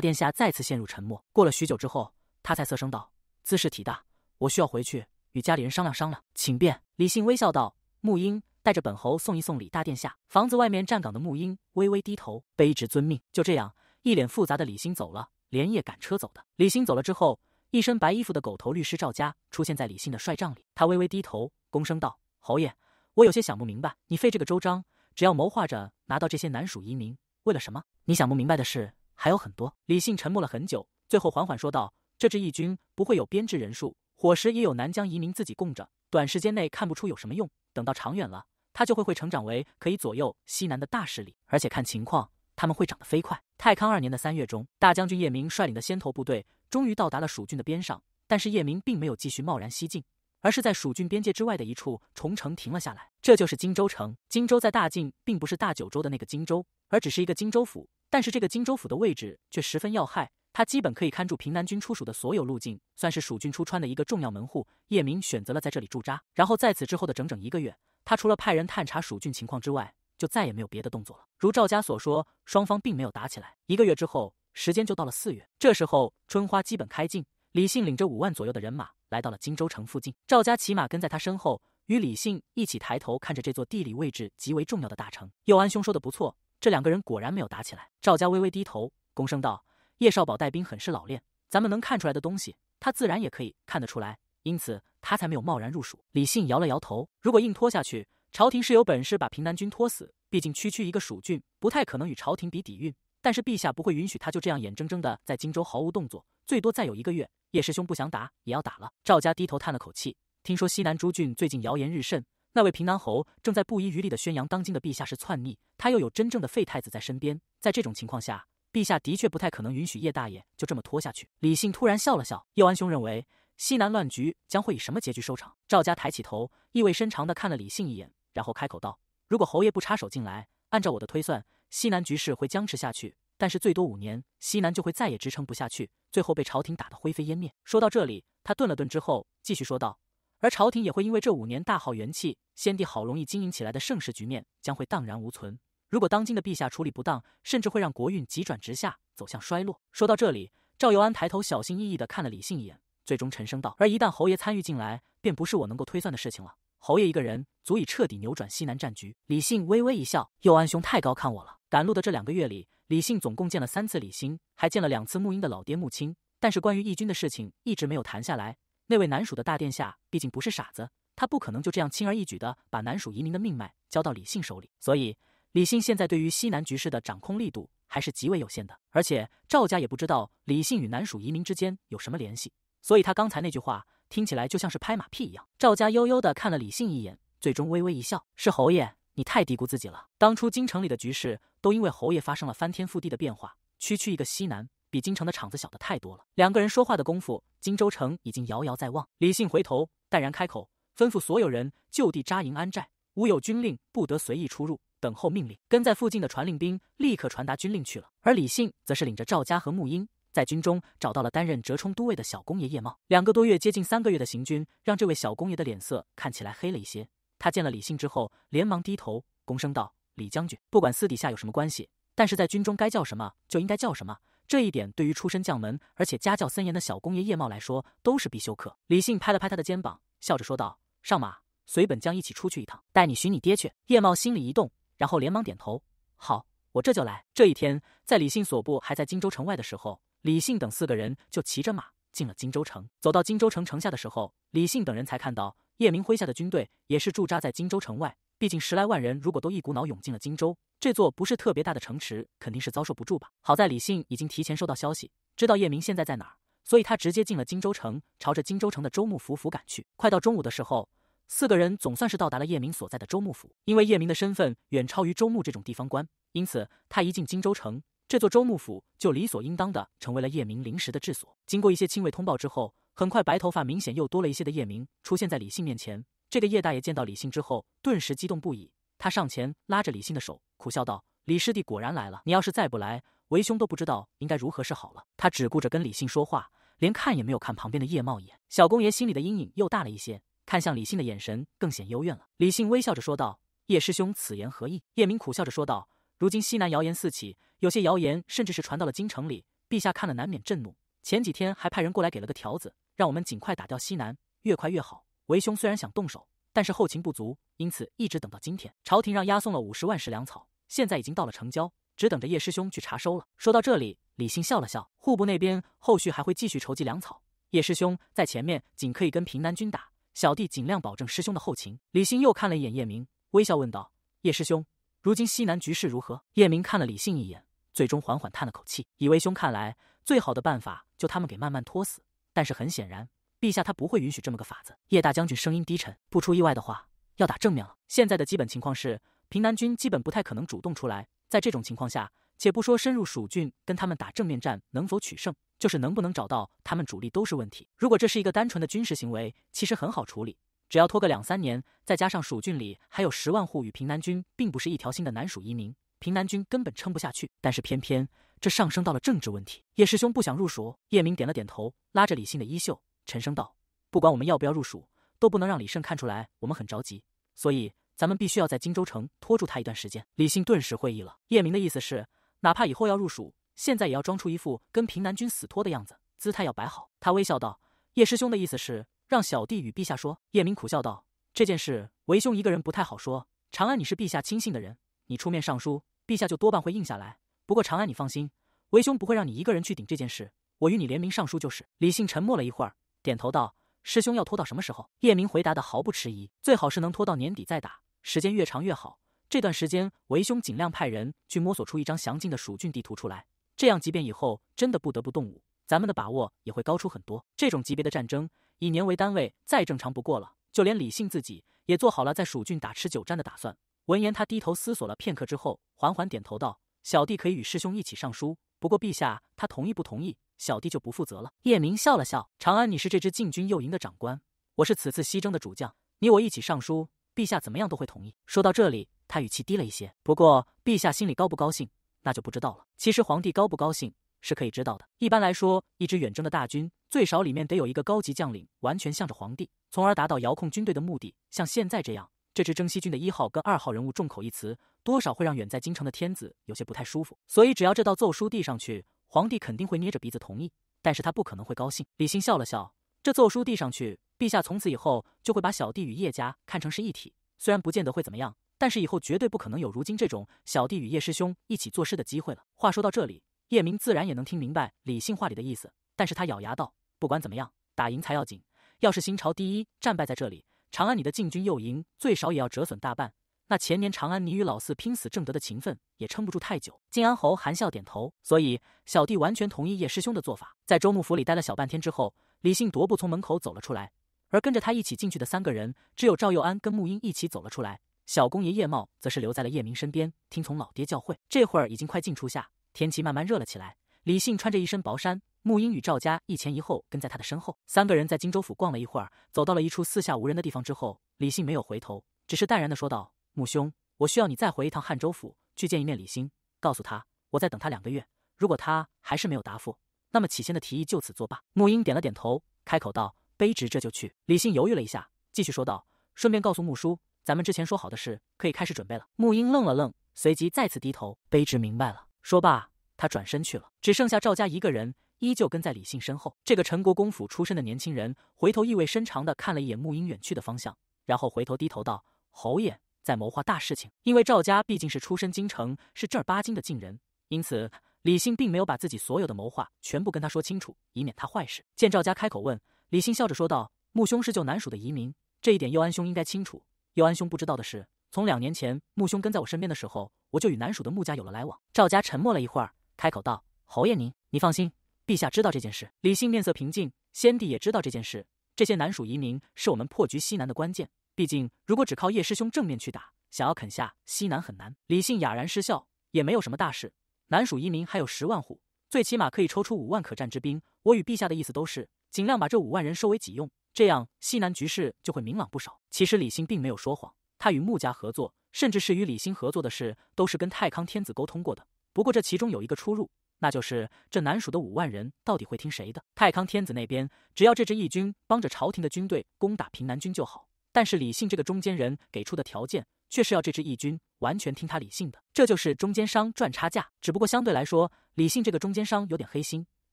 殿下再次陷入沉默。过了许久之后，他才瑟声道：“兹事体大，我需要回去与家里人商量商量，请便。”李信微笑道：“穆英，带着本侯送一送李大殿下。”房子外面站岗的穆英微微低头：“卑职遵命。”就这样，一脸复杂的李信走了，连夜赶车走的。李信走了之后，一身白衣服的狗头律师赵家出现在李信的帅帐里，他微微低头，躬声道：“侯爷，我有些想不明白，你费这个周章，只要谋划着拿到这些南属移民。”为了什么？你想不明白的事还有很多。李信沉默了很久，最后缓缓说道：“这支义军不会有编制人数，伙食也有南疆移民自己供着，短时间内看不出有什么用。等到长远了，他就会会成长为可以左右西南的大势力。而且看情况，他们会长得飞快。”太康二年的三月中，大将军叶明率领的先头部队终于到达了蜀郡的边上，但是叶明并没有继续贸然西进。而是在蜀郡边界之外的一处重城停了下来，这就是荆州城。荆州在大晋并不是大九州的那个荆州，而只是一个荆州府。但是这个荆州府的位置却十分要害，它基本可以看住平南军出蜀的所有路径，算是蜀郡出川的一个重要门户。叶明选择了在这里驻扎，然后在此之后的整整一个月，他除了派人探查蜀郡情况之外，就再也没有别的动作了。如赵家所说，双方并没有打起来。一个月之后，时间就到了四月，这时候春花基本开尽，李信领着五万左右的人马。来到了荆州城附近，赵家骑马跟在他身后，与李信一起抬头看着这座地理位置极为重要的大城。佑安兄说的不错，这两个人果然没有打起来。赵家微微低头，躬声道：“叶少保带兵很是老练，咱们能看出来的东西，他自然也可以看得出来，因此他才没有贸然入蜀。”李信摇了摇头：“如果硬拖下去，朝廷是有本事把平南军拖死，毕竟区区一个蜀郡不太可能与朝廷比底蕴。但是陛下不会允许他就这样眼睁睁的在荆州毫无动作。”最多再有一个月，叶师兄不想打也要打了。赵家低头叹了口气，听说西南诸郡最近谣言日盛，那位平南侯正在不遗余力的宣扬当今的陛下是篡逆，他又有真正的废太子在身边，在这种情况下，陛下的确不太可能允许叶大爷就这么拖下去。李信突然笑了笑，叶安兄认为西南乱局将会以什么结局收场？赵家抬起头，意味深长的看了李信一眼，然后开口道：“如果侯爷不插手进来，按照我的推算，西南局势会僵持下去。”但是最多五年，西南就会再也支撑不下去，最后被朝廷打得灰飞烟灭。说到这里，他顿了顿之后，继续说道：“而朝廷也会因为这五年大耗元气，先帝好容易经营起来的盛世局面将会荡然无存。如果当今的陛下处理不当，甚至会让国运急转直下，走向衰落。”说到这里，赵又安抬头小心翼翼的看了李信一眼，最终沉声道：“而一旦侯爷参与进来，便不是我能够推算的事情了。”侯爷一个人足以彻底扭转西南战局。李信微微一笑：“右安兄太高看我了。赶路的这两个月里，李信总共见了三次李兴，还见了两次穆英的老爹穆青。但是关于义军的事情一直没有谈下来。那位南蜀的大殿下毕竟不是傻子，他不可能就这样轻而易举的把南蜀移民的命脉交到李信手里。所以李信现在对于西南局势的掌控力度还是极为有限的。而且赵家也不知道李信与南蜀移民之间有什么联系，所以他刚才那句话。”听起来就像是拍马屁一样。赵家悠悠的看了李信一眼，最终微微一笑：“是侯爷，你太低估自己了。当初京城里的局势都因为侯爷发生了翻天覆地的变化。区区一个西南，比京城的场子小的太多了。”两个人说话的功夫，荆州城已经遥遥在望。李信回头，淡然开口，吩咐所有人就地扎营安寨，无有军令不得随意出入，等候命令。跟在附近的传令兵立刻传达军令去了。而李信则是领着赵家和穆英。在军中找到了担任折冲都尉的小公爷叶茂。两个多月，接近三个月的行军，让这位小公爷的脸色看起来黑了一些。他见了李信之后，连忙低头，躬声道：“李将军，不管私底下有什么关系，但是在军中该叫什么就应该叫什么。这一点对于出身将门而且家教森严的小公爷叶茂来说，都是必修课。”李信拍了拍他的肩膀，笑着说道：“上马，随本将一起出去一趟，带你寻你爹去。”叶茂心里一动，然后连忙点头：“好，我这就来。”这一天，在李信所部还在荆州城外的时候。李信等四个人就骑着马进了荆州城。走到荆州城城下的时候，李信等人才看到叶明麾下的军队也是驻扎在荆州城外。毕竟十来万人，如果都一股脑涌进了荆州这座不是特别大的城池，肯定是遭受不住吧。好在李信已经提前收到消息，知道叶明现在在哪，所以他直接进了荆州城，朝着荆州城的周牧府府赶去。快到中午的时候，四个人总算是到达了叶明所在的周牧府。因为叶明的身份远超于周牧这种地方官，因此他一进荆州城。这座州幕府就理所应当的成为了叶明临时的治所。经过一些亲卫通报之后，很快白头发明显又多了一些的叶明出现在李信面前。这个叶大爷见到李信之后，顿时激动不已，他上前拉着李信的手，苦笑道：“李师弟果然来了，你要是再不来，为兄都不知道应该如何是好了。”他只顾着跟李信说话，连看也没有看旁边的叶茂一眼。小公爷心里的阴影又大了一些，看向李信的眼神更显幽怨了。李信微笑着说道：“叶师兄此言何意？”叶明苦笑着说道。如今西南谣言四起，有些谣言甚至是传到了京城里，陛下看了难免震怒。前几天还派人过来给了个条子，让我们尽快打掉西南，越快越好。为兄虽然想动手，但是后勤不足，因此一直等到今天。朝廷让押送了五十万石粮草，现在已经到了城郊，只等着叶师兄去查收了。说到这里，李信笑了笑，户部那边后续还会继续筹集粮草。叶师兄在前面，仅可以跟平南军打，小弟尽量保证师兄的后勤。李信又看了一眼叶明，微笑问道：“叶师兄。”如今西南局势如何？叶明看了李信一眼，最终缓缓叹了口气。以为兄看来，最好的办法就他们给慢慢拖死。但是很显然，陛下他不会允许这么个法子。叶大将军声音低沉，不出意外的话，要打正面了。现在的基本情况是，平南军基本不太可能主动出来。在这种情况下，且不说深入蜀郡跟他们打正面战能否取胜，就是能不能找到他们主力都是问题。如果这是一个单纯的军事行为，其实很好处理。只要拖个两三年，再加上蜀郡里还有十万户与平南军并不是一条心的南蜀移民，平南军根本撑不下去。但是偏偏这上升到了政治问题。叶师兄不想入蜀。叶明点了点头，拉着李信的衣袖，沉声道：“不管我们要不要入蜀，都不能让李胜看出来我们很着急。所以咱们必须要在荆州城拖住他一段时间。”李信顿时会意了。叶明的意思是，哪怕以后要入蜀，现在也要装出一副跟平南军死拖的样子，姿态要摆好。他微笑道：“叶师兄的意思是。”让小弟与陛下说。叶明苦笑道：“这件事为兄一个人不太好说。长安，你是陛下亲信的人，你出面上书，陛下就多半会应下来。不过长安，你放心，为兄不会让你一个人去顶这件事，我与你联名上书就是。”李信沉默了一会儿，点头道：“师兄要拖到什么时候？”叶明回答的毫不迟疑：“最好是能拖到年底再打，时间越长越好。这段时间，为兄尽量派人去摸索出一张详尽的蜀郡地图出来。这样，即便以后真的不得不动武，咱们的把握也会高出很多。这种级别的战争。”以年为单位，再正常不过了。就连李信自己也做好了在蜀郡打持久战的打算。闻言，他低头思索了片刻之后，缓缓点头道：“小弟可以与师兄一起上书，不过陛下他同意不同意，小弟就不负责了。”叶明笑了笑：“长安，你是这支禁军右营的长官，我是此次西征的主将，你我一起上书，陛下怎么样都会同意。”说到这里，他语气低了一些。不过，陛下心里高不高兴，那就不知道了。其实，皇帝高不高兴？是可以知道的。一般来说，一支远征的大军最少里面得有一个高级将领完全向着皇帝，从而达到遥控军队的目的。像现在这样，这支征西军的一号跟二号人物众口一词，多少会让远在京城的天子有些不太舒服。所以，只要这道奏书递上去，皇帝肯定会捏着鼻子同意，但是他不可能会高兴。李信笑了笑，这奏书递上去，陛下从此以后就会把小弟与叶家看成是一体。虽然不见得会怎么样，但是以后绝对不可能有如今这种小弟与叶师兄一起做事的机会了。话说到这里。叶明自然也能听明白李信话里的意思，但是他咬牙道：“不管怎么样，打赢才要紧。要是新朝第一战败在这里，长安你的禁军右营最少也要折损大半。那前年长安你与老四拼死挣得的情分，也撑不住太久。”晋安侯含笑点头，所以小弟完全同意叶师兄的做法。在周穆府里待了小半天之后，李信踱步从门口走了出来，而跟着他一起进去的三个人，只有赵又安跟穆英一起走了出来，小公爷叶茂则是留在了叶明身边，听从老爹教诲。这会儿已经快进初夏。天气慢慢热了起来，李信穿着一身薄衫，穆英与赵家一前一后跟在他的身后。三个人在荆州府逛了一会儿，走到了一处四下无人的地方之后，李信没有回头，只是淡然的说道：“穆兄，我需要你再回一趟汉州府，去见一面李欣，告诉他，我在等他两个月。如果他还是没有答复，那么起先的提议就此作罢。”穆英点了点头，开口道：“卑职这就去。”李信犹豫了一下，继续说道：“顺便告诉穆叔，咱们之前说好的事，可以开始准备了。”穆英愣了愣，随即再次低头：“卑职明白了。”说罢，他转身去了，只剩下赵家一个人，依旧跟在李信身后。这个陈国公府出身的年轻人回头意味深长地看了一眼穆英远去的方向，然后回头低头道：“侯爷在谋划大事情，因为赵家毕竟是出身京城，是正儿八经的晋人，因此李信并没有把自己所有的谋划全部跟他说清楚，以免他坏事。”见赵家开口问，李信笑着说道：“穆兄是救南蜀的移民，这一点佑安兄应该清楚。佑安兄不知道的是……”从两年前穆兄跟在我身边的时候，我就与南蜀的穆家有了来往。赵家沉默了一会儿，开口道：“侯爷，您，你放心，陛下知道这件事。李信面色平静，先帝也知道这件事。这些南蜀移民是我们破局西南的关键。毕竟，如果只靠叶师兄正面去打，想要啃下西南很难。”李信哑然失笑，也没有什么大事。南蜀移民还有十万户，最起码可以抽出五万可战之兵。我与陛下的意思都是，尽量把这五万人收为己用，这样西南局势就会明朗不少。其实李信并没有说谎。他与穆家合作，甚至是与李兴合作的事，都是跟太康天子沟通过的。不过这其中有一个出入，那就是这南蜀的五万人到底会听谁的？太康天子那边，只要这支义军帮着朝廷的军队攻打平南军就好。但是李信这个中间人给出的条件，却是要这支义军完全听他李信的。这就是中间商赚差价。只不过相对来说，李信这个中间商有点黑心，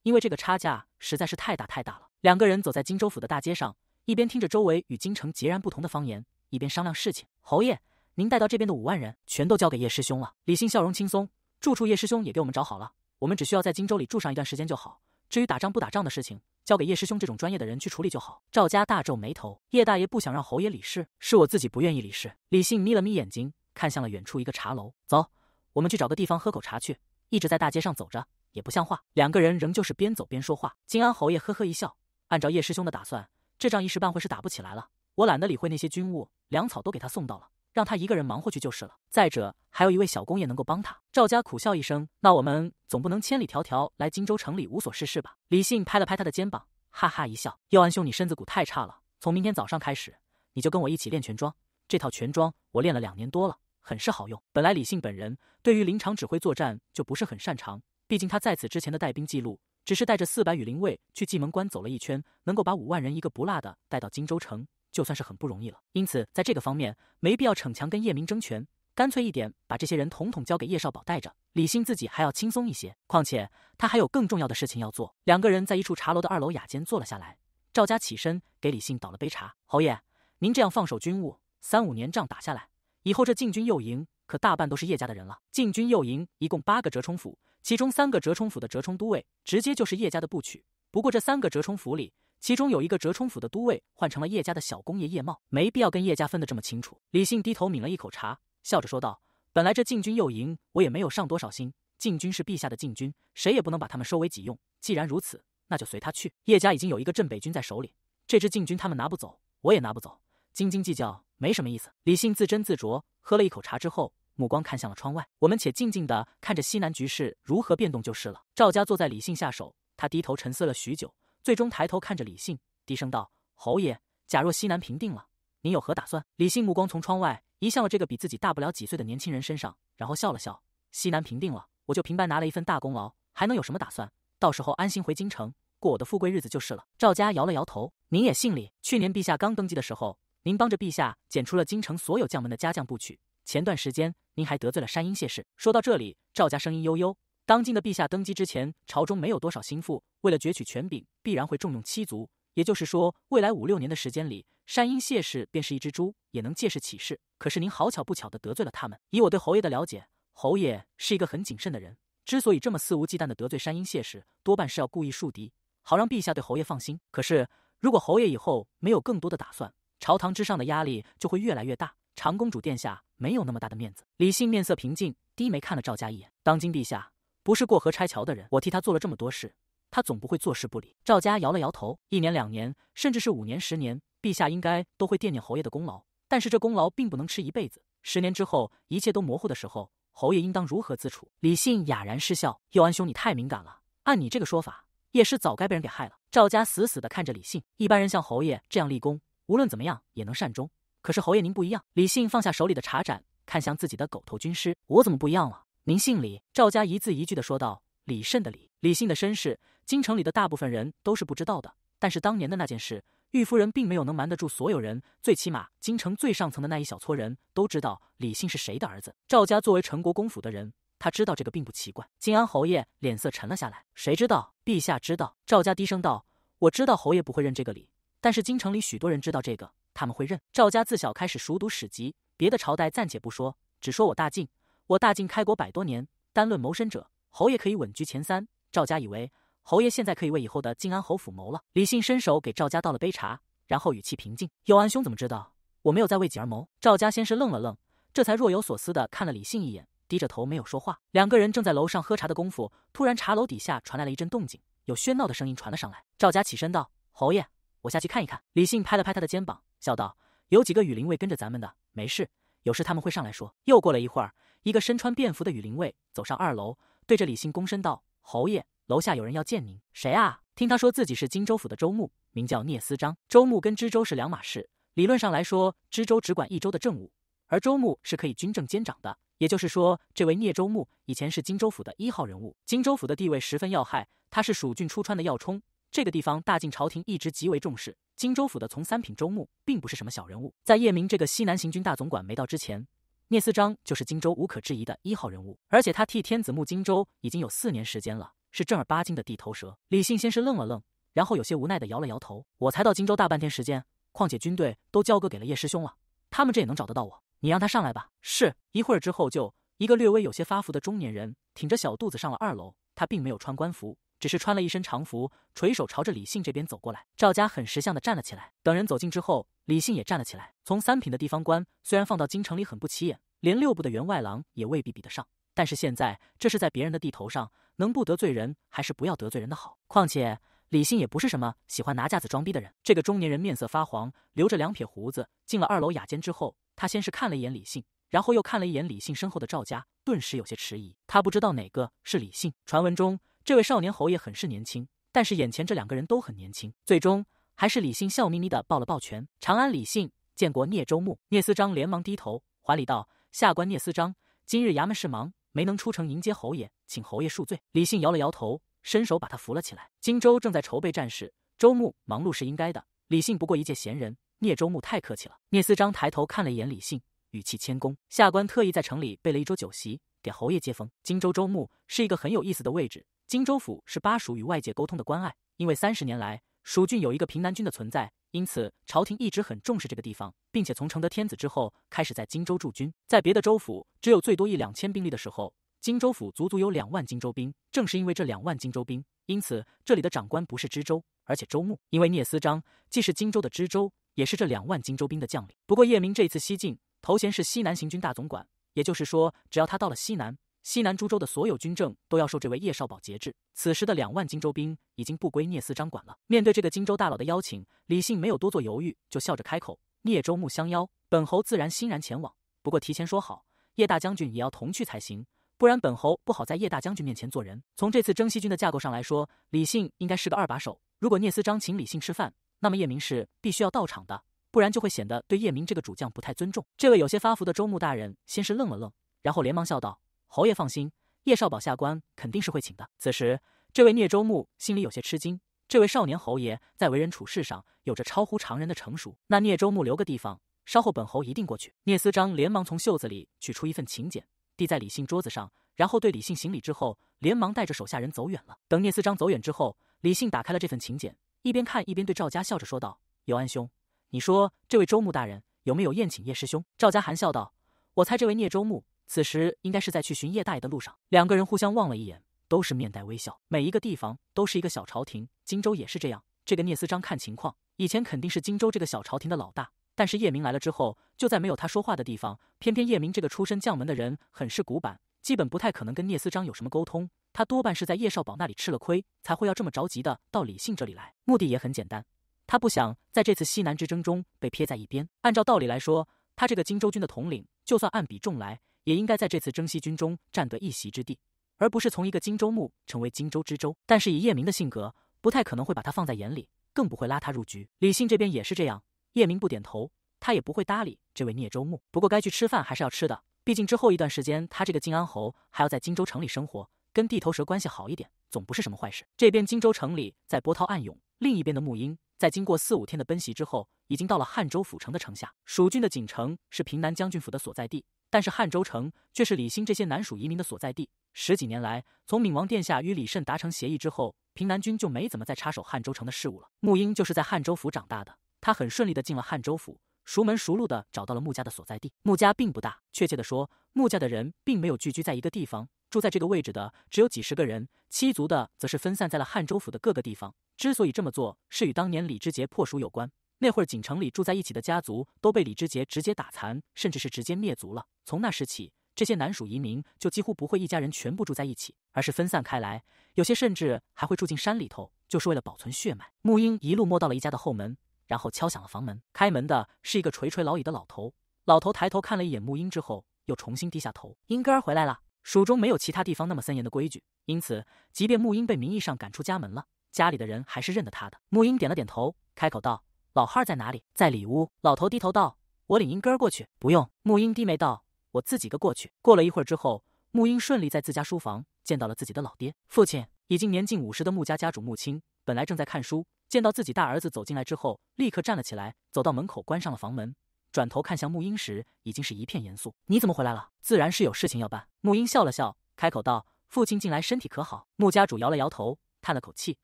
因为这个差价实在是太大太大了。两个人走在荆州府的大街上，一边听着周围与京城截然不同的方言。一边商量事情，侯爷，您带到这边的五万人全都交给叶师兄了。李信笑容轻松，住处叶师兄也给我们找好了，我们只需要在荆州里住上一段时间就好。至于打仗不打仗的事情，交给叶师兄这种专业的人去处理就好。赵家大皱眉头，叶大爷不想让侯爷理事，是我自己不愿意理事。李信眯了眯眼睛，看向了远处一个茶楼，走，我们去找个地方喝口茶去。一直在大街上走着也不像话，两个人仍旧是边走边说话。金安侯爷呵呵一笑，按照叶师兄的打算，这仗一时半会是打不起来了。我懒得理会那些军务，粮草都给他送到了，让他一个人忙活去就是了。再者，还有一位小公爷能够帮他。赵家苦笑一声，那我们总不能千里迢迢来荆州城里无所事事吧？李信拍了拍他的肩膀，哈哈一笑：“佑安兄，你身子骨太差了，从明天早上开始，你就跟我一起练拳装。这套拳装我练了两年多了，很是好用。本来李信本人对于临场指挥作战就不是很擅长，毕竟他在此之前的带兵记录只是带着四百羽林卫去蓟门关走了一圈，能够把五万人一个不落的带到荆州城。”就算是很不容易了，因此在这个方面没必要逞强跟叶明争权，干脆一点，把这些人统统交给叶少宝带着，李信自己还要轻松一些。况且他还有更重要的事情要做。两个人在一处茶楼的二楼雅间坐了下来，赵家起身给李信倒了杯茶。侯爷，您这样放手军务，三五年仗打下来以后，这禁军右营可大半都是叶家的人了。禁军右营一共八个折冲府，其中三个折冲府的折冲都尉直接就是叶家的部曲。不过这三个折冲府里。其中有一个折冲府的都尉换成了叶家的小公爷叶茂，没必要跟叶家分得这么清楚。李信低头抿了一口茶，笑着说道：“本来这禁军右营我也没有上多少心，禁军是陛下的禁军，谁也不能把他们收为己用。既然如此，那就随他去。叶家已经有一个镇北军在手里，这支禁军他们拿不走，我也拿不走，斤斤计较没什么意思。”李信自斟自酌，喝了一口茶之后，目光看向了窗外：“我们且静静的看着西南局势如何变动就是了。”赵家坐在李信下手，他低头沉思了许久。最终抬头看着李信，低声道：“侯爷，假若西南平定了，您有何打算？”李信目光从窗外移向了这个比自己大不了几岁的年轻人身上，然后笑了笑：“西南平定了，我就平白拿了一份大功劳，还能有什么打算？到时候安心回京城，过我的富贵日子就是了。”赵家摇了摇头：“您也姓李，去年陛下刚登基的时候，您帮着陛下剪出了京城所有将门的家将不曲。前段时间，您还得罪了山阴谢氏。”说到这里，赵家声音悠悠。当今的陛下登基之前，朝中没有多少心腹。为了攫取权柄，必然会重用七族。也就是说，未来五六年的时间里，山鹰谢氏便是一只猪，也能借势起势。可是您好巧不巧的得罪了他们。以我对侯爷的了解，侯爷是一个很谨慎的人。之所以这么肆无忌惮的得罪山鹰谢氏，多半是要故意树敌，好让陛下对侯爷放心。可是，如果侯爷以后没有更多的打算，朝堂之上的压力就会越来越大。长公主殿下没有那么大的面子。李信面色平静，低眉看了赵家一眼。当今陛下。不是过河拆桥的人，我替他做了这么多事，他总不会坐视不理。赵家摇了摇头，一年、两年，甚至是五年、十年，陛下应该都会惦念侯爷的功劳。但是这功劳并不能吃一辈子，十年之后一切都模糊的时候，侯爷应当如何自处？李信哑然失笑：“佑安兄，你太敏感了。按你这个说法，叶师早该被人给害了。”赵家死死的看着李信，一般人像侯爷这样立功，无论怎么样也能善终。可是侯爷您不一样。李信放下手里的茶盏，看向自己的狗头军师：“我怎么不一样了？”您姓李，赵家一字一句的说道：“李慎的李，李姓的身世，京城里的大部分人都是不知道的。但是当年的那件事，玉夫人并没有能瞒得住所有人，最起码京城最上层的那一小撮人都知道李姓是谁的儿子。”赵家作为陈国公府的人，他知道这个并不奇怪。金安侯爷脸色沉了下来：“谁知道？陛下知道？”赵家低声道：“我知道侯爷不会认这个李，但是京城里许多人知道这个，他们会认。”赵家自小开始熟读史籍，别的朝代暂且不说，只说我大晋。我大晋开国百多年，单论谋身者，侯爷可以稳居前三。赵家以为侯爷现在可以为以后的晋安侯府谋了。李信伸手给赵家倒了杯茶，然后语气平静：“佑安兄，怎么知道我没有在为己而谋？”赵家先是愣了愣，这才若有所思的看了李信一眼，低着头没有说话。两个人正在楼上喝茶的功夫，突然茶楼底下传来了一阵动静，有喧闹的声音传了上来。赵家起身道：“侯爷，我下去看一看。”李信拍了拍他的肩膀，笑道：“有几个羽林卫跟着咱们的，没事。有事他们会上来说。”又过了一会儿。一个身穿便服的羽林卫走上二楼，对着李信躬身道：“侯爷，楼下有人要见您，谁啊？”听他说自己是荆州府的州牧，名叫聂思章。州牧跟知州是两码事，理论上来说，知州只管一州的政务，而州牧是可以军政兼掌的。也就是说，这位聂州牧以前是荆州府的一号人物。荆州府的地位十分要害，他是蜀郡出川的要冲，这个地方大晋朝廷一直极为重视。荆州府的从三品州牧并不是什么小人物，在叶明这个西南行军大总管没到之前。聂思章就是荆州无可置疑的一号人物，而且他替天子牧荆州已经有四年时间了，是正儿八经的地头蛇。李信先是愣了愣，然后有些无奈的摇了摇头。我才到荆州大半天时间，况且军队都交割给了叶师兄了，他们这也能找得到我？你让他上来吧。是一会儿之后，就一个略微有些发福的中年人挺着小肚子上了二楼，他并没有穿官服。只是穿了一身长服，垂手朝着李信这边走过来。赵家很识相的站了起来。等人走近之后，李信也站了起来。从三品的地方官，虽然放到京城里很不起眼，连六部的员外郎也未必比得上。但是现在这是在别人的地头上，能不得罪人还是不要得罪人的好。况且李信也不是什么喜欢拿架子装逼的人。这个中年人面色发黄，留着两撇胡子，进了二楼雅间之后，他先是看了一眼李信，然后又看了一眼李信身后的赵家，顿时有些迟疑。他不知道哪个是李信。传闻中。这位少年侯爷很是年轻，但是眼前这两个人都很年轻。最终，还是李信笑眯眯的抱了抱拳。长安李信见过聂周牧，聂思章连忙低头还礼道：“下官聂思章，今日衙门事忙，没能出城迎接侯爷，请侯爷恕罪。”李信摇了摇头，伸手把他扶了起来。荆州正在筹备战事，周牧忙碌是应该的。李信不过一介闲人，聂周牧太客气了。聂思章抬头看了一眼李信，语气谦恭：“下官特意在城里备了一桌酒席，给侯爷接风。荆州周牧是一个很有意思的位置。”荆州府是巴蜀与外界沟通的关隘，因为三十年来蜀郡有一个平南军的存在，因此朝廷一直很重视这个地方，并且从承德天子之后开始在荆州驻军。在别的州府只有最多一两千兵力的时候，荆州府足足有两万荆州兵。正是因为这两万荆州兵，因此这里的长官不是知州，而且州牧。因为聂思章既是荆州的知州，也是这两万荆州兵的将领。不过叶明这次西进，头衔是西南行军大总管，也就是说，只要他到了西南。西南诸州的所有军政都要受这位叶少保节制。此时的两万荆州兵已经不归聂司章管了。面对这个荆州大佬的邀请，李信没有多做犹豫，就笑着开口：“聂州牧相邀，本侯自然欣然前往。不过提前说好，叶大将军也要同去才行，不然本侯不好在叶大将军面前做人。”从这次征西军的架构上来说，李信应该是个二把手。如果聂司章请李信吃饭，那么叶明是必须要到场的，不然就会显得对叶明这个主将不太尊重。这位有些发福的州牧大人先是愣了愣，然后连忙笑道。侯爷放心，叶少保下官肯定是会请的。此时，这位聂周木心里有些吃惊。这位少年侯爷在为人处事上有着超乎常人的成熟。那聂周木留个地方，稍后本侯一定过去。聂思章连忙从袖子里取出一份请柬，递在李信桌子上，然后对李信行礼之后，连忙带着手下人走远了。等聂思章走远之后，李信打开了这份请柬，一边看一边对赵家笑着说道：“尤安兄，你说这位周木大人有没有宴请叶师兄？”赵家含笑道：“我猜这位聂周木。”此时应该是在去寻叶大爷的路上，两个人互相望了一眼，都是面带微笑。每一个地方都是一个小朝廷，荆州也是这样。这个聂思章看情况，以前肯定是荆州这个小朝廷的老大，但是叶明来了之后，就在没有他说话的地方。偏偏叶明这个出身将门的人很是古板，基本不太可能跟聂思章有什么沟通。他多半是在叶少保那里吃了亏，才会要这么着急的到李信这里来。目的也很简单，他不想在这次西南之争中被撇在一边。按照道理来说，他这个荆州军的统领，就算按比重来。也应该在这次征西军中占得一席之地，而不是从一个荆州牧成为荆州之州。但是以叶明的性格，不太可能会把他放在眼里，更不会拉他入局。李信这边也是这样，叶明不点头，他也不会搭理这位聂州牧。不过该去吃饭还是要吃的，毕竟之后一段时间他这个靖安侯还要在荆州城里生活，跟地头蛇关系好一点，总不是什么坏事。这边荆州城里在波涛暗涌，另一边的穆英在经过四五天的奔袭之后。已经到了汉州府城的城下。蜀郡的锦城是平南将军府的所在地，但是汉州城却是李兴这些南蜀移民的所在地。十几年来，从闵王殿下与李慎达成协议之后，平南军就没怎么再插手汉州城的事务了。穆英就是在汉州府长大的，他很顺利的进了汉州府，熟门熟路的找到了穆家的所在地。穆家并不大，确切的说，穆家的人并没有聚居在一个地方，住在这个位置的只有几十个人，七族的则是分散在了汉州府的各个地方。之所以这么做，是与当年李知杰破蜀有关。那会儿，锦城里住在一起的家族都被李知杰直接打残，甚至是直接灭族了。从那时起，这些南蜀移民就几乎不会一家人全部住在一起，而是分散开来。有些甚至还会住进山里头，就是为了保存血脉。沐英一路摸到了一家的后门，然后敲响了房门。开门的是一个垂垂老矣的老头。老头抬头看了一眼沐英之后，又重新低下头。英哥儿回来了。蜀中没有其他地方那么森严的规矩，因此，即便沐英被名义上赶出家门了，家里的人还是认得他的。沐英点了点头，开口道。老汉在哪里？在里屋。老头低头道：“我领英哥过去。”不用。沐英低眉道：“我自己个过去。”过了一会儿之后，沐英顺利在自家书房见到了自己的老爹。父亲已经年近五十的穆家家主穆青，本来正在看书，见到自己大儿子走进来之后，立刻站了起来，走到门口关上了房门，转头看向沐英时，已经是一片严肃：“你怎么回来了？自然是有事情要办。”沐英笑了笑，开口道：“父亲近来身体可好？”穆家主摇了摇头，叹了口气：“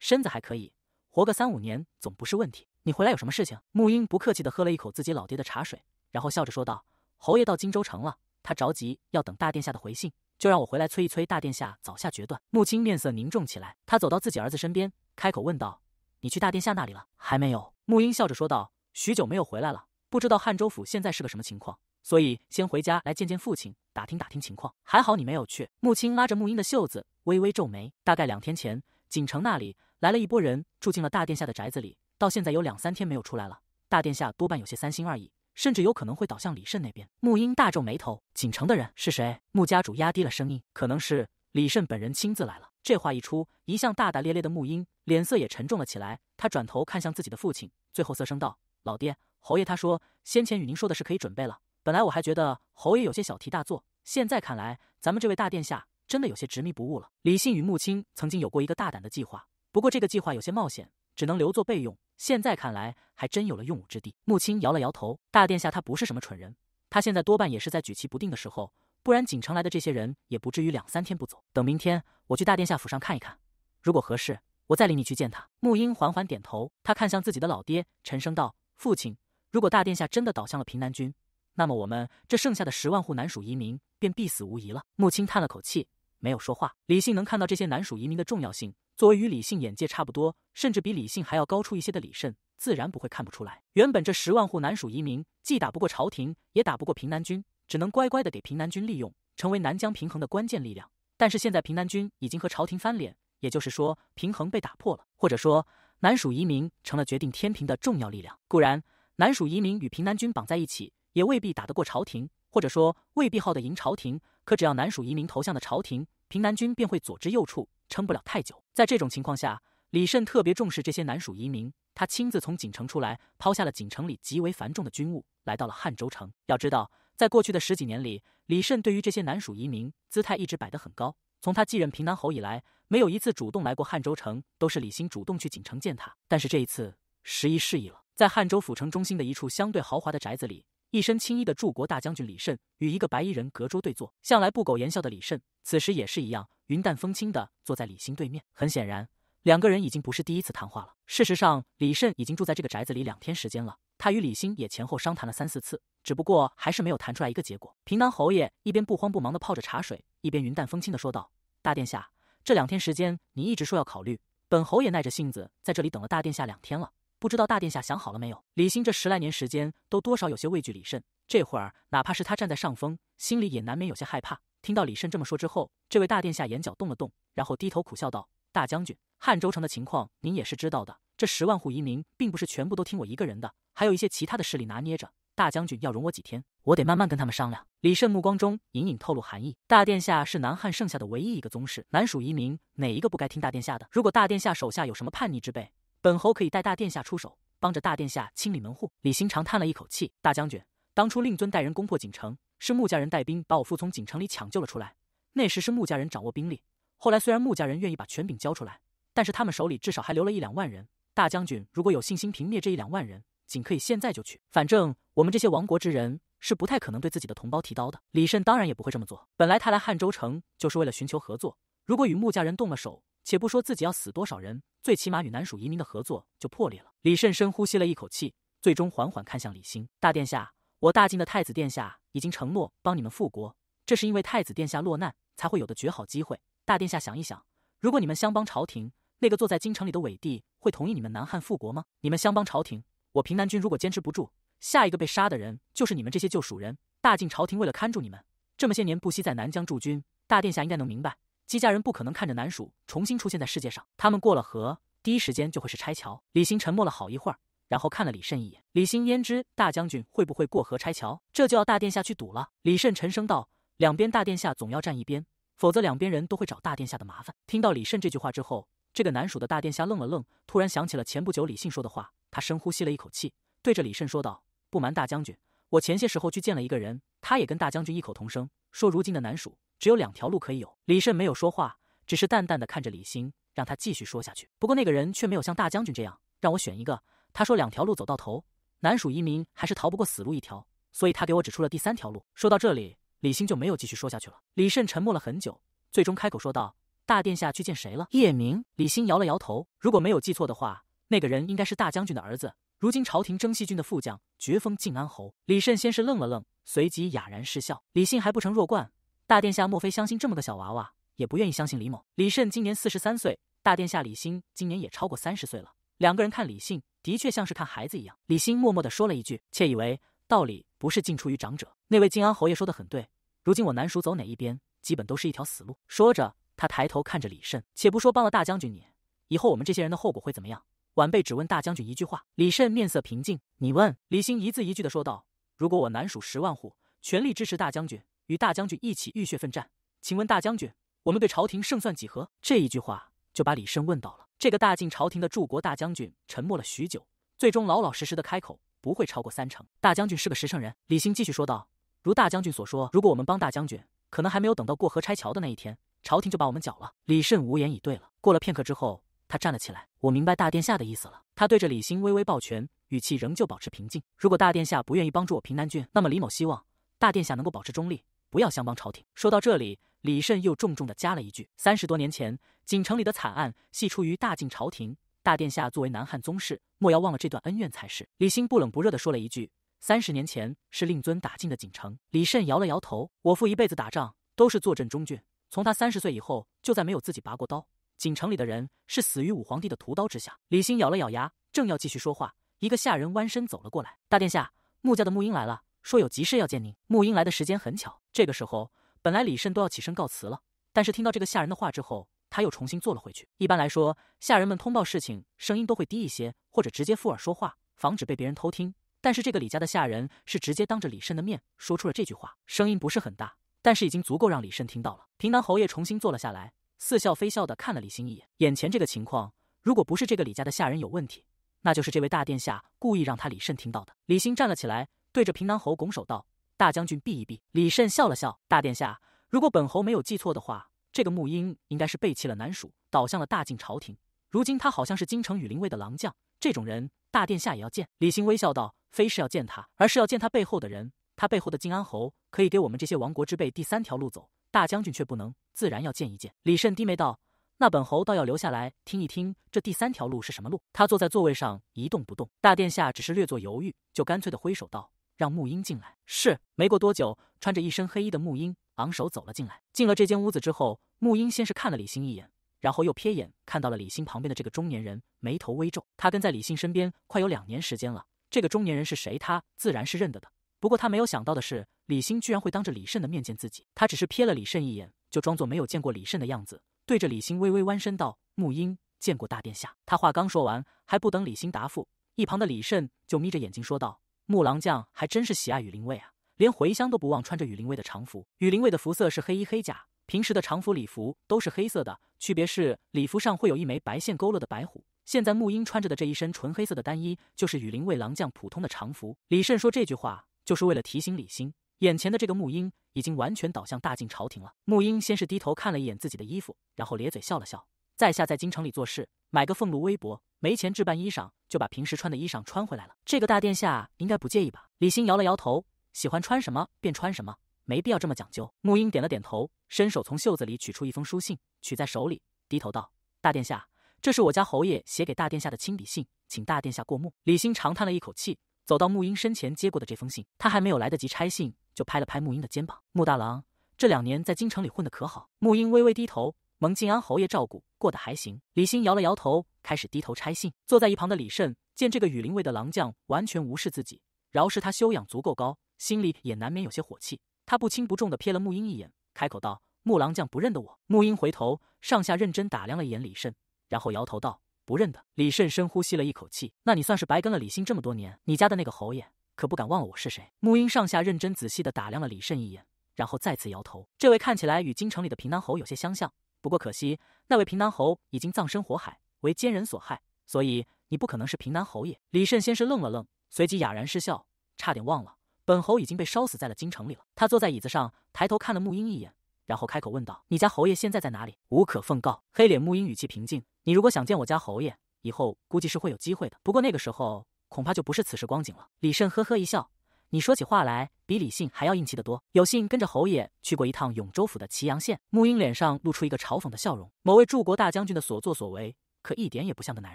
身子还可以。”活个三五年总不是问题。你回来有什么事情？沐英不客气地喝了一口自己老爹的茶水，然后笑着说道：“侯爷到荆州城了，他着急要等大殿下的回信，就让我回来催一催大殿下早下决断。”沐青面色凝重起来，他走到自己儿子身边，开口问道：“你去大殿下那里了还没有？”沐英笑着说道：“许久没有回来了，不知道汉州府现在是个什么情况，所以先回家来见见父亲，打听打听情况。还好你没有去。”沐青拉着沐英的袖子，微微皱眉：“大概两天前，锦城那里……”来了一波人，住进了大殿下的宅子里，到现在有两三天没有出来了。大殿下多半有些三心二意，甚至有可能会倒向李慎那边。沐英大皱眉头：“锦城的人是谁？”沐家主压低了声音：“可能是李慎本人亲自来了。”这话一出，一向大大咧咧的沐英脸色也沉重了起来。他转头看向自己的父亲，最后色声道：“老爹，侯爷他说先前与您说的是可以准备了。本来我还觉得侯爷有些小题大做，现在看来，咱们这位大殿下真的有些执迷不悟了。”李信与穆青曾经有过一个大胆的计划。不过这个计划有些冒险，只能留作备用。现在看来，还真有了用武之地。穆青摇了摇头，大殿下他不是什么蠢人，他现在多半也是在举棋不定的时候，不然锦城来的这些人也不至于两三天不走。等明天我去大殿下府上看一看，如果合适，我再领你去见他。穆英缓缓点头，他看向自己的老爹，沉声道：“父亲，如果大殿下真的倒向了平南军，那么我们这剩下的十万户南蜀移民便必死无疑了。”穆青叹了口气。没有说话，李信能看到这些南蜀移民的重要性。作为与李信眼界差不多，甚至比李信还要高出一些的李慎，自然不会看不出来。原本这十万户南蜀移民，既打不过朝廷，也打不过平南军，只能乖乖的给平南军利用，成为南疆平衡的关键力量。但是现在平南军已经和朝廷翻脸，也就是说平衡被打破了，或者说南蜀移民成了决定天平的重要力量。固然，南蜀移民与平南军绑在一起，也未必打得过朝廷。或者说未必号的迎朝廷，可只要南蜀移民投向的朝廷，平南军便会左支右绌，撑不了太久。在这种情况下，李慎特别重视这些南蜀移民，他亲自从锦城出来，抛下了锦城里极为繁重的军务，来到了汉州城。要知道，在过去的十几年里，李慎对于这些南蜀移民姿态一直摆得很高，从他继任平南侯以来，没有一次主动来过汉州城，都是李欣主动去锦城见他。但是这一次，时宜失仪了。在汉州府城中心的一处相对豪华的宅子里。一身青衣的驻国大将军李慎与一个白衣人隔桌对坐，向来不苟言笑的李慎此时也是一样，云淡风轻的坐在李兴对面。很显然，两个人已经不是第一次谈话了。事实上，李慎已经住在这个宅子里两天时间了，他与李兴也前后商谈了三四次，只不过还是没有谈出来一个结果。平南侯爷一边不慌不忙的泡着茶水，一边云淡风轻的说道：“大殿下，这两天时间你一直说要考虑，本侯也耐着性子在这里等了大殿下两天了。”不知道大殿下想好了没有？李欣这十来年时间都多少有些畏惧李慎，这会儿哪怕是他站在上风，心里也难免有些害怕。听到李慎这么说之后，这位大殿下眼角动了动，然后低头苦笑道：“大将军，汉州城的情况您也是知道的，这十万户移民并不是全部都听我一个人的，还有一些其他的势力拿捏着。大将军要容我几天，我得慢慢跟他们商量。”李慎目光中隐隐透露寒意：“大殿下是南汉剩下的唯一一个宗室，南蜀移民哪一个不该听大殿下的？如果大殿下手下有什么叛逆之辈？”本侯可以代大殿下出手，帮着大殿下清理门户。李欣长叹了一口气：“大将军，当初令尊带人攻破锦城，是穆家人带兵把我父从锦城里抢救了出来。那时是穆家人掌握兵力，后来虽然穆家人愿意把权柄交出来，但是他们手里至少还留了一两万人。大将军如果有信心平灭这一两万人，仅可以现在就去。反正我们这些亡国之人是不太可能对自己的同胞提刀的。李慎当然也不会这么做。本来他来汉州城就是为了寻求合作，如果与穆家人动了手。”且不说自己要死多少人，最起码与南蜀移民的合作就破裂了。李慎深呼吸了一口气，最终缓缓看向李星大殿下：“我大晋的太子殿下已经承诺帮你们复国，这是因为太子殿下落难才会有的绝好机会。大殿下想一想，如果你们相帮朝廷，那个坐在京城里的伪帝会同意你们南汉复国吗？你们相帮朝廷，我平南军如果坚持不住，下一个被杀的人就是你们这些旧蜀人。大晋朝廷为了看住你们，这么些年不惜在南疆驻军，大殿下应该能明白。”姬家人不可能看着南蜀重新出现在世界上，他们过了河，第一时间就会是拆桥。李信沉默了好一会儿，然后看了李慎一眼。李信焉知大将军会不会过河拆桥？这就要大殿下去赌了。李慎沉声道：“两边大殿下总要站一边，否则两边人都会找大殿下的麻烦。”听到李慎这句话之后，这个南蜀的大殿下愣了愣，突然想起了前不久李信说的话，他深呼吸了一口气，对着李慎说道：“不瞒大将军，我前些时候去见了一个人，他也跟大将军异口同声说，如今的南蜀。”只有两条路可以有。李慎没有说话，只是淡淡的看着李欣，让他继续说下去。不过那个人却没有像大将军这样让我选一个。他说两条路走到头，南蜀移民还是逃不过死路一条，所以他给我指出了第三条路。说到这里，李欣就没有继续说下去了。李慎沉默了很久，最终开口说道：“大殿下去见谁了？”叶明。李欣摇了摇头。如果没有记错的话，那个人应该是大将军的儿子，如今朝廷征西军的副将，爵封晋安侯。李慎先是愣了愣，随即哑然失笑。李信还不成弱冠。大殿下，莫非相信这么个小娃娃，也不愿意相信李某？李慎今年四十三岁，大殿下李欣今年也超过三十岁了。两个人看李信，的确像是看孩子一样。李欣默默地说了一句：“窃以为，道理不是尽出于长者。”那位靖安侯爷说的很对。如今我南蜀走哪一边，基本都是一条死路。说着，他抬头看着李慎：“且不说帮了大将军你，以后我们这些人的后果会怎么样？晚辈只问大将军一句话。”李慎面色平静：“你问。”李欣一字一句地说道：“如果我南蜀十万户全力支持大将军。”与大将军一起浴血奋战，请问大将军，我们对朝廷胜算几何？这一句话就把李慎问到了。这个大晋朝廷的驻国大将军沉默了许久，最终老老实实的开口：“不会超过三成。”大将军是个实诚人。李兴继续说道：“如大将军所说，如果我们帮大将军，可能还没有等到过河拆桥的那一天，朝廷就把我们剿了。”李慎无言以对了。过了片刻之后，他站了起来：“我明白大殿下的意思了。”他对着李欣微微抱拳，语气仍旧保持平静：“如果大殿下不愿意帮助我平南郡，那么李某希望大殿下能够保持中立。”不要相帮朝廷。说到这里，李慎又重重的加了一句：“三十多年前，锦城里的惨案系出于大晋朝廷。大殿下作为南汉宗室，莫要忘了这段恩怨才是。”李欣不冷不热的说了一句：“三十年前是令尊打进的锦城。”李慎摇了摇头：“我父一辈子打仗，都是坐镇中郡，从他三十岁以后，就在没有自己拔过刀。锦城里的人是死于武皇帝的屠刀之下。”李欣咬了咬牙，正要继续说话，一个下人弯身走了过来：“大殿下，穆家的穆英来了。”说有急事要见您。沐英来的时间很巧，这个时候本来李慎都要起身告辞了，但是听到这个下人的话之后，他又重新坐了回去。一般来说，下人们通报事情，声音都会低一些，或者直接附耳说话，防止被别人偷听。但是这个李家的下人是直接当着李慎的面说出了这句话，声音不是很大，但是已经足够让李慎听到了。平南侯爷重新坐了下来，似笑非笑地看了李欣一眼。眼前这个情况，如果不是这个李家的下人有问题，那就是这位大殿下故意让他李慎听到的。李欣站了起来。对着平南侯拱手道：“大将军避一避。”李慎笑了笑：“大殿下，如果本侯没有记错的话，这个沐英应该是背弃了南蜀，倒向了大晋朝廷。如今他好像是京城羽林卫的郎将，这种人，大殿下也要见？”李兴微笑道：“非是要见他，而是要见他背后的人。他背后的靖安侯，可以给我们这些亡国之辈第三条路走，大将军却不能，自然要见一见。”李慎低眉道：“那本侯倒要留下来听一听，这第三条路是什么路？”他坐在座位上一动不动，大殿下只是略作犹豫，就干脆的挥手道。让沐英进来。是。没过多久，穿着一身黑衣的沐英昂首走了进来。进了这间屋子之后，沐英先是看了李欣一眼，然后又瞥眼看到了李欣旁边的这个中年人，眉头微皱。他跟在李欣身边快有两年时间了，这个中年人是谁，他自然是认得的。不过他没有想到的是，李欣居然会当着李慎的面见自己。他只是瞥了李慎一眼，就装作没有见过李慎的样子，对着李欣微微弯身道：“沐英见过大殿下。”他话刚说完，还不等李欣答复，一旁的李慎就眯着眼睛说道。木狼将还真是喜爱羽林卫啊，连回乡都不忘穿着羽林卫的常服。羽林卫的服色是黑衣黑甲，平时的常服礼服都是黑色的，区别是礼服上会有一枚白线勾勒的白虎。现在木英穿着的这一身纯黑色的单衣，就是羽林卫狼将普通的常服。李慎说这句话，就是为了提醒李欣，眼前的这个木英已经完全倒向大晋朝廷了。木英先是低头看了一眼自己的衣服，然后咧嘴笑了笑，在下在京城里做事。买个俸禄微薄，没钱置办衣裳，就把平时穿的衣裳穿回来了。这个大殿下应该不介意吧？李欣摇了摇头，喜欢穿什么便穿什么，没必要这么讲究。沐英点了点头，伸手从袖子里取出一封书信，取在手里，低头道：“大殿下，这是我家侯爷写给大殿下的亲笔信，请大殿下过目。”李欣长叹了一口气，走到沐英身前，接过的这封信，他还没有来得及拆信，就拍了拍沐英的肩膀：“穆大郎，这两年在京城里混得可好？”沐英微微低头。蒙静安侯爷照顾，过得还行。李欣摇了摇头，开始低头拆信。坐在一旁的李慎见这个羽林卫的狼将完全无视自己，饶是他修养足够高，心里也难免有些火气。他不轻不重地瞥了穆英一眼，开口道：“穆狼将不认得我。”穆英回头，上下认真打量了一眼李慎，然后摇头道：“不认得。”李慎深呼吸了一口气：“那你算是白跟了李欣这么多年。你家的那个侯爷可不敢忘了我是谁。”穆英上下认真仔细地打量了李慎一眼，然后再次摇头：“这位看起来与京城里的平南侯有些相像。”不过可惜，那位平南侯已经葬身火海，为奸人所害，所以你不可能是平南侯爷。李慎先是愣了愣，随即哑然失笑，差点忘了，本侯已经被烧死在了京城里了。他坐在椅子上，抬头看了沐英一眼，然后开口问道：“你家侯爷现在在哪里？”“无可奉告。”黑脸沐英语气平静。你如果想见我家侯爷，以后估计是会有机会的。不过那个时候，恐怕就不是此时光景了。李慎呵呵一笑。你说起话来比李信还要硬气得多。有幸跟着侯爷去过一趟永州府的祁阳县，穆英脸上露出一个嘲讽的笑容。某位驻国大将军的所作所为，可一点也不像个男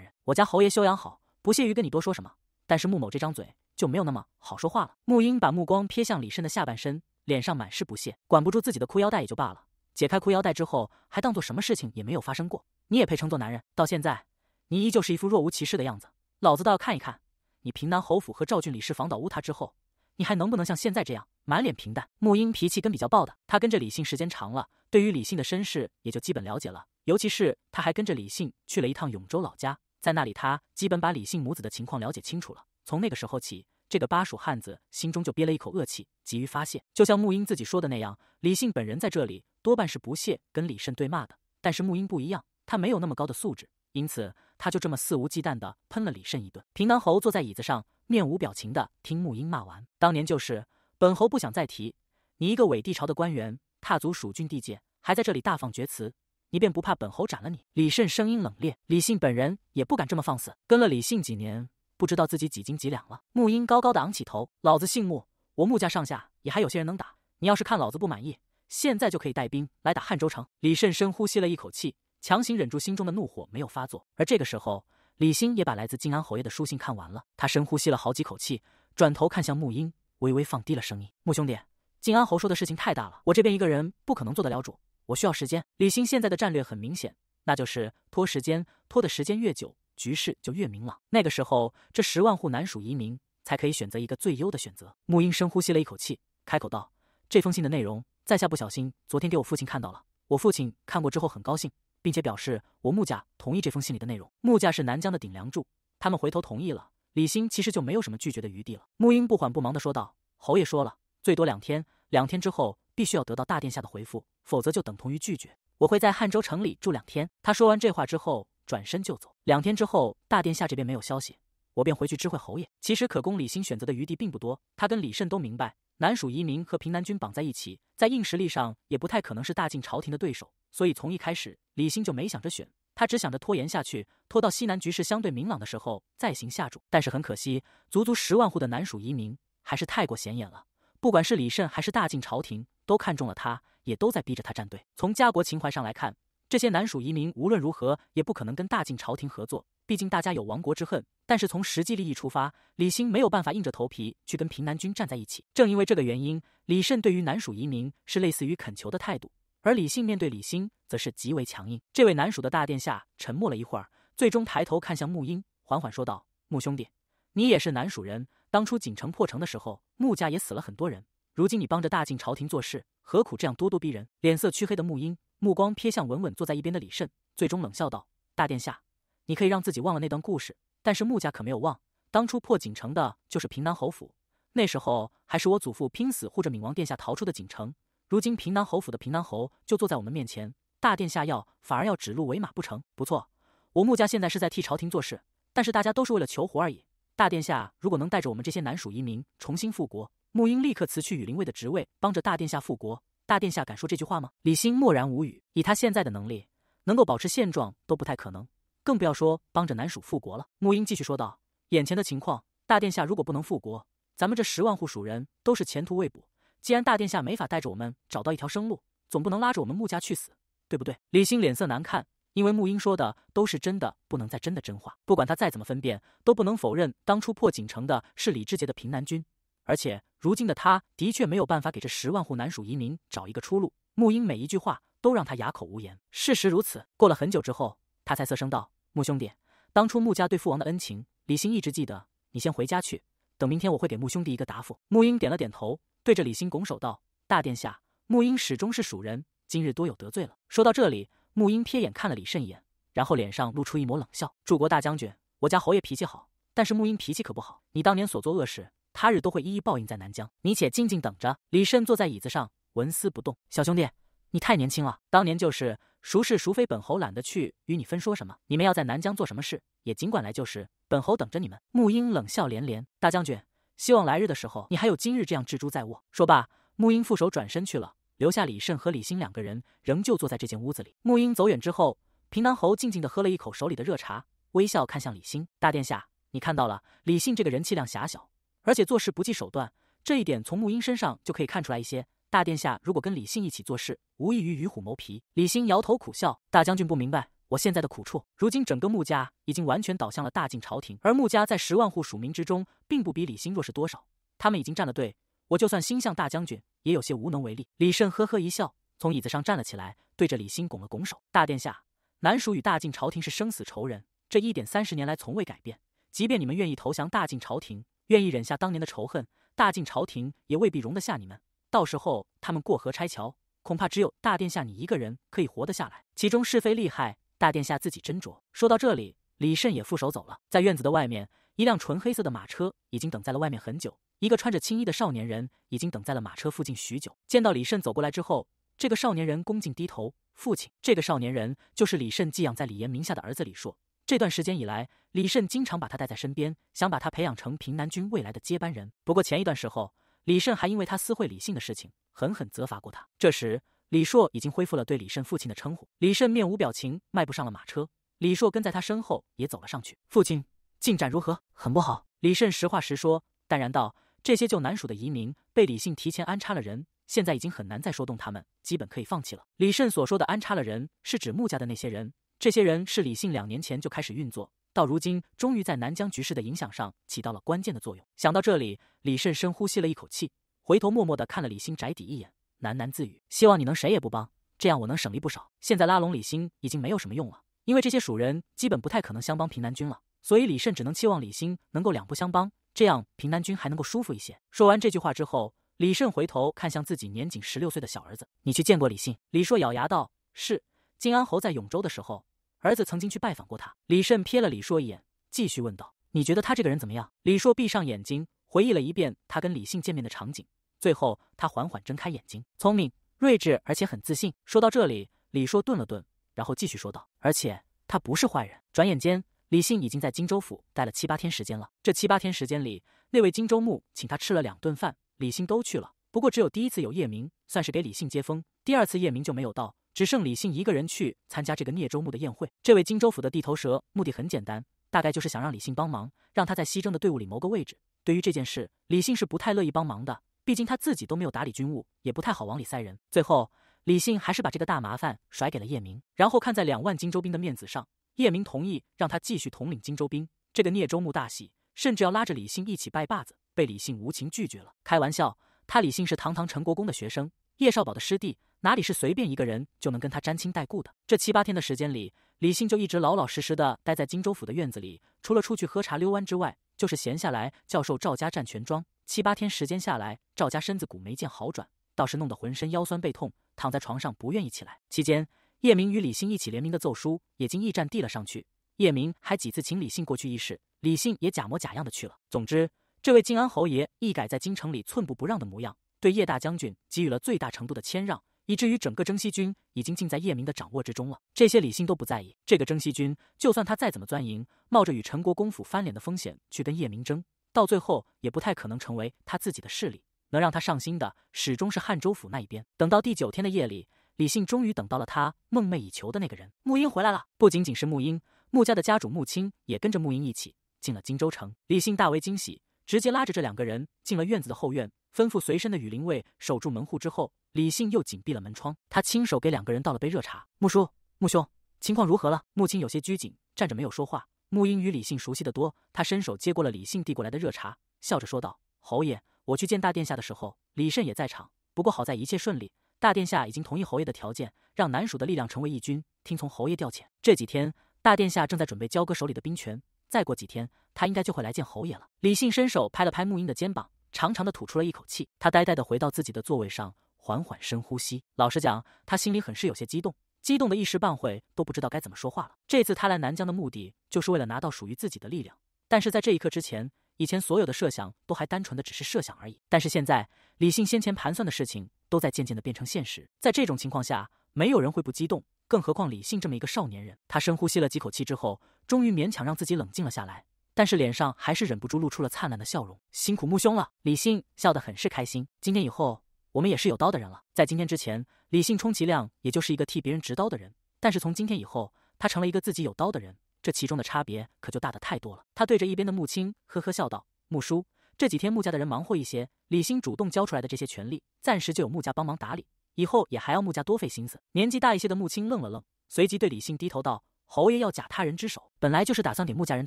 人。我家侯爷修养好，不屑于跟你多说什么。但是穆某这张嘴就没有那么好说话了。穆英把目光瞥向李慎的下半身，脸上满是不屑。管不住自己的裤腰带也就罢了，解开裤腰带之后还当做什么事情也没有发生过。你也配称作男人？到现在，你依旧是一副若无其事的样子。老子倒要看一看，你平南侯府和赵郡李氏房倒屋塌之后。你还能不能像现在这样满脸平淡？沐英脾气跟比较暴的，他跟着李信时间长了，对于李信的身世也就基本了解了。尤其是他还跟着李信去了一趟永州老家，在那里他基本把李信母子的情况了解清楚了。从那个时候起，这个巴蜀汉子心中就憋了一口恶气，急于发泄。就像沐英自己说的那样，李信本人在这里多半是不屑跟李慎对骂的，但是沐英不一样，他没有那么高的素质。因此，他就这么肆无忌惮的喷了李慎一顿。平南侯坐在椅子上，面无表情的听穆英骂完。当年就是本侯不想再提。你一个伪帝朝的官员，踏足蜀郡地界，还在这里大放厥词，你便不怕本侯斩了你？李慎声音冷冽。李信本人也不敢这么放肆，跟了李信几年，不知道自己几斤几两了。穆英高高的昂起头：“老子姓穆，我穆家上下也还有些人能打。你要是看老子不满意，现在就可以带兵来打汉州城。”李慎深呼吸了一口气。强行忍住心中的怒火，没有发作。而这个时候，李欣也把来自靖安侯爷的书信看完了。他深呼吸了好几口气，转头看向穆英，微微放低了声音：“穆兄弟，靖安侯说的事情太大了，我这边一个人不可能做得了主，我需要时间。”李欣现在的战略很明显，那就是拖时间，拖的时间越久，局势就越明朗。那个时候，这十万户南蜀移民才可以选择一个最优的选择。穆英深呼吸了一口气，开口道：“这封信的内容，在下不小心昨天给我父亲看到了，我父亲看过之后很高兴。”并且表示我木家同意这封信里的内容。木家是南疆的顶梁柱，他们回头同意了，李欣其实就没有什么拒绝的余地了。穆英不慌不忙的说道：“侯爷说了，最多两天，两天之后必须要得到大殿下的回复，否则就等同于拒绝。我会在汉州城里住两天。”他说完这话之后，转身就走。两天之后，大殿下这边没有消息，我便回去知会侯爷。其实可供李欣选择的余地并不多，他跟李慎都明白。南蜀移民和平南军绑在一起，在硬实力上也不太可能是大晋朝廷的对手，所以从一开始，李欣就没想着选，他只想着拖延下去，拖到西南局势相对明朗的时候再行下注。但是很可惜，足足十万户的南蜀移民还是太过显眼了，不管是李慎还是大晋朝廷，都看中了他，也都在逼着他站队。从家国情怀上来看。这些南蜀移民无论如何也不可能跟大晋朝廷合作，毕竟大家有亡国之恨。但是从实际利益出发，李兴没有办法硬着头皮去跟平南军站在一起。正因为这个原因，李慎对于南蜀移民是类似于恳求的态度，而李信面对李兴则是极为强硬。这位南蜀的大殿下沉默了一会儿，最终抬头看向穆英，缓缓说道：“穆兄弟，你也是南蜀人，当初锦城破城的时候，穆家也死了很多人。如今你帮着大晋朝廷做事，何苦这样咄咄逼人？”脸色黢黑的穆英。目光瞥向稳稳坐在一边的李慎，最终冷笑道：“大殿下，你可以让自己忘了那段故事，但是穆家可没有忘。当初破锦城的就是平南侯府，那时候还是我祖父拼死护着敏王殿下逃出的锦城。如今平南侯府的平南侯就坐在我们面前，大殿下要反而要指鹿为马不成？不错，我穆家现在是在替朝廷做事，但是大家都是为了求活而已。大殿下如果能带着我们这些南蜀移民重新复国，穆英立刻辞去羽林卫的职位，帮着大殿下复国。”大殿下敢说这句话吗？李欣默然无语。以他现在的能力，能够保持现状都不太可能，更不要说帮着南蜀复国了。穆英继续说道：“眼前的情况，大殿下如果不能复国，咱们这十万户蜀人都是前途未卜。既然大殿下没法带着我们找到一条生路，总不能拉着我们穆家去死，对不对？”李欣脸色难看，因为穆英说的都是真的，不能再真的真话。不管他再怎么分辨，都不能否认当初破锦城的是李志杰的平南军。而且如今的他，的确没有办法给这十万户南蜀移民找一个出路。沐英每一句话都让他哑口无言。事实如此。过了很久之后，他才色声道：“沐兄弟，当初沐家对父王的恩情，李欣一直记得。你先回家去，等明天我会给沐兄弟一个答复。”沐英点了点头，对着李欣拱手道：“大殿下，沐英始终是蜀人，今日多有得罪了。”说到这里，沐英瞥眼看了李慎一眼，然后脸上露出一抹冷笑：“祝国大将军，我家侯爷脾气好，但是沐英脾气可不好。你当年所做恶事……”他日都会一一报应在南疆，你且静静等着。李慎坐在椅子上，纹丝不动。小兄弟，你太年轻了。当年就是孰是孰非，本侯懒得去与你分说什么。你们要在南疆做什么事，也尽管来，就是本侯等着你们。沐英冷笑连连。大将军，希望来日的时候，你还有今日这样蜘蛛在握。说罢，沐英负手转身去了，留下李慎和李兴两个人仍旧坐在这间屋子里。沐英走远之后，平南侯静静地喝了一口手里的热茶，微笑看向李兴。大殿下，你看到了，李信这个人气量狭小。而且做事不计手段，这一点从穆英身上就可以看出来一些。大殿下如果跟李信一起做事，无异于与虎谋皮。李信摇头苦笑：“大将军不明白我现在的苦处。如今整个穆家已经完全倒向了大晋朝廷，而穆家在十万户庶民之中，并不比李信弱是多少。他们已经站了队，我就算心向大将军，也有些无能为力。”李胜呵呵一笑，从椅子上站了起来，对着李信拱了拱手：“大殿下，南蜀与大晋朝廷是生死仇人，这一点三十年来从未改变。即便你们愿意投降大晋朝廷，”愿意忍下当年的仇恨，大晋朝廷也未必容得下你们。到时候他们过河拆桥，恐怕只有大殿下你一个人可以活得下来。其中是非利害，大殿下自己斟酌。说到这里，李慎也负手走了。在院子的外面，一辆纯黑色的马车已经等在了外面很久。一个穿着青衣的少年人已经等在了马车附近许久。见到李慎走过来之后，这个少年人恭敬低头。父亲，这个少年人就是李慎寄养在李岩名下的儿子李硕。这段时间以来，李慎经常把他带在身边，想把他培养成平南军未来的接班人。不过前一段时候，李慎还因为他私会李信的事情，狠狠责罚过他。这时，李硕已经恢复了对李慎父亲的称呼。李慎面无表情，迈步上了马车。李硕跟在他身后，也走了上去。父亲进展如何？很不好。李慎实话实说，淡然道：“这些旧南蜀的移民被李信提前安插了人，现在已经很难再说动他们，基本可以放弃了。”李慎所说的安插了人，是指穆家的那些人。这些人是李信两年前就开始运作，到如今终于在南疆局势的影响上起到了关键的作用。想到这里，李慎深呼吸了一口气，回头默默的看了李欣宅邸一眼，喃喃自语：“希望你能谁也不帮，这样我能省力不少。现在拉拢李欣已经没有什么用了，因为这些蜀人基本不太可能相帮平南军了。所以李慎只能期望李欣能够两不相帮，这样平南军还能够舒服一些。”说完这句话之后，李慎回头看向自己年仅十六岁的小儿子：“你去见过李信？”李硕咬牙道：“是。”金安侯在永州的时候，儿子曾经去拜访过他。李慎瞥了李硕一眼，继续问道：“你觉得他这个人怎么样？”李硕闭上眼睛，回忆了一遍他跟李信见面的场景，最后他缓缓睁开眼睛：“聪明、睿智，而且很自信。”说到这里，李硕顿了顿，然后继续说道：“而且他不是坏人。”转眼间，李信已经在荆州府待了七八天时间了。这七八天时间里，那位荆州牧请他吃了两顿饭，李信都去了。不过只有第一次有夜明，算是给李信接风；第二次夜明就没有到。只剩李信一个人去参加这个聂州牧的宴会。这位荆州府的地头蛇目的很简单，大概就是想让李信帮忙，让他在西征的队伍里谋个位置。对于这件事，李信是不太乐意帮忙的，毕竟他自己都没有打理军务，也不太好往里塞人。最后，李信还是把这个大麻烦甩给了叶明，然后看在两万荆州兵的面子上，叶明同意让他继续统领荆州兵。这个聂州牧大喜，甚至要拉着李信一起拜把子，被李信无情拒绝了。开玩笑，他李信是堂堂陈国公的学生。叶少保的师弟哪里是随便一个人就能跟他沾亲带故的？这七八天的时间里，李信就一直老老实实的待在荆州府的院子里，除了出去喝茶溜弯之外，就是闲下来教授赵家占拳庄。七八天时间下来，赵家身子骨没见好转，倒是弄得浑身腰酸背痛，躺在床上不愿意起来。期间，叶明与李信一起联名的奏书也经驿站递了上去。叶明还几次请李信过去议事，李信也假模假样的去了。总之，这位靖安侯爷一改在京城里寸步不让的模样。对叶大将军给予了最大程度的谦让，以至于整个征西军已经尽在叶明的掌握之中了。这些李信都不在意。这个征西军，就算他再怎么钻营，冒着与陈国公府翻脸的风险去跟叶明争，到最后也不太可能成为他自己的势力。能让他上心的，始终是汉州府那一边。等到第九天的夜里，李信终于等到了他梦寐以求的那个人——穆英回来了。不仅仅是穆英，穆家的家主穆青也跟着穆英一起进了荆州城。李信大为惊喜，直接拉着这两个人进了院子的后院。吩咐随身的羽林卫守住门户之后，李信又紧闭了门窗。他亲手给两个人倒了杯热茶。穆叔、穆兄，情况如何了？穆青有些拘谨，站着没有说话。穆英与李信熟悉的多，他伸手接过了李信递过来的热茶，笑着说道：“侯爷，我去见大殿下的时候，李慎也在场。不过好在一切顺利，大殿下已经同意侯爷的条件，让南蜀的力量成为义军，听从侯爷调遣。这几天，大殿下正在准备交割手里的兵权，再过几天，他应该就会来见侯爷了。”李信伸手拍了拍穆英的肩膀。长长的吐出了一口气，他呆呆的回到自己的座位上，缓缓深呼吸。老实讲，他心里很是有些激动，激动的一时半会都不知道该怎么说话了。这次他来南疆的目的，就是为了拿到属于自己的力量。但是在这一刻之前，以前所有的设想都还单纯的只是设想而已。但是现在，李信先前盘算的事情，都在渐渐的变成现实。在这种情况下，没有人会不激动，更何况李信这么一个少年人。他深呼吸了几口气之后，终于勉强让自己冷静了下来。但是脸上还是忍不住露出了灿烂的笑容。辛苦木兄了，李信笑得很是开心。今天以后，我们也是有刀的人了。在今天之前，李信充其量也就是一个替别人执刀的人，但是从今天以后，他成了一个自己有刀的人。这其中的差别可就大得太多了。他对着一边的木青呵呵笑道：“木叔，这几天木家的人忙活一些，李信主动交出来的这些权利，暂时就有木家帮忙打理，以后也还要木家多费心思。”年纪大一些的木青愣了愣，随即对李信低头道。侯爷要假他人之手，本来就是打算给穆家人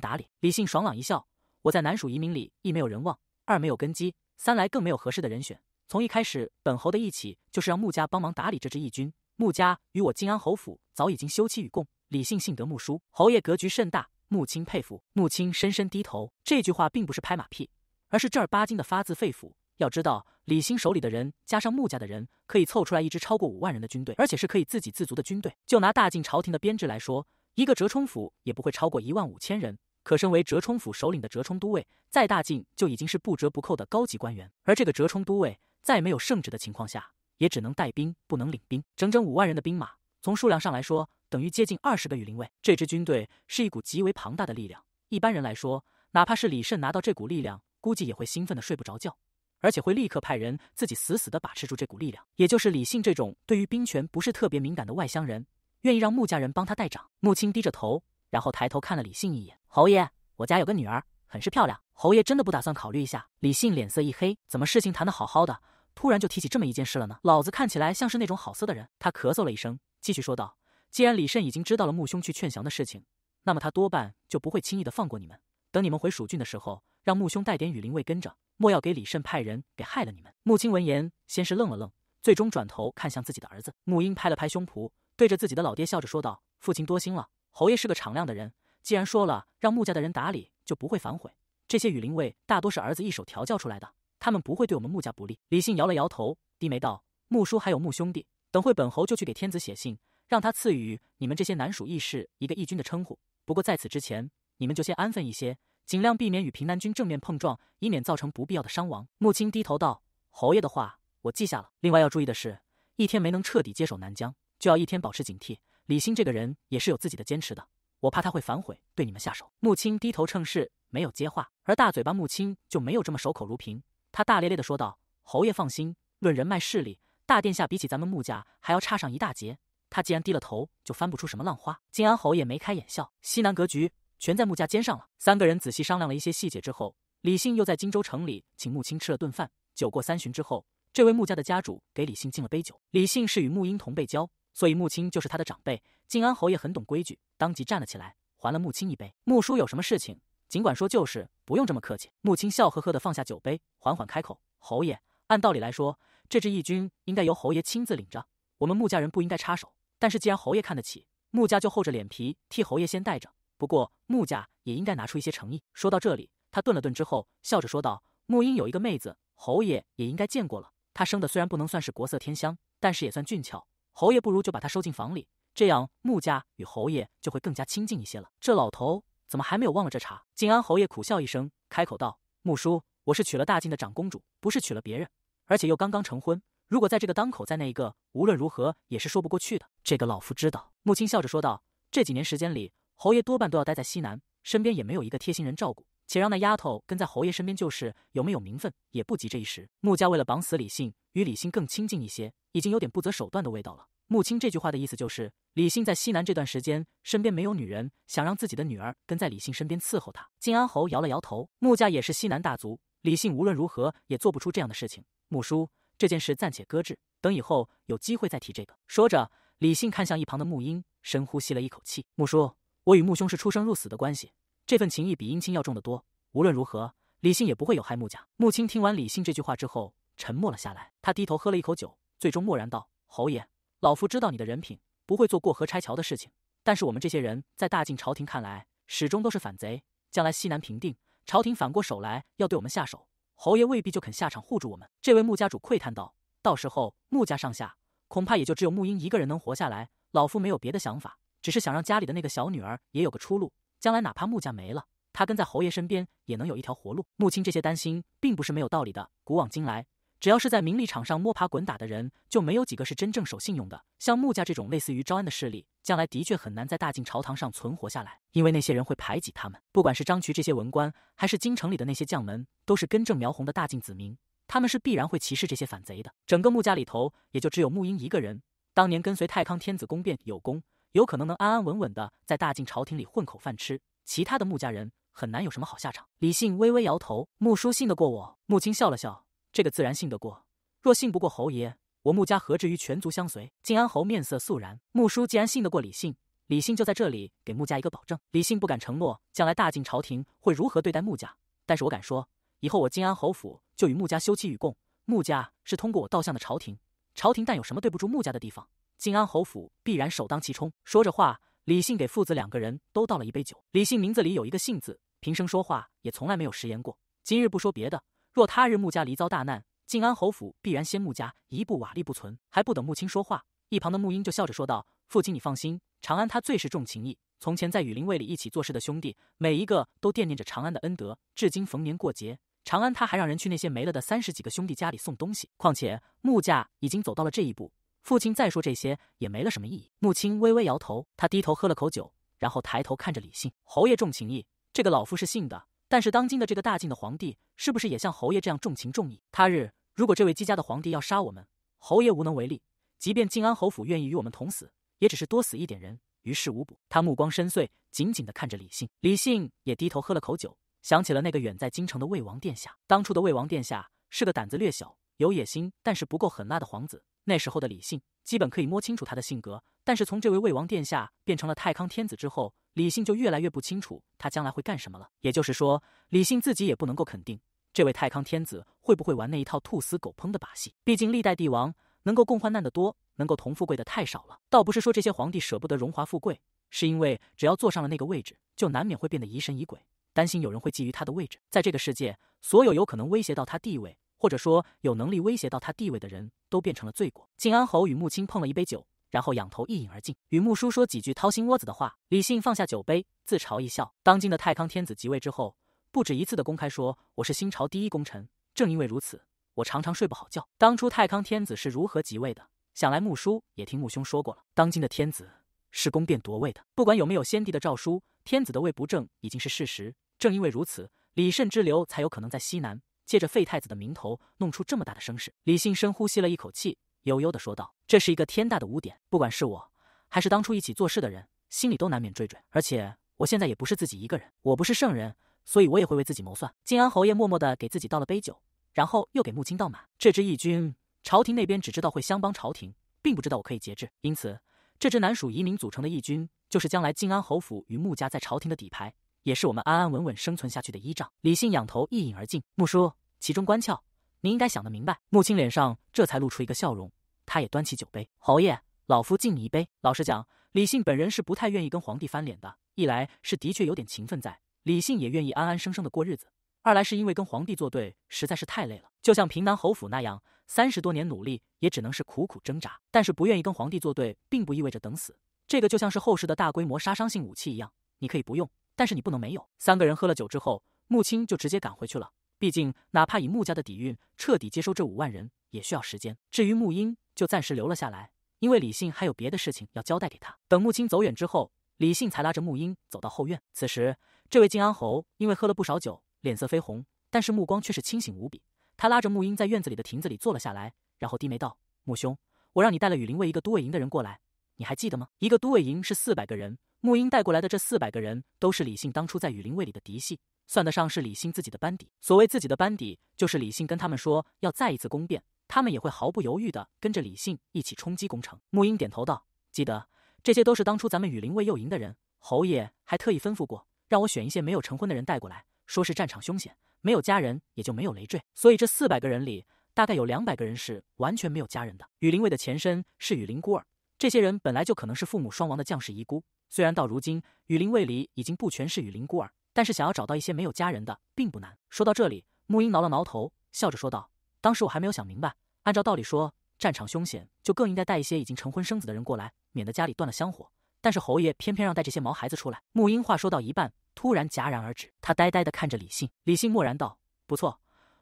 打理。李信爽朗一笑：“我在南蜀移民里，一没有人望，二没有根基，三来更没有合适的人选。从一开始，本侯的义气就是让穆家帮忙打理这支义军。穆家与我靖安侯府早已经休戚与共。”李信信得穆叔侯爷格局甚大，穆青佩服。穆青深深低头。这句话并不是拍马屁，而是正儿八经的发自肺腑。要知道，李信手里的人加上穆家的人，可以凑出来一支超过五万人的军队，而且是可以自给自足的军队。就拿大晋朝廷的编制来说。一个折冲府也不会超过一万五千人，可身为折冲府首领的折冲都尉，再大晋就已经是不折不扣的高级官员。而这个折冲都尉，在没有圣旨的情况下，也只能带兵不能领兵。整整五万人的兵马，从数量上来说，等于接近二十个羽林卫。这支军队是一股极为庞大的力量。一般人来说，哪怕是李慎拿到这股力量，估计也会兴奋的睡不着觉，而且会立刻派人自己死死的把持住这股力量。也就是李信这种对于兵权不是特别敏感的外乡人。愿意让穆家人帮他代掌。穆青低着头，然后抬头看了李信一眼：“侯爷，我家有个女儿，很是漂亮。侯爷真的不打算考虑一下？”李信脸色一黑：“怎么事情谈得好好的，突然就提起这么一件事了呢？老子看起来像是那种好色的人？”他咳嗽了一声，继续说道：“既然李慎已经知道了穆兄去劝降的事情，那么他多半就不会轻易的放过你们。等你们回蜀郡的时候，让穆兄带点羽林卫跟着，莫要给李慎派人给害了你们。”穆青闻言，先是愣了愣，最终转头看向自己的儿子穆英，拍了拍胸脯。对着自己的老爹笑着说道：“父亲多心了，侯爷是个敞亮的人，既然说了让穆家的人打理，就不会反悔。这些羽林卫大多是儿子一手调教出来的，他们不会对我们穆家不利。”李信摇了摇头，低眉道：“穆叔，还有穆兄弟，等会本侯就去给天子写信，让他赐予你们这些南蜀义士一个义军的称呼。不过在此之前，你们就先安分一些，尽量避免与平南军正面碰撞，以免造成不必要的伤亡。”穆青低头道：“侯爷的话，我记下了。另外要注意的是，一天没能彻底接手南疆。”就要一天保持警惕。李信这个人也是有自己的坚持的，我怕他会反悔，对你们下手。穆青低头称是，没有接话。而大嘴巴穆青就没有这么守口如瓶，他大咧咧地说道：“侯爷放心，论人脉势力，大殿下比起咱们穆家还要差上一大截。他既然低了头，就翻不出什么浪花。”金安侯爷眉开眼笑，西南格局全在穆家肩上了。三个人仔细商量了一些细节之后，李信又在荆州城里请穆青吃了顿饭。酒过三巡之后，这位穆家的家主给李信敬了杯酒。李信是与穆英同辈交。所以穆青就是他的长辈。靖安侯爷很懂规矩，当即站了起来，还了穆青一杯。穆叔有什么事情，尽管说就是，不用这么客气。穆青笑呵呵地放下酒杯，缓缓开口：“侯爷，按道理来说，这支义军应该由侯爷亲自领着，我们穆家人不应该插手。但是既然侯爷看得起穆家，就厚着脸皮替侯爷先带着。不过穆家也应该拿出一些诚意。”说到这里，他顿了顿之后，笑着说道：“穆英有一个妹子，侯爷也应该见过了。她生的虽然不能算是国色天香，但是也算俊俏。”侯爷，不如就把他收进房里，这样穆家与侯爷就会更加亲近一些了。这老头怎么还没有忘了这茬？敬安侯爷苦笑一声，开口道：“穆叔，我是娶了大晋的长公主，不是娶了别人，而且又刚刚成婚。如果在这个当口再那一个，无论如何也是说不过去的。”这个老夫知道。穆青笑着说道：“这几年时间里，侯爷多半都要待在西南，身边也没有一个贴心人照顾。”且让那丫头跟在侯爷身边，就是有没有名分，也不急这一时。穆家为了绑死李信，与李信更亲近一些，已经有点不择手段的味道了。穆青这句话的意思就是，李信在西南这段时间身边没有女人，想让自己的女儿跟在李信身边伺候他。靖安侯摇了摇头，穆家也是西南大族，李信无论如何也做不出这样的事情。穆叔，这件事暂且搁置，等以后有机会再提这个。说着，李信看向一旁的穆英，深呼吸了一口气。穆叔，我与穆兄是出生入死的关系。这份情谊比姻亲要重得多。无论如何，李信也不会有害穆家。穆青听完李信这句话之后，沉默了下来。他低头喝了一口酒，最终默然道：“侯爷，老夫知道你的人品，不会做过河拆桥的事情。但是我们这些人在大晋朝廷看来，始终都是反贼。将来西南平定，朝廷反过手来要对我们下手，侯爷未必就肯下场护住我们。”这位穆家主喟叹道：“到时候，穆家上下恐怕也就只有穆英一个人能活下来。老夫没有别的想法，只是想让家里的那个小女儿也有个出路。”将来哪怕木家没了，他跟在侯爷身边也能有一条活路。木青这些担心并不是没有道理的。古往今来，只要是在名利场上摸爬滚打的人，就没有几个是真正守信用的。像木家这种类似于招安的势力，将来的确很难在大晋朝堂上存活下来，因为那些人会排挤他们。不管是张渠这些文官，还是京城里的那些将门，都是根正苗红的大晋子民，他们是必然会歧视这些反贼的。整个穆家里头，也就只有穆英一个人，当年跟随太康天子宫变有功。有可能能安安稳稳的在大晋朝廷里混口饭吃，其他的穆家人很难有什么好下场。李信微微摇头，穆叔信得过我。穆青笑了笑，这个自然信得过。若信不过侯爷，我穆家何至于全族相随？靖安侯面色肃然，穆叔既然信得过李信，李信就在这里给穆家一个保证。李信不敢承诺将来大晋朝廷会如何对待穆家，但是我敢说，以后我靖安侯府就与穆家休戚与共。穆家是通过我倒向的朝廷，朝廷但有什么对不住穆家的地方？靖安侯府必然首当其冲。说着话，李信给父子两个人都倒了一杯酒。李信名字里有一个“信”字，平生说话也从来没有食言过。今日不说别的，若他日穆家离遭大难，靖安侯府必然先穆家一步瓦砾不存。还不等穆青说话，一旁的穆英就笑着说道：“父亲，你放心，长安他最是重情义。从前在雨林卫里一起做事的兄弟，每一个都惦念着长安的恩德。至今逢年过节，长安他还让人去那些没了的三十几个兄弟家里送东西。况且穆家已经走到了这一步。”父亲再说这些也没了什么意义。穆青微微摇头，他低头喝了口酒，然后抬头看着李信：“侯爷重情义，这个老夫是信的。但是当今的这个大晋的皇帝，是不是也像侯爷这样重情重义？他日如果这位姬家的皇帝要杀我们，侯爷无能为力。即便靖安侯府愿意与我们同死，也只是多死一点人，于事无补。”他目光深邃，紧紧的看着李信。李信也低头喝了口酒，想起了那个远在京城的魏王殿下。当初的魏王殿下是个胆子略小、有野心，但是不够狠辣的皇子。那时候的李信基本可以摸清楚他的性格，但是从这位魏王殿下变成了太康天子之后，李信就越来越不清楚他将来会干什么了。也就是说，李信自己也不能够肯定这位太康天子会不会玩那一套兔死狗烹的把戏。毕竟历代帝王能够共患难的多，能够同富贵的太少了。倒不是说这些皇帝舍不得荣华富贵，是因为只要坐上了那个位置，就难免会变得疑神疑鬼，担心有人会觊觎他的位置。在这个世界，所有有可能威胁到他地位。或者说，有能力威胁到他地位的人都变成了罪过。靖安侯与穆青碰了一杯酒，然后仰头一饮而尽，与穆叔说几句掏心窝子的话。李信放下酒杯，自嘲一笑。当今的太康天子即位之后，不止一次的公开说我是新朝第一功臣。正因为如此，我常常睡不好觉。当初太康天子是如何即位的？想来穆叔也听穆兄说过了。当今的天子是公变夺位的，不管有没有先帝的诏书，天子的位不正已经是事实。正因为如此，李慎之流才有可能在西南。借着废太子的名头弄出这么大的声势，李信深呼吸了一口气，悠悠的说道：“这是一个天大的污点，不管是我还是当初一起做事的人，心里都难免惴惴。而且我现在也不是自己一个人，我不是圣人，所以我也会为自己谋算。”靖安侯爷默默的给自己倒了杯酒，然后又给穆青倒满。这支义军，朝廷那边只知道会相帮朝廷，并不知道我可以节制，因此这支南蜀移民组成的义军，就是将来靖安侯府与穆家在朝廷的底牌。也是我们安安稳稳生存下去的依仗。李信仰头一饮而尽。穆叔，其中关窍，你应该想得明白。穆青脸上这才露出一个笑容，他也端起酒杯。侯爷，老夫敬你一杯。老实讲，李信本人是不太愿意跟皇帝翻脸的。一来是的确有点情分在，李信也愿意安安生生的过日子；二来是因为跟皇帝作对实在是太累了。就像平南侯府那样，三十多年努力也只能是苦苦挣扎。但是不愿意跟皇帝作对，并不意味着等死。这个就像是后世的大规模杀伤性武器一样，你可以不用。但是你不能没有。三个人喝了酒之后，穆青就直接赶回去了。毕竟，哪怕以穆家的底蕴，彻底接收这五万人也需要时间。至于穆英，就暂时留了下来，因为李信还有别的事情要交代给他。等穆青走远之后，李信才拉着穆英走到后院。此时，这位晋安侯因为喝了不少酒，脸色绯红，但是目光却是清醒无比。他拉着穆英在院子里的亭子里坐了下来，然后低眉道：“穆兄，我让你带了羽林卫一个都尉营的人过来。”你还记得吗？一个都尉营是四百个人，沐英带过来的这四百个人都是李信当初在雨林卫里的嫡系，算得上是李信自己的班底。所谓自己的班底，就是李信跟他们说要再一次攻辩，他们也会毫不犹豫的跟着李信一起冲击攻城。沐英点头道：“记得，这些都是当初咱们雨林卫右营的人，侯爷还特意吩咐过，让我选一些没有成婚的人带过来，说是战场凶险，没有家人也就没有累赘。所以这四百个人里，大概有两百个人是完全没有家人的。雨林卫的前身是雨林孤儿。”这些人本来就可能是父母双亡的将士遗孤。虽然到如今雨林卫里已经不全是雨林孤儿，但是想要找到一些没有家人的并不难。说到这里，沐英挠了挠头，笑着说道：“当时我还没有想明白。按照道理说，战场凶险，就更应该带一些已经成婚生子的人过来，免得家里断了香火。但是侯爷偏偏让带这些毛孩子出来。”沐英话说到一半，突然戛然而止，他呆呆地看着李信。李信默然道：“不错，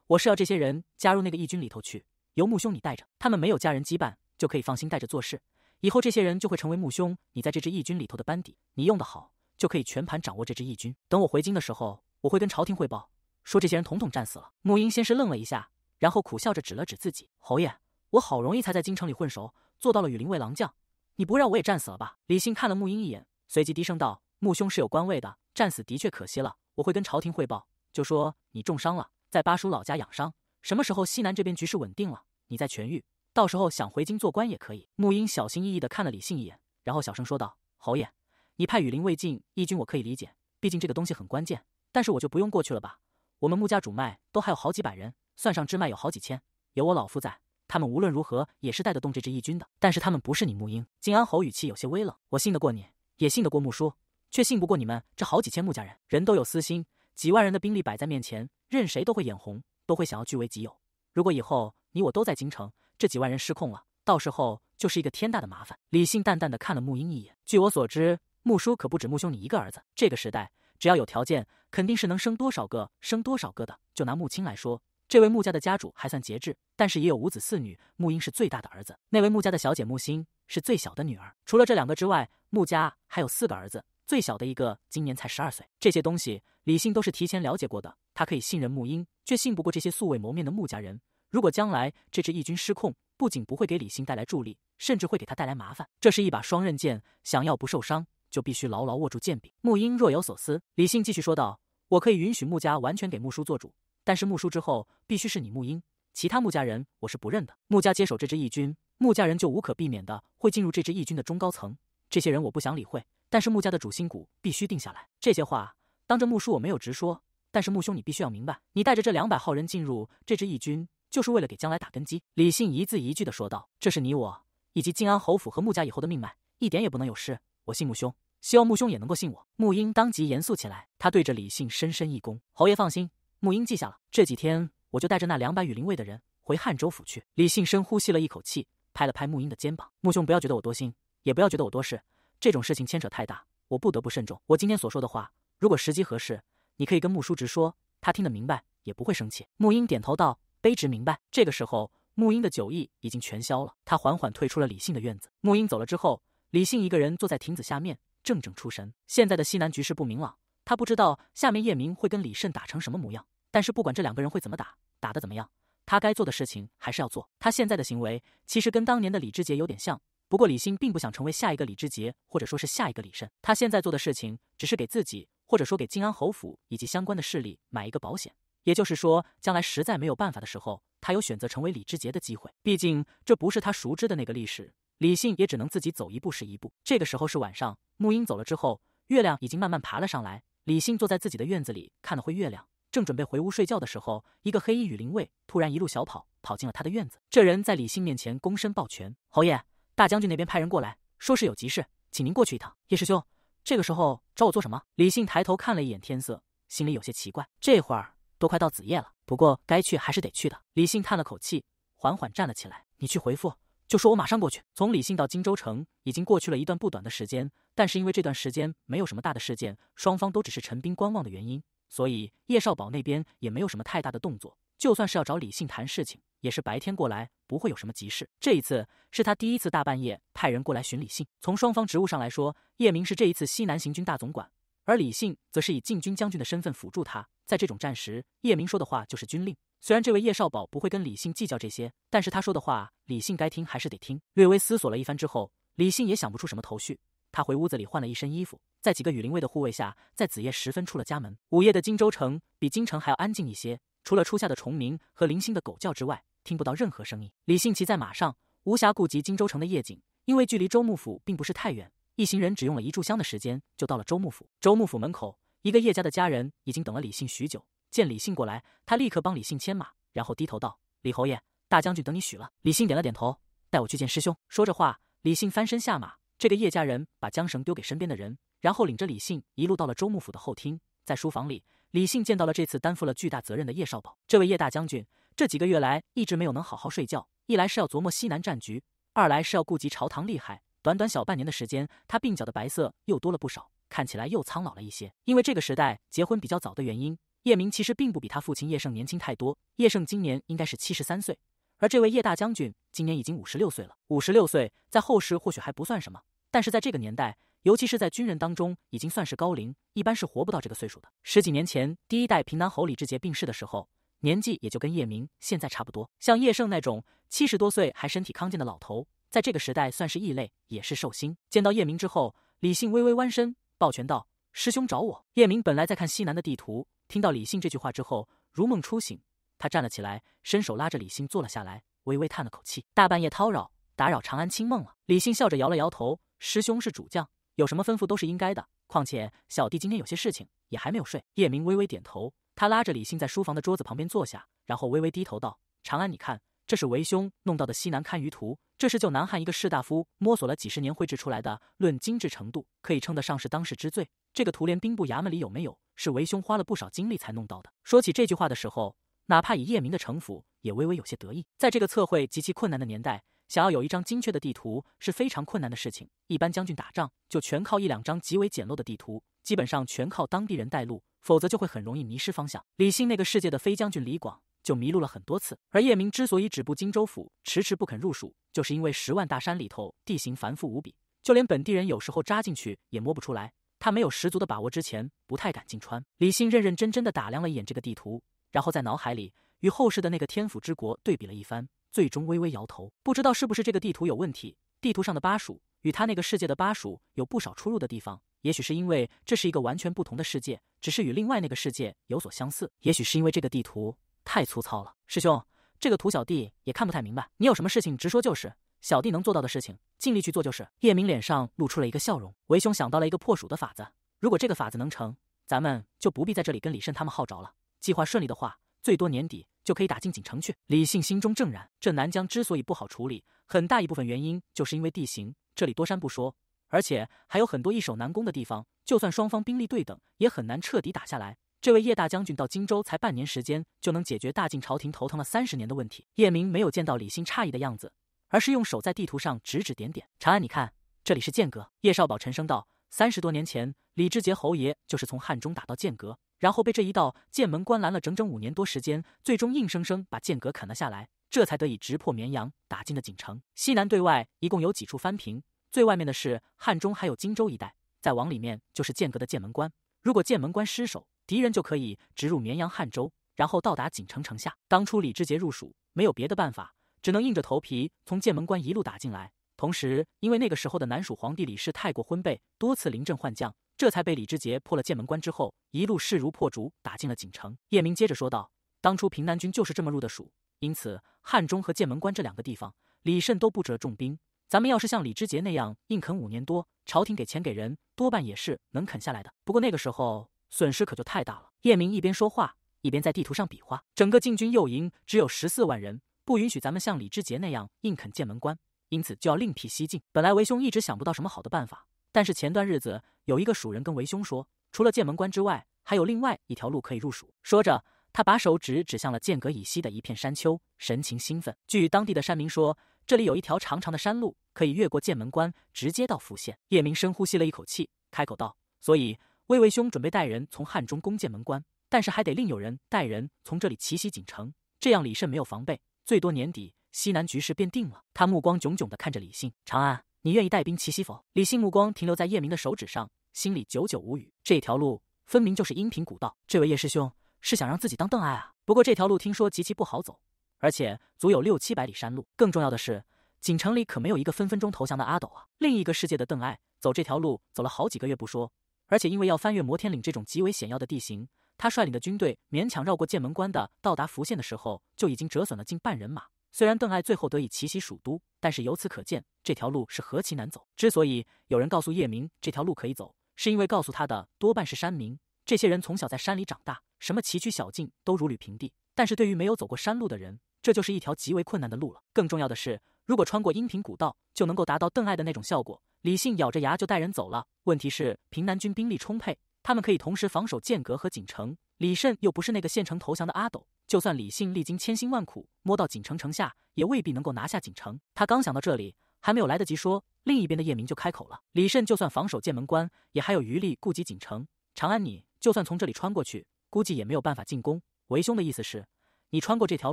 我是要这些人加入那个义军里头去，由穆兄你带着。他们没有家人羁绊，就可以放心带着做事。”以后这些人就会成为穆兄你在这支义军里头的班底，你用得好，就可以全盘掌握这支义军。等我回京的时候，我会跟朝廷汇报，说这些人统统战死了。穆英先是愣了一下，然后苦笑着指了指自己：“侯爷，我好容易才在京城里混熟，做到了羽林卫郎将，你不让我也战死了吧？”李信看了穆英一眼，随即低声道：“穆兄是有官位的，战死的确可惜了。我会跟朝廷汇报，就说你重伤了，在巴蜀老家养伤。什么时候西南这边局势稳定了，你再痊愈。”到时候想回京做官也可以。沐英小心翼翼地看了李信一眼，然后小声说道：“侯爷，你派羽林卫进义军，我可以理解，毕竟这个东西很关键。但是我就不用过去了吧？我们沐家主脉都还有好几百人，算上支脉有好几千，有我老夫在，他们无论如何也是带得动这支义军的。但是他们不是你沐英。”靖安侯语气有些微冷：“我信得过你，也信得过沐叔，却信不过你们这好几千沐家人，人都有私心。几万人的兵力摆在面前，任谁都会眼红，都会想要据为己有。如果以后你我都在京城，”这几万人失控了，到时候就是一个天大的麻烦。李信淡淡的看了穆英一眼。据我所知，穆叔可不止穆兄你一个儿子。这个时代，只要有条件，肯定是能生多少个生多少个的。就拿穆青来说，这位穆家的家主还算节制，但是也有五子四女。穆英是最大的儿子，那位穆家的小姐穆心是最小的女儿。除了这两个之外，穆家还有四个儿子，最小的一个今年才十二岁。这些东西，李信都是提前了解过的。他可以信任穆英，却信不过这些素未谋面的穆家人。如果将来这支义军失控，不仅不会给李信带来助力，甚至会给他带来麻烦。这是一把双刃剑，想要不受伤，就必须牢牢握住剑柄。穆英若有所思。李信继续说道：“我可以允许穆家完全给穆叔做主，但是穆叔之后必须是你穆英，其他穆家人我是不认的。穆家接手这支义军，穆家人就无可避免的会进入这支义军的中高层。这些人我不想理会，但是穆家的主心骨必须定下来。这些话当着穆叔我没有直说，但是穆兄你必须要明白，你带着这两百号人进入这支义军。”就是为了给将来打根基，李信一字一句地说道：“这是你我以及靖安侯府和穆家以后的命脉，一点也不能有事。我信穆兄，希望穆兄也能够信我。”穆英当即严肃起来，他对着李信深深一躬：“侯爷放心，穆英记下了。这几天我就带着那两百羽林卫的人回汉州府去。”李信深呼吸了一口气，拍了拍穆英的肩膀：“穆兄，不要觉得我多心，也不要觉得我多事。这种事情牵扯太大，我不得不慎重。我今天所说的话，如果时机合适，你可以跟穆叔直说，他听得明白，也不会生气。”穆英点头道。卑职明白。这个时候，沐英的酒意已经全消了，他缓缓退出了李信的院子。沐英走了之后，李信一个人坐在亭子下面，怔怔出神。现在的西南局势不明朗，他不知道下面叶明会跟李慎打成什么模样。但是不管这两个人会怎么打，打得怎么样，他该做的事情还是要做。他现在的行为其实跟当年的李志杰有点像，不过李信并不想成为下一个李志杰，或者说是下一个李慎。他现在做的事情，只是给自己，或者说给靖安侯府以及相关的势力买一个保险。也就是说，将来实在没有办法的时候，他有选择成为李志杰的机会。毕竟这不是他熟知的那个历史，李信也只能自己走一步是一步。这个时候是晚上，沐英走了之后，月亮已经慢慢爬了上来。李信坐在自己的院子里看了会月亮，正准备回屋睡觉的时候，一个黑衣羽林卫突然一路小跑跑进了他的院子。这人在李信面前躬身抱拳：“侯爷，大将军那边派人过来说是有急事，请您过去一趟。”叶师兄，这个时候找我做什么？李信抬头看了一眼天色，心里有些奇怪。这会儿。都快到子夜了，不过该去还是得去的。李信叹了口气，缓缓站了起来。你去回复，就说我马上过去。从李信到荆州城已经过去了一段不短的时间，但是因为这段时间没有什么大的事件，双方都只是陈兵观望的原因，所以叶少保那边也没有什么太大的动作。就算是要找李信谈事情，也是白天过来，不会有什么急事。这一次是他第一次大半夜派人过来寻李信。从双方职务上来说，叶明是这一次西南行军大总管。而李信则是以禁军将军的身份辅助他。在这种战时，叶明说的话就是军令。虽然这位叶少保不会跟李信计较这些，但是他说的话，李信该听还是得听。略微思索了一番之后，李信也想不出什么头绪。他回屋子里换了一身衣服，在几个羽林卫的护卫下，在子夜时分出了家门。午夜的荆州城比京城还要安静一些，除了初夏的虫鸣和零星的狗叫之外，听不到任何声音。李信骑在马上，无暇顾及荆州城的夜景，因为距离州幕府并不是太远。一行人只用了一炷香的时间，就到了周幕府。周幕府门口，一个叶家的家人已经等了李信许久。见李信过来，他立刻帮李信牵马，然后低头道：“李侯爷，大将军等你许了。”李信点了点头，带我去见师兄。说着话，李信翻身下马。这个叶家人把缰绳丢给身边的人，然后领着李信一路到了周幕府的后厅。在书房里，李信见到了这次担负了巨大责任的叶少保。这位叶大将军这几个月来一直没有能好好睡觉，一来是要琢磨西南战局，二来是要顾及朝堂利害。短短小半年的时间，他鬓角的白色又多了不少，看起来又苍老了一些。因为这个时代结婚比较早的原因，叶明其实并不比他父亲叶盛年轻太多。叶盛今年应该是七十三岁，而这位叶大将军今年已经五十六岁了。五十六岁在后世或许还不算什么，但是在这个年代，尤其是在军人当中，已经算是高龄，一般是活不到这个岁数的。十几年前，第一代平南侯李志杰病逝的时候，年纪也就跟叶明现在差不多。像叶盛那种七十多岁还身体康健的老头。在这个时代算是异类，也是寿星。见到叶明之后，李信微微弯身，抱拳道：“师兄找我。”叶明本来在看西南的地图，听到李信这句话之后，如梦初醒。他站了起来，伸手拉着李信坐了下来，微微叹了口气：“大半夜叨扰，打扰长安清梦了。”李信笑着摇了摇头：“师兄是主将，有什么吩咐都是应该的。况且小弟今天有些事情，也还没有睡。”叶明微微点头，他拉着李信在书房的桌子旁边坐下，然后微微低头道：“长安，你看。”这是为兄弄到的西南堪舆图，这是就南汉一个士大夫摸索了几十年绘制出来的，论精致程度，可以称得上是当世之最。这个图连兵部衙门里有没有，是为兄花了不少精力才弄到的。说起这句话的时候，哪怕以夜明的城府，也微微有些得意。在这个测绘极其困难的年代，想要有一张精确的地图是非常困难的事情。一般将军打仗，就全靠一两张极为简陋的地图，基本上全靠当地人带路，否则就会很容易迷失方向。李信那个世界的飞将军李广。就迷路了很多次。而叶明之所以止步荆州府，迟迟不肯入蜀，就是因为十万大山里头地形繁复无比，就连本地人有时候扎进去也摸不出来。他没有十足的把握之前，不太敢进川。李信认认真真的打量了一眼这个地图，然后在脑海里与后世的那个天府之国对比了一番，最终微微摇头。不知道是不是这个地图有问题？地图上的巴蜀与他那个世界的巴蜀有不少出入的地方。也许是因为这是一个完全不同的世界，只是与另外那个世界有所相似。也许是因为这个地图。太粗糙了，师兄，这个图小弟也看不太明白。你有什么事情直说就是，小弟能做到的事情尽力去做就是。叶明脸上露出了一个笑容，为兄想到了一个破蜀的法子，如果这个法子能成，咱们就不必在这里跟李慎他们耗着了。计划顺利的话，最多年底就可以打进锦城去。李信心中正然，这南疆之所以不好处理，很大一部分原因就是因为地形，这里多山不说，而且还有很多易守难攻的地方，就算双方兵力对等，也很难彻底打下来。这位叶大将军到荆州才半年时间，就能解决大晋朝廷头疼了三十年的问题。叶明没有见到李信诧异的样子，而是用手在地图上指指点点：“长安，你看，这里是剑阁。”叶少保沉声道：“三十多年前，李志杰侯爷就是从汉中打到剑阁，然后被这一道剑门关拦了整整五年多时间，最终硬生生把剑阁啃了下来，这才得以直破绵阳，打进了锦城。西南对外一共有几处藩平，最外面的是汉中，还有荆州一带，再往里面就是剑阁的剑门关。如果剑门关失守，”敌人就可以直入绵阳汉州，然后到达锦城城下。当初李志杰入蜀，没有别的办法，只能硬着头皮从剑门关一路打进来。同时，因为那个时候的南蜀皇帝李氏太过昏悖，多次临阵换将，这才被李志杰破了剑门关之后，一路势如破竹，打进了锦城。叶明接着说道：“当初平南军就是这么入的蜀，因此汉中和剑门关这两个地方，李慎都布置了重兵。咱们要是像李志杰那样硬啃五年多，朝廷给钱给人，多半也是能啃下来的。不过那个时候……”损失可就太大了。叶明一边说话，一边在地图上比划。整个禁军右营只有十四万人，不允许咱们像李志杰那样硬啃剑门关，因此就要另辟蹊径。本来为兄一直想不到什么好的办法，但是前段日子有一个蜀人跟为兄说，除了剑门关之外，还有另外一条路可以入蜀。说着，他把手指指向了剑阁以西的一片山丘，神情兴奋。据当地的山民说，这里有一条长长的山路，可以越过剑门关，直接到府县。叶明深呼吸了一口气，开口道：“所以。”魏卫兄准备带人从汉中攻建门关，但是还得另有人带人从这里奇袭锦城，这样李胜没有防备，最多年底西南局势便定了。他目光炯炯的看着李信：“长安，你愿意带兵奇袭否？”李信目光停留在叶明的手指上，心里久久无语。这条路分明就是阴平古道，这位叶师兄是想让自己当邓艾啊？不过这条路听说极其不好走，而且足有六七百里山路。更重要的是，锦城里可没有一个分分钟投降的阿斗啊！另一个世界的邓艾走这条路走了好几个月不说。而且因为要翻越摩天岭这种极为险要的地形，他率领的军队勉强绕过剑门关的到达福县的时候，就已经折损了近半人马。虽然邓艾最后得以奇袭蜀都，但是由此可见这条路是何其难走。之所以有人告诉叶明这条路可以走，是因为告诉他的多半是山民，这些人从小在山里长大，什么崎岖小径都如履平地。但是对于没有走过山路的人，这就是一条极为困难的路了。更重要的是，如果穿过阴平古道，就能够达到邓艾的那种效果。李信咬着牙就带人走了。问题是平南军兵力充沛，他们可以同时防守剑阁和锦城。李慎又不是那个县城投降的阿斗，就算李信历经千辛万苦摸到锦城城下，也未必能够拿下锦城。他刚想到这里，还没有来得及说，另一边的叶明就开口了：“李慎就算防守剑门关，也还有余力顾及锦城、长安。你就算从这里穿过去，估计也没有办法进攻。为兄的意思是，你穿过这条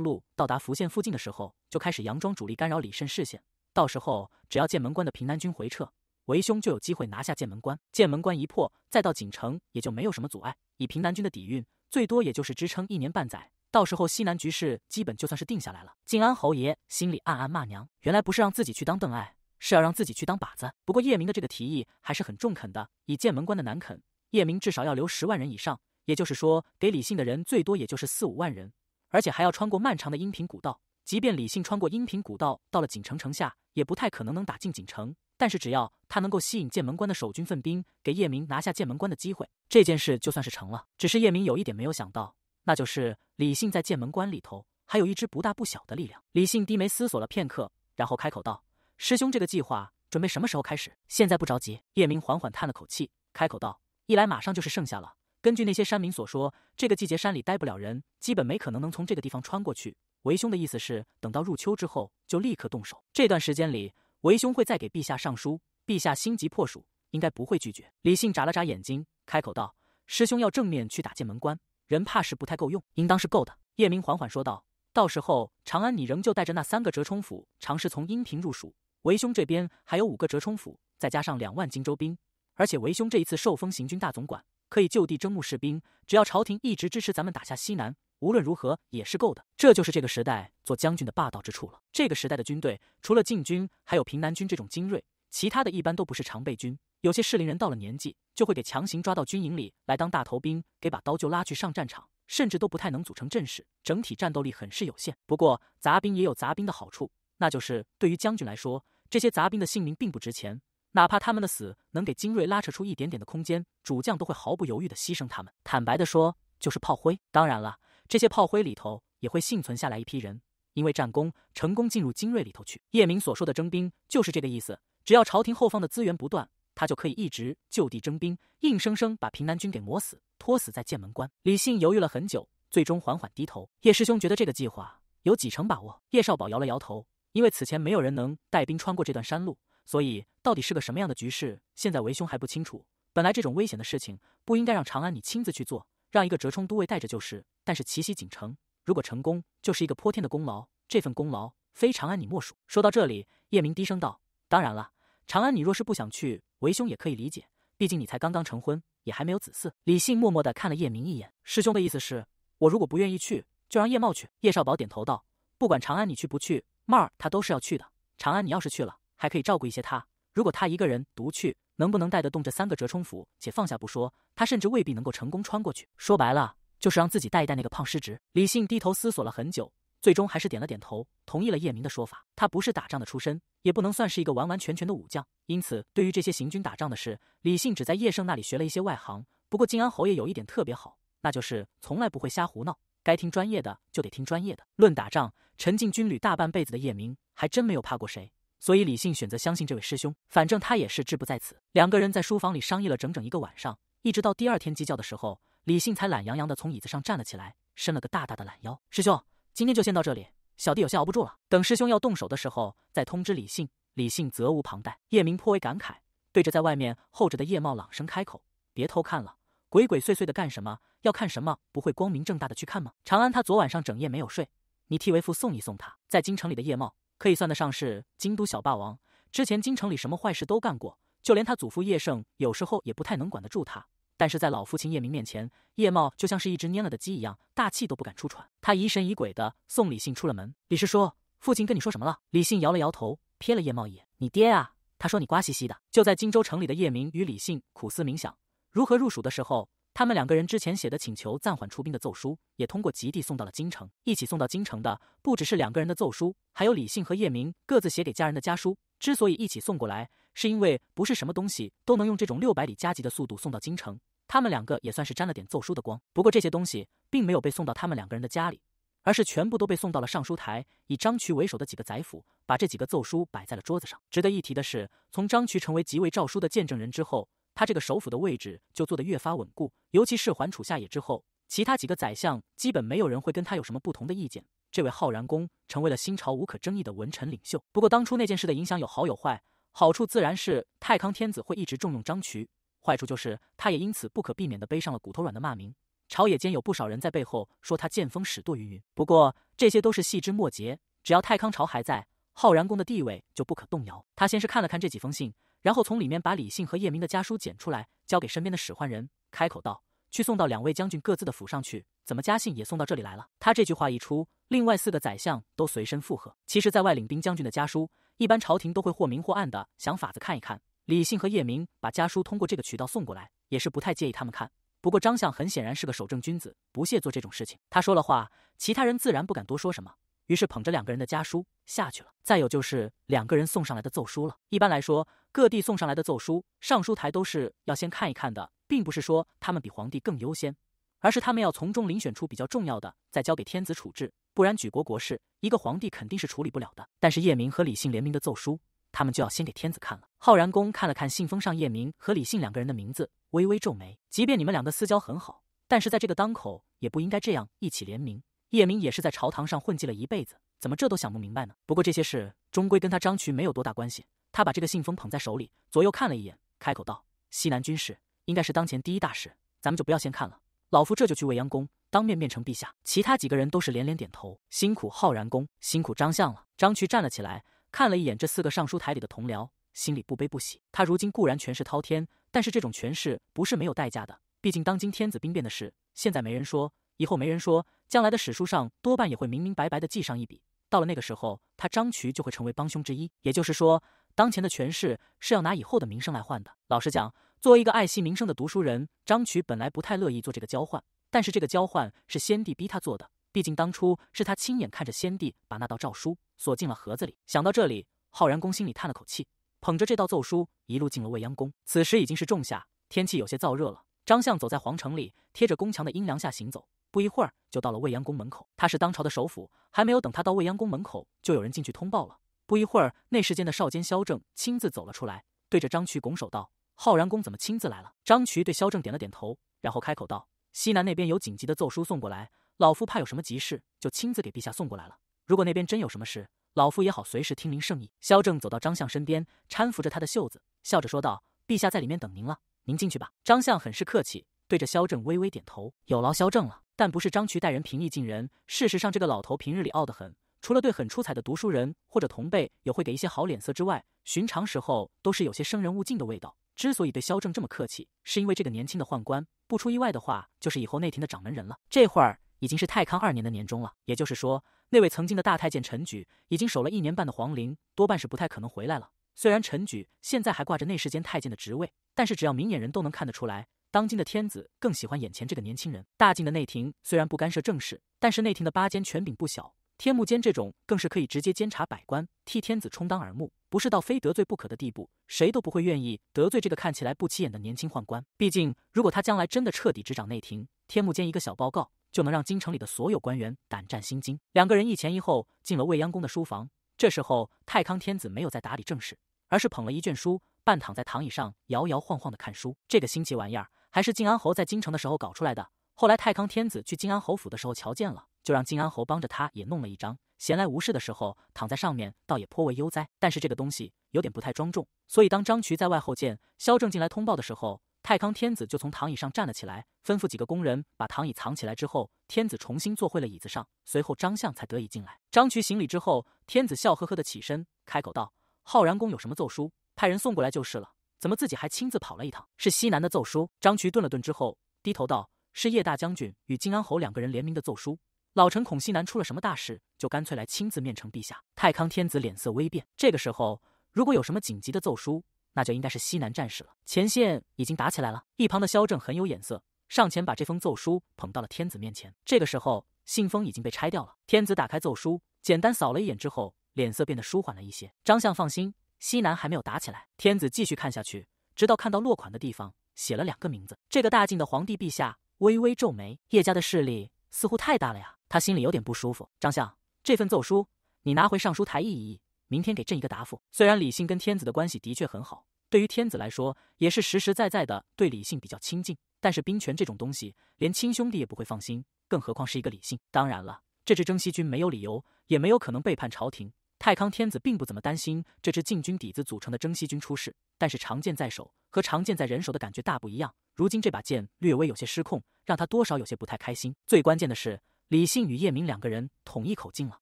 路到达福县附近的时候，就开始佯装主力，干扰李慎视线。”到时候只要剑门关的平南军回撤，为兄就有机会拿下剑门关。剑门关一破，再到锦城也就没有什么阻碍。以平南军的底蕴，最多也就是支撑一年半载。到时候西南局势基本就算是定下来了。靖安侯爷心里暗暗骂娘：原来不是让自己去当邓艾，是要让自己去当靶子。不过叶明的这个提议还是很中肯的。以剑门关的难啃，叶明至少要留十万人以上，也就是说给李信的人最多也就是四五万人，而且还要穿过漫长的阴平古道。即便李信穿过阴平古道到了锦城城下，也不太可能能打进锦城。但是只要他能够吸引剑门关的守军分兵，给叶明拿下剑门关的机会，这件事就算是成了。只是叶明有一点没有想到，那就是李信在剑门关里头还有一支不大不小的力量。李信低眉思索了片刻，然后开口道：“师兄，这个计划准备什么时候开始？现在不着急。”叶明缓缓叹了口气，开口道：“一来马上就是盛夏了，根据那些山民所说，这个季节山里待不了人，基本没可能能从这个地方穿过去。”为兄的意思是，等到入秋之后就立刻动手。这段时间里，为兄会再给陛下上书，陛下心急破蜀，应该不会拒绝。李信眨了眨眼睛，开口道：“师兄要正面去打剑门关，人怕是不太够用，应当是够的。”叶明缓缓说道：“到时候，长安你仍旧带着那三个折冲府，尝试从阴平入蜀。为兄这边还有五个折冲府，再加上两万荆州兵，而且为兄这一次受封行军大总管，可以就地征募士兵。只要朝廷一直支持咱们打下西南。”无论如何也是够的，这就是这个时代做将军的霸道之处了。这个时代的军队除了禁军，还有平南军这种精锐，其他的一般都不是常备军。有些适龄人到了年纪，就会给强行抓到军营里来当大头兵，给把刀就拉去上战场，甚至都不太能组成阵势，整体战斗力很是有限。不过杂兵也有杂兵的好处，那就是对于将军来说，这些杂兵的性命并不值钱，哪怕他们的死能给精锐拉扯出一点点的空间，主将都会毫不犹豫地牺牲他们。坦白地说，就是炮灰。当然了。这些炮灰里头也会幸存下来一批人，因为战功成功进入精锐里头去。叶明所说的征兵就是这个意思，只要朝廷后方的资源不断，他就可以一直就地征兵，硬生生把平南军给磨死、拖死在剑门关。李信犹豫了很久，最终缓缓低头。叶师兄觉得这个计划有几成把握？叶少宝摇了摇头，因为此前没有人能带兵穿过这段山路，所以到底是个什么样的局势，现在为兄还不清楚。本来这种危险的事情不应该让长安你亲自去做。让一个折冲都尉带着就是，但是奇袭锦城如果成功，就是一个泼天的功劳，这份功劳非长安你莫属。说到这里，叶明低声道：“当然了，长安你若是不想去，为兄也可以理解，毕竟你才刚刚成婚，也还没有子嗣。”李信默默的看了叶明一眼，师兄的意思是，我如果不愿意去，就让叶茂去。叶少宝点头道：“不管长安你去不去，茂儿他都是要去的。长安你要是去了，还可以照顾一些他；如果他一个人独去。”能不能带得动这三个折冲斧？且放下不说，他甚至未必能够成功穿过去。说白了，就是让自己带一带那个胖师侄。李信低头思索了很久，最终还是点了点头，同意了叶明的说法。他不是打仗的出身，也不能算是一个完完全全的武将，因此对于这些行军打仗的事，李信只在叶盛那里学了一些外行。不过靖安侯爷有一点特别好，那就是从来不会瞎胡闹，该听专业的就得听专业的。论打仗，沉浸军旅大半辈子的叶明还真没有怕过谁。所以李信选择相信这位师兄，反正他也是志不在此。两个人在书房里商议了整整一个晚上，一直到第二天鸡叫的时候，李信才懒洋洋地从椅子上站了起来，伸了个大大的懒腰。师兄，今天就先到这里，小弟有些熬不住了。等师兄要动手的时候，再通知李信。李信责无旁贷。叶明颇为感慨，对着在外面候着的叶茂朗声开口：“别偷看了，鬼鬼祟祟的干什么？要看什么，不会光明正大的去看吗？”长安他昨晚上整夜没有睡，你替为父送一送他，在京城里的叶茂。可以算得上是京都小霸王。之前京城里什么坏事都干过，就连他祖父叶盛有时候也不太能管得住他。但是在老父亲叶明面前，叶茂就像是一只蔫了的鸡一样，大气都不敢出喘。他疑神疑鬼的送李信出了门。李氏说：“父亲跟你说什么了？李信摇了摇头，瞥了叶茂一眼。你爹啊，他说你瓜兮兮的。就在荆州城里的叶明与李信苦思冥想如何入蜀的时候。他们两个人之前写的请求暂缓出兵的奏书，也通过极地送到了京城。一起送到京城的，不只是两个人的奏书，还有李信和叶明各自写给家人的家书。之所以一起送过来，是因为不是什么东西都能用这种六百里加急的速度送到京城。他们两个也算是沾了点奏书的光。不过这些东西并没有被送到他们两个人的家里，而是全部都被送到了尚书台。以张渠为首的几个宰辅，把这几个奏书摆在了桌子上。值得一提的是，从张渠成为即位诏书的见证人之后。他这个首辅的位置就做得越发稳固，尤其是桓楚下野之后，其他几个宰相基本没有人会跟他有什么不同的意见。这位浩然公成为了新朝无可争议的文臣领袖。不过当初那件事的影响有好有坏，好处自然是太康天子会一直重用张渠，坏处就是他也因此不可避免地背上了骨头软的骂名。朝野间有不少人在背后说他见风使舵云云。不过这些都是细枝末节，只要太康朝还在，浩然公的地位就不可动摇。他先是看了看这几封信。然后从里面把李信和叶明的家书捡出来，交给身边的使唤人，开口道：“去送到两位将军各自的府上去。怎么家信也送到这里来了？”他这句话一出，另外四个宰相都随声附和。其实，在外领兵将军的家书，一般朝廷都会或明或暗的想法子看一看。李信和叶明把家书通过这个渠道送过来，也是不太介意他们看。不过张相很显然是个守正君子，不屑做这种事情。他说了话，其他人自然不敢多说什么。于是捧着两个人的家书下去了，再有就是两个人送上来的奏书了。一般来说，各地送上来的奏书，尚书台都是要先看一看的，并不是说他们比皇帝更优先，而是他们要从中遴选出比较重要的，再交给天子处置。不然，举国国事，一个皇帝肯定是处理不了的。但是叶明和李信联名的奏书，他们就要先给天子看了。浩然公看了看信封上叶明和李信两个人的名字，微微皱眉。即便你们两个私交很好，但是在这个当口，也不应该这样一起联名。叶明也是在朝堂上混迹了一辈子，怎么这都想不明白呢？不过这些事终归跟他张渠没有多大关系。他把这个信封捧在手里，左右看了一眼，开口道：“西南军事应该是当前第一大事，咱们就不要先看了。老夫这就去未央宫，当面面呈陛下。”其他几个人都是连连点头：“辛苦浩然公，辛苦张相了。”张渠站了起来，看了一眼这四个尚书台里的同僚，心里不悲不喜。他如今固然权势滔天，但是这种权势不是没有代价的。毕竟当今天子兵变的事，现在没人说，以后没人说。将来的史书上多半也会明明白白的记上一笔。到了那个时候，他张渠就会成为帮凶之一。也就是说，当前的权势是要拿以后的名声来换的。老实讲，作为一个爱惜名声的读书人，张渠本来不太乐意做这个交换。但是这个交换是先帝逼他做的，毕竟当初是他亲眼看着先帝把那道诏书锁进了盒子里。想到这里，浩然公心里叹了口气，捧着这道奏书一路进了未央宫。此时已经是仲夏，天气有些燥热了。张相走在皇城里，贴着宫墙的阴凉下行走。不一会儿就到了未央宫门口。他是当朝的首辅，还没有等他到未央宫门口，就有人进去通报了。不一会儿，内侍间的少监萧正亲自走了出来，对着张渠拱手道：“浩然公怎么亲自来了？”张渠对萧正点了点头，然后开口道：“西南那边有紧急的奏书送过来，老夫怕有什么急事，就亲自给陛下送过来了。如果那边真有什么事，老夫也好随时听您圣意。”萧正走到张相身边，搀扶着他的袖子，笑着说道：“陛下在里面等您了，您进去吧。”张相很是客气，对着萧正微微点头：“有劳萧正了。”但不是张渠待人平易近人。事实上，这个老头平日里傲得很，除了对很出彩的读书人或者同辈，也会给一些好脸色之外，寻常时候都是有些生人勿近的味道。之所以对萧正这么客气，是因为这个年轻的宦官，不出意外的话，就是以后内廷的掌门人了。这会儿已经是太康二年的年中了，也就是说，那位曾经的大太监陈举已经守了一年半的皇陵，多半是不太可能回来了。虽然陈举现在还挂着内侍监太监的职位，但是只要明眼人都能看得出来。当今的天子更喜欢眼前这个年轻人。大晋的内廷虽然不干涉政事，但是内廷的八监权柄不小，天目监这种更是可以直接监察百官，替天子充当耳目。不是到非得罪不可的地步，谁都不会愿意得罪这个看起来不起眼的年轻宦官。毕竟，如果他将来真的彻底执掌内廷，天目监一个小报告就能让京城里的所有官员胆战心惊。两个人一前一后进了未央宫的书房。这时候，太康天子没有在打理政事，而是捧了一卷书。半躺在躺椅上摇摇晃晃地看书，这个新奇玩意儿还是靖安侯在京城的时候搞出来的。后来太康天子去靖安侯府的时候瞧见了，就让靖安侯帮着他也弄了一张。闲来无事的时候躺在上面，倒也颇为悠哉。但是这个东西有点不太庄重，所以当张渠在外候见，萧正进来通报的时候，太康天子就从躺椅上站了起来，吩咐几个工人把躺椅藏起来之后，天子重新坐回了椅子上。随后张相才得以进来。张渠行礼之后，天子笑呵呵地起身，开口道：“浩然公有什么奏书？”派人送过来就是了，怎么自己还亲自跑了一趟？是西南的奏书。张渠顿了顿之后，低头道：“是叶大将军与靖安侯两个人联名的奏书。老臣恐西南出了什么大事，就干脆来亲自面呈陛下。”太康天子脸色微变。这个时候，如果有什么紧急的奏书，那就应该是西南战事了。前线已经打起来了。一旁的萧正很有眼色，上前把这封奏书捧到了天子面前。这个时候，信封已经被拆掉了。天子打开奏书，简单扫了一眼之后，脸色变得舒缓了一些。张相放心。西南还没有打起来，天子继续看下去，直到看到落款的地方，写了两个名字。这个大晋的皇帝陛下微微皱眉，叶家的势力似乎太大了呀，他心里有点不舒服。张相，这份奏书你拿回尚书台议一议，明天给朕一个答复。虽然李信跟天子的关系的确很好，对于天子来说也是实实在在的对李信比较亲近，但是兵权这种东西，连亲兄弟也不会放心，更何况是一个李信。当然了，这支征西军没有理由，也没有可能背叛朝廷。太康天子并不怎么担心这支禁军底子组成的征西军出事，但是长剑在手和长剑在人手的感觉大不一样。如今这把剑略微有些失控，让他多少有些不太开心。最关键的是，李信与叶明两个人统一口径了。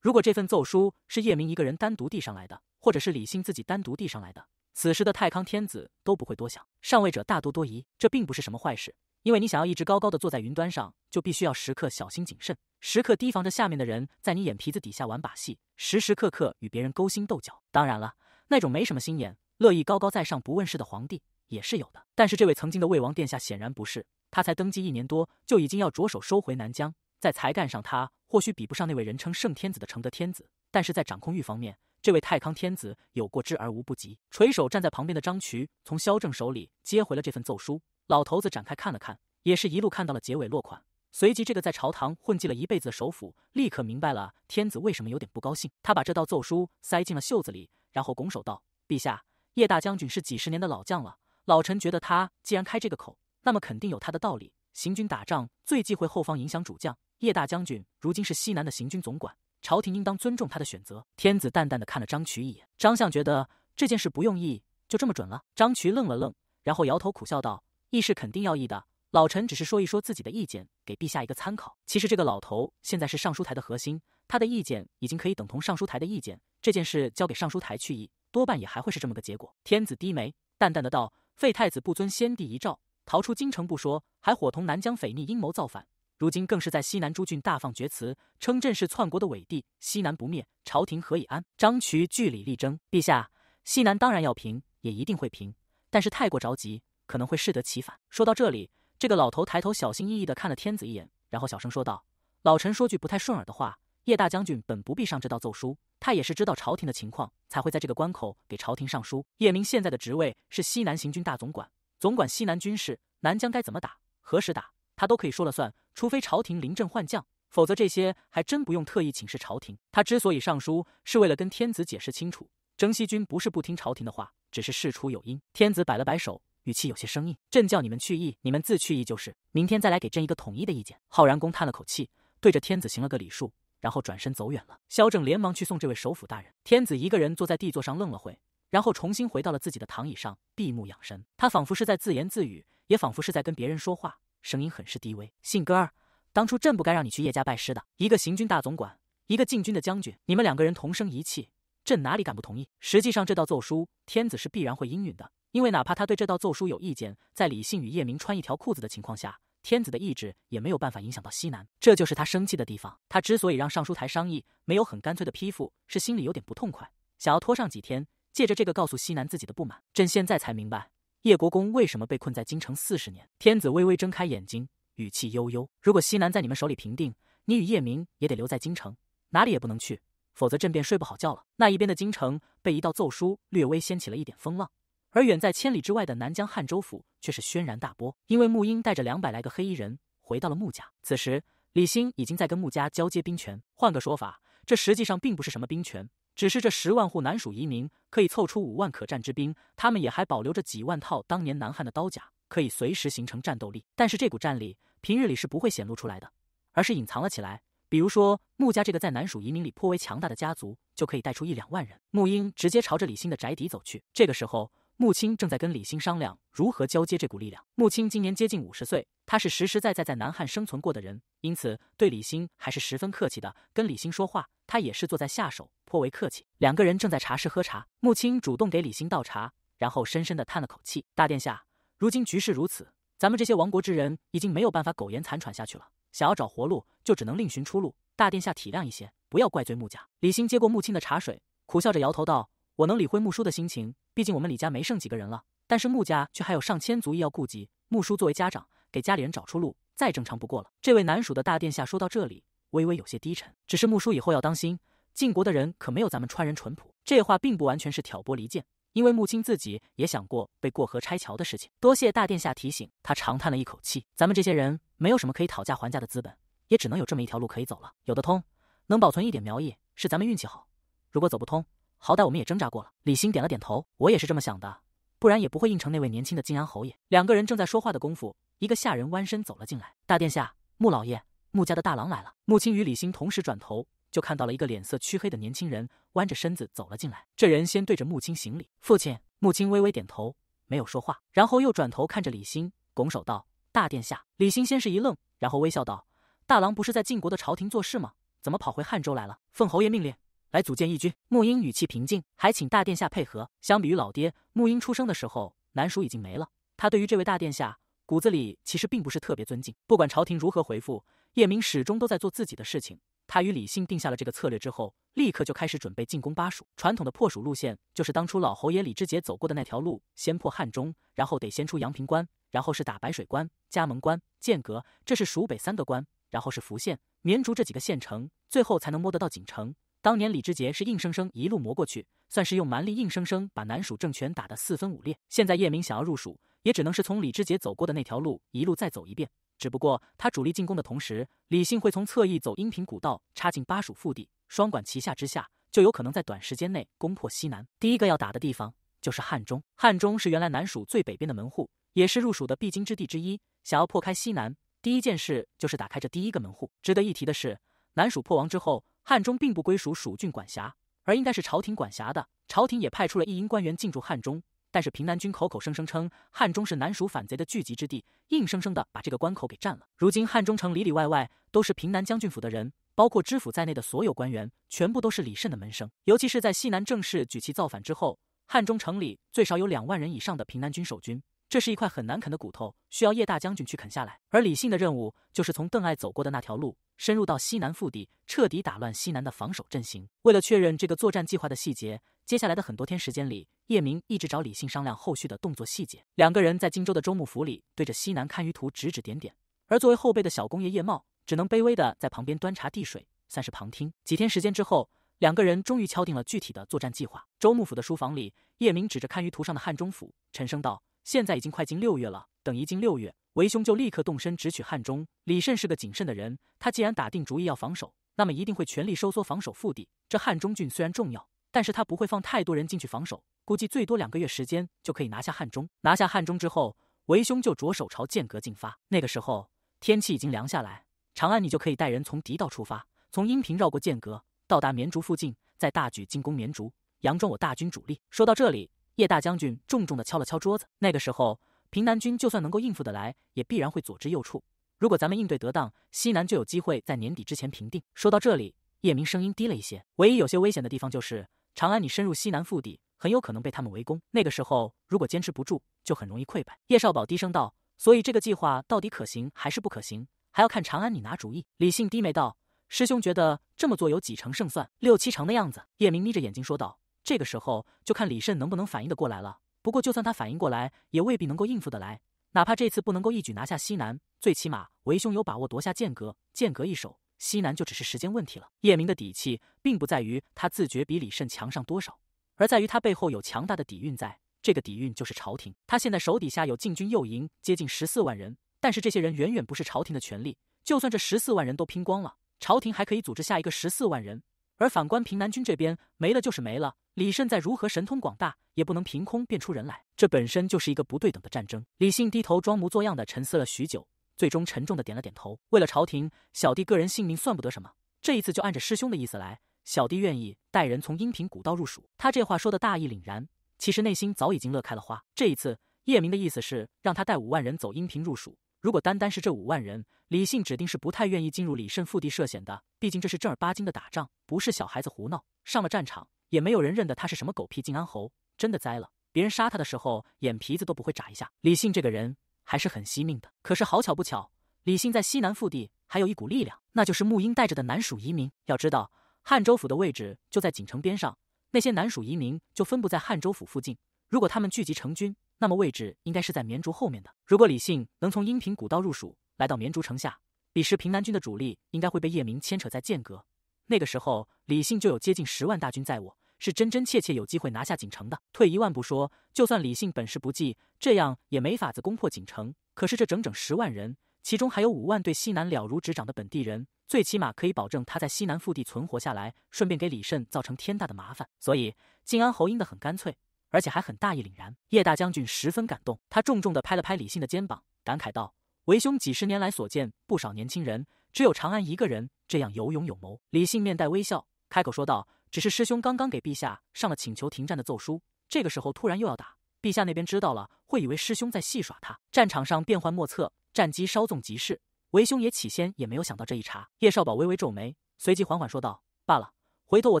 如果这份奏书是叶明一个人单独递上来的，或者是李信自己单独递上来的，此时的太康天子都不会多想。上位者大多多疑，这并不是什么坏事。因为你想要一直高高的坐在云端上，就必须要时刻小心谨慎，时刻提防着下面的人在你眼皮子底下玩把戏，时时刻刻与别人勾心斗角。当然了，那种没什么心眼、乐意高高在上不问世的皇帝也是有的。但是这位曾经的魏王殿下显然不是，他才登基一年多，就已经要着手收回南疆。在才干上，他或许比不上那位人称圣天子的承德天子，但是在掌控欲方面，这位太康天子有过之而无不及。垂手站在旁边的张渠从萧正手里接回了这份奏书。老头子展开看了看，也是一路看到了结尾落款。随即，这个在朝堂混迹了一辈子的首辅，立刻明白了天子为什么有点不高兴。他把这道奏书塞进了袖子里，然后拱手道：“陛下，叶大将军是几十年的老将了，老臣觉得他既然开这个口，那么肯定有他的道理。行军打仗最忌讳后方影响主将，叶大将军如今是西南的行军总管，朝廷应当尊重他的选择。”天子淡淡的看了张渠一眼，张相觉得这件事不用议，就这么准了。张渠愣了愣，然后摇头苦笑道。议是肯定要议的，老臣只是说一说自己的意见，给陛下一个参考。其实这个老头现在是尚书台的核心，他的意见已经可以等同尚书台的意见。这件事交给尚书台去议，多半也还会是这么个结果。天子低眉，淡淡的道：“废太子不遵先帝遗诏，逃出京城不说，还伙同南疆匪逆阴谋造反，如今更是在西南诸郡大放厥词，称朕是篡国的伪帝。西南不灭，朝廷何以安？”张渠据理力争：“陛下，西南当然要平，也一定会平，但是太过着急。”可能会适得其反。说到这里，这个老头抬头小心翼翼地看了天子一眼，然后小声说道：“老臣说句不太顺耳的话，叶大将军本不必上这道奏书。他也是知道朝廷的情况，才会在这个关口给朝廷上书。叶明现在的职位是西南行军大总管，总管西南军事，南疆该怎么打，何时打，他都可以说了算。除非朝廷临阵换将，否则这些还真不用特意请示朝廷。他之所以上书，是为了跟天子解释清楚，征西军不是不听朝廷的话，只是事出有因。天子摆了摆手。”语气有些生硬，朕叫你们去议，你们自去议就是，明天再来给朕一个统一的意见。浩然公叹了口气，对着天子行了个礼数，然后转身走远了。萧正连忙去送这位首府大人。天子一个人坐在地座上愣了会，然后重新回到了自己的躺椅上，闭目养神。他仿佛是在自言自语，也仿佛是在跟别人说话，声音很是低微。信哥儿，当初朕不该让你去叶家拜师的。一个行军大总管，一个禁军的将军，你们两个人同生一气，朕哪里敢不同意？实际上，这道奏书，天子是必然会应允的。因为哪怕他对这道奏书有意见，在李信与叶明穿一条裤子的情况下，天子的意志也没有办法影响到西南，这就是他生气的地方。他之所以让尚书台商议，没有很干脆的批复，是心里有点不痛快，想要拖上几天，借着这个告诉西南自己的不满。朕现在才明白，叶国公为什么被困在京城四十年。天子微微睁开眼睛，语气悠悠：“如果西南在你们手里平定，你与叶明也得留在京城，哪里也不能去，否则朕便睡不好觉了。”那一边的京城被一道奏书略微掀起了一点风浪。而远在千里之外的南疆汉州府却是轩然大波，因为穆英带着两百来个黑衣人回到了穆家。此时，李欣已经在跟穆家交接兵权。换个说法，这实际上并不是什么兵权，只是这十万户南蜀移民可以凑出五万可战之兵，他们也还保留着几万套当年南汉的刀甲，可以随时形成战斗力。但是这股战力平日里是不会显露出来的，而是隐藏了起来。比如说，穆家这个在南蜀移民里颇为强大的家族，就可以带出一两万人。穆英直接朝着李欣的宅邸走去。这个时候。穆青正在跟李欣商量如何交接这股力量。穆青今年接近五十岁，他是实实在在在南汉生存过的人，因此对李欣还是十分客气的。跟李欣说话，他也是坐在下手，颇为客气。两个人正在茶室喝茶，穆青主动给李欣倒茶，然后深深的叹了口气：“大殿下，如今局势如此，咱们这些亡国之人已经没有办法苟延残喘下去了。想要找活路，就只能另寻出路。大殿下体谅一些，不要怪罪穆家。”李欣接过穆青的茶水，苦笑着摇头道：“我能理会穆叔的心情。”毕竟我们李家没剩几个人了，但是穆家却还有上千族裔要顾及。穆叔作为家长，给家里人找出路，再正常不过了。这位南蜀的大殿下说到这里，微微有些低沉。只是穆叔以后要当心，晋国的人可没有咱们川人淳朴。这话并不完全是挑拨离间，因为穆青自己也想过被过河拆桥的事情。多谢大殿下提醒，他长叹了一口气。咱们这些人没有什么可以讨价还价的资本，也只能有这么一条路可以走了。有的通，能保存一点苗裔，是咱们运气好。如果走不通，好歹我们也挣扎过了。李欣点了点头，我也是这么想的，不然也不会应承那位年轻的金安侯爷。两个人正在说话的功夫，一个下人弯身走了进来：“大殿下，穆老爷，穆家的大郎来了。”穆青与李欣同时转头，就看到了一个脸色黢黑的年轻人弯着身子走了进来。这人先对着穆青行礼：“父亲。”穆青微微点头，没有说话，然后又转头看着李欣，拱手道：“大殿下。”李欣先是一愣，然后微笑道：“大郎不是在晋国的朝廷做事吗？怎么跑回汉州来了？”奉侯爷命令。来组建义军。沐英语气平静，还请大殿下配合。相比于老爹，沐英出生的时候，南蜀已经没了。他对于这位大殿下，骨子里其实并不是特别尊敬。不管朝廷如何回复，叶明始终都在做自己的事情。他与李信定下了这个策略之后，立刻就开始准备进攻巴蜀。传统的破蜀路线，就是当初老侯爷李志杰走过的那条路：先破汉中，然后得先出阳平关，然后是打白水关、加盟关、剑阁，这是蜀北三个关，然后是福县、绵竹这几个县城，最后才能摸得到锦城。当年李志杰是硬生生一路磨过去，算是用蛮力硬生生把南蜀政权打得四分五裂。现在叶明想要入蜀，也只能是从李志杰走过的那条路，一路再走一遍。只不过他主力进攻的同时，李信会从侧翼走阴平古道插进巴蜀腹地，双管齐下之下，就有可能在短时间内攻破西南。第一个要打的地方就是汉中，汉中是原来南蜀最北边的门户，也是入蜀的必经之地之一。想要破开西南，第一件事就是打开这第一个门户。值得一提的是，南蜀破亡之后。汉中并不归属蜀郡管辖，而应该是朝廷管辖的。朝廷也派出了一营官员进驻汉中，但是平南军口口声声称汉中是南蜀反贼的聚集之地，硬生生的把这个关口给占了。如今汉中城里里外外都是平南将军府的人，包括知府在内的所有官员全部都是李慎的门生。尤其是在西南正式举旗造反之后，汉中城里最少有两万人以上的平南军守军。这是一块很难啃的骨头，需要叶大将军去啃下来。而李信的任务就是从邓艾走过的那条路深入到西南腹地，彻底打乱西南的防守阵型。为了确认这个作战计划的细节，接下来的很多天时间里，叶明一直找李信商量后续的动作细节。两个人在荆州的周穆府里对着西南堪舆图指指点点，而作为后辈的小公爷叶茂只能卑微的在旁边端茶递水，算是旁听。几天时间之后，两个人终于敲定了具体的作战计划。周穆府的书房里，叶明指着看舆图上的汉中府，沉声道。现在已经快进六月了，等一进六月，为兄就立刻动身，直取汉中。李慎是个谨慎的人，他既然打定主意要防守，那么一定会全力收缩防守腹地。这汉中郡虽然重要，但是他不会放太多人进去防守，估计最多两个月时间就可以拿下汉中。拿下汉中之后，为兄就着手朝剑阁进发。那个时候天气已经凉下来，长安你就可以带人从敌道出发，从阴平绕过剑阁，到达绵竹附近，再大举进攻绵竹，佯装我大军主力。说到这里。叶大将军重重的敲了敲桌子。那个时候，平南军就算能够应付得来，也必然会左支右绌。如果咱们应对得当，西南就有机会在年底之前平定。说到这里，叶明声音低了一些。唯一有些危险的地方就是，长安你深入西南腹地，很有可能被他们围攻。那个时候，如果坚持不住，就很容易溃败。叶少保低声道：“所以这个计划到底可行还是不可行，还要看长安你拿主意。”李信低眉道：“师兄觉得这么做有几成胜算？六七成的样子。”叶明眯着眼睛说道。这个时候就看李慎能不能反应的过来了。不过，就算他反应过来，也未必能够应付得来。哪怕这次不能够一举拿下西南，最起码为兄有把握夺下剑阁。剑阁一守，西南就只是时间问题了。叶明的底气，并不在于他自觉比李慎强上多少，而在于他背后有强大的底蕴在。这个底蕴就是朝廷。他现在手底下有禁军右营接近十四万人，但是这些人远远不是朝廷的权力。就算这十四万人都拼光了，朝廷还可以组织下一个十四万人。而反观平南军这边，没了就是没了。李慎再如何神通广大，也不能凭空变出人来。这本身就是一个不对等的战争。李信低头装模作样的沉思了许久，最终沉重的点了点头。为了朝廷，小弟个人性命算不得什么。这一次就按着师兄的意思来，小弟愿意带人从阴平古道入蜀。他这话说的大义凛然，其实内心早已经乐开了花。这一次叶明的意思是让他带五万人走阴平入蜀。如果单单是这五万人，李信指定是不太愿意进入李胜腹地涉险的。毕竟这是正儿八经的打仗，不是小孩子胡闹。上了战场，也没有人认得他是什么狗屁靖安侯。真的栽了，别人杀他的时候，眼皮子都不会眨一下。李信这个人还是很惜命的。可是好巧不巧，李信在西南腹地还有一股力量，那就是穆英带着的南蜀移民。要知道，汉州府的位置就在锦城边上，那些南蜀移民就分布在汉州府附近。如果他们聚集成军，那么位置应该是在绵竹后面的。如果李信能从阴平古道入蜀，来到绵竹城下，彼时平南军的主力应该会被夜明牵扯在剑阁。那个时候，李信就有接近十万大军在我，是真真切切有机会拿下锦城的。退一万步说，就算李信本事不济，这样也没法子攻破锦城。可是这整整十万人，其中还有五万对西南了如指掌的本地人，最起码可以保证他在西南腹地存活下来，顺便给李慎造成天大的麻烦。所以，晋安侯应的很干脆。而且还很大义凛然，叶大将军十分感动，他重重的拍了拍李信的肩膀，感慨道：“为兄几十年来所见，不少年轻人，只有长安一个人这样有勇有谋。”李信面带微笑，开口说道：“只是师兄刚刚给陛下上了请求停战的奏书，这个时候突然又要打，陛下那边知道了，会以为师兄在戏耍他。战场上变幻莫测，战机稍纵即逝，为兄也起先也没有想到这一茬。”叶少保微微皱眉，随即缓缓说道：“罢了，回头我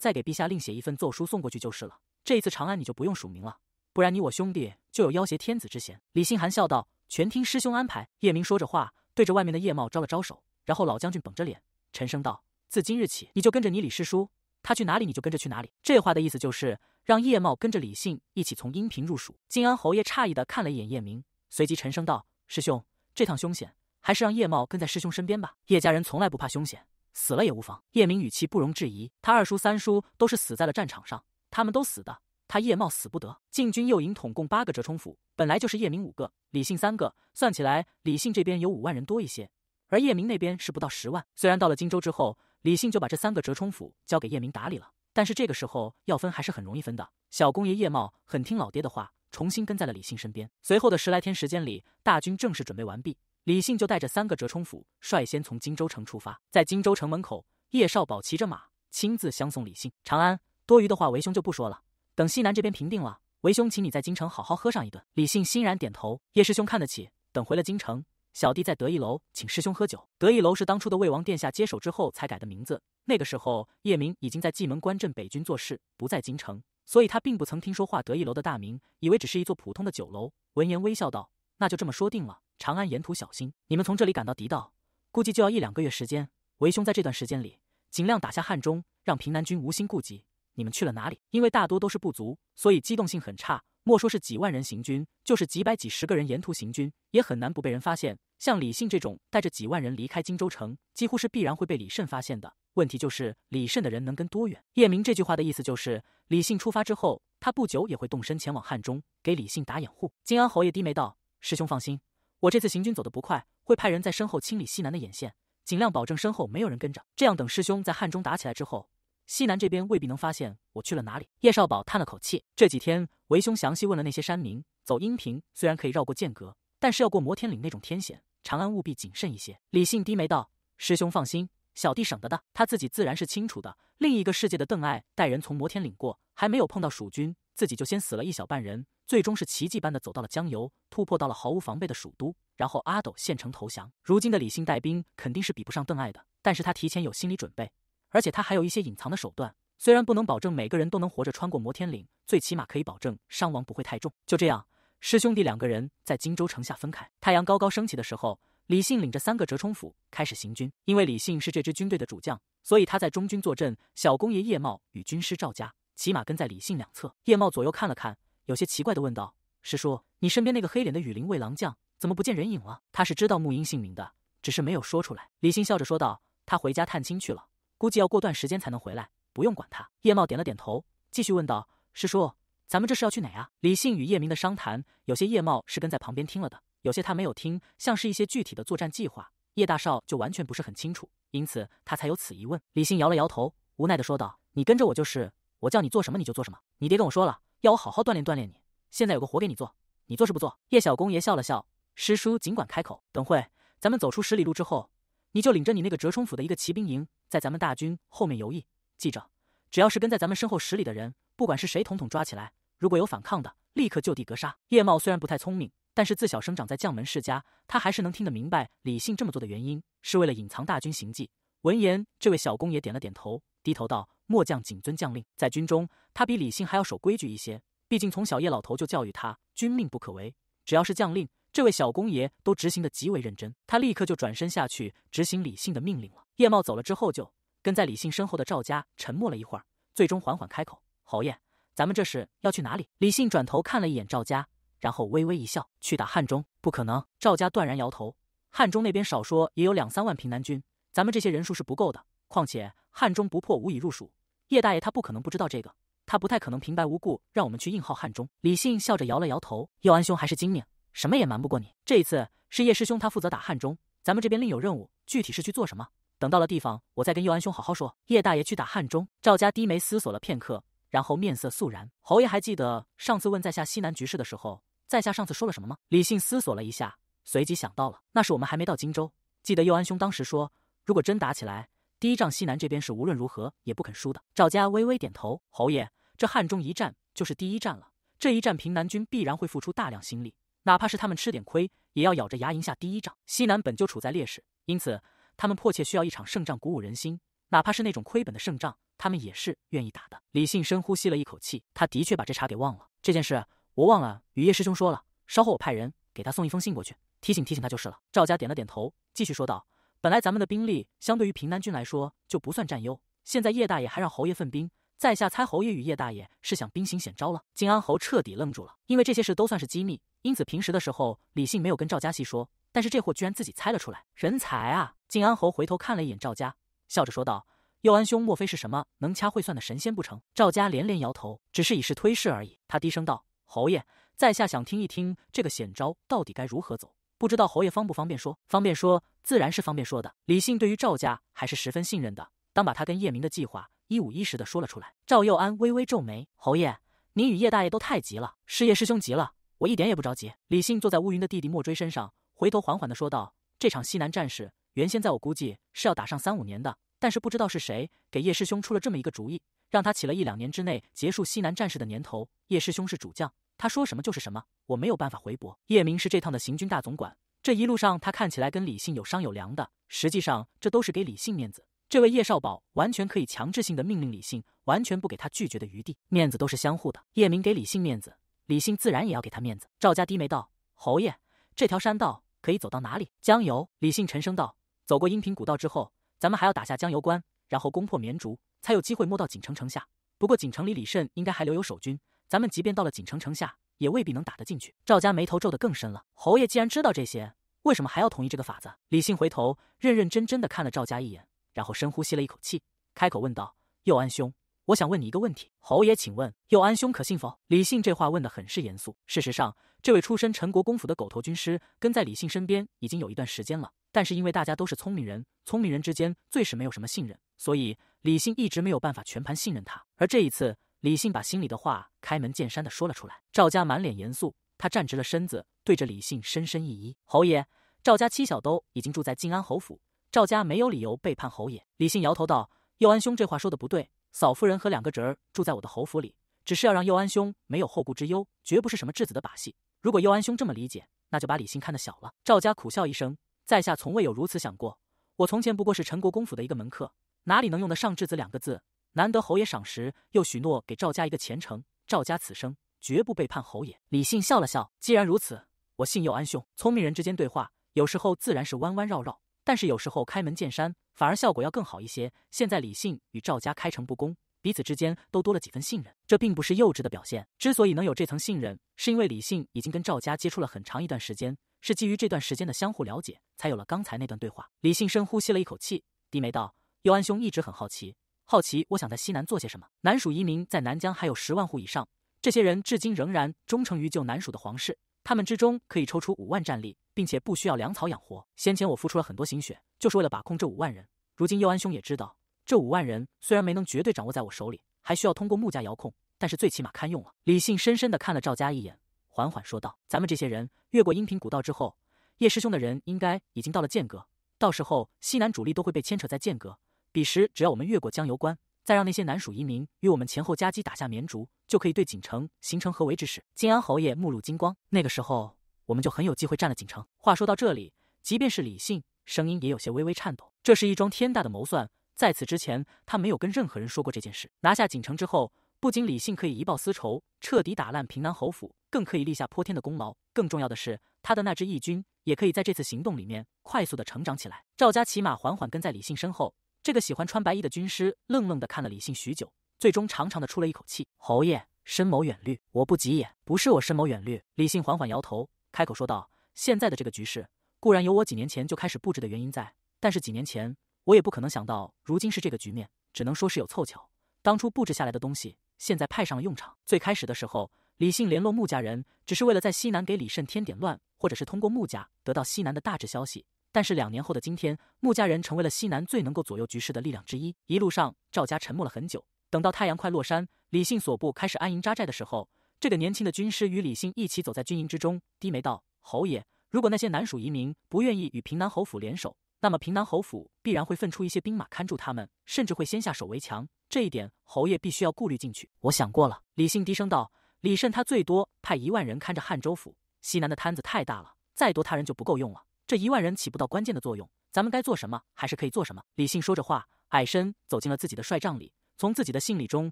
再给陛下另写一份奏书送过去就是了。”这一次，长安你就不用署名了，不然你我兄弟就有要挟天子之嫌。李信寒笑道：“全听师兄安排。”叶明说着话，对着外面的叶茂招了招手，然后老将军绷着脸，沉声道：“自今日起，你就跟着你李师叔，他去哪里你就跟着去哪里。”这话的意思就是让叶茂跟着李信一起从阴平入蜀。靖安侯爷诧异的看了一眼叶明，随即沉声道：“师兄，这趟凶险，还是让叶茂跟在师兄身边吧。”叶家人从来不怕凶险，死了也无妨。叶明语气不容置疑，他二叔三叔都是死在了战场上。他们都死的，他叶茂死不得。禁军右营统共八个折冲府，本来就是叶明五个，李信三个，算起来李信这边有五万人多一些，而叶明那边是不到十万。虽然到了荆州之后，李信就把这三个折冲府交给叶明打理了，但是这个时候要分还是很容易分的。小公爷叶茂很听老爹的话，重新跟在了李信身边。随后的十来天时间里，大军正式准备完毕，李信就带着三个折冲府率先从荆州城出发。在荆州城门口，叶少保骑着马亲自相送李信。长安。多余的话，为兄就不说了。等西南这边平定了，为兄请你在京城好好喝上一顿。李信欣然点头。叶师兄看得起，等回了京城，小弟在得意楼请师兄喝酒。得意楼是当初的魏王殿下接手之后才改的名字。那个时候，叶明已经在蓟门关镇北军做事，不在京城，所以他并不曾听说话得意楼的大名，以为只是一座普通的酒楼。闻言微笑道：“那就这么说定了。长安沿途小心，你们从这里赶到狄道，估计就要一两个月时间。为兄在这段时间里，尽量打下汉中，让平南军无心顾及。”你们去了哪里？因为大多都是部族，所以机动性很差。莫说是几万人行军，就是几百、几十个人沿途行军，也很难不被人发现。像李信这种带着几万人离开荆州城，几乎是必然会被李慎发现的。问题就是，李慎的人能跟多远？叶明这句话的意思就是，李信出发之后，他不久也会动身前往汉中，给李信打掩护。金安侯爷低眉道：“师兄放心，我这次行军走得不快，会派人在身后清理西南的眼线，尽量保证身后没有人跟着。这样等师兄在汉中打起来之后。”西南这边未必能发现我去了哪里。叶少宝叹了口气，这几天为兄详细问了那些山民，走阴平虽然可以绕过剑阁，但是要过摩天岭那种天险，长安务必谨慎一些。李信低眉道：“师兄放心，小弟省得的。他自己自然是清楚的。另一个世界的邓艾带人从摩天岭过，还没有碰到蜀军，自己就先死了一小半人，最终是奇迹般的走到了江油，突破到了毫无防备的蜀都，然后阿斗献城投降。如今的李信带兵肯定是比不上邓艾的，但是他提前有心理准备。”而且他还有一些隐藏的手段，虽然不能保证每个人都能活着穿过摩天岭，最起码可以保证伤亡不会太重。就这样，师兄弟两个人在荆州城下分开。太阳高高升起的时候，李信领着三个折冲府开始行军。因为李信是这支军队的主将，所以他在中军坐镇。小公爷叶茂与军师赵家骑马跟在李信两侧。叶茂左右看了看，有些奇怪地问道：“师叔，你身边那个黑脸的羽林卫郎将怎么不见人影了？”他是知道穆英姓名的，只是没有说出来。李信笑着说道：“他回家探亲去了。”估计要过段时间才能回来，不用管他。叶茂点了点头，继续问道：“师叔，咱们这是要去哪啊？”李信与叶明的商谈，有些叶茂是跟在旁边听了的，有些他没有听，像是一些具体的作战计划，叶大少就完全不是很清楚，因此他才有此疑问。李信摇了摇头，无奈的说道：“你跟着我就是，我叫你做什么你就做什么。你爹跟我说了，要我好好锻炼锻炼你。现在有个活给你做，你做是不做？”叶小公爷笑了笑：“师叔尽管开口，等会咱们走出十里路之后。”你就领着你那个折冲府的一个骑兵营，在咱们大军后面游弋。记着，只要是跟在咱们身后十里的人，不管是谁，统统抓起来。如果有反抗的，立刻就地格杀。叶茂虽然不太聪明，但是自小生长在将门世家，他还是能听得明白李信这么做的原因，是为了隐藏大军行迹。闻言，这位小公爷点了点头，低头道：“末将谨遵将令。”在军中，他比李信还要守规矩一些，毕竟从小叶老头就教育他，军命不可违，只要是将令。这位小公爷都执行的极为认真，他立刻就转身下去执行李信的命令了。叶茂走了之后，就跟在李信身后的赵家沉默了一会儿，最终缓缓开口：“侯爷，咱们这是要去哪里？”李信转头看了一眼赵家，然后微微一笑：“去打汉中。”“不可能！”赵家断然摇头：“汉中那边少说也有两三万平南军，咱们这些人数是不够的。况且汉中不破，无以入蜀。叶大爷他不可能不知道这个，他不太可能平白无故让我们去硬耗汉中。”李信笑着摇了摇头：“佑安兄还是精明。”什么也瞒不过你。这一次是叶师兄他负责打汉中，咱们这边另有任务，具体是去做什么，等到了地方，我再跟佑安兄好好说。叶大爷去打汉中。赵家低眉思索了片刻，然后面色肃然。侯爷还记得上次问在下西南局势的时候，在下上次说了什么吗？李信思索了一下，随即想到了，那是我们还没到荆州。记得佑安兄当时说，如果真打起来，第一仗西南这边是无论如何也不肯输的。赵家微微点头。侯爷，这汉中一战就是第一战了，这一战平南军必然会付出大量心力。哪怕是他们吃点亏，也要咬着牙赢下第一仗。西南本就处在劣势，因此他们迫切需要一场胜仗鼓舞人心。哪怕是那种亏本的胜仗，他们也是愿意打的。李信深呼吸了一口气，他的确把这茬给忘了。这件事我忘了，雨夜师兄说了，稍后我派人给他送一封信过去，提醒提醒他就是了。赵家点了点头，继续说道：“本来咱们的兵力相对于平南军来说就不算占优，现在叶大爷还让侯爷分兵，在下猜侯爷与叶大爷是想兵行险招了。”靖安侯彻底愣住了，因为这些事都算是机密。因此，平时的时候，李信没有跟赵家细说，但是这货居然自己猜了出来，人才啊！靖安侯回头看了一眼赵家，笑着说道：“佑安兄，莫非是什么能掐会算的神仙不成？”赵家连连摇头，只是以示推事而已。他低声道：“侯爷，在下想听一听这个险招到底该如何走，不知道侯爷方不方便说？方便说，自然是方便说的。”李信对于赵家还是十分信任的，当把他跟叶明的计划一五一十的说了出来。赵佑安微微皱眉：“侯爷，您与叶大爷都太急了，是叶师兄急了。”我一点也不着急。李信坐在乌云的弟弟莫追身上，回头缓缓的说道：“这场西南战事，原先在我估计是要打上三五年的，但是不知道是谁给叶师兄出了这么一个主意，让他起了一两年之内结束西南战事的年头。叶师兄是主将，他说什么就是什么，我没有办法回驳。叶明是这趟的行军大总管，这一路上他看起来跟李信有商有量的，实际上这都是给李信面子。这位叶少宝完全可以强制性的命令李信，完全不给他拒绝的余地，面子都是相互的。叶明给李信面子。”李信自然也要给他面子。赵家低眉道：“侯爷，这条山道可以走到哪里？江油。”李信沉声道：“走过阴平古道之后，咱们还要打下江油关，然后攻破绵竹，才有机会摸到锦城城下。不过锦城里李慎应该还留有守军，咱们即便到了锦城城下，也未必能打得进去。”赵家眉头皱得更深了：“侯爷既然知道这些，为什么还要同意这个法子？”李信回头，认认真真的看了赵家一眼，然后深呼吸了一口气，开口问道：“右安兄。”我想问你一个问题，侯爷，请问佑安兄可信否？李信这话问的很是严肃。事实上，这位出身陈国公府的狗头军师，跟在李信身边已经有一段时间了。但是因为大家都是聪明人，聪明人之间最是没有什么信任，所以李信一直没有办法全盘信任他。而这一次，李信把心里的话开门见山的说了出来。赵家满脸严肃，他站直了身子，对着李信深深一揖。侯爷，赵家七小都已经住在静安侯府，赵家没有理由背叛侯爷。李信摇头道：“佑安兄，这话说的不对。”嫂夫人和两个侄儿住在我的侯府里，只是要让佑安兄没有后顾之忧，绝不是什么质子的把戏。如果佑安兄这么理解，那就把李信看得小了。赵家苦笑一声，在下从未有如此想过。我从前不过是陈国公府的一个门客，哪里能用得上“质子”两个字？难得侯爷赏识，又许诺给赵家一个前程，赵家此生绝不背叛侯爷。李信笑了笑，既然如此，我信佑安兄。聪明人之间对话，有时候自然是弯弯绕绕，但是有时候开门见山。反而效果要更好一些。现在李信与赵家开诚布公，彼此之间都多了几分信任，这并不是幼稚的表现。之所以能有这层信任，是因为李信已经跟赵家接触了很长一段时间，是基于这段时间的相互了解，才有了刚才那段对话。李信深呼吸了一口气，低眉道：“佑安兄一直很好奇，好奇我想在西南做些什么。南蜀移民在南疆还有十万户以上，这些人至今仍然忠诚于救南蜀的皇室。”他们之中可以抽出五万战力，并且不需要粮草养活。先前我付出了很多心血，就是为了把控这五万人。如今幽安兄也知道，这五万人虽然没能绝对掌握在我手里，还需要通过穆家遥控，但是最起码堪用了。李信深深的看了赵家一眼，缓缓说道：“咱们这些人越过阴平古道之后，叶师兄的人应该已经到了剑阁。到时候西南主力都会被牵扯在剑阁，彼时只要我们越过江油关。”再让那些南蜀移民与我们前后夹击，打下绵竹，就可以对锦城形成合围之势。靖安侯爷目露金光，那个时候我们就很有机会占了锦城。话说到这里，即便是李信，声音也有些微微颤抖。这是一桩天大的谋算，在此之前，他没有跟任何人说过这件事。拿下锦城之后，不仅李信可以一报私仇，彻底打烂平南侯府，更可以立下泼天的功劳。更重要的是，他的那支义军也可以在这次行动里面快速的成长起来。赵家骑马缓缓跟在李信身后。这个喜欢穿白衣的军师愣愣的看了李信许久，最终长长的出了一口气。侯爷深谋远虑，我不急眼，不是我深谋远虑。李信缓缓摇头，开口说道：“现在的这个局势固然有我几年前就开始布置的原因在，但是几年前我也不可能想到如今是这个局面，只能说是有凑巧。当初布置下来的东西，现在派上了用场。最开始的时候，李信联络穆家人，只是为了在西南给李慎添点乱，或者是通过穆家得到西南的大致消息。”但是两年后的今天，穆家人成为了西南最能够左右局势的力量之一。一路上，赵家沉默了很久。等到太阳快落山，李信所部开始安营扎寨的时候，这个年轻的军师与李信一起走在军营之中，低眉道：“侯爷，如果那些南蜀移民不愿意与平南侯府联手，那么平南侯府必然会分出一些兵马看住他们，甚至会先下手为强。这一点，侯爷必须要顾虑进去。”我想过了，李信低声道：“李慎他最多派一万人看着汉州府，西南的摊子太大了，再多他人就不够用了。”这一万人起不到关键的作用，咱们该做什么还是可以做什么。李信说着话，矮身走进了自己的帅帐里，从自己的信里中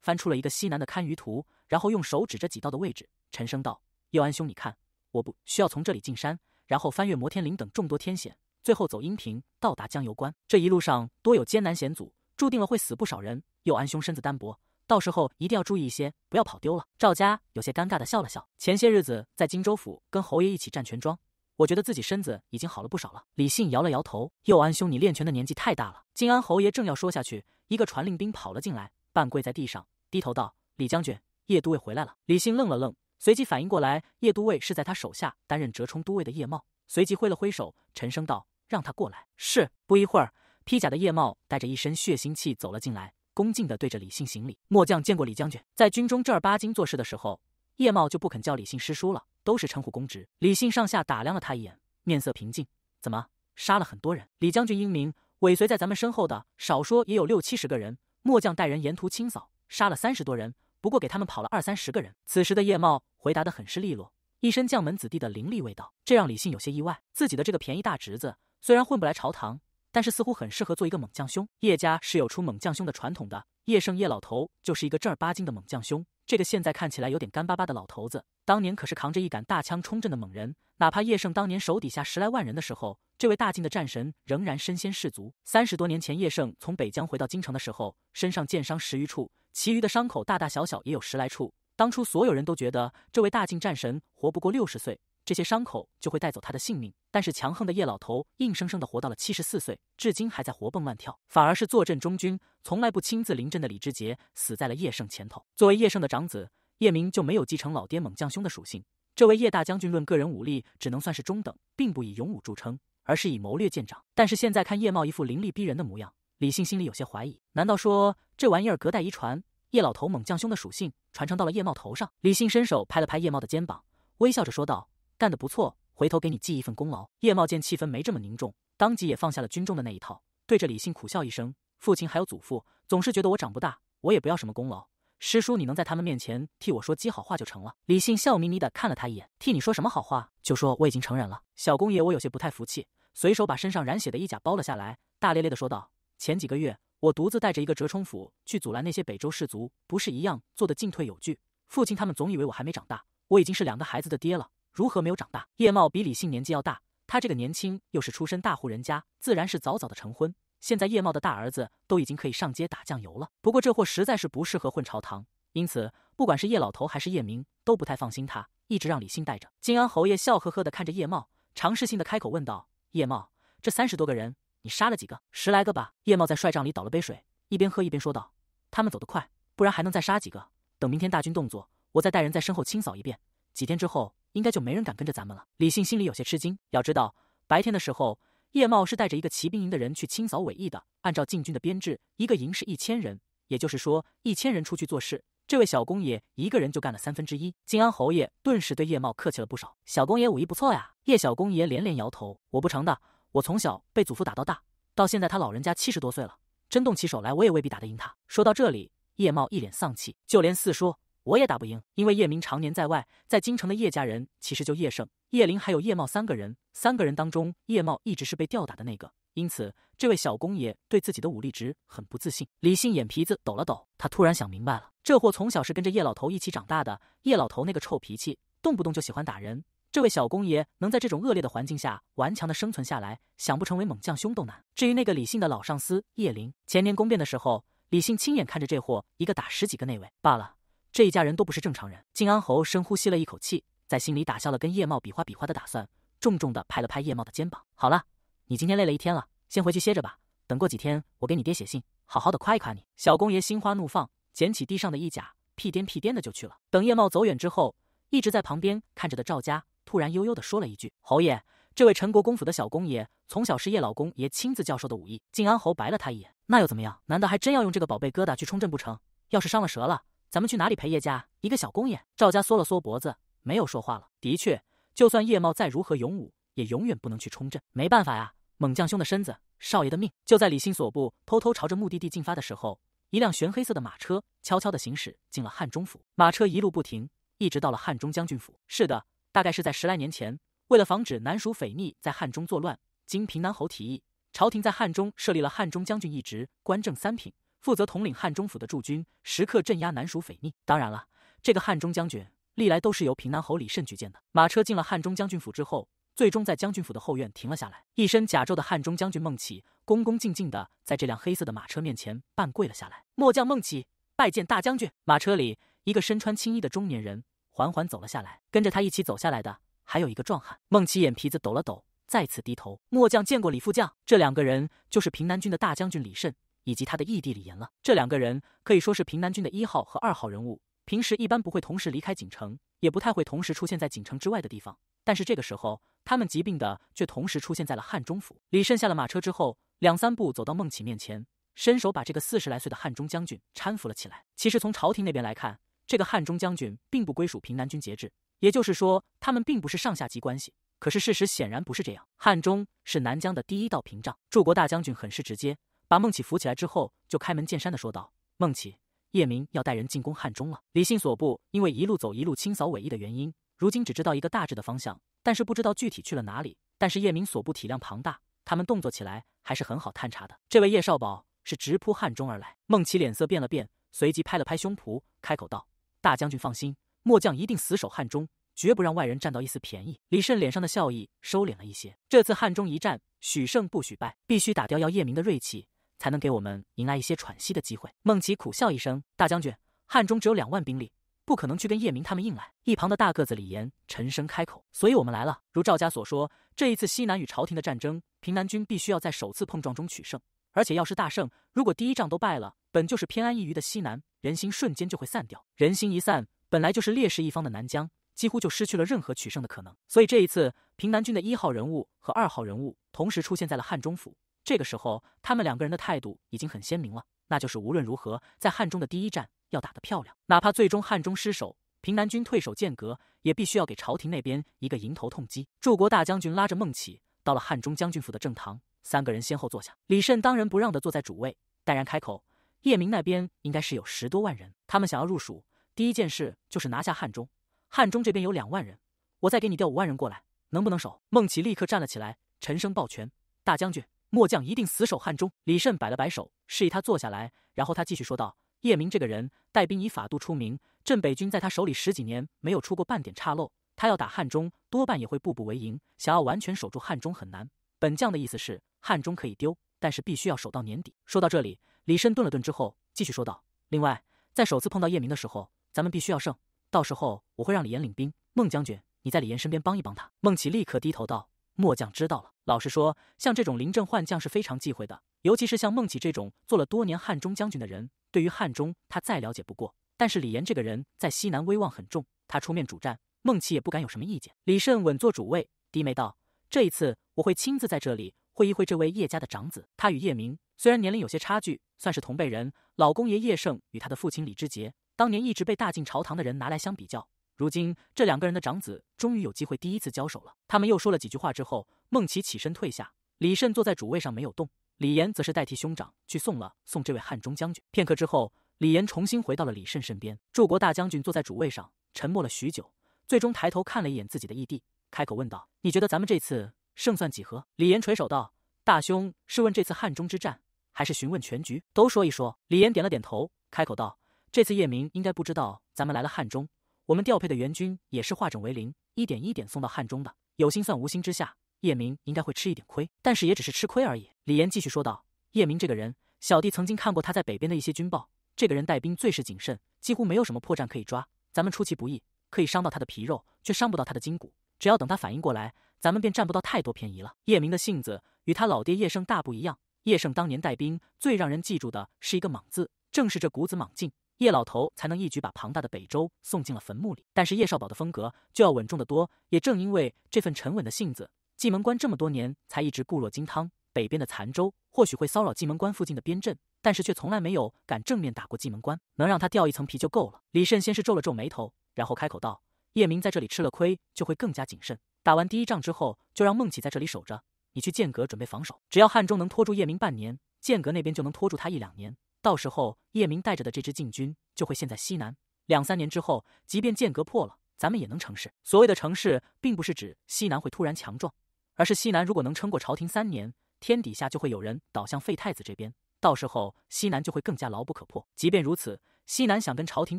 翻出了一个西南的堪舆图，然后用手指着几道的位置，沉声道：“佑安兄，你看，我不需要从这里进山，然后翻越摩天岭等众多天险，最后走阴平到达江油关。这一路上多有艰难险阻，注定了会死不少人。佑安兄身子单薄，到时候一定要注意一些，不要跑丢了。”赵家有些尴尬地笑了笑。前些日子在荆州府跟侯爷一起占全庄。我觉得自己身子已经好了不少了。李信摇了摇头：“佑安兄，你练拳的年纪太大了。”靖安侯爷正要说下去，一个传令兵跑了进来，半跪在地上，低头道：“李将军，叶都尉回来了。”李信愣了愣，随即反应过来，叶都尉是在他手下担任折冲都尉的叶茂，随即挥了挥手，沉声道：“让他过来。”是。不一会儿，披甲的叶茂带着一身血腥气走了进来，恭敬的对着李信行礼：“末将见过李将军。”在军中正儿八经做事的时候。叶茂就不肯叫李信师叔了，都是称呼公职。李信上下打量了他一眼，面色平静。怎么杀了很多人？李将军英明，尾随在咱们身后的少说也有六七十个人。末将带人沿途清扫，杀了三十多人，不过给他们跑了二三十个人。此时的叶茂回答得很是利落，一身将门子弟的凌厉味道，这让李信有些意外。自己的这个便宜大侄子虽然混不来朝堂，但是似乎很适合做一个猛将兄。叶家是有出猛将兄的传统的，叶圣叶老头就是一个正儿八经的猛将兄。这个现在看起来有点干巴巴的老头子，当年可是扛着一杆大枪冲阵的猛人。哪怕叶圣当年手底下十来万人的时候，这位大晋的战神仍然身先士卒。三十多年前，叶圣从北疆回到京城的时候，身上剑伤十余处，其余的伤口大大小小也有十来处。当初所有人都觉得这位大晋战神活不过六十岁。这些伤口就会带走他的性命，但是强横的叶老头硬生生的活到了七十四岁，至今还在活蹦乱跳。反而是坐镇中军、从来不亲自临阵的李志杰死在了叶胜前头。作为叶胜的长子，叶明就没有继承老爹猛将兄的属性。这位叶大将军论个人武力只能算是中等，并不以勇武著称，而是以谋略见长。但是现在看叶茂一副凌厉逼人的模样，李信心里有些怀疑：难道说这玩意儿隔代遗传？叶老头猛将兄的属性传承到了叶茂头上？李信伸手拍了拍叶茂的肩膀，微笑着说道。干得不错，回头给你记一份功劳。叶茂见气氛没这么凝重，当即也放下了军中的那一套，对着李信苦笑一声：“父亲还有祖父总是觉得我长不大，我也不要什么功劳。师叔，你能在他们面前替我说几好话就成了。”李信笑眯眯的看了他一眼：“替你说什么好话？就说我已经成人了。小公爷，我有些不太服气，随手把身上染血的衣甲剥了下来，大咧咧的说道：前几个月我独自带着一个折冲府去阻拦那些北周士族，不是一样做得进退有据？父亲他们总以为我还没长大，我已经是两个孩子的爹了。”如何没有长大？叶茂比李信年纪要大，他这个年轻又是出身大户人家，自然是早早的成婚。现在叶茂的大儿子都已经可以上街打酱油了。不过这货实在是不适合混朝堂，因此不管是叶老头还是叶明都不太放心他，一直让李信带着。金安侯爷笑呵呵的看着叶茂，尝试性的开口问道：“叶茂，这三十多个人，你杀了几个？十来个吧。”叶茂在帅帐里倒了杯水，一边喝一边说道：“他们走得快，不然还能再杀几个。等明天大军动作，我再带人在身后清扫一遍。几天之后。”应该就没人敢跟着咱们了。李信心里有些吃惊，要知道白天的时候，叶茂是带着一个骑兵营的人去清扫尾翼的。按照禁军的编制，一个营是一千人，也就是说，一千人出去做事，这位小公爷一个人就干了三分之一。靖安侯爷顿时对叶茂客气了不少：“小公爷武艺不错呀。”叶小公爷连连摇头：“我不成的，我从小被祖父打到大，到现在他老人家七十多岁了，真动起手来，我也未必打得赢他。”说到这里，叶茂一脸丧气，就连四叔。我也打不赢，因为叶明常年在外，在京城的叶家人其实就叶盛、叶林还有叶茂三个人。三个人当中，叶茂一直是被吊打的那个，因此这位小公爷对自己的武力值很不自信。李信眼皮子抖了抖，他突然想明白了：这货从小是跟着叶老头一起长大的，叶老头那个臭脾气，动不动就喜欢打人。这位小公爷能在这种恶劣的环境下顽强的生存下来，想不成为猛将兄都难。至于那个李信的老上司叶林，前年宫变的时候，李信亲眼看着这货一个打十几个内卫罢了。这一家人都不是正常人。靖安侯深呼吸了一口气，在心里打消了跟叶茂比划比划的打算，重重的拍了拍叶茂的肩膀：“好了，你今天累了一天了，先回去歇着吧。等过几天，我给你爹写信，好好的夸一夸你。”小公爷心花怒放，捡起地上的衣甲，屁颠屁颠的就去了。等叶茂走远之后，一直在旁边看着的赵家突然悠悠的说了一句：“侯爷，这位陈国公府的小公爷，从小是叶老公爷亲自教授的武艺。”靖安侯白了他一眼：“那又怎么样？难道还真要用这个宝贝疙瘩去冲阵不成？要是伤了蛇了……”咱们去哪里陪叶家？一个小公爷，赵家缩了缩脖子，没有说话了。的确，就算叶茂再如何勇武，也永远不能去冲阵。没办法呀，猛将兄的身子，少爷的命。就在李信所部偷偷朝着目的地进发的时候，一辆玄黑色的马车悄悄的行驶进了汉中府。马车一路不停，一直到了汉中将军府。是的，大概是在十来年前，为了防止南蜀匪逆在汉中作乱，经平南侯提议，朝廷在汉中设立了汉中将军一职，官正三品。负责统领汉中府的驻军，时刻镇压南蜀匪逆。当然了，这个汉中将军历来都是由平南侯李慎举荐的。马车进了汉中将军府之后，最终在将军府的后院停了下来。一身甲胄的汉中将军孟起，恭恭敬敬的在这辆黑色的马车面前半跪了下来：“末将孟起，拜见大将军。”马车里，一个身穿青衣的中年人缓缓走了下来，跟着他一起走下来的还有一个壮汉。孟起眼皮子抖了抖，再次低头：“末将见过李副将。”这两个人就是平南军的大将军李慎。以及他的义弟李岩了，这两个人可以说是平南军的一号和二号人物。平时一般不会同时离开锦城，也不太会同时出现在锦城之外的地方。但是这个时候，他们疾病的却同时出现在了汉中府。李慎下了马车之后，两三步走到孟起面前，伸手把这个四十来岁的汉中将军搀扶了起来。其实从朝廷那边来看，这个汉中将军并不归属平南军节制，也就是说，他们并不是上下级关系。可是事实显然不是这样。汉中是南疆的第一道屏障，驻国大将军很是直接。把孟起扶起来之后，就开门见山的说道：“孟起，叶明要带人进攻汉中了。李信所部因为一路走一路清扫尾翼的原因，如今只知道一个大致的方向，但是不知道具体去了哪里。但是叶明所部体量庞大，他们动作起来还是很好探查的。这位叶少保是直扑汉中而来。”孟起脸色变了变，随即拍了拍胸脯，开口道：“大将军放心，末将一定死守汉中，绝不让外人占到一丝便宜。”李胜脸上的笑意收敛了一些。这次汉中一战，许胜不许败，必须打掉要叶明的锐气。才能给我们迎来一些喘息的机会。孟奇苦笑一声：“大将军，汉中只有两万兵力，不可能去跟叶明他们硬来。”一旁的大个子李岩沉声开口：“所以我们来了。如赵家所说，这一次西南与朝廷的战争，平南军必须要在首次碰撞中取胜，而且要是大胜。如果第一仗都败了，本就是偏安一隅的西南人心瞬间就会散掉。人心一散，本来就是劣势一方的南疆几乎就失去了任何取胜的可能。所以这一次，平南军的一号人物和二号人物同时出现在了汉中府。”这个时候，他们两个人的态度已经很鲜明了，那就是无论如何，在汉中的第一战要打得漂亮，哪怕最终汉中失守，平南军退守剑阁，也必须要给朝廷那边一个迎头痛击。柱国大将军拉着孟起到了汉中将军府的正堂，三个人先后坐下，李慎当仁不让的坐在主位，淡然开口：“叶明那边应该是有十多万人，他们想要入蜀，第一件事就是拿下汉中。汉中这边有两万人，我再给你调五万人过来，能不能守？”孟起立刻站了起来，沉声抱拳：“大将军。”末将一定死守汉中。李慎摆了摆手，示意他坐下来，然后他继续说道：“叶明这个人带兵以法度出名，镇北军在他手里十几年没有出过半点差漏。他要打汉中，多半也会步步为营，想要完全守住汉中很难。本将的意思是，汉中可以丢，但是必须要守到年底。”说到这里，李慎顿了顿之后，继续说道：“另外，在首次碰到叶明的时候，咱们必须要胜。到时候我会让李岩领兵，孟将军，你在李岩身边帮一帮他。”孟起立刻低头道：“末将知道了。”老实说，像这种临阵换将是非常忌讳的，尤其是像孟起这种做了多年汉中将军的人，对于汉中他再了解不过。但是李延这个人，在西南威望很重，他出面主战，孟起也不敢有什么意见。李胜稳坐主位，低眉道：“这一次我会亲自在这里会一会这位叶家的长子。他与叶明虽然年龄有些差距，算是同辈人。老公爷叶胜与他的父亲李之杰，当年一直被大晋朝堂的人拿来相比较。”如今这两个人的长子终于有机会第一次交手了。他们又说了几句话之后，孟琪起身退下，李慎坐在主位上没有动，李岩则是代替兄长去送了送这位汉中将军。片刻之后，李岩重新回到了李慎身边。柱国大将军坐在主位上，沉默了许久，最终抬头看了一眼自己的义弟，开口问道：“你觉得咱们这次胜算几何？”李岩垂首道：“大兄，是问这次汉中之战，还是询问全局？都说一说。”李岩点了点头，开口道：“这次叶明应该不知道咱们来了汉中。”我们调配的援军也是化整为零，一点一点送到汉中的。有心算无心之下，叶明应该会吃一点亏，但是也只是吃亏而已。李岩继续说道：“叶明这个人，小弟曾经看过他在北边的一些军报。这个人带兵最是谨慎，几乎没有什么破绽可以抓。咱们出其不意，可以伤到他的皮肉，却伤不到他的筋骨。只要等他反应过来，咱们便占不到太多便宜了。”叶明的性子与他老爹叶盛大不一样。叶盛当年带兵最让人记住的是一个莽字，正是这股子莽劲。叶老头才能一举把庞大的北周送进了坟墓里，但是叶少保的风格就要稳重的多。也正因为这份沉稳的性子，蓟门关这么多年才一直固若金汤。北边的残州或许会骚扰蓟门关附近的边镇，但是却从来没有敢正面打过蓟门关，能让他掉一层皮就够了。李慎先是皱了皱眉头，然后开口道：“叶明在这里吃了亏，就会更加谨慎。打完第一仗之后，就让孟起在这里守着，你去剑阁准备防守。只要汉中能拖住叶明半年，剑阁那边就能拖住他一两年。”到时候，叶明带着的这支禁军就会陷在西南。两三年之后，即便间隔破了，咱们也能成事。所谓的成事，并不是指西南会突然强壮，而是西南如果能撑过朝廷三年，天底下就会有人倒向废太子这边。到时候，西南就会更加牢不可破。即便如此，西南想跟朝廷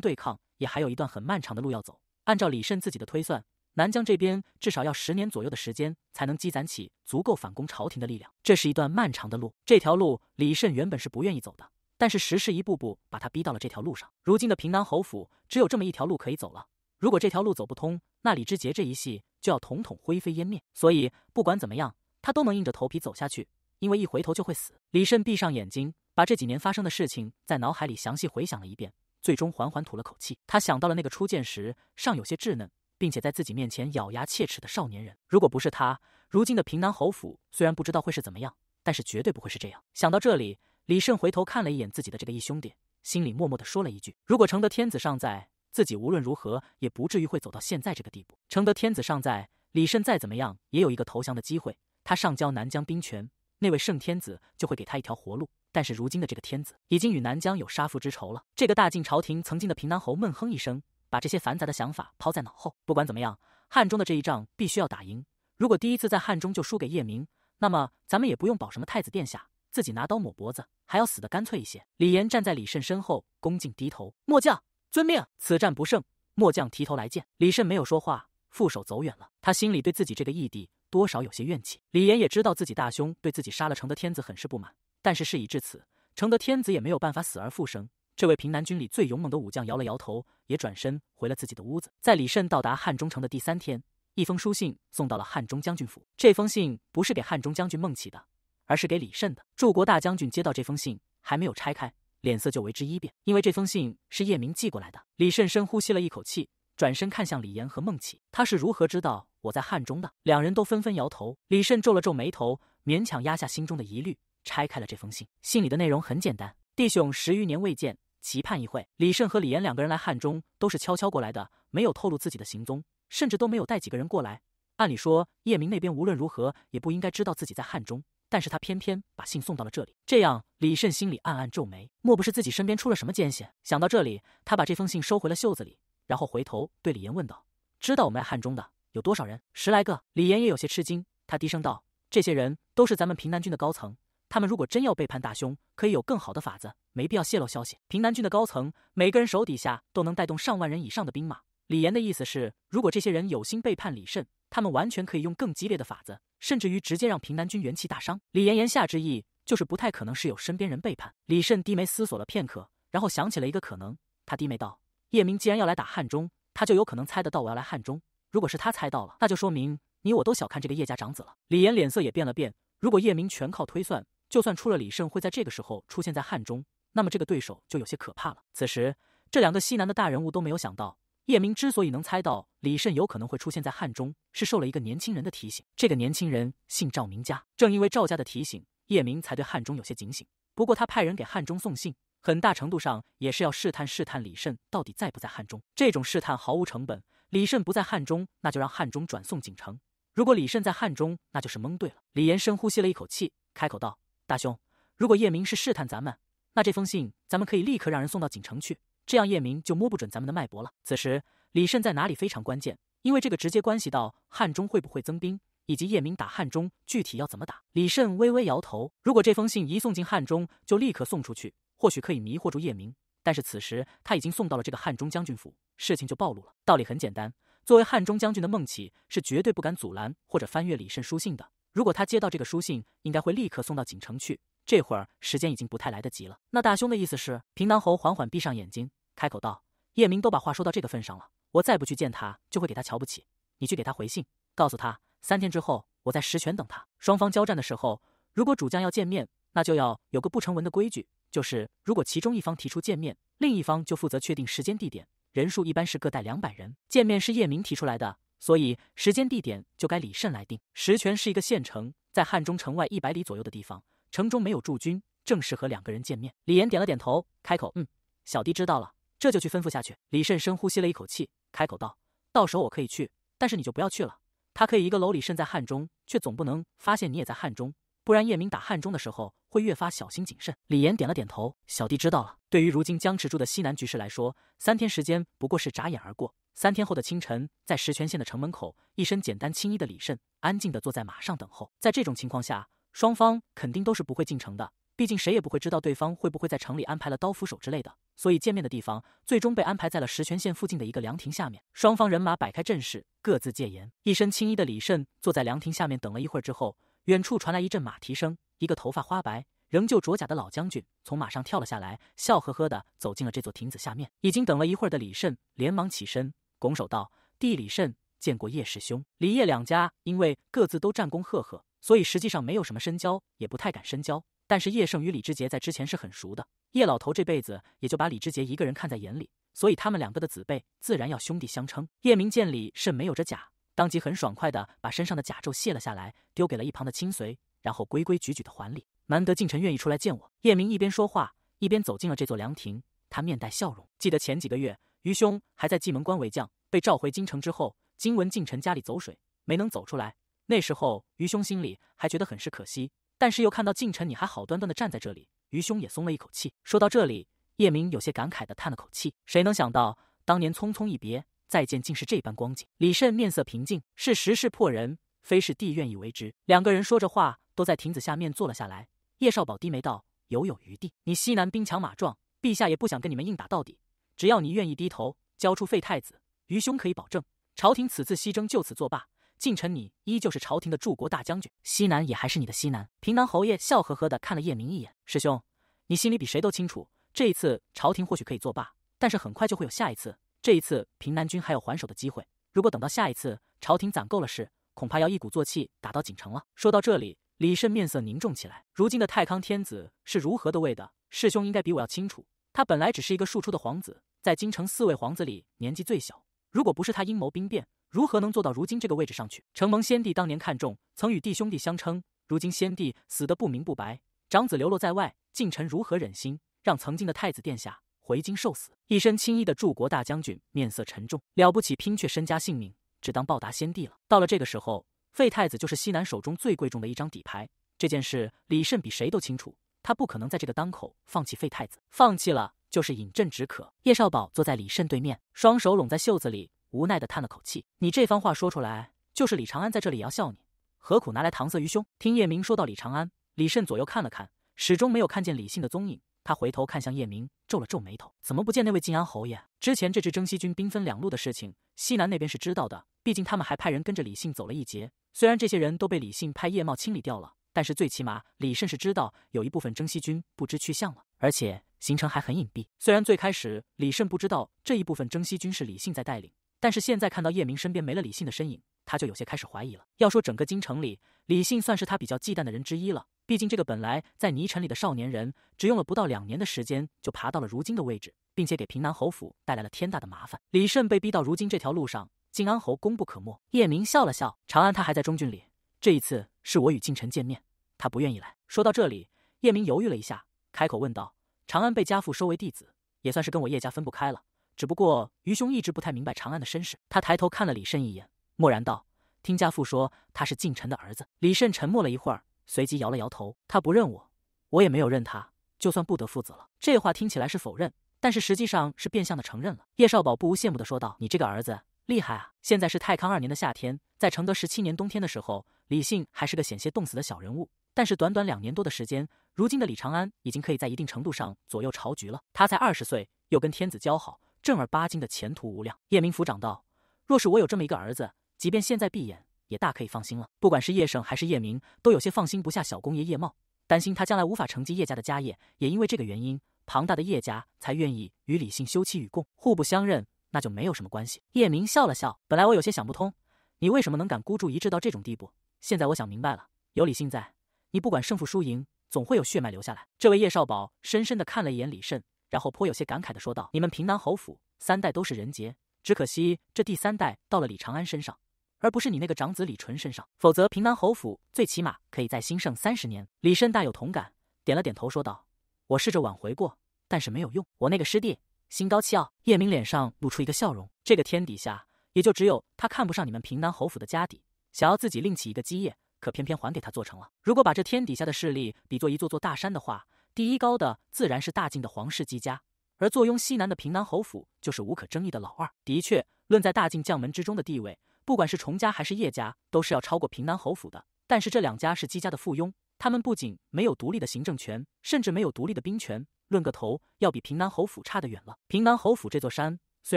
对抗，也还有一段很漫长的路要走。按照李慎自己的推算，南疆这边至少要十年左右的时间，才能积攒起足够反攻朝廷的力量。这是一段漫长的路，这条路李慎原本是不愿意走的。但是时势一步步把他逼到了这条路上，如今的平南侯府只有这么一条路可以走了。如果这条路走不通，那李之杰这一系就要统统灰飞烟灭。所以不管怎么样，他都能硬着头皮走下去，因为一回头就会死。李慎闭上眼睛，把这几年发生的事情在脑海里详细回想了一遍，最终缓缓吐了口气。他想到了那个初见时尚有些稚嫩，并且在自己面前咬牙切齿的少年人。如果不是他，如今的平南侯府虽然不知道会是怎么样，但是绝对不会是这样。想到这里。李晟回头看了一眼自己的这个义兄弟，心里默默地说了一句：“如果承德天子尚在，自己无论如何也不至于会走到现在这个地步。承德天子尚在，李晟再怎么样也有一个投降的机会。他上交南疆兵权，那位圣天子就会给他一条活路。但是如今的这个天子已经与南疆有杀父之仇了。这个大晋朝廷曾经的平南侯闷哼一声，把这些繁杂的想法抛在脑后。不管怎么样，汉中的这一仗必须要打赢。如果第一次在汉中就输给叶明，那么咱们也不用保什么太子殿下，自己拿刀抹脖子。”还要死的干脆一些。李岩站在李慎身后，恭敬低头：“末将遵命。此战不胜，末将提头来见。”李慎没有说话，负手走远了。他心里对自己这个义弟多少有些怨气。李岩也知道自己大兄对自己杀了成德天子很是不满，但是事已至此，成德天子也没有办法死而复生。这位平南军里最勇猛的武将摇了摇头，也转身回了自己的屋子。在李慎到达汉中城的第三天，一封书信送到了汉中将军府。这封信不是给汉中将军孟起的。而是给李慎的。柱国大将军接到这封信，还没有拆开，脸色就为之一变，因为这封信是叶明寄过来的。李慎深呼吸了一口气，转身看向李岩和孟起，他是如何知道我在汉中的？两人都纷纷摇头。李慎皱了皱眉头，勉强压下心中的疑虑，拆开了这封信。信里的内容很简单：弟兄十余年未见，期盼一会。李慎和李岩两个人来汉中都是悄悄过来的，没有透露自己的行踪，甚至都没有带几个人过来。按理说，叶明那边无论如何也不应该知道自己在汉中。但是他偏偏把信送到了这里，这样李慎心里暗暗皱眉，莫不是自己身边出了什么奸险？想到这里，他把这封信收回了袖子里，然后回头对李岩问道：“知道我们来汉中的有多少人？”十来个。李岩也有些吃惊，他低声道：“这些人都是咱们平南军的高层，他们如果真要背叛大兄，可以有更好的法子，没必要泄露消息。平南军的高层，每个人手底下都能带动上万人以上的兵马。李岩的意思是，如果这些人有心背叛李慎，他们完全可以用更激烈的法子。”甚至于直接让平南军元气大伤。李岩言下之意就是不太可能是有身边人背叛。李慎低眉思索了片刻，然后想起了一个可能，他低眉道：“叶明既然要来打汉中，他就有可能猜得到我要来汉中。如果是他猜到了，那就说明你我都小看这个叶家长子了。”李岩脸色也变了变。如果叶明全靠推算，就算出了李慎会在这个时候出现在汉中，那么这个对手就有些可怕了。此时，这两个西南的大人物都没有想到。叶明之所以能猜到李慎有可能会出现在汉中，是受了一个年轻人的提醒。这个年轻人姓赵，名家。正因为赵家的提醒，叶明才对汉中有些警醒。不过他派人给汉中送信，很大程度上也是要试探试探李慎到底在不在汉中。这种试探毫无成本。李慎不在汉中，那就让汉中转送锦城；如果李慎在汉中，那就是蒙对了。李岩深呼吸了一口气，开口道：“大兄，如果叶明是试探咱们，那这封信咱们可以立刻让人送到锦城去。”这样叶明就摸不准咱们的脉搏了。此时李慎在哪里非常关键，因为这个直接关系到汉中会不会增兵，以及叶明打汉中具体要怎么打。李慎微微摇头，如果这封信一送进汉中就立刻送出去，或许可以迷惑住叶明。但是此时他已经送到了这个汉中将军府，事情就暴露了。道理很简单，作为汉中将军的孟起是绝对不敢阻拦或者翻阅李慎书信的。如果他接到这个书信，应该会立刻送到锦城去。这会儿时间已经不太来得及了。那大兄的意思是，平南侯缓缓闭上眼睛，开口道：“叶明都把话说到这个份上了，我再不去见他，就会给他瞧不起。你去给他回信，告诉他三天之后我在石泉等他。双方交战的时候，如果主将要见面，那就要有个不成文的规矩，就是如果其中一方提出见面，另一方就负责确定时间、地点、人数，一般是各带两百人。见面是叶明提出来的，所以时间、地点就该李慎来定。石泉是一个县城，在汉中城外一百里左右的地方。”城中没有驻军，正适合两个人见面。李岩点了点头，开口：“嗯，小弟知道了，这就去吩咐下去。”李慎深呼吸了一口气，开口道：“到时候我可以去，但是你就不要去了。他可以一个楼里慎在汉中，却总不能发现你也在汉中，不然叶明打汉中的时候会越发小心谨慎。”李岩点了点头：“小弟知道了。”对于如今僵持住的西南局势来说，三天时间不过是眨眼而过。三天后的清晨，在石泉县的城门口，一身简单青衣的李慎安静的坐在马上等候。在这种情况下。双方肯定都是不会进城的，毕竟谁也不会知道对方会不会在城里安排了刀斧手之类的。所以见面的地方最终被安排在了石泉县附近的一个凉亭下面。双方人马摆开阵势，各自戒严。一身青衣的李慎坐在凉亭下面等了一会儿之后，远处传来一阵马蹄声。一个头发花白、仍旧着甲的老将军从马上跳了下来，笑呵呵的走进了这座亭子下面。已经等了一会儿的李慎连忙起身，拱手道：“弟李慎见过叶师兄。”李叶两家因为各自都战功赫赫。所以实际上没有什么深交，也不太敢深交。但是叶圣与李志杰在之前是很熟的，叶老头这辈子也就把李志杰一个人看在眼里，所以他们两个的子辈自然要兄弟相称。叶明见李慎没有着甲，当即很爽快的把身上的甲胄卸了下来，丢给了一旁的青随，然后规规矩矩的还礼。难得晋臣愿意出来见我，叶明一边说话一边走进了这座凉亭，他面带笑容。记得前几个月，愚兄还在蓟门关为将，被召回京城之后，听闻晋臣家里走水，没能走出来。那时候，愚兄心里还觉得很是可惜，但是又看到晋臣你还好端端的站在这里，愚兄也松了一口气。说到这里，叶明有些感慨的叹了口气，谁能想到当年匆匆一别，再见竟是这般光景？李慎面色平静，是时势迫人，非是帝愿意为之。两个人说着话，都在亭子下面坐了下来。叶少保低眉道：“犹有余地，你西南兵强马壮，陛下也不想跟你们硬打到底，只要你愿意低头交出废太子，愚兄可以保证，朝廷此次西征就此作罢。”晋臣你依旧是朝廷的驻国大将军，西南也还是你的西南。平南侯爷笑呵呵的看了叶明一眼：“师兄，你心里比谁都清楚，这一次朝廷或许可以作罢，但是很快就会有下一次。这一次平南军还有还手的机会，如果等到下一次，朝廷攒够了势，恐怕要一鼓作气打到锦城了。”说到这里，李慎面色凝重起来。如今的太康天子是如何的位的？师兄应该比我要清楚。他本来只是一个庶出的皇子，在京城四位皇子里年纪最小。如果不是他阴谋兵变，如何能做到如今这个位置上去？承蒙先帝当年看重，曾与弟兄弟相称。如今先帝死得不明不白，长子流落在外，近臣如何忍心让曾经的太子殿下回京受死？一身青衣的柱国大将军面色沉重，了不起拼却身家性命，只当报答先帝了。到了这个时候，废太子就是西南手中最贵重的一张底牌。这件事李慎比谁都清楚，他不可能在这个当口放弃废太子。放弃了。就是饮鸩止渴。叶少宝坐在李慎对面，双手拢在袖子里，无奈地叹了口气：“你这番话说出来，就是李长安在这里也要笑你，何苦拿来搪塞于兄？”听叶明说到李长安，李慎左右看了看，始终没有看见李信的踪影。他回头看向叶明，皱了皱眉头：“怎么不见那位晋安侯爷？之前这支征西军兵分两路的事情，西南那边是知道的，毕竟他们还派人跟着李信走了一截。虽然这些人都被李信派叶茂清理掉了。”但是最起码，李慎是知道有一部分征西军不知去向了，而且行程还很隐蔽。虽然最开始李慎不知道这一部分征西军是李信在带领，但是现在看到叶明身边没了李信的身影，他就有些开始怀疑了。要说整个京城里，李信算是他比较忌惮的人之一了。毕竟这个本来在泥尘里的少年人，只用了不到两年的时间就爬到了如今的位置，并且给平南侯府带来了天大的麻烦。李慎被逼到如今这条路上，靖安侯功不可没。叶明笑了笑：“长安他还在中郡里。”这一次是我与晋臣见面，他不愿意来。说到这里，叶明犹豫了一下，开口问道：“长安被家父收为弟子，也算是跟我叶家分不开了。只不过愚兄一直不太明白长安的身世。”他抬头看了李慎一眼，默然道：“听家父说，他是晋臣的儿子。”李慎沉默了一会儿，随即摇了摇头：“他不认我，我也没有认他，就算不得父子了。”这话听起来是否认，但是实际上是变相的承认了。叶少宝不无羡慕的说道：“你这个儿子厉害啊！”现在是太康二年的夏天，在承德十七年冬天的时候。李信还是个险些冻死的小人物，但是短短两年多的时间，如今的李长安已经可以在一定程度上左右朝局了。他才二十岁，又跟天子交好，正儿八经的前途无量。叶明府长道：“若是我有这么一个儿子，即便现在闭眼也大可以放心了。”不管是叶省还是叶明，都有些放心不下小公爷叶茂，担心他将来无法承继叶家的家业。也因为这个原因，庞大的叶家才愿意与李信休妻与共，互不相认，那就没有什么关系。叶明笑了笑：“本来我有些想不通，你为什么能敢孤注一掷到这种地步。”现在我想明白了，有李信在，你不管胜负输赢，总会有血脉留下来。这位叶少宝深深的看了一眼李慎，然后颇有些感慨的说道：“你们平南侯府三代都是人杰，只可惜这第三代到了李长安身上，而不是你那个长子李纯身上，否则平南侯府最起码可以再兴盛三十年。”李慎大有同感，点了点头说道：“我试着挽回过，但是没有用。我那个师弟心高气傲。”叶明脸上露出一个笑容：“这个天底下，也就只有他看不上你们平南侯府的家底。”想要自己另起一个基业，可偏偏还给他做成了。如果把这天底下的势力比作一座座大山的话，第一高的自然是大晋的皇室姬家，而坐拥西南的平南侯府就是无可争议的老二。的确，论在大晋将门之中的地位，不管是崇家还是叶家，都是要超过平南侯府的。但是这两家是姬家的附庸，他们不仅没有独立的行政权，甚至没有独立的兵权，论个头要比平南侯府差得远了。平南侯府这座山虽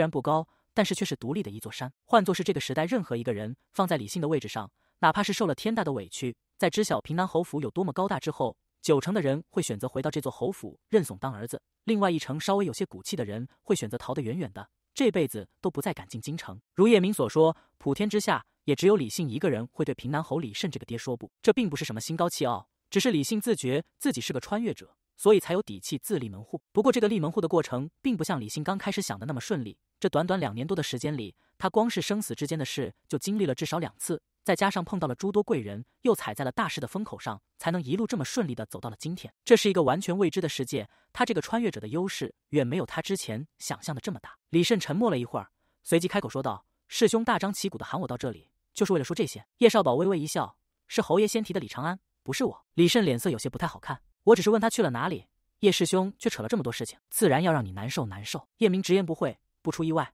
然不高。但是却是独立的一座山。换作是这个时代任何一个人，放在李信的位置上，哪怕是受了天大的委屈，在知晓平南侯府有多么高大之后，九成的人会选择回到这座侯府认怂当儿子；另外一成稍微有些骨气的人，会选择逃得远远的，这辈子都不再敢进京城。如叶明所说，普天之下也只有李信一个人会对平南侯李慎这个爹说不。这并不是什么心高气傲，只是李信自觉自己是个穿越者。所以才有底气自立门户。不过，这个立门户的过程并不像李信刚开始想的那么顺利。这短短两年多的时间里，他光是生死之间的事就经历了至少两次，再加上碰到了诸多贵人，又踩在了大事的风口上，才能一路这么顺利的走到了今天。这是一个完全未知的世界，他这个穿越者的优势远没有他之前想象的这么大。李慎沉默了一会儿，随即开口说道：“师兄大张旗鼓的喊我到这里，就是为了说这些。”叶少保微微一笑：“是侯爷先提的，李长安，不是我。”李慎脸色有些不太好看。我只是问他去了哪里，叶师兄却扯了这么多事情，自然要让你难受难受。叶明直言不讳，不出意外，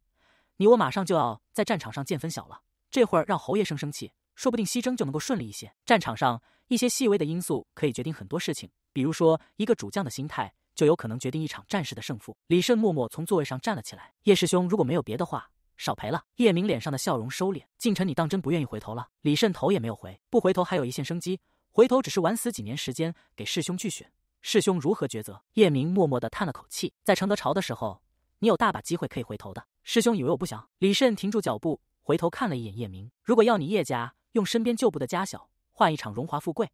你我马上就要在战场上见分晓了。这会儿让侯爷生生气，说不定西征就能够顺利一些。战场上一些细微的因素可以决定很多事情，比如说一个主将的心态，就有可能决定一场战事的胜负。李慎默默从座位上站了起来。叶师兄如果没有别的话，少赔了。叶明脸上的笑容收敛。晋臣，你当真不愿意回头了？李慎头也没有回，不回头还有一线生机。回头只是晚死几年时间，给师兄去选，师兄如何抉择？叶明默默地叹了口气。在承德朝的时候，你有大把机会可以回头的。师兄以为我不想。李慎停住脚步，回头看了一眼叶明。如果要你叶家用身边旧部的家小换一场荣华富贵，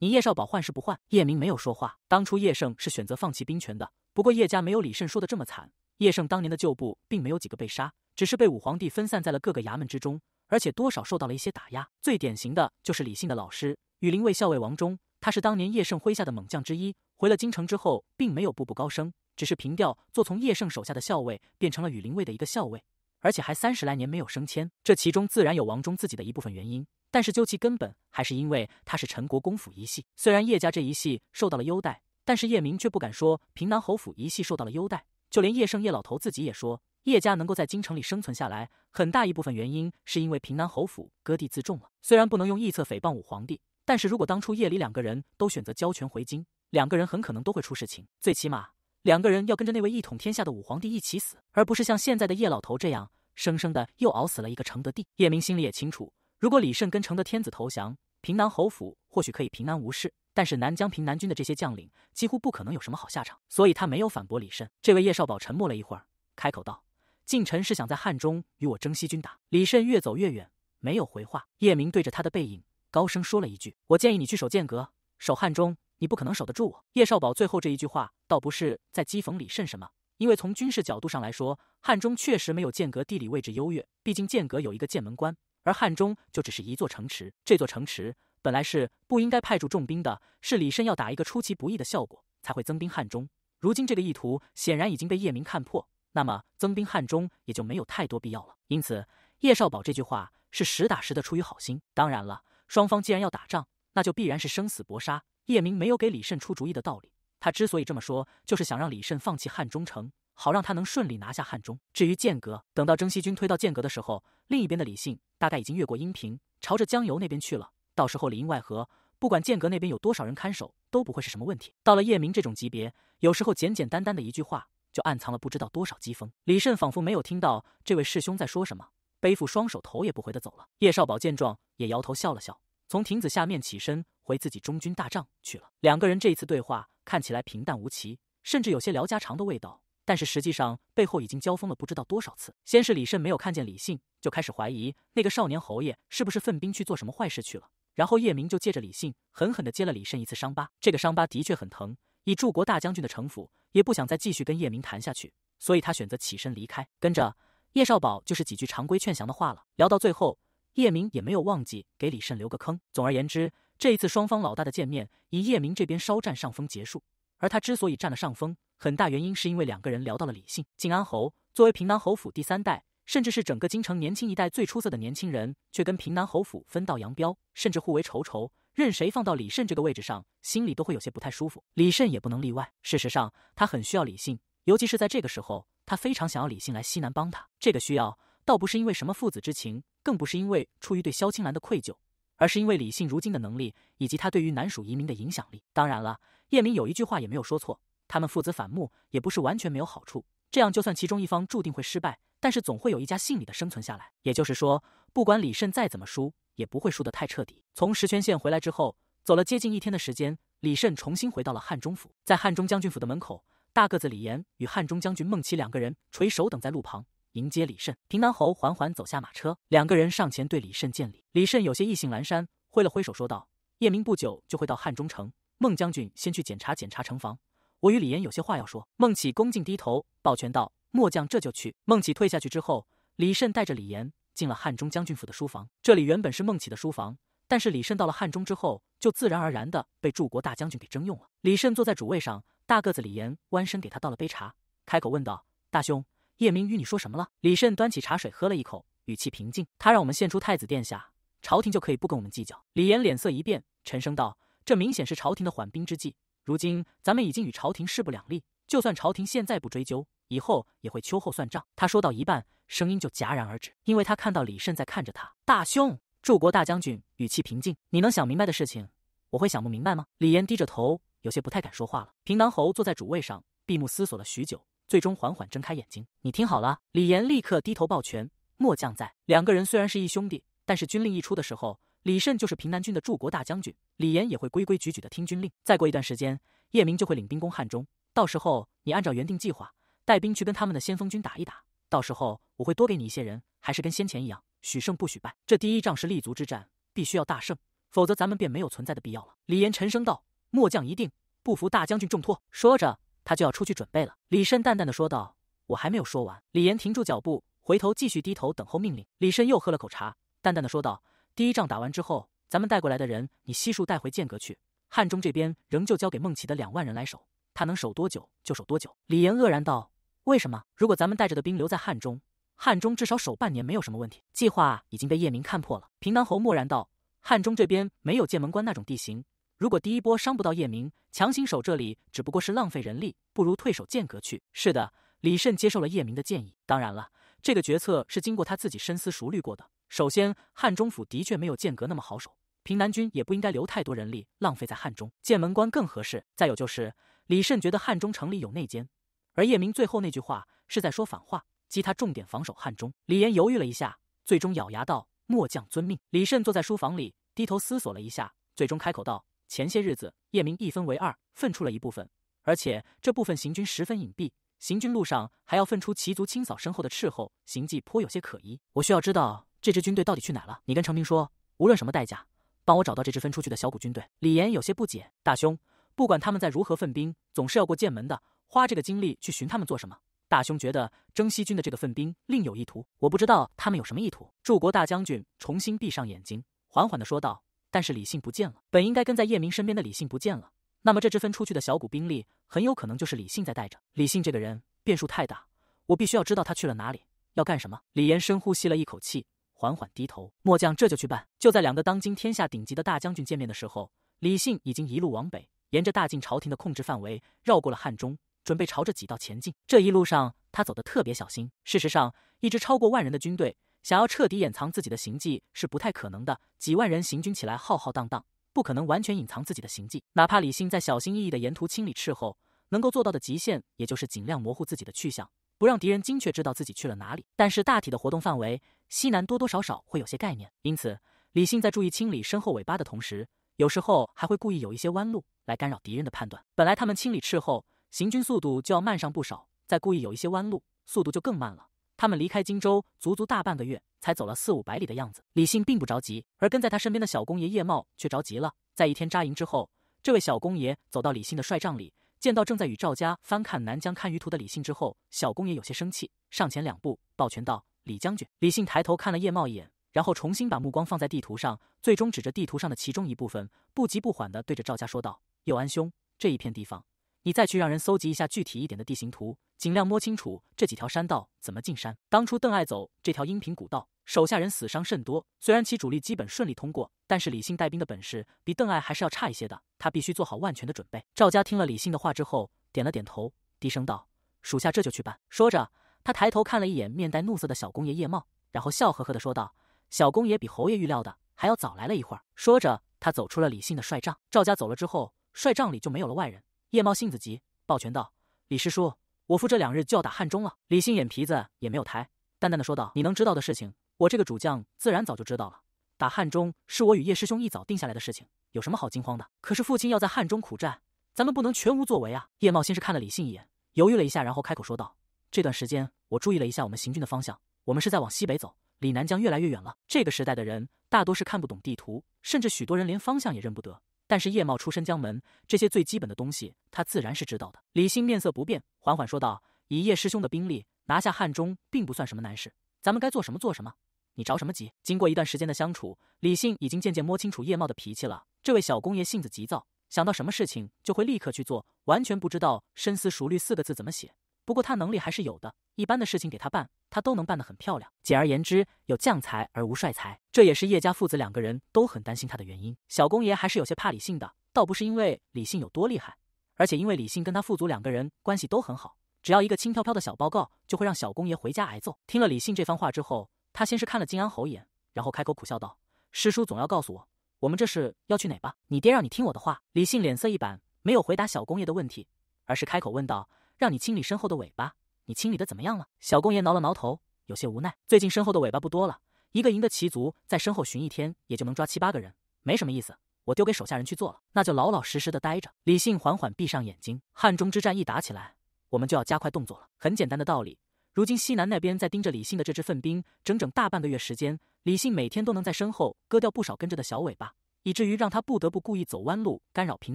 你叶少保换是不换？叶明没有说话。当初叶胜是选择放弃兵权的，不过叶家没有李慎说的这么惨。叶胜当年的旧部并没有几个被杀，只是被武皇帝分散在了各个衙门之中。而且多少受到了一些打压，最典型的，就是李信的老师羽林卫校尉王忠。他是当年叶盛麾下的猛将之一，回了京城之后，并没有步步高升，只是平调做从叶盛手下的校尉，变成了羽林卫的一个校尉，而且还三十来年没有升迁。这其中自然有王忠自己的一部分原因，但是究其根本，还是因为他是陈国公府一系。虽然叶家这一系受到了优待，但是叶明却不敢说平南侯府一系受到了优待，就连叶盛叶老头自己也说。叶家能够在京城里生存下来，很大一部分原因是因为平南侯府割地自重了。虽然不能用臆测诽谤武皇帝，但是如果当初夜里两个人都选择交权回京，两个人很可能都会出事情，最起码两个人要跟着那位一统天下的武皇帝一起死，而不是像现在的叶老头这样，生生的又熬死了一个承德帝。叶明心里也清楚，如果李晟跟承德天子投降，平南侯府或许可以平安无事，但是南疆平南军的这些将领几乎不可能有什么好下场，所以他没有反驳李晟。这位叶少保沉默了一会儿，开口道。晋臣是想在汉中与我征西军打。李慎越走越远，没有回话。叶明对着他的背影高声说了一句：“我建议你去守剑阁，守汉中，你不可能守得住。”我叶少保最后这一句话，倒不是在讥讽李慎什么，因为从军事角度上来说，汉中确实没有剑阁地理位置优越。毕竟剑阁有一个剑门关，而汉中就只是一座城池。这座城池本来是不应该派驻重兵的，是李慎要打一个出其不意的效果，才会增兵汉中。如今这个意图显然已经被叶明看破。那么增兵汉中也就没有太多必要了。因此，叶少保这句话是实打实的出于好心。当然了，双方既然要打仗，那就必然是生死搏杀。叶明没有给李慎出主意的道理。他之所以这么说，就是想让李慎放弃汉中城，好让他能顺利拿下汉中。至于剑阁，等到征西军推到剑阁的时候，另一边的李信大概已经越过阴平，朝着江油那边去了。到时候里应外合，不管剑阁那边有多少人看守，都不会是什么问题。到了叶明这种级别，有时候简简单单的一句话。就暗藏了不知道多少讥讽。李慎仿佛没有听到这位师兄在说什么，背负双手，头也不回的走了。叶少宝见状，也摇头笑了笑，从亭子下面起身，回自己中军大帐去了。两个人这一次对话看起来平淡无奇，甚至有些聊家常的味道，但是实际上背后已经交锋了不知道多少次。先是李慎没有看见李信，就开始怀疑那个少年侯爷是不是奋兵去做什么坏事去了。然后叶明就借着李信，狠狠的接了李慎一次伤疤。这个伤疤的确很疼。以驻国大将军的城府。也不想再继续跟叶明谈下去，所以他选择起身离开。跟着叶少宝就是几句常规劝降的话了。聊到最后，叶明也没有忘记给李慎留个坑。总而言之，这一次双方老大的见面以叶明这边稍占上风结束。而他之所以占了上风，很大原因是因为两个人聊到了李信，靖安侯作为平南侯府第三代，甚至是整个京城年轻一代最出色的年轻人，却跟平南侯府分道扬镳，甚至互为仇仇。任谁放到李慎这个位置上，心里都会有些不太舒服。李慎也不能例外。事实上，他很需要李信，尤其是在这个时候，他非常想要李信来西南帮他。这个需要倒不是因为什么父子之情，更不是因为出于对萧青兰的愧疚，而是因为李信如今的能力以及他对于南蜀移民的影响力。当然了，叶明有一句话也没有说错，他们父子反目也不是完全没有好处。这样，就算其中一方注定会失败，但是总会有一家姓李的生存下来。也就是说，不管李慎再怎么输。也不会输得太彻底。从石泉县回来之后，走了接近一天的时间，李慎重新回到了汉中府。在汉中将军府的门口，大个子李岩与汉中将军孟启两个人垂手等在路旁，迎接李慎。平南侯缓缓走下马车，两个人上前对李慎见礼。李慎有些意兴阑珊，挥了挥手说道：“叶明不久就会到汉中城，孟将军先去检查检查城防，我与李岩有些话要说。”孟启恭敬低头抱拳道：“末将这就去。”孟启退下去之后，李慎带着李岩。进了汉中将军府的书房，这里原本是孟起的书房，但是李慎到了汉中之后，就自然而然的被驻国大将军给征用了。李慎坐在主位上，大个子李岩弯身给他倒了杯茶，开口问道：“大兄，叶明与你说什么了？”李慎端起茶水喝了一口，语气平静：“他让我们献出太子殿下，朝廷就可以不跟我们计较。”李岩脸色一变，沉声道：“这明显是朝廷的缓兵之计。如今咱们已经与朝廷势不两立，就算朝廷现在不追究，以后也会秋后算账。”他说到一半。声音就戛然而止，因为他看到李慎在看着他。大兄，柱国大将军语气平静：“你能想明白的事情，我会想不明白吗？”李岩低着头，有些不太敢说话了。平南侯坐在主位上，闭目思索了许久，最终缓缓睁开眼睛：“你听好了。”李岩立刻低头抱拳：“末将在。”两个人虽然是一兄弟，但是军令一出的时候，李慎就是平南军的柱国大将军，李岩也会规规矩矩的听军令。再过一段时间，叶明就会领兵攻汉中，到时候你按照原定计划带兵去跟他们的先锋军打一打。到时候我会多给你一些人，还是跟先前一样，许胜不许败。这第一仗是立足之战，必须要大胜，否则咱们便没有存在的必要了。李岩沉声道：“末将一定不负大将军重托。”说着，他就要出去准备了。李慎淡淡的说道：“我还没有说完。”李岩停住脚步，回头继续低头等候命令。李慎又喝了口茶，淡淡的说道：“第一仗打完之后，咱们带过来的人，你悉数带回剑阁去。汉中这边仍旧交给孟起的两万人来守，他能守多久就守多久。”李岩愕然道。为什么？如果咱们带着的兵留在汉中，汉中至少守半年没有什么问题。计划已经被叶明看破了。平南侯默然道：“汉中这边没有剑门关那种地形，如果第一波伤不到叶明，强行守这里只不过是浪费人力，不如退守剑阁去。”是的，李慎接受了叶明的建议。当然了，这个决策是经过他自己深思熟虑过的。首先，汉中府的确没有剑阁那么好守，平南军也不应该留太多人力浪费在汉中。剑门关更合适。再有就是，李慎觉得汉中城里有内奸。而叶明最后那句话是在说反话，击他重点防守汉中。李岩犹豫了一下，最终咬牙道：“末将遵命。”李慎坐在书房里，低头思索了一下，最终开口道：“前些日子，叶明一分为二，分出了一部分，而且这部分行军十分隐蔽，行军路上还要分出骑卒清扫身后的斥候，行迹颇有些可疑。我需要知道这支军队到底去哪了。你跟程明说，无论什么代价，帮我找到这支分出去的小股军队。”李岩有些不解：“大兄，不管他们在如何分兵，总是要过剑门的。”花这个精力去寻他们做什么？大兄觉得征西军的这个分兵另有意图，我不知道他们有什么意图。柱国大将军重新闭上眼睛，缓缓地说道：“但是李信不见了，本应该跟在叶明身边的李信不见了，那么这支分出去的小股兵力很有可能就是李信在带着。李信这个人变数太大，我必须要知道他去了哪里，要干什么。”李岩深呼吸了一口气，缓缓低头：“末将这就去办。”就在两个当今天下顶级的大将军见面的时候，李信已经一路往北，沿着大晋朝廷的控制范围，绕过了汉中。准备朝着几道前进。这一路上，他走得特别小心。事实上，一支超过万人的军队想要彻底掩藏自己的行迹是不太可能的。几万人行军起来浩浩荡荡，不可能完全隐藏自己的行迹。哪怕李信在小心翼翼的沿途清理斥候，能够做到的极限也就是尽量模糊自己的去向，不让敌人精确知道自己去了哪里。但是大体的活动范围，西南多多少少会有些概念。因此，李信在注意清理身后尾巴的同时，有时候还会故意有一些弯路来干扰敌人的判断。本来他们清理斥候。行军速度就要慢上不少，再故意有一些弯路，速度就更慢了。他们离开荆州足足大半个月，才走了四五百里的样子。李信并不着急，而跟在他身边的小公爷叶茂却着急了。在一天扎营之后，这位小公爷走到李信的帅帐里，见到正在与赵家翻看南疆看鱼图的李信之后，小公爷有些生气，上前两步，抱拳道：“李将军。”李信抬头看了叶茂一眼，然后重新把目光放在地图上，最终指着地图上的其中一部分，不急不缓地对着赵家说道：“右安兄，这一片地方。”你再去让人搜集一下具体一点的地形图，尽量摸清楚这几条山道怎么进山。当初邓艾走这条阴平古道，手下人死伤甚多。虽然其主力基本顺利通过，但是李信带兵的本事比邓艾还是要差一些的。他必须做好万全的准备。赵家听了李信的话之后，点了点头，低声道：“属下这就去办。”说着，他抬头看了一眼面带怒色的小公爷叶茂，然后笑呵呵的说道：“小公爷比侯爷预料的还要早来了一会儿。”说着，他走出了李信的帅帐。赵家走了之后，帅帐里就没有了外人。叶茂性子急，抱拳道：“李师叔，我父这两日就要打汉中了。”李信眼皮子也没有抬，淡淡的说道：“你能知道的事情，我这个主将自然早就知道了。打汉中是我与叶师兄一早定下来的事情，有什么好惊慌的？可是父亲要在汉中苦战，咱们不能全无作为啊！”叶茂先是看了李信一眼，犹豫了一下，然后开口说道：“这段时间我注意了一下我们行军的方向，我们是在往西北走，离南疆越来越远了。这个时代的人大多是看不懂地图，甚至许多人连方向也认不得。”但是叶茂出身江门，这些最基本的东西他自然是知道的。李信面色不变，缓缓说道：“以叶师兄的兵力拿下汉中，并不算什么难事。咱们该做什么做什么，你着什么急？”经过一段时间的相处，李信已经渐渐摸清楚叶茂的脾气了。这位小公爷性子急躁，想到什么事情就会立刻去做，完全不知道深思熟虑四个字怎么写。不过他能力还是有的，一般的事情给他办。他都能办得很漂亮，简而言之，有将才而无帅才，这也是叶家父子两个人都很担心他的原因。小公爷还是有些怕李信的，倒不是因为李信有多厉害，而且因为李信跟他父祖两个人关系都很好，只要一个轻飘飘的小报告，就会让小公爷回家挨揍。听了李信这番话之后，他先是看了金安侯一眼，然后开口苦笑道：“师叔总要告诉我，我们这是要去哪吧？你爹让你听我的话。”李信脸色一板，没有回答小公爷的问题，而是开口问道：“让你清理身后的尾巴。”你清理的怎么样了？小公爷挠了挠头，有些无奈。最近身后的尾巴不多了，一个营的骑卒在身后巡一天，也就能抓七八个人，没什么意思。我丢给手下人去做了，那就老老实实的待着。李信缓缓闭上眼睛。汉中之战一打起来，我们就要加快动作了。很简单的道理，如今西南那边在盯着李信的这支粪兵整整大半个月时间，李信每天都能在身后割掉不少跟着的小尾巴，以至于让他不得不故意走弯路，干扰平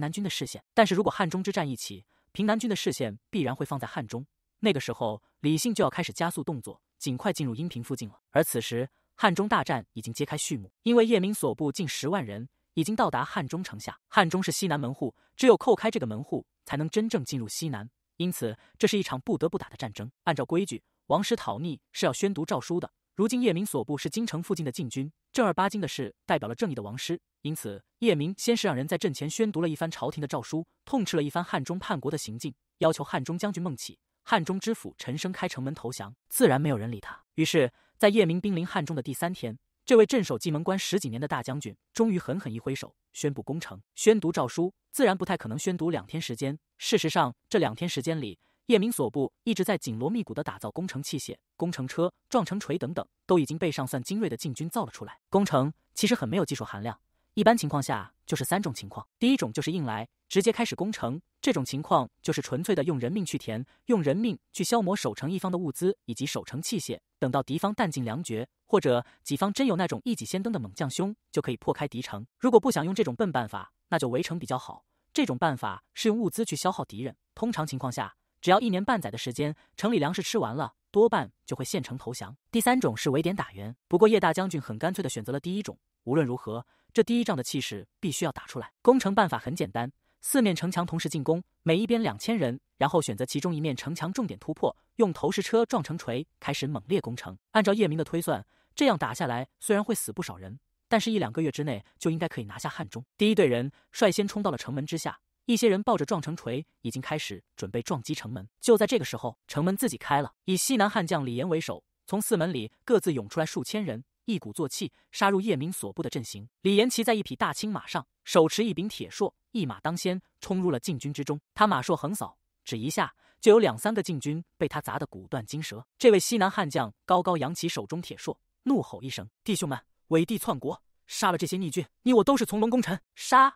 南军的视线。但是如果汉中之战一起，平南军的视线必然会放在汉中。那个时候，李信就要开始加速动作，尽快进入阴平附近了。而此时，汉中大战已经揭开序幕，因为叶明所部近十万人已经到达汉中城下。汉中是西南门户，只有叩开这个门户，才能真正进入西南。因此，这是一场不得不打的战争。按照规矩，王师讨逆是要宣读诏书的。如今，叶明所部是京城附近的禁军，正儿八经的是代表了正义的王师，因此，叶明先是让人在阵前宣读了一番朝廷的诏书，痛斥了一番汉中叛国的行径，要求汉中将军孟起。汉中知府陈升开城门投降，自然没有人理他。于是，在叶明兵临汉中的第三天，这位镇守蓟门关十几年的大将军，终于狠狠一挥手，宣布攻城，宣读诏书。自然不太可能宣读两天时间。事实上，这两天时间里，叶明所部一直在紧锣密鼓的打造攻城器械、攻城车、撞城锤等等，都已经被上算精锐的禁军造了出来。攻城其实很没有技术含量。一般情况下就是三种情况，第一种就是硬来，直接开始攻城，这种情况就是纯粹的用人命去填，用人命去消磨守城一方的物资以及守城器械，等到敌方弹尽粮绝，或者己方真有那种一己先登的猛将凶，就可以破开敌城。如果不想用这种笨办法，那就围城比较好。这种办法是用物资去消耗敌人，通常情况下只要一年半载的时间，城里粮食吃完了，多半就会献城投降。第三种是围点打援，不过叶大将军很干脆的选择了第一种。无论如何，这第一仗的气势必须要打出来。攻城办法很简单，四面城墙同时进攻，每一边两千人，然后选择其中一面城墙重点突破，用投石车撞成锤，开始猛烈攻城。按照叶明的推算，这样打下来，虽然会死不少人，但是一两个月之内就应该可以拿下汉中。第一队人率先冲到了城门之下，一些人抱着撞城锤已经开始准备撞击城门。就在这个时候，城门自己开了。以西南悍将李岩为首，从四门里各自涌出来数千人。一鼓作气杀入叶明所部的阵型。李延骑在一匹大青马上，手持一柄铁槊，一马当先冲入了禁军之中。他马槊横扫，只一下就有两三个禁军被他砸得骨断筋折。这位西南悍将高高扬起手中铁槊，怒吼一声：“弟兄们，伪帝篡国，杀了这些逆军，你我都是从龙功臣，杀！”